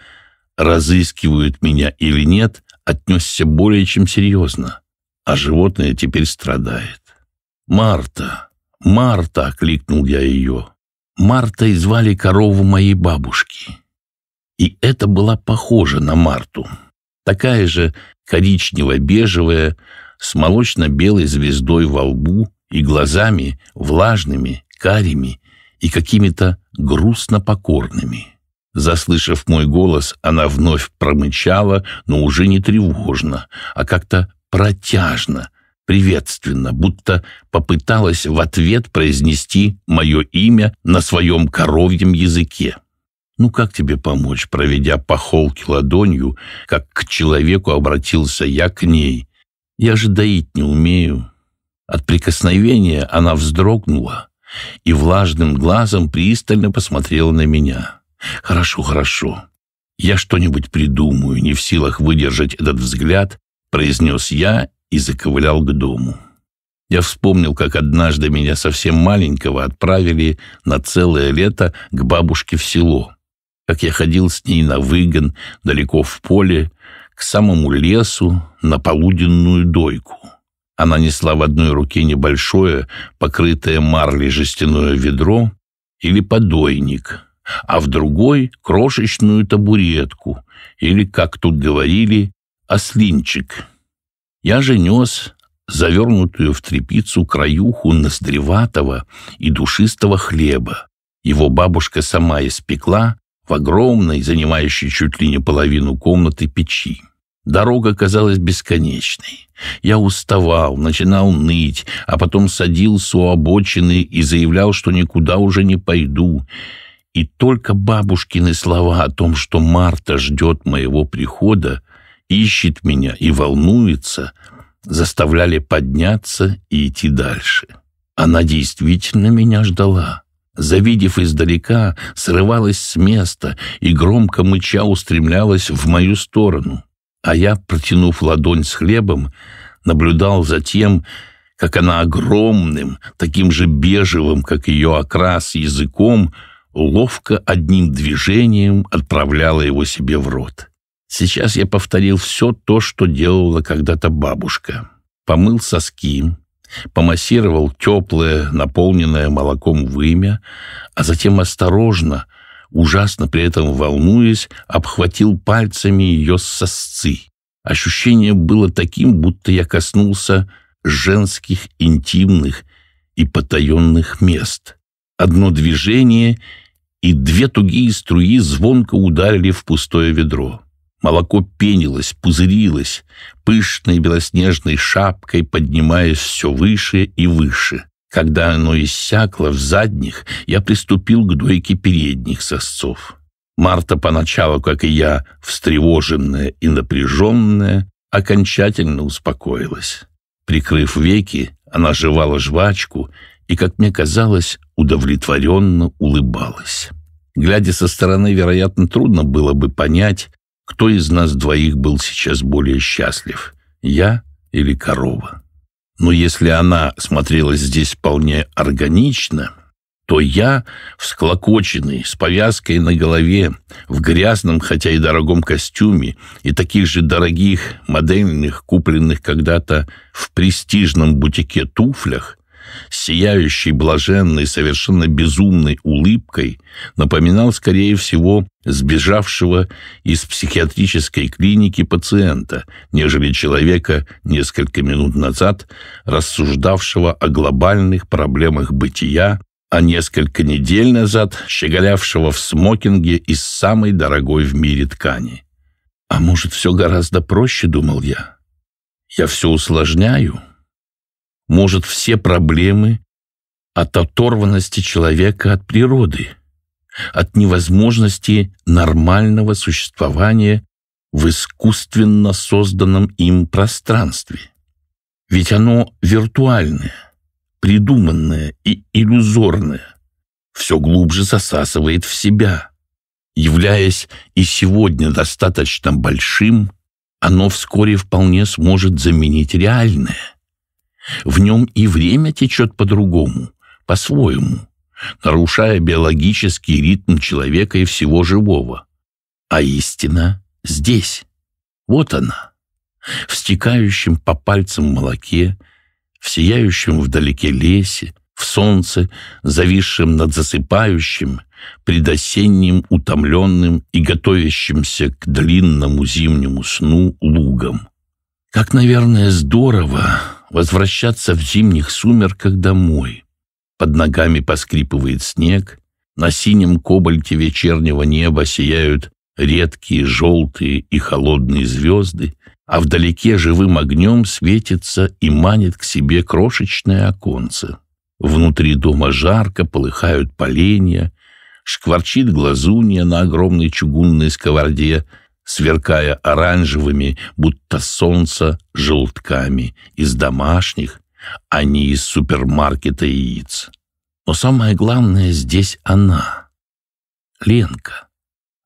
«разыскивают меня или нет» отнесся более чем серьезно, а животное теперь страдает. «Марта! Марта!» — окликнул я ее. Марта и звали корову моей бабушки. И это была похожа на Марту. Такая же коричнево-бежевая, с молочно-белой звездой во лбу и глазами влажными, карими и какими-то грустно покорными. Заслышав мой голос, она вновь промычала, но уже не тревожно, а как-то протяжно, приветственно, будто попыталась в ответ произнести мое имя на своем коровьем языке. «Ну как тебе помочь?» Проведя по холке ладонью, как к человеку обратился я к ней. «Я же доить не умею». От прикосновения она вздрогнула, и влажным глазом пристально посмотрела на меня. «Хорошо, хорошо. Я что-нибудь придумаю, не в силах выдержать этот взгляд», произнес я и заковылял к дому. Я вспомнил, как однажды меня совсем маленького отправили на целое лето к бабушке в село, как я ходил с ней на выгон, далеко в поле, к самому лесу, на полуденную дойку. Она несла в одной руке небольшое, покрытое марлей жестяное ведро или подойник, а в другой — крошечную табуретку, или, как тут говорили, ослинчик. Я же нес завернутую в тряпицу краюху ноздреватого и душистого хлеба. Его бабушка сама испекла в огромной, занимающей чуть ли не половину комнаты печи. Дорога казалась бесконечной. Я уставал, начинал ныть, а потом садился у обочины и заявлял, что никуда уже не пойду. И только бабушкины слова о том, что Марта ждет моего прихода, ищет меня и волнуется, заставляли подняться и идти дальше. Она действительно меня ждала. Завидев издалека, срывалась с места и громко мыча устремлялась в мою сторону а я, протянув ладонь с хлебом, наблюдал за тем, как она огромным, таким же бежевым, как ее окрас, языком, ловко одним движением отправляла его себе в рот. Сейчас я повторил все то, что делала когда-то бабушка. Помыл соски, помассировал теплое, наполненное молоком вымя, а затем осторожно — ужасно при этом волнуясь, обхватил пальцами ее сосцы. Ощущение было таким, будто я коснулся женских интимных и потаенных мест. Одно движение, и две тугие струи звонко ударили в пустое ведро. Молоко пенилось, пузырилось, пышной белоснежной шапкой поднимаясь все выше и выше. Когда оно иссякло в задних, я приступил к дойке передних сосцов. Марта поначалу, как и я, встревоженная и напряженная, окончательно успокоилась. Прикрыв веки, она жевала жвачку и, как мне казалось, удовлетворенно улыбалась. Глядя со стороны, вероятно, трудно было бы понять, кто из нас двоих был сейчас более счастлив, я или корова. Но если она смотрелась здесь вполне органично, то я, всклокоченный, с повязкой на голове, в грязном, хотя и дорогом костюме, и таких же дорогих, модельных, купленных когда-то в престижном бутике туфлях, сияющий, сияющей, блаженной, совершенно безумной улыбкой напоминал, скорее всего, сбежавшего из психиатрической клиники пациента, нежели человека, несколько минут назад рассуждавшего о глобальных проблемах бытия, а несколько недель назад щеголявшего в смокинге из самой дорогой в мире ткани. «А может, все гораздо проще?» — думал я. «Я все усложняю?» может все проблемы от оторванности человека от природы, от невозможности нормального существования в искусственно созданном им пространстве. Ведь оно виртуальное, придуманное и иллюзорное, все глубже засасывает в себя. Являясь и сегодня достаточно большим, оно вскоре вполне сможет заменить реальное. В нем и время течет по-другому, по-своему, нарушая биологический ритм человека и всего живого. А истина здесь. Вот она. В стекающем по пальцам молоке, в сияющем вдалеке лесе, в солнце, зависшем над засыпающим, предосенним, утомленным и готовящимся к длинному зимнему сну лугом. Как, наверное, здорово возвращаться в зимних сумерках домой. Под ногами поскрипывает снег, на синем кобальте вечернего неба сияют редкие желтые и холодные звезды, а вдалеке живым огнем светится и манит к себе крошечное оконце. Внутри дома жарко, полыхают поленья, шкварчит глазунья на огромной чугунной сковороде — сверкая оранжевыми, будто солнце, желтками из домашних, а не из супермаркета яиц. Но самое главное здесь она, Ленка.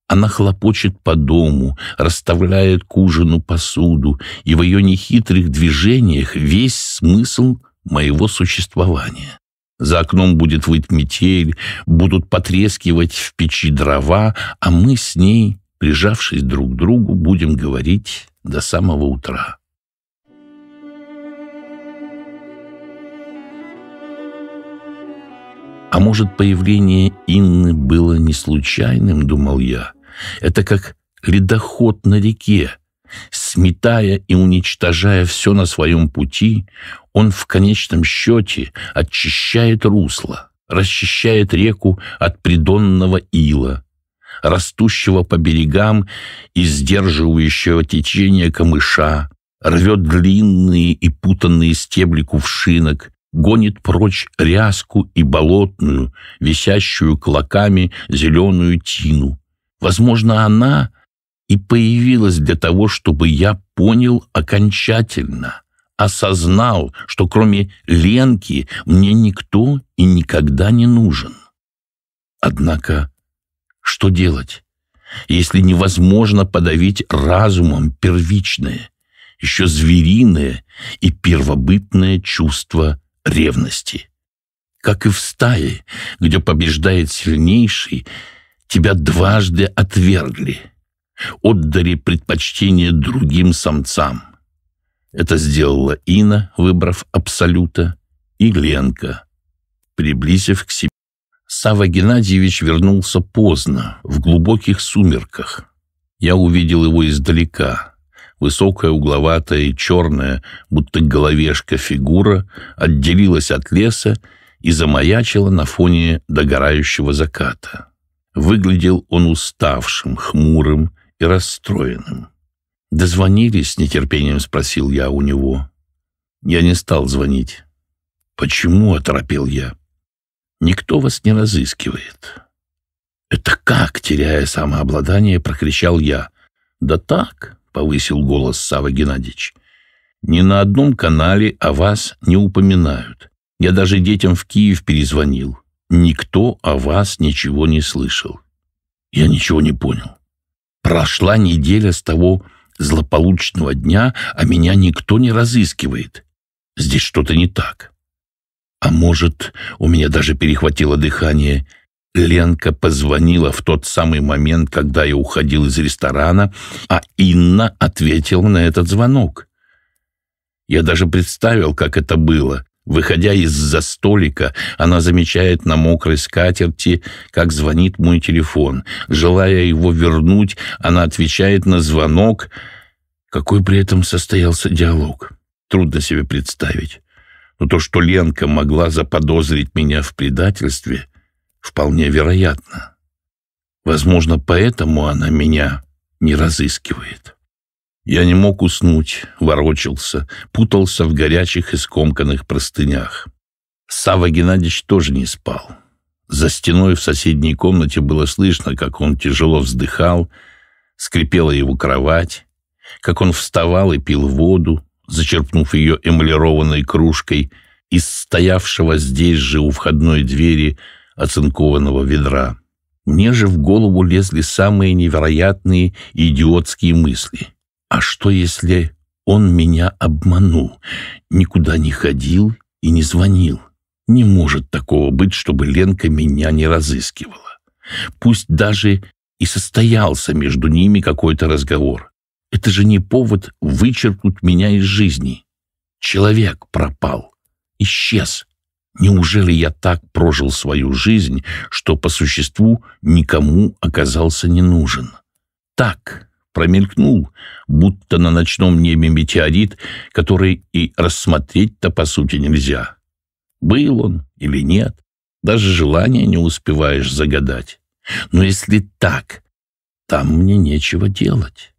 Она хлопочет по дому, расставляет к ужину посуду, и в ее нехитрых движениях весь смысл моего существования. За окном будет выть метель, будут потрескивать в печи дрова, а мы с ней прижавшись друг к другу, будем говорить до самого утра. А может, появление Инны было не случайным, думал я. Это как ледоход на реке. Сметая и уничтожая все на своем пути, он в конечном счете очищает русло, расчищает реку от придонного ила – растущего по берегам и сдерживающего течение камыша, рвет длинные и путанные стебли кувшинок, гонит прочь ряску и болотную, висящую клоками зеленую тину. Возможно, она и появилась для того, чтобы я понял окончательно, осознал, что кроме Ленки мне никто и никогда не нужен. Однако что делать, если невозможно подавить разумом первичное, еще звериное и первобытное чувство ревности? Как и в стае, где побеждает сильнейший, тебя дважды отвергли, отдали предпочтение другим самцам. Это сделала Ина, выбрав Абсолюта, и Ленка, приблизив к себе. Сава Геннадьевич вернулся поздно, в глубоких сумерках. Я увидел его издалека. Высокая, угловатая и черная, будто головешка фигура, отделилась от леса и замаячила на фоне догорающего заката. Выглядел он уставшим, хмурым и расстроенным. «Дозвонились?» — с нетерпением спросил я у него. Я не стал звонить. «Почему?» — оторопел я. Никто вас не разыскивает. Это как, теряя самообладание, прокричал я. Да так, повысил голос Сава Геннадьевич. Ни на одном канале о вас не упоминают. Я даже детям в Киев перезвонил. Никто о вас ничего не слышал. Я ничего не понял. Прошла неделя с того злополучного дня, а меня никто не разыскивает. Здесь что-то не так. А может, у меня даже перехватило дыхание. Ленка позвонила в тот самый момент, когда я уходил из ресторана, а Инна ответила на этот звонок. Я даже представил, как это было. Выходя из-за столика, она замечает на мокрой скатерти, как звонит мой телефон. Желая его вернуть, она отвечает на звонок. Какой при этом состоялся диалог? Трудно себе представить но то, что Ленка могла заподозрить меня в предательстве, вполне вероятно. Возможно, поэтому она меня не разыскивает. Я не мог уснуть, ворочался, путался в горячих и скомканных простынях. Сава Геннадьевич тоже не спал. За стеной в соседней комнате было слышно, как он тяжело вздыхал, скрипела его кровать, как он вставал и пил воду, зачерпнув ее эмалированной кружкой из стоявшего здесь же у входной двери оцинкованного ведра. Мне же в голову лезли самые невероятные идиотские мысли. А что, если он меня обманул, никуда не ходил и не звонил? Не может такого быть, чтобы Ленка меня не разыскивала. Пусть даже и состоялся между ними какой-то разговор. Это же не повод вычеркнуть меня из жизни. Человек пропал, исчез. Неужели я так прожил свою жизнь, что по существу никому оказался не нужен? Так промелькнул, будто на ночном небе метеорит, который и рассмотреть-то по сути нельзя. Был он или нет, даже желания не успеваешь загадать. Но если так, там мне нечего делать.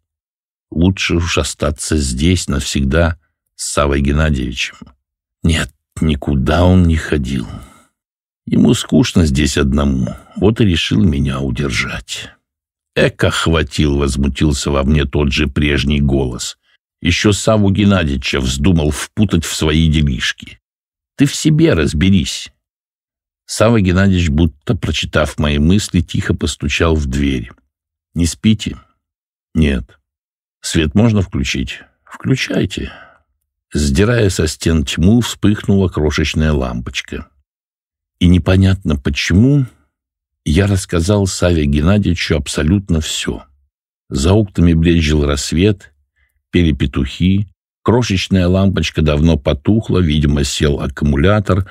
Лучше уж остаться здесь навсегда с Савой Геннадьевичем. Нет, никуда он не ходил. Ему скучно здесь одному, вот и решил меня удержать. Эко хватил, возмутился во мне тот же прежний голос. Еще Саву Геннадьевича вздумал впутать в свои делишки. Ты в себе разберись. Сава Геннадьевич, будто прочитав мои мысли, тихо постучал в дверь. «Не спите?» «Нет». Свет можно включить? Включайте. Сдирая со стен тьму, вспыхнула крошечная лампочка. И непонятно почему я рассказал Саве Геннадьевичу абсолютно все. За окнами бледжил рассвет, пели петухи, крошечная лампочка давно потухла, видимо, сел аккумулятор,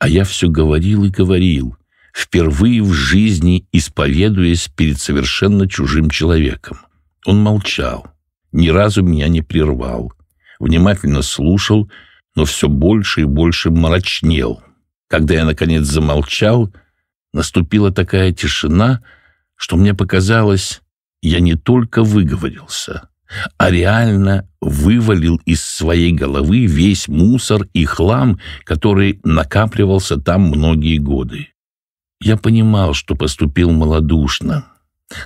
а я все говорил и говорил, впервые в жизни исповедуясь перед совершенно чужим человеком. Он молчал ни разу меня не прервал. Внимательно слушал, но все больше и больше мрачнел. Когда я, наконец, замолчал, наступила такая тишина, что мне показалось, я не только выговорился, а реально вывалил из своей головы весь мусор и хлам, который накапливался там многие годы. Я понимал, что поступил малодушно.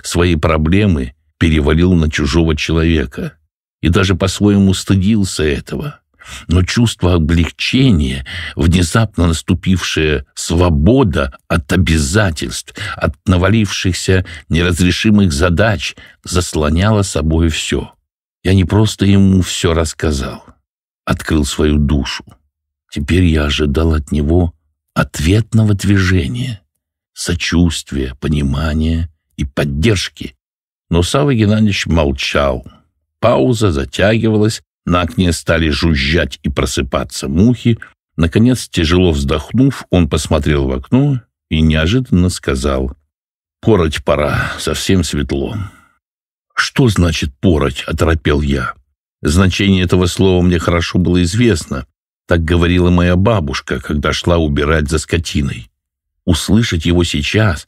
Свои проблемы перевалил на чужого человека и даже по-своему стыдился этого. Но чувство облегчения, внезапно наступившая свобода от обязательств, от навалившихся неразрешимых задач, заслоняло собой все. Я не просто ему все рассказал, открыл свою душу. Теперь я ожидал от него ответного движения, сочувствия, понимания и поддержки, но Савва Геннадьевич молчал. Пауза затягивалась, на окне стали жужжать и просыпаться мухи. Наконец, тяжело вздохнув, он посмотрел в окно и неожиданно сказал «Пороть пора, совсем светло». «Что значит пороть?» – оторопел я. Значение этого слова мне хорошо было известно. Так говорила моя бабушка, когда шла убирать за скотиной. Услышать его сейчас,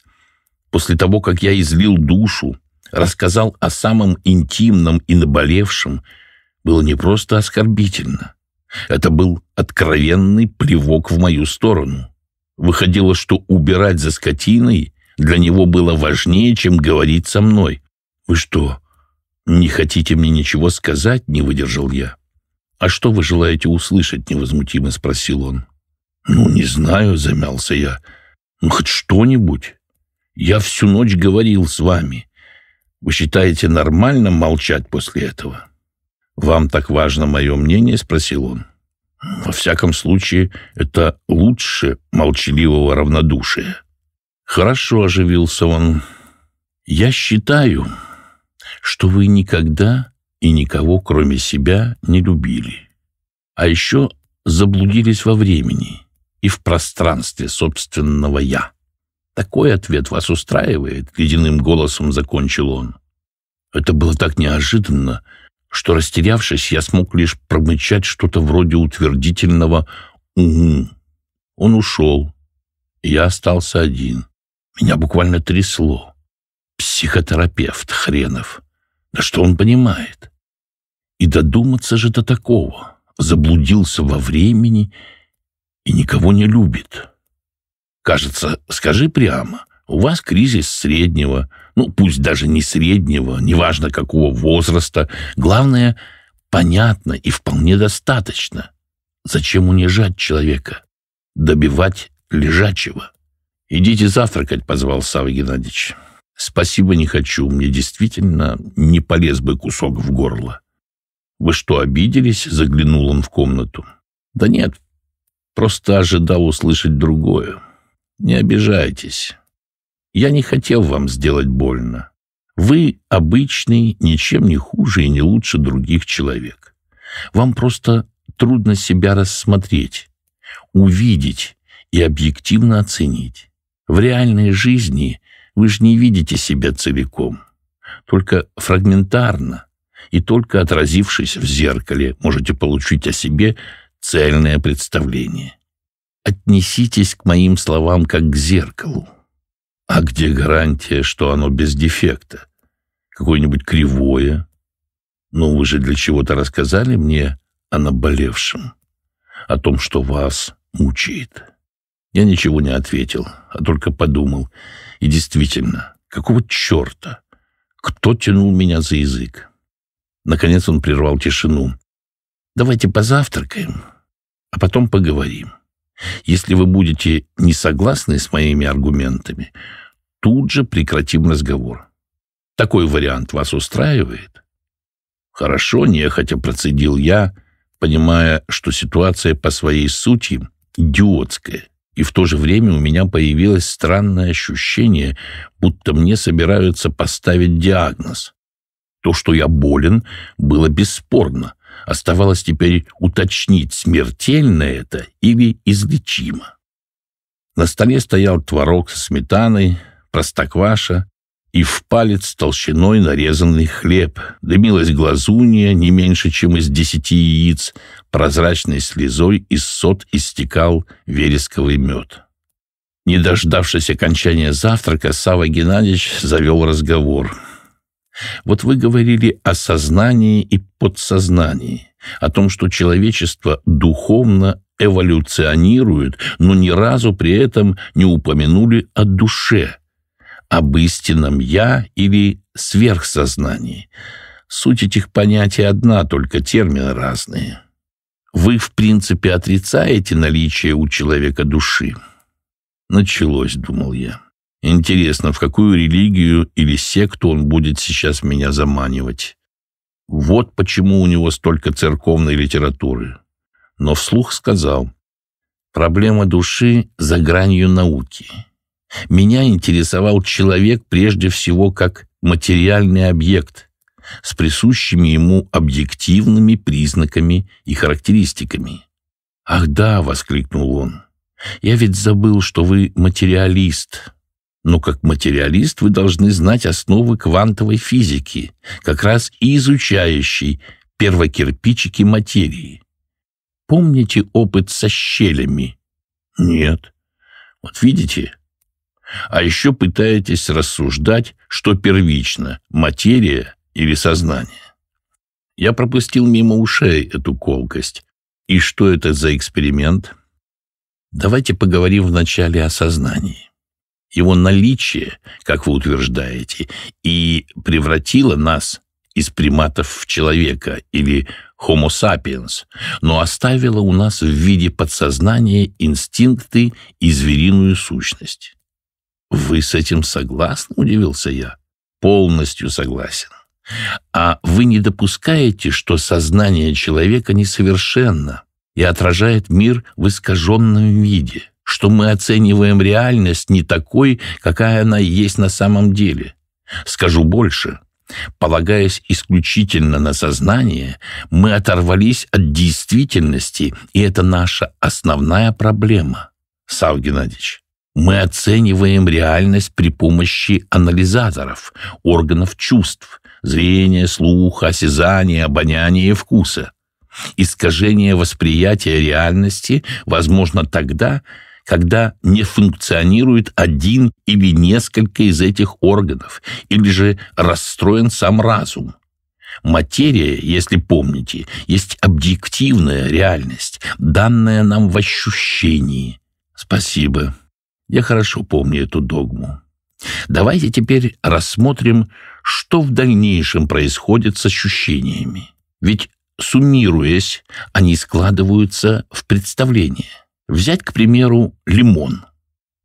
после того, как я излил душу, рассказал о самом интимном и наболевшем, было не просто оскорбительно. Это был откровенный плевок в мою сторону. Выходило, что убирать за скотиной для него было важнее, чем говорить со мной. «Вы что, не хотите мне ничего сказать?» — не выдержал я. «А что вы желаете услышать?» — невозмутимо спросил он. «Ну, не знаю», — замялся я. «Ну, хоть что-нибудь. Я всю ночь говорил с вами. Вы считаете нормальным молчать после этого? Вам так важно мое мнение, спросил он. Во всяком случае, это лучше молчаливого равнодушия. Хорошо оживился он. Я считаю, что вы никогда и никого, кроме себя, не любили. А еще заблудились во времени и в пространстве собственного «я». Такой ответ вас устраивает?» — ледяным голосом закончил он. Это было так неожиданно, что, растерявшись, я смог лишь промычать что-то вроде утвердительного «Угу». Он ушел, и я остался один. Меня буквально трясло. Психотерапевт хренов. Да что он понимает? И додуматься же до такого. Заблудился во времени и никого не любит. Кажется, скажи прямо, у вас кризис среднего, ну пусть даже не среднего, неважно какого возраста, главное, понятно и вполне достаточно. Зачем унижать человека? Добивать лежачего. «Идите завтракать», — позвал Савва Геннадьевич. «Спасибо, не хочу. Мне действительно не полез бы кусок в горло». «Вы что, обиделись?» — заглянул он в комнату. «Да нет, просто ожидал услышать другое». Не обижайтесь. Я не хотел вам сделать больно. Вы обычный, ничем не хуже и не лучше других человек. Вам просто трудно себя рассмотреть, увидеть и объективно оценить. В реальной жизни вы же не видите себя целиком, только фрагментарно, и только отразившись в зеркале можете получить о себе цельное представление отнеситесь к моим словам как к зеркалу. А где гарантия, что оно без дефекта? Какое-нибудь кривое? Ну, вы же для чего-то рассказали мне о наболевшем, о том, что вас мучает. Я ничего не ответил, а только подумал. И действительно, какого черта? Кто тянул меня за язык? Наконец он прервал тишину. «Давайте позавтракаем, а потом поговорим». Если вы будете не согласны с моими аргументами, тут же прекратим разговор. Такой вариант вас устраивает? Хорошо, нехотя процедил я, понимая, что ситуация по своей сути идиотская. И в то же время у меня появилось странное ощущение, будто мне собираются поставить диагноз. То, что я болен, было бесспорно — Оставалось теперь уточнить, смертельно это или излечимо. На столе стоял творог со сметаной, простокваша и в палец толщиной нарезанный хлеб. Дымилась глазунья не меньше, чем из десяти яиц, прозрачной слезой из сот истекал вересковый мед. Не дождавшись окончания завтрака, Сава Геннадьевич завел разговор — вот вы говорили о сознании и подсознании, о том, что человечество духовно эволюционирует, но ни разу при этом не упомянули о душе, об истинном «я» или сверхсознании. Суть этих понятий одна, только термины разные. Вы, в принципе, отрицаете наличие у человека души. Началось, думал я. Интересно, в какую религию или секту он будет сейчас меня заманивать? Вот почему у него столько церковной литературы. Но вслух сказал, проблема души за гранью науки. Меня интересовал человек прежде всего как материальный объект с присущими ему объективными признаками и характеристиками. «Ах да!» — воскликнул он. «Я ведь забыл, что вы материалист. Но как материалист вы должны знать основы квантовой физики, как раз и изучающей первокирпичики материи. Помните опыт со щелями? Нет. Вот видите? А еще пытаетесь рассуждать, что первично – материя или сознание. Я пропустил мимо ушей эту колкость. И что это за эксперимент? Давайте поговорим вначале о сознании его наличие, как вы утверждаете, и превратило нас из приматов в человека или Homo sapiens, но оставило у нас в виде подсознания инстинкты и звериную сущность. «Вы с этим согласны?» – удивился я. «Полностью согласен. А вы не допускаете, что сознание человека несовершенно и отражает мир в искаженном виде?» что мы оцениваем реальность не такой, какая она есть на самом деле. Скажу больше. Полагаясь исключительно на сознание, мы оторвались от действительности, и это наша основная проблема, Сав Геннадьевич. Мы оцениваем реальность при помощи анализаторов, органов чувств, зрения, слуха, осязания, обоняния и вкуса. Искажение восприятия реальности возможно тогда, когда не функционирует один или несколько из этих органов, или же расстроен сам разум. Материя, если помните, есть объективная реальность, данная нам в ощущении. Спасибо. Я хорошо помню эту догму. Давайте теперь рассмотрим, что в дальнейшем происходит с ощущениями. Ведь, суммируясь, они складываются в представление. Взять, к примеру, лимон.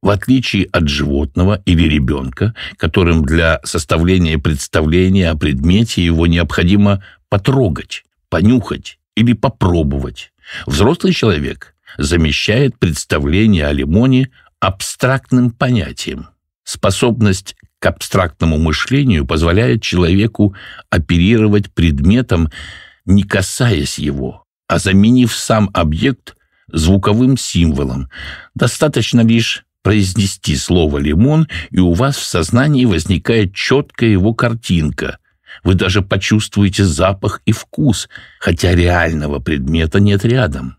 В отличие от животного или ребенка, которым для составления представления о предмете его необходимо потрогать, понюхать или попробовать, взрослый человек замещает представление о лимоне абстрактным понятием. Способность к абстрактному мышлению позволяет человеку оперировать предметом, не касаясь его, а заменив сам объект звуковым символом. Достаточно лишь произнести слово «лимон», и у вас в сознании возникает четкая его картинка. Вы даже почувствуете запах и вкус, хотя реального предмета нет рядом.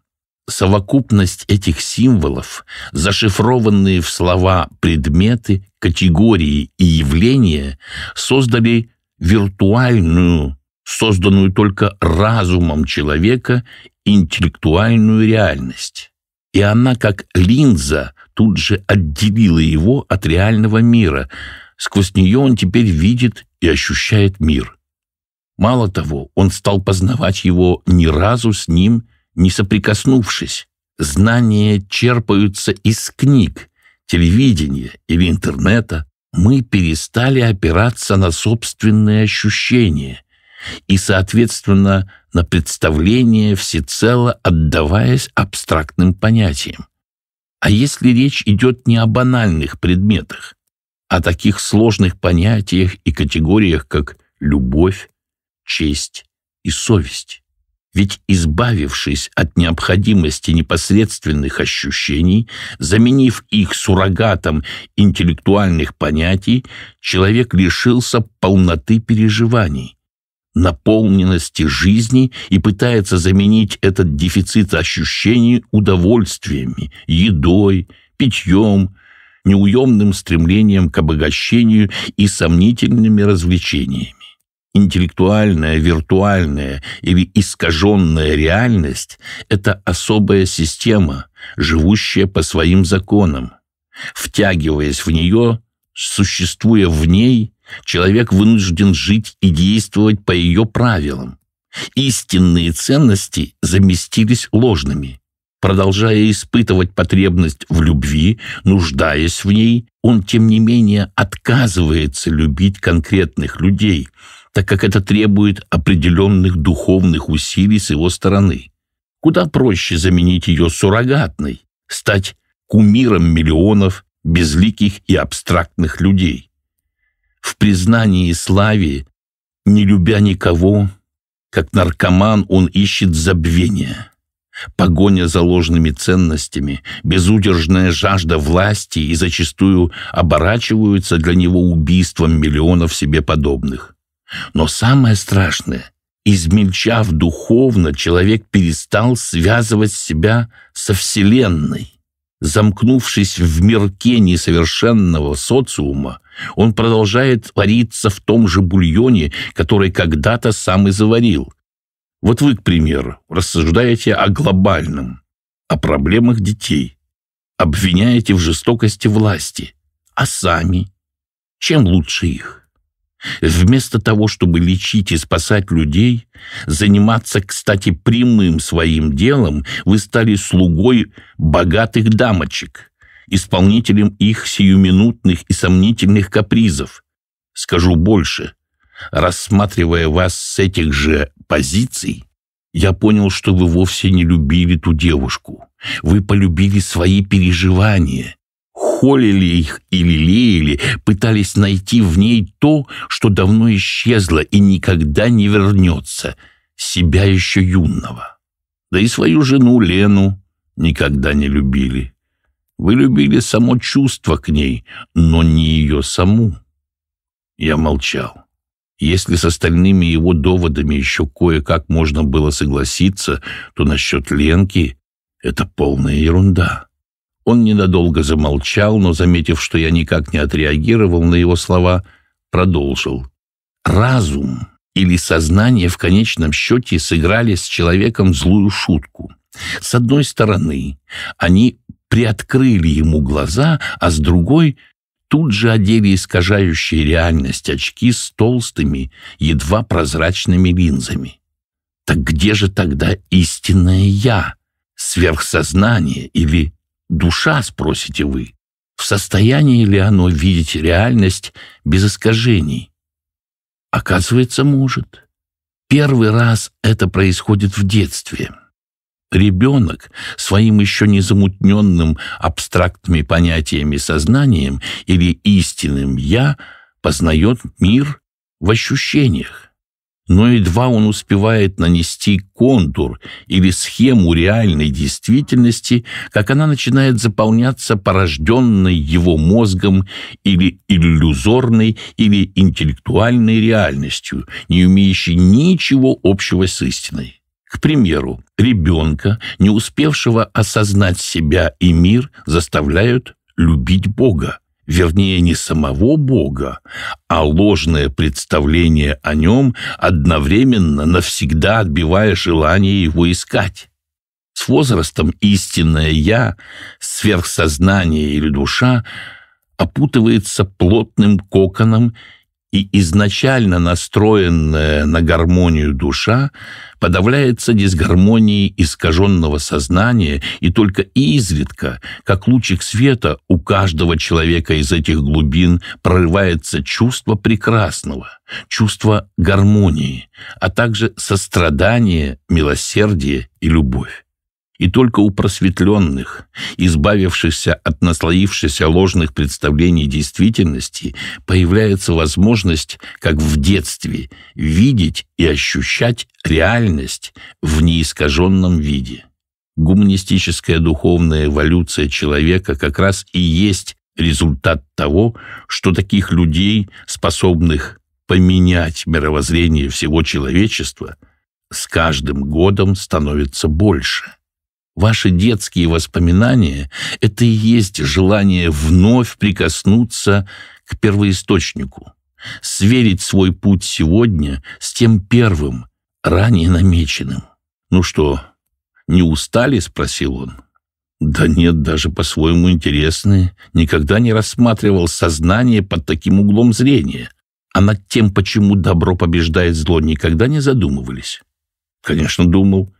Совокупность этих символов, зашифрованные в слова предметы, категории и явления, создали виртуальную, созданную только разумом человека интеллектуальную реальность, и она, как линза, тут же отделила его от реального мира. Сквозь нее он теперь видит и ощущает мир. Мало того, он стал познавать его ни разу с ним не соприкоснувшись. Знания черпаются из книг, телевидения или интернета. Мы перестали опираться на собственные ощущения – и, соответственно, на представление всецело отдаваясь абстрактным понятиям. А если речь идет не о банальных предметах, о а таких сложных понятиях и категориях, как любовь, честь и совесть? Ведь избавившись от необходимости непосредственных ощущений, заменив их суррогатом интеллектуальных понятий, человек лишился полноты переживаний – наполненности жизни и пытается заменить этот дефицит ощущений удовольствиями, едой, питьем, неуемным стремлением к обогащению и сомнительными развлечениями. Интеллектуальная, виртуальная или искаженная реальность – это особая система, живущая по своим законам. Втягиваясь в нее – Существуя в ней, человек вынужден жить и действовать по ее правилам. Истинные ценности заместились ложными. Продолжая испытывать потребность в любви, нуждаясь в ней, он, тем не менее, отказывается любить конкретных людей, так как это требует определенных духовных усилий с его стороны. Куда проще заменить ее суррогатной, стать кумиром миллионов безликих и абстрактных людей. В признании и славе, не любя никого, как наркоман он ищет забвения. Погоня за ложными ценностями, безудержная жажда власти и зачастую оборачиваются для него убийством миллионов себе подобных. Но самое страшное, измельчав духовно, человек перестал связывать себя со Вселенной. Замкнувшись в мирке несовершенного социума, он продолжает вариться в том же бульоне, который когда-то сам и заварил. Вот вы, к примеру, рассуждаете о глобальном, о проблемах детей, обвиняете в жестокости власти, а сами – чем лучше их? Вместо того, чтобы лечить и спасать людей, заниматься, кстати, прямым своим делом, вы стали слугой богатых дамочек, исполнителем их сиюминутных и сомнительных капризов. Скажу больше, рассматривая вас с этих же позиций, я понял, что вы вовсе не любили ту девушку. Вы полюбили свои переживания, холили их или леяли, пытались найти в ней то, что давно исчезло и никогда не вернется, себя еще юного. Да и свою жену Лену никогда не любили. Вы любили само чувство к ней, но не ее саму. Я молчал. Если с остальными его доводами еще кое-как можно было согласиться, то насчет Ленки — это полная ерунда. Он ненадолго замолчал, но, заметив, что я никак не отреагировал на его слова, продолжил. «Разум или сознание в конечном счете сыграли с человеком злую шутку. С одной стороны, они приоткрыли ему глаза, а с другой тут же одели искажающие реальность очки с толстыми, едва прозрачными линзами. Так где же тогда истинное «я», сверхсознание или Душа, спросите вы, в состоянии ли оно видеть реальность без искажений? Оказывается, может. Первый раз это происходит в детстве. Ребенок своим еще не замутненным абстрактными понятиями сознанием или истинным «я» познает мир в ощущениях но едва он успевает нанести контур или схему реальной действительности, как она начинает заполняться порожденной его мозгом или иллюзорной или интеллектуальной реальностью, не имеющей ничего общего с истиной. К примеру, ребенка, не успевшего осознать себя и мир, заставляют любить Бога вернее, не самого Бога, а ложное представление о нем, одновременно навсегда отбивая желание его искать. С возрастом истинное «я», сверхсознание или душа опутывается плотным коконом – и изначально настроенная на гармонию душа подавляется дисгармонией искаженного сознания, и только изредка, как лучик света, у каждого человека из этих глубин прорывается чувство прекрасного, чувство гармонии, а также сострадание, милосердие и любовь. И только у просветленных, избавившихся от наслоившихся ложных представлений действительности, появляется возможность, как в детстве, видеть и ощущать реальность в неискаженном виде. Гуманистическая духовная эволюция человека как раз и есть результат того, что таких людей, способных поменять мировоззрение всего человечества, с каждым годом становится больше – Ваши детские воспоминания — это и есть желание вновь прикоснуться к первоисточнику, сверить свой путь сегодня с тем первым, ранее намеченным. «Ну что, не устали?» — спросил он. «Да нет, даже по-своему интересные. Никогда не рассматривал сознание под таким углом зрения. А над тем, почему добро побеждает зло, никогда не задумывались?» «Конечно, думал,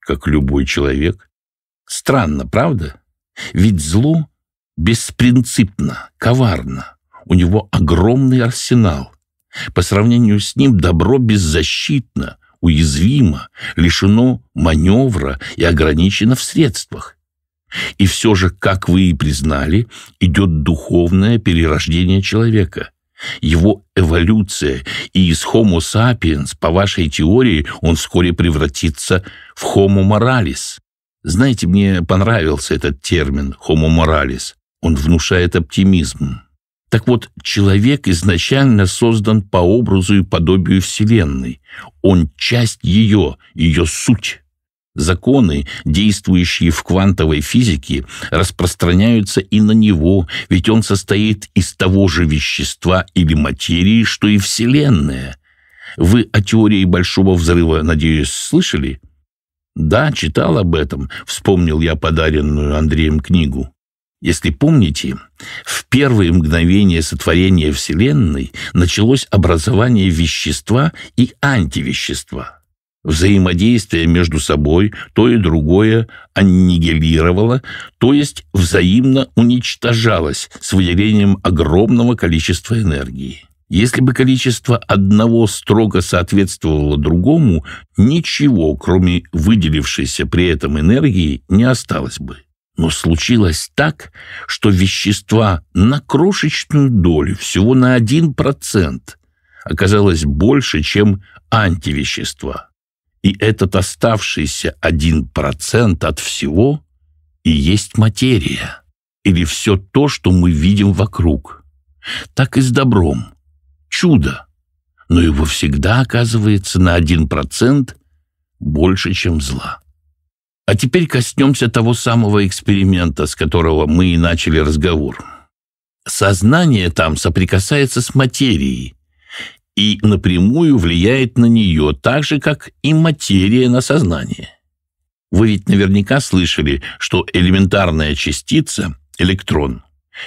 как любой человек. Странно, правда? Ведь зло беспринципно, коварно. У него огромный арсенал. По сравнению с ним добро беззащитно, уязвимо, лишено маневра и ограничено в средствах. И все же, как вы и признали, идет духовное перерождение человека. Его эволюция, и из Homo sapiens, по вашей теории, он вскоре превратится в Homo moralis. Знаете, мне понравился этот термин «homo moralis». Он внушает оптимизм. Так вот, человек изначально создан по образу и подобию Вселенной. Он часть ее, ее суть. Законы, действующие в квантовой физике, распространяются и на него, ведь он состоит из того же вещества или материи, что и Вселенная. Вы о теории Большого Взрыва, надеюсь, слышали? «Да, читал об этом», — вспомнил я подаренную Андреем книгу. Если помните, в первые мгновения сотворения Вселенной началось образование вещества и антивещества. Взаимодействие между собой то и другое аннигилировало, то есть взаимно уничтожалось с выделением огромного количества энергии. Если бы количество одного строго соответствовало другому, ничего, кроме выделившейся при этом энергии, не осталось бы. Но случилось так, что вещества на крошечную долю, всего на 1%, оказалось больше, чем антивещества. И этот оставшийся 1% от всего и есть материя, или все то, что мы видим вокруг. Так и с добром – чудо, но его всегда оказывается на один процент больше, чем зла. А теперь коснемся того самого эксперимента, с которого мы и начали разговор. Сознание там соприкасается с материей и напрямую влияет на нее, так же, как и материя на сознание. Вы ведь наверняка слышали, что элементарная частица, электрон,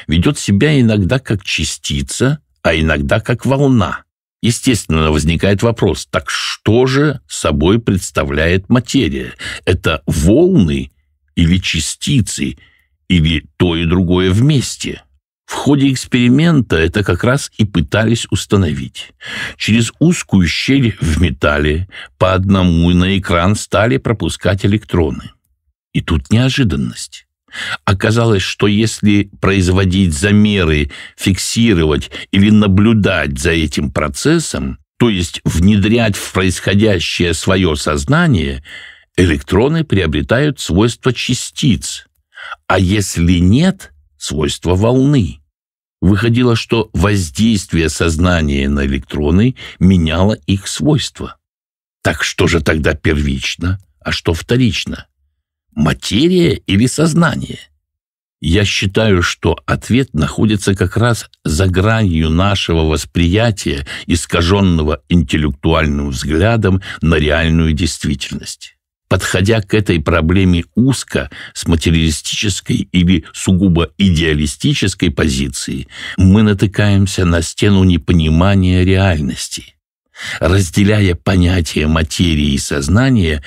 ведет себя иногда как частица, а иногда как волна. Естественно, возникает вопрос, так что же собой представляет материя? Это волны или частицы, или то и другое вместе? В ходе эксперимента это как раз и пытались установить. Через узкую щель в металле по одному на экран стали пропускать электроны. И тут неожиданность. Оказалось, что если производить замеры, фиксировать или наблюдать за этим процессом, то есть внедрять в происходящее свое сознание, электроны приобретают свойства частиц, а если нет – свойства волны. Выходило, что воздействие сознания на электроны меняло их свойства. Так что же тогда первично, а что вторично? материя или сознание? Я считаю, что ответ находится как раз за гранью нашего восприятия, искаженного интеллектуальным взглядом на реальную действительность. Подходя к этой проблеме узко, с материалистической или сугубо идеалистической позиции, мы натыкаемся на стену непонимания реальности. Разделяя понятия материи и сознания,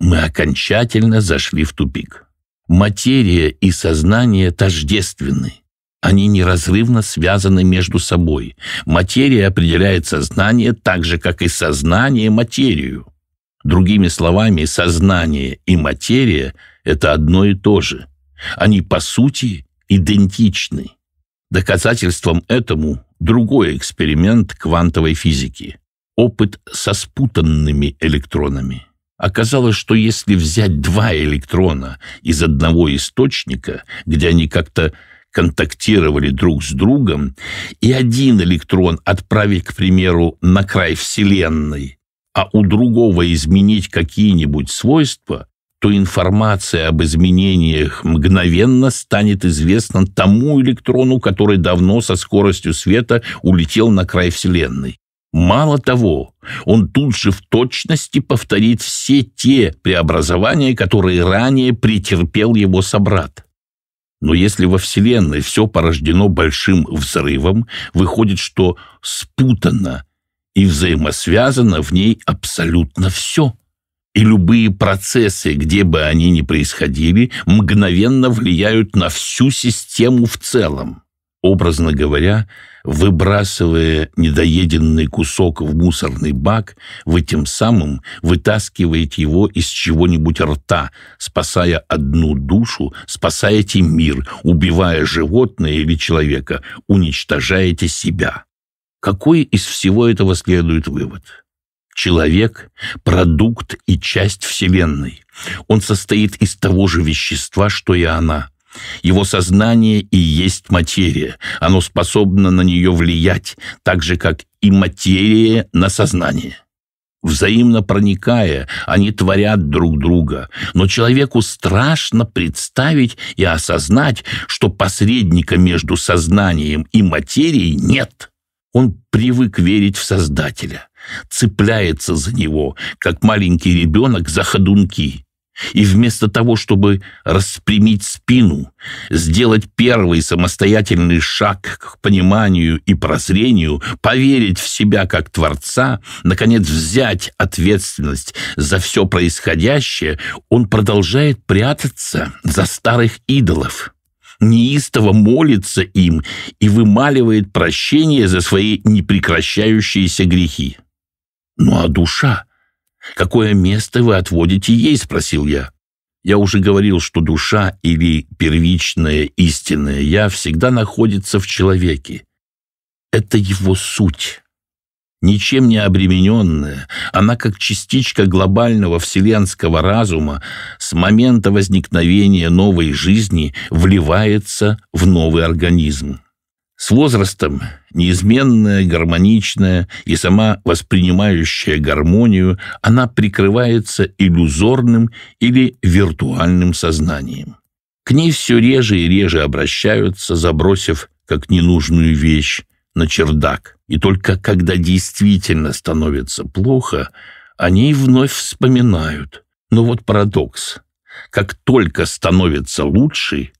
мы окончательно зашли в тупик. Материя и сознание тождественны. Они неразрывно связаны между собой. Материя определяет сознание так же, как и сознание материю. Другими словами, сознание и материя – это одно и то же. Они, по сути, идентичны. Доказательством этому другой эксперимент квантовой физики – опыт со спутанными электронами. Оказалось, что если взять два электрона из одного источника, где они как-то контактировали друг с другом, и один электрон отправить, к примеру, на край Вселенной, а у другого изменить какие-нибудь свойства, то информация об изменениях мгновенно станет известна тому электрону, который давно со скоростью света улетел на край Вселенной. Мало того, он тут же в точности повторит все те преобразования, которые ранее претерпел его собрат. Но если во Вселенной все порождено большим взрывом, выходит, что спутано и взаимосвязано в ней абсолютно все. И любые процессы, где бы они ни происходили, мгновенно влияют на всю систему в целом. Образно говоря, выбрасывая недоеденный кусок в мусорный бак, вы тем самым вытаскиваете его из чего-нибудь рта, спасая одну душу, спасаете мир, убивая животное или человека, уничтожаете себя. Какой из всего этого следует вывод? Человек – продукт и часть Вселенной. Он состоит из того же вещества, что и она – его сознание и есть материя. Оно способно на нее влиять, так же, как и материя на сознание. Взаимно проникая, они творят друг друга, но человеку страшно представить и осознать, что посредника между сознанием и материей нет. Он привык верить в Создателя, цепляется за него, как маленький ребенок за ходунки. И вместо того, чтобы распрямить спину, сделать первый самостоятельный шаг к пониманию и прозрению, поверить в себя как Творца, наконец взять ответственность за все происходящее, он продолжает прятаться за старых идолов, неистово молится им и вымаливает прощение за свои непрекращающиеся грехи. Ну а душа — «Какое место вы отводите ей?» — спросил я. Я уже говорил, что душа или первичное истинное «я» всегда находится в человеке. Это его суть ничем не обремененная, она как частичка глобального вселенского разума с момента возникновения новой жизни вливается в новый организм. С возрастом неизменная, гармоничная и сама воспринимающая гармонию, она прикрывается иллюзорным или виртуальным сознанием. К ней все реже и реже обращаются, забросив как ненужную вещь на чердак. И только когда действительно становится плохо, они ней вновь вспоминают. Но вот парадокс. Как только становится лучше,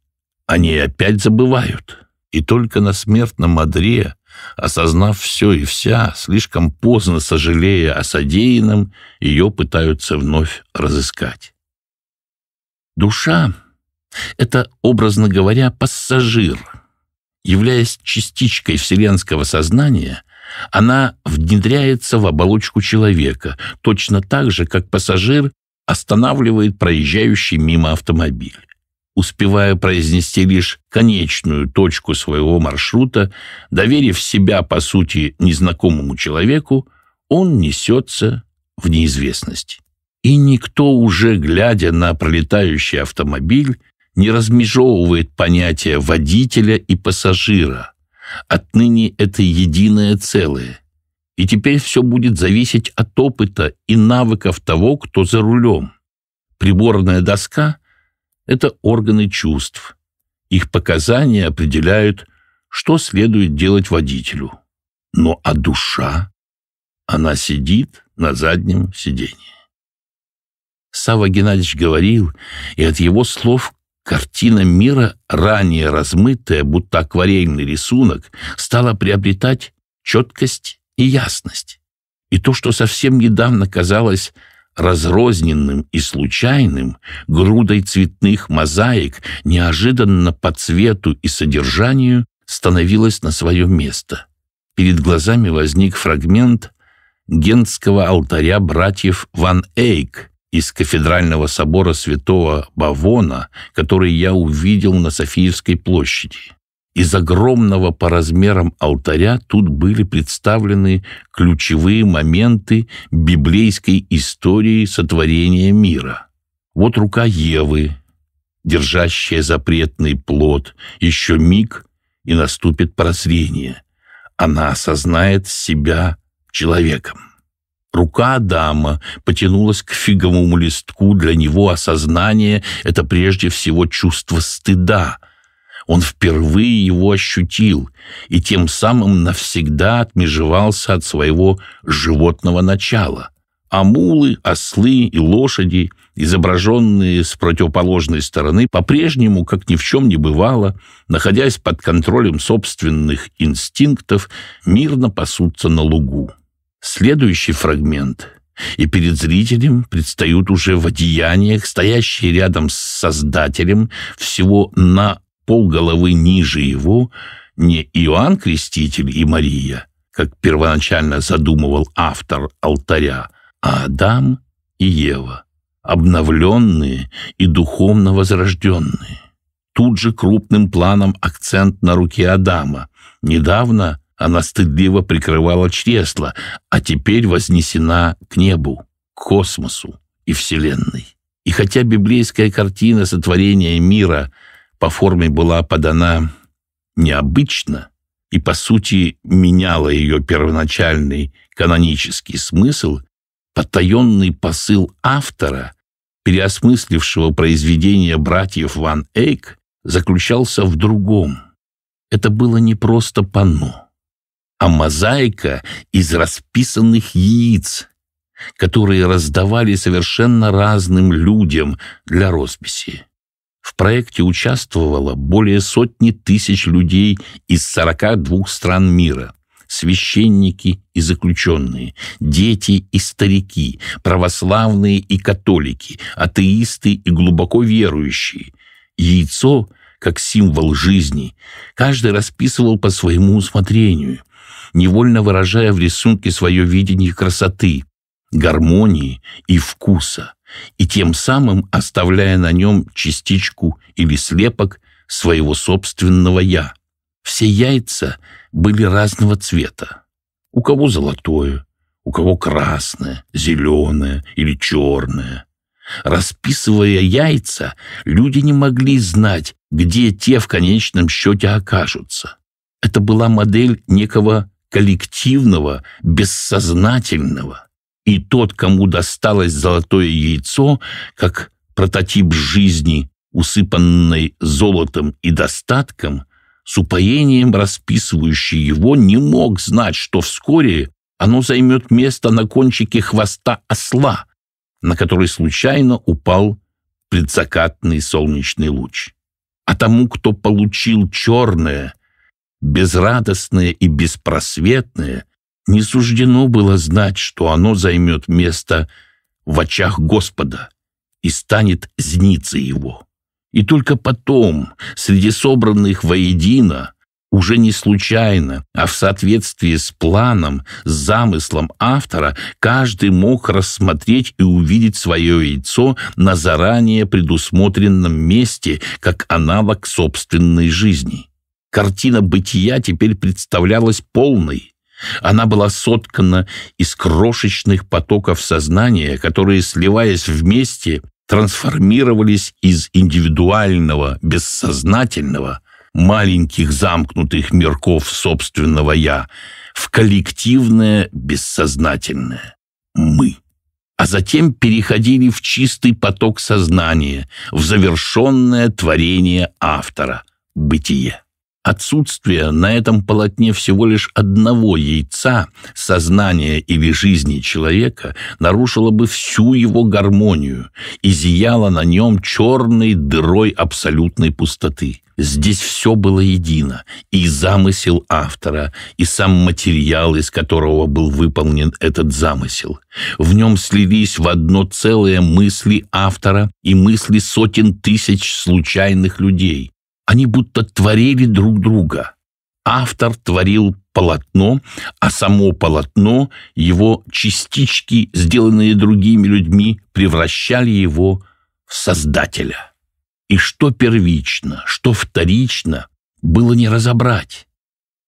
они опять забывают и только на смертном одре, осознав все и вся, слишком поздно сожалея о содеянном, ее пытаются вновь разыскать. Душа — это, образно говоря, пассажир. Являясь частичкой вселенского сознания, она внедряется в оболочку человека, точно так же, как пассажир останавливает проезжающий мимо автомобиль успевая произнести лишь конечную точку своего маршрута, доверив себя, по сути, незнакомому человеку, он несется в неизвестность. И никто, уже глядя на пролетающий автомобиль, не размежевывает понятия водителя и пассажира. Отныне это единое целое. И теперь все будет зависеть от опыта и навыков того, кто за рулем. Приборная доска — это органы чувств. Их показания определяют, что следует делать водителю. Но ну, а душа? Она сидит на заднем сидении. Сава Геннадьевич говорил, и от его слов картина мира, ранее размытая, будто акварельный рисунок, стала приобретать четкость и ясность. И то, что совсем недавно казалось разрозненным и случайным, грудой цветных мозаик, неожиданно по цвету и содержанию становилась на свое место. Перед глазами возник фрагмент гентского алтаря братьев Ван Эйк из кафедрального собора святого Бавона, который я увидел на Софийской площади. Из огромного по размерам алтаря тут были представлены ключевые моменты библейской истории сотворения мира. Вот рука Евы, держащая запретный плод, еще миг, и наступит прозрение. Она осознает себя человеком. Рука Адама потянулась к фиговому листку, для него осознание — это прежде всего чувство стыда — он впервые его ощутил и тем самым навсегда отмежевался от своего животного начала. А мулы, ослы и лошади, изображенные с противоположной стороны, по-прежнему, как ни в чем не бывало, находясь под контролем собственных инстинктов, мирно пасутся на лугу. Следующий фрагмент и перед зрителем предстают уже в одеяниях, стоящие рядом с создателем всего на полголовы ниже его не Иоанн Креститель и Мария, как первоначально задумывал автор алтаря, а Адам и Ева, обновленные и духовно возрожденные. Тут же крупным планом акцент на руке Адама. Недавно она стыдливо прикрывала чресло, а теперь вознесена к небу, к космосу и Вселенной. И хотя библейская картина сотворения мира – по форме была подана необычно и, по сути, меняла ее первоначальный канонический смысл, потаенный посыл автора, переосмыслившего произведение братьев Ван Эйк, заключался в другом. Это было не просто панно, а мозаика из расписанных яиц, которые раздавали совершенно разным людям для росписи. В проекте участвовало более сотни тысяч людей из 42 стран мира священники и заключенные, дети и старики, православные и католики, атеисты и глубоко верующие. Яйцо, как символ жизни, каждый расписывал по своему усмотрению, невольно выражая в рисунке свое видение красоты, гармонии и вкуса и тем самым оставляя на нем частичку или слепок своего собственного «я». Все яйца были разного цвета. У кого золотое, у кого красное, зеленое или черное. Расписывая яйца, люди не могли знать, где те в конечном счете окажутся. Это была модель некого коллективного, бессознательного, и тот, кому досталось золотое яйцо, как прототип жизни, усыпанной золотом и достатком, с упоением расписывающий его, не мог знать, что вскоре оно займет место на кончике хвоста осла, на который случайно упал предзакатный солнечный луч. А тому, кто получил черное, безрадостное и беспросветное – не суждено было знать, что оно займет место в очах Господа и станет зницей его. И только потом, среди собранных воедино, уже не случайно, а в соответствии с планом, с замыслом автора, каждый мог рассмотреть и увидеть свое яйцо на заранее предусмотренном месте, как аналог собственной жизни. Картина бытия теперь представлялась полной – она была соткана из крошечных потоков сознания, которые, сливаясь вместе, трансформировались из индивидуального, бессознательного, маленьких замкнутых мирков собственного «я» в коллективное, бессознательное «мы» а затем переходили в чистый поток сознания, в завершенное творение автора – бытие. Отсутствие на этом полотне всего лишь одного яйца, сознания или жизни человека, нарушило бы всю его гармонию и зияло на нем черной дырой абсолютной пустоты. Здесь все было едино, и замысел автора, и сам материал, из которого был выполнен этот замысел. В нем слились в одно целое мысли автора и мысли сотен тысяч случайных людей. Они будто творили друг друга. Автор творил полотно, а само полотно, его частички, сделанные другими людьми, превращали его в создателя. И что первично, что вторично, было не разобрать.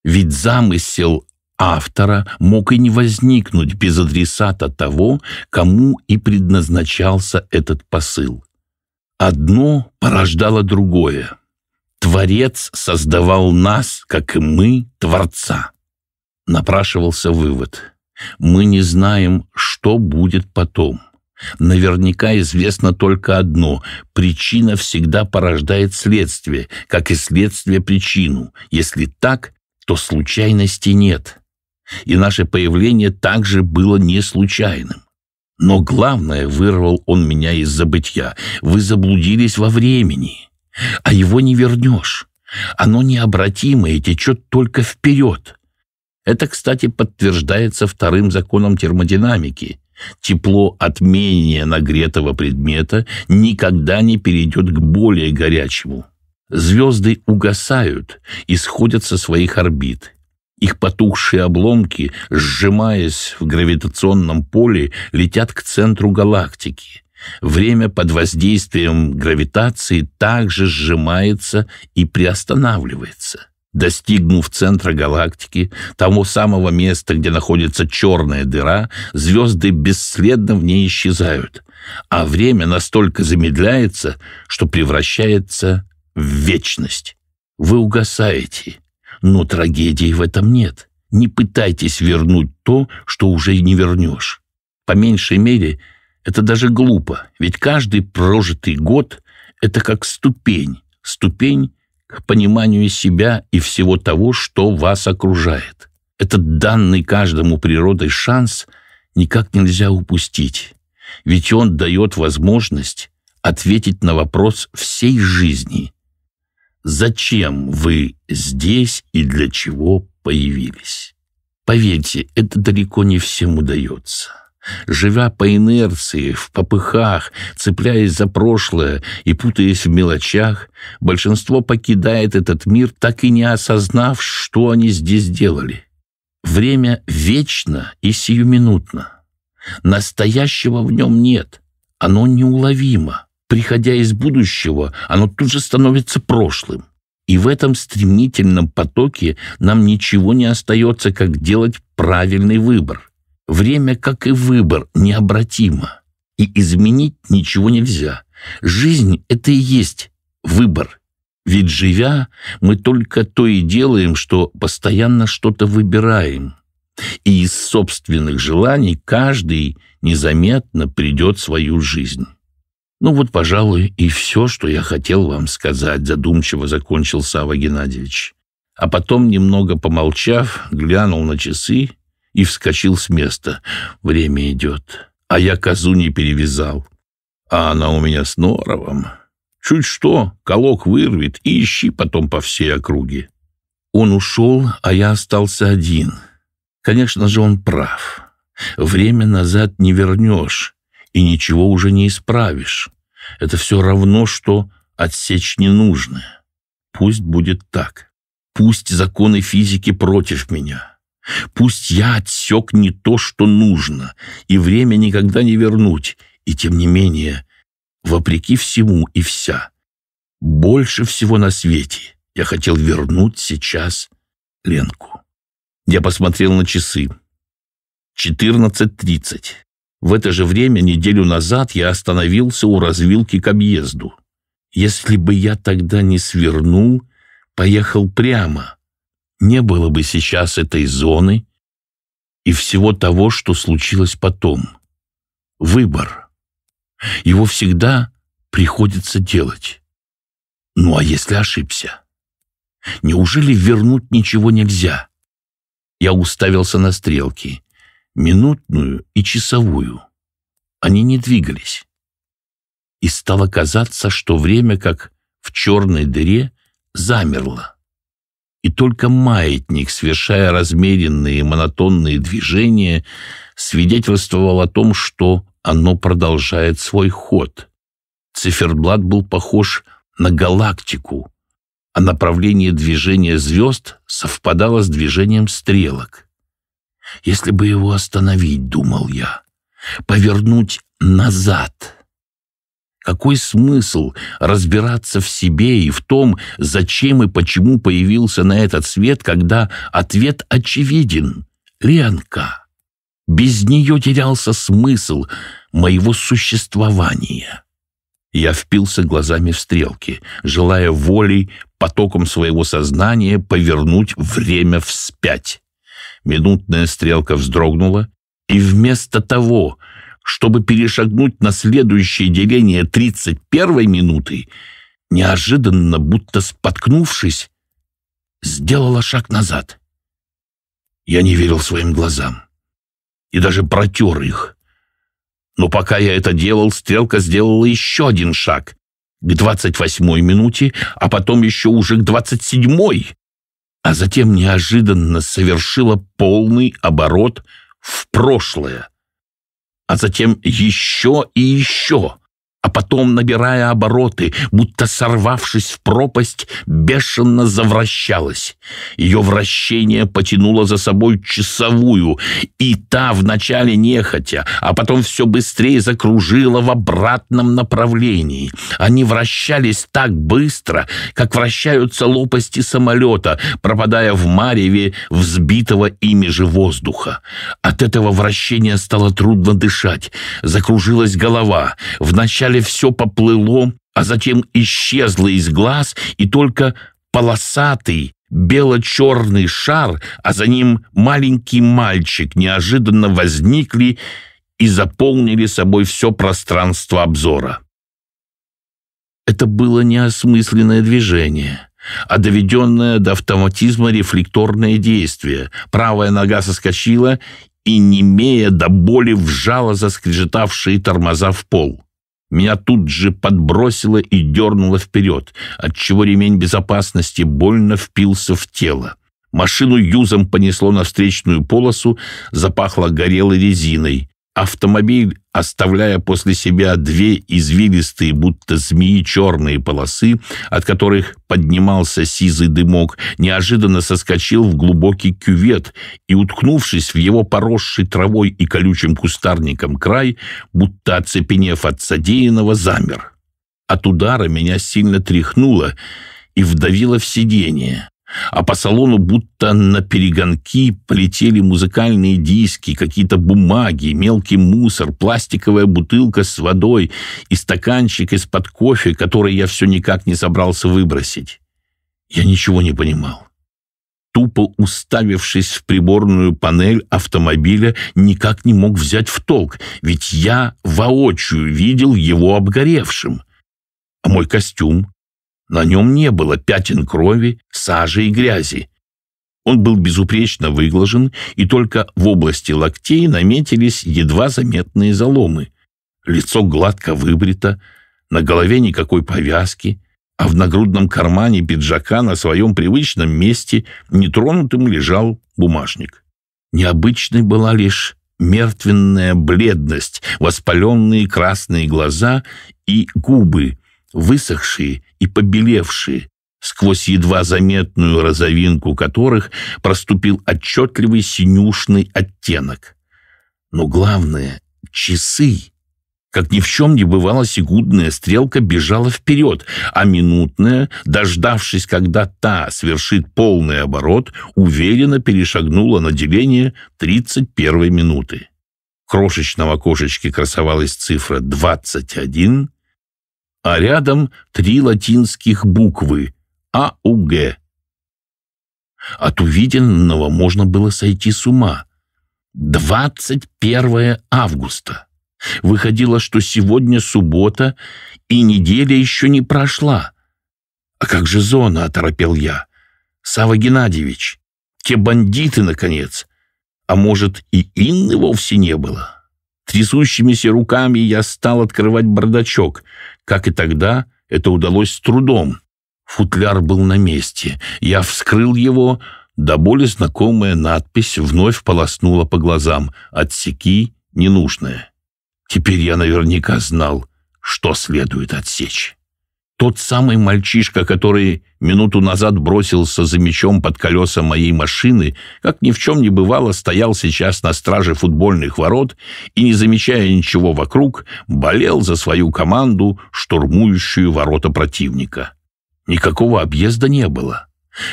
Ведь замысел автора мог и не возникнуть без адресата того, кому и предназначался этот посыл. Одно порождало другое. Творец создавал нас, как и мы, Творца. Напрашивался вывод. Мы не знаем, что будет потом. Наверняка известно только одно – причина всегда порождает следствие, как и следствие причину. Если так, то случайности нет. И наше появление также было не случайным. Но главное, вырвал он меня из забытья, вы заблудились во времени а его не вернешь. Оно необратимо и течет только вперед. Это, кстати, подтверждается вторым законом термодинамики. Тепло от менее нагретого предмета никогда не перейдет к более горячему. Звезды угасают и сходят со своих орбит. Их потухшие обломки, сжимаясь в гравитационном поле, летят к центру галактики – Время под воздействием гравитации также сжимается и приостанавливается. Достигнув центра галактики, того самого места, где находится черная дыра, звезды бесследно в ней исчезают, а время настолько замедляется, что превращается в вечность. Вы угасаете, но трагедии в этом нет. Не пытайтесь вернуть то, что уже не вернешь. По меньшей мере – это даже глупо, ведь каждый прожитый год – это как ступень, ступень к пониманию себя и всего того, что вас окружает. Этот данный каждому природой шанс никак нельзя упустить, ведь он дает возможность ответить на вопрос всей жизни. Зачем вы здесь и для чего появились? Поверьте, это далеко не всем удается живя по инерции, в попыхах, цепляясь за прошлое и путаясь в мелочах, большинство покидает этот мир, так и не осознав, что они здесь делали. Время вечно и сиюминутно. Настоящего в нем нет, оно неуловимо. Приходя из будущего, оно тут же становится прошлым. И в этом стремительном потоке нам ничего не остается, как делать правильный выбор. Время, как и выбор, необратимо, и изменить ничего нельзя. Жизнь — это и есть выбор. Ведь живя, мы только то и делаем, что постоянно что-то выбираем. И из собственных желаний каждый незаметно придет свою жизнь. Ну вот, пожалуй, и все, что я хотел вам сказать, задумчиво закончил Сава Геннадьевич. А потом, немного помолчав, глянул на часы и вскочил с места. Время идет, а я козу не перевязал. А она у меня с норовом. Чуть что, колок вырвет и ищи потом по всей округе. Он ушел, а я остался один. Конечно же, он прав. Время назад не вернешь и ничего уже не исправишь. Это все равно, что отсечь ненужное. Пусть будет так. Пусть законы физики против меня. Пусть я отсек не то, что нужно, и время никогда не вернуть, и тем не менее, вопреки всему и вся, больше всего на свете я хотел вернуть сейчас Ленку. Я посмотрел на часы. 14.30. В это же время неделю назад я остановился у развилки к объезду. Если бы я тогда не свернул, поехал прямо — не было бы сейчас этой зоны и всего того, что случилось потом. Выбор. Его всегда приходится делать. Ну а если ошибся? Неужели вернуть ничего нельзя? Я уставился на стрелки. Минутную и часовую. Они не двигались. И стало казаться, что время, как в черной дыре, замерло и только маятник, совершая размеренные монотонные движения, свидетельствовал о том, что оно продолжает свой ход. Циферблат был похож на галактику, а направление движения звезд совпадало с движением стрелок. Если бы его остановить, думал я, повернуть назад — какой смысл разбираться в себе и в том, зачем и почему появился на этот свет, когда ответ очевиден? Ленка. Без нее терялся смысл моего существования. Я впился глазами в стрелки, желая волей, потоком своего сознания повернуть время вспять. Минутная стрелка вздрогнула, и вместо того, чтобы перешагнуть на следующее деление 31-й минуты, неожиданно, будто споткнувшись, сделала шаг назад. Я не верил своим глазам и даже протер их. Но пока я это делал, стрелка сделала еще один шаг к 28-й минуте, а потом еще уже к 27-й, а затем неожиданно совершила полный оборот в прошлое а затем еще и еще а потом, набирая обороты, будто сорвавшись в пропасть, бешено завращалась. Ее вращение потянуло за собой часовую, и та вначале нехотя, а потом все быстрее закружила в обратном направлении. Они вращались так быстро, как вращаются лопасти самолета, пропадая в мареве взбитого ими же воздуха. От этого вращения стало трудно дышать. Закружилась голова. Вначале Вначале все поплыло, а затем исчезло из глаз, и только полосатый, бело-черный шар, а за ним маленький мальчик неожиданно возникли и заполнили собой все пространство обзора. Это было неосмысленное движение, а доведенное до автоматизма рефлекторное действие. Правая нога соскочила и, немея до боли, вжала заскрежетавшие тормоза в пол. Меня тут же подбросило и дернуло вперед, отчего ремень безопасности больно впился в тело. Машину юзом понесло на встречную полосу, запахло горелой резиной. Автомобиль, оставляя после себя две извилистые, будто змеи, черные полосы, от которых поднимался сизый дымок, неожиданно соскочил в глубокий кювет и, уткнувшись в его поросший травой и колючим кустарником край, будто оцепенев от содеянного, замер. От удара меня сильно тряхнуло и вдавило в сиденье а по салону будто на перегонки полетели музыкальные диски, какие-то бумаги, мелкий мусор, пластиковая бутылка с водой и стаканчик из-под кофе, который я все никак не собрался выбросить. Я ничего не понимал. Тупо уставившись в приборную панель автомобиля, никак не мог взять в толк, ведь я воочию видел его обгоревшим. А мой костюм? На нем не было пятен крови, сажи и грязи. Он был безупречно выглажен, и только в области локтей наметились едва заметные заломы. Лицо гладко выбрито, на голове никакой повязки, а в нагрудном кармане пиджака на своем привычном месте нетронутым лежал бумажник. Необычной была лишь мертвенная бледность, воспаленные красные глаза и губы, высохшие и побелевшие, сквозь едва заметную розовинку которых проступил отчетливый синюшный оттенок. Но главное — часы. Как ни в чем не бывало, секундная стрелка бежала вперед, а минутная, дождавшись, когда та свершит полный оборот, уверенно перешагнула на деление 31 минуты. В крошечном окошечке красовалась цифра 21, а рядом три латинских буквы АУГ. От увиденного можно было сойти с ума. 21 августа. Выходило, что сегодня суббота, и неделя еще не прошла. «А как же зона?» — оторопел я. «Сава Геннадьевич, те бандиты, наконец!» А может, и Инны вовсе не было? Трясущимися руками я стал открывать бардачок. Как и тогда, это удалось с трудом. Футляр был на месте. Я вскрыл его. да более знакомая надпись вновь полоснула по глазам. «Отсеки ненужное». Теперь я наверняка знал, что следует отсечь. Тот самый мальчишка, который минуту назад бросился за мячом под колеса моей машины, как ни в чем не бывало, стоял сейчас на страже футбольных ворот и, не замечая ничего вокруг, болел за свою команду, штурмующую ворота противника. Никакого объезда не было.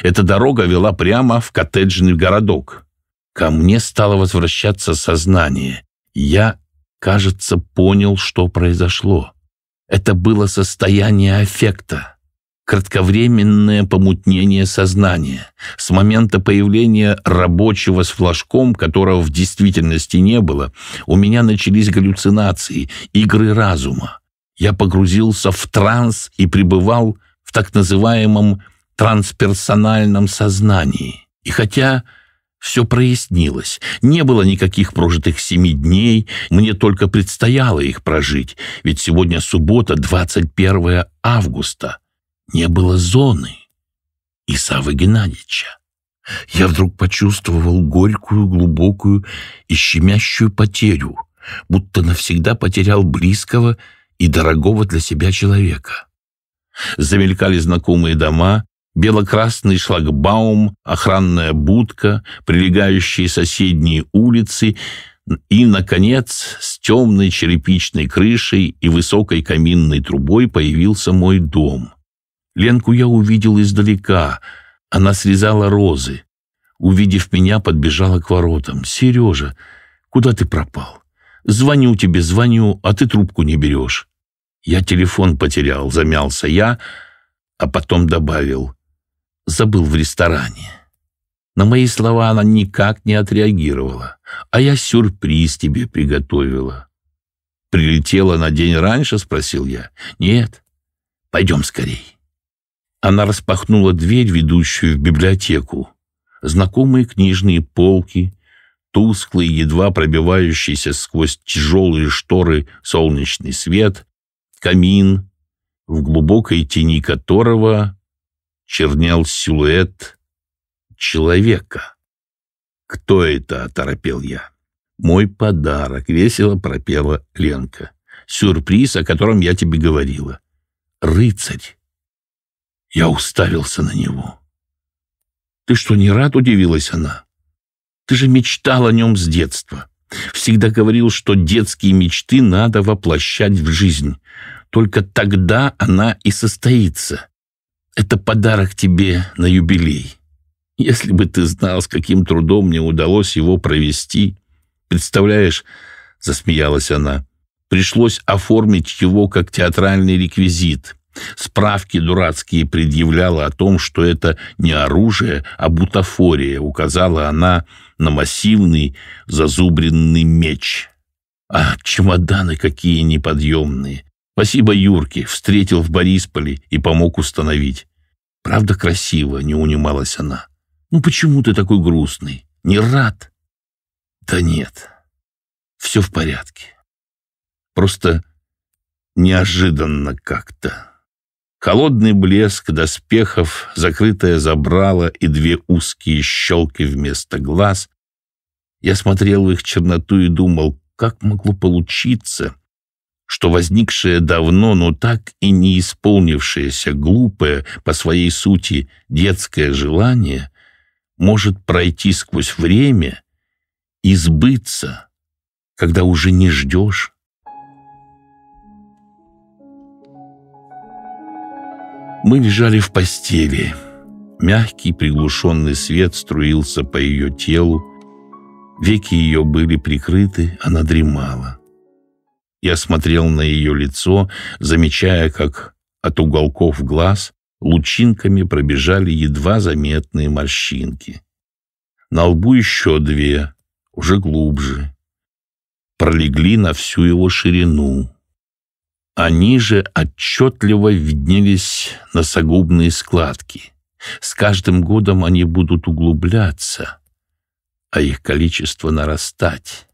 Эта дорога вела прямо в коттеджный городок. Ко мне стало возвращаться сознание. Я, кажется, понял, что произошло. Это было состояние аффекта, кратковременное помутнение сознания с момента появления рабочего с флажком, которого в действительности не было, у меня начались галлюцинации, игры разума. Я погрузился в транс и пребывал в так называемом трансперсональном сознании. И хотя все прояснилось. Не было никаких прожитых семи дней, мне только предстояло их прожить, ведь сегодня суббота, 21 августа. Не было зоны Исавы Геннадьевича. Я вдруг почувствовал горькую, глубокую и щемящую потерю, будто навсегда потерял близкого и дорогого для себя человека. Замелькали знакомые дома, Белокрасный шлагбаум, охранная будка, прилегающие соседние улицы и, наконец, с темной черепичной крышей и высокой каминной трубой появился мой дом. Ленку я увидел издалека. Она срезала розы. Увидев меня, подбежала к воротам. «Сережа, куда ты пропал? Звоню тебе, звоню, а ты трубку не берешь». «Я телефон потерял», — замялся я, а потом добавил — забыл в ресторане». На мои слова она никак не отреагировала, а я сюрприз тебе приготовила. «Прилетела на день раньше?» — спросил я. «Нет. Пойдем скорей». Она распахнула дверь, ведущую в библиотеку. Знакомые книжные полки, тусклый, едва пробивающийся сквозь тяжелые шторы солнечный свет, камин, в глубокой тени которого чернел силуэт человека. «Кто это?» — оторопел я. «Мой подарок», — весело пропела Ленка. «Сюрприз, о котором я тебе говорила. Рыцарь». Я уставился на него. «Ты что, не рад?» — удивилась она. «Ты же мечтал о нем с детства. Всегда говорил, что детские мечты надо воплощать в жизнь. Только тогда она и состоится. Это подарок тебе на юбилей. Если бы ты знал, с каким трудом мне удалось его провести. Представляешь, засмеялась она. Пришлось оформить его как театральный реквизит. Справки дурацкие предъявляла о том, что это не оружие, а бутафория, указала она на массивный зазубренный меч. А чемоданы какие неподъемные! Спасибо Юрке, встретил в Борисполе и помог установить. Правда красиво, не унималась она. Ну почему ты такой грустный? Не рад? Да нет, все в порядке. Просто неожиданно как-то. Холодный блеск доспехов, закрытое забрало и две узкие щелки вместо глаз. Я смотрел в их черноту и думал, как могло получиться — что возникшее давно, но так и не исполнившееся глупое по своей сути детское желание может пройти сквозь время и сбыться, когда уже не ждешь. Мы лежали в постели. Мягкий приглушенный свет струился по ее телу. Веки ее были прикрыты, она дремала. Я смотрел на ее лицо, замечая, как от уголков глаз лучинками пробежали едва заметные морщинки. На лбу еще две, уже глубже. Пролегли на всю его ширину. Они же отчетливо виднелись носогубные складки. С каждым годом они будут углубляться, а их количество нарастать.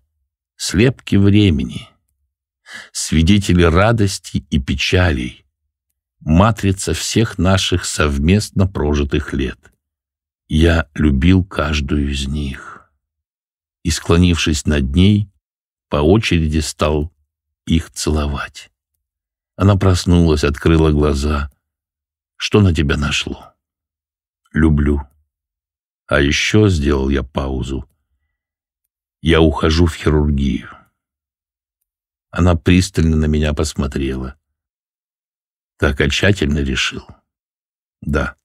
Слепки времени свидетели радости и печалей, матрица всех наших совместно прожитых лет. Я любил каждую из них. И, склонившись над ней, по очереди стал их целовать. Она проснулась, открыла глаза. Что на тебя нашло? Люблю. А еще сделал я паузу. Я ухожу в хирургию. Она пристально на меня посмотрела. Так окончательно решил? Да.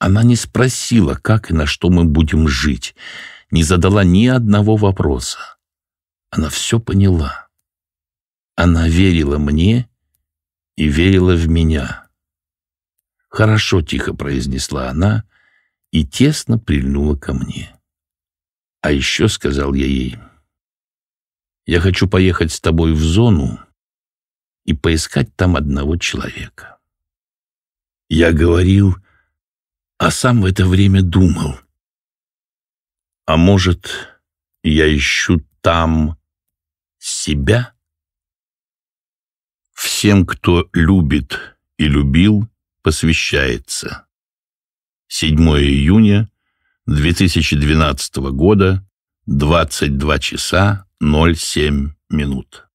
Она не спросила, как и на что мы будем жить, не задала ни одного вопроса. Она все поняла. Она верила мне и верила в меня. «Хорошо», — тихо произнесла она и тесно прильнула ко мне. А еще сказал я ей — я хочу поехать с тобой в зону и поискать там одного человека. Я говорил, а сам в это время думал. А может, я ищу там себя? Всем, кто любит и любил, посвящается. 7 июня 2012 года, 22 часа 07 минут.